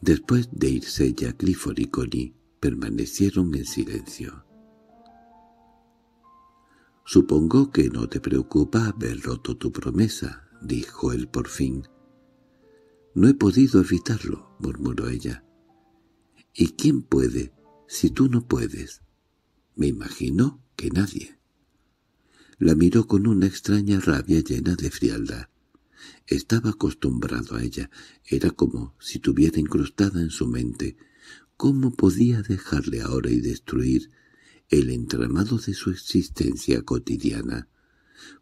Después de irse ya Clifford y Connie permanecieron en silencio. «Supongo que no te preocupa haber roto tu promesa», dijo él por fin. «No he podido evitarlo», murmuró ella. «¿Y quién puede, si tú no puedes?» «Me imagino que nadie». La miró con una extraña rabia llena de frialdad. Estaba acostumbrado a ella, era como si tuviera incrustada en su mente. ¿Cómo podía dejarle ahora y destruir el entramado de su existencia cotidiana.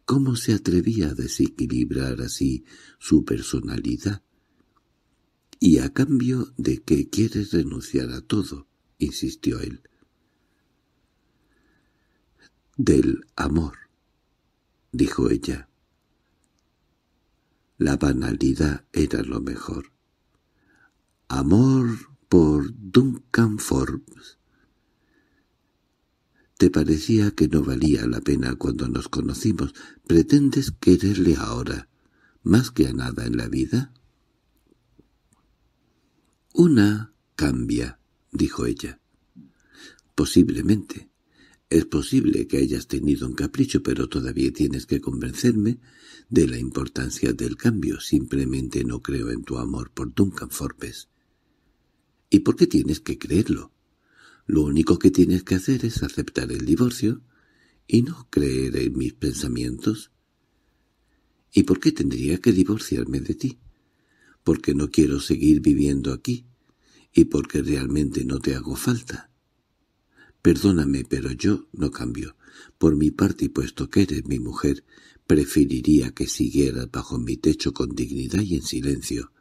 ¿Cómo se atrevía a desequilibrar así su personalidad? —¿Y a cambio de que quieres renunciar a todo? —insistió él. —Del amor —dijo ella. La banalidad era lo mejor. Amor por Duncan Forbes te parecía que no valía la pena cuando nos conocimos. ¿Pretendes quererle ahora más que a nada en la vida? Una cambia, dijo ella. Posiblemente. Es posible que hayas tenido un capricho, pero todavía tienes que convencerme de la importancia del cambio. Simplemente no creo en tu amor por Duncan Forbes. —¿Y por qué tienes que creerlo? Lo único que tienes que hacer es aceptar el divorcio y no creer en mis pensamientos. ¿Y por qué tendría que divorciarme de ti? Porque no quiero seguir viviendo aquí y porque realmente no te hago falta. Perdóname, pero yo no cambio. Por mi parte, y puesto que eres mi mujer, preferiría que siguieras bajo mi techo con dignidad y en silencio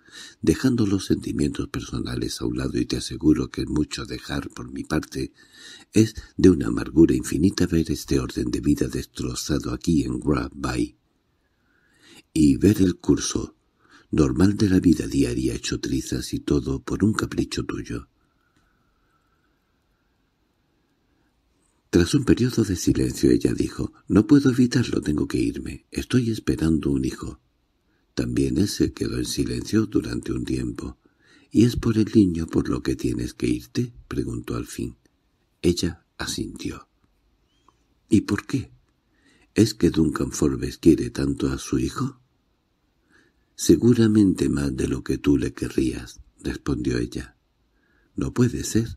dejando los sentimientos personales a un lado y te aseguro que mucho dejar por mi parte, es de una amargura infinita ver este orden de vida destrozado aquí en Grab Bay y ver el curso normal de la vida diaria hecho trizas y todo por un capricho tuyo. Tras un periodo de silencio ella dijo, «No puedo evitarlo, tengo que irme. Estoy esperando un hijo». También ese quedó en silencio durante un tiempo. —¿Y es por el niño por lo que tienes que irte? —preguntó al fin. Ella asintió. —¿Y por qué? ¿Es que Duncan Forbes quiere tanto a su hijo? —Seguramente más de lo que tú le querrías —respondió ella. —No puede ser.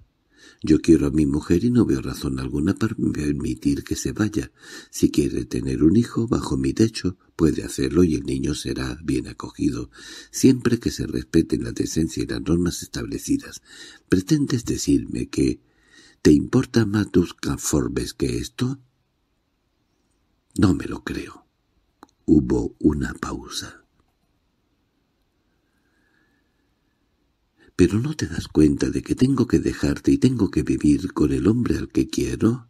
Yo quiero a mi mujer y no veo razón alguna para permitir que se vaya. Si quiere tener un hijo bajo mi techo, puede hacerlo y el niño será bien acogido, siempre que se respeten la decencia y las normas establecidas. ¿Pretendes decirme que te importa más tus conformes que esto? No me lo creo. Hubo una pausa. ¿Pero no te das cuenta de que tengo que dejarte y tengo que vivir con el hombre al que quiero?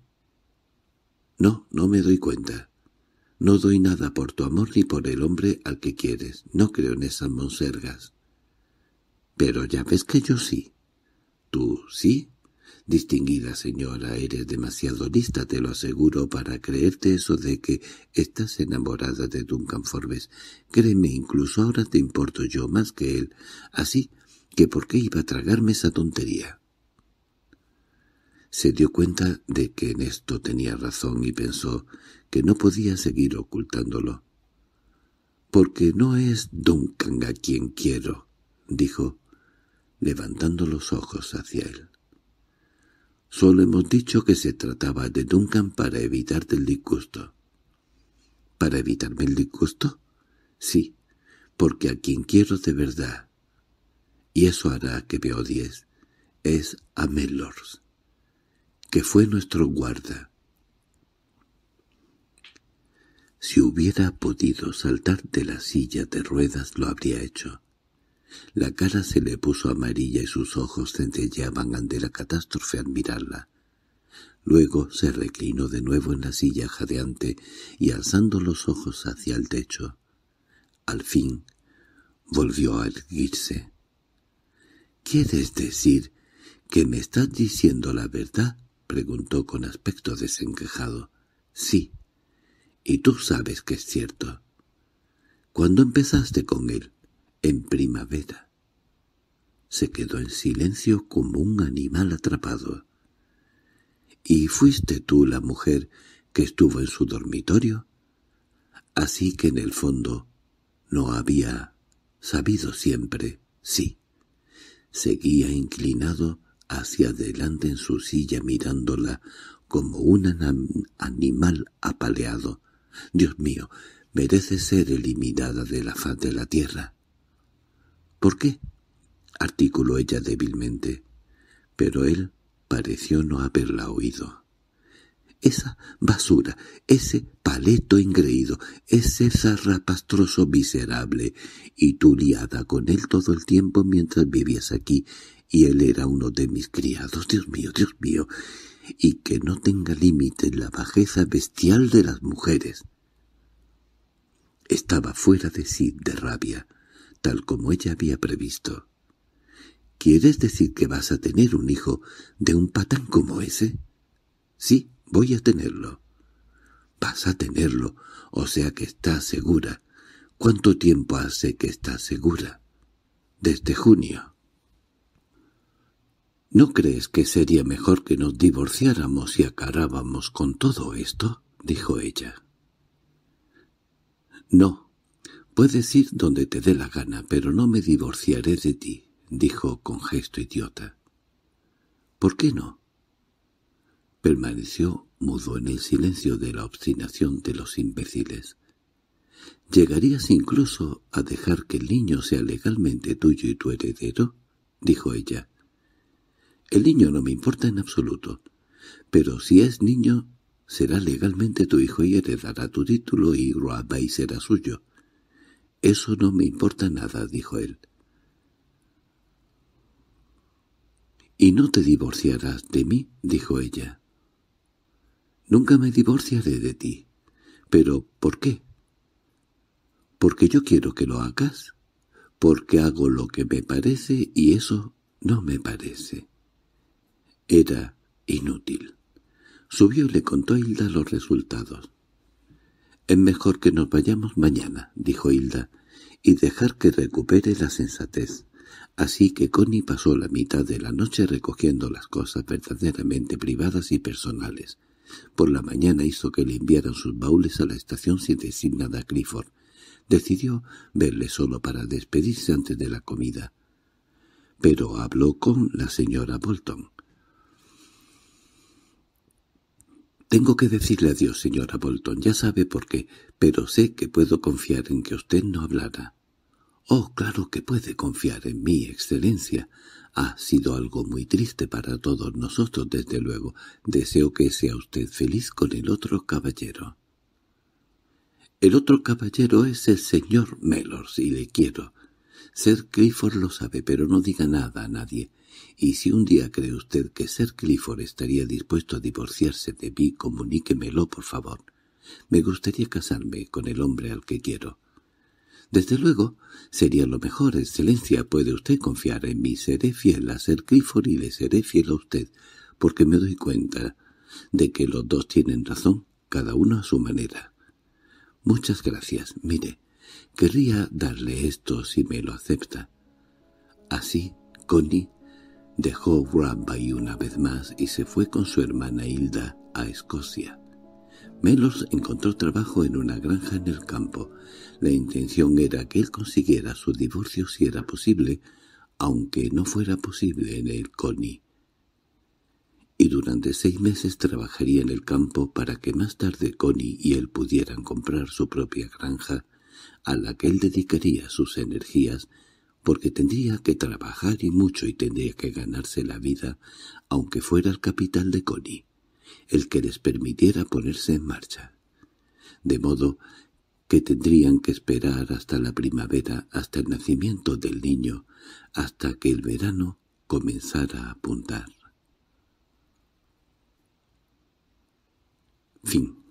No, no me doy cuenta. No doy nada por tu amor ni por el hombre al que quieres. No creo en esas monsergas. Pero ya ves que yo sí. ¿Tú sí? Distinguida señora, eres demasiado lista, te lo aseguro, para creerte eso de que estás enamorada de Duncan Forbes. Créeme, incluso ahora te importo yo más que él. Así que por qué iba a tragarme esa tontería. Se dio cuenta de que en esto tenía razón y pensó que no podía seguir ocultándolo. «Porque no es Duncan a quien quiero», dijo, levantando los ojos hacia él. Solo hemos dicho que se trataba de Duncan para evitarte el disgusto. —¿Para evitarme el disgusto? Sí, porque a quien quiero de verdad y eso hará que me odies, es Amelors, que fue nuestro guarda. Si hubiera podido saltar de la silla de ruedas lo habría hecho. La cara se le puso amarilla y sus ojos centelleaban ante la catástrofe al mirarla. Luego se reclinó de nuevo en la silla jadeante y alzando los ojos hacia el techo. Al fin volvió a erguirse. —¿Quieres decir que me estás diciendo la verdad? —preguntó con aspecto desenquejado. —Sí. —Y tú sabes que es cierto. —¿Cuándo empezaste con él? —En primavera. Se quedó en silencio como un animal atrapado. —¿Y fuiste tú la mujer que estuvo en su dormitorio? Así que en el fondo no había sabido siempre, sí seguía inclinado hacia adelante en su silla mirándola como un animal apaleado. Dios mío, merece ser eliminada de la faz de la tierra. —¿Por qué? —articuló ella débilmente. Pero él pareció no haberla oído esa basura, ese paleto engreído, ese zarrapastroso miserable, y tú liada con él todo el tiempo mientras vivías aquí, y él era uno de mis criados, Dios mío, Dios mío, y que no tenga límite la bajeza bestial de las mujeres. Estaba fuera de sí de rabia, tal como ella había previsto. ¿Quieres decir que vas a tener un hijo de un patán como ese? —Sí Voy a tenerlo. Vas a tenerlo, o sea que estás segura. ¿Cuánto tiempo hace que estás segura? Desde junio. ¿No crees que sería mejor que nos divorciáramos y acarábamos con todo esto? dijo ella. No, puedes ir donde te dé la gana, pero no me divorciaré de ti, dijo con gesto idiota. ¿Por qué no? Permaneció mudo en el silencio de la obstinación de los imbéciles. —¿Llegarías incluso a dejar que el niño sea legalmente tuyo y tu heredero? —dijo ella. —El niño no me importa en absoluto. Pero si es niño, será legalmente tu hijo y heredará tu título y y será suyo. —Eso no me importa nada —dijo él. —¿Y no te divorciarás de mí? —dijo ella. Nunca me divorciaré de ti. ¿Pero por qué? Porque yo quiero que lo hagas. Porque hago lo que me parece y eso no me parece. Era inútil. Subió y le contó a Hilda los resultados. —Es mejor que nos vayamos mañana —dijo Hilda—, y dejar que recupere la sensatez. Así que Connie pasó la mitad de la noche recogiendo las cosas verdaderamente privadas y personales, por la mañana hizo que le enviaran sus baúles a la estación sin decir nada a Clifford. Decidió verle solo para despedirse antes de la comida. Pero habló con la señora Bolton. Tengo que decirle adiós, señora Bolton, ya sabe por qué, pero sé que puedo confiar en que usted no hablara». —Oh, claro que puede confiar en mí, excelencia ha sido algo muy triste para todos nosotros, desde luego. Deseo que sea usted feliz con el otro caballero. El otro caballero es el señor Mellors y le quiero. Ser Clifford lo sabe, pero no diga nada a nadie. Y si un día cree usted que Ser Clifford estaría dispuesto a divorciarse de mí, comuníquemelo, por favor. Me gustaría casarme con el hombre al que quiero. —Desde luego, sería lo mejor, excelencia. Puede usted confiar en mí. Seré fiel a Ser Clifford y le seré fiel a usted, porque me doy cuenta de que los dos tienen razón, cada uno a su manera. —Muchas gracias. Mire, querría darle esto si me lo acepta. Así, Connie dejó y una vez más y se fue con su hermana Hilda a Escocia. Melos encontró trabajo en una granja en el campo. La intención era que él consiguiera su divorcio si era posible, aunque no fuera posible en el CONI. Y durante seis meses trabajaría en el campo para que más tarde Connie y él pudieran comprar su propia granja, a la que él dedicaría sus energías, porque tendría que trabajar y mucho y tendría que ganarse la vida, aunque fuera el capital de Connie, el que les permitiera ponerse en marcha. De modo que tendrían que esperar hasta la primavera, hasta el nacimiento del niño, hasta que el verano comenzara a apuntar. Fin